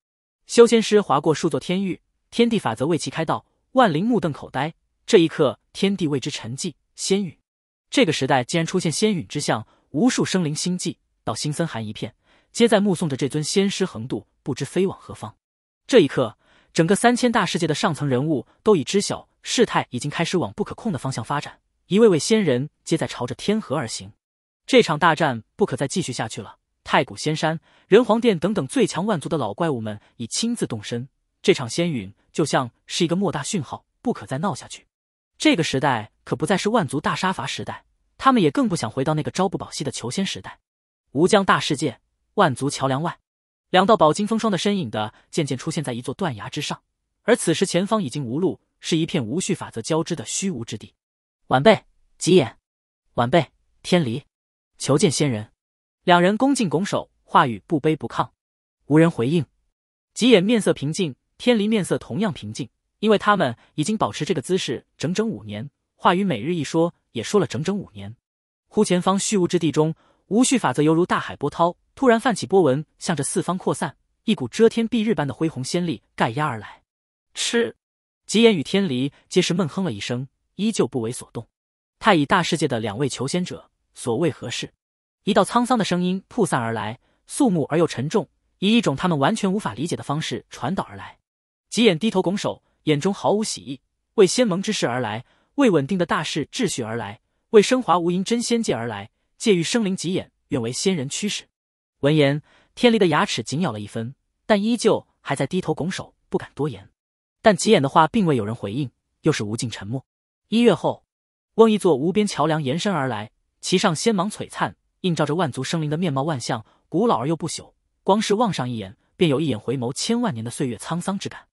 A: 修仙师划过数座天域，天地法则为其开道，万灵目瞪口呆。这一刻，天地为之沉寂，仙陨。这个时代竟然出现仙陨之象，无数生灵心悸，到心森寒一片，皆在目送着这尊仙师横渡，不知飞往何方。这一刻，整个三千大世界的上层人物都已知晓，事态已经开始往不可控的方向发展。一位位仙人皆在朝着天河而行，这场大战不可再继续下去了。太古仙山、人皇殿等等最强万族的老怪物们已亲自动身，这场仙陨就像是一个莫大讯号，不可再闹下去。这个时代。可不再是万族大杀伐时代，他们也更不想回到那个朝不保夕的求仙时代。吴江大世界，万族桥梁外，两道饱经风霜的身影的渐渐出现在一座断崖之上。而此时前方已经无路，是一片无序法则交织的虚无之地。晚辈吉言。晚辈天离，求见仙人。两人恭敬拱手，话语不卑不亢，无人回应。吉眼面色平静，天离面色同样平静，因为他们已经保持这个姿势整整五年。话语每日一说，也说了整整五年。忽，前方虚无之地中，无序法则犹如大海波涛，突然泛起波纹，向着四方扩散。一股遮天蔽日般的恢宏仙力盖压而来。吃，吉眼与天离皆是闷哼了一声，依旧不为所动。太乙大世界的两位求仙者，所为何事？一道沧桑的声音铺散而来，肃穆而又沉重，以一种他们完全无法理解的方式传导而来。吉眼低头拱手，眼中毫无喜意，为仙盟之事而来。为稳定的大势秩序而来，为升华无垠真仙界而来，借欲生灵吉眼，愿为仙人驱使。闻言，天离的牙齿紧咬了一分，但依旧还在低头拱手，不敢多言。但吉眼的话并未有人回应，又是无尽沉默。一月后，望一座无边桥梁延伸而来，其上仙芒璀璨，映照着万族生灵的面貌万象，古老而又不朽。光是望上一眼，便有一眼回眸千万年的岁月沧桑之感。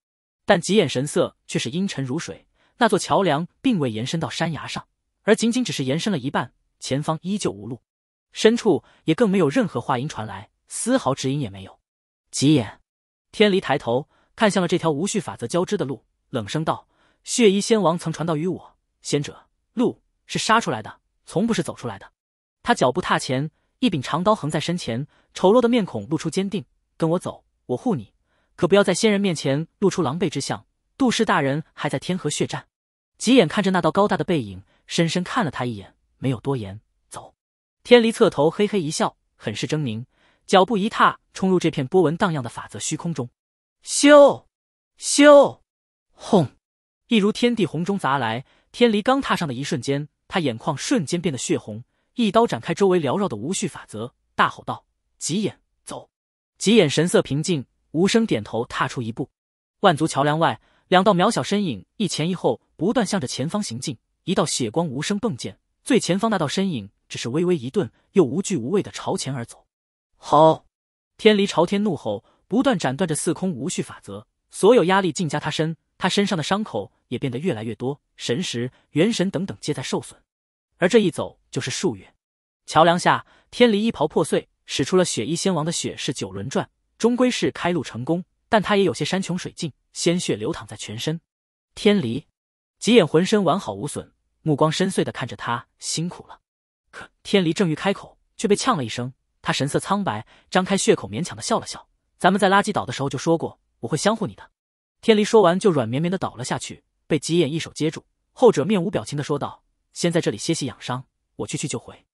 A: 但吉眼神色却是阴沉如水。那座桥梁并未延伸到山崖上，而仅仅只是延伸了一半，前方依旧无路，深处也更没有任何话音传来，丝毫指引也没有。急眼，天离抬头看向了这条无序法则交织的路，冷声道：“血衣仙王曾传道于我，仙者路是杀出来的，从不是走出来的。”他脚步踏前，一柄长刀横在身前，丑陋的面孔露出坚定：“跟我走，我护你，可不要在仙人面前露出狼狈之相。”杜氏大人还在天河血战，极眼看着那道高大的背影，深深看了他一眼，没有多言。走，天离侧头嘿嘿一笑，很是狰狞，脚步一踏，冲入这片波纹荡漾的法则虚空中。咻，咻，轰！一如天地洪钟砸来。天离刚踏上的一瞬间，他眼眶瞬间变得血红，一刀斩开周围缭绕的无序法则，大吼道：“极眼，走！”极眼神色平静，无声点头，踏出一步。万族桥梁外。两道渺小身影一前一后不断向着前方行进，一道血光无声迸溅。最前方那道身影只是微微一顿，又无惧无畏的朝前而走。好，天离朝天怒吼，不断斩断着四空无序法则，所有压力尽加他身。他身上的伤口也变得越来越多，神识、元神等等皆在受损。而这一走就是数月。桥梁下，天离衣袍破碎，使出了雪衣仙王的雪是九轮转，终归是开路成功，但他也有些山穷水尽。鲜血流淌在全身，天离，吉眼浑身完好无损，目光深邃的看着他，辛苦了。可天离正欲开口，却被呛了一声。他神色苍白，张开血口，勉强的笑了笑。咱们在垃圾岛的时候就说过，我会相护你的。天离说完就软绵绵的倒了下去，被吉眼一手接住。后者面无表情的说道：“先在这里歇息养伤，我去去就回。”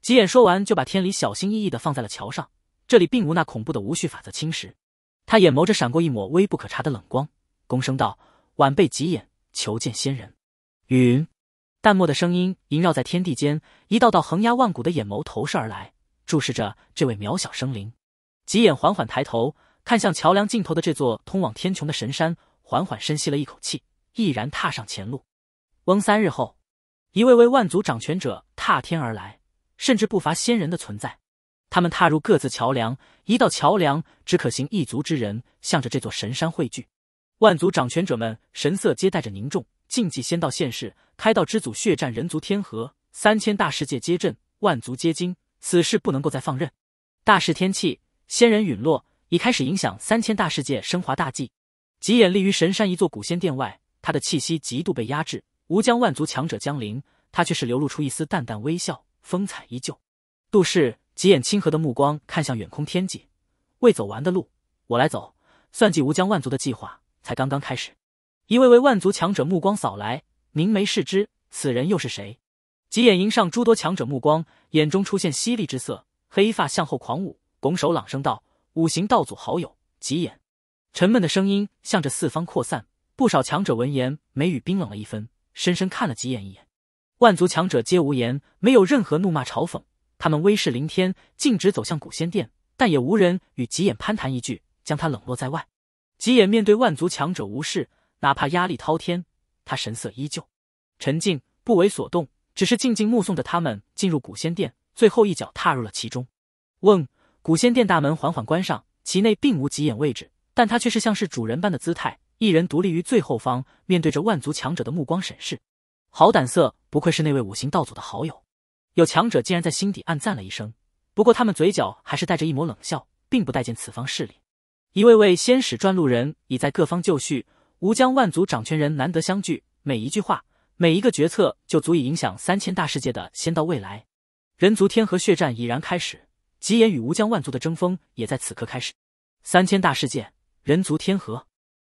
A: 吉眼说完就把天离小心翼翼的放在了桥上，这里并无那恐怖的无序法则侵蚀。他眼眸着闪过一抹微不可察的冷光，躬声道：“晚辈吉眼，求见仙人。”云淡漠的声音萦绕在天地间，一道道横压万古的眼眸投射而来，注视着这位渺小生灵。吉眼缓缓抬头，看向桥梁尽头的这座通往天穹的神山，缓缓深吸了一口气，毅然踏上前路。翁三日后，一位位万族掌权者踏天而来，甚至不乏仙人的存在。他们踏入各自桥梁，一道桥梁只可行一族之人，向着这座神山汇聚。万族掌权者们神色皆带着凝重。禁忌仙道现世，开道之祖血战人族天河，三千大世界皆震，万族皆惊。此事不能够再放任。大势天气，仙人陨落，已开始影响三千大世界升华大计。极眼立于神山一座古仙殿外，他的气息极度被压制。无疆万族强者降临，他却是流露出一丝淡淡微笑，风采依旧。杜氏。几眼亲和的目光看向远空天际，未走完的路我来走。算计吾江万族的计划才刚刚开始。一位位万族强者目光扫来，凝眉视之，此人又是谁？几眼迎上诸多强者目光，眼中出现犀利之色，黑发向后狂舞，拱手朗声道：“五行道祖好友，极眼。”沉闷的声音向着四方扩散，不少强者闻言，眉宇冰冷了一分，深深看了几眼一眼。万族强者皆无言，没有任何怒骂嘲讽。他们威势凌天，径直走向古仙殿，但也无人与吉眼攀谈一句，将他冷落在外。吉眼面对万族强者无视，哪怕压力滔天，他神色依旧沉静，不为所动，只是静静目送着他们进入古仙殿，最后一脚踏入了其中。问古仙殿大门缓缓关上，其内并无吉眼位置，但他却是像是主人般的姿态，一人独立于最后方，面对着万族强者的目光审视。好胆色，不愧是那位五行道祖的好友。有强者竟然在心底暗赞了一声，不过他们嘴角还是带着一抹冷笑，并不待见此方势力。一位位仙使转路人已在各方就绪，吴江万族掌权人难得相聚，每一句话，每一个决策，就足以影响三千大世界的仙道未来。人族天河血战已然开始，吉言与吴江万族的争锋也在此刻开始。三千大世界，人族天河，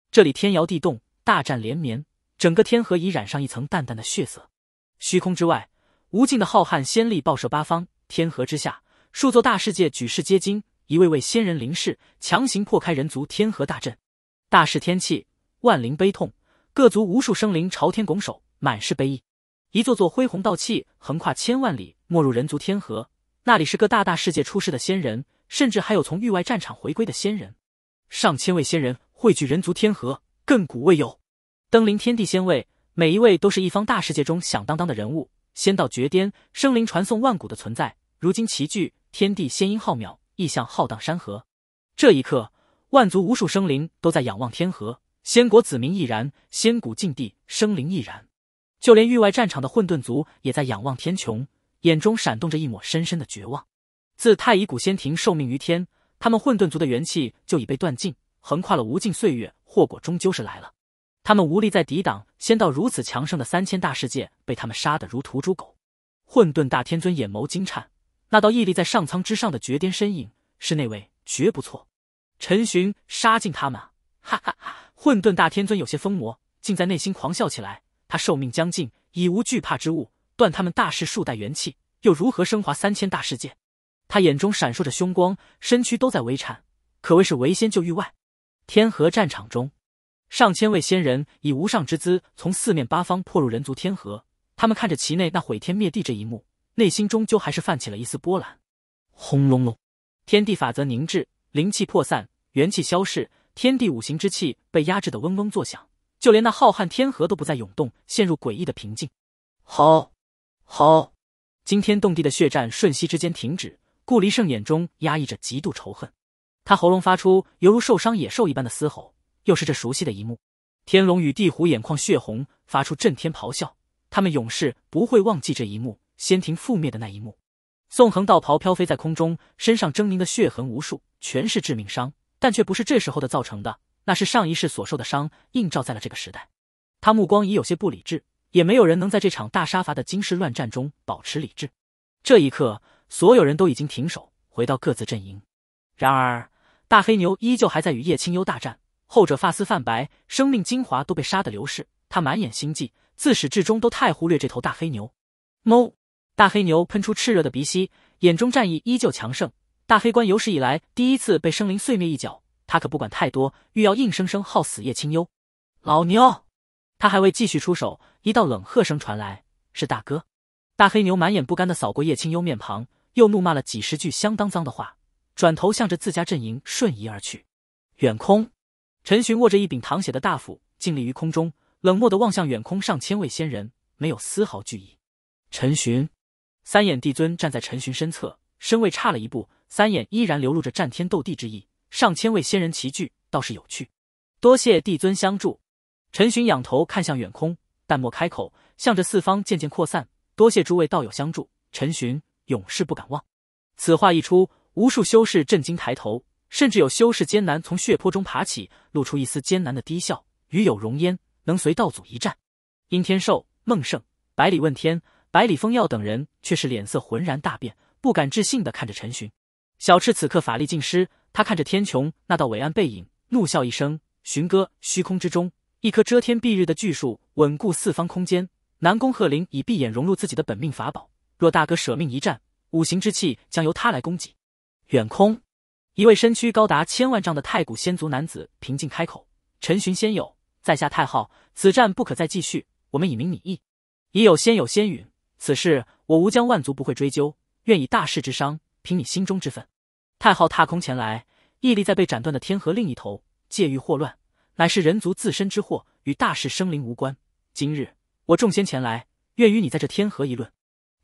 A: 这里天摇地动，大战连绵，整个天河已染上一层淡淡的血色。虚空之外。无尽的浩瀚仙力爆射八方，天河之下，数座大世界举世皆惊，一位位仙人临世，强行破开人族天河大阵，大势天气，万灵悲痛，各族无数生灵朝天拱手，满是悲意。一座座恢弘道气横跨千万里，没入人族天河，那里是各大大世界出世的仙人，甚至还有从域外战场回归的仙人，上千位仙人汇聚人族天河，亘古未有。登临天地仙位，每一位都是一方大世界中响当当的人物。仙道绝巅，生灵传颂万古的存在，如今齐聚，天地仙音浩渺，意象浩荡山河。这一刻，万族无数生灵都在仰望天河，仙国子民亦然，仙古禁地生灵亦然，就连域外战场的混沌族也在仰望天穹，眼中闪动着一抹深深的绝望。自太乙古仙庭受命于天，他们混沌族的元气就已被断尽，横跨了无尽岁月，祸果终究是来了。他们无力再抵挡仙道如此强盛的三千大世界，被他们杀得如屠猪狗。混沌大天尊眼眸惊颤，那道屹立在上苍之上的绝巅身影，是那位绝不错。陈寻杀尽他们，哈哈哈！混沌大天尊有些疯魔，竟在内心狂笑起来。他寿命将近，已无惧怕之物，断他们大世数代元气，又如何升华三千大世界？他眼中闪烁着凶光，身躯都在微颤，可谓是为仙就域外。天河战场中。上千位仙人以无上之姿从四面八方破入人族天河，他们看着其内那毁天灭地这一幕，内心终究还是泛起了一丝波澜。
B: 轰隆隆，
A: 天地法则凝滞，灵气破散，元气消逝，天地五行之气被压制的嗡嗡作响，就连那浩瀚天河都不再涌动，陷入诡异的平静。好，好，惊天动地的血战瞬息之间停止。顾离胜眼中压抑着极度仇恨，他喉咙发出犹如受伤野兽一般的嘶吼。又是这熟悉的一幕，天龙与地虎眼眶血红，发出震天咆哮。他们永世不会忘记这一幕，仙庭覆灭的那一幕。纵横道袍飘飞在空中，身上狰狞的血痕无数，全是致命伤，但却不是这时候的造成的，那是上一世所受的伤映照在了这个时代。他目光已有些不理智，也没有人能在这场大杀伐的惊世乱战中保持理智。这一刻，所有人都已经停手，回到各自阵营。然而，大黑牛依旧还在与叶清幽大战。后者发丝泛白，生命精华都被杀得流逝，他满眼心悸，自始至终都太忽略这头大黑牛。哞！大黑牛喷出炽热的鼻息，眼中战意依旧强盛。大黑官有史以来第一次被生灵碎灭一脚，他可不管太多，欲要硬生生耗死叶清幽。老牛！他还未继续出手，一道冷喝声传来，是大哥。大黑牛满眼不甘的扫过叶清幽面庞，又怒骂了几十句相当脏的话，转头向着自家阵营瞬移而去。远空。陈寻握着一柄淌血的大斧，静立于空中，冷漠的望向远空上千位仙人，没有丝毫惧意。陈寻，三眼帝尊站在陈寻身侧，身位差了一步，三眼依然流露着战天斗地之意。上千位仙人齐聚，倒是有趣。多谢帝尊相助。陈寻仰头看向远空，淡漠开口，向着四方渐渐扩散。多谢诸位道友相助，陈寻永世不敢忘。此话一出，无数修士震惊抬头。甚至有修士艰难从血泊中爬起，露出一丝艰难的低笑。与有容焉，能随道祖一战。阴天寿、孟胜、百里问天、百里风耀等人却是脸色浑然大变，不敢置信地看着陈寻。小赤此刻法力尽失，他看着天穹那道伟岸背影，怒笑一声：“寻哥！”虚空之中，一棵遮天蔽日的巨树稳固四方空间。南宫鹤林已闭眼融入自己的本命法宝，若大哥舍命一战，五行之气将由他来供给。远空。一位身躯高达千万丈的太古仙族男子平静开口：“陈寻仙友，在下太昊，此战不可再继续，我们已明你意。已有仙友仙允，此事我吴江万族不会追究，愿以大事之伤，凭你心中之愤。”太昊踏空前来，屹立在被斩断的天河另一头。借欲祸乱，乃是人族自身之祸，与大势生灵无关。今日我众仙前来，愿与你在这天河一论。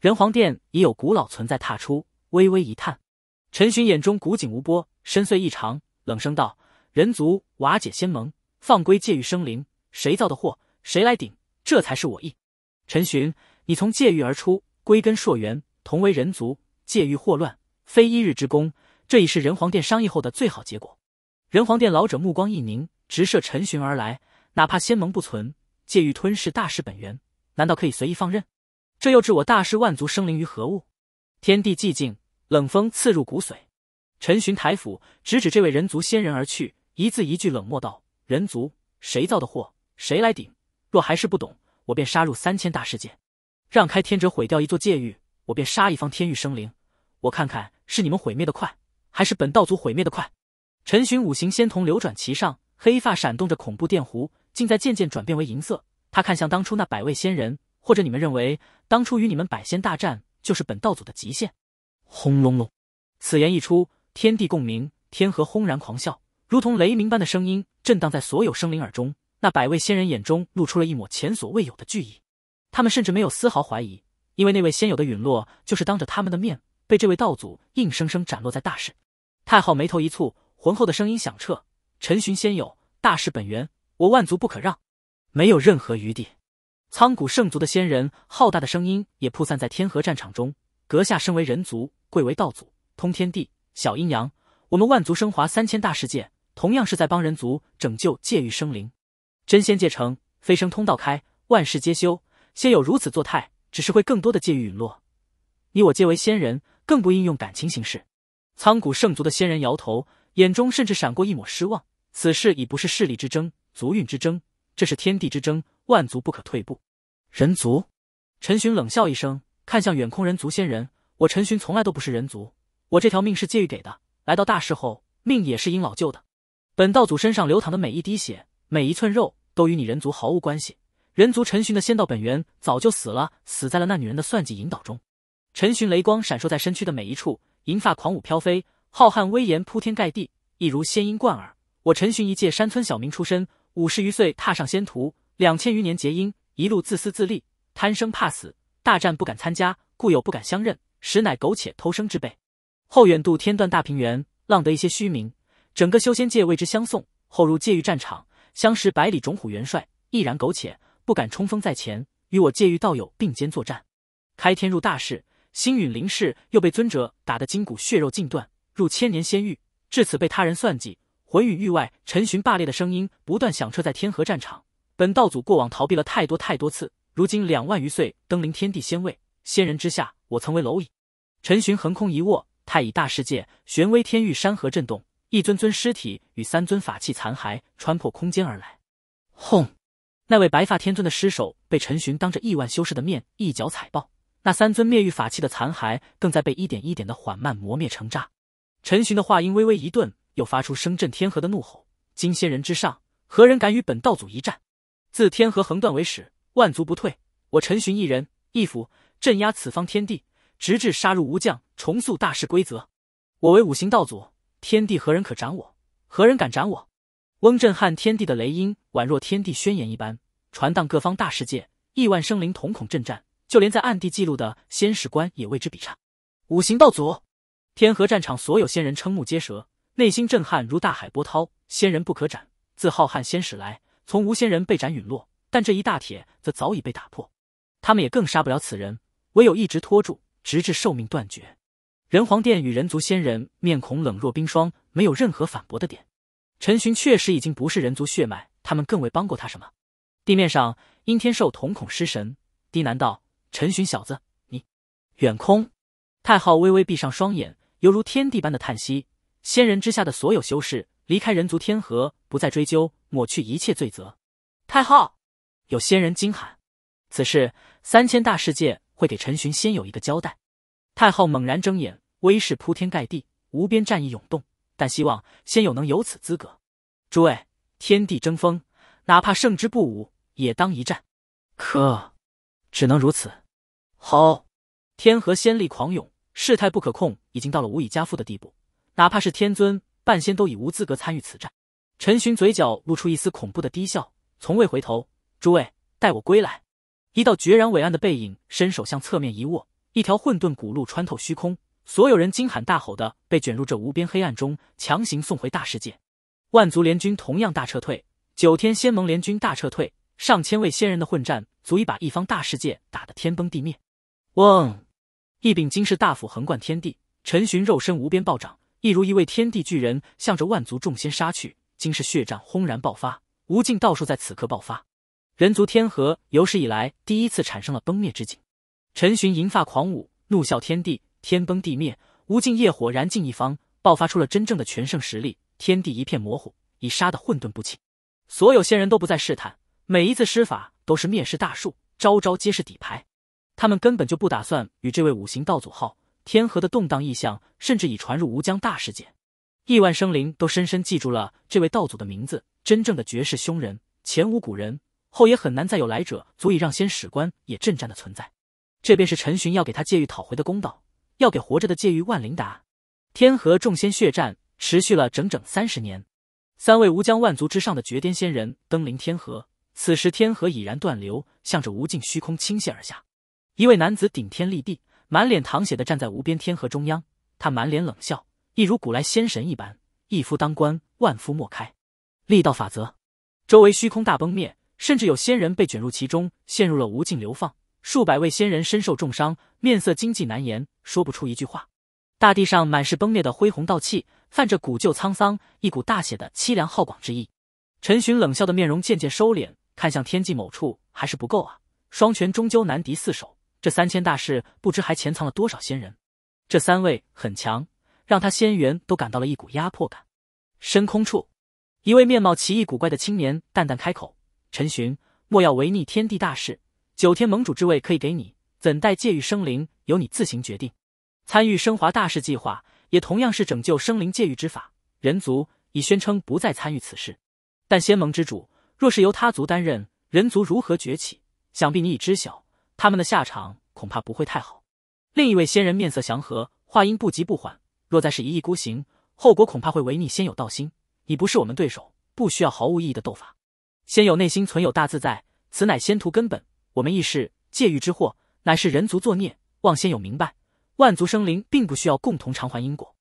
A: 人皇殿已有古老存在踏出，微微一叹。陈寻眼中古井无波，深邃异常，冷声道：“人族瓦解仙盟，放归界域生灵，谁造的祸，谁来顶？这才是我意。陈寻，你从界域而出，归根溯源，同为人族，界域祸乱，非一日之功，这已是人皇殿商议后的最好结果。”人皇殿老者目光一凝，直射陈寻而来。哪怕仙盟不存，界域吞噬大师本源，难道可以随意放任？这又置我大师万族生灵于何物？天地寂静。冷风刺入骨髓，陈寻抬斧直指这位人族仙人而去，一字一句冷漠道：“人族，谁造的祸，谁来顶？若还是不懂，我便杀入三千大世界，让开天者毁掉一座界域，我便杀一方天域生灵，我看看是你们毁灭的快，还是本道祖毁灭的快。”陈寻五行仙瞳流转其上，黑发闪动着恐怖电弧，竟在渐渐转变为银色。他看向当初那百位仙人，或者你们认为，当初与你们百仙大战，就是本道祖的极限？轰隆隆！此言一出，天地共鸣，天河轰然狂啸，如同雷鸣般的声音震荡在所有生灵耳中。那百位仙人眼中露出了一抹前所未有的惧意，他们甚至没有丝毫怀疑，因为那位仙友的陨落就是当着他们的面被这位道祖硬生生斩落在大世。太昊眉头一蹙，浑厚的声音响彻：“陈寻仙友，大事本源，我万族不可让，没有任何余地。”苍古圣族的仙人浩大的声音也铺散在天河战场中。阁下身为人族。贵为道祖，通天地，晓阴阳。我们万族升华三千大世界，同样是在帮人族拯救界域生灵。真仙界成，飞升通道开，万事皆修。先有如此作态，只是会更多的界域陨落。你我皆为仙人，更不应用感情行事。苍古圣族的仙人摇头，眼中甚至闪过一抹失望。此事已不是势力之争、族运之争，这是天地之争，万族不可退步。人族，陈寻冷笑一声，看向远空人族仙人。我陈寻从来都不是人族，我这条命是借玉给的，来到大世后命也是因老救的。本道祖身上流淌的每一滴血，每一寸肉都与你人族毫无关系。人族陈寻的仙道本源早就死了，死在了那女人的算计引导中。陈寻雷光闪烁在身躯的每一处，银发狂舞飘飞，浩瀚威严铺天盖地，一如仙音贯耳。我陈寻一介山村小民出身，五十余岁踏上仙途，两千余年结姻，一路自私自利，贪生怕死，大战不敢参加，故友不敢相认。实乃苟且偷生之辈，后远渡天断大平原，浪得一些虚名，整个修仙界为之相送。后入界域战场，相识百里种虎元帅，毅然苟且，不敢冲锋在前，与我界域道友并肩作战。开天入大世，星陨灵氏又被尊者打得筋骨血肉尽断，入千年仙域，至此被他人算计，魂与域外。陈寻霸裂的声音不断响彻在天河战场。本道祖过往逃避了太多太多次，如今两万余岁登临天地仙位。仙人之下，我曾为蝼蚁。陈寻横空一握，太乙大世界，玄威天域山河震动，一尊尊尸体与三尊法器残骸穿破空间而来。轰！那位白发天尊的尸首被陈寻当着亿万修士的面一脚踩爆，那三尊灭狱法器的残骸更在被一点一点的缓慢磨灭成渣。陈寻的话音微微一顿，又发出声震天河的怒吼：“金仙人之上，何人敢与本道祖一战？自天河横断为始，万族不退，我陈寻一人一斧。”镇压此方天地，直至杀入无将，重塑大势规则。我为五行道祖，天地何人可斩我？何人敢斩我？翁震撼天地的雷音宛若天地宣言一般，传荡各方大世界，亿万生灵瞳孔震颤，就连在暗地记录的仙使官也为之笔颤。五行道祖，天河战场所有仙人瞠目结舌，内心震撼如大海波涛。仙人不可斩，自浩瀚仙使来，从无仙人被斩陨落，但这一大铁则早已被打破，他们也更杀不了此人。唯有一直拖住，直至寿命断绝。仁皇殿与人族仙人面孔冷若冰霜，没有任何反驳的点。陈寻确实已经不是人族血脉，他们更未帮过他什么。地面上，阴天寿瞳孔失神，低喃道：“陈寻小子，你……远空。”太昊微微闭上双眼，犹如天地般的叹息。仙人之下的所有修士离开人族天河，不再追究，抹去一切罪责。太昊，有仙人惊喊：“此事三千大世界。”会给陈寻先友一个交代。太昊猛然睁眼，威势铺天盖地，无边战意涌动。但希望先友能有此资格。诸位，天地争锋，哪怕胜之不武，也当一战。可，只能如此。好，天河仙力狂涌，事态不可控，已经到了无以加复的地步。哪怕是天尊半仙，都已无资格参与此战。陈寻嘴角露出一丝恐怖的低笑，从未回头。诸位，待我归来。一道决然伟岸的背影，伸手向侧面一握，一条混沌古路穿透虚空，所有人惊喊大吼的被卷入这无边黑暗中，强行送回大世界。万族联军同样大撤退，九天仙盟联军大撤退，上千位仙人的混战，足以把一方大世界打得天崩地灭。嗡，一柄金氏大斧横贯天地，陈寻肉身无边暴涨，一如一位天地巨人，向着万族众仙杀去，金氏血战轰然爆发，无尽道术在此刻爆发。人族天河有史以来第一次产生了崩灭之景，陈寻银发狂舞，怒啸天地，天崩地灭，无尽业火燃尽一方，爆发出了真正的全盛实力，天地一片模糊，已杀得混沌不清。所有仙人都不再试探，每一次施法都是灭世大术，招招皆是底牌，他们根本就不打算与这位五行道祖耗。天河的动荡异象甚至已传入无疆大世界，亿万生灵都深深记住了这位道祖的名字，真正的绝世凶人，前无古人。后也很难再有来者足以让先史官也震战的存在，这便是陈寻要给他界玉讨回的公道，要给活着的界玉万灵达。天河众仙血战持续了整整三十年，三位无疆万族之上的绝巅仙人登临天河，此时天河已然断流，向着无尽虚空倾泻而下。一位男子顶天立地，满脸淌血的站在无边天河中央，他满脸冷笑，一如古来仙神一般，一夫当关，万夫莫开。力道法则，周围虚空大崩灭。甚至有仙人被卷入其中，陷入了无尽流放。数百位仙人身受重伤，面色惊悸难言，说不出一句话。大地上满是崩灭的恢弘道气，泛着古旧沧桑，一股大写的凄凉浩广之意。陈寻冷笑的面容渐渐收敛，看向天际某处，还是不够啊！双拳终究难敌四手，这三千大事不知还潜藏了多少仙人。这三位很强，让他仙元都感到了一股压迫感。深空处，一位面貌奇异古怪的青年淡淡开口。陈寻，莫要违逆天地大事。九天盟主之位可以给你，怎待界域生灵由你自行决定。参与升华大事计划，也同样是拯救生灵界域之法。人族已宣称不再参与此事，但仙盟之主若是由他族担任，人族如何崛起？想必你已知晓，他们的下场恐怕不会太好。另一位仙人面色祥和，话音不急不缓。若再是一意孤行，后果恐怕会违逆仙有道心。你不是我们对手，不需要毫无意义的斗法。仙友内心存有大自在，此乃仙途根本。我们亦是借欲之祸，乃是人族作孽。望仙友明白，万族生灵并不需要共同偿还因果。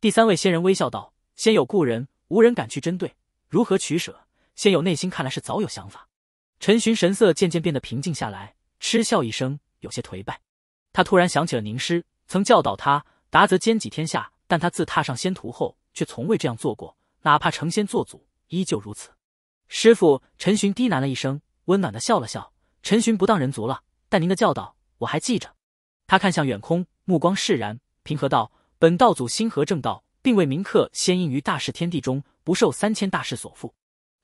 A: 第三位仙人微笑道：“仙友故人，无人敢去针对，如何取舍？仙友内心看来是早有想法。”陈寻神色渐渐变得平静下来，嗤笑一声，有些颓败。他突然想起了宁师曾教导他：“达则兼济天下。”但他自踏上仙途后，却从未这样做过，哪怕成仙做祖，依旧如此。师傅，陈寻低喃了一声，温暖的笑了笑。陈寻不当人族了，但您的教导我还记着。他看向远空，目光释然平和道：“本道祖心河正道，并未铭刻仙印于大世天地中，不受三千大事所缚。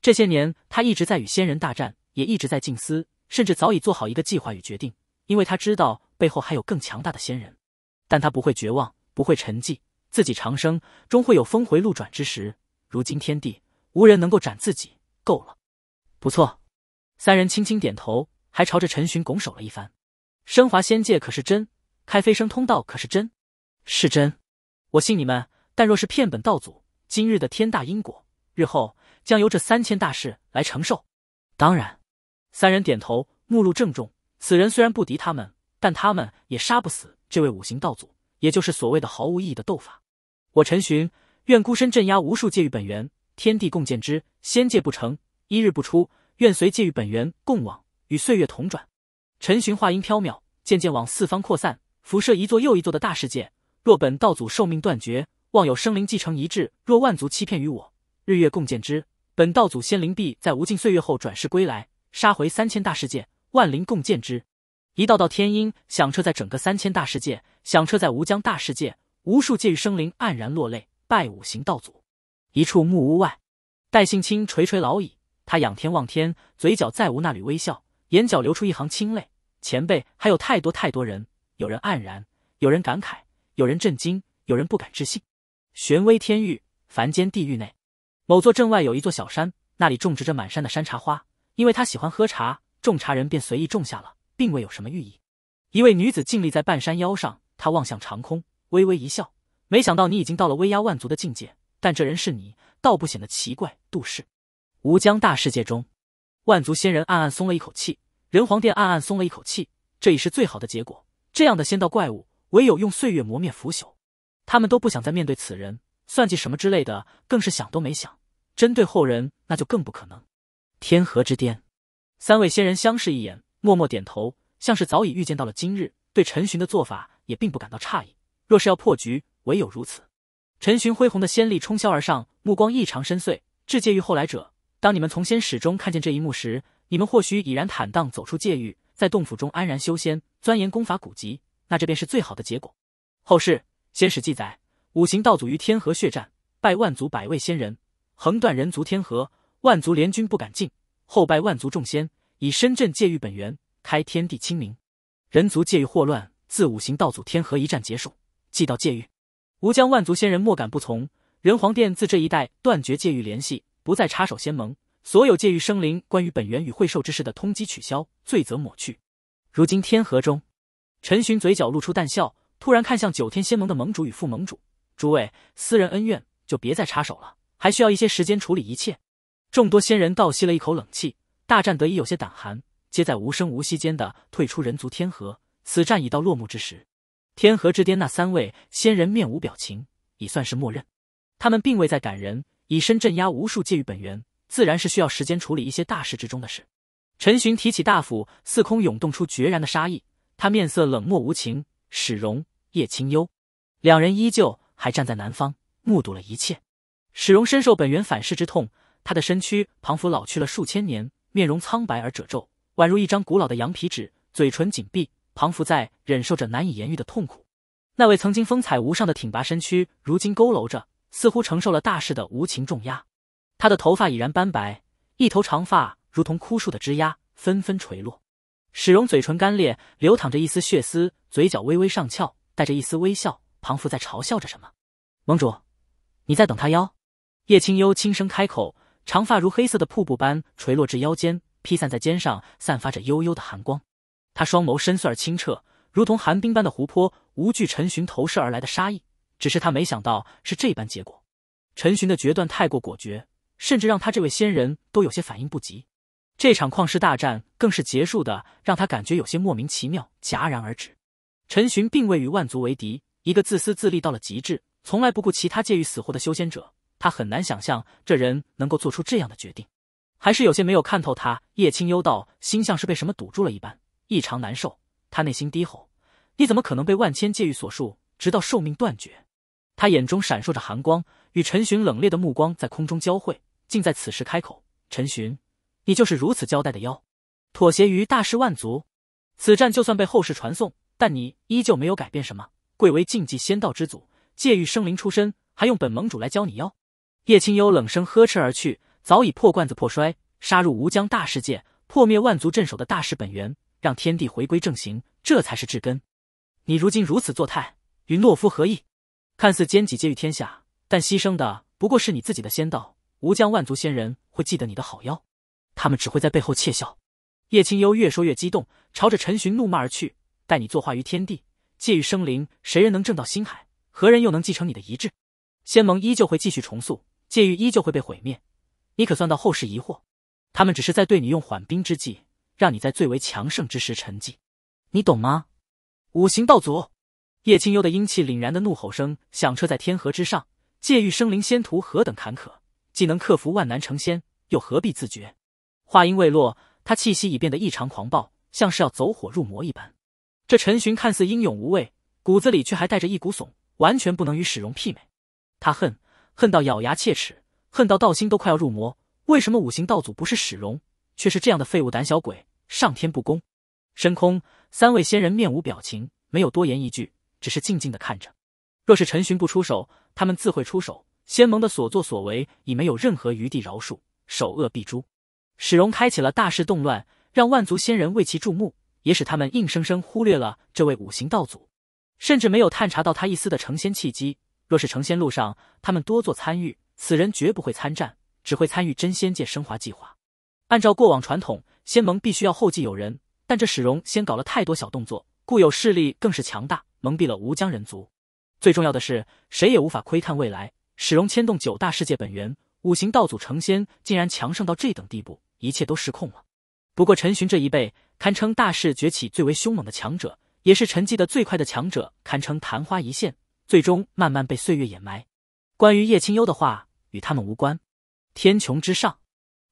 A: 这些年，他一直在与仙人大战，也一直在静思，甚至早已做好一个计划与决定。因为他知道背后还有更强大的仙人，但他不会绝望，不会沉寂。自己长生，终会有峰回路转之时。如今天地无人能够斩自己。”够了，不错，三人轻轻点头，还朝着陈寻拱手了一番。升华仙界可是真，开飞升通道可是真，是真，我信你们。但若是骗本道祖，今日的天大因果，日后将由这三千大事来承受。当然，三人点头，目露郑重。此人虽然不敌他们，但他们也杀不死这位五行道祖，也就是所谓的毫无意义的斗法。我陈寻愿孤身镇压无数界域本源。天地共建之仙界不成，一日不出，愿随界域本源共往，与岁月同转。陈寻话音飘渺，渐渐往四方扩散，辐射一座又一座的大世界。若本道祖寿命断绝，望有生灵继承遗志。若万族欺骗于我，日月共建之，本道祖仙灵必在无尽岁月后转世归来，杀回三千大世界，万灵共建之。一道道天音响彻在整个三千大世界，响彻在无疆大世界，无数界域生灵黯然落泪，拜五行道祖。一处木屋外，戴杏清垂垂老矣，他仰天望天，嘴角再无那缕微笑，眼角流出一行清泪。前辈，还有太多太多人，有人黯然，有人感慨，有人震惊，有人不敢置信。玄威天域，凡间地狱内，某座镇外有一座小山，那里种植着满山的山茶花，因为他喜欢喝茶，种茶人便随意种下了，并未有什么寓意。一位女子静立在半山腰上，她望向长空，微微一笑。没想到你已经到了威压万族的境界。但这人是你，倒不显得奇怪。杜氏，无疆大世界中，万族仙人暗暗松了一口气，仁皇殿暗暗松了一口气，这已是最好的结果。这样的仙道怪物，唯有用岁月磨灭腐朽。他们都不想再面对此人，算计什么之类的，更是想都没想。针对后人，那就更不可能。天河之巅，三位仙人相视一眼，默默点头，像是早已预见到了今日，对陈寻的做法也并不感到诧异。若是要破局，唯有如此。陈寻恢宏的仙力冲霄而上，目光异常深邃。至界狱后来者，当你们从仙史中看见这一幕时，你们或许已然坦荡走出界域，在洞府中安然修仙，钻研功法古籍，那这便是最好的结果。后世仙史记载，五行道祖于天河血战，败万族百位仙人，横断人族天河，万族联军不敢进。后拜万族众仙，以深圳界域本源，开天地清明。人族界域霍乱，自五行道祖天河一战结束，即到界狱。吾将万族仙人莫敢不从。人皇殿自这一代断绝界域联系，不再插手仙盟。所有界域生灵关于本源与会兽之事的通缉取消，罪责抹去。如今天河中，陈寻嘴角露出淡笑，突然看向九天仙盟的盟主与副盟主：“诸位，私人恩怨就别再插手了，还需要一些时间处理一切。”众多仙人倒吸了一口冷气，大战得以有些胆寒，皆在无声无息间的退出人族天河。此战已到落幕之时。天河之巅，那三位仙人面无表情，已算是默认。他们并未再赶人，以身镇压无数界域本源，自然是需要时间处理一些大事之中的事。陈寻提起大斧，四空涌动出决然的杀意。他面色冷漠无情。史荣、叶清幽两人依旧还站在南方，目睹了一切。史荣深受本源反噬之痛，他的身躯彷佛老去了数千年，面容苍白而褶皱，宛如一张古老的羊皮纸，嘴唇紧闭。庞福在忍受着难以言喻的痛苦，那位曾经风采无上的挺拔身躯，如今佝偻着，似乎承受了大势的无情重压。他的头发已然斑白，一头长发如同枯树的枝桠，纷纷垂落。史荣嘴唇干裂，流淌着一丝血丝，嘴角微微上翘，带着一丝微笑。庞佛在嘲笑着什么？盟主，你在等他哟。叶清幽轻声开口，长发如黑色的瀑布般垂落至腰间，披散在肩上，散发着幽幽的寒光。他双眸深邃而清澈，如同寒冰般的湖泊，无惧陈寻投射而来的杀意。只是他没想到是这般结果。陈寻的决断太过果决，甚至让他这位仙人都有些反应不及。这场旷世大战更是结束的让他感觉有些莫名其妙，戛然而止。陈寻并未与万族为敌，一个自私自利到了极致，从来不顾其他界域死活的修仙者，他很难想象这人能够做出这样的决定，还是有些没有看透他。叶清幽道，心像是被什么堵住了一般。异常难受，他内心低吼：“你怎么可能被万千界域所束，直到寿命断绝？”他眼中闪烁着寒光，与陈寻冷冽的目光在空中交汇，竟在此时开口：“陈寻，你就是如此交代的妖，妥协于大世万族，此战就算被后世传颂，但你依旧没有改变什么。贵为禁忌仙道之祖，界域生灵出身，还用本盟主来教你妖？”叶清幽冷声呵斥而去，早已破罐子破摔，杀入吴江大世界，破灭万族镇守的大世本源。让天地回归正行，这才是治根。你如今如此作态，与懦夫何异？看似兼己借于天下，但牺牲的不过是你自己的仙道。吾将万族仙人会记得你的好妖，他们只会在背后窃笑。叶清幽越说越激动，朝着陈寻怒骂而去：“待你作化于天地，借于生灵，谁人能正到心海？何人又能继承你的遗志？仙盟依旧会继续重塑，戒域依旧会被毁灭。你可算到后世疑惑？他们只是在对你用缓兵之计。”让你在最为强盛之时沉寂，你懂吗？五行道祖，叶清幽的阴气凛然的怒吼声响彻在天河之上。借欲生灵仙途何等坎坷，既能克服万难成仙，又何必自绝？话音未落，他气息已变得异常狂暴，像是要走火入魔一般。这陈寻看似英勇无畏，骨子里却还带着一股怂，完全不能与史荣媲美。他恨，恨到咬牙切齿，恨到道心都快要入魔。为什么五行道祖不是史荣，却是这样的废物胆小鬼？上天不公，深空三位仙人面无表情，没有多言一句，只是静静的看着。若是陈寻不出手，他们自会出手。仙盟的所作所为已没有任何余地饶恕，首恶必诛。史荣开启了大势动乱，让万族仙人为其注目，也使他们硬生生忽略了这位五行道祖，甚至没有探查到他一丝的成仙契机。若是成仙路上他们多做参与，此人绝不会参战，只会参与真仙界升华计划。按照过往传统，仙盟必须要后继有人。但这史荣先搞了太多小动作，故有势力更是强大，蒙蔽了吴江人族。最重要的是，谁也无法窥探未来。史荣牵动九大世界本源，五行道祖成仙，竟然强盛到这等地步，一切都失控了。不过，陈寻这一辈堪称大势崛起最为凶猛的强者，也是沉寂的最快的强者，堪称昙花一现，最终慢慢被岁月掩埋。关于叶清幽的话，与他们无关。天穹之上。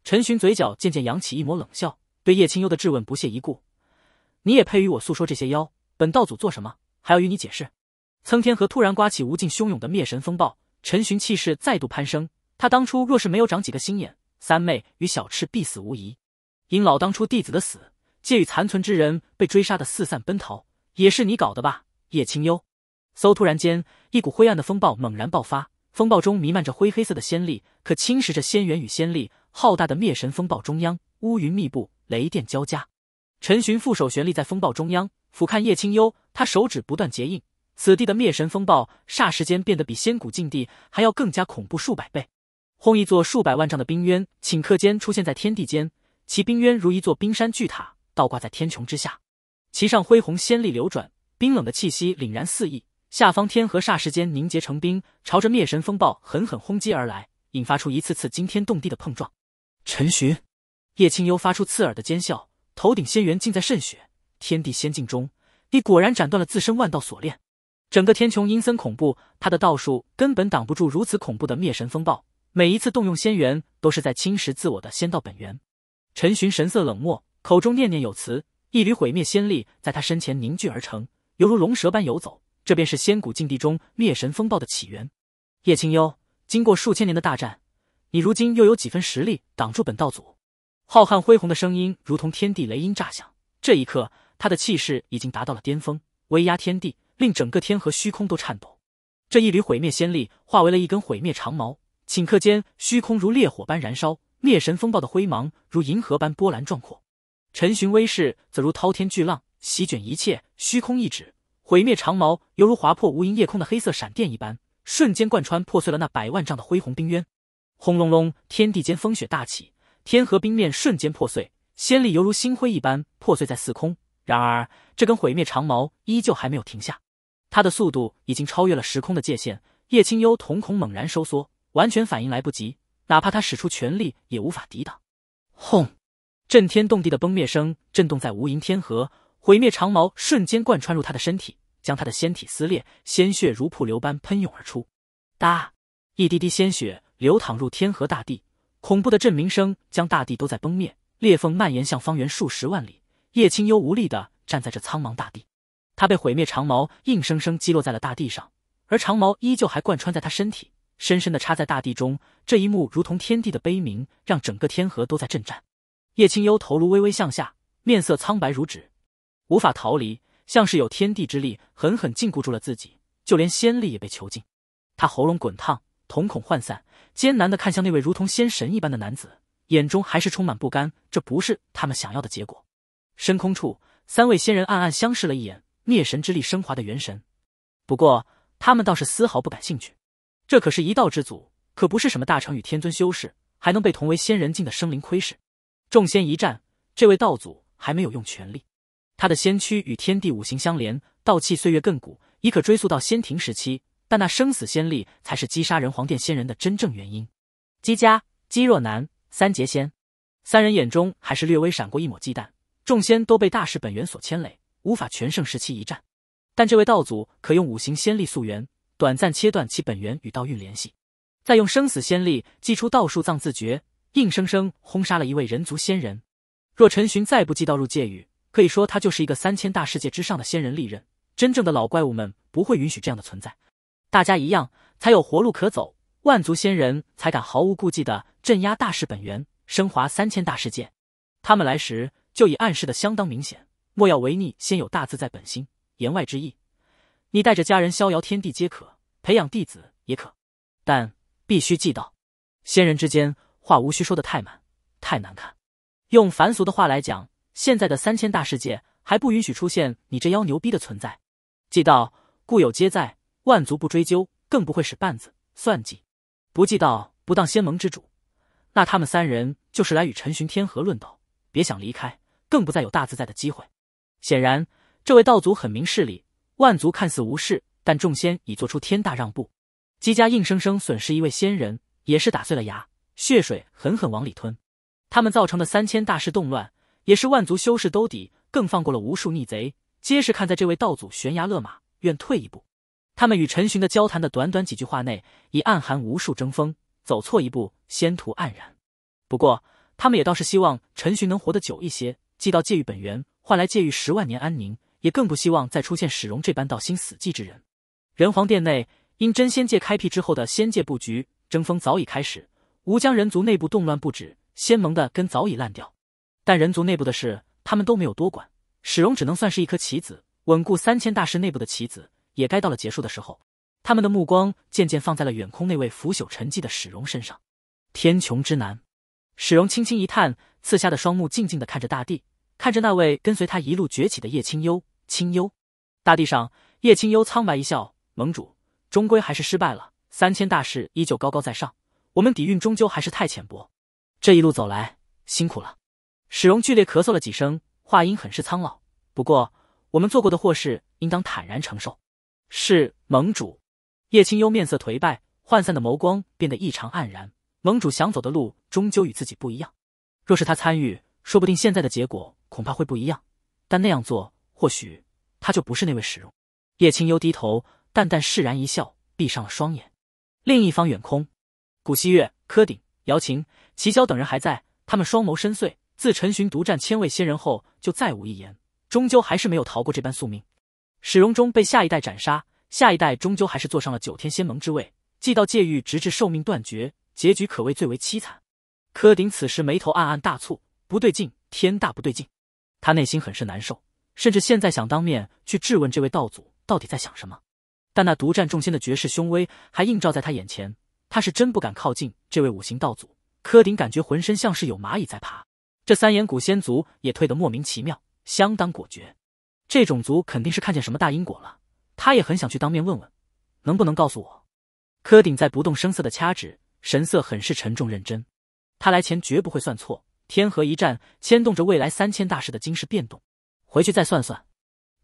A: 陈寻嘴角渐渐扬起一抹冷笑，对叶清幽的质问不屑一顾：“你也配与我诉说这些妖？本道祖做什么还要与你解释？”苍天河突然刮起无尽汹涌的灭神风暴，陈寻气势再度攀升。他当初若是没有长几个心眼，三妹与小赤必死无疑。因老当初弟子的死，介于残存之人被追杀的四散奔逃，也是你搞的吧，叶清幽？嗖！突然间，一股灰暗的风暴猛然爆发，风暴中弥漫着灰黑色的仙力，可侵蚀着仙元与仙力。浩大的灭神风暴中央，乌云密布，雷电交加。陈寻负手悬立在风暴中央，俯瞰叶清幽。他手指不断结印，此地的灭神风暴霎时间变得比仙古禁地还要更加恐怖数百倍。轰！一座数百万丈的冰渊顷刻间出现在天地间，其冰渊如一座冰山巨塔倒挂在天穹之下，其上恢宏仙力流转，冰冷的气息凛然四溢。下方天河霎时间凝结成冰，朝着灭神风暴狠狠轰击而来，引发出一次次惊天动地的碰撞。陈寻，叶清幽发出刺耳的尖笑，头顶仙元尽在渗血。天地仙境中，你果然斩断了自身万道锁链。整个天穹阴森恐怖，他的道术根本挡不住如此恐怖的灭神风暴。每一次动用仙元，都是在侵蚀自我的仙道本源。陈寻神色冷漠，口中念念有词，一缕毁灭仙力在他身前凝聚而成，犹如龙蛇般游走。这便是仙古禁地中灭神风暴的起源。叶清幽，经过数千年的大战。你如今又有几分实力挡住本道祖？浩瀚恢宏的声音如同天地雷音炸响。这一刻，他的气势已经达到了巅峰，威压天地，令整个天河虚空都颤抖。这一缕毁灭仙力化为了一根毁灭长矛，顷刻间虚空如烈火般燃烧，灭神风暴的灰芒如银河般波澜壮阔，陈寻威势则如滔天巨浪席卷一切虚空。一指，毁灭长矛犹如划破无垠夜空的黑色闪电一般，瞬间贯穿破碎了那百万丈的恢宏冰渊。轰隆隆，天地间风雪大起，天河冰面瞬间破碎，仙力犹如星辉一般破碎在四空。然而，这根毁灭长矛依旧还没有停下，它的速度已经超越了时空的界限。叶清幽瞳孔猛然收缩，完全反应来不及，哪怕他使出全力也无法抵挡。轰！震天动地的崩灭声震动在无垠天河，毁灭长矛瞬间贯穿入他的身体，将他的仙体撕裂，鲜血如瀑流般喷涌而出。哒，一滴滴鲜血。流淌入天河大地，恐怖的震鸣声将大地都在崩灭，裂缝蔓延向方圆数十万里。叶清幽无力的站在这苍茫大地，他被毁灭长矛硬生生击落在了大地上，而长矛依旧还贯穿在他身体，深深的插在大地中。这一幕如同天地的悲鸣，让整个天河都在震颤。叶清幽头颅微微向下，面色苍白如纸，无法逃离，像是有天地之力狠狠禁锢住了自己，就连仙力也被囚禁。他喉咙滚烫，瞳孔涣散。艰难的看向那位如同仙神一般的男子，眼中还是充满不甘。这不是他们想要的结果。深空处，三位仙人暗暗相视了一眼，灭神之力升华的元神。不过，他们倒是丝毫不感兴趣。这可是一道之祖，可不是什么大成与天尊修士，还能被同为仙人境的生灵窥视。众仙一战，这位道祖还没有用全力。他的仙躯与天地五行相连，道气岁月亘古，已可追溯到仙庭时期。但那生死仙力才是击杀人皇殿仙人的真正原因。姬家姬若南三杰仙三人眼中还是略微闪过一抹忌惮。众仙都被大师本源所牵累，无法全盛时期一战。但这位道祖可用五行仙力溯源，短暂切断其本源与道运联系，再用生死仙力祭出道术藏字诀，硬生生轰杀了一位人族仙人。若陈寻再不祭道入界域，可以说他就是一个三千大世界之上的仙人利刃。真正的老怪物们不会允许这样的存在。大家一样，才有活路可走。万族仙人才敢毫无顾忌的镇压大事本源，升华三千大世界。他们来时就已暗示的相当明显，莫要违逆先有大自在本心。言外之意，你带着家人逍遥天地皆可，培养弟子也可，但必须记道。仙人之间话无需说的太满太难看。用凡俗的话来讲，现在的三千大世界还不允许出现你这妖牛逼的存在。记道，故友皆在。万族不追究，更不会使绊子算计，不计道不当仙盟之主，那他们三人就是来与陈寻天河论道，别想离开，更不再有大自在的机会。显然，这位道祖很明事理。万族看似无事，但众仙已做出天大让步。姬家硬生生损失一位仙人，也是打碎了牙，血水狠狠往里吞。他们造成的三千大世动乱，也是万族修士兜底，更放过了无数逆贼，皆是看在这位道祖悬崖勒马，愿退一步。他们与陈寻的交谈的短短几句话内，已暗含无数争锋，走错一步，仙途黯然。不过，他们也倒是希望陈寻能活得久一些，既到界域本源，换来界域十万年安宁。也更不希望再出现史荣这般道心死寂之人。仁皇殿内，因真仙界开辟之后的仙界布局争锋早已开始。吴江人族内部动乱不止，仙盟的根早已烂掉。但人族内部的事，他们都没有多管。史荣只能算是一颗棋子，稳固三千大师内部的棋子。也该到了结束的时候，他们的目光渐渐放在了远空那位腐朽沉寂的史荣身上。天穹之南，史荣轻轻一叹，刺下的双目静静的看着大地，看着那位跟随他一路崛起的叶清幽。清幽，大地上，叶清幽苍白一笑：“盟主，终归还是失败了。三千大士依旧高高在上，我们底蕴终究还是太浅薄。这一路走来，辛苦了。”史荣剧烈咳嗽了几声，话音很是苍老。不过，我们做过的祸事，应当坦然承受。是盟主，叶清幽面色颓败，涣散的眸光变得异常黯然。盟主想走的路，终究与自己不一样。若是他参与，说不定现在的结果恐怕会不一样。但那样做，或许他就不是那位使用。叶清幽低头，淡淡释然一笑，闭上了双眼。另一方远空，古希月、柯鼎、姚晴、齐霄等人还在。他们双眸深邃，自陈寻独占千位仙人后，就再无一言。终究还是没有逃过这般宿命。史荣忠被下一代斩杀，下一代终究还是坐上了九天仙盟之位，祭到界狱，直至寿命断绝，结局可谓最为凄惨。柯鼎此时眉头暗暗大蹙，不对劲，天大不对劲，他内心很是难受，甚至现在想当面去质问这位道祖到底在想什么，但那独占众仙的绝世凶威还映照在他眼前，他是真不敢靠近这位五行道祖。柯鼎感觉浑身像是有蚂蚁在爬，这三眼古仙族也退得莫名其妙，相当果决。这种族肯定是看见什么大因果了，他也很想去当面问问，能不能告诉我？柯鼎在不动声色的掐指，神色很是沉重认真。他来前绝不会算错，天河一战牵动着未来三千大事的惊世变动，回去再算算。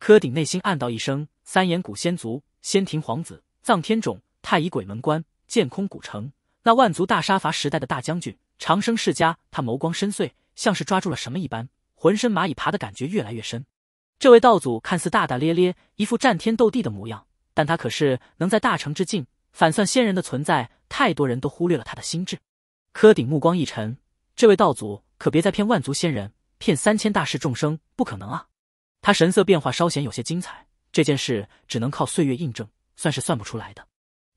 A: 柯鼎内心暗道一声：三眼古仙族、仙庭皇子、藏天种、太乙鬼门关、剑空古城，那万族大杀伐时代的大将军、长生世家。他眸光深邃，像是抓住了什么一般，浑身蚂蚁爬的感觉越来越深。这位道祖看似大大咧咧，一副战天斗地的模样，但他可是能在大成之境反算仙人的存在。太多人都忽略了他的心智。柯顶目光一沉，这位道祖可别再骗万族仙人，骗三千大世众生，不可能啊！他神色变化稍显有些精彩，这件事只能靠岁月印证，算是算不出来的。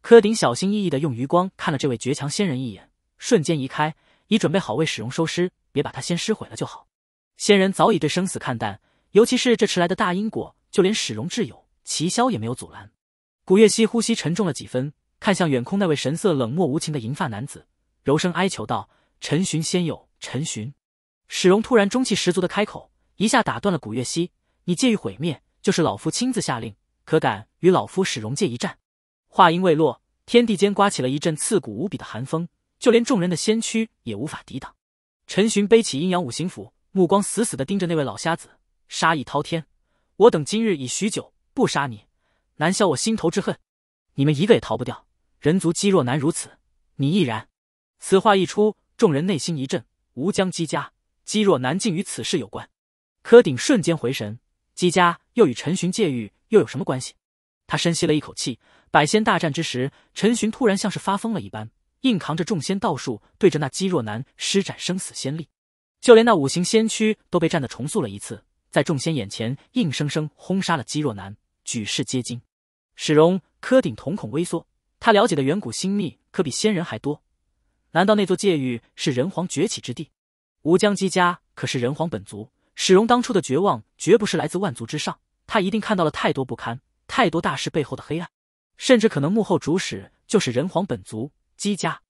A: 柯顶小心翼翼的用余光看了这位绝强仙人一眼，瞬间移开，已准备好为史用收尸，别把他先尸毁了就好。仙人早已对生死看淡。尤其是这迟来的大因果，就连史荣挚友齐霄也没有阻拦。古月熙呼吸沉重了几分，看向远空那位神色冷漠无情的银发男子，柔声哀求道：“陈寻仙友，陈寻。”史荣突然中气十足的开口，一下打断了古月熙：“你介意毁灭，就是老夫亲自下令，可敢与老夫史荣界一战？”话音未落，天地间刮起了一阵刺骨无比的寒风，就连众人的仙躯也无法抵挡。陈寻背起阴阳五行斧，目光死死的盯着那位老瞎子。杀意滔天，我等今日已许久不杀你，难消我心头之恨。你们一个也逃不掉。人族姬若男如此，你亦然。此话一出，众人内心一震。吴江姬家姬若男竟与此事有关。柯鼎瞬间回神，姬家又与陈寻借狱又有什么关系？他深吸了一口气。百仙大战之时，陈寻突然像是发疯了一般，硬扛着众仙道术，对着那姬若男施展生死仙力，就连那五行仙躯都被战的重塑了一次。在众仙眼前，硬生生轰杀了姬若男，举世皆惊。史荣、柯顶瞳孔微缩，他了解的远古星秘可比仙人还多。难道那座界域是人皇崛起之地？吴江姬家可是人皇本族。史荣当初的绝望绝不是来自万族之上，他一定看到了太多不堪、太多大事背后的黑暗，甚至可能幕后主使就是人皇本族姬家。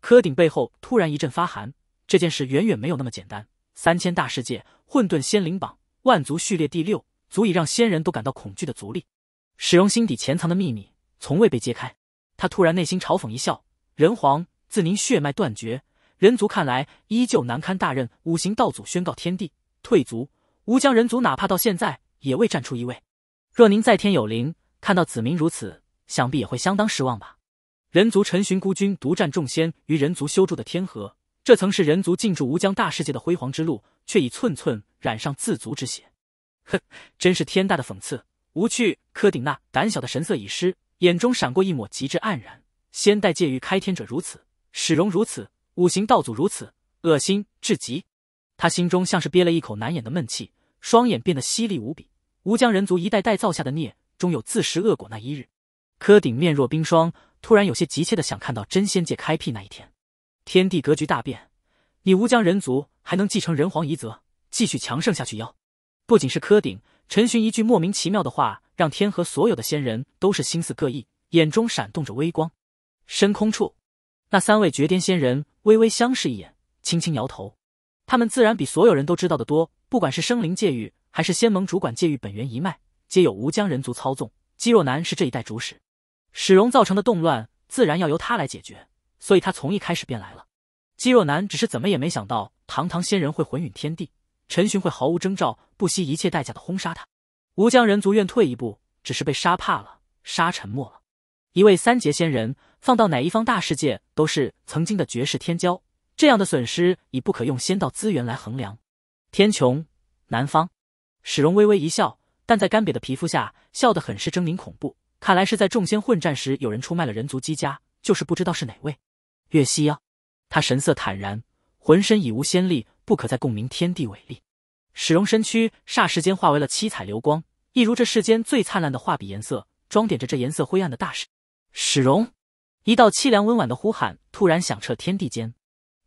A: 柯顶背后突然一阵发寒，这件事远远没有那么简单。三千大世界，混沌仙灵榜。万族序列第六，足以让仙人都感到恐惧的族力。史荣心底潜藏的秘密，从未被揭开。他突然内心嘲讽一笑：人皇，自您血脉断绝，人族看来依旧难堪大任。五行道祖宣告天地退族，吾将人族哪怕到现在也未站出一位。若您在天有灵，看到子民如此，想必也会相当失望吧。人族陈寻孤军独占众仙于人族修筑的天河。这曾是人族进驻无疆大世界的辉煌之路，却已寸寸染上自足之血。哼，真是天大的讽刺！无趣，柯顶那胆小的神色已失，眼中闪过一抹极致黯然。先代界域开天者如此，始荣如此，五行道祖如此，恶心至极。他心中像是憋了一口难掩的闷气，双眼变得犀利无比。无疆人族一代代造下的孽，终有自食恶果那一日。柯顶面若冰霜，突然有些急切的想看到真仙界开辟那一天。天地格局大变，你吴江人族还能继承人皇遗泽，继续强盛下去？妖，不仅是柯鼎、陈寻一句莫名其妙的话，让天河所有的仙人都是心思各异，眼中闪动着微光。深空处，那三位绝巅仙人微微相视一眼，轻轻摇头。他们自然比所有人都知道的多，不管是生灵界域，还是仙盟主管界域本源一脉，皆有吴江人族操纵。肌肉男是这一代主使，史荣造成的动乱，自然要由他来解决。所以他从一开始便来了。肌肉男只是怎么也没想到，堂堂仙人会魂陨天地，陈寻会毫无征兆、不惜一切代价的轰杀他。吾将人族愿退一步，只是被杀怕了，杀沉默了。一位三杰仙人，放到哪一方大世界都是曾经的绝世天骄，这样的损失已不可用仙道资源来衡量。天穹南方，史荣微微一笑，但在干瘪的皮肤下，笑得很是狰狞恐怖。看来是在众仙混战时，有人出卖了人族姬家，就是不知道是哪位。月息呀，他神色坦然，浑身已无仙力，不可再共鸣天地伟力。史荣身躯霎时间化为了七彩流光，一如这世间最灿烂的画笔颜色，装点着这颜色灰暗的大世。史荣，一道凄凉温婉的呼喊突然响彻天地间。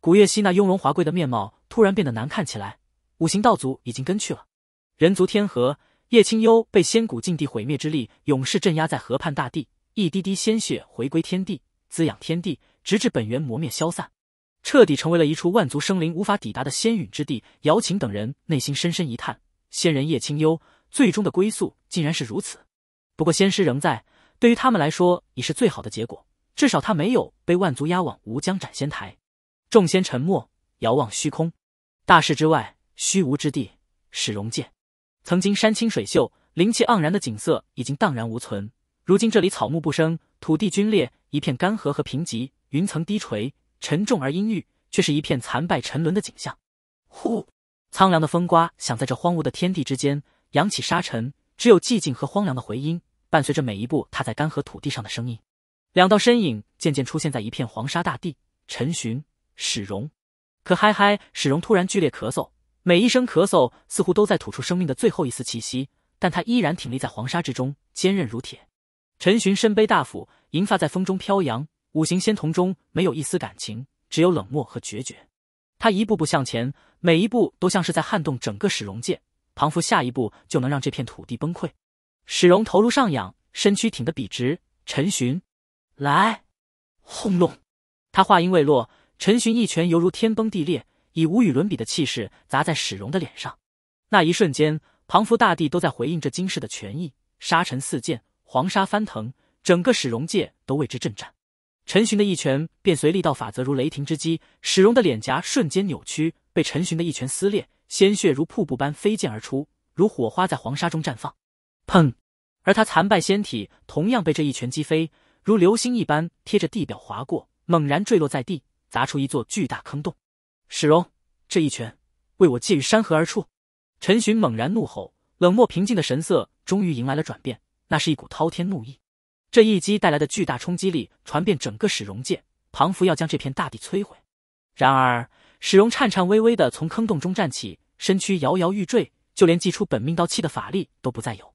A: 古月汐那雍容华贵的面貌突然变得难看起来。五行道祖已经跟去了。人族天河，叶清幽被仙古禁地毁灭之力永世镇压在河畔大地，一滴滴鲜血回归天地。滋养天地，直至本源磨灭消散，彻底成为了一处万族生灵无法抵达的仙陨之地。瑶琴等人内心深深一叹：仙人叶清幽最终的归宿竟然是如此。不过仙师仍在，对于他们来说已是最好的结果，至少他没有被万族押往无疆斩仙台。众仙沉默，遥望虚空。大事之外，虚无之地始容界，曾经山清水秀、灵气盎然的景色已经荡然无存。如今这里草木不生，土地龟裂。一片干涸和平瘠，云层低垂，沉重而阴郁，却是一片残败沉沦的景象。呼，苍凉的风刮响在这荒芜的天地之间，扬起沙尘，只有寂静和荒凉的回音，伴随着每一步踏在干涸土地上的声音。两道身影渐渐出现在一片黄沙大地，陈寻、史荣。可嗨嗨，史荣突然剧烈咳嗽，每一声咳嗽似乎都在吐出生命的最后一丝气息，但他依然挺立在黄沙之中，坚韧如铁。陈寻身背大斧，银发在风中飘扬，五行仙童中没有一丝感情，只有冷漠和决绝。他一步步向前，每一步都像是在撼动整个史荣界，庞福下一步就能让这片土地崩溃。史荣头颅上仰，身躯挺得笔直。陈寻，来！轰隆！他话音未落，陈寻一拳犹如天崩地裂，以无与伦比的气势砸在史荣的脸上。那一瞬间，庞福大地都在回应这惊世的拳意，沙尘四溅。黄沙翻腾，整个史荣界都为之震颤。陈寻的一拳便随力道法则如雷霆之击，史荣的脸颊瞬间扭曲，被陈寻的一拳撕裂，鲜血如瀑布般飞溅而出，如火花在黄沙中绽放。砰！而他残败仙体同样被这一拳击飞，如流星一般贴着地表划过，猛然坠落在地，砸出一座巨大坑洞。史荣，这一拳为我借于山河而出！陈寻猛然怒吼，冷漠平静的神色终于迎来了转变。那是一股滔天怒意，这一击带来的巨大冲击力传遍整个史荣界，庞佛要将这片大地摧毁。然而，史荣颤颤巍巍地从坑洞中站起，身躯摇摇欲坠，就连祭出本命刀器的法力都不再有。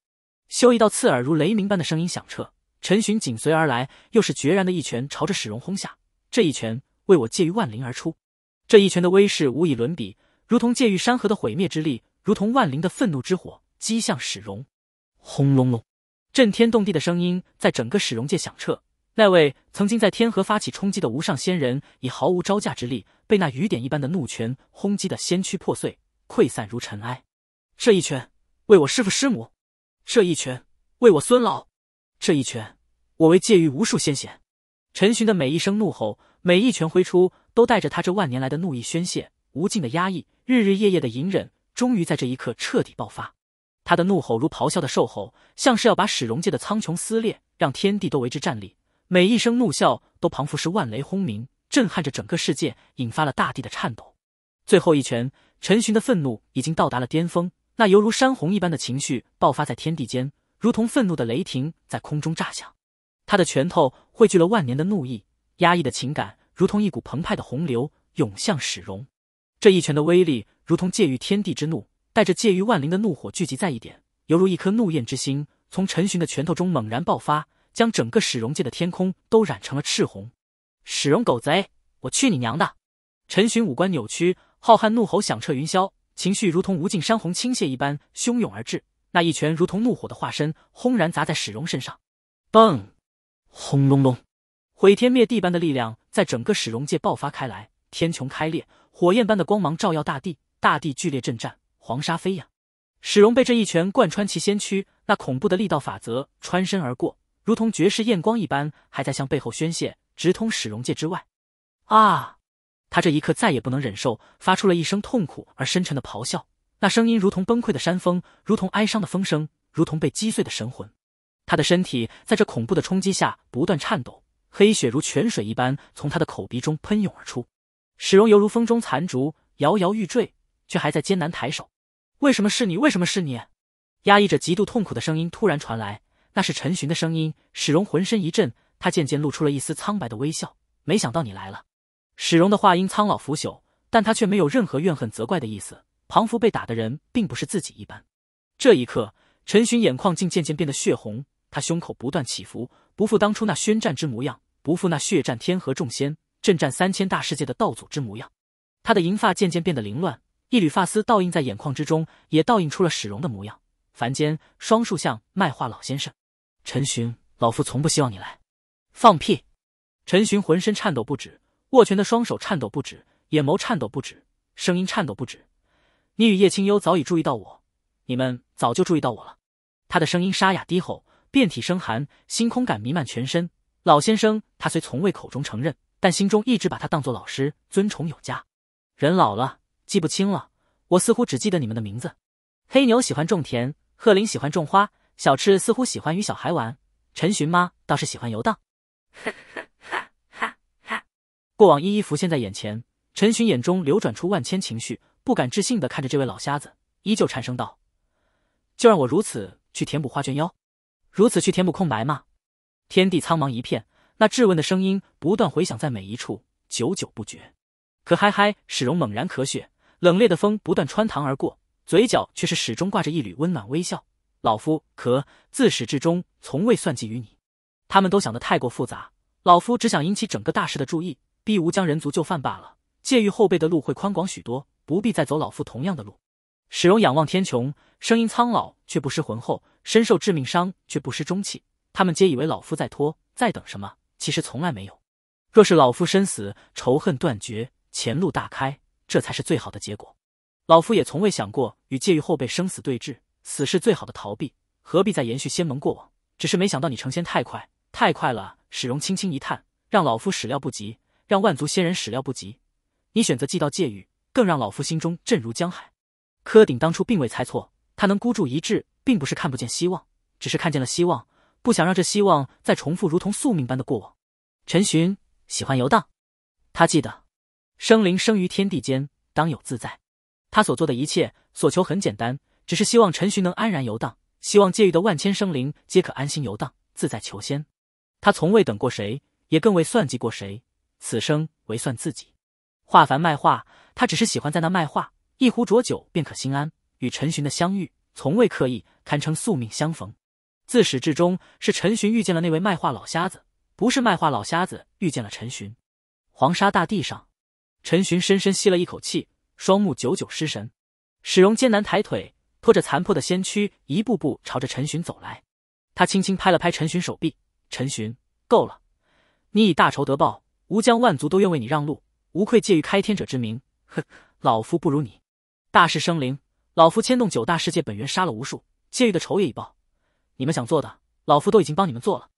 A: 修一道刺耳如雷鸣般的声音响彻，陈寻紧随而来，又是决然的一拳朝着史荣轰下。这一拳为我借于万灵而出，这一拳的威势无以伦比，如同借于山河的毁灭之力，如同万灵的愤怒之火，击向史荣。
B: 轰隆隆！
A: 震天动地的声音在整个使荣界响彻。那位曾经在天河发起冲击的无上仙人，以毫无招架之力，被那雨点一般的怒拳轰击的仙躯破碎溃散如尘埃。这一拳为我师父师母，这一拳为我孙老，这一拳我为界域无数先贤。陈寻的每一声怒吼，每一拳挥出，都带着他这万年来的怒意宣泄，无尽的压抑，日日夜夜的隐忍，终于在这一刻彻底爆发。他的怒吼如咆哮的兽吼，像是要把史荣界的苍穹撕裂，让天地都为之战栗。每一声怒啸都仿佛是万雷轰鸣，震撼着整个世界，引发了大地的颤抖。最后一拳，陈寻的愤怒已经到达了巅峰，那犹如山洪一般的情绪爆发在天地间，如同愤怒的雷霆在空中炸响。他的拳头汇聚了万年的怒意，压抑的情感如同一股澎湃的洪流，涌向史荣。这一拳的威力如同借于天地之怒。带着介于万灵的怒火聚集在一点，犹如一颗怒焰之星，从陈寻的拳头中猛然爆发，将整个史荣界的天空都染成了赤红。史荣狗贼，我去你娘的！陈寻五官扭曲，浩瀚怒吼响彻云霄，情绪如同无尽山洪倾泻一般汹涌而至。那一拳如同怒火的化身，轰然砸在史荣身上。嘣！
B: 轰隆隆！
A: 毁天灭地般的力量在整个史荣界爆发开来，天穹开裂，火焰般的光芒照耀大地，大地剧烈震颤。黄沙飞扬，史荣被这一拳贯穿其先躯，那恐怖的力道法则穿身而过，如同绝世艳光一般，还在向背后宣泄，直通史荣界之外。啊！他这一刻再也不能忍受，发出了一声痛苦而深沉的咆哮，那声音如同崩溃的山峰，如同哀伤的风声，如同被击碎的神魂。他的身体在这恐怖的冲击下不断颤抖，黑血如泉水一般从他的口鼻中喷涌而出。史荣犹如风中残烛，摇摇欲坠，却还在艰难抬手。为什么是你？为什么是你？压抑着极度痛苦的声音突然传来，那是陈寻的声音。史荣浑身一震，他渐渐露出了一丝苍白的微笑。没想到你来了。史荣的话音苍老腐朽，但他却没有任何怨恨责怪的意思。庞福被打的人并不是自己一般。这一刻，陈寻眼眶竟渐渐变得血红，他胸口不断起伏，不复当初那宣战之模样，不复那血战天河众仙、震战三千大世界的道祖之模样。他的银发渐渐变得凌乱。一缕发丝倒映在眼眶之中，也倒映出了史荣的模样。凡间双树像卖画老先生，陈寻，老夫从不希望你来。放屁！陈寻浑身颤抖不止，握拳的双手颤抖不止，眼眸颤抖不止，声音颤抖不止。你与叶清幽早已注意到我，你们早就注意到我了。他的声音沙哑低吼，遍体生寒，星空感弥漫全身。老先生，他虽从未口中承认，但心中一直把他当做老师，尊崇有加。人老了。记不清了，我似乎只记得你们的名字。黑牛喜欢种田，鹤林喜欢种花，小赤似乎喜欢与小孩玩，陈寻妈倒是喜欢游荡。哈哈哈哈哈！过往一一浮现在眼前，陈寻眼中流转出万千情绪，不敢置信的看着这位老瞎子，依旧颤声道：“就让我如此去填补画卷妖，如此去填补空白吗？”天地苍茫一片，那质问的声音不断回响在每一处，久久不绝。可嗨嗨，史荣猛然咳血。冷冽的风不断穿堂而过，嘴角却是始终挂着一缕温暖微笑。老夫可自始至终从未算计于你，他们都想得太过复杂。老夫只想引起整个大事的注意，逼无将人族就范罢了。介于后辈的路会宽广许多，不必再走老夫同样的路。史荣仰望天穹，声音苍老却不失浑厚，身受致命伤却不失中气。他们皆以为老夫在拖，在等什么？其实从来没有。若是老夫身死，仇恨断绝，前路大开。这才是最好的结果。老夫也从未想过与界狱后辈生死对峙，死是最好的逃避，何必再延续仙盟过往？只是没想到你成仙太快，太快了。史荣轻轻一叹，让老夫始料不及，让万族仙人始料不及。你选择寄到界域，更让老夫心中震如江海。柯鼎当初并未猜错，他能孤注一掷，并不是看不见希望，只是看见了希望，不想让这希望再重复如同宿命般的过往。陈寻喜欢游荡，他记得。生灵生于天地间，当有自在。他所做的一切，所求很简单，只是希望陈寻能安然游荡，希望界域的万千生灵皆可安心游荡、自在求仙。他从未等过谁，也更未算计过谁，此生唯算自己。画凡卖画，他只是喜欢在那卖画，一壶浊酒便可心安。与陈寻的相遇，从未刻意，堪称宿命相逢。自始至终，是陈寻遇见了那位卖画老瞎子，不是卖画老瞎子遇见了陈寻。黄沙大地上。陈寻深深吸了一口气，双目久久失神。史荣艰难抬腿，拖着残破的先躯，一步步朝着陈寻走来。他轻轻拍了拍陈寻手臂：“陈寻，够了，你以大仇得报，吾将万族都愿为你让路，无愧介狱开天者之名。哼，老夫不如你。大事生灵，老夫牵动九大世界本源，杀了无数介狱的仇也已报。你们想做的，老夫都已经帮你们做了。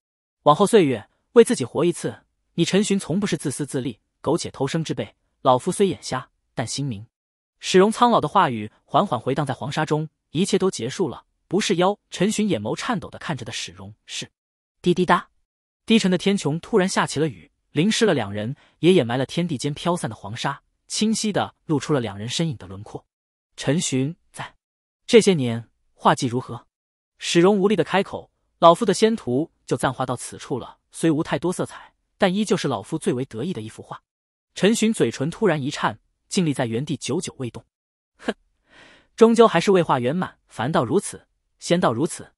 A: 往后岁月，为自己活一次。你陈寻从不是自私自利、苟且偷生之辈。”老夫虽眼瞎，但心明。史荣苍老的话语缓缓回荡在黄沙中，一切都结束了。不是妖。陈寻眼眸颤抖的看着的史荣，是。滴滴答，低沉的天穹突然下起了雨，淋湿了两人，也掩埋了天地间飘散的黄沙，清晰的露出了两人身影的轮廓。陈寻在，这些年画技如何？史荣无力的开口。老夫的仙图就暂画到此处了，虽无太多色彩，但依旧是老夫最为得意的一幅画。陈寻嘴唇突然一颤，静立在原地，久久未动。哼，终究还是未化圆满，凡道如此，仙道如此。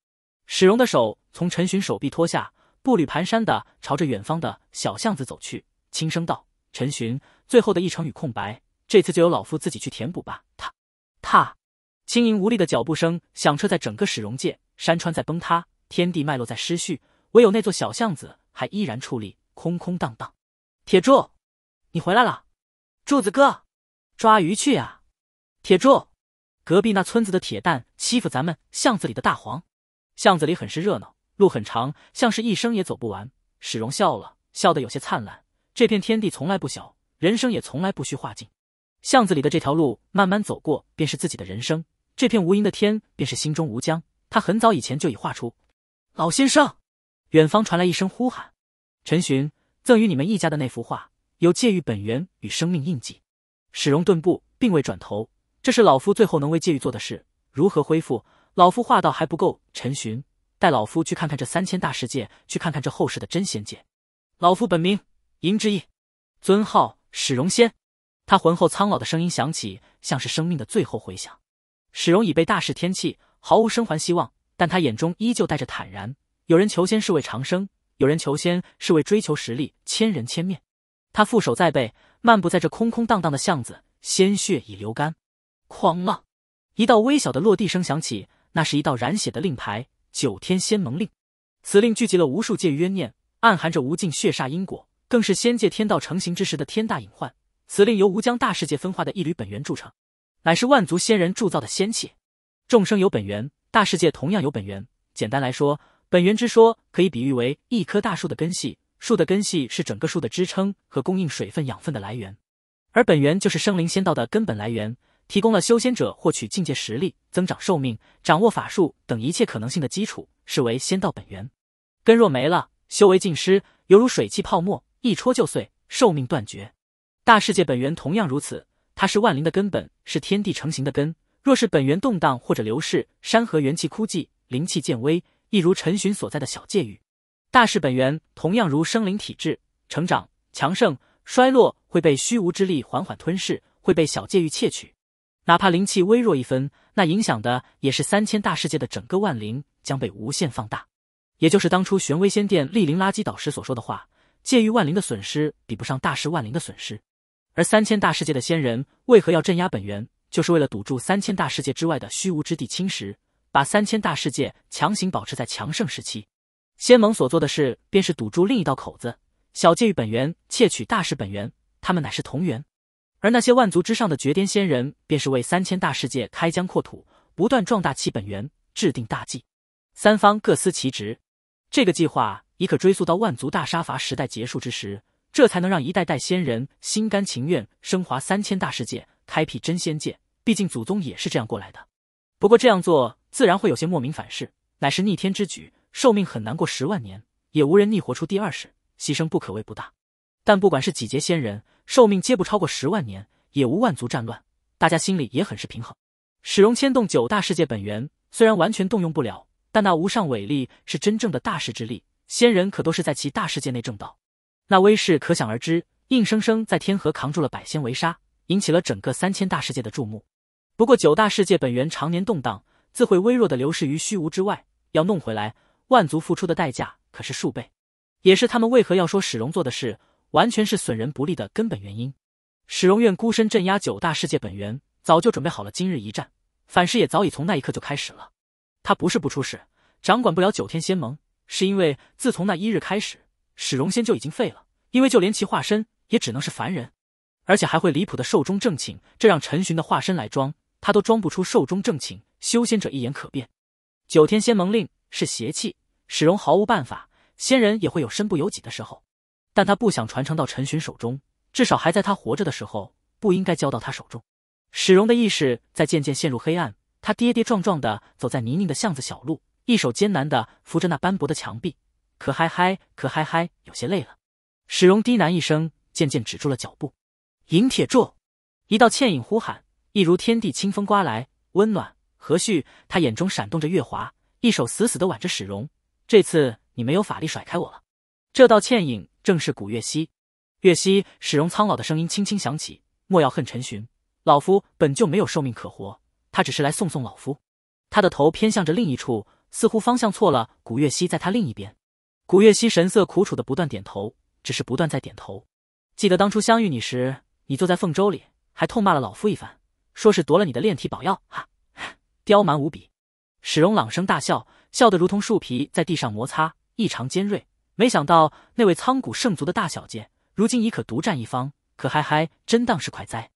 A: 史荣的手从陈寻手臂脱下，步履蹒跚地朝着远方的小巷子走去，轻声道：“陈寻，最后的一程与空白，这次就由老夫自己去填补吧。”踏踏，轻盈无力的脚步声响彻在整个史荣界，山川在崩塌，天地脉络在失序，唯有那座小巷子还依然矗立，空空荡荡。铁柱。你回来了，柱子哥，抓鱼去呀！铁柱，隔壁那村子的铁蛋欺负咱们巷子里的大黄。巷子里很是热闹，路很长，像是一生也走不完。史荣笑了笑，得有些灿烂。这片天地从来不小，人生也从来不需画境。巷子里的这条路慢慢走过，便是自己的人生。这片无垠的天便是心中无疆。他很早以前就已画出。老先生，远方传来一声呼喊。陈寻赠与你们一家的那幅画。有界域本源与生命印记，史荣顿步并未转头。这是老夫最后能为界域做的事。如何恢复？老夫话道还不够。陈寻，带老夫去看看这三千大世界，去看看这后世的真仙界。老夫本名银之翼，尊号史荣仙。他浑厚苍老的声音响起，像是生命的最后回响。史荣已被大世天气，毫无生还希望。但他眼中依旧带着坦然。有人求仙是为长生，有人求仙是为追求实力，千人千面。他负手在背，漫步在这空空荡荡的巷子，鲜血已流干。哐！一道微小的落地声响起，那是一道染血的令牌——九天仙盟令。此令聚集了无数界冤念，暗含着无尽血煞因果，更是仙界天道成型之时的天大隐患。此令由无疆大世界分化的一缕本源铸成，乃是万族仙人铸造的仙器。众生有本源，大世界同样有本源。简单来说，本源之说可以比喻为一棵大树的根系。树的根系是整个树的支撑和供应水分、养分的来源，而本源就是生灵仙道的根本来源，提供了修仙者获取境界、实力、增长寿命、掌握法术等一切可能性的基础，是为仙道本源。根若没了，修为尽失，犹如水汽泡沫，一戳就碎，寿命断绝。大世界本源同样如此，它是万灵的根本，是天地成型的根。若是本源动荡或者流逝，山河元气枯寂，灵气渐微，一如陈寻所在的小界域。大势本源同样如生灵体质，成长、强盛、衰落会被虚无之力缓缓吞噬，会被小界域窃取。哪怕灵气微弱一分，那影响的也是三千大世界的整个万灵将被无限放大。也就是当初玄微仙殿莅临垃圾岛时所说的话：“界域万灵的损失比不上大势万灵的损失。”而三千大世界的仙人为何要镇压本源？就是为了堵住三千大世界之外的虚无之地侵蚀，把三千大世界强行保持在强盛时期。仙盟所做的事，便是堵住另一道口子，小界域本源窃取大世本源，他们乃是同源。而那些万族之上的绝巅仙人，便是为三千大世界开疆扩土，不断壮大其本源，制定大计。三方各司其职，这个计划已可追溯到万族大杀伐时代结束之时，这才能让一代代仙人心甘情愿升华三千大世界，开辟真仙界。毕竟祖宗也是这样过来的。不过这样做，自然会有些莫名反噬，乃是逆天之举。寿命很难过十万年，也无人逆活出第二世，牺牲不可谓不大。但不管是几劫仙人，寿命皆不超过十万年，也无万族战乱，大家心里也很是平衡。史荣牵动九大世界本源，虽然完全动用不了，但那无上伟力是真正的大势之力，仙人可都是在其大世界内正道，那威势可想而知。硬生生在天河扛住了百仙围杀，引起了整个三千大世界的注目。不过九大世界本源常年动荡，自会微弱的流逝于虚无之外，要弄回来。万族付出的代价可是数倍，也是他们为何要说史荣做的事完全是损人不利的根本原因。史荣愿孤身镇压九大世界本源，早就准备好了今日一战，反噬也早已从那一刻就开始了。他不是不出事，掌管不了九天仙盟，是因为自从那一日开始，史荣仙就已经废了。因为就连其化身也只能是凡人，而且还会离谱的寿终正寝。这让陈寻的化身来装，他都装不出寿终正寝，修仙者一眼可辨。九天仙盟令。是邪气，史荣毫无办法。仙人也会有身不由己的时候，但他不想传承到陈寻手中，至少还在他活着的时候，不应该交到他手中。史荣的意识在渐渐陷入黑暗，他跌跌撞撞的走在泥泞的巷子小路，一手艰难的扶着那斑驳的墙壁，可嗨嗨，可嗨嗨，有些累了。史荣低喃一声，渐渐止住了脚步。尹铁柱，一道倩影呼喊，一如天地清风刮来，温暖和煦。他眼中闪动着月华。一手死死的挽着史荣，这次你没有法力甩开我了。这道倩影正是古月溪。月溪，史荣苍老的声音轻轻响起：“莫要恨陈寻，老夫本就没有寿命可活，他只是来送送老夫。”他的头偏向着另一处，似乎方向错了。古月溪在他另一边。古月溪神色苦楚的不断点头，只是不断在点头。记得当初相遇你时，你坐在凤舟里，还痛骂了老夫一番，说是夺了你的炼体宝药，哈，刁蛮无比。史荣朗声大笑，笑得如同树皮在地上摩擦，异常尖锐。没想到那位苍古圣族的大小姐，如今已可独占一方。可嗨嗨，真当是快哉！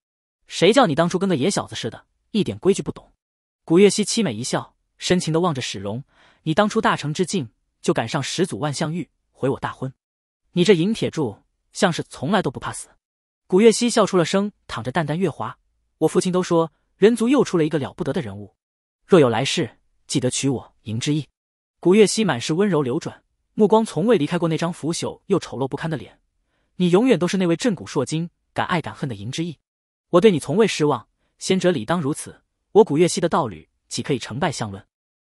A: 谁叫你当初跟个野小子似的，一点规矩不懂？古月熙凄美一笑，深情的望着史荣：“你当初大成之境，就赶上始祖万象玉毁我大婚。你这银铁柱，像是从来都不怕死。”古月熙笑出了声，躺着淡淡月华。我父亲都说，人族又出了一个了不得的人物。若有来世。记得娶我，银之意。古月熙满是温柔流转，目光从未离开过那张腐朽又丑陋不堪的脸。你永远都是那位震古烁今、敢爱敢恨的银之意。我对你从未失望，仙者理当如此。我古月熙的道侣岂可以成败相论？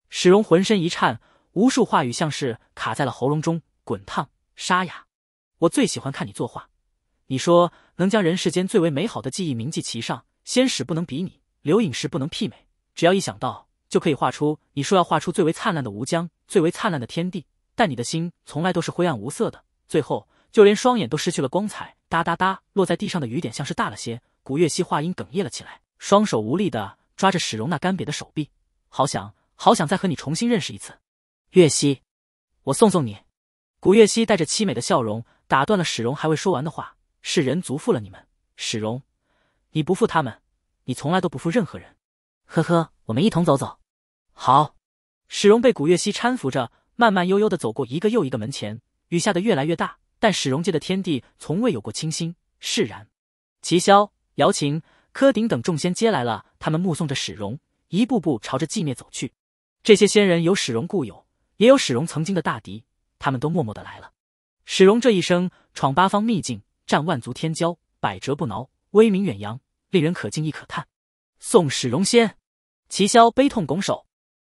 A: 史荣浑身一颤，无数话语像是卡在了喉咙中，滚烫沙哑。我最喜欢看你作画，你说能将人世间最为美好的记忆铭记其上，仙史不能比拟，留影时不能媲美。只要一想到……就可以画出你说要画出最为灿烂的无疆，最为灿烂的天地。但你的心从来都是灰暗无色的，最后就连双眼都失去了光彩。哒哒哒，落在地上的雨点像是大了些。古月溪话音哽咽了起来，双手无力的抓着史荣那干瘪的手臂，好想好想再和你重新认识一次。月溪，我送送你。古月溪带着凄美的笑容打断了史荣还未说完的话：“是人族负了你们，史荣，你不负他们，你从来都不负任何人。”呵呵，我们一同走走。好，史荣被古月溪搀扶着，慢慢悠悠的走过一个又一个门前。雨下的越来越大，但史荣界的天地从未有过清新释然。齐霄、姚琴、柯鼎等众仙接来了他们，目送着史荣一步步朝着寂灭走去。这些仙人有史荣故友，也有史荣曾经的大敌，他们都默默的来了。史荣这一生闯八方秘境，战万族天骄，百折不挠，威名远扬，令人可敬亦可叹。送史荣仙，齐霄悲痛拱手。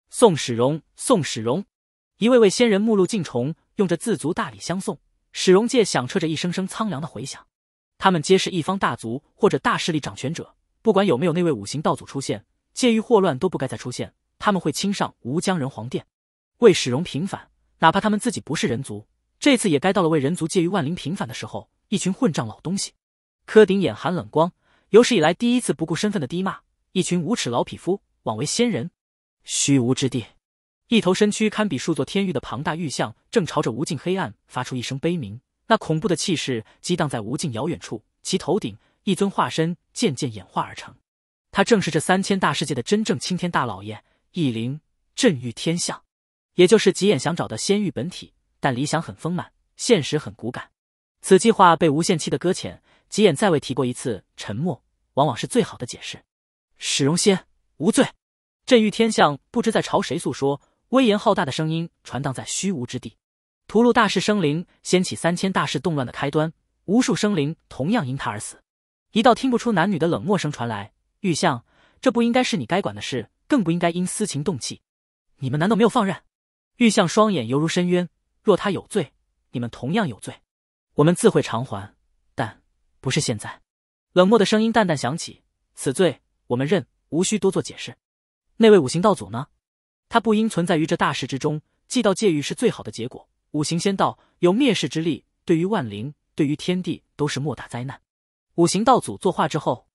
A: 宋史荣，宋史荣，一位位仙人目露敬崇，用着自足大礼相送。史荣界响彻着一声声苍凉的回响。他们皆是一方大族或者大势力掌权者，不管有没有那位五行道祖出现，介于祸乱都不该再出现。他们会亲上吴江人皇殿，为史荣平反。哪怕他们自己不是人族，这次也该到了为人族介于万灵平反的时候。一群混账老东西！柯鼎眼含冷光，有史以来第一次不顾身份的低骂：一群无耻老匹夫，枉为仙人！虚无之地，一头身躯堪比数座天域的庞大玉象，正朝着无尽黑暗发出一声悲鸣。那恐怖的气势激荡在无尽遥远处，其头顶一尊化身渐渐演化而成。他正是这三千大世界的真正青天大老爷，一灵镇域天象，也就是吉眼想找的仙域本体。但理想很丰满，现实很骨感。此计划被无限期的搁浅，吉眼再未提过一次。沉默往往是最好的解释。史荣先无罪。镇狱天象不知在朝谁诉说，威严浩大的声音传荡在虚无之地，屠戮大势生灵，掀起三千大世动乱的开端，无数生灵同样因他而死。一道听不出男女的冷漠声传来：“玉象，这不应该是你该管的事，更不应该因私情动气。你们难道没有放任？”玉象双眼犹如深渊，若他有罪，你们同样有罪，我们自会偿还，但不是现在。冷漠的声音淡淡响起：“此罪我们认，无需多做解释。”那位五行道祖呢？他不应存在于这大事之中。祭道界域是最好的结果。五行仙道有灭世之力，对于万灵，对于天地都是莫大灾难。五行道祖作化之后，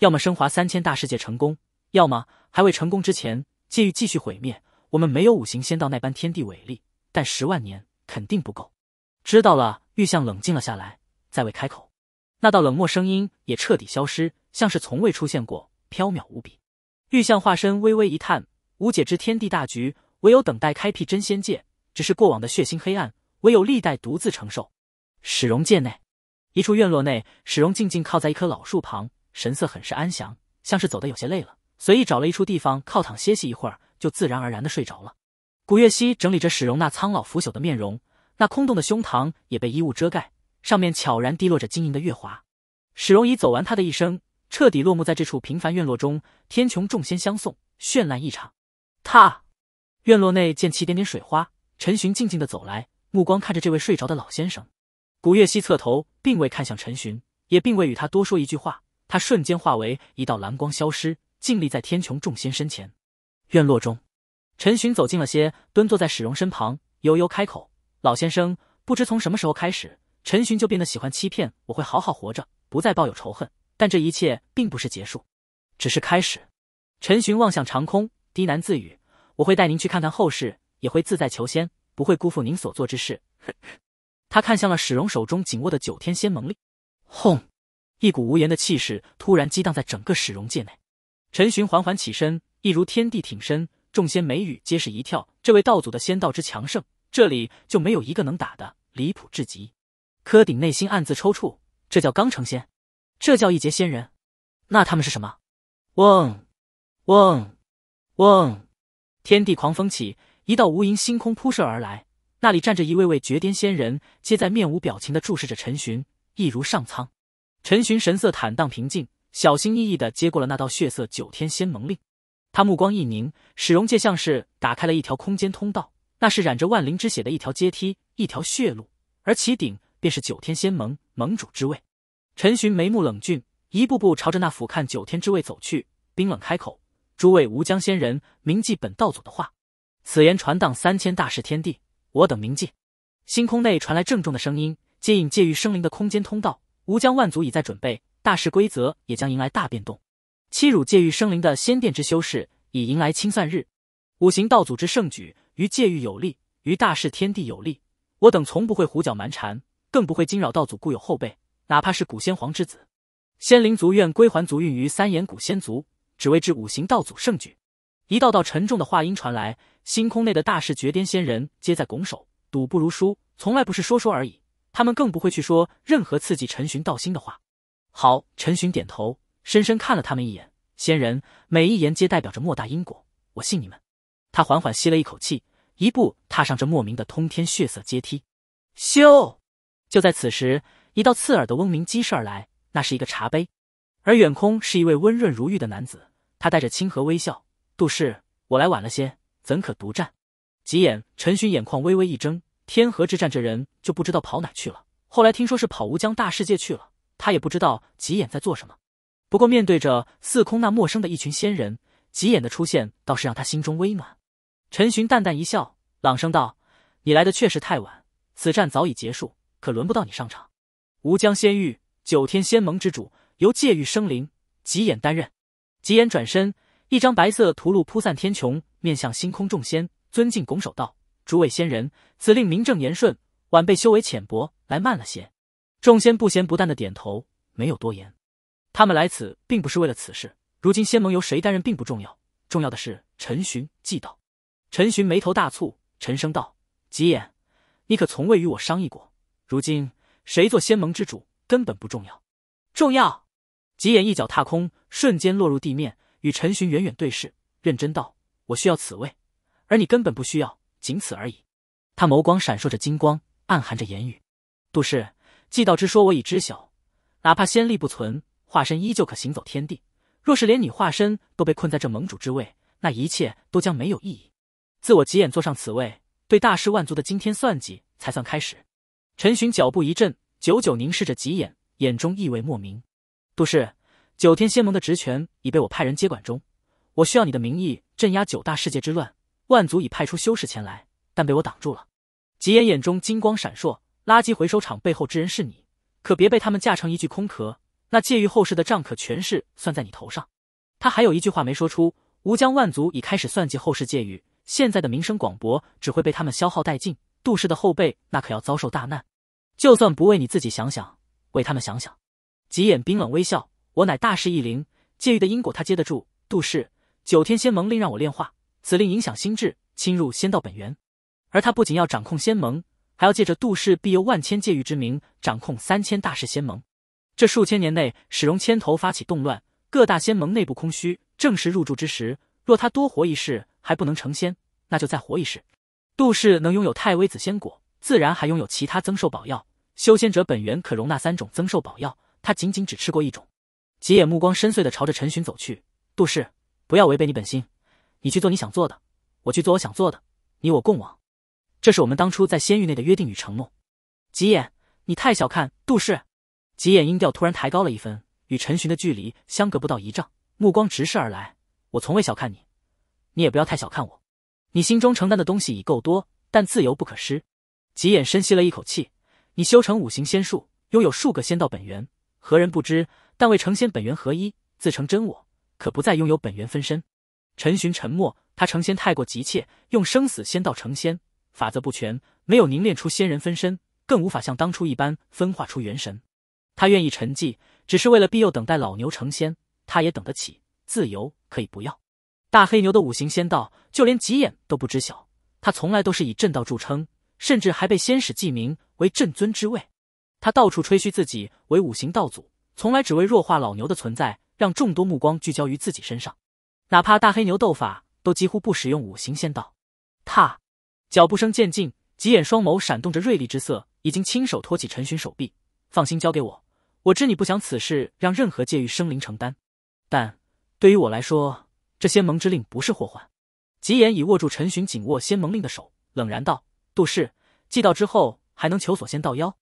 A: 要么升华三千大世界成功，要么还未成功之前，戒欲继续毁灭。我们没有五行仙道那般天地伟力，但十万年肯定不够。知道了，玉象冷静了下来，再未开口。那道冷漠声音也彻底消失，像是从未出现过，飘渺无比。玉象化身微微一叹，无解之天地大局，唯有等待开辟真仙界。只是过往的血腥黑暗，唯有历代独自承受。史荣界内一处院落内，史荣静静靠在一棵老树旁，神色很是安详，像是走得有些累了，随意找了一处地方靠躺歇息一会儿，就自然而然的睡着了。古月熙整理着史荣那苍老腐朽的面容，那空洞的胸膛也被衣物遮盖，上面悄然滴落着晶莹的月华。史荣已走完他的一生。彻底落幕在这处平凡院落中，天穹众仙相送，绚烂一场。踏，院落内溅起点点水花。陈寻静静的走来，目光看着这位睡着的老先生。古月熙侧头，并未看向陈寻，也并未与他多说一句话。他瞬间化为一道蓝光消失，静立在天穹众仙身前。院落中，陈寻走近了些，蹲坐在史荣身旁，悠悠开口：“老先生，不知从什么时候开始，陈寻就变得喜欢欺骗。我会好好活着，不再抱有仇恨。”但这一切并不是结束，只是开始。陈寻望向长空，低喃自语：“我会带您去看看后世，也会自在求仙，不会辜负您所做之事。”他看向了史荣手中紧握的九天仙盟令，轰！一股无言的气势突然激荡在整个史荣界内。陈寻缓缓起身，一如天地挺身，众仙眉宇皆是一跳。这位道祖的仙道之强盛，这里就没有一个能打的，离谱至极。柯顶内心暗自抽搐，这叫刚成仙。这叫一劫仙人，那他们是什么？嗡，嗡，嗡！天地狂风起，一道无垠星空扑射而来。那里站着一位位绝巅仙人，皆在面无表情的注视着陈寻，一如上苍。陈寻神色坦荡平静，小心翼翼的接过了那道血色九天仙盟令。他目光一凝，使容界像是打开了一条空间通道，那是染着万灵之血的一条阶梯，一条血路，而其顶便是九天仙盟盟主之位。陈寻眉目冷峻，一步步朝着那俯瞰九天之位走去，冰冷开口：“诸位无疆仙人，铭记本道祖的话。此言传荡三千大世天地，我等铭记。”星空内传来郑重的声音：“接应界域生灵的空间通道，无疆万族已在准备，大世规则也将迎来大变动。欺辱界域生灵的仙殿之修士，已迎来清算日。五行道祖之盛举，于界域有利，于大世天地有利。我等从不会胡搅蛮缠，更不会惊扰道祖固有后辈。”哪怕是古先皇之子，仙灵族愿归还族运于三眼古仙族，只为至五行道祖圣举。一道道沉重的话音传来，星空内的大世绝巅仙人皆在拱手。赌不如输，从来不是说说而已。他们更不会去说任何刺激陈寻道心的话。好，陈寻点头，深深看了他们一眼。仙人每一言皆代表着莫大因果，我信你们。他缓缓吸了一口气，一步踏上这莫名的通天血色阶梯。咻！就在此时。一道刺耳的嗡鸣激射而来，那是一个茶杯，而远空是一位温润如玉的男子，他带着亲和微笑。杜氏，我来晚了些，怎可独占？”急眼，陈寻眼眶微微一睁，天河之战这人就不知道跑哪去了。后来听说是跑乌江大世界去了，他也不知道吉眼在做什么。不过面对着四空那陌生的一群仙人，吉眼的出现倒是让他心中微暖。陈寻淡淡一笑，朗声道：“你来的确实太晚，此战早已结束，可轮不到你上场。”无疆仙域九天仙盟之主由界域生灵吉眼担任。吉言转身，一张白色屠戮铺散天穹，面向星空众仙，尊敬拱手道：“诸位仙人，此令名正言顺。晚辈修为浅薄，来慢了些。”众仙不咸不淡的点头，没有多言。他们来此并不是为了此事。如今仙盟由谁担任并不重要，重要的是陈寻记道。陈寻眉头大蹙，沉声道：“吉言，你可从未与我商议过，如今。”谁做仙盟之主根本不重要，重要。吉眼一脚踏空，瞬间落入地面，与陈寻远远对视，认真道：“我需要此位，而你根本不需要，仅此而已。”他眸光闪烁着金光，暗含着言语。杜氏既道之说，我已知晓。哪怕仙力不存，化身依旧可行走天地。若是连你化身都被困在这盟主之位，那一切都将没有意义。自我吉眼坐上此位，对大世万族的惊天算计才算开始。陈寻脚步一震，久久凝视着吉眼，眼中意味莫名。杜氏九天仙盟的职权已被我派人接管中，我需要你的名义镇压九大世界之乱。万族已派出修士前来，但被我挡住了。吉眼眼中金光闪烁。垃圾回收厂背后之人是你，可别被他们架成一具空壳。那界域后世的账可全是算在你头上。他还有一句话没说出：吴江万族已开始算计后世界域，现在的名声广博只会被他们消耗殆尽。杜氏的后辈那可要遭受大难。就算不为你自己想想，为他们想想。极眼冰冷微笑，我乃大势一灵，借域的因果他接得住。杜氏九天仙盟令让我炼化，此令影响心智，侵入仙道本源。而他不仅要掌控仙盟，还要借着杜氏庇佑万千界域之名，掌控三千大世仙盟。这数千年内，始容牵头发起动乱，各大仙盟内部空虚，正是入住之时。若他多活一世还不能成仙，那就再活一世。杜氏能拥有太微子仙果，自然还拥有其他增寿宝药。修仙者本源可容纳三种增寿宝药，他仅仅只吃过一种。吉野目光深邃的朝着陈寻走去。杜氏，不要违背你本心，你去做你想做的，我去做我想做的，你我共往，这是我们当初在仙域内的约定与承诺。吉野，你太小看杜氏。吉野音调突然抬高了一分，与陈寻的距离相隔不到一丈，目光直视而来。我从未小看你，你也不要太小看我。你心中承担的东西已够多，但自由不可失。吉野深吸了一口气。你修成五行仙术，拥有数个仙道本源，何人不知？但未成仙本源合一，自成真我，可不再拥有本源分身。陈寻沉默，他成仙太过急切，用生死仙道成仙，法则不全，没有凝练出仙人分身，更无法像当初一般分化出元神。他愿意沉寂，只是为了庇佑等待老牛成仙，他也等得起。自由可以不要。大黑牛的五行仙道，就连吉眼都不知晓。他从来都是以正道著称，甚至还被仙使记名。为镇尊之位，他到处吹嘘自己为五行道祖，从来只为弱化老牛的存在，让众多目光聚焦于自己身上。哪怕大黑牛斗法，都几乎不使用五行仙道。踏，脚步声渐近，吉眼双眸闪动着锐利之色，已经亲手托起陈寻手臂。放心交给我，我知你不想此事让任何界域生灵承担，但对于我来说，这仙盟之令不是祸患。吉眼已握住陈寻紧握仙盟令的手，冷然道：“杜氏祭到之后。”还能求索仙道妖，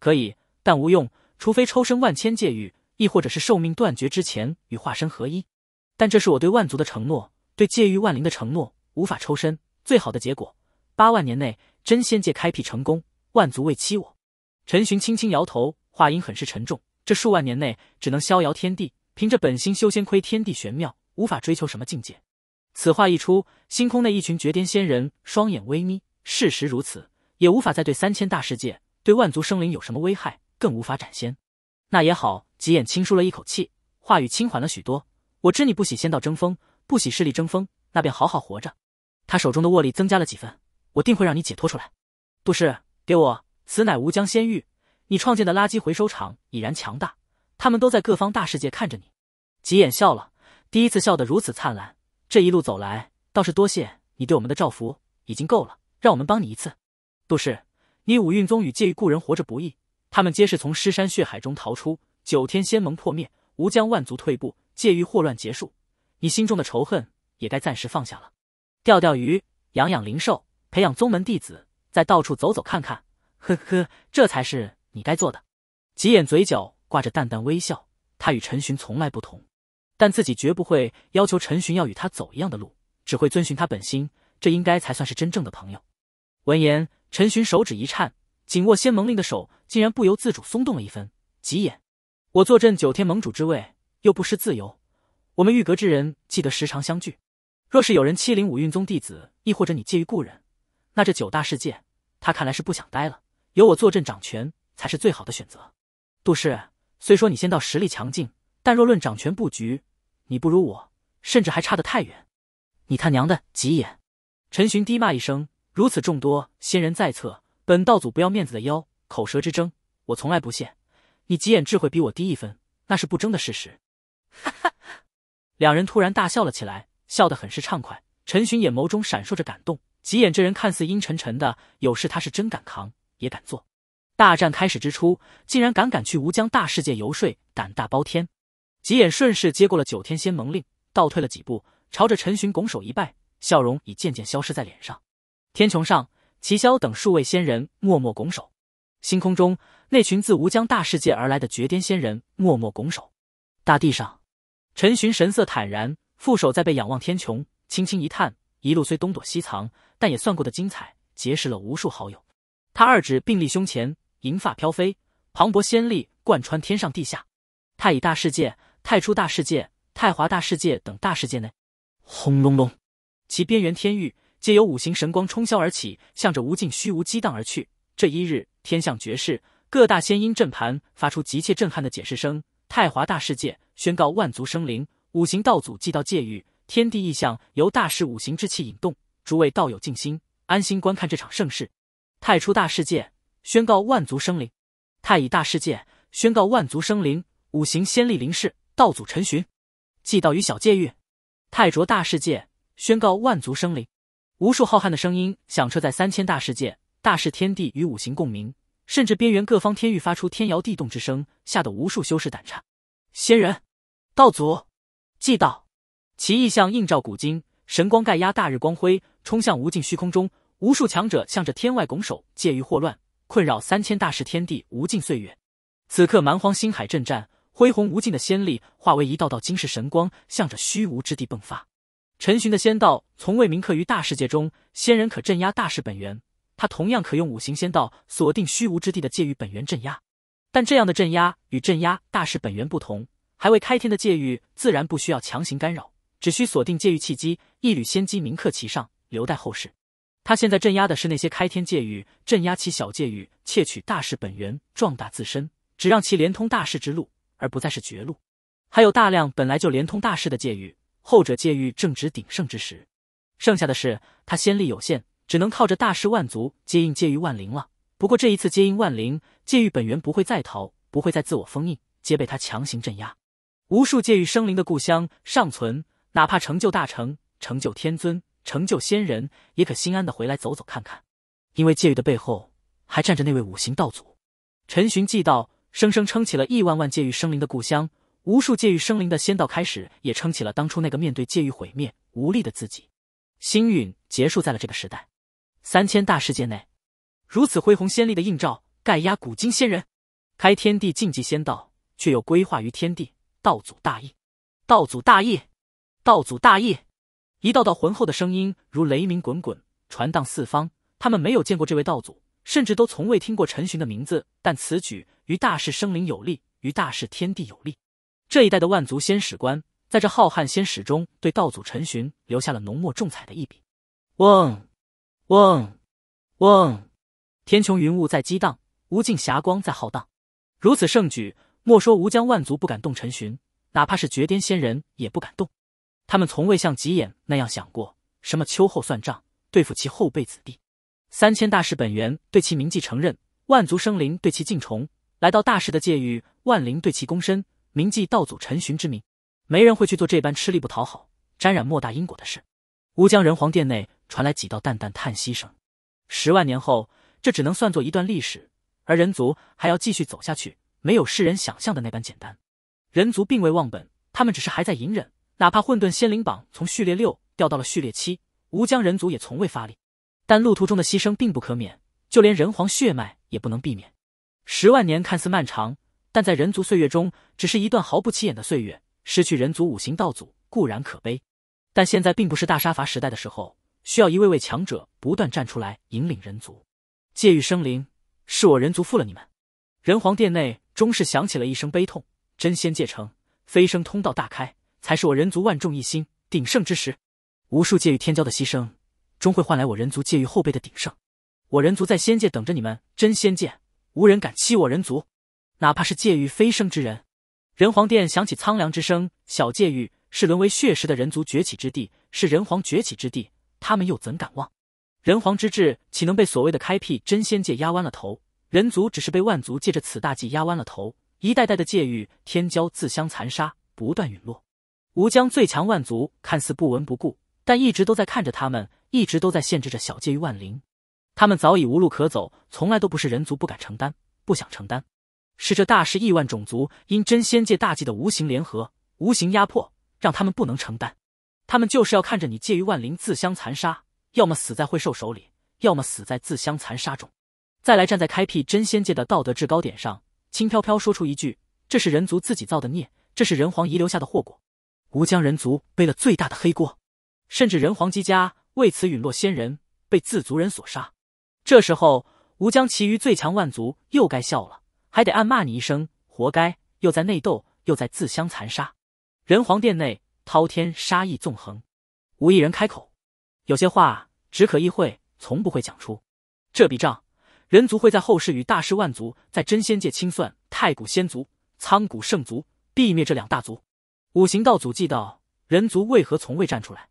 A: 可以，但无用。除非抽身万千界域，亦或者是寿命断绝之前与化身合一。但这是我对万族的承诺，对界域万灵的承诺，无法抽身。最好的结果，八万年内真仙界开辟成功，万族未欺我。陈寻轻轻摇头，话音很是沉重。这数万年内，只能逍遥天地，凭着本心修仙，窥天地玄妙，无法追求什么境界。此话一出，星空内一群绝巅仙人双眼微眯。事实如此。也无法再对三千大世界、对万族生灵有什么危害，更无法斩仙。那也好，吉眼轻舒了一口气，话语轻缓了许多。我知你不喜仙道争锋，不喜势力争锋，那便好好活着。他手中的握力增加了几分，我定会让你解脱出来。不是，给我，此乃无疆仙域，你创建的垃圾回收厂已然强大，他们都在各方大世界看着你。吉眼笑了，第一次笑得如此灿烂。这一路走来，倒是多谢你对我们的照拂，已经够了，让我们帮你一次。杜氏，你五运宗与界域故人活着不易，他们皆是从尸山血海中逃出。九天仙盟破灭，吴疆万族退步，界域祸乱结束，你心中的仇恨也该暂时放下了。钓钓鱼，养养灵兽，培养宗门弟子，再到处走走看看。呵呵，这才是你该做的。吉眼嘴角挂着淡淡微笑，他与陈寻从来不同，但自己绝不会要求陈寻要与他走一样的路，只会遵循他本心，这应该才算是真正的朋友。闻言。陈寻手指一颤，紧握仙盟令的手竟然不由自主松动了一分。急眼，我坐镇九天盟主之位，又不失自由。我们玉阁之人，记得时常相聚。若是有人欺凌五运宗弟子，亦或者你介于故人，那这九大世界，他看来是不想待了。由我坐镇掌权，才是最好的选择。杜氏虽说你仙道实力强劲，但若论掌权布局，你不如我，甚至还差得太远。你他娘的急眼！陈寻低骂一声。如此众多仙人在侧，本道祖不要面子的妖口舌之争，我从来不屑。你吉眼智慧比我低一分，那是不争的事实。哈哈，两人突然大笑了起来，笑得很是畅快。陈寻眼眸中闪烁着感动。吉眼这人看似阴沉沉的，有事他是真敢扛，也敢做。大战开始之初，竟然敢敢去吴江大世界游说，胆大包天。吉眼顺势接过了九天仙盟令，倒退了几步，朝着陈寻拱手一拜，笑容已渐渐消失在脸上。天穹上，齐霄等数位仙人默默拱手；星空中，那群自无疆大世界而来的绝巅仙人默默拱手。大地上，陈寻神色坦然，负手在背，仰望天穹，轻轻一叹：一路虽东躲西藏，但也算过得精彩，结识了无数好友。他二指并立胸前，银发飘飞，磅礴仙力贯穿天上地下。太乙大世界、太初大世界、太华大世界等大世界内，
B: 轰隆隆，
A: 其边缘天域。皆由五行神光冲霄而起，向着无尽虚无激荡而去。这一日，天象绝世，各大仙音阵盘发出急切震撼的解释声。太华大世界宣告万族生灵，五行道祖祭到界域，天地异象由大势五行之气引动。诸位道友静心，安心观看这场盛世。太初大世界宣告万族生灵，太乙大世界宣告万族生灵，五行仙力临世，道祖陈寻，祭到于小界域。太浊大世界宣告万族生灵。无数浩瀚的声音响彻在三千大世界，大世天地与五行共鸣，甚至边缘各方天域发出天摇地动之声，吓得无数修士胆颤。仙人、道祖、祭道，其意象映照古今，神光盖压大日光辉，冲向无尽虚空中。无数强者向着天外拱手，介于祸乱，困扰三千大世天地无尽岁月。此刻蛮荒星海震战，恢宏无尽的仙力化为一道道惊世神光，向着虚无之地迸发。陈寻的仙道从未铭刻于大世界中，仙人可镇压大世本源，他同样可用五行仙道锁定虚无之地的界域本源镇压。但这样的镇压与镇压大世本源不同，还未开天的界域自然不需要强行干扰，只需锁定界域契机，一缕仙机铭刻其上，留待后世。他现在镇压的是那些开天界域，镇压其小界域，窃取大世本源，壮大自身，只让其连通大世之路，而不再是绝路。还有大量本来就连通大世的界域。后者界域正值鼎盛之时，剩下的是他仙力有限，只能靠着大师万族接应界域万灵了。不过这一次接应万灵，界域本源不会再逃，不会再自我封印，皆被他强行镇压。无数界域生灵的故乡尚存，哪怕成就大成、成就天尊、成就仙人，也可心安的回来走走看看，因为界域的背后还站着那位五行道祖。陈寻祭道，生生撑起了亿万万界域生灵的故乡。无数界域生灵的仙道开始，也撑起了当初那个面对界域毁灭无力的自己。星陨结束在了这个时代，三千大世界内，如此恢宏仙力的映照，盖压古今仙人，开天地禁忌仙道，却又归化于天地。道祖大义，道祖大义，道祖大义，一道道浑厚的声音如雷鸣滚滚，传荡四方。他们没有见过这位道祖，甚至都从未听过陈寻的名字，但此举于大事生灵有利，于大事天地有利。这一代的万族先史官，在这浩瀚仙史中，对道祖陈寻留下了浓墨重彩的一笔。嗡，嗡，嗡，天穹云雾在激荡，无尽霞光在浩荡。如此盛举，莫说吴江万族不敢动陈寻，哪怕是绝巅仙人也不敢动。他们从未像吉眼那样想过什么秋后算账，对付其后辈子弟。三千大世本源对其铭记，承认万族生灵对其敬崇。来到大世的界域，万灵对其躬身。铭记道祖陈寻之名，没人会去做这般吃力不讨好、沾染莫大因果的事。乌江人皇殿内传来几道淡淡叹息声。十万年后，这只能算作一段历史，而人族还要继续走下去，没有世人想象的那般简单。人族并未忘本，他们只是还在隐忍，哪怕混沌仙灵榜从序列六掉到了序列七，乌江人族也从未发力。但路途中的牺牲并不可免，就连人皇血脉也不能避免。十万年看似漫长。但在人族岁月中，只是一段毫不起眼的岁月。失去人族五行道祖固然可悲，但现在并不是大杀伐时代的时候，需要一位位强者不断站出来引领人族。界域生灵，是我人族负了你们。人皇殿内终是响起了一声悲痛。真仙界城，飞升通道大开，才是我人族万众一心鼎盛之时。无数界域天骄的牺牲，终会换来我人族界域后辈的鼎盛。我人族在仙界等着你们。真仙界，无人敢欺我人族。哪怕是界域飞升之人，人皇殿响起苍凉之声。小界域是沦为血食的人族崛起之地，是人皇崛起之地。他们又怎敢忘？人皇之志岂能被所谓的开辟真仙界压弯了头？人族只是被万族借着此大计压弯了头。一代代的界域天骄自相残杀，不断陨落。吴江最强万族看似不闻不顾，但一直都在看着他们，一直都在限制着小界域万灵。他们早已无路可走，从来都不是人族不敢承担、不想承担。是这大师亿万种族因真仙界大忌的无形联合、无形压迫，让他们不能承担。他们就是要看着你介于万灵自相残杀，要么死在会兽手里，要么死在自相残杀中。再来站在开辟真仙界的道德制高点上，轻飘飘说出一句：“这是人族自己造的孽，这是人皇遗留下的祸果，吾将人族背了最大的黑锅。”甚至人皇姬家为此陨落仙人，被自族人所杀。这时候，吾将其余最强万族又该笑了。还得暗骂你一声，活该！又在内斗，又在自相残杀。人皇殿内，滔天杀意纵横，无一人开口。有些话只可意会，从不会讲出。这笔账，人族会在后世与大师万族在真仙界清算。太古仙族、苍古圣族毙灭这两大族。五行道祖祭道，人族为何从未站出来？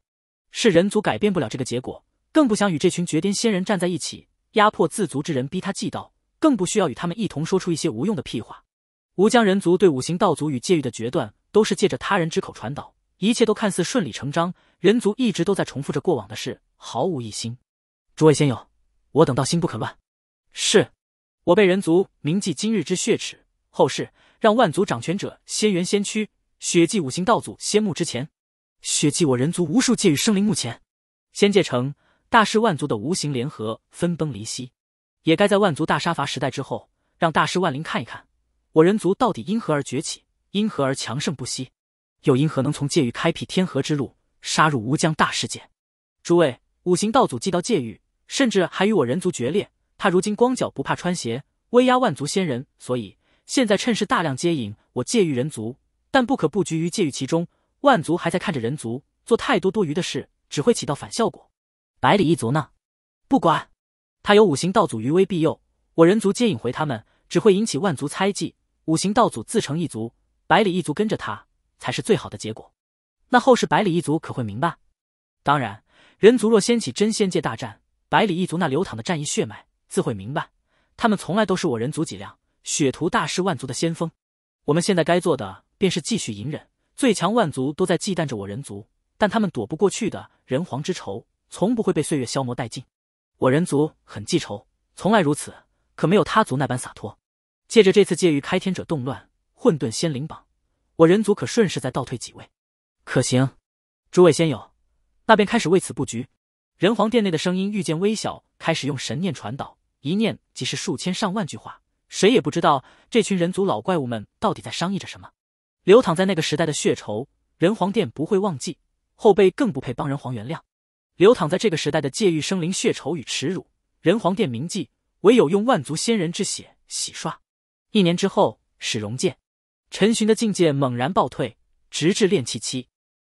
A: 是人族改变不了这个结果，更不想与这群绝巅仙人站在一起，压迫自足之人，逼他祭道。更不需要与他们一同说出一些无用的屁话。吴江人族对五行道祖与界域的决断，都是借着他人之口传导，一切都看似顺理成章。人族一直都在重复着过往的事，毫无一心。诸位仙友，我等道心不可乱。是，我被人族铭记今日之血耻，后世让万族掌权者先援先驱，血祭五行道祖仙墓之前，血祭我人族无数界域生灵墓前。仙界城，大势万族的无形联合分崩离析。也该在万族大杀伐时代之后，让大师万灵看一看，我人族到底因何而崛起，因何而强盛不息，又因何能从界域开辟天河之路，杀入无疆大世界？诸位，五行道祖既到界域，甚至还与我人族决裂。他如今光脚不怕穿鞋，威压万族仙人，所以现在趁势大量接引我界域人族，但不可布局于界域其中。万族还在看着人族做太多多余的事，只会起到反效果。百里一族呢？不管。他有五行道祖余威庇佑，我人族接引回他们，只会引起万族猜忌。五行道祖自成一族，百里一族跟着他才是最好的结果。那后世百里一族可会明白？当然，人族若掀起真仙界大战，百里一族那流淌的战役血脉自会明白。他们从来都是我人族脊梁，血屠大世万族的先锋。我们现在该做的便是继续隐忍。最强万族都在忌惮着我人族，但他们躲不过去的，人皇之仇从不会被岁月消磨殆尽。我人族很记仇，从来如此，可没有他族那般洒脱。借着这次界域开天者动乱，混沌仙灵榜，我人族可顺势再倒退几位，可行？诸位仙友，那便开始为此布局。人皇殿内的声音愈渐微小，开始用神念传导，一念即是数千上万句话。谁也不知道这群人族老怪物们到底在商议着什么。流淌在那个时代的血仇，人皇殿不会忘记，后辈更不配帮人皇原谅。流淌在这个时代的界域生灵血仇与耻辱，仁皇殿铭记，唯有用万族仙人之血洗刷。一年之后，史荣界，陈寻的境界猛然暴退，直至炼气期。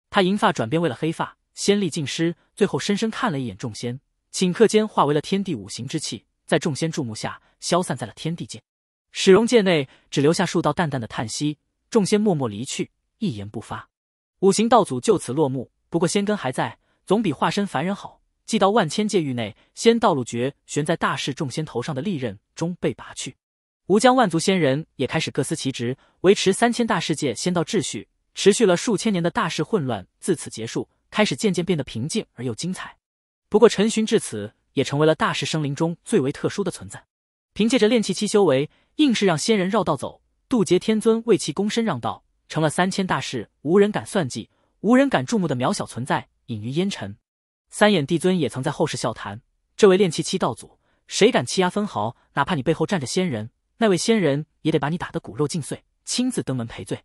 A: 他银发转变为了黑发，仙力尽失，最后深深看了一眼众仙，顷刻间化为了天地五行之气，在众仙注目下消散在了天地间。史荣界内只留下数道淡淡的叹息，众仙默默离去，一言不发。五行道祖就此落幕，不过仙根还在。总比化身凡人好。寄到万千界域内，仙道路绝悬在大势众仙头上的利刃终被拔去。吴江万族仙人也开始各司其职，维持三千大世界仙道秩序。持续了数千年的大势混乱自此结束，开始渐渐变得平静而又精彩。不过，陈寻至此也成为了大势生灵中最为特殊的存在，凭借着炼气期修为，硬是让仙人绕道走，渡劫天尊为其躬身让道，成了三千大势无人敢算计、无人敢注目的渺小存在。隐于烟尘，三眼帝尊也曾在后世笑谈，这位炼气七道祖，谁敢欺压分毫？哪怕你背后站着仙人，那位仙人也得把你打得骨肉尽碎，亲自登门赔罪。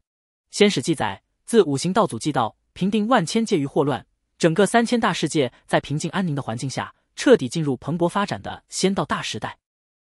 A: 仙史记载，自五行道祖祭道平定万千界域祸乱，整个三千大世界在平静安宁的环境下，彻底进入蓬勃发展的仙道大时代。